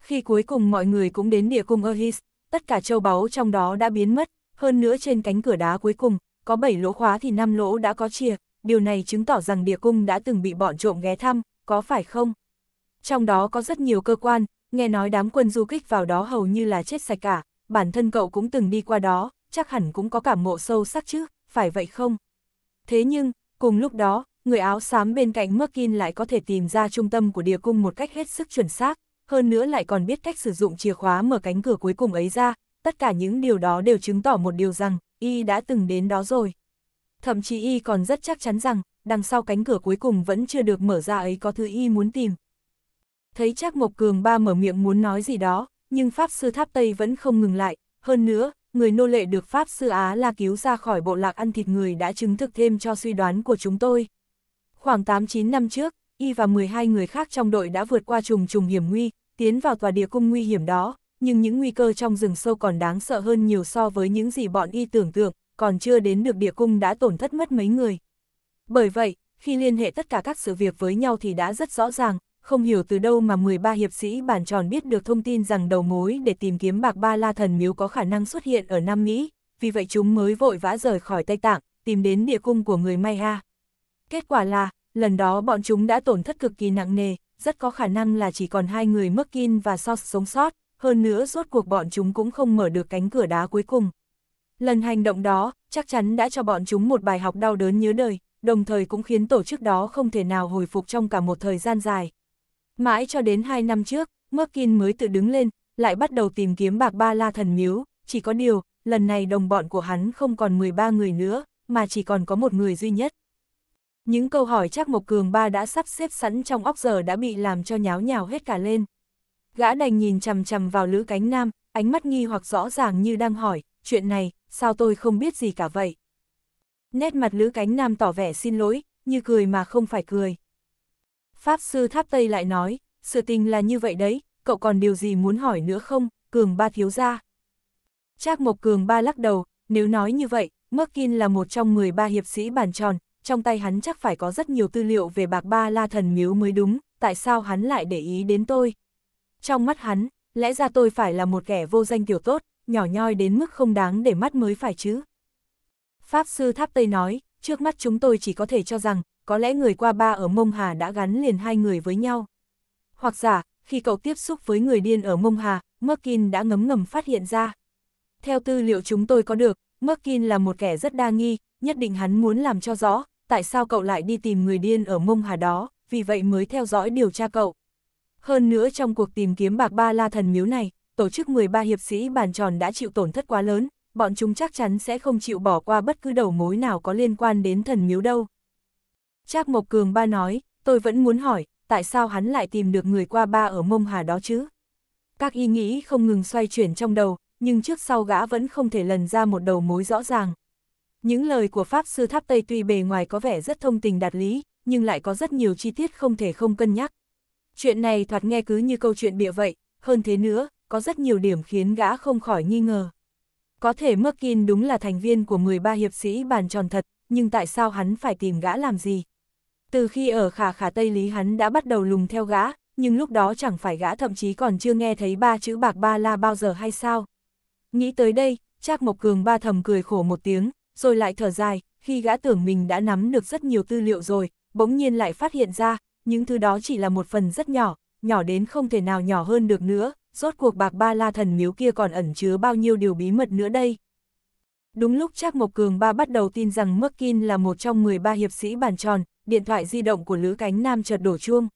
S1: Khi cuối cùng mọi người cũng đến địa cung Erhis, tất cả châu báu trong đó đã biến mất, hơn nữa trên cánh cửa đá cuối cùng, có 7 lỗ khóa thì 5 lỗ đã có chìa, điều này chứng tỏ rằng địa cung đã từng bị bọn trộm ghé thăm, có phải không? Trong đó có rất nhiều cơ quan, nghe nói đám quân du kích vào đó hầu như là chết sạch cả, bản thân cậu cũng từng đi qua đó, chắc hẳn cũng có cảm mộ sâu sắc chứ, phải vậy không? Thế nhưng, cùng lúc đó, người áo xám bên cạnh Merkin lại có thể tìm ra trung tâm của địa cung một cách hết sức chuẩn xác, hơn nữa lại còn biết cách sử dụng chìa khóa mở cánh cửa cuối cùng ấy ra, tất cả những điều đó đều chứng tỏ một điều rằng, y đã từng đến đó rồi. Thậm chí y còn rất chắc chắn rằng, đằng sau cánh cửa cuối cùng vẫn chưa được mở ra ấy có thứ y muốn tìm. Thấy chắc Mộc Cường ba mở miệng muốn nói gì đó, nhưng Pháp Sư Tháp Tây vẫn không ngừng lại, hơn nữa, người nô lệ được Pháp Sư Á La cứu ra khỏi bộ lạc ăn thịt người đã chứng thực thêm cho suy đoán của chúng tôi. Khoảng 8-9 năm trước, y và 12 người khác trong đội đã vượt qua trùng trùng hiểm nguy, tiến vào tòa địa cung nguy hiểm đó, nhưng những nguy cơ trong rừng sâu còn đáng sợ hơn nhiều so với những gì bọn y tưởng tượng, còn chưa đến được địa cung đã tổn thất mất mấy người. Bởi vậy, khi liên hệ tất cả các sự việc với nhau thì đã rất rõ ràng, không hiểu từ đâu mà 13 hiệp sĩ bản tròn biết được thông tin rằng đầu mối để tìm kiếm bạc ba la thần miếu có khả năng xuất hiện ở Nam Mỹ, vì vậy chúng mới vội vã rời khỏi Tây Tạng, tìm đến địa cung của người Maya. Kết quả là, lần đó bọn chúng đã tổn thất cực kỳ nặng nề, rất có khả năng là chỉ còn hai người Merkin và Sos sống sót, hơn nữa rốt cuộc bọn chúng cũng không mở được cánh cửa đá cuối cùng. Lần hành động đó, chắc chắn đã cho bọn chúng một bài học đau đớn nhớ đời, đồng thời cũng khiến tổ chức đó không thể nào hồi phục trong cả một thời gian dài. Mãi cho đến hai năm trước, Merkin mới tự đứng lên, lại bắt đầu tìm kiếm bạc ba la thần miếu, chỉ có điều, lần này đồng bọn của hắn không còn 13 người nữa, mà chỉ còn có một người duy nhất. Những câu hỏi chắc Mộc Cường Ba đã sắp xếp sẵn trong óc giờ đã bị làm cho nháo nhào hết cả lên. Gã đành nhìn chằm chằm vào Lữ Cánh Nam, ánh mắt nghi hoặc rõ ràng như đang hỏi, chuyện này, sao tôi không biết gì cả vậy? Nét mặt Lữ Cánh Nam tỏ vẻ xin lỗi, như cười mà không phải cười. Pháp sư Tháp Tây lại nói, sự tình là như vậy đấy, cậu còn điều gì muốn hỏi nữa không, Cường Ba thiếu gia? Trác Mộc Cường Ba lắc đầu, nếu nói như vậy, Merkin là một trong 13 hiệp sĩ bàn tròn, trong tay hắn chắc phải có rất nhiều tư liệu về bạc ba la thần miếu mới đúng, tại sao hắn lại để ý đến tôi? Trong mắt hắn, lẽ ra tôi phải là một kẻ vô danh tiểu tốt, nhỏ nhoi đến mức không đáng để mắt mới phải chứ. Pháp sư Tháp Tây nói, trước mắt chúng tôi chỉ có thể cho rằng, có lẽ người qua ba ở Mông Hà đã gắn liền hai người với nhau. Hoặc giả, khi cậu tiếp xúc với người điên ở Mông Hà, Merkin đã ngấm ngầm phát hiện ra. Theo tư liệu chúng tôi có được, Merkin là một kẻ rất đa nghi, nhất định hắn muốn làm cho rõ, tại sao cậu lại đi tìm người điên ở Mông Hà đó, vì vậy mới theo dõi điều tra cậu. Hơn nữa trong cuộc tìm kiếm bạc ba la thần miếu này, tổ chức 13 hiệp sĩ bàn tròn đã chịu tổn thất quá lớn, bọn chúng chắc chắn sẽ không chịu bỏ qua bất cứ đầu mối nào có liên quan đến thần miếu đâu. Trác Mộc Cường ba nói, tôi vẫn muốn hỏi, tại sao hắn lại tìm được người qua ba ở mông hà đó chứ? Các ý nghĩ không ngừng xoay chuyển trong đầu, nhưng trước sau gã vẫn không thể lần ra một đầu mối rõ ràng. Những lời của Pháp Sư Tháp Tây tuy bề ngoài có vẻ rất thông tình đạt lý, nhưng lại có rất nhiều chi tiết không thể không cân nhắc. Chuyện này thoạt nghe cứ như câu chuyện bịa vậy, hơn thế nữa, có rất nhiều điểm khiến gã không khỏi nghi ngờ. Có thể Merkin đúng là thành viên của 13 hiệp sĩ bàn tròn thật, nhưng tại sao hắn phải tìm gã làm gì? Từ khi ở khả khả Tây Lý hắn đã bắt đầu lùng theo gã, nhưng lúc đó chẳng phải gã thậm chí còn chưa nghe thấy ba chữ bạc ba la bao giờ hay sao? Nghĩ tới đây, Trác Mộc Cường ba thầm cười khổ một tiếng, rồi lại thở dài, khi gã tưởng mình đã nắm được rất nhiều tư liệu rồi, bỗng nhiên lại phát hiện ra, những thứ đó chỉ là một phần rất nhỏ, nhỏ đến không thể nào nhỏ hơn được nữa, rốt cuộc bạc ba la thần miếu kia còn ẩn chứa bao nhiêu điều bí mật nữa đây. Đúng lúc Trác Mộc Cường ba bắt đầu tin rằng Merkin là một trong 13 hiệp sĩ bàn tròn, điện thoại di động của Lữ Cánh Nam chợt đổ chuông.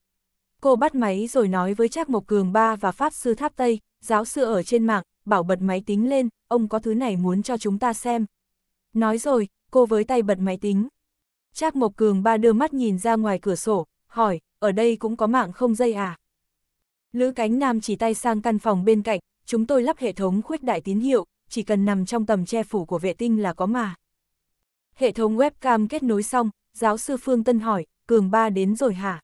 S1: Cô bắt máy rồi nói với Trác Mộc Cường ba và Pháp Sư Tháp Tây, giáo sư ở trên mạng, bảo bật máy tính lên, ông có thứ này muốn cho chúng ta xem. Nói rồi, cô với tay bật máy tính. Trác Mộc Cường ba đưa mắt nhìn ra ngoài cửa sổ, hỏi, ở đây cũng có mạng không dây à? Lữ cánh nam chỉ tay sang căn phòng bên cạnh, chúng tôi lắp hệ thống khuếch đại tín hiệu, chỉ cần nằm trong tầm che phủ của vệ tinh là có mà. Hệ thống webcam kết nối xong, giáo sư Phương Tân hỏi, Cường Ba đến rồi hả?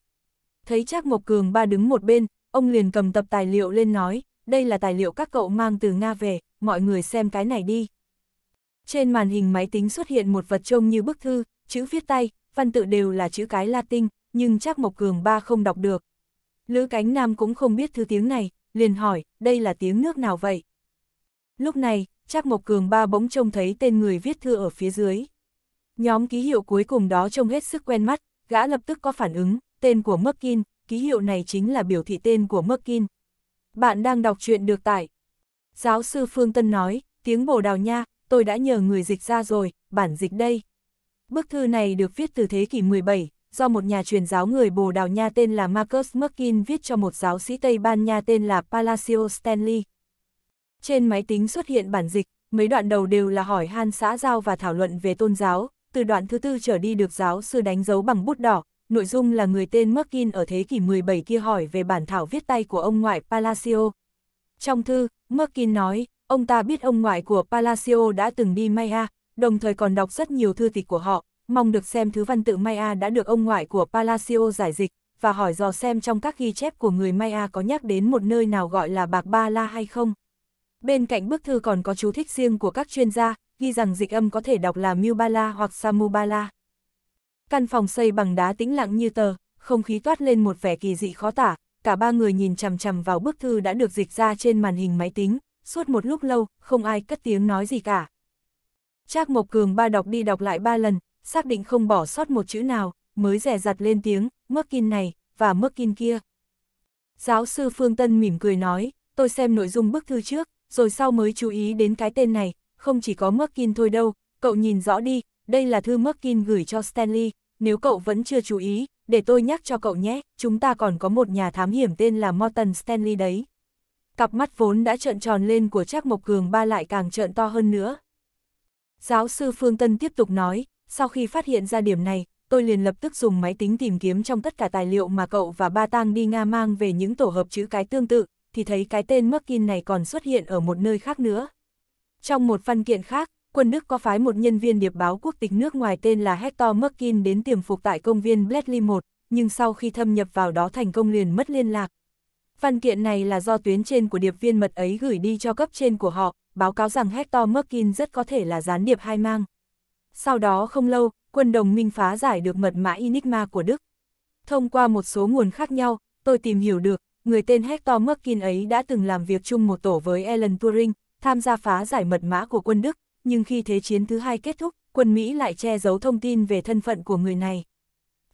S1: Thấy chắc Mộc Cường Ba đứng một bên, ông liền cầm tập tài liệu lên nói, đây là tài liệu các cậu mang từ Nga về, mọi người xem cái này đi. Trên màn hình máy tính xuất hiện một vật trông như bức thư, chữ viết tay, văn tự đều là chữ cái Latin, nhưng chắc Mộc Cường ba không đọc được. Lữ Cánh Nam cũng không biết thứ tiếng này, liền hỏi, đây là tiếng nước nào vậy? Lúc này, chắc Mộc Cường ba bỗng trông thấy tên người viết thư ở phía dưới. Nhóm ký hiệu cuối cùng đó trông hết sức quen mắt, gã lập tức có phản ứng, tên của Merkin, ký hiệu này chính là biểu thị tên của Merkin. Bạn đang đọc truyện được tải. Giáo sư Phương Tân nói, tiếng bồ đào nha, tôi đã nhờ người dịch ra rồi, bản dịch đây. Bức thư này được viết từ thế kỷ 17, do một nhà truyền giáo người Bồ Đào Nha tên là Marcus Merkin viết cho một giáo sĩ Tây Ban Nha tên là Palacio Stanley. Trên máy tính xuất hiện bản dịch, mấy đoạn đầu đều là hỏi han xã giao và thảo luận về tôn giáo, từ đoạn thứ tư trở đi được giáo sư đánh dấu bằng bút đỏ, nội dung là người tên Merkin ở thế kỷ 17 kia hỏi về bản thảo viết tay của ông ngoại Palacio. Trong thư, Merkin nói, ông ta biết ông ngoại của Palacio đã từng đi Maya, đồng thời còn đọc rất nhiều thư tịch của họ, mong được xem thứ văn tự Maya đã được ông ngoại của Palacio giải dịch, và hỏi dò xem trong các ghi chép của người Maya có nhắc đến một nơi nào gọi là Bạc Ba La hay không. Bên cạnh bức thư còn có chú thích riêng của các chuyên gia, ghi rằng dịch âm có thể đọc là Mubala hoặc Samubala. Căn phòng xây bằng đá tĩnh lặng như tờ, không khí toát lên một vẻ kỳ dị khó tả, cả ba người nhìn chằm chằm vào bức thư đã được dịch ra trên màn hình máy tính, suốt một lúc lâu, không ai cất tiếng nói gì cả. Trác Mộc Cường ba đọc đi đọc lại ba lần, xác định không bỏ sót một chữ nào, mới rẻ rặt lên tiếng, mắc kinh này, và mắc kinh kia. Giáo sư Phương Tân mỉm cười nói, tôi xem nội dung bức thư trước, rồi sau mới chú ý đến cái tên này, không chỉ có mắc kinh thôi đâu, cậu nhìn rõ đi, đây là thư mắc kinh gửi cho Stanley, nếu cậu vẫn chưa chú ý, để tôi nhắc cho cậu nhé, chúng ta còn có một nhà thám hiểm tên là Morton Stanley đấy. Cặp mắt vốn đã trợn tròn lên của Trác Mộc Cường ba lại càng trợn to hơn nữa. Giáo sư Phương Tân tiếp tục nói, sau khi phát hiện ra điểm này, tôi liền lập tức dùng máy tính tìm kiếm trong tất cả tài liệu mà cậu và ba tang đi Nga mang về những tổ hợp chữ cái tương tự, thì thấy cái tên Merkin này còn xuất hiện ở một nơi khác nữa. Trong một văn kiện khác, quân Đức có phái một nhân viên điệp báo quốc tịch nước ngoài tên là Hector Merkin đến tiềm phục tại công viên Bletchley 1, nhưng sau khi thâm nhập vào đó thành công liền mất liên lạc. Văn kiện này là do tuyến trên của điệp viên mật ấy gửi đi cho cấp trên của họ, báo cáo rằng Hector Merkin rất có thể là gián điệp hai mang. Sau đó không lâu, quân đồng minh phá giải được mật mã Enigma của Đức. Thông qua một số nguồn khác nhau, tôi tìm hiểu được, người tên Hector Merkin ấy đã từng làm việc chung một tổ với Alan Turing, tham gia phá giải mật mã của quân Đức, nhưng khi Thế chiến thứ hai kết thúc, quân Mỹ lại che giấu thông tin về thân phận của người này.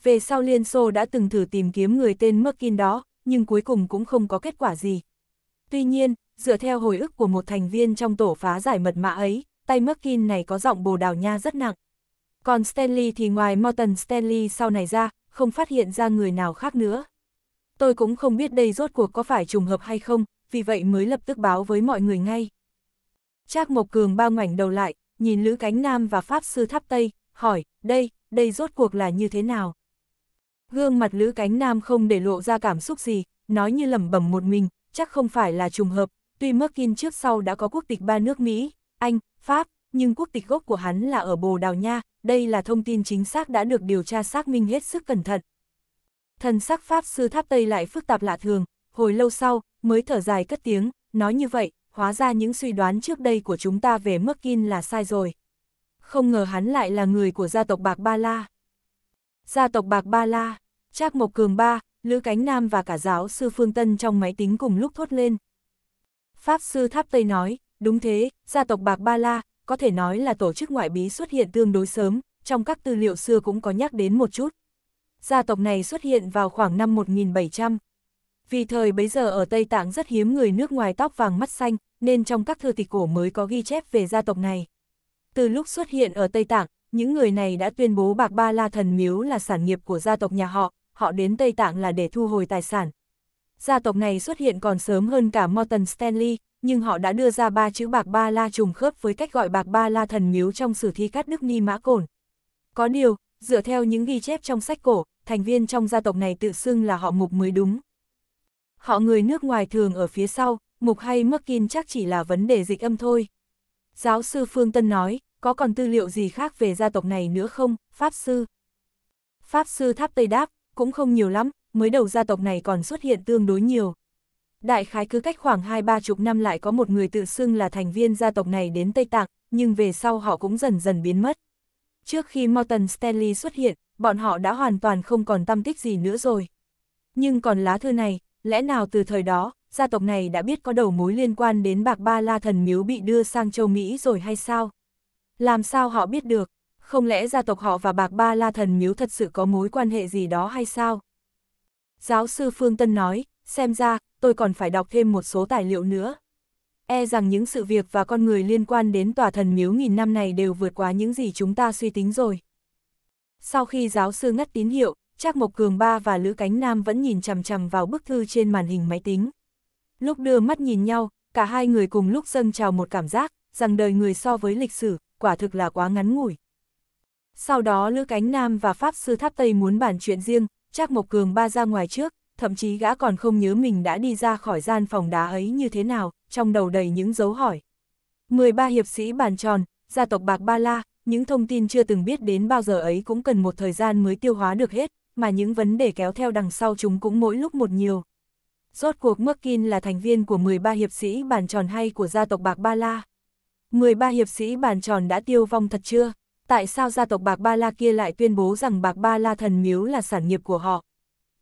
S1: Về sau Liên Xô đã từng thử tìm kiếm người tên Merkin đó, nhưng cuối cùng cũng không có kết quả gì. Tuy nhiên, dựa theo hồi ức của một thành viên trong tổ phá giải mật mã ấy, tay Merkin này có giọng bồ đào nha rất nặng. Còn Stanley thì ngoài Morton Stanley sau này ra, không phát hiện ra người nào khác nữa. Tôi cũng không biết đây rốt cuộc có phải trùng hợp hay không, vì vậy mới lập tức báo với mọi người ngay. Trác Mộc Cường bao ngoảnh đầu lại, nhìn Lữ Cánh Nam và Pháp Sư Tháp Tây, hỏi, đây, đây rốt cuộc là như thế nào? Gương mặt Lữ Cánh Nam không để lộ ra cảm xúc gì, nói như lẩm bẩm một mình, chắc không phải là trùng hợp, tuy Merkin trước sau đã có quốc tịch ba nước Mỹ, anh, Pháp, nhưng quốc tịch gốc của hắn là ở Bồ Đào Nha, đây là thông tin chính xác đã được điều tra xác minh hết sức cẩn thận. Thần sắc Pháp sư tháp Tây lại phức tạp lạ thường, hồi lâu sau, mới thở dài cất tiếng, nói như vậy, hóa ra những suy đoán trước đây của chúng ta về Merkin là sai rồi. Không ngờ hắn lại là người của gia tộc Bạc Ba La. Gia tộc Bạc Ba La, Trác Mộc Cường Ba, Lữ Cánh Nam và cả giáo sư Phương Tân trong máy tính cùng lúc thốt lên. Pháp sư Tháp Tây nói, Đúng thế, gia tộc Bạc Ba La, có thể nói là tổ chức ngoại bí xuất hiện tương đối sớm, trong các tư liệu xưa cũng có nhắc đến một chút. Gia tộc này xuất hiện vào khoảng năm 1700. Vì thời bấy giờ ở Tây Tạng rất hiếm người nước ngoài tóc vàng mắt xanh, nên trong các thư tịch cổ mới có ghi chép về gia tộc này. Từ lúc xuất hiện ở Tây Tạng, những người này đã tuyên bố Bạc Ba La Thần Miếu là sản nghiệp của gia tộc nhà họ, họ đến Tây Tạng là để thu hồi tài sản, gia tộc này xuất hiện còn sớm hơn cả Morton Stanley, nhưng họ đã đưa ra ba chữ bạc ba la trùng khớp với cách gọi bạc ba la thần miếu trong sử thi cắt nước Ni Mã Cổn. Có điều, dựa theo những ghi chép trong sách cổ, thành viên trong gia tộc này tự xưng là họ mục mới đúng. Họ người nước ngoài thường ở phía sau, mục hay mất Merkin chắc chỉ là vấn đề dịch âm thôi. Giáo sư Phương Tân nói, có còn tư liệu gì khác về gia tộc này nữa không, Pháp Sư? Pháp Sư Tháp Tây đáp, cũng không nhiều lắm, mới đầu gia tộc này còn xuất hiện tương đối nhiều. Đại khái cứ cách khoảng hai ba chục năm lại có một người tự xưng là thành viên gia tộc này đến Tây Tạng, nhưng về sau họ cũng dần dần biến mất. Trước khi Morton Stanley xuất hiện, bọn họ đã hoàn toàn không còn tâm tích gì nữa rồi. Nhưng còn lá thư này, lẽ nào từ thời đó, gia tộc này đã biết có đầu mối liên quan đến bạc ba la thần miếu bị đưa sang châu Mỹ rồi hay sao? Làm sao họ biết được? Không lẽ gia tộc họ và bạc ba la thần miếu thật sự có mối quan hệ gì đó hay sao? Giáo sư Phương Tân nói, xem ra, tôi còn phải đọc thêm một số tài liệu nữa. E rằng những sự việc và con người liên quan đến tòa thần miếu nghìn năm này đều vượt quá những gì chúng ta suy tính rồi. Sau khi giáo sư ngắt tín hiệu, Trác Mộc Cường Ba và Lữ Cánh Nam vẫn nhìn chằm chằm vào bức thư trên màn hình máy tính. Lúc đưa mắt nhìn nhau, cả hai người cùng lúc dâng trào một cảm giác, rằng đời người so với lịch sử, quả thực là quá ngắn ngủi. Sau đó Lữ Cánh Nam và Pháp Sư Tháp Tây muốn bàn chuyện riêng, Trác Mộc Cường ba ra ngoài trước, thậm chí gã còn không nhớ mình đã đi ra khỏi gian phòng đá ấy như thế nào, trong đầu đầy những dấu hỏi. 13 hiệp sĩ bàn tròn, gia tộc Bạc Ba La, những thông tin chưa từng biết đến bao giờ ấy cũng cần một thời gian mới tiêu hóa được hết, mà những vấn đề kéo theo đằng sau chúng cũng mỗi lúc một nhiều. Rốt cuộc Merkin là thành viên của 13 hiệp sĩ bàn tròn hay của gia tộc Bạc Ba La? 13 hiệp sĩ bàn tròn đã tiêu vong thật chưa? tại sao gia tộc Bạc Ba La kia lại tuyên bố rằng Bạc Ba La thần miếu là sản nghiệp của họ.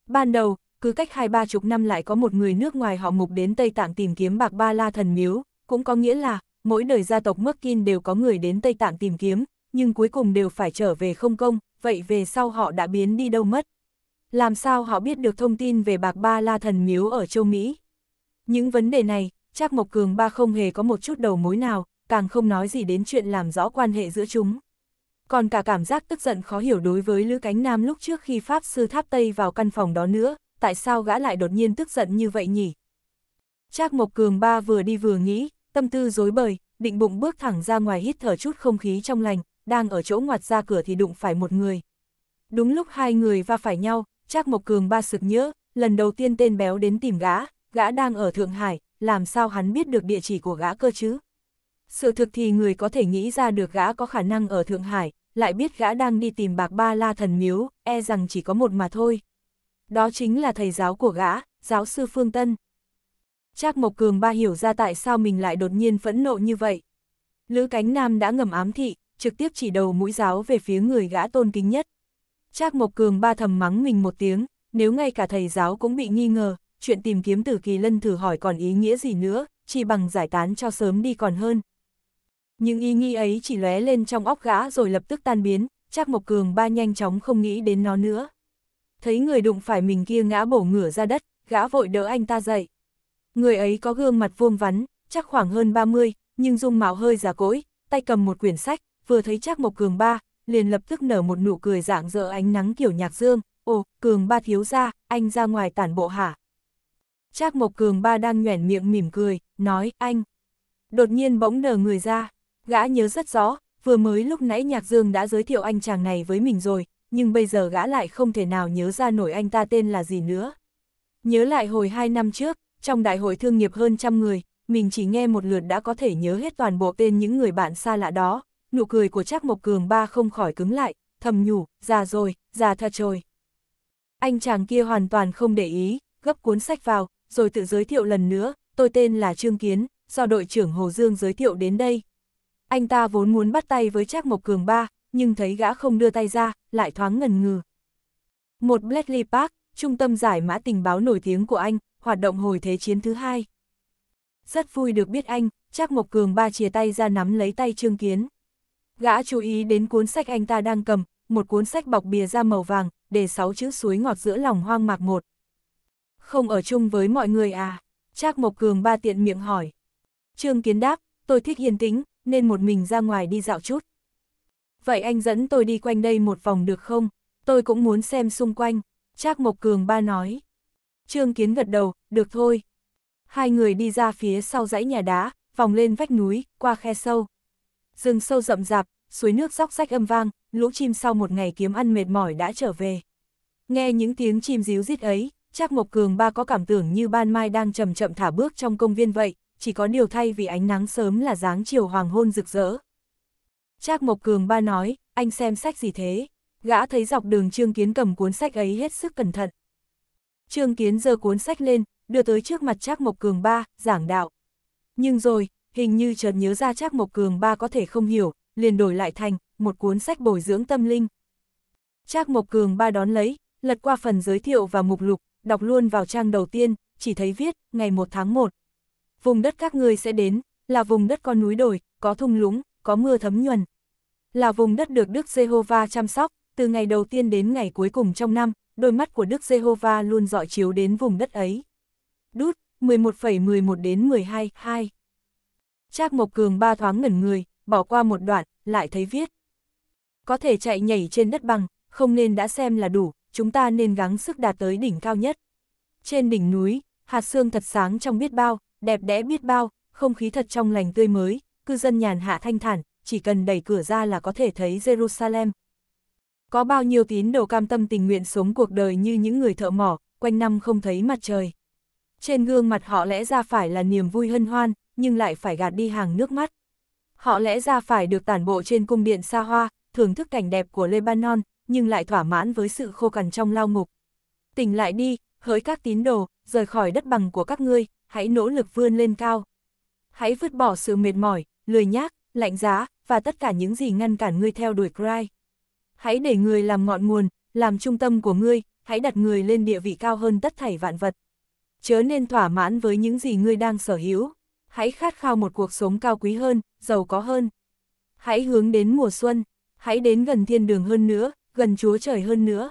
S1: Ban đầu, cứ cách hai ba chục năm lại có một người nước ngoài họ mục đến Tây Tạng tìm kiếm Bạc Ba La thần miếu, cũng có nghĩa là, mỗi đời gia tộc Merkin đều có người đến Tây Tạng tìm kiếm, nhưng cuối cùng đều phải trở về không công, vậy về sau họ đã biến đi đâu mất. Làm sao họ biết được thông tin về Bạc Ba La thần miếu ở châu Mỹ? Những vấn đề này, Trác Mộc Cường Ba không hề có một chút đầu mối nào, càng không nói gì đến chuyện làm rõ quan hệ giữa chúng còn cả cảm giác tức giận khó hiểu đối với Lữ Cánh Nam lúc trước khi Pháp Sư Tháp Tây vào căn phòng đó nữa, tại sao gã lại đột nhiên tức giận như vậy nhỉ? Trác Mộc Cường Ba vừa đi vừa nghĩ, tâm tư dối bời, định bụng bước thẳng ra ngoài hít thở chút không khí trong lành, đang ở chỗ ngoặt ra cửa thì đụng phải một người. Đúng lúc hai người va phải nhau, Trác Mộc Cường Ba sực nhớ, lần đầu tiên tên béo đến tìm gã, gã đang ở Thượng Hải, làm sao hắn biết được địa chỉ của gã cơ chứ? Sự thực thì người có thể nghĩ ra được gã có khả năng ở Thượng Hải, lại biết gã đang đi tìm bạc ba la thần miếu, e rằng chỉ có một mà thôi. Đó chính là thầy giáo của gã, giáo sư Phương Tân. Trác Mộc Cường ba hiểu ra tại sao mình lại đột nhiên phẫn nộ như vậy. Lữ Cánh Nam đã ngầm ám thị, trực tiếp chỉ đầu mũi giáo về phía người gã tôn kính nhất. Trác Mộc Cường ba thầm mắng mình một tiếng, nếu ngay cả thầy giáo cũng bị nghi ngờ, chuyện tìm kiếm tử kỳ lân thử hỏi còn ý nghĩa gì nữa, chỉ bằng giải tán cho sớm đi còn hơn nhưng ý nghĩ ấy chỉ lóe lên trong óc gã rồi lập tức tan biến, chắc Mộc Cường ba nhanh chóng không nghĩ đến nó nữa. Thấy người đụng phải mình kia ngã bổ ngửa ra đất, gã vội đỡ anh ta dậy. Người ấy có gương mặt vuông vắn, chắc khoảng hơn 30, nhưng dung mạo hơi già cỗi, tay cầm một quyển sách, vừa thấy chắc Mộc Cường ba, liền lập tức nở một nụ cười dạng dỡ ánh nắng kiểu nhạc dương, ồ, Cường ba thiếu gia, anh ra ngoài tản bộ hả? Chắc Mộc Cường ba đang nhoẻn miệng mỉm cười, nói, anh. Đột nhiên bỗng nở người ra, Gã nhớ rất rõ, vừa mới lúc nãy Nhạc Dương đã giới thiệu anh chàng này với mình rồi, nhưng bây giờ gã lại không thể nào nhớ ra nổi anh ta tên là gì nữa. Nhớ lại hồi 2 năm trước, trong đại hội thương nghiệp hơn trăm người, mình chỉ nghe một lượt đã có thể nhớ hết toàn bộ tên những người bạn xa lạ đó, nụ cười của Trác Mộc Cường ba không khỏi cứng lại, thầm nhủ, già rồi, già thật rồi. Anh chàng kia hoàn toàn không để ý, gấp cuốn sách vào, rồi tự giới thiệu lần nữa, tôi tên là Trương Kiến, do đội trưởng Hồ Dương giới thiệu đến đây, anh ta vốn muốn bắt tay với Trác Mộc Cường ba, nhưng thấy gã không đưa tay ra, lại thoáng ngần ngừ. Một Bletchley Park, trung tâm giải mã tình báo nổi tiếng của anh, hoạt động hồi thế chiến thứ hai. Rất vui được biết anh, Trác Mộc Cường ba chia tay ra nắm lấy tay Trương Kiến. Gã chú ý đến cuốn sách anh ta đang cầm, một cuốn sách bọc bìa da màu vàng, để sáu chữ suối ngọt giữa lòng hoang mạc một. Không ở chung với mọi người à? Trác Mộc Cường ba tiện miệng hỏi. Trương Kiến đáp, tôi thích yên tĩnh, nên một mình ra ngoài đi dạo chút. Vậy anh dẫn tôi đi quanh đây một vòng được không? Tôi cũng muốn xem xung quanh, Trác Mộc Cường ba nói. Trương Kiến gật đầu, được thôi. Hai người đi ra phía sau dãy nhà đá, vòng lên vách núi, qua khe sâu. Rừng sâu rậm rạp, suối nước róc rách âm vang, lũ chim sau một ngày kiếm ăn mệt mỏi đã trở về. Nghe những tiếng chim ríu rít ấy, Trác Mộc Cường ba có cảm tưởng như ban mai đang chậm chậm thả bước trong công viên vậy, chỉ có điều thay vì ánh nắng sớm là dáng chiều hoàng hôn rực rỡ. Trác Mộc Cường ba nói, anh xem sách gì thế? Gã thấy dọc đường Trương Kiến cầm cuốn sách ấy hết sức cẩn thận. Trương Kiến giơ cuốn sách lên, đưa tới trước mặt Trác Mộc Cường ba, giảng đạo. Nhưng rồi, hình như chợt nhớ ra Trác Mộc Cường ba có thể không hiểu, liền đổi lại thành một cuốn sách bồi dưỡng tâm linh. Trác Mộc Cường ba đón lấy, lật qua phần giới thiệu và mục lục, đọc luôn vào trang đầu tiên, chỉ thấy viết, ngày 1 tháng 1 vùng đất các ngươi sẽ đến, là vùng đất có núi đồi, có thung lũng, có mưa thấm nhuần. Là vùng đất được Đức Giê-hô-va chăm sóc, từ ngày đầu tiên đến ngày cuối cùng trong năm, đôi mắt của Đức Giê-hô-va luôn dọi chiếu đến vùng đất ấy. Đút, 11,11 đến 12, 2. Trác Mộc Cường ba thoáng ngẩn người, bỏ qua một đoạn, lại thấy viết. Có thể chạy nhảy trên đất bằng, không nên đã xem là đủ, chúng ta nên gắng sức đạt tới đỉnh cao nhất. Trên đỉnh núi, hạt xương thật sáng trong biết bao, đẹp đẽ biết bao, không khí thật trong lành tươi mới, cư dân nhàn hạ thanh thản, chỉ cần đẩy cửa ra là có thể thấy Jerusalem. Có bao nhiêu tín đồ cam tâm tình nguyện sống cuộc đời như những người thợ mỏ, quanh năm không thấy mặt trời. Trên gương mặt họ lẽ ra phải là niềm vui hân hoan, nhưng lại phải gạt đi hàng nước mắt. Họ lẽ ra phải được tản bộ trên cung điện xa hoa, thưởng thức cảnh đẹp của Lebanon, nhưng lại thỏa mãn với sự khô cằn trong lao ngục. Tỉnh lại đi, hỡi các tín đồ, rời khỏi đất bằng của các ngươi, hãy nỗ lực vươn lên cao. Hãy vứt bỏ sự mệt mỏi, lười nhác, lạnh giá, và tất cả những gì ngăn cản ngươi theo đuổi Cry. Hãy để người làm ngọn nguồn, làm trung tâm của ngươi, hãy đặt người lên địa vị cao hơn tất thảy vạn vật. Chớ nên thỏa mãn với những gì ngươi đang sở hữu. Hãy khát khao một cuộc sống cao quý hơn, giàu có hơn. Hãy hướng đến mùa xuân, hãy đến gần thiên đường hơn nữa, gần Chúa Trời hơn nữa.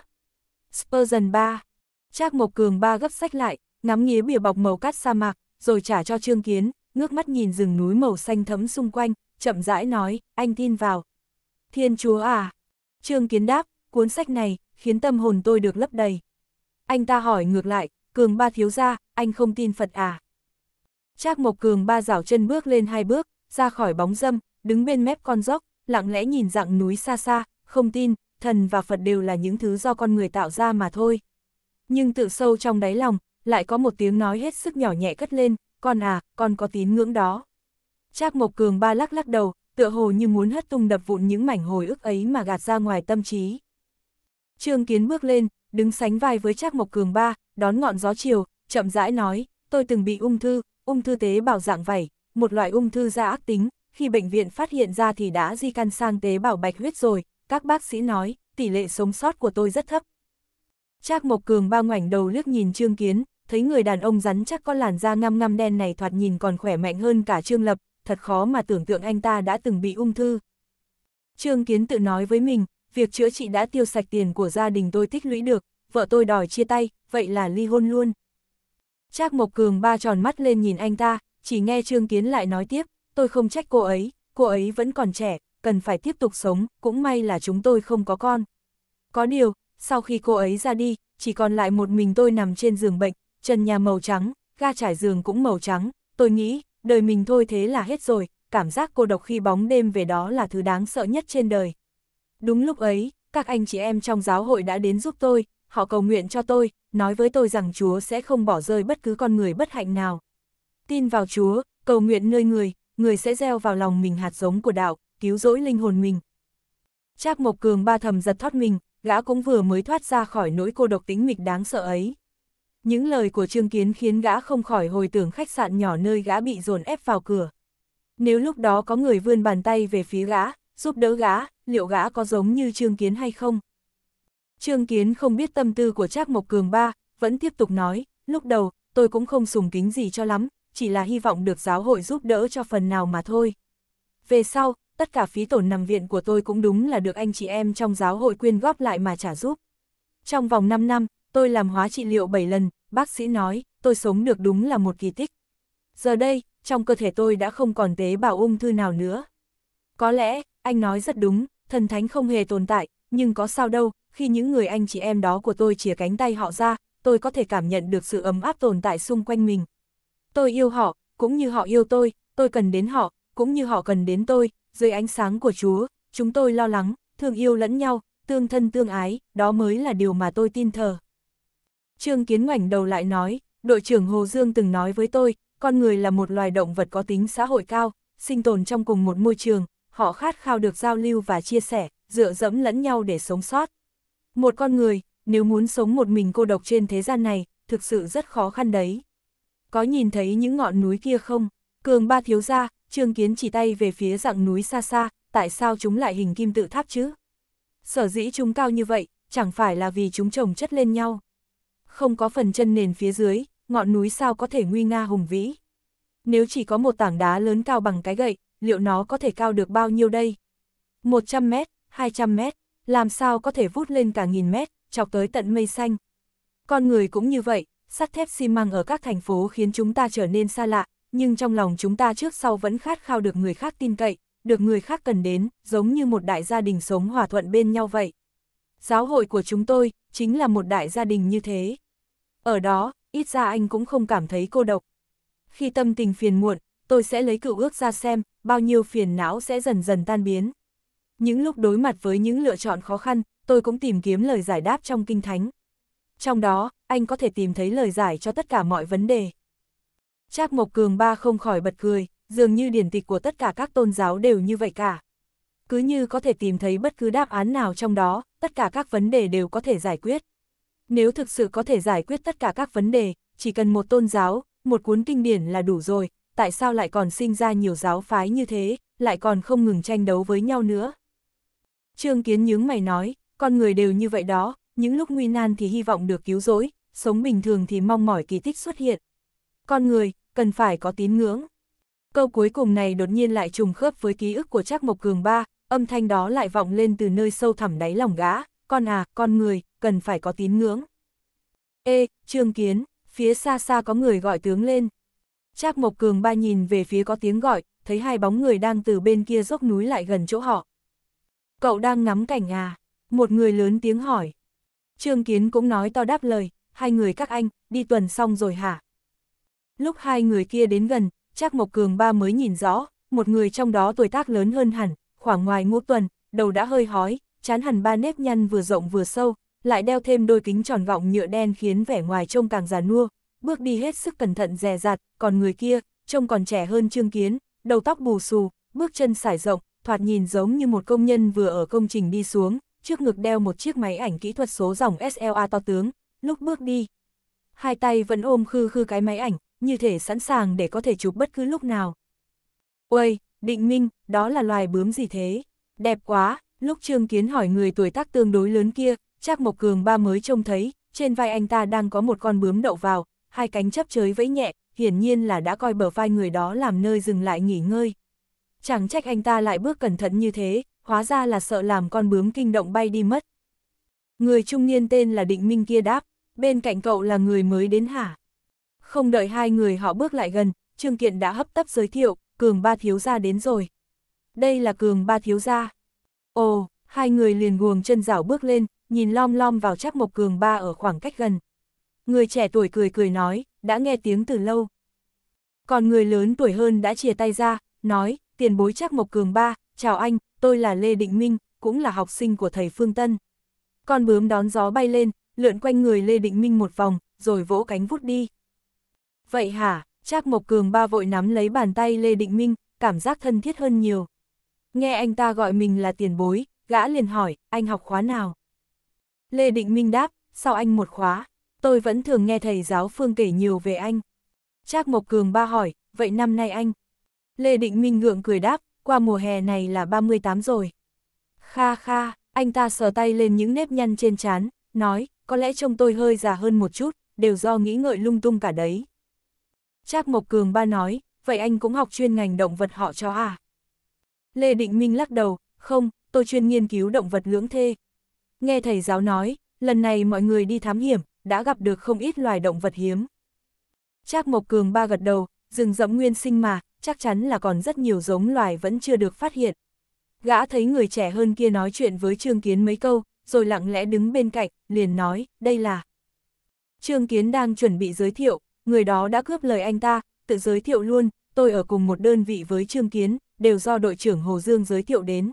S1: Spurgeon 3 Trác Mộc Cường ba gấp sách lại, ngắm nghía bìa bọc màu cát sa mạc, rồi trả cho Trương Kiến, ngước mắt nhìn rừng núi màu xanh thấm xung quanh, chậm rãi nói, anh tin vào. Thiên chúa à! Trương Kiến đáp, cuốn sách này, khiến tâm hồn tôi được lấp đầy. Anh ta hỏi ngược lại, Cường ba thiếu gia, anh không tin Phật à? Trác Mộc Cường ba rảo chân bước lên hai bước, ra khỏi bóng dâm, đứng bên mép con dốc, lặng lẽ nhìn dặng núi xa xa, không tin, thần và Phật đều là những thứ do con người tạo ra mà thôi. Nhưng tự sâu trong đáy lòng, lại có một tiếng nói hết sức nhỏ nhẹ cất lên, con à, con có tín ngưỡng đó. Trác Mộc Cường ba lắc lắc đầu, tựa hồ như muốn hất tung đập vụn những mảnh hồi ức ấy mà gạt ra ngoài tâm trí. Trương Kiến bước lên, đứng sánh vai với Trác Mộc Cường ba, đón ngọn gió chiều, chậm rãi nói, tôi từng bị ung thư, ung thư tế bào dạng vảy, một loại ung thư da ác tính, khi bệnh viện phát hiện ra thì đã di căn sang tế bào bạch huyết rồi, các bác sĩ nói, tỷ lệ sống sót của tôi rất thấp. Trác Mộc Cường ba ngoảnh đầu liếc nhìn Trương Kiến, thấy người đàn ông rắn chắc có làn da ngăm ngăm đen này thoạt nhìn còn khỏe mạnh hơn cả Trương Lập, thật khó mà tưởng tượng anh ta đã từng bị ung thư. Trương Kiến tự nói với mình, việc chữa trị đã tiêu sạch tiền của gia đình tôi tích lũy được, vợ tôi đòi chia tay, vậy là ly hôn luôn. Trác Mộc Cường ba tròn mắt lên nhìn anh ta, chỉ nghe Trương Kiến lại nói tiếp, tôi không trách cô ấy, cô ấy vẫn còn trẻ, cần phải tiếp tục sống, cũng may là chúng tôi không có con. Có điều, sau khi cô ấy ra đi, chỉ còn lại một mình tôi nằm trên giường bệnh, trần nhà màu trắng, ga trải giường cũng màu trắng, tôi nghĩ, đời mình thôi thế là hết rồi, cảm giác cô độc khi bóng đêm về đó là thứ đáng sợ nhất trên đời. Đúng lúc ấy, các anh chị em trong giáo hội đã đến giúp tôi, họ cầu nguyện cho tôi, nói với tôi rằng Chúa sẽ không bỏ rơi bất cứ con người bất hạnh nào. Tin vào Chúa, cầu nguyện nơi người, người sẽ gieo vào lòng mình hạt giống của đạo, cứu rỗi linh hồn mình. Trác Mộc Cường ba thầm giật thoát mình, gã cũng vừa mới thoát ra khỏi nỗi cô độc tính mịch đáng sợ ấy. Những lời của Trương Kiến khiến gã không khỏi hồi tưởng khách sạn nhỏ nơi gã bị dồn ép vào cửa. Nếu lúc đó có người vươn bàn tay về phía gã, giúp đỡ gã, liệu gã có giống như Trương Kiến hay không? Trương Kiến không biết tâm tư của Trác Mộc Cường ba, vẫn tiếp tục nói, lúc đầu, tôi cũng không sùng kính gì cho lắm, chỉ là hy vọng được giáo hội giúp đỡ cho phần nào mà thôi. Về sau, tất cả phí tổn nằm viện của tôi cũng đúng là được anh chị em trong giáo hội quyên góp lại mà trả giúp. Trong vòng 5 năm, tôi làm hóa trị liệu 7 lần, bác sĩ nói, tôi sống được đúng là một kỳ tích. Giờ đây, trong cơ thể tôi đã không còn tế bào ung thư nào nữa. Có lẽ, anh nói rất đúng, thần thánh không hề tồn tại, nhưng có sao đâu, khi những người anh chị em đó của tôi chìa cánh tay họ ra, tôi có thể cảm nhận được sự ấm áp tồn tại xung quanh mình. Tôi yêu họ, cũng như họ yêu tôi, tôi cần đến họ, cũng như họ cần đến tôi, dưới ánh sáng của Chúa, chúng tôi lo lắng, thương yêu lẫn nhau, tương thân tương ái, đó mới là điều mà tôi tin thờ. Trương Kiến ngoảnh đầu lại nói, đội trưởng Hồ Dương từng nói với tôi, con người là một loài động vật có tính xã hội cao, sinh tồn trong cùng một môi trường, họ khát khao được giao lưu và chia sẻ, dựa dẫm lẫn nhau để sống sót. Một con người, nếu muốn sống một mình cô độc trên thế gian này, thực sự rất khó khăn đấy. Có nhìn thấy những ngọn núi kia không? Cường ba thiếu gia, Trương Kiến chỉ tay về phía dặng núi xa xa, tại sao chúng lại hình kim tự tháp chứ? Sở dĩ chúng cao như vậy, chẳng phải là vì chúng trồng chất lên nhau không có phần chân nền phía dưới, ngọn núi sao có thể nguy nga hùng vĩ. Nếu chỉ có một tảng đá lớn cao bằng cái gậy, liệu nó có thể cao được bao nhiêu đây? 100 mét, 200 mét, làm sao có thể vút lên cả nghìn mét, chọc tới tận mây xanh. Con người cũng như vậy, sắt thép xi măng ở các thành phố khiến chúng ta trở nên xa lạ, nhưng trong lòng chúng ta trước sau vẫn khát khao được người khác tin cậy, được người khác cần đến, giống như một đại gia đình sống hòa thuận bên nhau vậy. Giáo hội của chúng tôi, chính là một đại gia đình như thế. Ở đó, ít ra anh cũng không cảm thấy cô độc. Khi tâm tình phiền muộn, tôi sẽ lấy cựu ước ra xem, bao nhiêu phiền não sẽ dần dần tan biến. Những lúc đối mặt với những lựa chọn khó khăn, tôi cũng tìm kiếm lời giải đáp trong kinh thánh. Trong đó, anh có thể tìm thấy lời giải cho tất cả mọi vấn đề. Trác Mộc Cường Ba không khỏi bật cười, dường như điển tịch của tất cả các tôn giáo đều như vậy cả cứ như có thể tìm thấy bất cứ đáp án nào trong đó, tất cả các vấn đề đều có thể giải quyết. Nếu thực sự có thể giải quyết tất cả các vấn đề, chỉ cần một tôn giáo, một cuốn kinh điển là đủ rồi, tại sao lại còn sinh ra nhiều giáo phái như thế, lại còn không ngừng tranh đấu với nhau nữa. Trương Kiến nhướng mày nói, con người đều như vậy đó, những lúc nguy nan thì hy vọng được cứu rỗi, sống bình thường thì mong mỏi kỳ tích xuất hiện. Con người, cần phải có tín ngưỡng. Câu cuối cùng này đột nhiên lại trùng khớp với ký ức của Trác Mộc Cường Ba, âm thanh đó lại vọng lên từ nơi sâu thẳm đáy lòng gã, con à, con người, cần phải có tín ngưỡng. Ê, Trương Kiến, phía xa xa có người gọi tướng lên. Trác Mộc Cường ba nhìn về phía có tiếng gọi, thấy hai bóng người đang từ bên kia dốc núi lại gần chỗ họ. Cậu đang ngắm cảnh à? Một người lớn tiếng hỏi. Trương Kiến cũng nói to đáp lời, hai người các anh, đi tuần xong rồi hả? Lúc hai người kia đến gần, Trác Mộc Cường ba mới nhìn rõ, một người trong đó tuổi tác lớn hơn hẳn, khoảng ngoài ngũ tuần, đầu đã hơi hói, chán hẳn ba nếp nhăn vừa rộng vừa sâu, lại đeo thêm đôi kính tròn vọng nhựa đen khiến vẻ ngoài trông càng già nua, bước đi hết sức cẩn thận dè dặt, còn người kia, trông còn trẻ hơn Trương Kiến, đầu tóc bù xù, bước chân sải rộng, thoạt nhìn giống như một công nhân vừa ở công trình đi xuống, trước ngực đeo một chiếc máy ảnh kỹ thuật số dòng SLA to tướng, lúc bước đi. Hai tay vẫn ôm khư khư cái máy ảnh, như thể sẵn sàng để có thể chụp bất cứ lúc nào. Uầy, Định Minh, đó là loài bướm gì thế? Đẹp quá, lúc Trương Kiến hỏi người tuổi tác tương đối lớn kia, chắc Mộc Cường ba mới trông thấy, trên vai anh ta đang có một con bướm đậu vào, hai cánh chấp chới vẫy nhẹ, hiển nhiên là đã coi bờ vai người đó làm nơi dừng lại nghỉ ngơi. Chẳng trách anh ta lại bước cẩn thận như thế, hóa ra là sợ làm con bướm kinh động bay đi mất. Người trung niên tên là Định Minh kia đáp, bên cạnh cậu là người mới đến hả? Không đợi hai người họ bước lại gần, Trương Kiện đã hấp tấp giới thiệu, cường ba thiếu gia đến rồi. Đây là cường ba thiếu gia. Ồ, hai người liền guồng chân rảo bước lên, nhìn lom lom vào chắc mộc cường ba ở khoảng cách gần. Người trẻ tuổi cười cười nói, đã nghe tiếng từ lâu. Còn người lớn tuổi hơn đã chia tay ra, nói, tiền bối chắc mộc cường ba, chào anh, tôi là Lê Định Minh, cũng là học sinh của thầy Phương Tân. Con bướm đón gió bay lên, lượn quanh người Lê Định Minh một vòng, rồi vỗ cánh vút đi. Vậy hả? Trác Mộc Cường ba vội nắm lấy bàn tay Lê Định Minh, cảm giác thân thiết hơn nhiều. Nghe anh ta gọi mình là tiền bối, gã liền hỏi, anh học khóa nào? Lê Định Minh đáp, sau anh một khóa, tôi vẫn thường nghe thầy giáo Phương kể nhiều về anh. Trác Mộc Cường ba hỏi, vậy năm nay anh? Lê Định Minh ngượng cười đáp, qua mùa hè này là 38 rồi. Kha kha, anh ta sờ tay lên những nếp nhăn trên trán, nói, có lẽ trông tôi hơi già hơn một chút, đều do nghĩ ngợi lung tung cả đấy. Trác Mộc Cường ba nói, vậy anh cũng học chuyên ngành động vật họ cho à? Lê Định Minh lắc đầu, không, tôi chuyên nghiên cứu động vật lưỡng thê. Nghe thầy giáo nói, lần này mọi người đi thám hiểm, đã gặp được không ít loài động vật hiếm. Trác Mộc Cường ba gật đầu, rừng rậm nguyên sinh mà, chắc chắn là còn rất nhiều giống loài vẫn chưa được phát hiện. Gã thấy người trẻ hơn kia nói chuyện với Trương Kiến mấy câu, rồi lặng lẽ đứng bên cạnh, liền nói, đây là... Trương Kiến đang chuẩn bị giới thiệu, người đó đã cướp lời anh ta, tự giới thiệu luôn, tôi ở cùng một đơn vị với Trương Kiến, đều do đội trưởng Hồ Dương giới thiệu đến.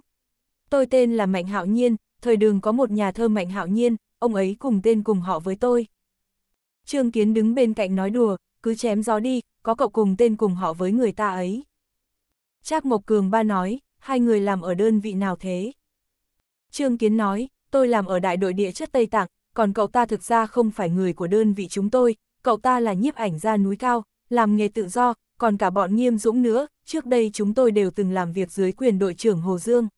S1: Tôi tên là Mạnh Hạo Nhiên, thời đường có một nhà thơ Mạnh Hạo Nhiên, ông ấy cùng tên cùng họ với tôi. Trương Kiến đứng bên cạnh nói đùa, cứ chém gió đi, có cậu cùng tên cùng họ với người ta ấy. Trác Mộc Cường ba nói, hai người làm ở đơn vị nào thế? Trương Kiến nói, tôi làm ở đại đội địa chất Tây Tạng, còn cậu ta thực ra không phải người của đơn vị chúng tôi, cậu ta là nhiếp ảnh gia núi cao, làm nghề tự do, còn cả bọn nghiêm dũng nữa, trước đây chúng tôi đều từng làm việc dưới quyền đội trưởng Hồ Dương.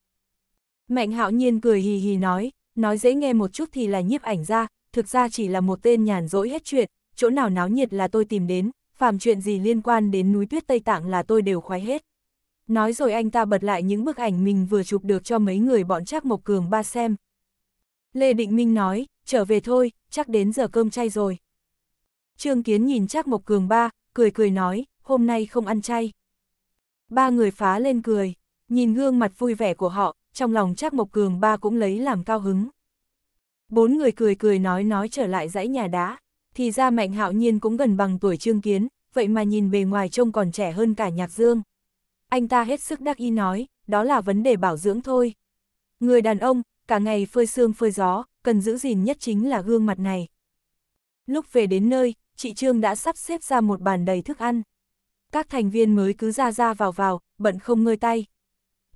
S1: Mạnh hạo nhiên cười hì hì nói, nói dễ nghe một chút thì là nhiếp ảnh gia, thực ra chỉ là một tên nhàn rỗi hết chuyện, chỗ nào náo nhiệt là tôi tìm đến, phàm chuyện gì liên quan đến núi tuyết Tây Tạng là tôi đều khoái hết. Nói rồi anh ta bật lại những bức ảnh mình vừa chụp được cho mấy người bọn Trác Mộc Cường ba xem. Lê Định Minh nói, trở về thôi, chắc đến giờ cơm chay rồi. Trương Kiến nhìn Trác Mộc Cường ba, cười cười nói, hôm nay không ăn chay. Ba người phá lên cười, nhìn gương mặt vui vẻ của họ, trong lòng Trác Mộc Cường ba cũng lấy làm cao hứng. Bốn người cười cười nói nói trở lại dãy nhà đá, thì ra Mạnh Hạo Nhiên cũng gần bằng tuổi Trương Kiến, vậy mà nhìn bề ngoài trông còn trẻ hơn cả Nhạc Dương. Anh ta hết sức đắc ý nói, đó là vấn đề bảo dưỡng thôi. Người đàn ông, cả ngày phơi sương phơi gió, cần giữ gìn nhất chính là gương mặt này. Lúc về đến nơi, chị Trương đã sắp xếp ra một bàn đầy thức ăn. Các thành viên mới cứ ra ra vào vào, bận không ngơi tay.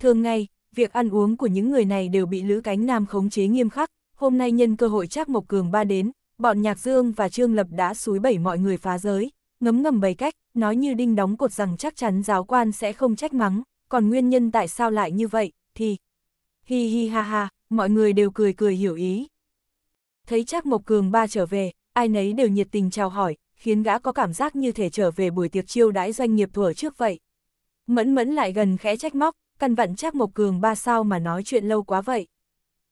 S1: Thường ngày, việc ăn uống của những người này đều bị Lữ Cánh Nam khống chế nghiêm khắc, hôm nay nhân cơ hội chắc Mộc Cường ba đến, bọn Nhạc Dương và Trương Lập đã xúi bẩy mọi người phá giới, ngấm ngầm bày cách, nói như đinh đóng cột rằng chắc chắn giáo quan sẽ không trách mắng, còn nguyên nhân tại sao lại như vậy, thì... Hi hi ha ha, mọi người đều cười cười hiểu ý. Thấy chắc Mộc Cường ba trở về, ai nấy đều nhiệt tình chào hỏi, khiến gã có cảm giác như thể trở về buổi tiệc chiêu đãi doanh nghiệp thuở trước vậy. Mẫn mẫn lại gần khẽ trách móc, căn vặn chắc Mộc Cường ba sao mà nói chuyện lâu quá vậy.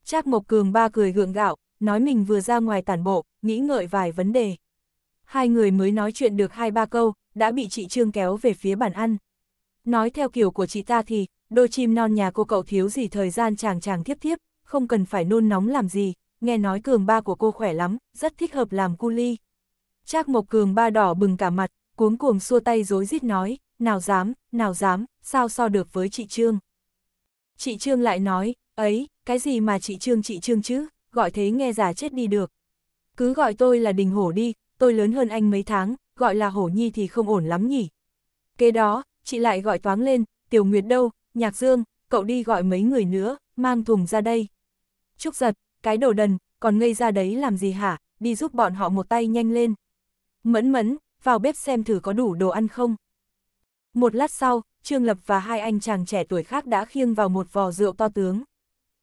S1: Trác Mộc Cường ba cười gượng gạo, nói mình vừa ra ngoài tản bộ, nghĩ ngợi vài vấn đề. Hai người mới nói chuyện được hai ba câu, đã bị chị Trương kéo về phía bàn ăn. Nói theo kiểu của chị ta thì, đôi chim non nhà cô cậu thiếu gì thời gian chàng chàng thiếp thiếp, không cần phải nôn nóng làm gì, nghe nói cường ba của cô khỏe lắm, rất thích hợp làm cu ly. Trác Mộc Cường ba đỏ bừng cả mặt, cuống cuồng xua tay dối rít nói, nào dám, nào dám, sao so được với chị Trương. Chị Trương lại nói, ấy, cái gì mà chị Trương chị Trương chứ, gọi thế nghe giả chết đi được. Cứ gọi tôi là Đình Hổ đi, tôi lớn hơn anh mấy tháng, gọi là Hổ Nhi thì không ổn lắm nhỉ. Kế đó, chị lại gọi toáng lên, Tiểu Nguyệt đâu, Nhạc Dương, cậu đi gọi mấy người nữa, mang thùng ra đây. Trúc giật, cái đồ đần, còn ngây ra đấy làm gì hả, đi giúp bọn họ một tay nhanh lên. Mẫn mẫn, vào bếp xem thử có đủ đồ ăn không. Một lát sau, Trương Lập và hai anh chàng trẻ tuổi khác đã khiêng vào một vò rượu to tướng.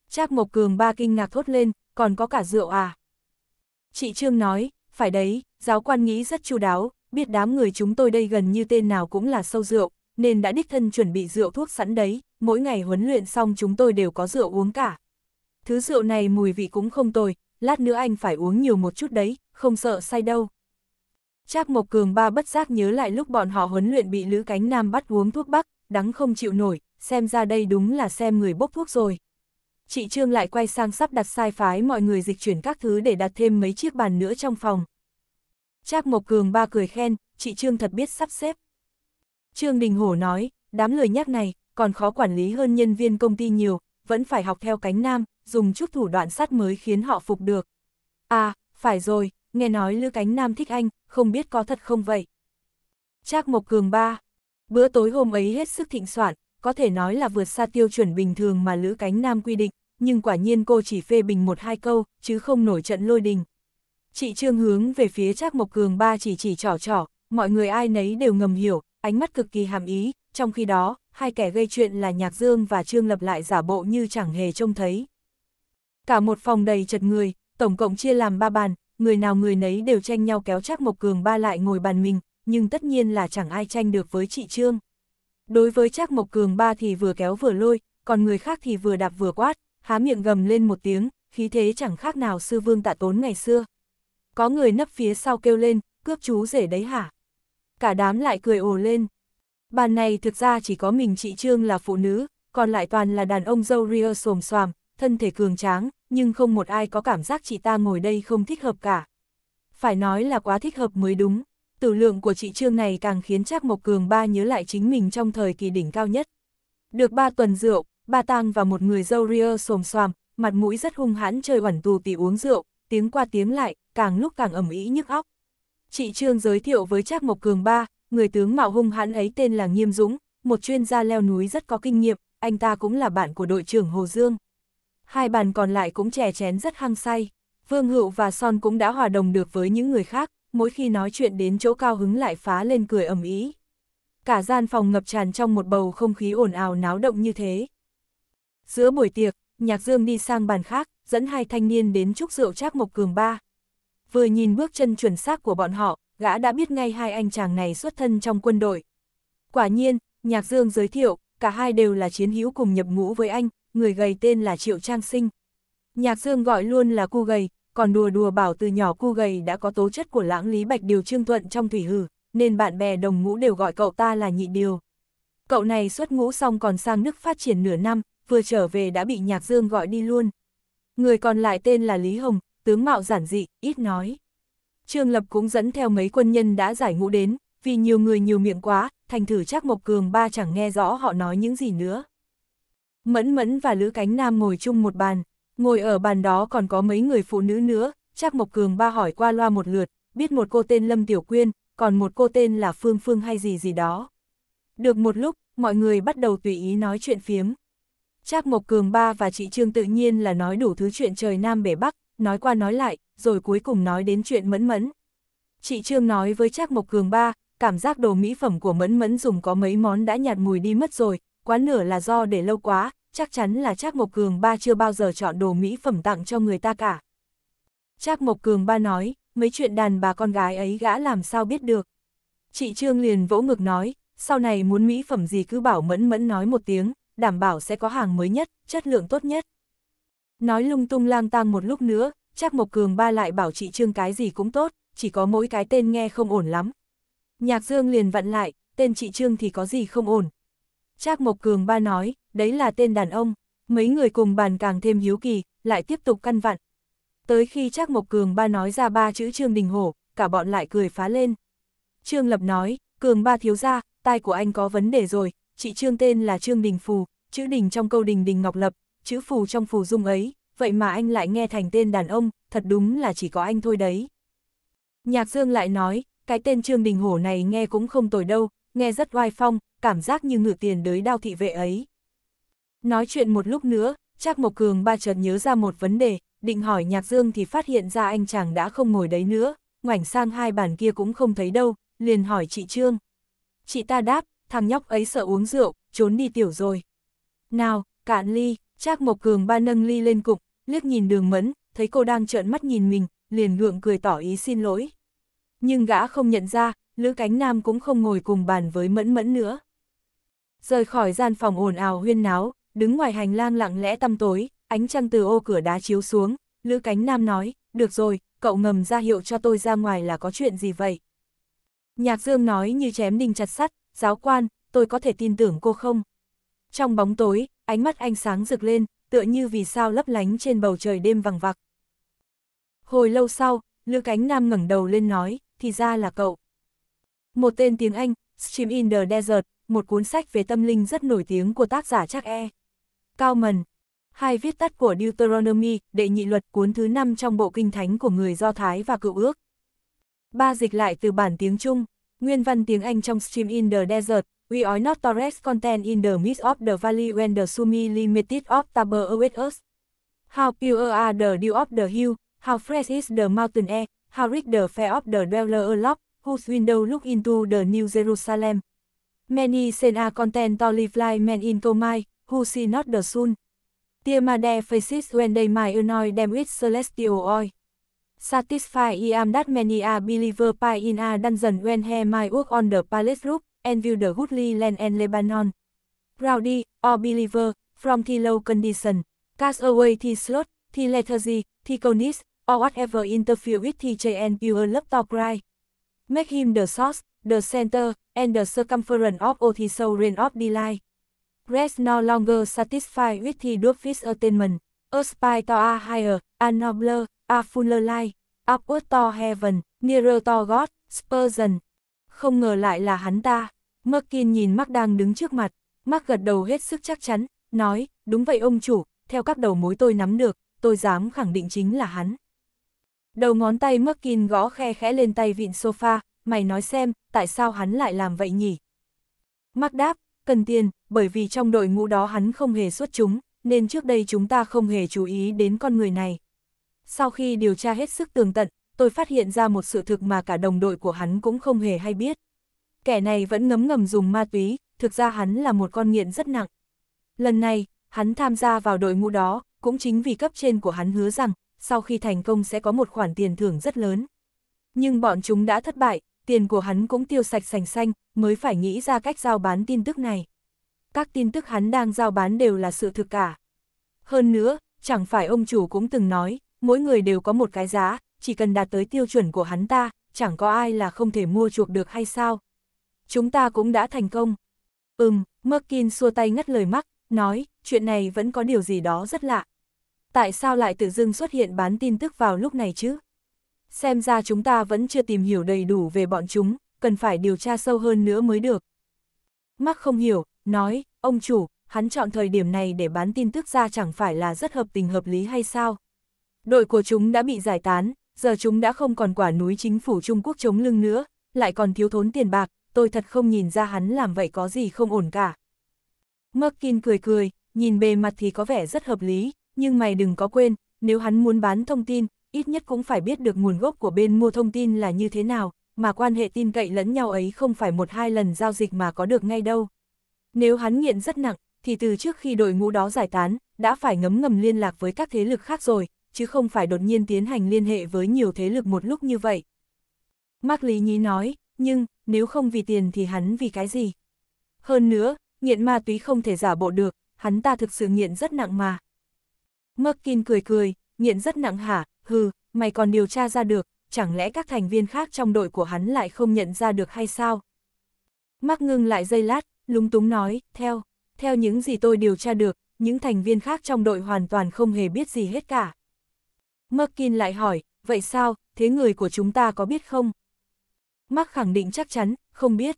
S1: Trác Mộc Cường ba kinh ngạc thốt lên, còn có cả rượu à? Chị Trương nói, phải đấy, giáo quan nghĩ rất chu đáo, biết đám người chúng tôi đây gần như tên nào cũng là sâu rượu, nên đã đích thân chuẩn bị rượu thuốc sẵn đấy, mỗi ngày huấn luyện xong chúng tôi đều có rượu uống cả thứ rượu này mùi vị cũng không tồi, lát nữa anh phải uống nhiều một chút đấy, không sợ say đâu. Trác Mộc Cường ba bất giác nhớ lại lúc bọn họ huấn luyện bị Lữ Cánh Nam bắt uống thuốc bắc, đắng không chịu nổi, xem ra đây đúng là xem người bốc thuốc rồi. Chị Trương lại quay sang sắp đặt sai phái mọi người dịch chuyển các thứ để đặt thêm mấy chiếc bàn nữa trong phòng. Trác Mộc Cường ba cười khen, chị Trương thật biết sắp xếp. Trương Đình Hổ nói, đám lười nhắc này còn khó quản lý hơn nhân viên công ty nhiều, vẫn phải học theo cánh nam, dùng chút thủ đoạn sát mới khiến họ phục được. À, phải rồi, nghe nói Lữ Cánh Nam thích anh, không biết có thật không vậy? Trác Mộc Cường ba Bữa tối hôm ấy hết sức thịnh soạn, có thể nói là vượt xa tiêu chuẩn bình thường mà Lữ Cánh Nam quy định, nhưng quả nhiên cô chỉ phê bình một hai câu, chứ không nổi trận lôi đình. Chị Trương hướng về phía Trác Mộc Cường ba chỉ chỉ trỏ trỏ, mọi người ai nấy đều ngầm hiểu, ánh mắt cực kỳ hàm ý, trong khi đó, hai kẻ gây chuyện là Nhạc Dương và Trương Lập lại giả bộ như chẳng hề trông thấy. Cả một phòng đầy chật người, tổng cộng chia làm ba bàn, người nào người nấy đều tranh nhau kéo Trác Mộc Cường ba lại ngồi bàn mình, nhưng tất nhiên là chẳng ai tranh được với chị Trương. Đối với Trác Mộc Cường ba thì vừa kéo vừa lôi, còn người khác thì vừa đạp vừa quát, há miệng gầm lên một tiếng, khí thế chẳng khác nào sư vương tạ tốn ngày xưa. Có người nấp phía sau kêu lên, cướp chú rể đấy hả? Cả đám lại cười ồ lên. Bàn này thực ra chỉ có mình chị Trương là phụ nữ, còn lại toàn là đàn ông dâu ria xồm xoàm, thân thể cường tráng, nhưng không một ai có cảm giác chị ta ngồi đây không thích hợp cả. Phải nói là quá thích hợp mới đúng, tử lượng của chị Trương này càng khiến Trác Mộc Cường ba nhớ lại chính mình trong thời kỳ đỉnh cao nhất. Được ba tuần rượu, ba tang và một người dâu ria xồm xoàm, mặt mũi rất hung hãn chơi oản tù tì uống rượu, tiếng qua tiếng lại, càng lúc càng ẩm ý nhức óc. Chị Trương giới thiệu với Trác Mộc Cường ba, người tướng mạo hung hãn ấy tên là Nghiêm Dũng, một chuyên gia leo núi rất có kinh nghiệm, anh ta cũng là bạn của đội trưởng Hồ Dương hai bàn còn lại cũng chè chén rất hăng say. Vương Hữu và Son cũng đã hòa đồng được với những người khác, mỗi khi nói chuyện đến chỗ cao hứng lại phá lên cười ầm ĩ. Cả gian phòng ngập tràn trong một bầu không khí ồn ào náo động như thế. Giữa buổi tiệc, Nhạc Dương đi sang bàn khác, dẫn hai thanh niên đến chúc rượu Trác Mộc Cường ba. Vừa nhìn bước chân chuẩn xác của bọn họ, gã đã biết ngay hai anh chàng này xuất thân trong quân đội. Quả nhiên, Nhạc Dương giới thiệu, cả hai đều là chiến hữu cùng nhập ngũ với anh, người gầy tên là Triệu Trang Sinh. Nhạc Dương gọi luôn là cu gầy, còn đùa đùa bảo từ nhỏ cu gầy đã có tố chất của lãng lý bạch điều trương thuận trong thủy hử, nên bạn bè đồng ngũ đều gọi cậu ta là nhị điều. Cậu này xuất ngũ xong còn sang nước phát triển nửa năm, vừa trở về đã bị Nhạc Dương gọi đi luôn. Người còn lại tên là Lý Hồng, tướng mạo giản dị, ít nói. Trương Lập cũng dẫn theo mấy quân nhân đã giải ngũ đến, vì nhiều người nhiều miệng quá, thành thử chắc Mộc Cường ba chẳng nghe rõ họ nói những gì nữa. Mẫn Mẫn và Lữ Cánh Nam ngồi chung một bàn, ngồi ở bàn đó còn có mấy người phụ nữ nữa, chắc Mộc Cường ba hỏi qua loa một lượt, biết một cô tên Lâm Tiểu Quyên, còn một cô tên là Phương Phương hay gì gì đó. Được một lúc, mọi người bắt đầu tùy ý nói chuyện phiếm. Trác Mộc Cường ba và chị Trương tự nhiên là nói đủ thứ chuyện trời Nam bể Bắc, nói qua nói lại, rồi cuối cùng nói đến chuyện mẫn mẫn. Chị Trương nói với Trác Mộc Cường ba, cảm giác đồ mỹ phẩm của mẫn mẫn dùng có mấy món đã nhạt mùi đi mất rồi, quá nửa là do để lâu quá, chắc chắn là Trác Mộc Cường ba chưa bao giờ chọn đồ mỹ phẩm tặng cho người ta cả. Trác Mộc Cường ba nói, mấy chuyện đàn bà con gái ấy gã làm sao biết được. Chị Trương liền vỗ ngực nói, sau này muốn mỹ phẩm gì cứ bảo mẫn mẫn nói một tiếng, đảm bảo sẽ có hàng mới nhất, chất lượng tốt nhất. Nói lung tung lang tang một lúc nữa, Trác Mộc Cường ba lại bảo chị Trương cái gì cũng tốt, chỉ có mỗi cái tên nghe không ổn lắm. Nhạc Dương liền vặn lại, tên chị Trương thì có gì không ổn. Trác Mộc Cường ba nói, đấy là tên đàn ông, mấy người cùng bàn càng thêm hiếu kỳ, lại tiếp tục căn vặn. Tới khi Trác Mộc Cường ba nói ra ba chữ Trương Đình Hổ, cả bọn lại cười phá lên. Trương Lập nói, Cường ba thiếu ra, tai của anh có vấn đề rồi, chị Trương tên là Trương Đình Phù, chữ Đình trong câu Đình Đình Ngọc Lập, chữ Phù trong Phù Dung ấy, vậy mà anh lại nghe thành tên đàn ông, thật đúng là chỉ có anh thôi đấy. Nhạc Dương lại nói, cái tên Trương Đình Hổ này nghe cũng không tồi đâu, nghe rất oai phong, cảm giác như ngựa tiền đới đao thị vệ ấy. Nói chuyện một lúc nữa, Trác Mộc Cường ba chợt nhớ ra một vấn đề, định hỏi Nhạc Dương thì phát hiện ra anh chàng đã không ngồi đấy nữa, ngoảnh sang hai bàn kia cũng không thấy đâu, liền hỏi chị Trương. Chị ta đáp, thằng nhóc ấy sợ uống rượu, trốn đi tiểu rồi. Nào, cạn ly, Trác Mộc Cường ba nâng ly lên cục, liếc nhìn đường mẫn, thấy cô đang trợn mắt nhìn mình, liền gượng cười tỏ ý xin lỗi. Nhưng gã không nhận ra, Lữ Cánh Nam cũng không ngồi cùng bàn với mẫn mẫn nữa. Rời khỏi gian phòng ồn ào huyên náo, đứng ngoài hành lang lặng lẽ tăm tối, ánh trăng từ ô cửa đá chiếu xuống, Lữ Cánh Nam nói, được rồi, cậu ngầm ra hiệu cho tôi ra ngoài là có chuyện gì vậy? Nhạc Dương nói như chém đinh chặt sắt, giáo quan, tôi có thể tin tưởng cô không? Trong bóng tối, ánh mắt anh sáng rực lên, tựa như vì sao lấp lánh trên bầu trời đêm vằng vặc. Hồi lâu sau, Lữ Cánh Nam ngẩng đầu lên nói, thì ra là cậu. Một tên tiếng Anh, Stream in the Desert, một cuốn sách về tâm linh rất nổi tiếng của tác giả Chắc E. Cao Mần, hai viết tắt của Deuteronomy, đệ nhị luật cuốn thứ 5 trong bộ kinh thánh của người Do Thái và Cựu Ước. Ba dịch lại từ bản tiếng Trung, nguyên văn tiếng Anh trong Stream in the Desert, We are not Torres content in the midst of the valley when the sumi limited of Taber with us. How pure are the dew of the hill, how fresh is the mountain air, how rich the fair of the dweller aloft, whose window look into the new Jerusalem. Many sen a content to live like men in my who see not the sun. Tiamade faces when they my annoy them with celestial oil. Satisfy I am that many a believer pie in a dungeon when he my work on the palace roof and view the goodly land and Lebanon. Rowdy, or believer, from the low condition, cast away the slot, the lethargy, the coldness, or whatever interfere with the and pure love to cry. Make him the source, The Center, and the Circumference of Artificial Range of Delight. Rest no longer satisfied with the Dwarfist Attainment, Aspire to a higher, a nobler, a fuller life, upward to heaven, nearer to God, Spurgeon. Không ngờ lại là hắn ta. Merkin nhìn Mark đang đứng trước mặt, Mark gật đầu hết sức chắc chắn, nói, đúng vậy ông chủ, theo các đầu mối tôi nắm được, tôi dám khẳng định chính là hắn. Đầu ngón tay Merkin gõ khe khẽ lên tay vịn sofa, mày nói xem, tại sao hắn lại làm vậy nhỉ? Mắc đáp, cần tiền, bởi vì trong đội ngũ đó hắn không hề xuất chúng, nên trước đây chúng ta không hề chú ý đến con người này. Sau khi điều tra hết sức tường tận, tôi phát hiện ra một sự thực mà cả đồng đội của hắn cũng không hề hay biết. Kẻ này vẫn ngấm ngầm dùng ma túy, thực ra hắn là một con nghiện rất nặng. Lần này, hắn tham gia vào đội ngũ đó, cũng chính vì cấp trên của hắn hứa rằng, sau khi thành công sẽ có một khoản tiền thưởng rất lớn. Nhưng bọn chúng đã thất bại, tiền của hắn cũng tiêu sạch sành xanh, mới phải nghĩ ra cách giao bán tin tức này. Các tin tức hắn đang giao bán đều là sự thực cả. Hơn nữa, chẳng phải ông chủ cũng từng nói, mỗi người đều có một cái giá, chỉ cần đạt tới tiêu chuẩn của hắn ta, chẳng có ai là không thể mua chuộc được hay sao. Chúng ta cũng đã thành công. Ừm, Merkin xua tay ngắt lời mắc, nói, chuyện này vẫn có điều gì đó rất lạ. Tại sao lại tự dưng xuất hiện bán tin tức vào lúc này chứ? Xem ra chúng ta vẫn chưa tìm hiểu đầy đủ về bọn chúng, cần phải điều tra sâu hơn nữa mới được. Mắc không hiểu, nói, ông chủ, hắn chọn thời điểm này để bán tin tức ra chẳng phải là rất hợp tình hợp lý hay sao? Đội của chúng đã bị giải tán, giờ chúng đã không còn quả núi chính phủ Trung Quốc chống lưng nữa, lại còn thiếu thốn tiền bạc, tôi thật không nhìn ra hắn làm vậy có gì không ổn cả. Merkin cười cười, nhìn bề mặt thì có vẻ rất hợp lý, nhưng mày đừng có quên, nếu hắn muốn bán thông tin, ít nhất cũng phải biết được nguồn gốc của bên mua thông tin là như thế nào, mà quan hệ tin cậy lẫn nhau ấy không phải một hai lần giao dịch mà có được ngay đâu. Nếu hắn nghiện rất nặng, thì từ trước khi đội ngũ đó giải tán, đã phải ngấm ngầm liên lạc với các thế lực khác rồi, chứ không phải đột nhiên tiến hành liên hệ với nhiều thế lực một lúc như vậy. Mark Lý Nhí nói, nhưng, nếu không vì tiền thì hắn vì cái gì? Hơn nữa, nghiện ma túy không thể giả bộ được, hắn ta thực sự nghiện rất nặng mà. Merkin cười cười, nghiện rất nặng hả, hừ, mày còn điều tra ra được, chẳng lẽ các thành viên khác trong đội của hắn lại không nhận ra được hay sao? Mắc ngưng lại dây lát, lúng túng nói, theo, theo những gì tôi điều tra được, những thành viên khác trong đội hoàn toàn không hề biết gì hết cả. Merkin lại hỏi, vậy sao, thế người của chúng ta có biết không? Mark khẳng định chắc chắn, không biết.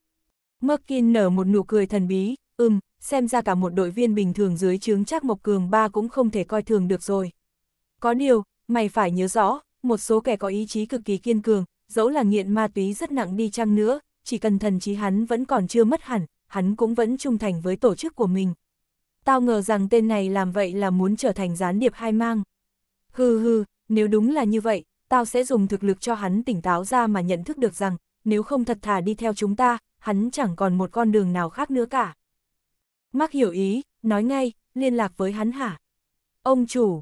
S1: Merkin nở một nụ cười thần bí, ừm, xem ra cả một đội viên bình thường dưới chướng chắc Mộc Cường ba cũng không thể coi thường được rồi. Có điều, mày phải nhớ rõ, một số kẻ có ý chí cực kỳ kiên cường, dẫu là nghiện ma túy rất nặng đi chăng nữa, chỉ cần thần trí hắn vẫn còn chưa mất hẳn, hắn cũng vẫn trung thành với tổ chức của mình. Tao ngờ rằng tên này làm vậy là muốn trở thành gián điệp hai mang. Hừ hừ, nếu đúng là như vậy, tao sẽ dùng thực lực cho hắn tỉnh táo ra mà nhận thức được rằng, nếu không thật thà đi theo chúng ta, hắn chẳng còn một con đường nào khác nữa cả. Mắc hiểu ý, nói ngay, liên lạc với hắn hả? Ông chủ,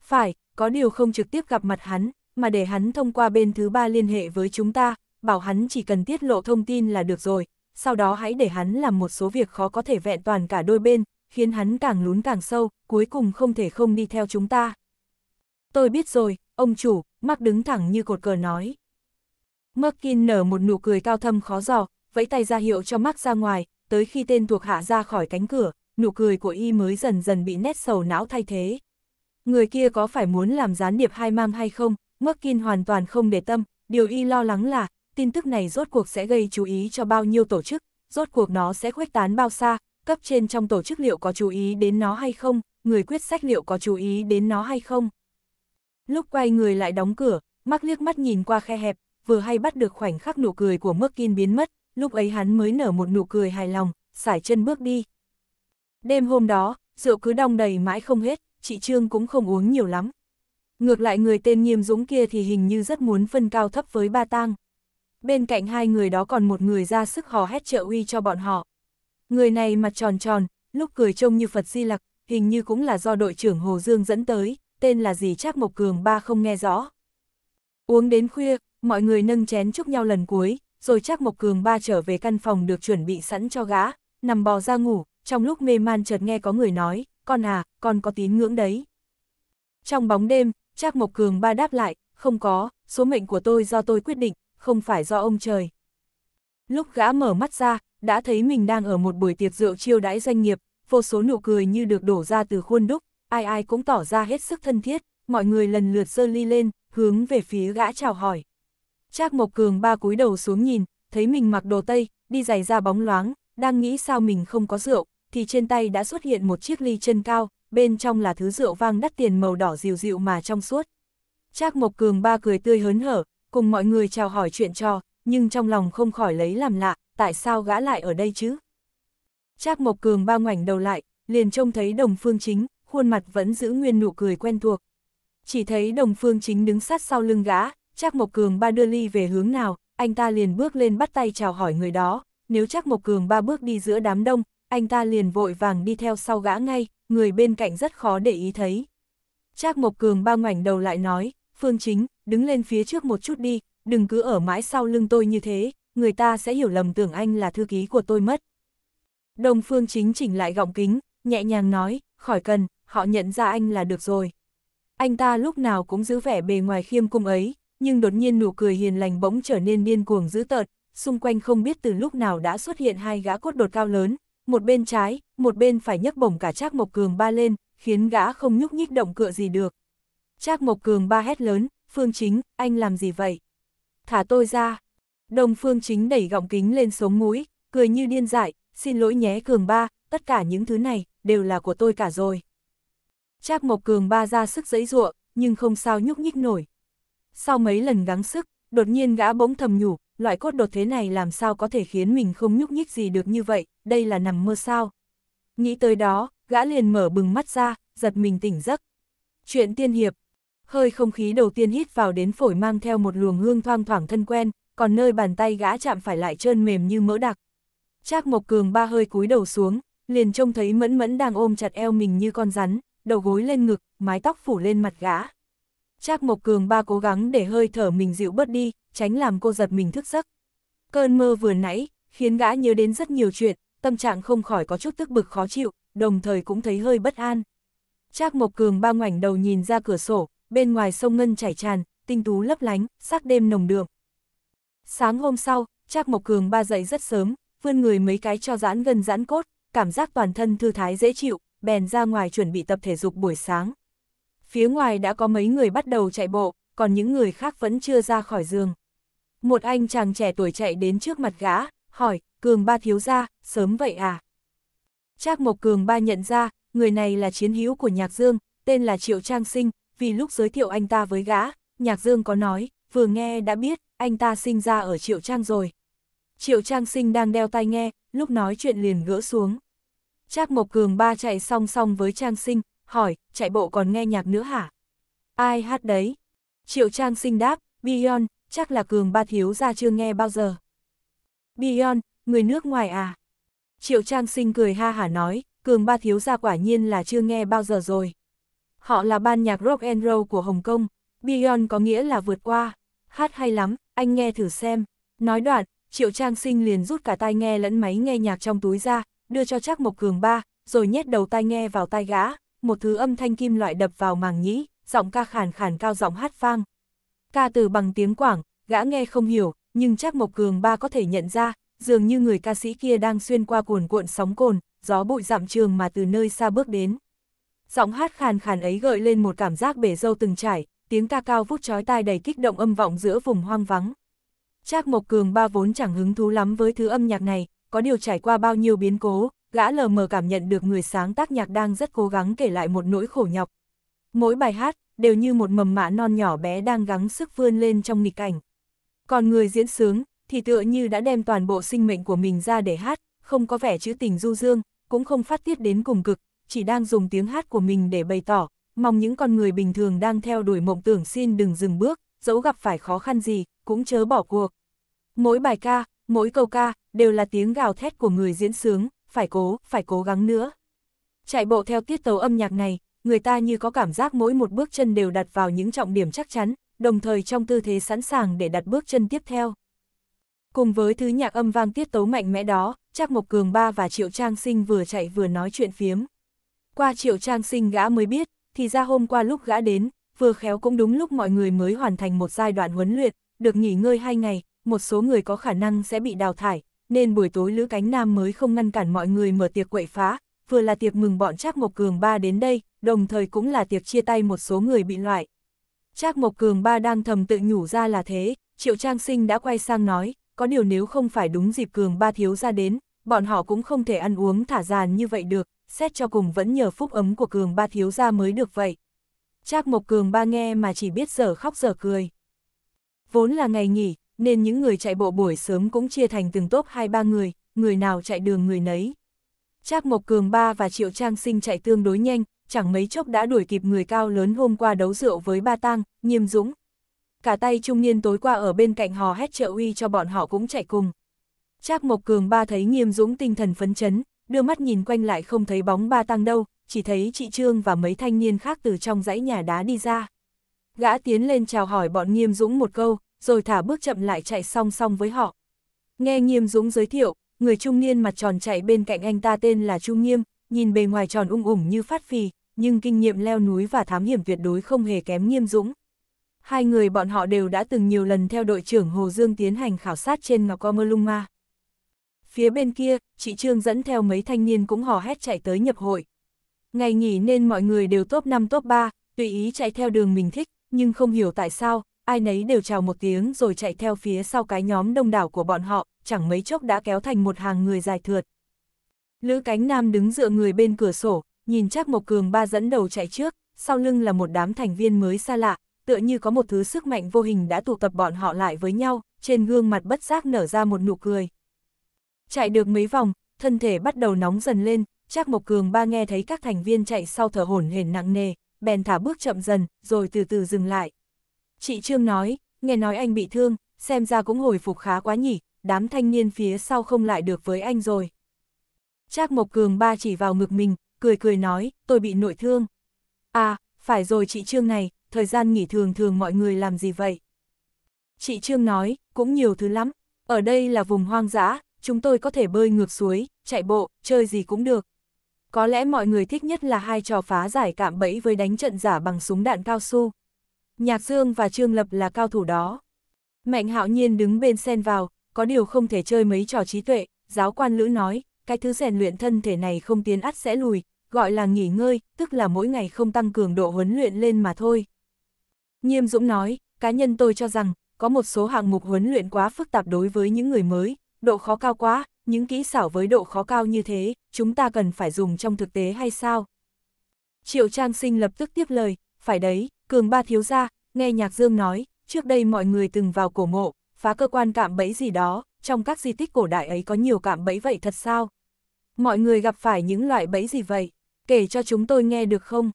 S1: phải, có điều không trực tiếp gặp mặt hắn, mà để hắn thông qua bên thứ ba liên hệ với chúng ta, bảo hắn chỉ cần tiết lộ thông tin là được rồi, sau đó hãy để hắn làm một số việc khó có thể vẹn toàn cả đôi bên, khiến hắn càng lún càng sâu, cuối cùng không thể không đi theo chúng ta. Tôi biết rồi, ông chủ, mắc đứng thẳng như cột cờ nói. Merkin nở một nụ cười cao thâm khó giò, vẫy tay ra hiệu cho mắc ra ngoài, tới khi tên thuộc hạ ra khỏi cánh cửa, nụ cười của y mới dần dần bị nét sầu não thay thế người kia có phải muốn làm gián điệp hai mang hay không, Merkin hoàn toàn không để tâm, điều y lo lắng là, tin tức này rốt cuộc sẽ gây chú ý cho bao nhiêu tổ chức, rốt cuộc nó sẽ khuếch tán bao xa, cấp trên trong tổ chức liệu có chú ý đến nó hay không, người quyết sách liệu có chú ý đến nó hay không. Lúc quay người lại đóng cửa, mắc liếc mắt nhìn qua khe hẹp, vừa hay bắt được khoảnh khắc nụ cười của Merkin biến mất, lúc ấy hắn mới nở một nụ cười hài lòng, sải chân bước đi. Đêm hôm đó, rượu cứ đong đầy mãi không hết, chị Trương cũng không uống nhiều lắm. Ngược lại người tên nghiêm dũng kia thì hình như rất muốn phân cao thấp với ba tang. Bên cạnh hai người đó còn một người ra sức hò hét trợ uy cho bọn họ. Người này mặt tròn tròn, lúc cười trông như Phật Di Lặc, hình như cũng là do đội trưởng Hồ Dương dẫn tới, tên là gì chắc Mộc Cường ba không nghe rõ. Uống đến khuya, mọi người nâng chén chúc nhau lần cuối, rồi chắc Mộc Cường ba trở về căn phòng được chuẩn bị sẵn cho gã, nằm bò ra ngủ, trong lúc mê man chợt nghe có người nói, con à, con có tín ngưỡng đấy. Trong bóng đêm, Trác Mộc Cường ba đáp lại, không có, số mệnh của tôi do tôi quyết định, không phải do ông trời. Lúc gã mở mắt ra, đã thấy mình đang ở một buổi tiệc rượu chiêu đãi doanh nghiệp, vô số nụ cười như được đổ ra từ khuôn đúc, ai ai cũng tỏ ra hết sức thân thiết, mọi người lần lượt dơ ly lên, hướng về phía gã chào hỏi. Trác Mộc Cường ba cúi đầu xuống nhìn, thấy mình mặc đồ tây, đi giày da bóng loáng, đang nghĩ sao mình không có rượu, thì trên tay đã xuất hiện một chiếc ly chân cao, bên trong là thứ rượu vang đắt tiền màu đỏ dịu dịu mà trong suốt. Trác Mộc Cường ba cười tươi hớn hở, cùng mọi người chào hỏi chuyện trò, nhưng trong lòng không khỏi lấy làm lạ, tại sao gã lại ở đây chứ? Trác Mộc Cường ba ngoảnh đầu lại, liền trông thấy đồng phương chính, khuôn mặt vẫn giữ nguyên nụ cười quen thuộc. Chỉ thấy đồng phương chính đứng sát sau lưng gã, Trác Mộc Cường ba đưa ly về hướng nào, anh ta liền bước lên bắt tay chào hỏi người đó, nếu Trác Mộc Cường ba bước đi giữa đám đông, anh ta liền vội vàng đi theo sau gã ngay, người bên cạnh rất khó để ý thấy. Trác Mộc Cường bao ngoảnh đầu lại nói, Phương Chính, đứng lên phía trước một chút đi, đừng cứ ở mãi sau lưng tôi như thế, người ta sẽ hiểu lầm tưởng anh là thư ký của tôi mất. Đồng Phương Chính chỉnh lại gọng kính, nhẹ nhàng nói, khỏi cần, họ nhận ra anh là được rồi. Anh ta lúc nào cũng giữ vẻ bề ngoài khiêm cung ấy, nhưng đột nhiên nụ cười hiền lành bỗng trở nên điên cuồng dữ tợt, xung quanh không biết từ lúc nào đã xuất hiện hai gã cốt đột cao lớn, một bên trái, một bên phải nhấc bổng cả Trác Mộc Cường ba lên, khiến gã không nhúc nhích động cựa gì được. Trác Mộc Cường ba hét lớn, Phương Chính, anh làm gì vậy? Thả tôi ra. Đồng Phương Chính đẩy gọng kính lên sống mũi, cười như điên dại, xin lỗi nhé Cường ba, tất cả những thứ này, đều là của tôi cả rồi. Trác Mộc Cường ba ra sức giãy giụa, nhưng không sao nhúc nhích nổi. Sau mấy lần gắng sức, đột nhiên gã bỗng thầm nhủ, loại cốt đột thế này làm sao có thể khiến mình không nhúc nhích gì được như vậy, đây là nằm mơ sao. Nghĩ tới đó, gã liền mở bừng mắt ra, giật mình tỉnh giấc. Chuyện tiên hiệp, hơi không khí đầu tiên hít vào đến phổi mang theo một luồng hương thoang thoảng thân quen, còn nơi bàn tay gã chạm phải lại trơn mềm như mỡ đặc. Trác Mộc Cường ba hơi cúi đầu xuống, liền trông thấy Mẫn Mẫn đang ôm chặt eo mình như con rắn, đầu gối lên ngực, mái tóc phủ lên mặt gã. Trác Mộc Cường ba cố gắng để hơi thở mình dịu bớt đi, tránh làm cô giật mình thức giấc. Cơn mơ vừa nãy, khiến gã nhớ đến rất nhiều chuyện, tâm trạng không khỏi có chút tức bực khó chịu, đồng thời cũng thấy hơi bất an. Trác Mộc Cường ba ngoảnh đầu nhìn ra cửa sổ, bên ngoài sông Ngân chảy tràn, tinh tú lấp lánh, sắc đêm nồng đường. Sáng hôm sau, Trác Mộc Cường ba dậy rất sớm, vươn người mấy cái cho giãn gân giãn cốt, cảm giác toàn thân thư thái dễ chịu, bèn ra ngoài chuẩn bị tập thể dục buổi sáng phía ngoài đã có mấy người bắt đầu chạy bộ, còn những người khác vẫn chưa ra khỏi giường. Một anh chàng trẻ tuổi chạy đến trước mặt gã, hỏi, Cường ba thiếu ra, sớm vậy à? Trác Mộc Cường ba nhận ra, người này là chiến hữu của Nhạc Dương, tên là Triệu Trang Sinh, vì lúc giới thiệu anh ta với gã, Nhạc Dương có nói, vừa nghe đã biết, anh ta sinh ra ở Triệu Trang rồi. Triệu Trang Sinh đang đeo tai nghe, lúc nói chuyện liền gỡ xuống. Trác Mộc Cường ba chạy song song với Trang Sinh, hỏi, chạy bộ còn nghe nhạc nữa hả? Ai hát đấy? Triệu Trang sinh đáp, Bion, chắc là Cường Ba Thiếu ra chưa nghe bao giờ. Bion, người nước ngoài à? Triệu Trang sinh cười ha hả nói, Cường Ba Thiếu ra quả nhiên là chưa nghe bao giờ rồi. Họ là ban nhạc rock and roll của Hồng Kông, Bion có nghĩa là vượt qua, hát hay lắm, anh nghe thử xem. Nói đoạn, Triệu Trang sinh liền rút cả tai nghe lẫn máy nghe nhạc trong túi ra, đưa cho chắc một Cường Ba, rồi nhét đầu tai nghe vào tai gã một thứ âm thanh kim loại đập vào màng nhĩ, giọng ca khàn khàn cao giọng hát vang. Ca từ bằng tiếng Quảng, gã nghe không hiểu, nhưng chắc Mộc Cường ba có thể nhận ra, dường như người ca sĩ kia đang xuyên qua cuồn cuộn sóng cồn, gió bụi dặm trường mà từ nơi xa bước đến. Giọng hát khàn khàn ấy gợi lên một cảm giác bể dâu từng trải, tiếng ca cao vút chói tai đầy kích động âm vọng giữa vùng hoang vắng. Trác Mộc Cường ba vốn chẳng hứng thú lắm với thứ âm nhạc này, có điều trải qua bao nhiêu biến cố, gã lờ mờ cảm nhận được người sáng tác nhạc đang rất cố gắng kể lại một nỗi khổ nhọc. Mỗi bài hát đều như một mầm mạ non nhỏ bé đang gắng sức vươn lên trong nghịch cảnh. Còn người diễn sướng thì tựa như đã đem toàn bộ sinh mệnh của mình ra để hát, không có vẻ chữ tình du dương, cũng không phát tiết đến cùng cực, chỉ đang dùng tiếng hát của mình để bày tỏ, mong những con người bình thường đang theo đuổi mộng tưởng xin đừng dừng bước, dẫu gặp phải khó khăn gì, cũng chớ bỏ cuộc. Mỗi bài ca, mỗi câu ca, đều là tiếng gào thét của người diễn sướng, phải cố, phải cố gắng nữa. Chạy bộ theo tiết tấu âm nhạc này, người ta như có cảm giác mỗi một bước chân đều đặt vào những trọng điểm chắc chắn, đồng thời trong tư thế sẵn sàng để đặt bước chân tiếp theo. Cùng với thứ nhạc âm vang tiết tấu mạnh mẽ đó, Trác Mộc Cường Ba và Triệu Trang Sinh vừa chạy vừa nói chuyện phiếm. Qua Triệu Trang Sinh gã mới biết, thì ra hôm qua lúc gã đến, vừa khéo cũng đúng lúc mọi người mới hoàn thành một giai đoạn huấn luyện, được nghỉ ngơi hai ngày, một số người có khả năng sẽ bị đào thải, nên buổi tối Lữ Cánh Nam mới không ngăn cản mọi người mở tiệc quậy phá, vừa là tiệc mừng bọn Trác Mộc Cường Ba đến đây, đồng thời cũng là tiệc chia tay một số người bị loại. Trác Mộc Cường Ba đang thầm tự nhủ ra là thế, Triệu Trang Sinh đã quay sang nói, có điều nếu không phải đúng dịp Cường Ba thiếu ra đến, bọn họ cũng không thể ăn uống thả giàn như vậy được, xét cho cùng vẫn nhờ phúc ấm của Cường Ba thiếu ra mới được vậy. Trác Mộc Cường Ba nghe mà chỉ biết giờ khóc giờ cười. Vốn là ngày nghỉ, nên những người chạy bộ buổi sớm cũng chia thành từng tốp 2-3 người, người nào chạy đường người nấy. Trác Mộc Cường Ba và Triệu Trang Sinh chạy tương đối nhanh, chẳng mấy chốc đã đuổi kịp người cao lớn hôm qua đấu rượu với Ba Tang, Nghiêm Dũng. Cả tay trung niên tối qua ở bên cạnh hò hét trợ uy cho bọn họ cũng chạy cùng. Trác Mộc Cường Ba thấy Nghiêm Dũng tinh thần phấn chấn, đưa mắt nhìn quanh lại không thấy bóng Ba Tang đâu, chỉ thấy chị Trương và mấy thanh niên khác từ trong dãy nhà đá đi ra. Gã tiến lên chào hỏi bọn Nghiêm Dũng một câu, rồi thả bước chậm lại chạy song song với họ. Nghe Nghiêm Dũng giới thiệu, người trung niên mặt tròn chạy bên cạnh anh ta tên là Trung Nghiêm, nhìn bề ngoài tròn ung ủng như phát phì, nhưng kinh nghiệm leo núi và thám hiểm tuyệt đối không hề kém Nghiêm Dũng. Hai người bọn họ đều đã từng nhiều lần theo đội trưởng Hồ Dương tiến hành khảo sát trên Ngọc Comaluma. Phía bên kia, chị Trương dẫn theo mấy thanh niên cũng hò hét chạy tới nhập hội. Ngày nghỉ nên mọi người đều top 5 top 3, tùy ý chạy theo đường mình thích, nhưng không hiểu tại sao, ai nấy đều chào một tiếng rồi chạy theo phía sau cái nhóm đông đảo của bọn họ, chẳng mấy chốc đã kéo thành một hàng người dài thượt. Lữ cánh nam đứng dựa người bên cửa sổ, nhìn chắc Mộc Cường ba dẫn đầu chạy trước, sau lưng là một đám thành viên mới xa lạ, tựa như có một thứ sức mạnh vô hình đã tụ tập bọn họ lại với nhau, trên gương mặt bất giác nở ra một nụ cười. Chạy được mấy vòng, thân thể bắt đầu nóng dần lên, chắc Mộc Cường ba nghe thấy các thành viên chạy sau thở hổn hển nặng nề, bèn thả bước chậm dần, rồi từ từ dừng lại. Chị Trương nói, nghe nói anh bị thương, xem ra cũng hồi phục khá quá nhỉ, đám thanh niên phía sau không lại được với anh rồi. Trác Mộc Cường ba chỉ vào ngực mình, cười cười nói, tôi bị nội thương. À, phải rồi chị Trương này, thời gian nghỉ thường thường mọi người làm gì vậy? Chị Trương nói, cũng nhiều thứ lắm, ở đây là vùng hoang dã, chúng tôi có thể bơi ngược suối, chạy bộ, chơi gì cũng được. Có lẽ mọi người thích nhất là hai trò phá giải cạm bẫy với đánh trận giả bằng súng đạn cao su. Nhạc Dương và Trương Lập là cao thủ đó. Mạnh hạo nhiên đứng bên sen vào, có điều không thể chơi mấy trò trí tuệ, giáo quan lữ nói, cái thứ rèn luyện thân thể này không tiến ắt sẽ lùi, gọi là nghỉ ngơi, tức là mỗi ngày không tăng cường độ huấn luyện lên mà thôi. Nghiêm Dũng nói, cá nhân tôi cho rằng, có một số hạng mục huấn luyện quá phức tạp đối với những người mới, độ khó cao quá, những kỹ xảo với độ khó cao như thế, chúng ta cần phải dùng trong thực tế hay sao? Triệu Trang Sinh lập tức tiếp lời, phải đấy, Cường ba thiếu gia, nghe nhạc dương nói, trước đây mọi người từng vào cổ mộ, phá cơ quan cạm bẫy gì đó, trong các di tích cổ đại ấy có nhiều cạm bẫy vậy thật sao? Mọi người gặp phải những loại bẫy gì vậy? Kể cho chúng tôi nghe được không?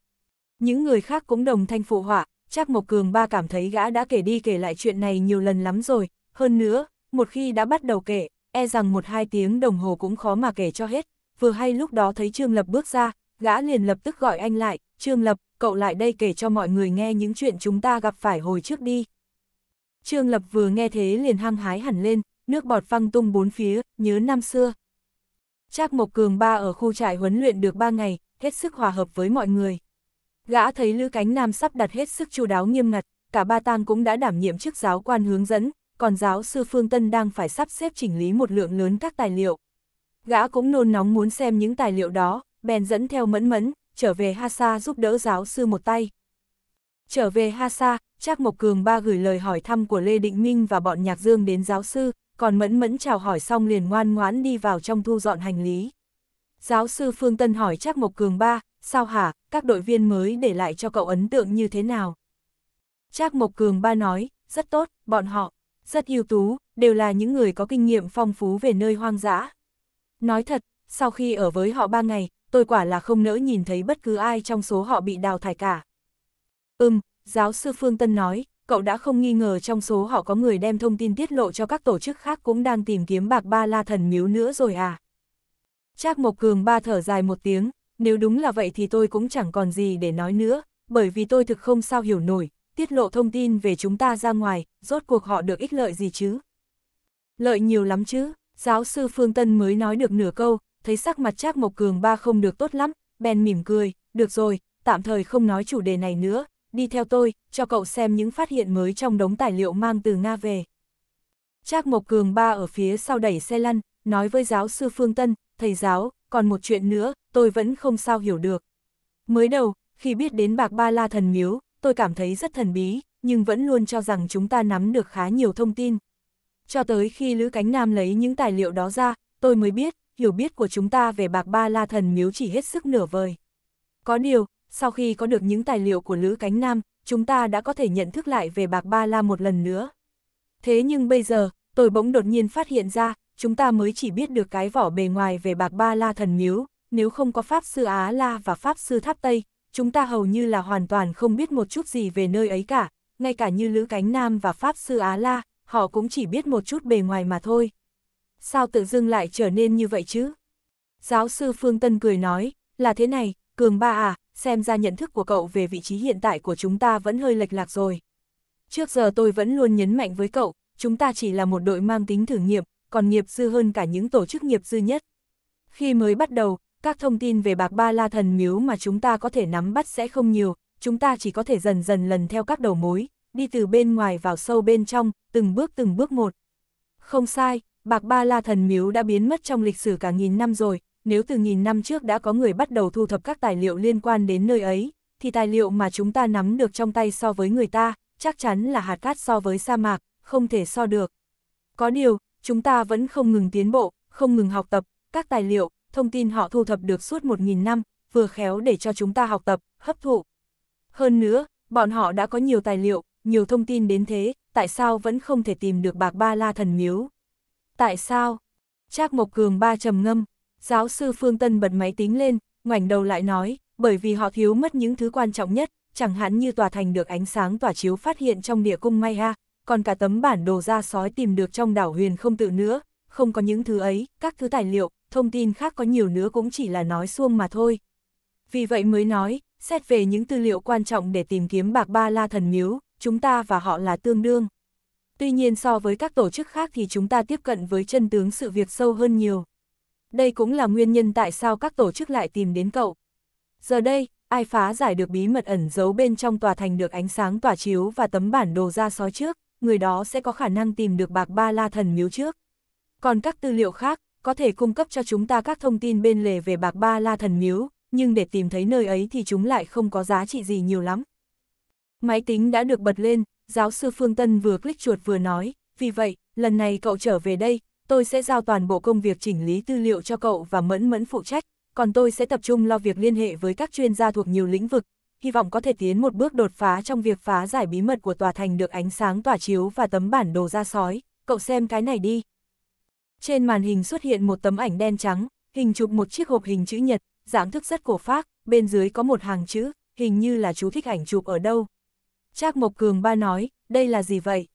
S1: Những người khác cũng đồng thanh phụ họa, chắc Mộc Cường ba cảm thấy gã đã kể đi kể lại chuyện này nhiều lần lắm rồi, hơn nữa, một khi đã bắt đầu kể, e rằng một hai tiếng đồng hồ cũng khó mà kể cho hết, vừa hay lúc đó thấy Trương Lập bước ra, gã liền lập tức gọi anh lại, Trương Lập, cậu lại đây kể cho mọi người nghe những chuyện chúng ta gặp phải hồi trước đi. Trương Lập vừa nghe thế liền hăng hái hẳn lên, nước bọt văng tung bốn phía, nhớ năm xưa. Trác Mộc Cường ba ở khu trại huấn luyện được ba ngày, hết sức hòa hợp với mọi người. Gã thấy Lữ Cánh Nam sắp đặt hết sức chu đáo nghiêm ngặt, cả ba tang cũng đã đảm nhiệm chức giáo quan hướng dẫn, còn giáo sư Phương Tân đang phải sắp xếp chỉnh lý một lượng lớn các tài liệu. Gã cũng nôn nóng muốn xem những tài liệu đó, bèn dẫn theo mẫn mẫn, trở về Hasa giúp đỡ giáo sư một tay. Trở về Hasa, Trác Mộc Cường ba gửi lời hỏi thăm của Lê Định Minh và bọn Nhạc Dương đến giáo sư, còn Mẫn Mẫn chào hỏi xong liền ngoan ngoãn đi vào trong thu dọn hành lý. Giáo sư Phương Tân hỏi Trác Mộc Cường ba, sao hả, các đội viên mới để lại cho cậu ấn tượng như thế nào? Trác Mộc Cường ba nói, rất tốt, bọn họ, rất ưu tú, đều là những người có kinh nghiệm phong phú về nơi hoang dã. Nói thật, sau khi ở với họ ba ngày, tôi quả là không nỡ nhìn thấy bất cứ ai trong số họ bị đào thải cả. Ừm, giáo sư Phương Tân nói, cậu đã không nghi ngờ trong số họ có người đem thông tin tiết lộ cho các tổ chức khác cũng đang tìm kiếm bạc ba la thần miếu nữa rồi à. Trác Mộc Cường ba thở dài một tiếng, nếu đúng là vậy thì tôi cũng chẳng còn gì để nói nữa, bởi vì tôi thực không sao hiểu nổi, tiết lộ thông tin về chúng ta ra ngoài, rốt cuộc họ được ích lợi gì chứ? Lợi nhiều lắm chứ, giáo sư Phương Tân mới nói được nửa câu, thấy sắc mặt Trác Mộc Cường ba không được tốt lắm, bèn mỉm cười, được rồi, tạm thời không nói chủ đề này nữa, đi theo tôi, cho cậu xem những phát hiện mới trong đống tài liệu mang từ Nga về. Trác Mộc Cường ba ở phía sau đẩy xe lăn, nói với giáo sư Phương Tân, thầy giáo, còn một chuyện nữa, tôi vẫn không sao hiểu được. Mới đầu, khi biết đến bạc ba la thần miếu, tôi cảm thấy rất thần bí, nhưng vẫn luôn cho rằng chúng ta nắm được khá nhiều thông tin. Cho tới khi Lữ Cánh Nam lấy những tài liệu đó ra, tôi mới biết, hiểu biết của chúng ta về bạc ba la thần miếu chỉ hết sức nửa vời. Có điều, sau khi có được những tài liệu của Lữ Cánh Nam, chúng ta đã có thể nhận thức lại về bạc ba la một lần nữa. Thế nhưng bây giờ, tôi bỗng đột nhiên phát hiện ra, chúng ta mới chỉ biết được cái vỏ bề ngoài về bạc ba la thần miếu, nếu không có Pháp Sư Á La và Pháp Sư Tháp Tây, chúng ta hầu như là hoàn toàn không biết một chút gì về nơi ấy cả, ngay cả như Lữ Cánh Nam và Pháp Sư Á La, họ cũng chỉ biết một chút bề ngoài mà thôi sao tự dưng lại trở nên như vậy chứ? Giáo sư Phương Tân cười nói, là thế này, Cường Ba à, xem ra nhận thức của cậu về vị trí hiện tại của chúng ta vẫn hơi lệch lạc rồi. Trước giờ tôi vẫn luôn nhấn mạnh với cậu, chúng ta chỉ là một đội mang tính thử nghiệm, còn nghiệp dư hơn cả những tổ chức nghiệp dư nhất. Khi mới bắt đầu, các thông tin về bạc ba la thần miếu mà chúng ta có thể nắm bắt sẽ không nhiều, chúng ta chỉ có thể dần dần lần theo các đầu mối, đi từ bên ngoài vào sâu bên trong, từng bước từng bước một. Không sai, Bạc Ba La Thần Miếu đã biến mất trong lịch sử cả nghìn năm rồi, nếu từ nghìn năm trước đã có người bắt đầu thu thập các tài liệu liên quan đến nơi ấy, thì tài liệu mà chúng ta nắm được trong tay so với người ta, chắc chắn là hạt cát so với sa mạc, không thể so được. Có điều, chúng ta vẫn không ngừng tiến bộ, không ngừng học tập, các tài liệu, thông tin họ thu thập được suốt một nghìn năm, vừa khéo để cho chúng ta học tập, hấp thụ. Hơn nữa, bọn họ đã có nhiều tài liệu, nhiều thông tin đến thế, tại sao vẫn không thể tìm được bạc ba la thần miếu? Tại sao? Trác Mộc Cường ba trầm ngâm, giáo sư Phương Tân bật máy tính lên, ngoảnh đầu lại nói, bởi vì họ thiếu mất những thứ quan trọng nhất, chẳng hạn như tòa thành được ánh sáng tỏa chiếu phát hiện trong địa cung Maya, còn cả tấm bản đồ ra sói tìm được trong đảo huyền không tự nữa, không có những thứ ấy, các thứ tài liệu, thông tin khác có nhiều nữa cũng chỉ là nói xuông mà thôi. Vì vậy mới nói, xét về những tư liệu quan trọng để tìm kiếm bạc ba la thần miếu, chúng ta và họ là tương đương. Tuy nhiên so với các tổ chức khác thì chúng ta tiếp cận với chân tướng sự việc sâu hơn nhiều. Đây cũng là nguyên nhân tại sao các tổ chức lại tìm đến cậu. Giờ đây, ai phá giải được bí mật ẩn giấu bên trong tòa thành được ánh sáng tỏa chiếu và tấm bản đồ ra sói trước, người đó sẽ có khả năng tìm được bạc ba la thần miếu trước. Còn các tư liệu khác, có thể cung cấp cho chúng ta các thông tin bên lề về bạc ba la thần miếu, nhưng để tìm thấy nơi ấy thì chúng lại không có giá trị gì nhiều lắm. Máy tính đã được bật lên, giáo sư Phương Tân vừa click chuột vừa nói, vì vậy, lần này cậu trở về đây, tôi sẽ giao toàn bộ công việc chỉnh lý tư liệu cho cậu và mẫn mẫn phụ trách, còn tôi sẽ tập trung lo việc liên hệ với các chuyên gia thuộc nhiều lĩnh vực, hy vọng có thể tiến một bước đột phá trong việc phá giải bí mật của tòa thành được ánh sáng tỏa chiếu và tấm bản đồ ra sói, cậu xem cái này đi. Trên màn hình xuất hiện một tấm ảnh đen trắng, hình chụp một chiếc hộp hình chữ nhật, dáng thức rất cổ phác, bên dưới có một hàng chữ, hình như là chú thích ảnh chụp ở đâu, Trác Mộc Cường ba nói, đây là gì vậy?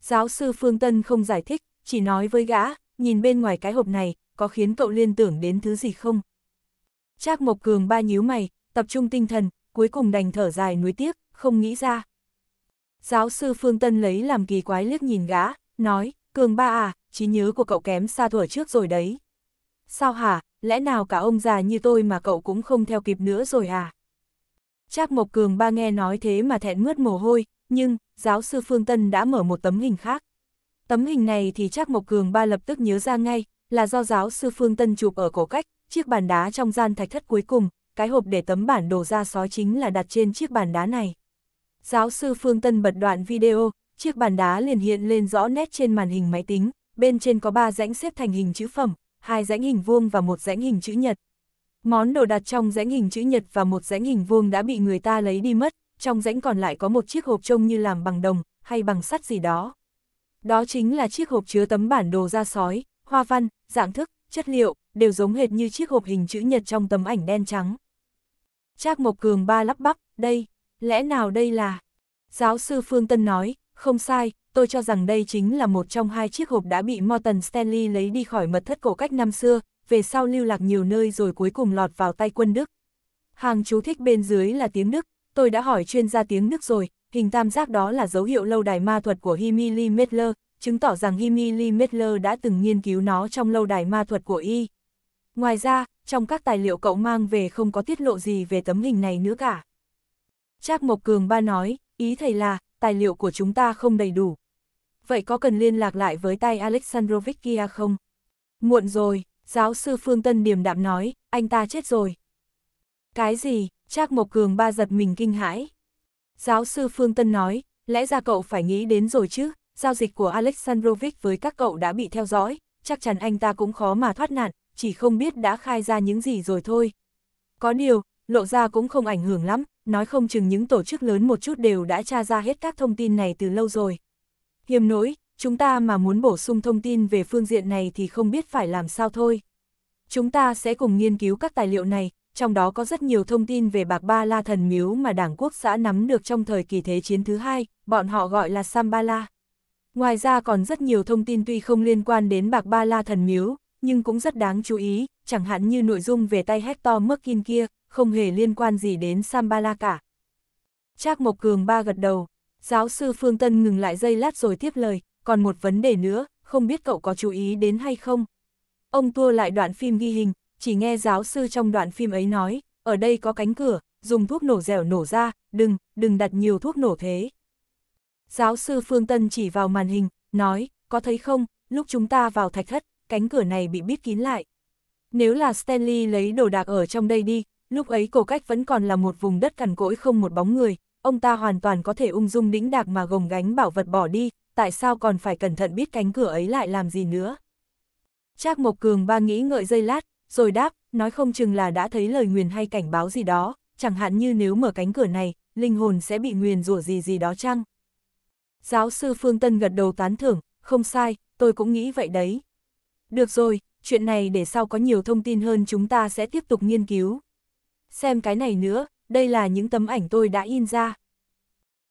S1: Giáo sư Phương Tân không giải thích, chỉ nói với gã, nhìn bên ngoài cái hộp này, có khiến cậu liên tưởng đến thứ gì không? Trác Mộc Cường ba nhíu mày, tập trung tinh thần, cuối cùng đành thở dài nuối tiếc, không nghĩ ra. Giáo sư Phương Tân lấy làm kỳ quái liếc nhìn gã, nói, Cường ba à, trí nhớ của cậu kém xa thuở trước rồi đấy. Sao hả, lẽ nào cả ông già như tôi mà cậu cũng không theo kịp nữa rồi à? Trác Mộc Cường ba nghe nói thế mà thẹn mướt mồ hôi, nhưng, giáo sư Phương Tân đã mở một tấm hình khác. Tấm hình này thì Trác Mộc Cường ba lập tức nhớ ra ngay, là do giáo sư Phương Tân chụp ở cổ cách, chiếc bàn đá trong gian thạch thất cuối cùng, cái hộp để tấm bản đồ ra sói chính là đặt trên chiếc bàn đá này. Giáo sư Phương Tân bật đoạn video, chiếc bàn đá liền hiện lên rõ nét trên màn hình máy tính, bên trên có ba rãnh xếp thành hình chữ phẩm, hai rãnh hình vuông và một rãnh hình chữ nhật, Món đồ đặt trong rãnh hình chữ nhật và một rãnh hình vuông đã bị người ta lấy đi mất, trong rãnh còn lại có một chiếc hộp trông như làm bằng đồng, hay bằng sắt gì đó. Đó chính là chiếc hộp chứa tấm bản đồ da sói, hoa văn, dạng thức, chất liệu, đều giống hệt như chiếc hộp hình chữ nhật trong tấm ảnh đen trắng. Trác Mộc Cường ba lắp bắp, đây, lẽ nào đây là... Giáo sư Phương Tân nói, không sai, tôi cho rằng đây chính là một trong hai chiếc hộp đã bị Morton Stanley lấy đi khỏi mật thất cổ cách năm xưa, về sau lưu lạc nhiều nơi rồi cuối cùng lọt vào tay quân Đức. Hàng chú thích bên dưới là tiếng Đức, tôi đã hỏi chuyên gia tiếng Đức rồi, hình tam giác đó là dấu hiệu lâu đài ma thuật của Himili Metler, chứng tỏ rằng Himili Metler đã từng nghiên cứu nó trong lâu đài ma thuật của y. Ngoài ra, trong các tài liệu cậu mang về không có tiết lộ gì về tấm hình này nữa cả. Trác Mộc Cường ba nói, ý thầy là, tài liệu của chúng ta không đầy đủ. Vậy có cần liên lạc lại với tay Alexandrovich kia không? Muộn rồi, Giáo sư Phương Tân điềm đạm nói, anh ta chết rồi. Cái gì, Trác Mộc Cường ba giật mình kinh hãi. Giáo sư Phương Tân nói, lẽ ra cậu phải nghĩ đến rồi chứ, giao dịch của Alexandrovich với các cậu đã bị theo dõi, chắc chắn anh ta cũng khó mà thoát nạn, chỉ không biết đã khai ra những gì rồi thôi. Có điều, lộ ra cũng không ảnh hưởng lắm, nói không chừng những tổ chức lớn một chút đều đã tra ra hết các thông tin này từ lâu rồi. Hiềm nỗi, chúng ta mà muốn bổ sung thông tin về phương diện này thì không biết phải làm sao thôi. Chúng ta sẽ cùng nghiên cứu các tài liệu này, trong đó có rất nhiều thông tin về bạc ba la thần miếu mà Đảng Quốc xã nắm được trong thời kỳ Thế chiến thứ hai, bọn họ gọi là Sambala. Ngoài ra còn rất nhiều thông tin tuy không liên quan đến bạc ba la thần miếu, nhưng cũng rất đáng chú ý, chẳng hạn như nội dung về tay Hector Merkin kia, không hề liên quan gì đến Sambala cả. Trác Mộc Cường ba gật đầu, giáo sư Phương Tân ngừng lại giây lát rồi tiếp lời, còn một vấn đề nữa, không biết cậu có chú ý đến hay không? Ông tua lại đoạn phim ghi hình, chỉ nghe giáo sư trong đoạn phim ấy nói, ở đây có cánh cửa, dùng thuốc nổ dẻo nổ ra, đừng, đừng đặt nhiều thuốc nổ thế. Giáo sư Phương Tân chỉ vào màn hình, nói, có thấy không, lúc chúng ta vào thạch thất, cánh cửa này bị bít kín lại. Nếu là Stanley lấy đồ đạc ở trong đây đi, lúc ấy cổ cách vẫn còn là một vùng đất cằn cỗi không một bóng người, ông ta hoàn toàn có thể ung dung đĩnh đạc mà gồng gánh bảo vật bỏ đi, tại sao còn phải cẩn thận biết cánh cửa ấy lại làm gì nữa. Trác Mộc Cường ba nghĩ ngợi dây lát, rồi đáp, nói không chừng là đã thấy lời nguyền hay cảnh báo gì đó, chẳng hạn như nếu mở cánh cửa này, linh hồn sẽ bị nguyền rủa gì gì đó chăng? Giáo sư Phương Tân gật đầu tán thưởng, không sai, tôi cũng nghĩ vậy đấy. Được rồi, chuyện này để sau có nhiều thông tin hơn chúng ta sẽ tiếp tục nghiên cứu. Xem cái này nữa, đây là những tấm ảnh tôi đã in ra,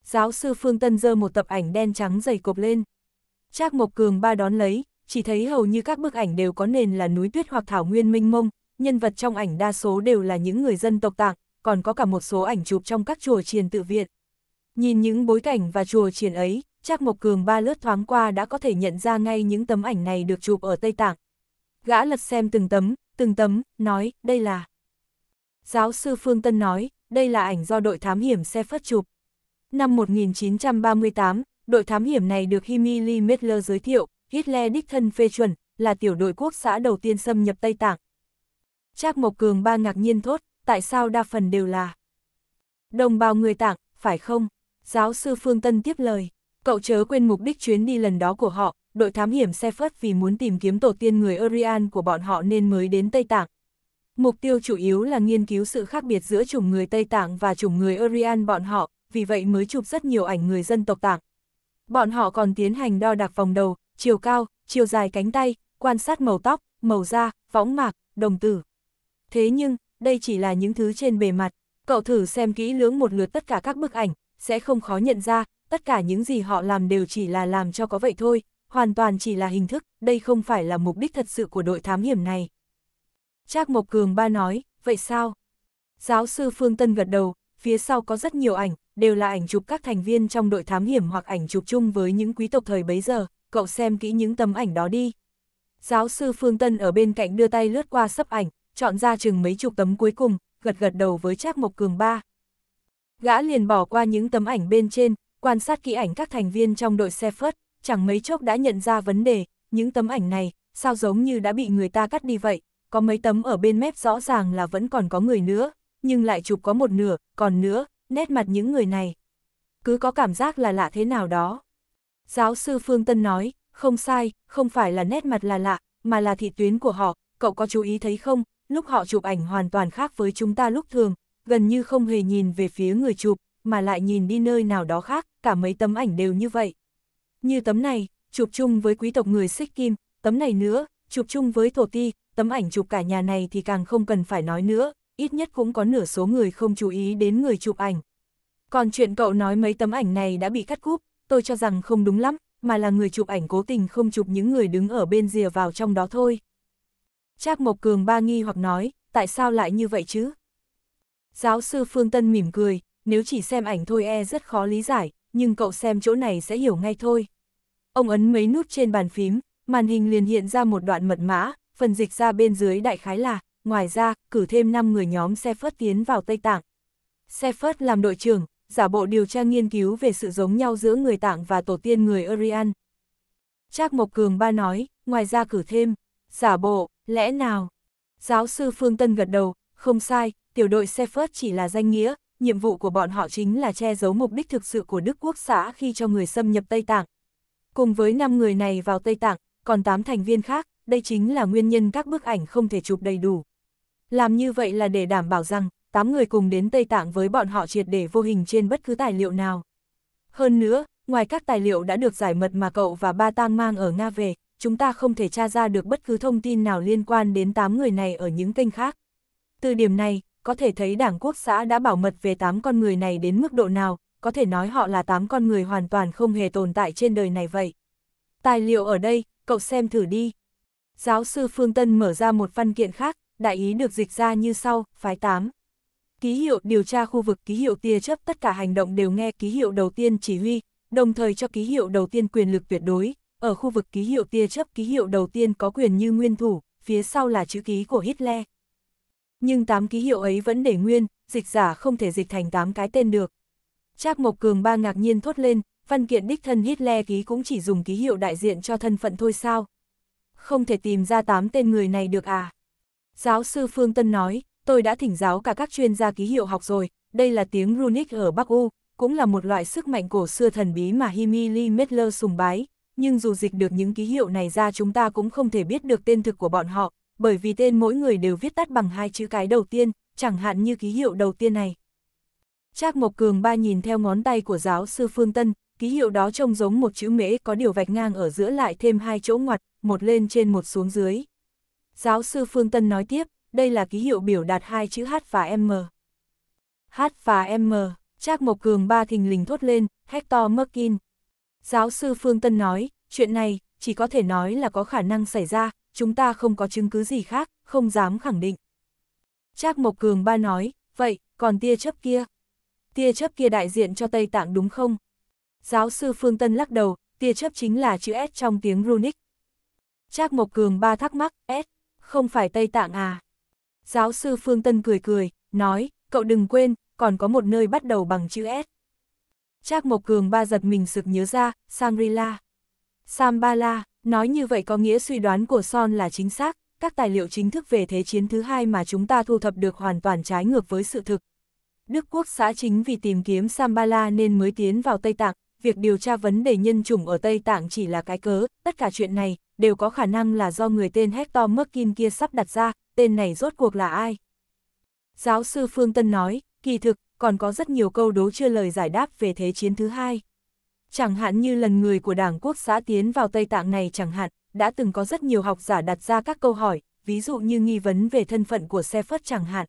S1: Giáo sư Phương Tân dơ một tập ảnh đen trắng dày cộp lên. Trác Mộc Cường ba đón lấy, chỉ thấy hầu như các bức ảnh đều có nền là núi tuyết hoặc thảo nguyên minh mông, nhân vật trong ảnh đa số đều là những người dân tộc tạng, còn có cả một số ảnh chụp trong các chùa triền tự viện. Nhìn những bối cảnh và chùa triền ấy, Trác Mộc Cường ba lướt thoáng qua đã có thể nhận ra ngay những tấm ảnh này được chụp ở Tây Tạng. Gã lật xem từng tấm, từng tấm, nói, đây là... Giáo sư Phương Tân nói, đây là ảnh do đội thám hiểm xe phất chụp. Năm 1938, đội thám hiểm này được Himili Metler giới thiệu, Hitler đích thân phê chuẩn, là tiểu đội quốc xã đầu tiên xâm nhập Tây Tạng. Trác Mộc Cường ba ngạc nhiên thốt, tại sao đa phần đều là đồng bào người Tạng, phải không? Giáo sư Phương Tân tiếp lời, cậu chớ quên mục đích chuyến đi lần đó của họ, đội thám hiểm xe phất vì muốn tìm kiếm tổ tiên người Orian của bọn họ nên mới đến Tây Tạng. Mục tiêu chủ yếu là nghiên cứu sự khác biệt giữa chủng người Tây Tạng và chủng người Orian bọn họ, vì vậy mới chụp rất nhiều ảnh người dân tộc tạng. Bọn họ còn tiến hành đo đạc vòng đầu, chiều cao, chiều dài cánh tay, quan sát màu tóc, màu da, võng mạc, đồng tử. Thế nhưng, đây chỉ là những thứ trên bề mặt, cậu thử xem kỹ lưỡng một lượt tất cả các bức ảnh, sẽ không khó nhận ra, tất cả những gì họ làm đều chỉ là làm cho có vậy thôi, hoàn toàn chỉ là hình thức, đây không phải là mục đích thật sự của đội thám hiểm này. Trác Mộc Cường Ba nói, vậy sao? Giáo sư Phương Tân gật đầu, phía sau có rất nhiều ảnh, đều là ảnh chụp các thành viên trong đội thám hiểm hoặc ảnh chụp chung với những quý tộc thời bấy giờ, cậu xem kỹ những tấm ảnh đó đi. Giáo sư Phương Tân ở bên cạnh đưa tay lướt qua sấp ảnh, chọn ra chừng mấy chục tấm cuối cùng, gật gật đầu với Trác Mộc Cường ba. Gã liền bỏ qua những tấm ảnh bên trên, quan sát kỹ ảnh các thành viên trong đội xe phớt, chẳng mấy chốc đã nhận ra vấn đề, những tấm ảnh này, sao giống như đã bị người ta cắt đi vậy, có mấy tấm ở bên mép rõ ràng là vẫn còn có người nữa, nhưng lại chụp có một nửa, còn nữa, nét mặt những người này. Cứ có cảm giác là lạ thế nào đó. Giáo sư Phương Tân nói, không sai, không phải là nét mặt là lạ, mà là thị tuyến của họ, cậu có chú ý thấy không, lúc họ chụp ảnh hoàn toàn khác với chúng ta lúc thường, gần như không hề nhìn về phía người chụp, mà lại nhìn đi nơi nào đó khác, cả mấy tấm ảnh đều như vậy. Như tấm này, chụp chung với quý tộc người xích kim, tấm này nữa, chụp chung với thổ ti, tấm ảnh chụp cả nhà này thì càng không cần phải nói nữa, ít nhất cũng có nửa số người không chú ý đến người chụp ảnh. Còn chuyện cậu nói mấy tấm ảnh này đã bị cắt cúp, tôi cho rằng không đúng lắm, mà là người chụp ảnh cố tình không chụp những người đứng ở bên rìa vào trong đó thôi. Trác Mộc Cường ba nghi hoặc nói, tại sao lại như vậy chứ? Giáo sư Phương Tân mỉm cười, nếu chỉ xem ảnh thôi e rất khó lý giải, nhưng cậu xem chỗ này sẽ hiểu ngay thôi. Ông ấn mấy nút trên bàn phím, màn hình liền hiện ra một đoạn mật mã, phần dịch ra bên dưới đại khái là ngoài ra, cử thêm 5 người nhóm xe phớt tiến vào Tây Tạng. Xe phớt làm đội trưởng, giả bộ điều tra nghiên cứu về sự giống nhau giữa người Tạng và tổ tiên người Arian. Trác Mộc Cường ba nói, ngoài ra cử thêm, giả bộ, lẽ nào? Giáo sư Phương Tân gật đầu, không sai, tiểu đội xe phớt chỉ là danh nghĩa, nhiệm vụ của bọn họ chính là che giấu mục đích thực sự của Đức Quốc xã khi cho người xâm nhập Tây Tạng. Cùng với 5 người này vào Tây Tạng, còn 8 thành viên khác, đây chính là nguyên nhân các bức ảnh không thể chụp đầy đủ. Làm như vậy là để đảm bảo rằng, 8 người cùng đến Tây Tạng với bọn họ triệt để vô hình trên bất cứ tài liệu nào. Hơn nữa, ngoài các tài liệu đã được giải mật mà cậu và ba tang mang ở Nga về, chúng ta không thể tra ra được bất cứ thông tin nào liên quan đến 8 người này ở những kênh khác. Từ điểm này, có thể thấy Đảng Quốc xã đã bảo mật về 8 con người này đến mức độ nào, có thể nói họ là 8 con người hoàn toàn không hề tồn tại trên đời này vậy. Tài liệu ở đây, cậu xem thử đi. Giáo sư Phương Tân mở ra một văn kiện khác, đại ý được dịch ra như sau, phái 8. Ký hiệu điều tra khu vực ký hiệu tia chấp tất cả hành động đều nghe ký hiệu đầu tiên chỉ huy, đồng thời cho ký hiệu đầu tiên quyền lực tuyệt đối. Ở khu vực ký hiệu tia chấp ký hiệu đầu tiên có quyền như nguyên thủ, phía sau là chữ ký của Hitler. Nhưng 8 ký hiệu ấy vẫn để nguyên, dịch giả không thể dịch thành 8 cái tên được. Trác Mộc Cường ba ngạc nhiên thốt lên, văn kiện đích thân Hitler ký cũng chỉ dùng ký hiệu đại diện cho thân phận thôi sao? Không thể tìm ra 8 tên người này được à? Giáo sư Phương Tân nói, tôi đã thỉnh giáo cả các chuyên gia ký hiệu học rồi, đây là tiếng runic ở Bắc U, cũng là một loại sức mạnh cổ xưa thần bí mà Himili Metler sùng bái, nhưng dù dịch được những ký hiệu này ra chúng ta cũng không thể biết được tên thực của bọn họ, bởi vì tên mỗi người đều viết tắt bằng hai chữ cái đầu tiên, chẳng hạn như ký hiệu đầu tiên này. Trác Mộc Cường ba nhìn theo ngón tay của giáo sư Phương Tân, ký hiệu đó trông giống một chữ mễ có điều vạch ngang ở giữa lại thêm hai chỗ ngoặt, một lên trên một xuống dưới. Giáo sư Phương Tân nói tiếp, đây là ký hiệu biểu đạt hai chữ H và M. H và M, Trác Mộc Cường ba thình lình thốt lên, Hector Merkin. Giáo sư Phương Tân nói, chuyện này, chỉ có thể nói là có khả năng xảy ra, chúng ta không có chứng cứ gì khác, không dám khẳng định. Trác Mộc Cường ba nói, vậy, còn tia chấp kia? Tia chấp kia đại diện cho Tây Tạng đúng không? Giáo sư Phương Tân lắc đầu, tia chấp chính là chữ S trong tiếng runic. Trác Mộc Cường ba thắc mắc, S không phải Tây Tạng à? Giáo sư Phương Tân cười cười, nói, cậu đừng quên, còn có một nơi bắt đầu bằng chữ S. Trác Mộc Cường ba giật mình sực nhớ ra, Shangri-La. Sambala, nói như vậy có nghĩa suy đoán của Son là chính xác, các tài liệu chính thức về Thế chiến thứ hai mà chúng ta thu thập được hoàn toàn trái ngược với sự thực. Đức quốc xã chính vì tìm kiếm Sambala nên mới tiến vào Tây Tạng, việc điều tra vấn đề nhân chủng ở Tây Tạng chỉ là cái cớ, tất cả chuyện này đều có khả năng là do người tên Hector Merkin kia sắp đặt ra, tên này rốt cuộc là ai? Giáo sư Phương Tân nói, kỳ thực, còn có rất nhiều câu đố chưa lời giải đáp về Thế chiến thứ hai. Chẳng hạn như lần người của Đảng Quốc xã tiến vào Tây Tạng này chẳng hạn, đã từng có rất nhiều học giả đặt ra các câu hỏi, ví dụ như nghi vấn về thân phận của xe phớt chẳng hạn.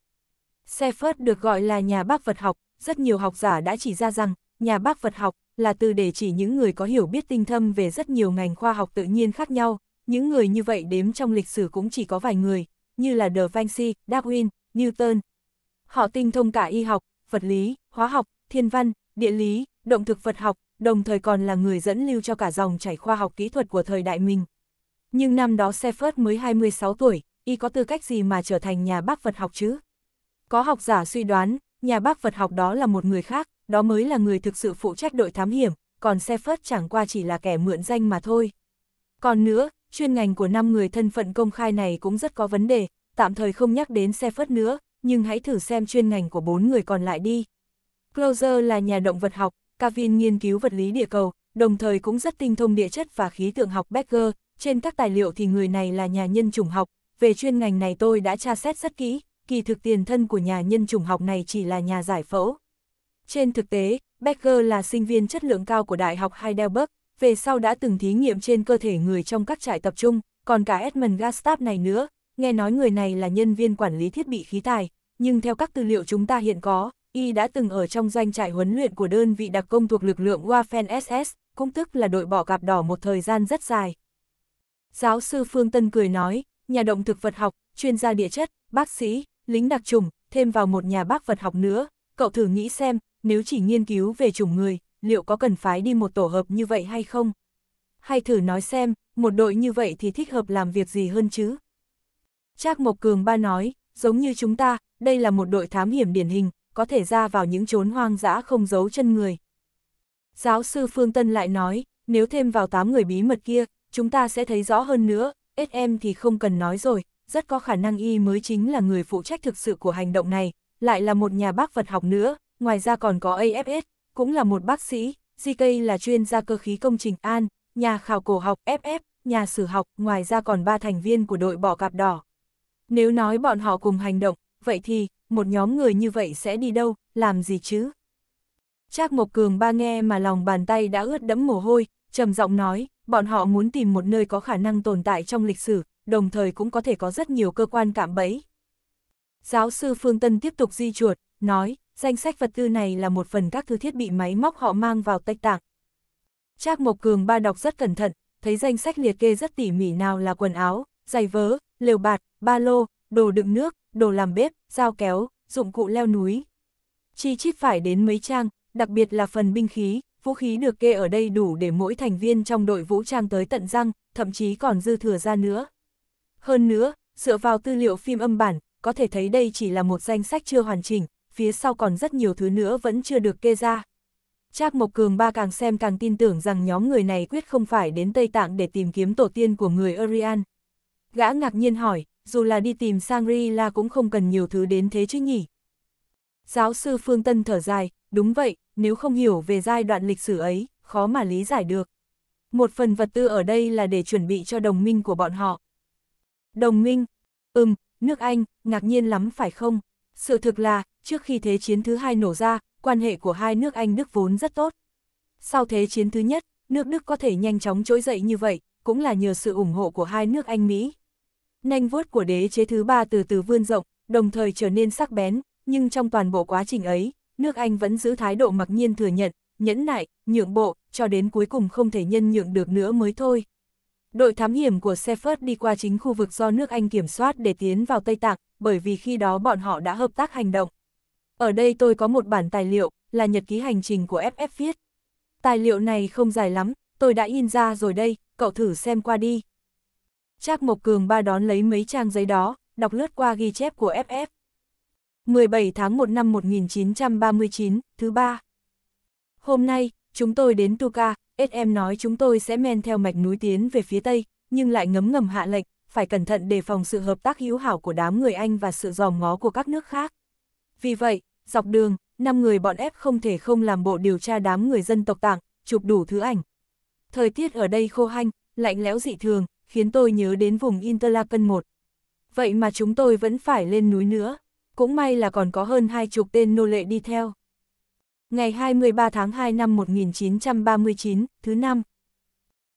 S1: Xe phớt được gọi là nhà bác vật học, rất nhiều học giả đã chỉ ra rằng, nhà bác vật học là từ để chỉ những người có hiểu biết tinh thâm về rất nhiều ngành khoa học tự nhiên khác nhau, những người như vậy đếm trong lịch sử cũng chỉ có vài người, như là De Vinci, Darwin, Newton. Họ tinh thông cả y học, vật lý, hóa học, thiên văn, địa lý, động thực vật học, đồng thời còn là người dẫn lưu cho cả dòng chảy khoa học kỹ thuật của thời đại mình. Nhưng năm đó Seffert mới 26 tuổi, y có tư cách gì mà trở thành nhà bác vật học chứ? Có học giả suy đoán, nhà bác vật học đó là một người khác, đó mới là người thực sự phụ trách đội thám hiểm, còn xe phớt chẳng qua chỉ là kẻ mượn danh mà thôi. Còn nữa, chuyên ngành của 5 người thân phận công khai này cũng rất có vấn đề, tạm thời không nhắc đến xe phớt nữa, nhưng hãy thử xem chuyên ngành của 4 người còn lại đi. Closer là nhà động vật học, Cavin nghiên cứu vật lý địa cầu, đồng thời cũng rất tinh thông địa chất và khí tượng học Becker, trên các tài liệu thì người này là nhà nhân chủng học, về chuyên ngành này tôi đã tra xét rất kỹ, kỳ thực tiền thân của nhà nhân chủng học này chỉ là nhà giải phẫu. Trên thực tế, Becker là sinh viên chất lượng cao của Đại học Heidelberg, về sau đã từng thí nghiệm trên cơ thể người trong các trại tập trung, còn cả Edmund Gastap này nữa, nghe nói người này là nhân viên quản lý thiết bị khí tài, nhưng theo các tư liệu chúng ta hiện có, y đã từng ở trong doanh trại huấn luyện của đơn vị đặc công thuộc lực lượng Waffen SS, cũng tức là đội bỏ cạp đỏ một thời gian rất dài. Giáo sư Phương Tân cười nói, nhà động thực vật học, chuyên gia địa chất, bác sĩ, lính đặc trùng, thêm vào một nhà bác vật học nữa, cậu thử nghĩ xem, nếu chỉ nghiên cứu về chủng người, liệu có cần phái đi một tổ hợp như vậy hay không? Hay thử nói xem, một đội như vậy thì thích hợp làm việc gì hơn chứ? Trác Mộc Cường ba nói, giống như chúng ta, đây là một đội thám hiểm điển hình, có thể ra vào những chốn hoang dã không giấu chân người. Giáo sư Phương Tân lại nói, nếu thêm vào 8 người bí mật kia, chúng ta sẽ thấy rõ hơn nữa, SM thì không cần nói rồi, rất có khả năng y mới chính là người phụ trách thực sự của hành động này, lại là một nhà bác vật học nữa, ngoài ra còn có AFS, cũng là một bác sĩ, GK là chuyên gia cơ khí công trình An, nhà khảo cổ học FF, nhà sử học, ngoài ra còn ba thành viên của đội bỏ cạp đỏ. Nếu nói bọn họ cùng hành động, vậy thì, một nhóm người như vậy sẽ đi đâu, làm gì chứ? Trác Mộc Cường ba nghe mà lòng bàn tay đã ướt đẫm mồ hôi, trầm giọng nói, bọn họ muốn tìm một nơi có khả năng tồn tại trong lịch sử, đồng thời cũng có thể có rất nhiều cơ quan cạm bẫy. Giáo sư Phương Tân tiếp tục di chuột, nói, danh sách vật tư này là một phần các thứ thiết bị máy móc họ mang vào tách Tạng. Trác Mộc Cường ba đọc rất cẩn thận, thấy danh sách liệt kê rất tỉ mỉ nào là quần áo, giày vớ, lều bạt, ba lô, đồ đựng nước, đồ làm bếp, dao kéo, dụng cụ leo núi. Chi chít phải đến mấy trang, đặc biệt là phần binh khí, vũ khí được kê ở đây đủ để mỗi thành viên trong đội vũ trang tới tận răng, thậm chí còn dư thừa ra nữa. Hơn nữa, dựa vào tư liệu phim âm bản, có thể thấy đây chỉ là một danh sách chưa hoàn chỉnh, phía sau còn rất nhiều thứ nữa vẫn chưa được kê ra. Trác Mộc Cường ba càng xem càng tin tưởng rằng nhóm người này quyết không phải đến Tây Tạng để tìm kiếm tổ tiên của người Arian. Gã ngạc nhiên hỏi, dù là đi tìm Shangri-La cũng không cần nhiều thứ đến thế chứ nhỉ? Giáo sư Phương Tân thở dài, đúng vậy, nếu không hiểu về giai đoạn lịch sử ấy, khó mà lý giải được. Một phần vật tư ở đây là để chuẩn bị cho đồng minh của bọn họ. Đồng minh? Ừm, nước Anh, ngạc nhiên lắm phải không? Sự thực là, trước khi Thế chiến thứ hai nổ ra, quan hệ của hai nước Anh-Đức vốn rất tốt. Sau Thế chiến thứ nhất, nước Đức có thể nhanh chóng trỗi dậy như vậy, cũng là nhờ sự ủng hộ của hai nước Anh-Mỹ. Nanh vuốt của đế chế thứ ba từ từ vươn rộng, đồng thời trở nên sắc bén, nhưng trong toàn bộ quá trình ấy, nước Anh vẫn giữ thái độ mặc nhiên thừa nhận, nhẫn nại, nhượng bộ, cho đến cuối cùng không thể nhân nhượng được nữa mới thôi. Đội thám hiểm của Sefford đi qua chính khu vực do nước Anh kiểm soát để tiến vào Tây Tạng, bởi vì khi đó bọn họ đã hợp tác hành động. Ở đây tôi có một bản tài liệu, là nhật ký hành trình của FF viết. Tài liệu này không dài lắm, tôi đã in ra rồi đây, cậu thử xem qua đi. Trác Mộc Cường ba đón lấy mấy trang giấy đó, đọc lướt qua ghi chép của FF. 17 tháng 1 năm 1939, thứ ba. Hôm nay, chúng tôi đến Tuka, SM nói chúng tôi sẽ men theo mạch núi tiến về phía Tây, nhưng lại ngấm ngầm hạ lệnh, phải cẩn thận đề phòng sự hợp tác hữu hảo của đám người Anh và sự dòm ngó của các nước khác. Vì vậy, dọc đường, năm người bọn ép không thể không làm bộ điều tra đám người dân tộc tạng, chụp đủ thứ ảnh. Thời tiết ở đây khô hanh, lạnh lẽo dị thường, khiến tôi nhớ đến vùng Interlaken 1. Vậy mà chúng tôi vẫn phải lên núi nữa, cũng may là còn có hơn hai chục tên nô lệ đi theo. Ngày 23 tháng 2 năm 1939, thứ năm.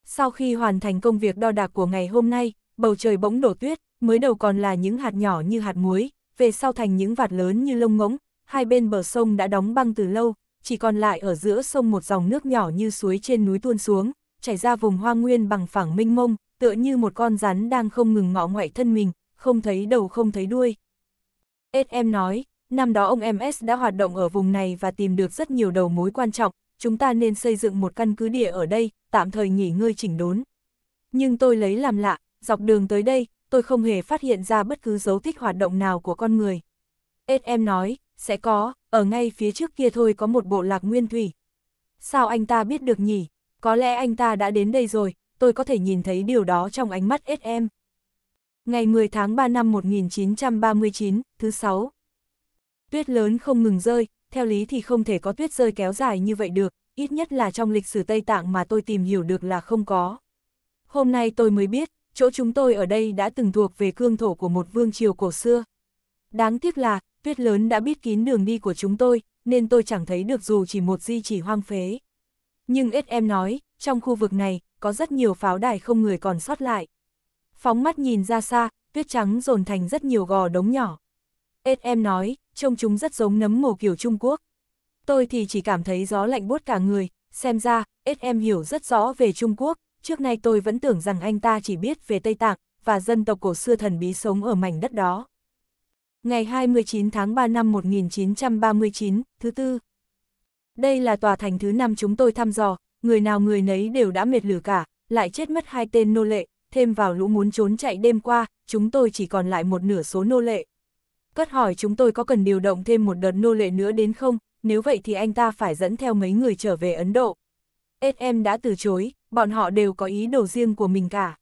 S1: Sau khi hoàn thành công việc đo đạc của ngày hôm nay, bầu trời bỗng đổ tuyết, mới đầu còn là những hạt nhỏ như hạt muối, về sau thành những vạt lớn như lông ngỗng, hai bên bờ sông đã đóng băng từ lâu, chỉ còn lại ở giữa sông một dòng nước nhỏ như suối trên núi tuôn xuống, chảy ra vùng hoa nguyên bằng phẳng minh mông, tựa như một con rắn đang không ngừng ngọ ngoại thân mình, không thấy đầu không thấy đuôi. em nói, năm đó ông MS đã hoạt động ở vùng này và tìm được rất nhiều đầu mối quan trọng, chúng ta nên xây dựng một căn cứ địa ở đây, tạm thời nghỉ ngơi chỉnh đốn. Nhưng tôi lấy làm lạ, dọc đường tới đây, tôi không hề phát hiện ra bất cứ dấu tích hoạt động nào của con người. Ết em nói, sẽ có, ở ngay phía trước kia thôi có một bộ lạc nguyên thủy. Sao anh ta biết được nhỉ? Có lẽ anh ta đã đến đây rồi, tôi có thể nhìn thấy điều đó trong ánh mắt Ết em. Ngày 10 tháng 3 năm 1939, thứ 6. Tuyết lớn không ngừng rơi, theo lý thì không thể có tuyết rơi kéo dài như vậy được, ít nhất là trong lịch sử Tây Tạng mà tôi tìm hiểu được là không có. Hôm nay tôi mới biết, chỗ chúng tôi ở đây đã từng thuộc về cương thổ của một vương triều cổ xưa. Đáng tiếc là, tuyết lớn đã biết kín đường đi của chúng tôi, nên tôi chẳng thấy được dù chỉ một di chỉ hoang phế. Nhưng ít em nói, trong khu vực này, có rất nhiều pháo đài không người còn sót lại. Phóng mắt nhìn ra xa, tuyết trắng dồn thành rất nhiều gò đống nhỏ. Ít em nói, trông chúng rất giống nấm mồ kiểu Trung Quốc. Tôi thì chỉ cảm thấy gió lạnh buốt cả người, xem ra, ít em hiểu rất rõ về Trung Quốc, trước nay tôi vẫn tưởng rằng anh ta chỉ biết về Tây Tạng, và dân tộc cổ xưa thần bí sống ở mảnh đất đó. Ngày 29 tháng 3 năm 1939, thứ tư. Đây là tòa thành thứ năm chúng tôi thăm dò, người nào người nấy đều đã mệt lử cả, lại chết mất hai tên nô lệ, thêm vào lũ muốn trốn chạy đêm qua, chúng tôi chỉ còn lại một nửa số nô lệ. Cất hỏi chúng tôi có cần điều động thêm một đợt nô lệ nữa đến không, nếu vậy thì anh ta phải dẫn theo mấy người trở về Ấn Độ. SM đã từ chối, bọn họ đều có ý đồ riêng của mình cả.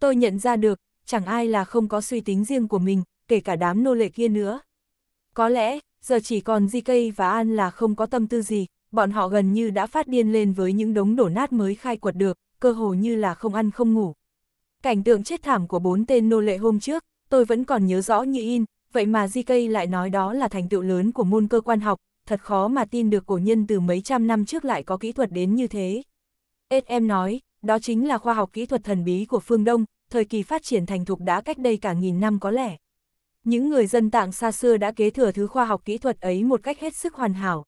S1: Tôi nhận ra được, chẳng ai là không có suy tính riêng của mình, kể cả đám nô lệ kia nữa. Có lẽ, giờ chỉ còn JK và An là không có tâm tư gì, bọn họ gần như đã phát điên lên với những đống đổ nát mới khai quật được, cơ hồ như là không ăn không ngủ. Cảnh tượng chết thảm của bốn tên nô lệ hôm trước, tôi vẫn còn nhớ rõ như in, vậy mà JK lại nói đó là thành tựu lớn của môn cơ quan học, thật khó mà tin được cổ nhân từ mấy trăm năm trước lại có kỹ thuật đến như thế. SM nói, đó chính là khoa học kỹ thuật thần bí của phương Đông, thời kỳ phát triển thành thục đã cách đây cả nghìn năm có lẽ. Những người dân tạng xa xưa đã kế thừa thứ khoa học kỹ thuật ấy một cách hết sức hoàn hảo.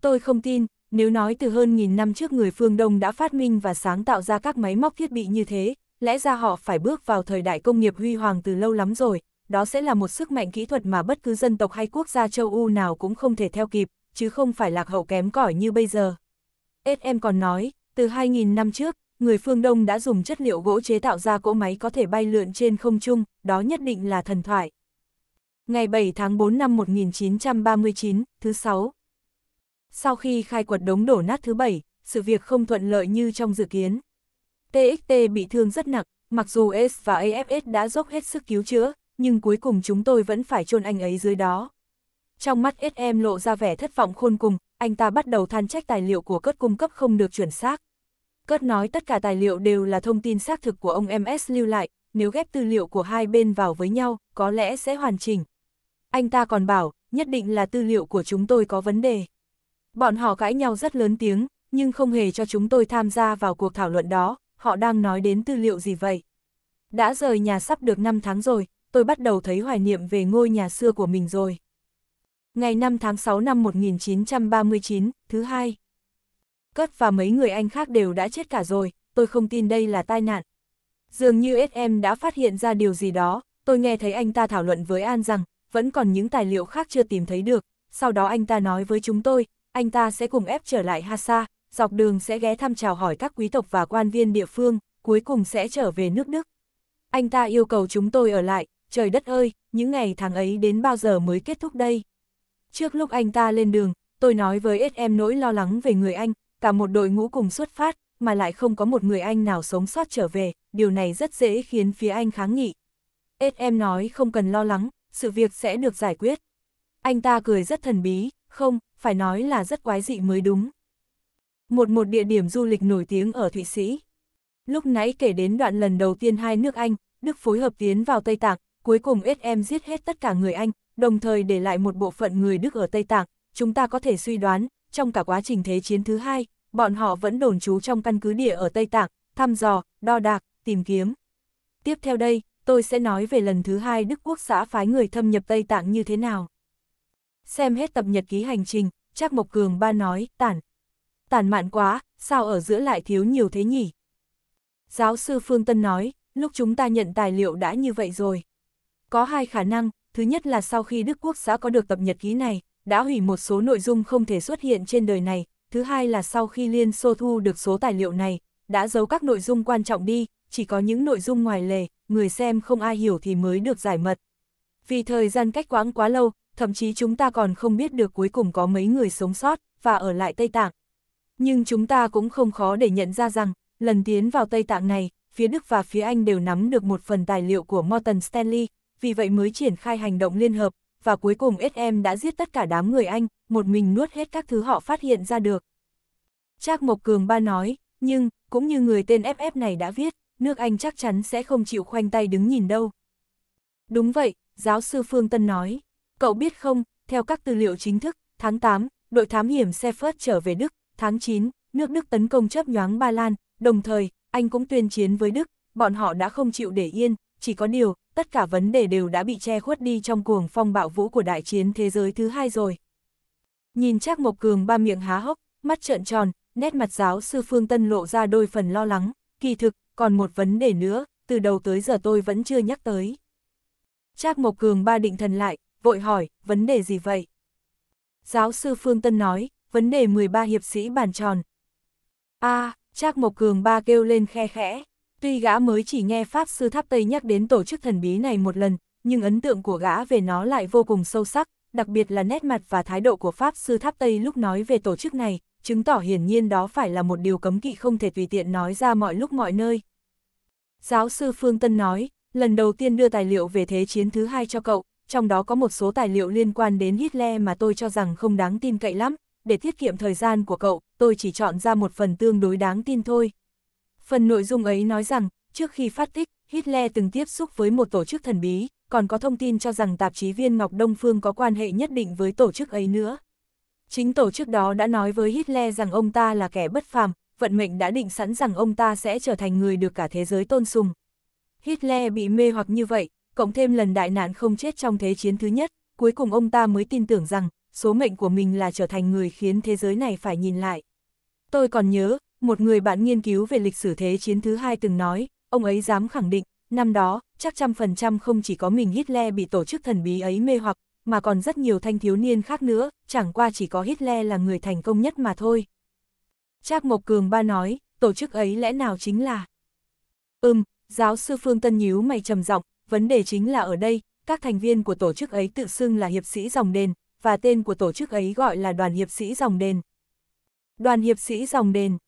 S1: Tôi không tin, nếu nói từ hơn nghìn năm trước người phương Đông đã phát minh và sáng tạo ra các máy móc thiết bị như thế, lẽ ra họ phải bước vào thời đại công nghiệp huy hoàng từ lâu lắm rồi, đó sẽ là một sức mạnh kỹ thuật mà bất cứ dân tộc hay quốc gia châu Âu nào cũng không thể theo kịp, chứ không phải lạc hậu kém cỏi như bây giờ. Em còn nói, từ 2.000 năm trước, người phương Đông đã dùng chất liệu gỗ chế tạo ra cỗ máy có thể bay lượn trên không trung, đó nhất định là thần thoại. Ngày 7 tháng 4 năm 1939, thứ 6. Sau khi khai quật đống đổ nát thứ 7, sự việc không thuận lợi như trong dự kiến. TXT bị thương rất nặng, mặc dù S và AFS đã dốc hết sức cứu chữa, nhưng cuối cùng chúng tôi vẫn phải chôn anh ấy dưới đó. Trong mắt SM lộ ra vẻ thất vọng khôn cùng, anh ta bắt đầu than trách tài liệu của cất cung cấp không được chuẩn xác. cất nói tất cả tài liệu đều là thông tin xác thực của ông MS lưu lại, nếu ghép tư liệu của hai bên vào với nhau, có lẽ sẽ hoàn chỉnh. Anh ta còn bảo, nhất định là tư liệu của chúng tôi có vấn đề. Bọn họ cãi nhau rất lớn tiếng, nhưng không hề cho chúng tôi tham gia vào cuộc thảo luận đó, họ đang nói đến tư liệu gì vậy. Đã rời nhà sắp được 5 tháng rồi, tôi bắt đầu thấy hoài niệm về ngôi nhà xưa của mình rồi. Ngày 5 tháng 6 năm 1939, thứ hai. Cất và mấy người anh khác đều đã chết cả rồi, tôi không tin đây là tai nạn. Dường như SM đã phát hiện ra điều gì đó, tôi nghe thấy anh ta thảo luận với An rằng, vẫn còn những tài liệu khác chưa tìm thấy được, sau đó anh ta nói với chúng tôi, anh ta sẽ cùng ép trở lại Hasa, dọc đường sẽ ghé thăm chào hỏi các quý tộc và quan viên địa phương, cuối cùng sẽ trở về nước Đức. Anh ta yêu cầu chúng tôi ở lại, trời đất ơi, những ngày tháng ấy đến bao giờ mới kết thúc đây? Trước lúc anh ta lên đường, tôi nói với SM nỗi lo lắng về người anh, cả một đội ngũ cùng xuất phát, mà lại không có một người anh nào sống sót trở về, điều này rất dễ khiến phía anh kháng nghị. SM nói không cần lo lắng, sự việc sẽ được giải quyết. Anh ta cười rất thần bí, không, phải nói là rất quái dị mới đúng. Một một địa điểm du lịch nổi tiếng ở Thụy Sĩ. Lúc nãy kể đến đoạn lần đầu tiên hai nước Anh, Đức phối hợp tiến vào Tây Tạng, cuối cùng SM giết hết tất cả người Anh, đồng thời để lại một bộ phận người Đức ở Tây Tạng, chúng ta có thể suy đoán, trong cả quá trình Thế chiến thứ hai, bọn họ vẫn đồn trú trong căn cứ địa ở Tây Tạng, thăm dò, đo đạc, tìm kiếm. Tiếp theo đây, tôi sẽ nói về lần thứ hai Đức Quốc xã phái người thâm nhập Tây Tạng như thế nào. Xem hết tập nhật ký hành trình, Trác Mộc Cường ba nói, tản. Tản mạn quá, sao ở giữa lại thiếu nhiều thế nhỉ? Giáo sư Phương Tân nói, lúc chúng ta nhận tài liệu đã như vậy rồi. Có hai khả năng, thứ nhất là sau khi Đức Quốc xã có được tập nhật ký này, đã hủy một số nội dung không thể xuất hiện trên đời này, thứ hai là sau khi Liên Xô thu được số tài liệu này, đã giấu các nội dung quan trọng đi, chỉ có những nội dung ngoài lề, người xem không ai hiểu thì mới được giải mật. Vì thời gian cách quãng quá lâu, thậm chí chúng ta còn không biết được cuối cùng có mấy người sống sót và ở lại Tây Tạng. Nhưng chúng ta cũng không khó để nhận ra rằng, lần tiến vào Tây Tạng này, phía Đức và phía Anh đều nắm được một phần tài liệu của Morton Stanley, vì vậy mới triển khai hành động liên hợp, và cuối cùng SM đã giết tất cả đám người Anh, một mình nuốt hết các thứ họ phát hiện ra được. Trác Mộc Cường ba nói, nhưng, cũng như người tên FF này đã viết, nước Anh chắc chắn sẽ không chịu khoanh tay đứng nhìn đâu. Đúng vậy, giáo sư Phương Tân nói. Cậu biết không, theo các tư liệu chính thức, tháng 8, đội thám hiểm Sefert trở về Đức, tháng 9, nước Đức tấn công chấp nhoáng Ba Lan, đồng thời, Anh cũng tuyên chiến với Đức, bọn họ đã không chịu để yên, chỉ có điều, tất cả vấn đề đều đã bị che khuất đi trong cuồng phong bạo vũ của đại chiến thế giới thứ hai rồi. Nhìn Trác Mộc Cường ba miệng há hốc, mắt trợn tròn, nét mặt giáo sư Phương Tân lộ ra đôi phần lo lắng, kỳ thực, còn một vấn đề nữa, từ đầu tới giờ tôi vẫn chưa nhắc tới. Trác Mộc Cường ba định thần lại, vội hỏi, vấn đề gì vậy? Giáo sư Phương Tân nói, vấn đề 13 hiệp sĩ bàn tròn. a à, Trác Mộc Cường ba kêu lên khe khẽ. Tuy gã mới chỉ nghe Pháp Sư Tháp Tây nhắc đến tổ chức thần bí này một lần, nhưng ấn tượng của gã về nó lại vô cùng sâu sắc, đặc biệt là nét mặt và thái độ của Pháp Sư Tháp Tây lúc nói về tổ chức này, chứng tỏ hiển nhiên đó phải là một điều cấm kỵ không thể tùy tiện nói ra mọi lúc mọi nơi. Giáo sư Phương Tân nói, lần đầu tiên đưa tài liệu về Thế chiến thứ hai cho cậu, trong đó có một số tài liệu liên quan đến Hitler mà tôi cho rằng không đáng tin cậy lắm, để tiết kiệm thời gian của cậu, tôi chỉ chọn ra một phần tương đối đáng tin thôi. Phần nội dung ấy nói rằng, trước khi phát tích, Hitler từng tiếp xúc với một tổ chức thần bí, còn có thông tin cho rằng tạp chí viên Ngọc Đông Phương có quan hệ nhất định với tổ chức ấy nữa. Chính tổ chức đó đã nói với Hitler rằng ông ta là kẻ bất phàm, vận mệnh đã định sẵn rằng ông ta sẽ trở thành người được cả thế giới tôn sùng. Hitler bị mê hoặc như vậy, cộng thêm lần đại nạn không chết trong Thế chiến thứ nhất, cuối cùng ông ta mới tin tưởng rằng, số mệnh của mình là trở thành người khiến thế giới này phải nhìn lại. Tôi còn nhớ, một người bạn nghiên cứu về lịch sử thế chiến thứ hai từng nói, ông ấy dám khẳng định, năm đó, chắc trăm phần trăm không chỉ có mình Hitler bị tổ chức thần bí ấy mê hoặc, mà còn rất nhiều thanh thiếu niên khác nữa, chẳng qua chỉ có Hitler là người thành công nhất mà thôi. Trác Mộc Cường ba nói, tổ chức ấy lẽ nào chính là... Ừm, giáo sư Phương Tân nhíu mày trầm giọng, vấn đề chính là ở đây, các thành viên của tổ chức ấy tự xưng là hiệp sĩ dòng đền, và tên của tổ chức ấy gọi là đoàn hiệp sĩ dòng đền. Đoàn hiệp sĩ dòng đền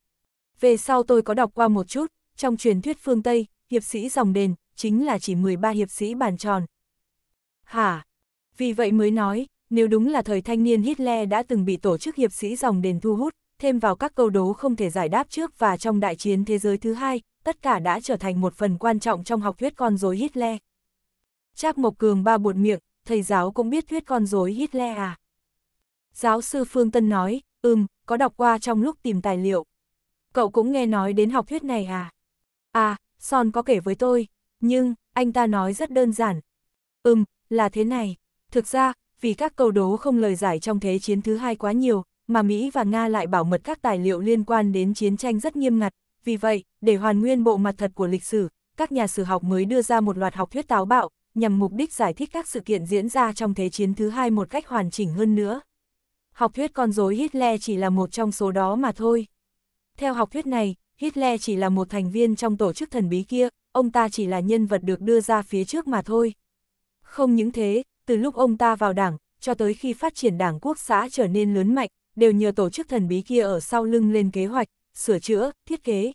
S1: về sau tôi có đọc qua một chút, trong truyền thuyết phương Tây, hiệp sĩ dòng đền, chính là chỉ 13 hiệp sĩ bàn tròn. Hả? Vì vậy mới nói, nếu đúng là thời thanh niên Hitler đã từng bị tổ chức hiệp sĩ dòng đền thu hút, thêm vào các câu đố không thể giải đáp trước và trong đại chiến thế giới thứ hai, tất cả đã trở thành một phần quan trọng trong học thuyết con rối Hitler. Trác Mộc Cường ba buột miệng, thầy giáo cũng biết thuyết con rối Hitler à? Giáo sư Phương Tân nói, ừm, có đọc qua trong lúc tìm tài liệu cậu cũng nghe nói đến học thuyết này à? À, Son có kể với tôi, nhưng, anh ta nói rất đơn giản. Ừm, là thế này. Thực ra, vì các câu đố không lời giải trong thế chiến thứ hai quá nhiều, mà Mỹ và Nga lại bảo mật các tài liệu liên quan đến chiến tranh rất nghiêm ngặt. Vì vậy, để hoàn nguyên bộ mặt thật của lịch sử, các nhà sử học mới đưa ra một loạt học thuyết táo bạo, nhằm mục đích giải thích các sự kiện diễn ra trong Thế chiến thứ hai một cách hoàn chỉnh hơn nữa. Học thuyết con rối Hitler chỉ là một trong số đó mà thôi. Theo học thuyết này, Hitler chỉ là một thành viên trong tổ chức thần bí kia, ông ta chỉ là nhân vật được đưa ra phía trước mà thôi. Không những thế, từ lúc ông ta vào đảng, cho tới khi phát triển đảng quốc xã trở nên lớn mạnh, đều nhờ tổ chức thần bí kia ở sau lưng lên kế hoạch, sửa chữa, thiết kế.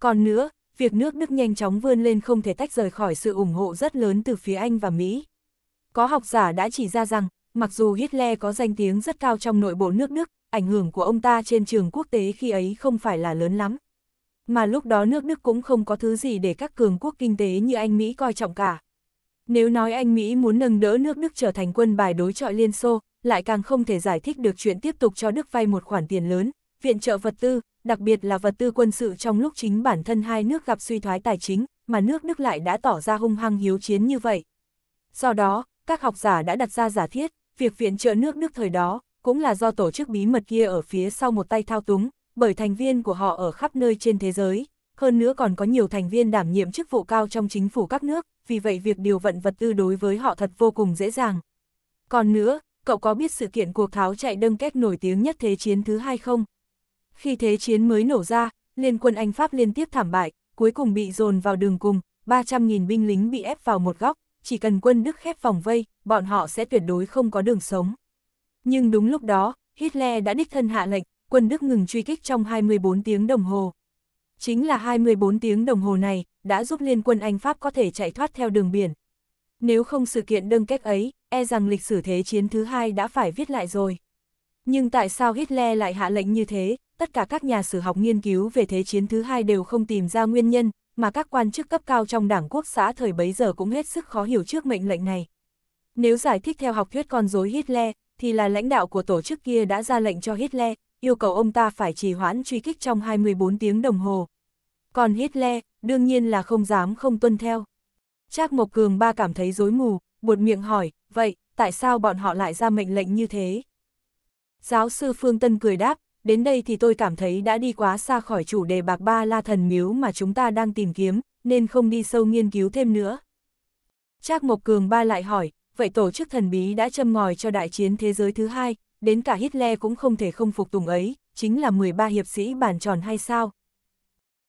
S1: Còn nữa, việc nước Đức nhanh chóng vươn lên không thể tách rời khỏi sự ủng hộ rất lớn từ phía Anh và Mỹ. Có học giả đã chỉ ra rằng, mặc dù Hitler có danh tiếng rất cao trong nội bộ nước Đức, ảnh hưởng của ông ta trên trường quốc tế khi ấy không phải là lớn lắm. Mà lúc đó nước Đức cũng không có thứ gì để các cường quốc kinh tế như Anh Mỹ coi trọng cả. Nếu nói Anh Mỹ muốn nâng đỡ nước Đức trở thành quân bài đối trọi Liên Xô, lại càng không thể giải thích được chuyện tiếp tục cho Đức vay một khoản tiền lớn, viện trợ vật tư, đặc biệt là vật tư quân sự trong lúc chính bản thân hai nước gặp suy thoái tài chính, mà nước Đức lại đã tỏ ra hung hăng hiếu chiến như vậy. Do đó, các học giả đã đặt ra giả thiết, việc viện trợ nước Đức thời đó cũng là do tổ chức bí mật kia ở phía sau một tay thao túng, bởi thành viên của họ ở khắp nơi trên thế giới, hơn nữa còn có nhiều thành viên đảm nhiệm chức vụ cao trong chính phủ các nước, vì vậy việc điều vận vật tư đối với họ thật vô cùng dễ dàng. Còn nữa, cậu có biết sự kiện cuộc tháo chạy đâm kết nổi tiếng nhất Thế chiến thứ hai không? Khi Thế chiến mới nổ ra, Liên quân Anh Pháp liên tiếp thảm bại, cuối cùng bị dồn vào đường cùng, 300.000 binh lính bị ép vào một góc, chỉ cần quân Đức khép vòng vây, bọn họ sẽ tuyệt đối không có đường sống. Nhưng đúng lúc đó, Hitler đã đích thân hạ lệnh, quân Đức ngừng truy kích trong 24 tiếng đồng hồ. Chính là 24 tiếng đồng hồ này, đã giúp liên quân Anh Pháp có thể chạy thoát theo đường biển. Nếu không sự kiện đơn kết ấy, e rằng lịch sử thế chiến thứ hai đã phải viết lại rồi. Nhưng tại sao Hitler lại hạ lệnh như thế, tất cả các nhà sử học nghiên cứu về thế chiến thứ hai đều không tìm ra nguyên nhân, mà các quan chức cấp cao trong đảng quốc xã thời bấy giờ cũng hết sức khó hiểu trước mệnh lệnh này. Nếu giải thích theo học thuyết con rối Hitler, thì là lãnh đạo của tổ chức kia đã ra lệnh cho Hitler, yêu cầu ông ta phải trì hoãn truy kích trong 24 tiếng đồng hồ. Còn Hitler, đương nhiên là không dám không tuân theo. Trác Mộc Cường ba cảm thấy rối mù, buột miệng hỏi, vậy, tại sao bọn họ lại ra mệnh lệnh như thế? Giáo sư Phương Tân cười đáp, đến đây thì tôi cảm thấy đã đi quá xa khỏi chủ đề bạc ba la thần miếu mà chúng ta đang tìm kiếm, nên không đi sâu nghiên cứu thêm nữa. Trác Mộc Cường ba lại hỏi, vậy tổ chức thần bí đã châm ngòi cho đại chiến thế giới thứ hai, đến cả Hitler cũng không thể không phục tùng ấy, chính là 13 hiệp sĩ bản tròn hay sao?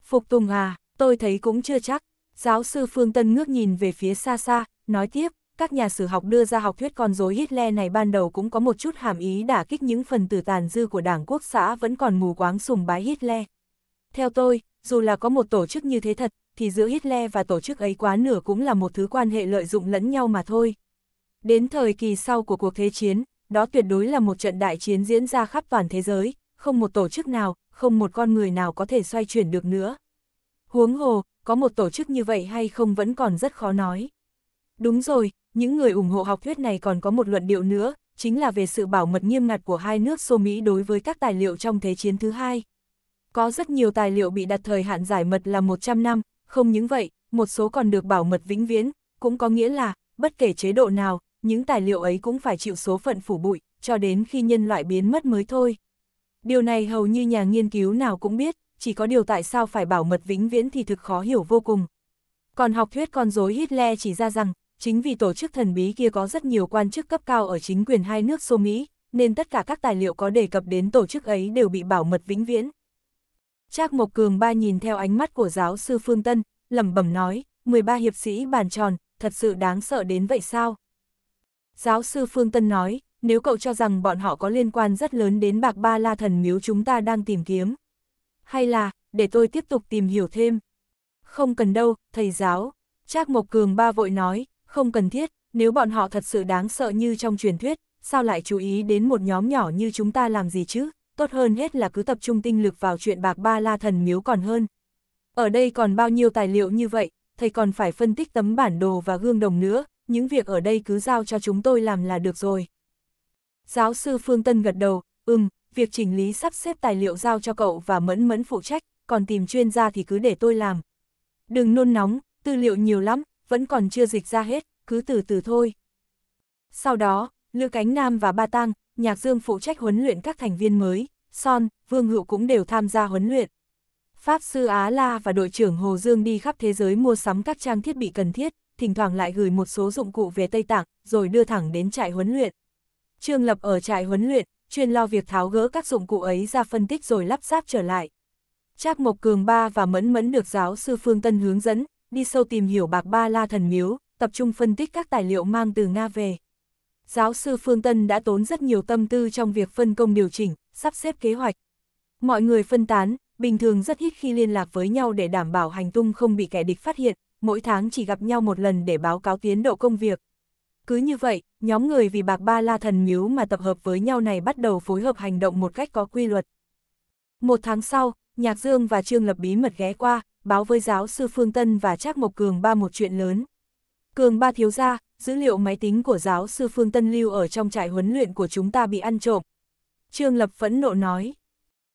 S1: Phục tùng à, tôi thấy cũng chưa chắc. Giáo sư Phương Tân ngước nhìn về phía xa xa, nói tiếp, các nhà sử học đưa ra học thuyết con rối Hitler này ban đầu cũng có một chút hàm ý đả kích những phần tử tàn dư của Đảng Quốc xã vẫn còn mù quáng sùng bái Hitler. Theo tôi, dù là có một tổ chức như thế thật, thì giữa Hitler và tổ chức ấy quá nửa cũng là một thứ quan hệ lợi dụng lẫn nhau mà thôi. Đến thời kỳ sau của cuộc thế chiến, đó tuyệt đối là một trận đại chiến diễn ra khắp toàn thế giới, không một tổ chức nào, không một con người nào có thể xoay chuyển được nữa. Huống hồ, có một tổ chức như vậy hay không vẫn còn rất khó nói. Đúng rồi, những người ủng hộ học thuyết này còn có một luận điệu nữa, chính là về sự bảo mật nghiêm ngặt của hai nước Xô Mỹ đối với các tài liệu trong Thế chiến thứ hai. Có rất nhiều tài liệu bị đặt thời hạn giải mật là 100 năm, không những vậy, một số còn được bảo mật vĩnh viễn, cũng có nghĩa là, bất kể chế độ nào, những tài liệu ấy cũng phải chịu số phận phủ bụi, cho đến khi nhân loại biến mất mới thôi. Điều này hầu như nhà nghiên cứu nào cũng biết, chỉ có điều tại sao phải bảo mật vĩnh viễn thì thực khó hiểu vô cùng. Còn học thuyết con rối Hitler chỉ ra rằng, chính vì tổ chức thần bí kia có rất nhiều quan chức cấp cao ở chính quyền hai nước Xô Mỹ, nên tất cả các tài liệu có đề cập đến tổ chức ấy đều bị bảo mật vĩnh viễn. Trác Mộc Cường ba nhìn theo ánh mắt của giáo sư Phương Tân, lẩm bẩm nói, 13 hiệp sĩ bàn tròn, thật sự đáng sợ đến vậy sao? Giáo sư Phương Tân nói, nếu cậu cho rằng bọn họ có liên quan rất lớn đến bạc ba la thần miếu chúng ta đang tìm kiếm. Hay là, để tôi tiếp tục tìm hiểu thêm. Không cần đâu, thầy giáo. Trác Mộc Cường ba vội nói, không cần thiết, nếu bọn họ thật sự đáng sợ như trong truyền thuyết, sao lại chú ý đến một nhóm nhỏ như chúng ta làm gì chứ? Tốt hơn hết là cứ tập trung tinh lực vào chuyện bạc ba la thần miếu còn hơn. Ở đây còn bao nhiêu tài liệu như vậy, thầy còn phải phân tích tấm bản đồ và gương đồng nữa, những việc ở đây cứ giao cho chúng tôi làm là được rồi. Giáo sư Phương Tân gật đầu, ừm, việc chỉnh lý sắp xếp tài liệu giao cho cậu và mẫn mẫn phụ trách, còn tìm chuyên gia thì cứ để tôi làm. Đừng nôn nóng, tư liệu nhiều lắm, vẫn còn chưa dịch ra hết, cứ từ từ thôi. Sau đó, lư Cánh Nam và Ba Tăng, Nhạc Dương phụ trách huấn luyện các thành viên mới, Son, Vương Hữu cũng đều tham gia huấn luyện. Pháp sư Á La và đội trưởng Hồ Dương đi khắp thế giới mua sắm các trang thiết bị cần thiết, thỉnh thoảng lại gửi một số dụng cụ về Tây Tạng, rồi đưa thẳng đến trại huấn luyện. Trương Lập ở trại huấn luyện, chuyên lo việc tháo gỡ các dụng cụ ấy ra phân tích rồi lắp ráp trở lại. Trác Mộc Cường Ba và Mẫn Mẫn được giáo sư Phương Tân hướng dẫn, đi sâu tìm hiểu bạc ba la thần miếu, tập trung phân tích các tài liệu mang từ Nga về. Giáo sư Phương Tân đã tốn rất nhiều tâm tư trong việc phân công điều chỉnh, sắp xếp kế hoạch. Mọi người phân tán, bình thường rất ít khi liên lạc với nhau để đảm bảo hành tung không bị kẻ địch phát hiện, mỗi tháng chỉ gặp nhau một lần để báo cáo tiến độ công việc. Cứ như vậy, nhóm người vì bạc ba la thần miếu mà tập hợp với nhau này bắt đầu phối hợp hành động một cách có quy luật. Một tháng sau, Nhạc Dương và Trương Lập bí mật ghé qua, báo với giáo sư Phương Tân và Trác Mộc Cường ba một chuyện lớn. Cường ba thiếu gia, dữ liệu máy tính của giáo sư Phương Tân lưu ở trong trại huấn luyện của chúng ta bị ăn trộm. Trương Lập phẫn nộ nói.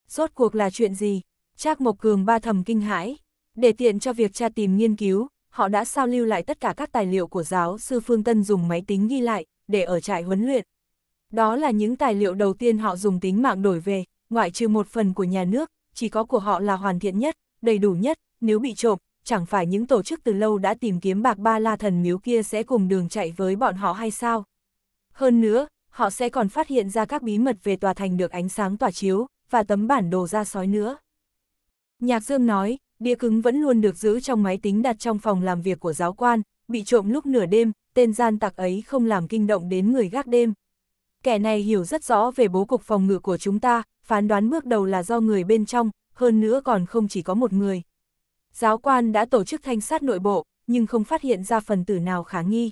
S1: Rốt cuộc là chuyện gì? Trác Mộc Cường ba thầm kinh hãi. Để tiện cho việc tra tìm nghiên cứu, họ đã sao lưu lại tất cả các tài liệu của giáo sư Phương Tân dùng máy tính ghi lại, để ở trại huấn luyện. Đó là những tài liệu đầu tiên họ dùng tính mạng đổi về, ngoại trừ một phần của nhà nước, chỉ có của họ là hoàn thiện nhất, đầy đủ nhất, nếu bị trộm, chẳng phải những tổ chức từ lâu đã tìm kiếm bạc ba la thần miếu kia sẽ cùng đường chạy với bọn họ hay sao? Hơn nữa, họ sẽ còn phát hiện ra các bí mật về tòa thành được ánh sáng tỏa chiếu, và tấm bản đồ ra sói nữa. Nhạc Dương nói, đĩa cứng vẫn luôn được giữ trong máy tính đặt trong phòng làm việc của giáo quan, bị trộm lúc nửa đêm, tên gian tặc ấy không làm kinh động đến người gác đêm. Kẻ này hiểu rất rõ về bố cục phòng ngự của chúng ta, phán đoán bước đầu là do người bên trong, hơn nữa còn không chỉ có một người. Giáo quan đã tổ chức thanh sát nội bộ, nhưng không phát hiện ra phần tử nào khả nghi.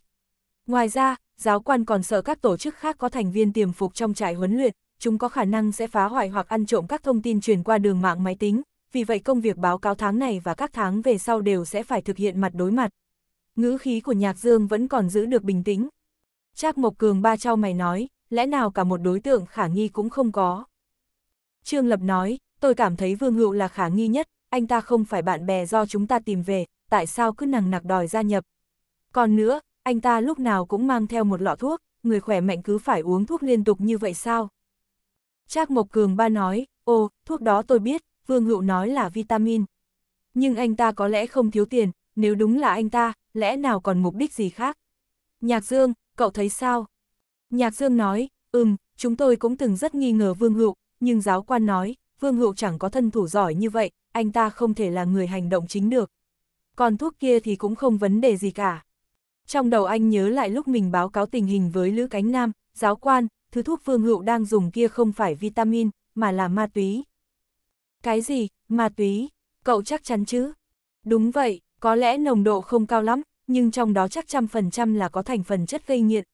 S1: Ngoài ra, giáo quan còn sợ các tổ chức khác có thành viên tiềm phục trong trại huấn luyện, chúng có khả năng sẽ phá hoại hoặc ăn trộm các thông tin truyền qua đường mạng máy tính, vì vậy công việc báo cáo tháng này và các tháng về sau đều sẽ phải thực hiện mặt đối mặt. Ngữ khí của Nhạc Dương vẫn còn giữ được bình tĩnh. Trác Mộc Cường ba trao mày nói, lẽ nào cả một đối tượng khả nghi cũng không có. Trương Lập nói, tôi cảm thấy Vương Hữu là khả nghi nhất, anh ta không phải bạn bè do chúng ta tìm về, tại sao cứ nằng nặc đòi gia nhập. Còn nữa, anh ta lúc nào cũng mang theo một lọ thuốc, người khỏe mạnh cứ phải uống thuốc liên tục như vậy sao? Trác Mộc Cường ba nói, ô, thuốc đó tôi biết, Vương Hữu nói là vitamin. Nhưng anh ta có lẽ không thiếu tiền, nếu đúng là anh ta, lẽ nào còn mục đích gì khác? Nhạc Dương, cậu thấy sao? Nhạc Dương nói, ừm, chúng tôi cũng từng rất nghi ngờ Vương Hữu, nhưng giáo quan nói, Vương Hữu chẳng có thân thủ giỏi như vậy, anh ta không thể là người hành động chính được. Còn thuốc kia thì cũng không vấn đề gì cả. Trong đầu anh nhớ lại lúc mình báo cáo tình hình với Lữ Cánh Nam, giáo quan, thứ thuốc Vương Hữu đang dùng kia không phải vitamin, mà là ma túy. Cái gì, ma túy, cậu chắc chắn chứ? Đúng vậy, có lẽ nồng độ không cao lắm, nhưng trong đó chắc trăm phần trăm là có thành phần chất gây nghiện.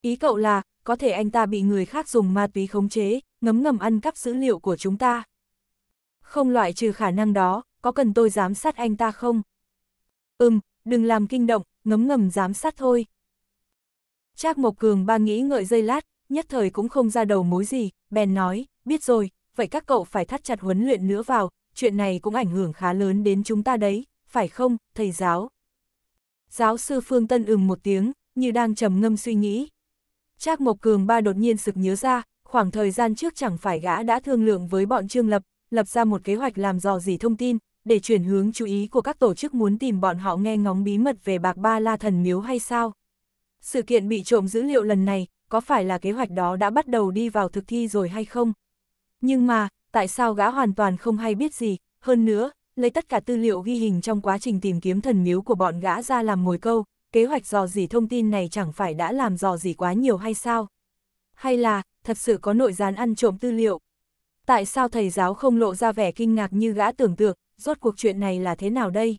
S1: Ý cậu là, có thể anh ta bị người khác dùng ma túy khống chế, ngấm ngầm ăn cắp dữ liệu của chúng ta. Không loại trừ khả năng đó, có cần tôi giám sát anh ta không? Ừm, đừng làm kinh động, ngấm ngầm giám sát thôi. Trác Mộc Cường ba nghĩ ngợi dây lát, nhất thời cũng không ra đầu mối gì, bèn nói, biết rồi, vậy các cậu phải thắt chặt huấn luyện nữa vào, chuyện này cũng ảnh hưởng khá lớn đến chúng ta đấy, phải không, thầy giáo? Giáo sư Phương Tân ừm một tiếng, như đang trầm ngâm suy nghĩ. Trác Mộc Cường ba đột nhiên sực nhớ ra, khoảng thời gian trước chẳng phải gã đã thương lượng với bọn Trương Lập, lập ra một kế hoạch làm dò dỉ thông tin, để chuyển hướng chú ý của các tổ chức muốn tìm bọn họ nghe ngóng bí mật về bạc ba la thần miếu hay sao. Sự kiện bị trộm dữ liệu lần này, có phải là kế hoạch đó đã bắt đầu đi vào thực thi rồi hay không? Nhưng mà, tại sao gã hoàn toàn không hay biết gì, hơn nữa, lấy tất cả tư liệu ghi hình trong quá trình tìm kiếm thần miếu của bọn gã ra làm mồi câu, kế hoạch dò dỉ thông tin này chẳng phải đã làm dò dỉ quá nhiều hay sao? Hay là, thật sự có nội gián ăn trộm tư liệu? Tại sao thầy giáo không lộ ra vẻ kinh ngạc như gã tưởng tượng, rốt cuộc chuyện này là thế nào đây?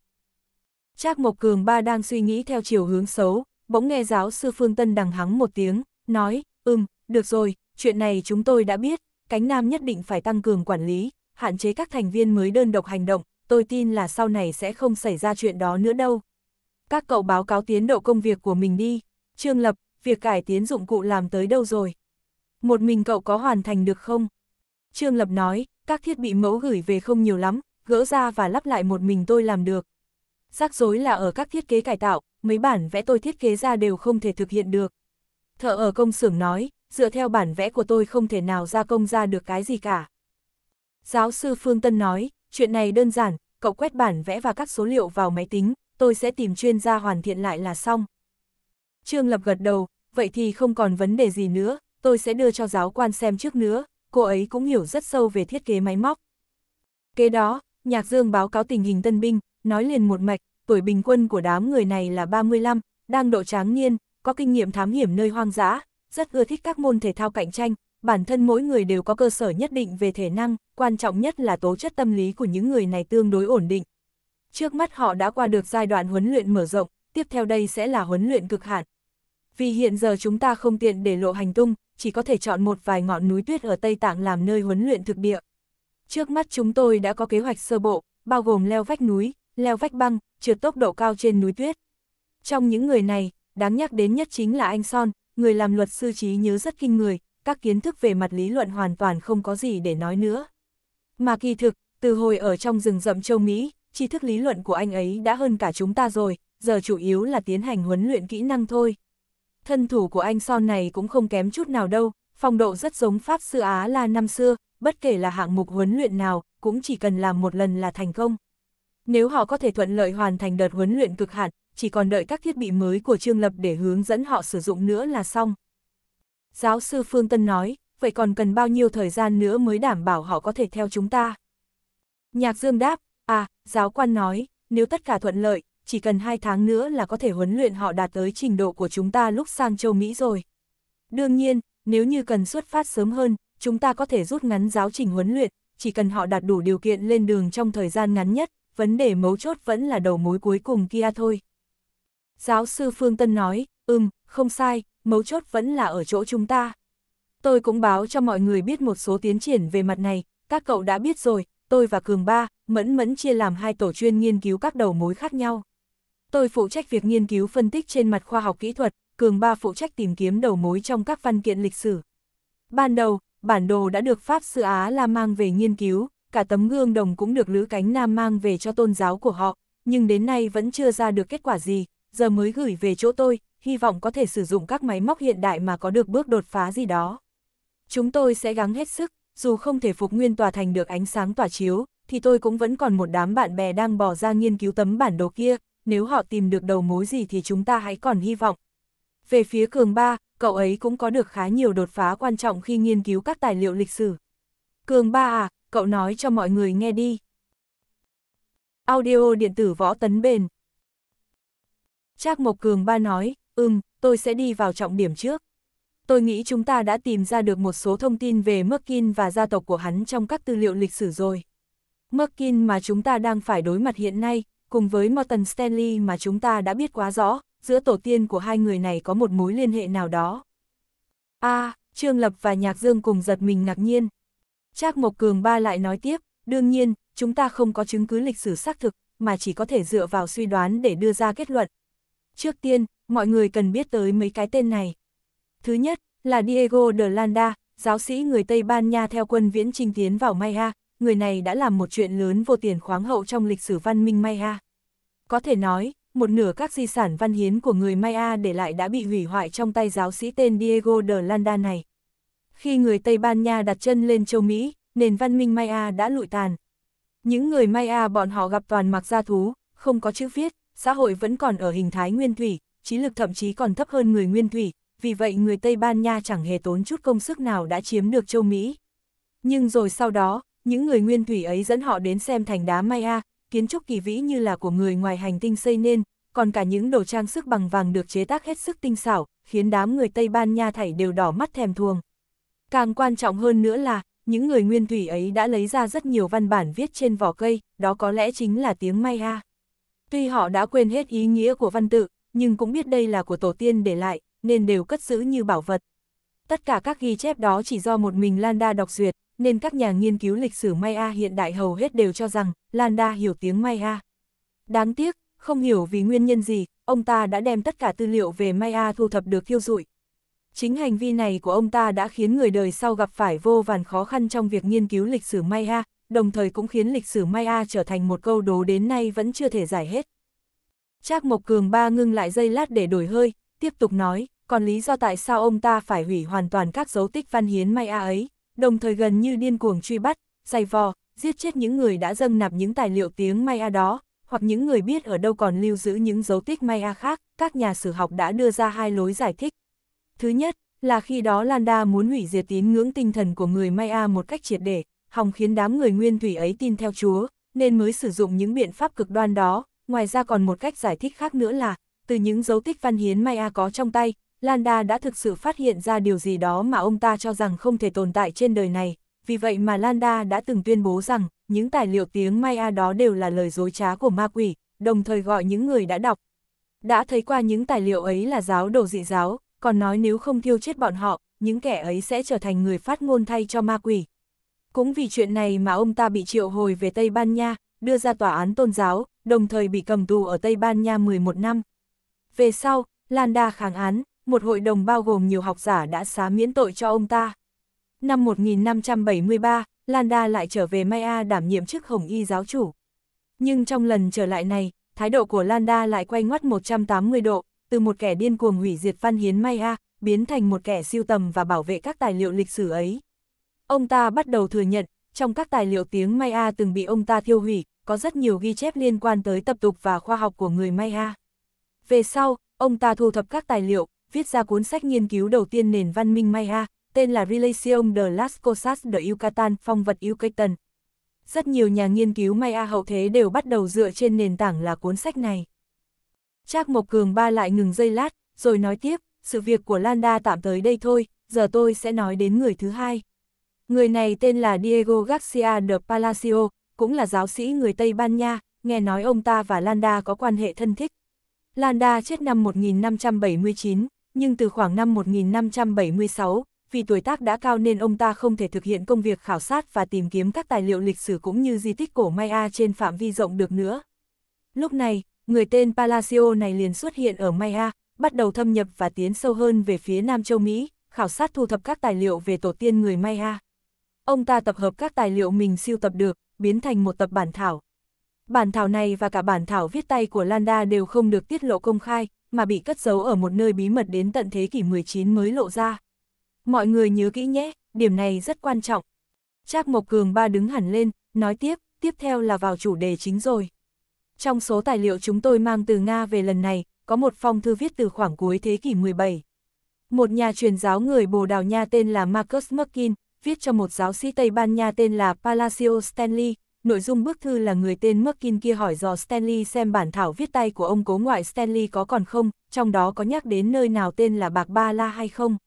S1: Trác Mộc Cường ba đang suy nghĩ theo chiều hướng xấu, bỗng nghe giáo sư Phương Tân đằng hắng một tiếng, nói, ừm, được rồi, chuyện này chúng tôi đã biết, cánh nam nhất định phải tăng cường quản lý, hạn chế các thành viên mới đơn độc hành động, tôi tin là sau này sẽ không xảy ra chuyện đó nữa đâu. Các cậu báo cáo tiến độ công việc của mình đi, Trương Lập, việc cải tiến dụng cụ làm tới đâu rồi? Một mình cậu có hoàn thành được không? Trương Lập nói, các thiết bị mẫu gửi về không nhiều lắm, gỡ ra và lắp lại một mình tôi làm được. Rắc rối là ở các thiết kế cải tạo, mấy bản vẽ tôi thiết kế ra đều không thể thực hiện được. Thợ ở công xưởng nói, dựa theo bản vẽ của tôi không thể nào ra công ra được cái gì cả. Giáo sư Phương Tân nói, chuyện này đơn giản, cậu quét bản vẽ và các số liệu vào máy tính, tôi sẽ tìm chuyên gia hoàn thiện lại là xong. Trương Lập gật đầu, vậy thì không còn vấn đề gì nữa, tôi sẽ đưa cho giáo quan xem trước nữa, cô ấy cũng hiểu rất sâu về thiết kế máy móc. Kế đó, Nhạc Dương báo cáo tình hình tân binh, nói liền một mạch, tuổi bình quân của đám người này là 35, đang độ tráng niên, có kinh nghiệm thám hiểm nơi hoang dã, rất ưa thích các môn thể thao cạnh tranh, bản thân mỗi người đều có cơ sở nhất định về thể năng, quan trọng nhất là tố chất tâm lý của những người này tương đối ổn định. Trước mắt họ đã qua được giai đoạn huấn luyện mở rộng, tiếp theo đây sẽ là huấn luyện cực hạn. Vì hiện giờ chúng ta không tiện để lộ hành tung, chỉ có thể chọn một vài ngọn núi tuyết ở Tây Tạng làm nơi huấn luyện thực địa. Trước mắt chúng tôi đã có kế hoạch sơ bộ, bao gồm leo vách núi, leo vách băng, trượt tốc độ cao trên núi tuyết. Trong những người này, đáng nhắc đến nhất chính là anh Son, người làm luật sư trí nhớ rất kinh người, các kiến thức về mặt lý luận hoàn toàn không có gì để nói nữa. Mà kỳ thực, từ hồi ở trong rừng rậm châu Mỹ, tri thức lý luận của anh ấy đã hơn cả chúng ta rồi, giờ chủ yếu là tiến hành huấn luyện kỹ năng thôi. Thân thủ của anh Son này cũng không kém chút nào đâu, phong độ rất giống Pháp Sư Á là năm xưa, bất kể là hạng mục huấn luyện nào, cũng chỉ cần làm một lần là thành công. Nếu họ có thể thuận lợi hoàn thành đợt huấn luyện cực hạn, chỉ còn đợi các thiết bị mới của Trương Lập để hướng dẫn họ sử dụng nữa là xong. Giáo sư Phương Tân nói, vậy còn cần bao nhiêu thời gian nữa mới đảm bảo họ có thể theo chúng ta? Nhạc Dương đáp, à, giáo quan nói, nếu tất cả thuận lợi, chỉ cần hai tháng nữa là có thể huấn luyện họ đạt tới trình độ của chúng ta lúc sang châu Mỹ rồi. Đương nhiên, nếu như cần xuất phát sớm hơn, chúng ta có thể rút ngắn giáo trình huấn luyện, chỉ cần họ đạt đủ điều kiện lên đường trong thời gian ngắn nhất, vấn đề mấu chốt vẫn là đầu mối cuối cùng kia thôi. Giáo sư Phương Tân nói, ừm, không sai, mấu chốt vẫn là ở chỗ chúng ta. Tôi cũng báo cho mọi người biết một số tiến triển về mặt này, các cậu đã biết rồi, tôi và Cường Ba, Mẫn Mẫn chia làm hai tổ chuyên nghiên cứu các đầu mối khác nhau. Tôi phụ trách việc nghiên cứu phân tích trên mặt khoa học kỹ thuật, Cường Ba phụ trách tìm kiếm đầu mối trong các văn kiện lịch sử. Ban đầu, bản đồ đã được Pháp Sư Á La mang về nghiên cứu, cả tấm gương đồng cũng được Lữ Cánh Nam mang về cho tôn giáo của họ, nhưng đến nay vẫn chưa ra được kết quả gì, giờ mới gửi về chỗ tôi, hy vọng có thể sử dụng các máy móc hiện đại mà có được bước đột phá gì đó. Chúng tôi sẽ gắng hết sức, dù không thể phục nguyên tòa thành được ánh sáng tỏa chiếu, thì tôi cũng vẫn còn một đám bạn bè đang bỏ ra nghiên cứu tấm bản đồ kia, nếu họ tìm được đầu mối gì thì chúng ta hãy còn hy vọng. Về phía cường ba, cậu ấy cũng có được khá nhiều đột phá quan trọng khi nghiên cứu các tài liệu lịch sử. Cường ba à, cậu nói cho mọi người nghe đi. Audio điện tử võ tấn bền Trác Mộc Cường ba nói, ừm, tôi sẽ đi vào trọng điểm trước. Tôi nghĩ chúng ta đã tìm ra được một số thông tin về Merkin và gia tộc của hắn trong các tư liệu lịch sử rồi. Merkin mà chúng ta đang phải đối mặt hiện nay, cùng với Morton Stanley mà chúng ta đã biết quá rõ, giữa tổ tiên của hai người này có một mối liên hệ nào đó. A, à, Trương Lập và Nhạc Dương cùng giật mình ngạc nhiên. Trác Mộc Cường ba lại nói tiếp, đương nhiên, chúng ta không có chứng cứ lịch sử xác thực, mà chỉ có thể dựa vào suy đoán để đưa ra kết luận, Trước tiên, mọi người cần biết tới mấy cái tên này. Thứ nhất, là Diego de Landa, giáo sĩ người Tây Ban Nha theo quân viễn trinh tiến vào Maya, người này đã làm một chuyện lớn vô tiền khoáng hậu trong lịch sử văn minh Maya. Có thể nói, một nửa các di sản văn hiến của người Maya để lại đã bị hủy hoại trong tay giáo sĩ tên Diego de Landa này. Khi người Tây Ban Nha đặt chân lên châu Mỹ, nền văn minh Maya đã lụi tàn. Những người Maya bọn họ gặp toàn mặc da thú, không có chữ viết, xã hội vẫn còn ở hình thái nguyên thủy, trí lực thậm chí còn thấp hơn người nguyên thủy, vì vậy người Tây Ban Nha chẳng hề tốn chút công sức nào đã chiếm được châu Mỹ. Nhưng rồi sau đó, những người nguyên thủy ấy dẫn họ đến xem thành đá Maya, kiến trúc kỳ vĩ như là của người ngoài hành tinh xây nên, còn cả những đồ trang sức bằng vàng được chế tác hết sức tinh xảo, khiến đám người Tây Ban Nha thảy đều đỏ mắt thèm thuồng. Càng quan trọng hơn nữa là, những người nguyên thủy ấy đã lấy ra rất nhiều văn bản viết trên vỏ cây, đó có lẽ chính là tiếng Maya. Tuy họ đã quên hết ý nghĩa của văn tự, nhưng cũng biết đây là của tổ tiên để lại, nên đều cất giữ như bảo vật. Tất cả các ghi chép đó chỉ do một mình Landa đọc duyệt, nên các nhà nghiên cứu lịch sử Maya hiện đại hầu hết đều cho rằng Landa hiểu tiếng Maya. Đáng tiếc, không hiểu vì nguyên nhân gì, ông ta đã đem tất cả tư liệu về Maya thu thập được thiêu rụi. Chính hành vi này của ông ta đã khiến người đời sau gặp phải vô vàn khó khăn trong việc nghiên cứu lịch sử Maya, đồng thời cũng khiến lịch sử Maya trở thành một câu đố đến nay vẫn chưa thể giải hết. Trác Mộc Cường ba ngưng lại giây lát để đổi hơi, tiếp tục nói, còn lý do tại sao ông ta phải hủy hoàn toàn các dấu tích văn hiến Maya ấy, đồng thời gần như điên cuồng truy bắt, giày vò, giết chết những người đã dâng nạp những tài liệu tiếng Maya đó, hoặc những người biết ở đâu còn lưu giữ những dấu tích Maya khác, các nhà sử học đã đưa ra hai lối giải thích. Thứ nhất, là khi đó Landa muốn hủy diệt tín ngưỡng tinh thần của người Maya một cách triệt để, hòng khiến đám người nguyên thủy ấy tin theo Chúa, nên mới sử dụng những biện pháp cực đoan đó. Ngoài ra còn một cách giải thích khác nữa là, từ những dấu tích văn hiến Maya có trong tay, Landa đã thực sự phát hiện ra điều gì đó mà ông ta cho rằng không thể tồn tại trên đời này. Vì vậy mà Landa đã từng tuyên bố rằng, những tài liệu tiếng Maya đó đều là lời dối trá của ma quỷ, đồng thời gọi những người đã đọc. Đã thấy qua những tài liệu ấy là giáo đồ dị giáo, còn nói nếu không thiêu chết bọn họ, những kẻ ấy sẽ trở thành người phát ngôn thay cho ma quỷ. Cũng vì chuyện này mà ông ta bị triệu hồi về Tây Ban Nha, đưa ra tòa án tôn giáo, đồng thời bị cầm tù ở Tây Ban Nha 11 năm. Về sau, Landa kháng án, một hội đồng bao gồm nhiều học giả đã xá miễn tội cho ông ta. Năm 1573, Landa lại trở về Maya đảm nhiệm chức Hồng Y giáo chủ. Nhưng trong lần trở lại này, thái độ của Landa lại quay ngoắt 180 độ, từ một kẻ điên cuồng hủy diệt văn hiến Maya, biến thành một kẻ siêu tầm và bảo vệ các tài liệu lịch sử ấy. Ông ta bắt đầu thừa nhận, trong các tài liệu tiếng Maya từng bị ông ta thiêu hủy, có rất nhiều ghi chép liên quan tới tập tục và khoa học của người Maya. Về sau, ông ta thu thập các tài liệu, viết ra cuốn sách nghiên cứu đầu tiên nền văn minh Maya, tên là Relación de las Cosas de Yucatán, phong vật Yucatan. Rất nhiều nhà nghiên cứu Maya hậu thế đều bắt đầu dựa trên nền tảng là cuốn sách này. Trác Mộc Cường ba lại ngừng giây lát, rồi nói tiếp, sự việc của Landa tạm tới đây thôi, giờ tôi sẽ nói đến người thứ hai. Người này tên là Diego Garcia de Palacio, cũng là giáo sĩ người Tây Ban Nha, nghe nói ông ta và Landa có quan hệ thân thích. Landa chết năm 1579, nhưng từ khoảng năm 1576, vì tuổi tác đã cao nên ông ta không thể thực hiện công việc khảo sát và tìm kiếm các tài liệu lịch sử cũng như di tích cổ Maya trên phạm vi rộng được nữa. Lúc này, người tên Palacio này liền xuất hiện ở Maya, bắt đầu thâm nhập và tiến sâu hơn về phía Nam Châu Mỹ, khảo sát thu thập các tài liệu về tổ tiên người Maya. Ông ta tập hợp các tài liệu mình siêu tập được, biến thành một tập bản thảo. Bản thảo này và cả bản thảo viết tay của Landa đều không được tiết lộ công khai, mà bị cất giấu ở một nơi bí mật đến tận thế kỷ 19 mới lộ ra. Mọi người nhớ kỹ nhé, điểm này rất quan trọng. Trác Mộc Cường ba đứng hẳn lên, nói tiếp, tiếp theo là vào chủ đề chính rồi. Trong số tài liệu chúng tôi mang từ Nga về lần này, có một phong thư viết từ khoảng cuối thế kỷ 17. Một nhà truyền giáo người Bồ Đào Nha tên là Marcus Mckin viết cho một giáo sĩ Tây Ban Nha tên là Palacio Stanley. Nội dung bức thư là người tên Merkin kia hỏi dò Stanley xem bản thảo viết tay của ông cố ngoại Stanley có còn không, trong đó có nhắc đến nơi nào tên là Bạc Ba La hay không.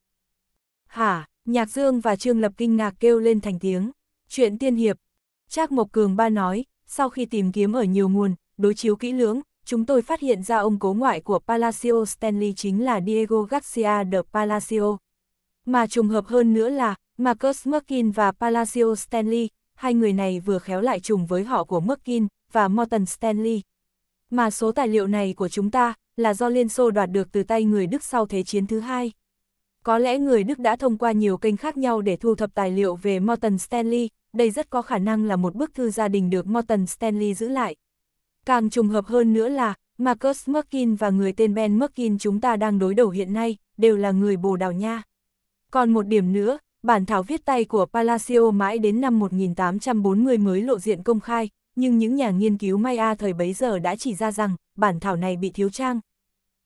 S1: Hả, Nhạc Dương và Trương Lập kinh ngạc kêu lên thành tiếng. Chuyện tiên hiệp. Trác Mộc Cường Ba nói, sau khi tìm kiếm ở nhiều nguồn, đối chiếu kỹ lưỡng, chúng tôi phát hiện ra ông cố ngoại của Palacio Stanley chính là Diego Garcia de Palacio, mà trùng hợp hơn nữa là, Marcus Merkin và Palacio Stanley, hai người này vừa khéo lại trùng với họ của Merkin và Morton Stanley. Mà số tài liệu này của chúng ta là do Liên Xô đoạt được từ tay người Đức sau Thế chiến thứ hai. Có lẽ người Đức đã thông qua nhiều kênh khác nhau để thu thập tài liệu về Morton Stanley, đây rất có khả năng là một bức thư gia đình được Morton Stanley giữ lại. Càng trùng hợp hơn nữa là, Marcus Merkin và người tên Ben Merkin chúng ta đang đối đầu hiện nay, đều là người Bồ Đào Nha. Còn một điểm nữa, bản thảo viết tay của Palacio mãi đến năm 1840 mới lộ diện công khai, nhưng những nhà nghiên cứu Maya thời bấy giờ đã chỉ ra rằng bản thảo này bị thiếu trang.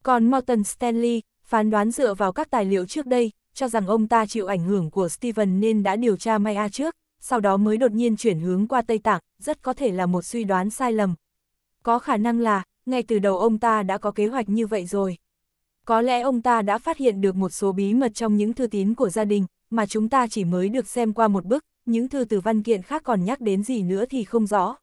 S1: Còn Morton Stanley, phán đoán dựa vào các tài liệu trước đây, cho rằng ông ta chịu ảnh hưởng của Stephen nên đã điều tra Maya trước, sau đó mới đột nhiên chuyển hướng qua Tây Tạng, rất có thể là một suy đoán sai lầm. Có khả năng là, ngay từ đầu ông ta đã có kế hoạch như vậy rồi. Có lẽ ông ta đã phát hiện được một số bí mật trong những thư tín của gia đình, mà chúng ta chỉ mới được xem qua một bức. những thư từ văn kiện khác còn nhắc đến gì nữa thì không rõ.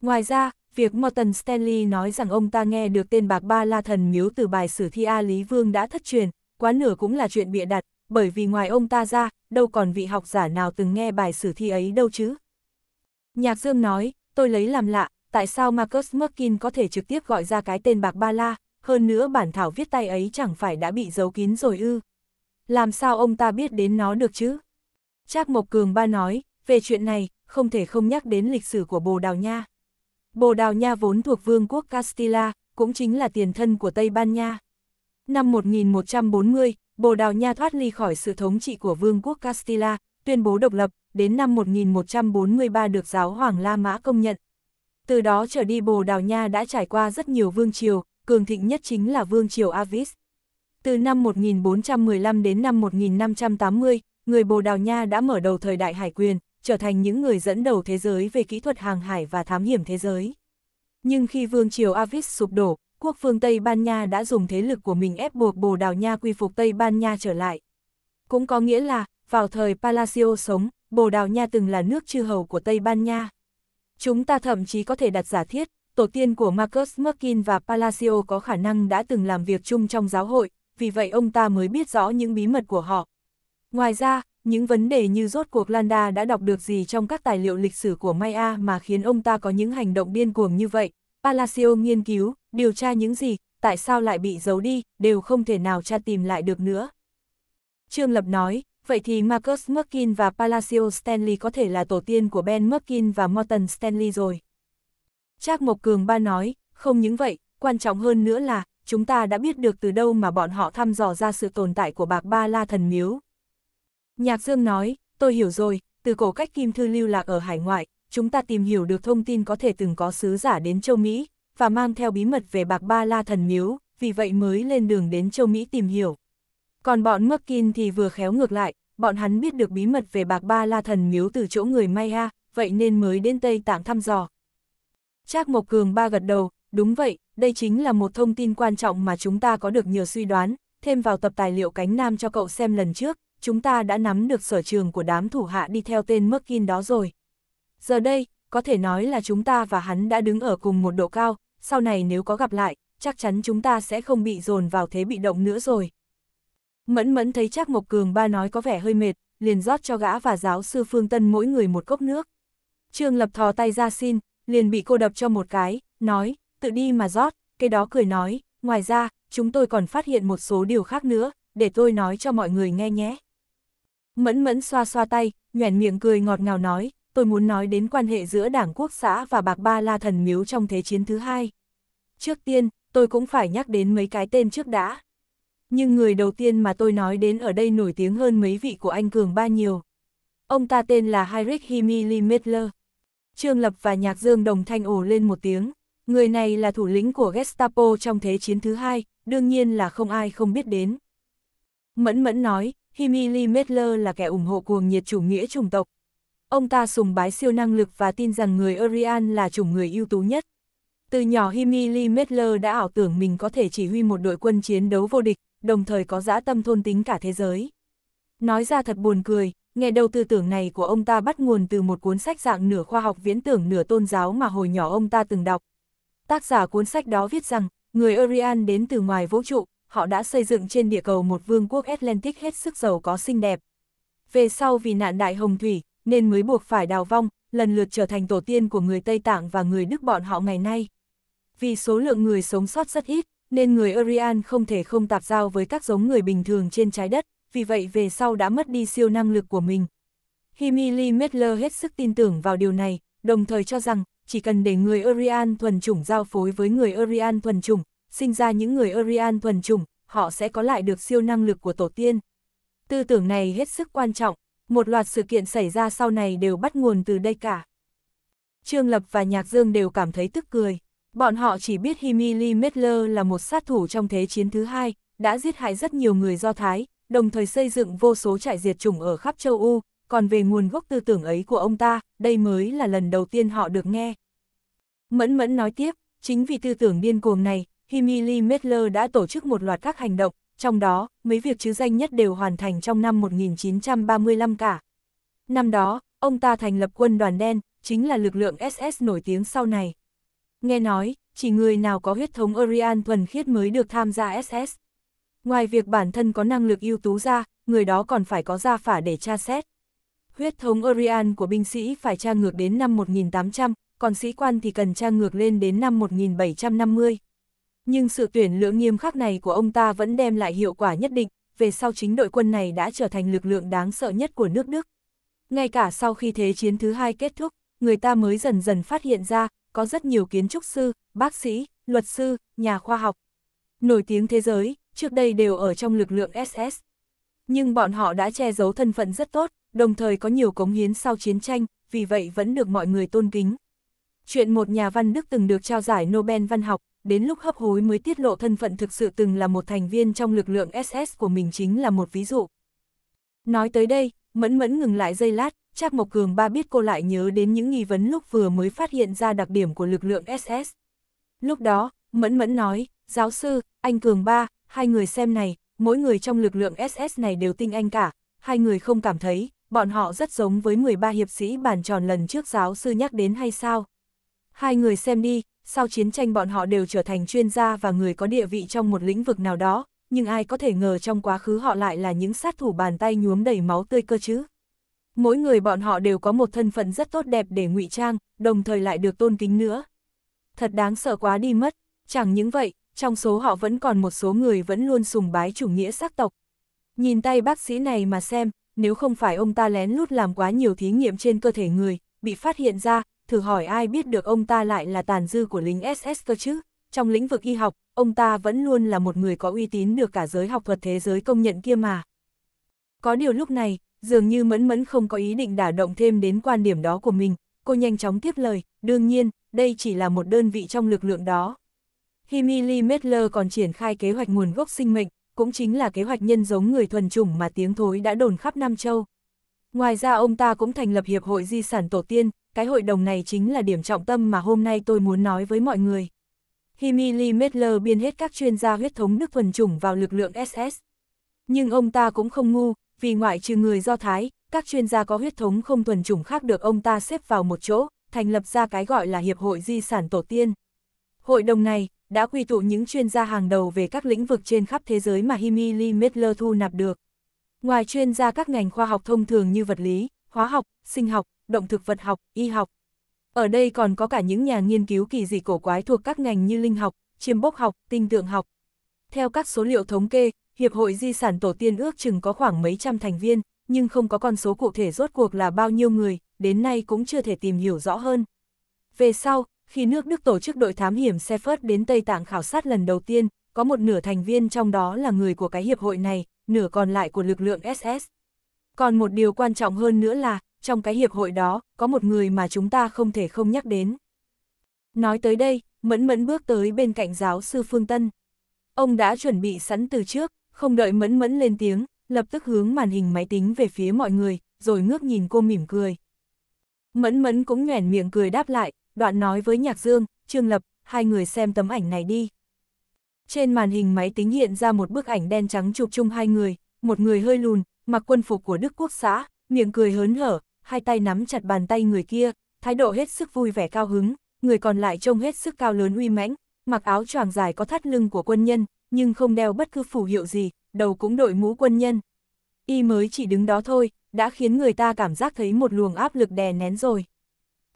S1: Ngoài ra, việc Morton Stanley nói rằng ông ta nghe được tên bạc ba la thần miếu từ bài sử thi A Lý Vương đã thất truyền, quá nửa cũng là chuyện bịa đặt, bởi vì ngoài ông ta ra, đâu còn vị học giả nào từng nghe bài sử thi ấy đâu chứ. Nhạc Dương nói, tôi lấy làm lạ, tại sao Marcus Merkin có thể trực tiếp gọi ra cái tên bạc ba la, hơn nữa bản thảo viết tay ấy chẳng phải đã bị giấu kín rồi ư. Làm sao ông ta biết đến nó được chứ? Trác Mộc Cường ba nói, về chuyện này, không thể không nhắc đến lịch sử của Bồ Đào Nha. Bồ Đào Nha vốn thuộc vương quốc Castilla, cũng chính là tiền thân của Tây Ban Nha. Năm 1140, Bồ Đào Nha thoát ly khỏi sự thống trị của vương quốc Castilla, tuyên bố độc lập, đến năm 1143 được giáo hoàng La Mã công nhận. Từ đó trở đi Bồ Đào Nha đã trải qua rất nhiều vương triều, cường thịnh nhất chính là Vương Triều Avis. Từ năm 1415 đến năm 1580, người Bồ Đào Nha đã mở đầu thời đại hải quyền, trở thành những người dẫn đầu thế giới về kỹ thuật hàng hải và thám hiểm thế giới. Nhưng khi Vương Triều Avis sụp đổ, quốc phương Tây Ban Nha đã dùng thế lực của mình ép buộc Bồ Đào Nha quy phục Tây Ban Nha trở lại. Cũng có nghĩa là, vào thời Palacio sống, Bồ Đào Nha từng là nước chư hầu của Tây Ban Nha. Chúng ta thậm chí có thể đặt giả thiết, tổ tiên của Marcus Merkin và Palacio có khả năng đã từng làm việc chung trong giáo hội, vì vậy ông ta mới biết rõ những bí mật của họ. Ngoài ra, những vấn đề như rốt cuộc Landa đã đọc được gì trong các tài liệu lịch sử của Maya mà khiến ông ta có những hành động điên cuồng như vậy, Palacio nghiên cứu, điều tra những gì, tại sao lại bị giấu đi, đều không thể nào tra tìm lại được nữa. Trương Lập nói, vậy thì Marcus Merkin và Palacio Stanley có thể là tổ tiên của Ben Merkin và Morton Stanley rồi. Trác Mộc Cường ba nói, không những vậy, quan trọng hơn nữa là, chúng ta đã biết được từ đâu mà bọn họ thăm dò ra sự tồn tại của bạc ba la thần miếu. Nhạc Dương nói, tôi hiểu rồi, từ cổ cách kim thư lưu lạc ở hải ngoại, chúng ta tìm hiểu được thông tin có thể từng có sứ giả đến châu Mỹ, và mang theo bí mật về bạc ba la thần miếu, vì vậy mới lên đường đến châu Mỹ tìm hiểu. Còn bọn Kim thì vừa khéo ngược lại, bọn hắn biết được bí mật về bạc ba la thần miếu từ chỗ người Maya, vậy nên mới đến Tây Tạng thăm dò, Trác Mộc Cường ba gật đầu, đúng vậy, đây chính là một thông tin quan trọng mà chúng ta có được nhờ suy đoán, thêm vào tập tài liệu cánh nam cho cậu xem lần trước, chúng ta đã nắm được sở trường của đám thủ hạ đi theo tên Merkin đó rồi. Giờ đây, có thể nói là chúng ta và hắn đã đứng ở cùng một độ cao, sau này nếu có gặp lại, chắc chắn chúng ta sẽ không bị dồn vào thế bị động nữa rồi. Mẫn mẫn thấy Trác Mộc Cường ba nói có vẻ hơi mệt, liền rót cho gã và giáo sư Phương Tân mỗi người một cốc nước. Trương Lập thò tay ra xin, liền bị cô đập cho một cái, nói, tự đi mà rót, cái đó cười nói, ngoài ra, chúng tôi còn phát hiện một số điều khác nữa, để tôi nói cho mọi người nghe nhé. Mẫn mẫn xoa xoa tay, nhoẻn miệng cười ngọt ngào nói, tôi muốn nói đến quan hệ giữa Đảng Quốc xã và Bạc Ba La Thần Miếu trong Thế chiến thứ hai. Trước tiên, tôi cũng phải nhắc đến mấy cái tên trước đã. Nhưng người đầu tiên mà tôi nói đến ở đây nổi tiếng hơn mấy vị của anh Cường Ba nhiều. Ông ta tên là Heinrich Himmler. Trương Lập và Nhạc Dương đồng thanh ồ lên một tiếng. Người này là thủ lĩnh của Gestapo trong thế chiến thứ hai, đương nhiên là không ai không biết đến. Mẫn Mẫn nói, Himili Medler là kẻ ủng hộ cuồng nhiệt chủ nghĩa chủng tộc. Ông ta sùng bái siêu năng lực và tin rằng người Orian là chủng người ưu tú nhất. Từ nhỏ Himili Medler đã ảo tưởng mình có thể chỉ huy một đội quân chiến đấu vô địch, đồng thời có dã tâm thôn tính cả thế giới. Nói ra thật buồn cười, Nghe đầu tư tưởng này của ông ta bắt nguồn từ một cuốn sách dạng nửa khoa học viễn tưởng nửa tôn giáo mà hồi nhỏ ông ta từng đọc. Tác giả cuốn sách đó viết rằng, người Orion đến từ ngoài vũ trụ, họ đã xây dựng trên địa cầu một vương quốc Atlantic hết sức giàu có xinh đẹp. Về sau vì nạn đại hồng thủy, nên mới buộc phải đào vong, lần lượt trở thành tổ tiên của người Tây Tạng và người Đức bọn họ ngày nay. Vì số lượng người sống sót rất ít, nên người Orion không thể không tạp giao với các giống người bình thường trên trái đất vì vậy về sau đã mất đi siêu năng lực của mình. Himili Metler hết sức tin tưởng vào điều này, đồng thời cho rằng, chỉ cần để người Urian thuần chủng giao phối với người Urian thuần chủng, sinh ra những người Urian thuần chủng, họ sẽ có lại được siêu năng lực của tổ tiên. Tư tưởng này hết sức quan trọng, một loạt sự kiện xảy ra sau này đều bắt nguồn từ đây cả. Trương Lập và Nhạc Dương đều cảm thấy tức cười. Bọn họ chỉ biết Himili Metler là một sát thủ trong Thế chiến thứ hai, đã giết hại rất nhiều người Do Thái, đồng thời xây dựng vô số trại diệt chủng ở khắp châu u. còn về nguồn gốc tư tưởng ấy của ông ta, đây mới là lần đầu tiên họ được nghe. Mẫn Mẫn nói tiếp, chính vì tư tưởng điên cuồng này, Himili Metler đã tổ chức một loạt các hành động, trong đó, mấy việc chứ danh nhất đều hoàn thành trong năm 1935 cả. Năm đó, ông ta thành lập quân đoàn đen, chính là lực lượng SS nổi tiếng sau này. Nghe nói, chỉ người nào có huyết thống Orian thuần khiết mới được tham gia SS. Ngoài việc bản thân có năng lực ưu tú ra, người đó còn phải có gia phả để tra xét. Huyết thống Orian của binh sĩ phải tra ngược đến năm 1800, còn sĩ quan thì cần tra ngược lên đến năm 1750. Nhưng sự tuyển lựa nghiêm khắc này của ông ta vẫn đem lại hiệu quả nhất định, về sau chính đội quân này đã trở thành lực lượng đáng sợ nhất của nước Đức. Ngay cả sau khi Thế chiến thứ hai kết thúc, người ta mới dần dần phát hiện ra, có rất nhiều kiến trúc sư, bác sĩ, luật sư, nhà khoa học. Nổi tiếng thế giới, trước đây đều ở trong lực lượng SS. Nhưng bọn họ đã che giấu thân phận rất tốt, đồng thời có nhiều cống hiến sau chiến tranh, vì vậy vẫn được mọi người tôn kính. Chuyện một nhà văn Đức từng được trao giải Nobel văn học, đến lúc hấp hối mới tiết lộ thân phận thực sự từng là một thành viên trong lực lượng SS của mình chính là một ví dụ. Nói tới đây, Mẫn Mẫn ngừng lại giây lát, chắc Mộc Cường ba biết cô lại nhớ đến những nghi vấn lúc vừa mới phát hiện ra đặc điểm của lực lượng SS. Lúc đó, Mẫn Mẫn nói, giáo sư, anh Cường ba, hai người xem này, mỗi người trong lực lượng SS này đều tinh anh cả, hai người không cảm thấy, bọn họ rất giống với 13 hiệp sĩ bàn tròn lần trước giáo sư nhắc đến hay sao. Hai người xem đi, sau chiến tranh bọn họ đều trở thành chuyên gia và người có địa vị trong một lĩnh vực nào đó, nhưng ai có thể ngờ trong quá khứ họ lại là những sát thủ bàn tay nhuốm đầy máu tươi cơ chứ. Mỗi người bọn họ đều có một thân phận rất tốt đẹp để ngụy trang, đồng thời lại được tôn kính nữa. Thật đáng sợ quá đi mất, chẳng những vậy, trong số họ vẫn còn một số người vẫn luôn sùng bái chủ nghĩa sắc tộc. Nhìn tay bác sĩ này mà xem, nếu không phải ông ta lén lút làm quá nhiều thí nghiệm trên cơ thể người, bị phát hiện ra, thử hỏi ai biết được ông ta lại là tàn dư của lính SS cơ chứ. Trong lĩnh vực y học, ông ta vẫn luôn là một người có uy tín được cả giới học thuật thế giới công nhận kia mà. Có điều lúc này, dường như Mẫn Mẫn không có ý định đả động thêm đến quan điểm đó của mình, cô nhanh chóng tiếp lời, đương nhiên, đây chỉ là một đơn vị trong lực lượng đó, Himili Metler còn triển khai kế hoạch nguồn gốc sinh mệnh, cũng chính là kế hoạch nhân giống người thuần chủng mà tiếng thối đã đồn khắp Nam Châu. Ngoài ra ông ta cũng thành lập Hiệp hội Di sản Tổ tiên, cái hội đồng này chính là điểm trọng tâm mà hôm nay tôi muốn nói với mọi người. Himili Metler biên hết các chuyên gia huyết thống nước thuần chủng vào lực lượng SS. Nhưng ông ta cũng không ngu, vì ngoại trừ người Do Thái, các chuyên gia có huyết thống không thuần chủng khác được ông ta xếp vào một chỗ, thành lập ra cái gọi là Hiệp hội Di sản Tổ tiên. Hội đồng này, đã quy tụ những chuyên gia hàng đầu về các lĩnh vực trên khắp thế giới mà Himili Medler thu nạp được. Ngoài chuyên gia các ngành khoa học thông thường như vật lý, hóa học, sinh học, động thực vật học, y học. Ở đây còn có cả những nhà nghiên cứu kỳ dị cổ quái thuộc các ngành như linh học, chiêm bốc học, tinh tượng học. Theo các số liệu thống kê, Hiệp hội Di sản Tổ tiên ước chừng có khoảng mấy trăm thành viên, nhưng không có con số cụ thể rốt cuộc là bao nhiêu người, đến nay cũng chưa thể tìm hiểu rõ hơn. Về sau, khi nước Đức tổ chức đội thám hiểm Seifert đến Tây Tạng khảo sát lần đầu tiên, có một nửa thành viên trong đó là người của cái hiệp hội này, nửa còn lại của lực lượng SS. Còn một điều quan trọng hơn nữa là, trong cái hiệp hội đó, có một người mà chúng ta không thể không nhắc đến. Nói tới đây, Mẫn Mẫn bước tới bên cạnh giáo sư Phương Tân. Ông đã chuẩn bị sẵn từ trước, không đợi Mẫn Mẫn lên tiếng, lập tức hướng màn hình máy tính về phía mọi người, rồi ngước nhìn cô mỉm cười. Mẫn Mẫn cũng nhoẻn miệng cười đáp lại, đoạn nói với Nhạc Dương, Trương Lập, hai người xem tấm ảnh này đi. Trên màn hình máy tính hiện ra một bức ảnh đen trắng chụp chung hai người, một người hơi lùn, mặc quân phục của Đức Quốc xã, miệng cười hớn hở, hai tay nắm chặt bàn tay người kia, thái độ hết sức vui vẻ cao hứng, người còn lại trông hết sức cao lớn uy mãnh, mặc áo choàng dài có thắt lưng của quân nhân, nhưng không đeo bất cứ phù hiệu gì, đầu cũng đội mũ quân nhân. Y mới chỉ đứng đó thôi, đã khiến người ta cảm giác thấy một luồng áp lực đè nén rồi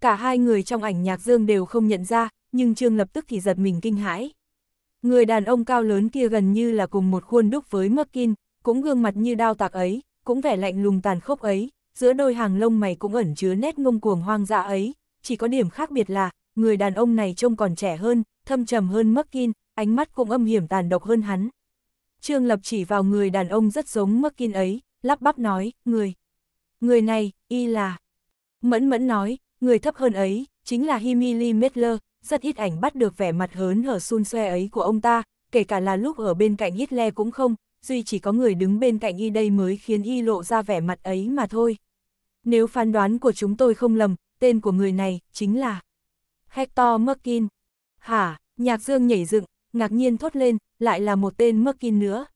S1: cả hai người trong ảnh nhạc dương đều không nhận ra, nhưng Trương lập tức thì giật mình kinh hãi. Người đàn ông cao lớn kia gần như là cùng một khuôn đúc với Merkin, cũng gương mặt như đao tạc ấy, cũng vẻ lạnh lùng tàn khốc ấy, giữa đôi hàng lông mày cũng ẩn chứa nét ngông cuồng hoang dã ấy, chỉ có điểm khác biệt là, người đàn ông này trông còn trẻ hơn, thâm trầm hơn Merkin, ánh mắt cũng âm hiểm tàn độc hơn hắn. Trương Lập chỉ vào người đàn ông rất giống Merkin ấy, lắp bắp nói, người. Người này, y là. Mẫn mẫn nói, Người thấp hơn ấy, chính là Himili Medler, rất ít ảnh bắt được vẻ mặt hớn hở xun xoe ấy của ông ta, kể cả là lúc ở bên cạnh Hitler cũng không, duy chỉ có người đứng bên cạnh y đây mới khiến y lộ ra vẻ mặt ấy mà thôi. Nếu phán đoán của chúng tôi không lầm, tên của người này chính là Hector Merkin. Hả, nhạc dương nhảy dựng, ngạc nhiên thốt lên, lại là một tên Merkin nữa.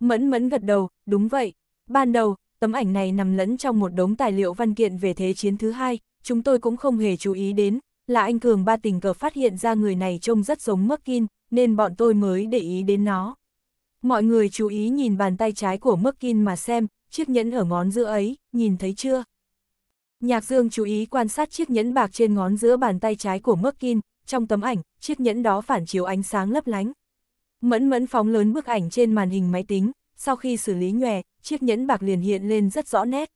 S1: Mẫn mẫn gật đầu, đúng vậy. Ban đầu, tấm ảnh này nằm lẫn trong một đống tài liệu văn kiện về Thế chiến thứ hai, chúng tôi cũng không hề chú ý đến, là anh Cường ba tình cờ phát hiện ra người này trông rất giống Merkin, nên bọn tôi mới để ý đến nó. Mọi người chú ý nhìn bàn tay trái của Merkin mà xem, chiếc nhẫn ở ngón giữa ấy, nhìn thấy chưa? Nhạc Dương chú ý quan sát chiếc nhẫn bạc trên ngón giữa bàn tay trái của Merkin, trong tấm ảnh, chiếc nhẫn đó phản chiếu ánh sáng lấp lánh. Mẫn mẫn phóng lớn bức ảnh trên màn hình máy tính, sau khi xử lý nhòe, chiếc nhẫn bạc liền hiện lên rất rõ nét.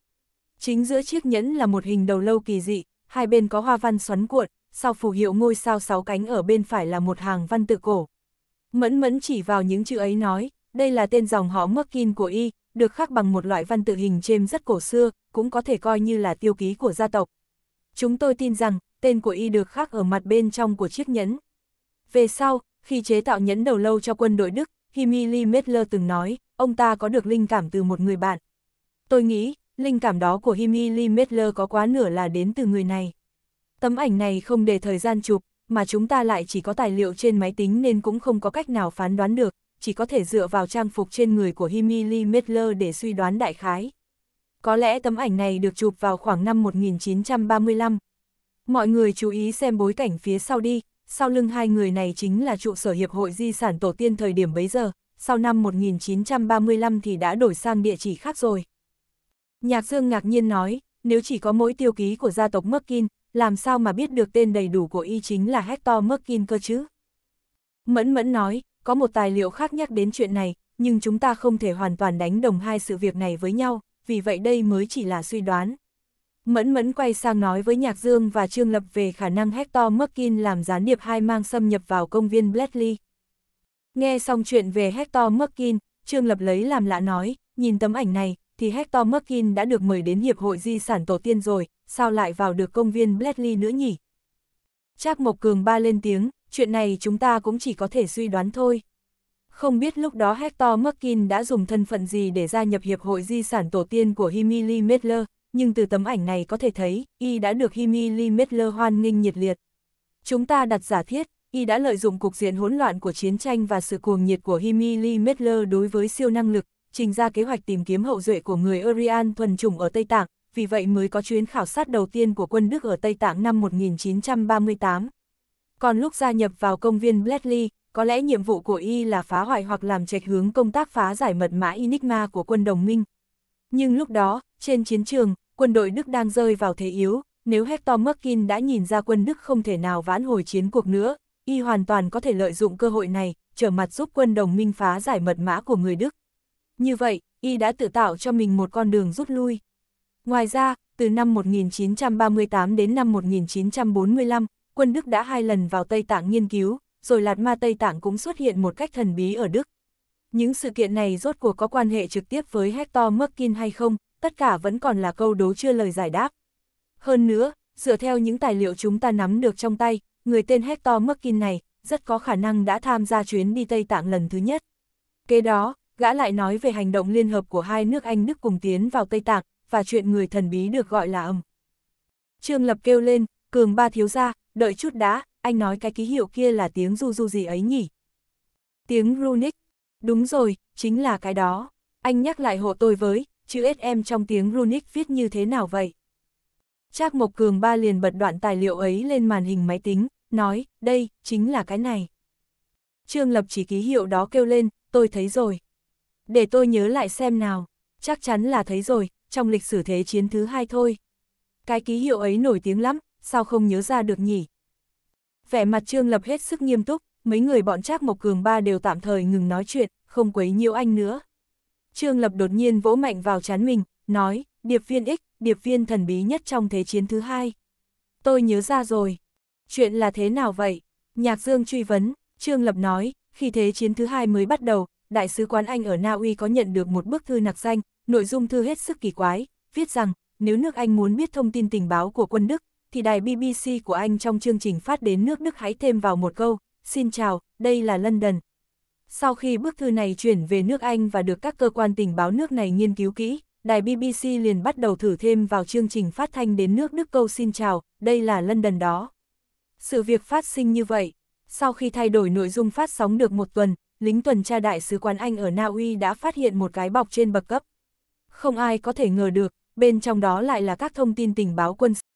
S1: Chính giữa chiếc nhẫn là một hình đầu lâu kỳ dị, hai bên có hoa văn xoắn cuộn, sau phù hiệu ngôi sao sáu cánh ở bên phải là một hàng văn tự cổ. Mẫn mẫn chỉ vào những chữ ấy nói, đây là tên dòng họ Merkin của y, được khắc bằng một loại văn tự hình chêm rất cổ xưa, cũng có thể coi như là tiêu ký của gia tộc. Chúng tôi tin rằng, tên của y được khắc ở mặt bên trong của chiếc nhẫn. Về sau, khi chế tạo nhẫn đầu lâu cho quân đội Đức, Himili Metler từng nói, ông ta có được linh cảm từ một người bạn. Tôi nghĩ, linh cảm đó của Himi Lee có quá nửa là đến từ người này. Tấm ảnh này không để thời gian chụp, mà chúng ta lại chỉ có tài liệu trên máy tính nên cũng không có cách nào phán đoán được, chỉ có thể dựa vào trang phục trên người của Himi Lee để suy đoán đại khái. Có lẽ tấm ảnh này được chụp vào khoảng năm 1935. Mọi người chú ý xem bối cảnh phía sau đi, sau lưng hai người này chính là trụ sở Hiệp hội Di sản Tổ tiên thời điểm bấy giờ, sau năm 1935 thì đã đổi sang địa chỉ khác rồi. Nhạc Dương ngạc nhiên nói, nếu chỉ có mỗi tiêu ký của gia tộc Merkin, làm sao mà biết được tên đầy đủ của y chính là Hector Merkin cơ chứ? Mẫn Mẫn nói, có một tài liệu khác nhắc đến chuyện này, nhưng chúng ta không thể hoàn toàn đánh đồng hai sự việc này với nhau, vì vậy đây mới chỉ là suy đoán. Mẫn Mẫn quay sang nói với Nhạc Dương và Trương Lập về khả năng Hector Merkin làm gián điệp hai mang xâm nhập vào công viên Bletchley. Nghe xong chuyện về Hector Merkin, Trương Lập lấy làm lạ nói, nhìn tấm ảnh này, thì Hector Merkin đã được mời đến Hiệp hội Di sản Tổ tiên rồi, sao lại vào được công viên Bradley nữa nhỉ? Trác Mộc Cường ba lên tiếng, chuyện này chúng ta cũng chỉ có thể suy đoán thôi. Không biết lúc đó Hector Merkin đã dùng thân phận gì để gia nhập Hiệp hội Di sản Tổ tiên của Himili Medler, nhưng từ tấm ảnh này có thể thấy, y đã được Himili Medler hoan nghênh nhiệt liệt. Chúng ta đặt giả thiết, y đã lợi dụng cục diện hỗn loạn của chiến tranh và sự cuồng nhiệt của Himili Medler đối với siêu năng lực, trình ra kế hoạch tìm kiếm hậu duệ của người Orian thuần chủng ở Tây Tạng, vì vậy mới có chuyến khảo sát đầu tiên của quân Đức ở Tây Tạng năm 1938. Còn lúc gia nhập vào công viên Bletchley, có lẽ nhiệm vụ của y là phá hoại hoặc làm trạch hướng công tác phá giải mật mã Enigma của quân đồng minh. Nhưng lúc đó, trên chiến trường, quân đội Đức đang rơi vào thế yếu, nếu Hector Merkin đã nhìn ra quân Đức không thể nào vãn hồi chiến cuộc nữa, y hoàn toàn có thể lợi dụng cơ hội này, trở mặt giúp quân đồng minh phá giải mật mã của người Đức. Như vậy, y đã tự tạo cho mình một con đường rút lui. Ngoài ra, từ năm 1938 đến năm 1945, quân Đức đã hai lần vào Tây Tạng nghiên cứu, rồi lạt ma Tây Tạng cũng xuất hiện một cách thần bí ở Đức. Những sự kiện này rốt cuộc có quan hệ trực tiếp với Hector Merkin hay không, tất cả vẫn còn là câu đố chưa lời giải đáp. Hơn nữa, dựa theo những tài liệu chúng ta nắm được trong tay, người tên Hector Merkin này rất có khả năng đã tham gia chuyến đi Tây Tạng lần thứ nhất. Kế đó, Gã lại nói về hành động liên hợp của hai nước Anh Đức cùng tiến vào Tây Tạng và chuyện người thần bí được gọi là âm. Trương Lập kêu lên, cường ba thiếu ra, đợi chút đã, anh nói cái ký hiệu kia là tiếng du du gì ấy nhỉ? Tiếng runic. Đúng rồi, chính là cái đó. Anh nhắc lại hộ tôi với, chữ SM trong tiếng runic viết như thế nào vậy? Trác Mộc Cường ba liền bật đoạn tài liệu ấy lên màn hình máy tính, nói, đây, chính là cái này. Trương Lập chỉ ký hiệu đó kêu lên, tôi thấy rồi để tôi nhớ lại xem nào, chắc chắn là thấy rồi, trong lịch sử thế chiến thứ hai thôi. Cái ký hiệu ấy nổi tiếng lắm, sao không nhớ ra được nhỉ? Vẻ mặt Trương Lập hết sức nghiêm túc, mấy người bọn Trác Mộc Cường ba đều tạm thời ngừng nói chuyện, không quấy nhiễu anh nữa. Trương Lập đột nhiên vỗ mạnh vào chán mình, nói, điệp viên ích, điệp viên thần bí nhất trong thế chiến thứ hai. Tôi nhớ ra rồi. Chuyện là thế nào vậy? Nhạc Dương truy vấn, Trương Lập nói, khi thế chiến thứ hai mới bắt đầu, Đại sứ quán Anh ở Na Uy có nhận được một bức thư nặc danh, nội dung thư hết sức kỳ quái, viết rằng, nếu nước Anh muốn biết thông tin tình báo của quân Đức, thì đài BBC của Anh trong chương trình phát đến nước Đức hãy thêm vào một câu, xin chào, đây là London. Sau khi bức thư này chuyển về nước Anh và được các cơ quan tình báo nước này nghiên cứu kỹ, đài BBC liền bắt đầu thử thêm vào chương trình phát thanh đến nước Đức câu xin chào, đây là London đó. Sự việc phát sinh như vậy, sau khi thay đổi nội dung phát sóng được một tuần, lính tuần tra đại sứ quán Anh ở Na Uy đã phát hiện một cái bọc trên bậc cấp. Không ai có thể ngờ được, bên trong đó lại là các thông tin tình báo quân sự.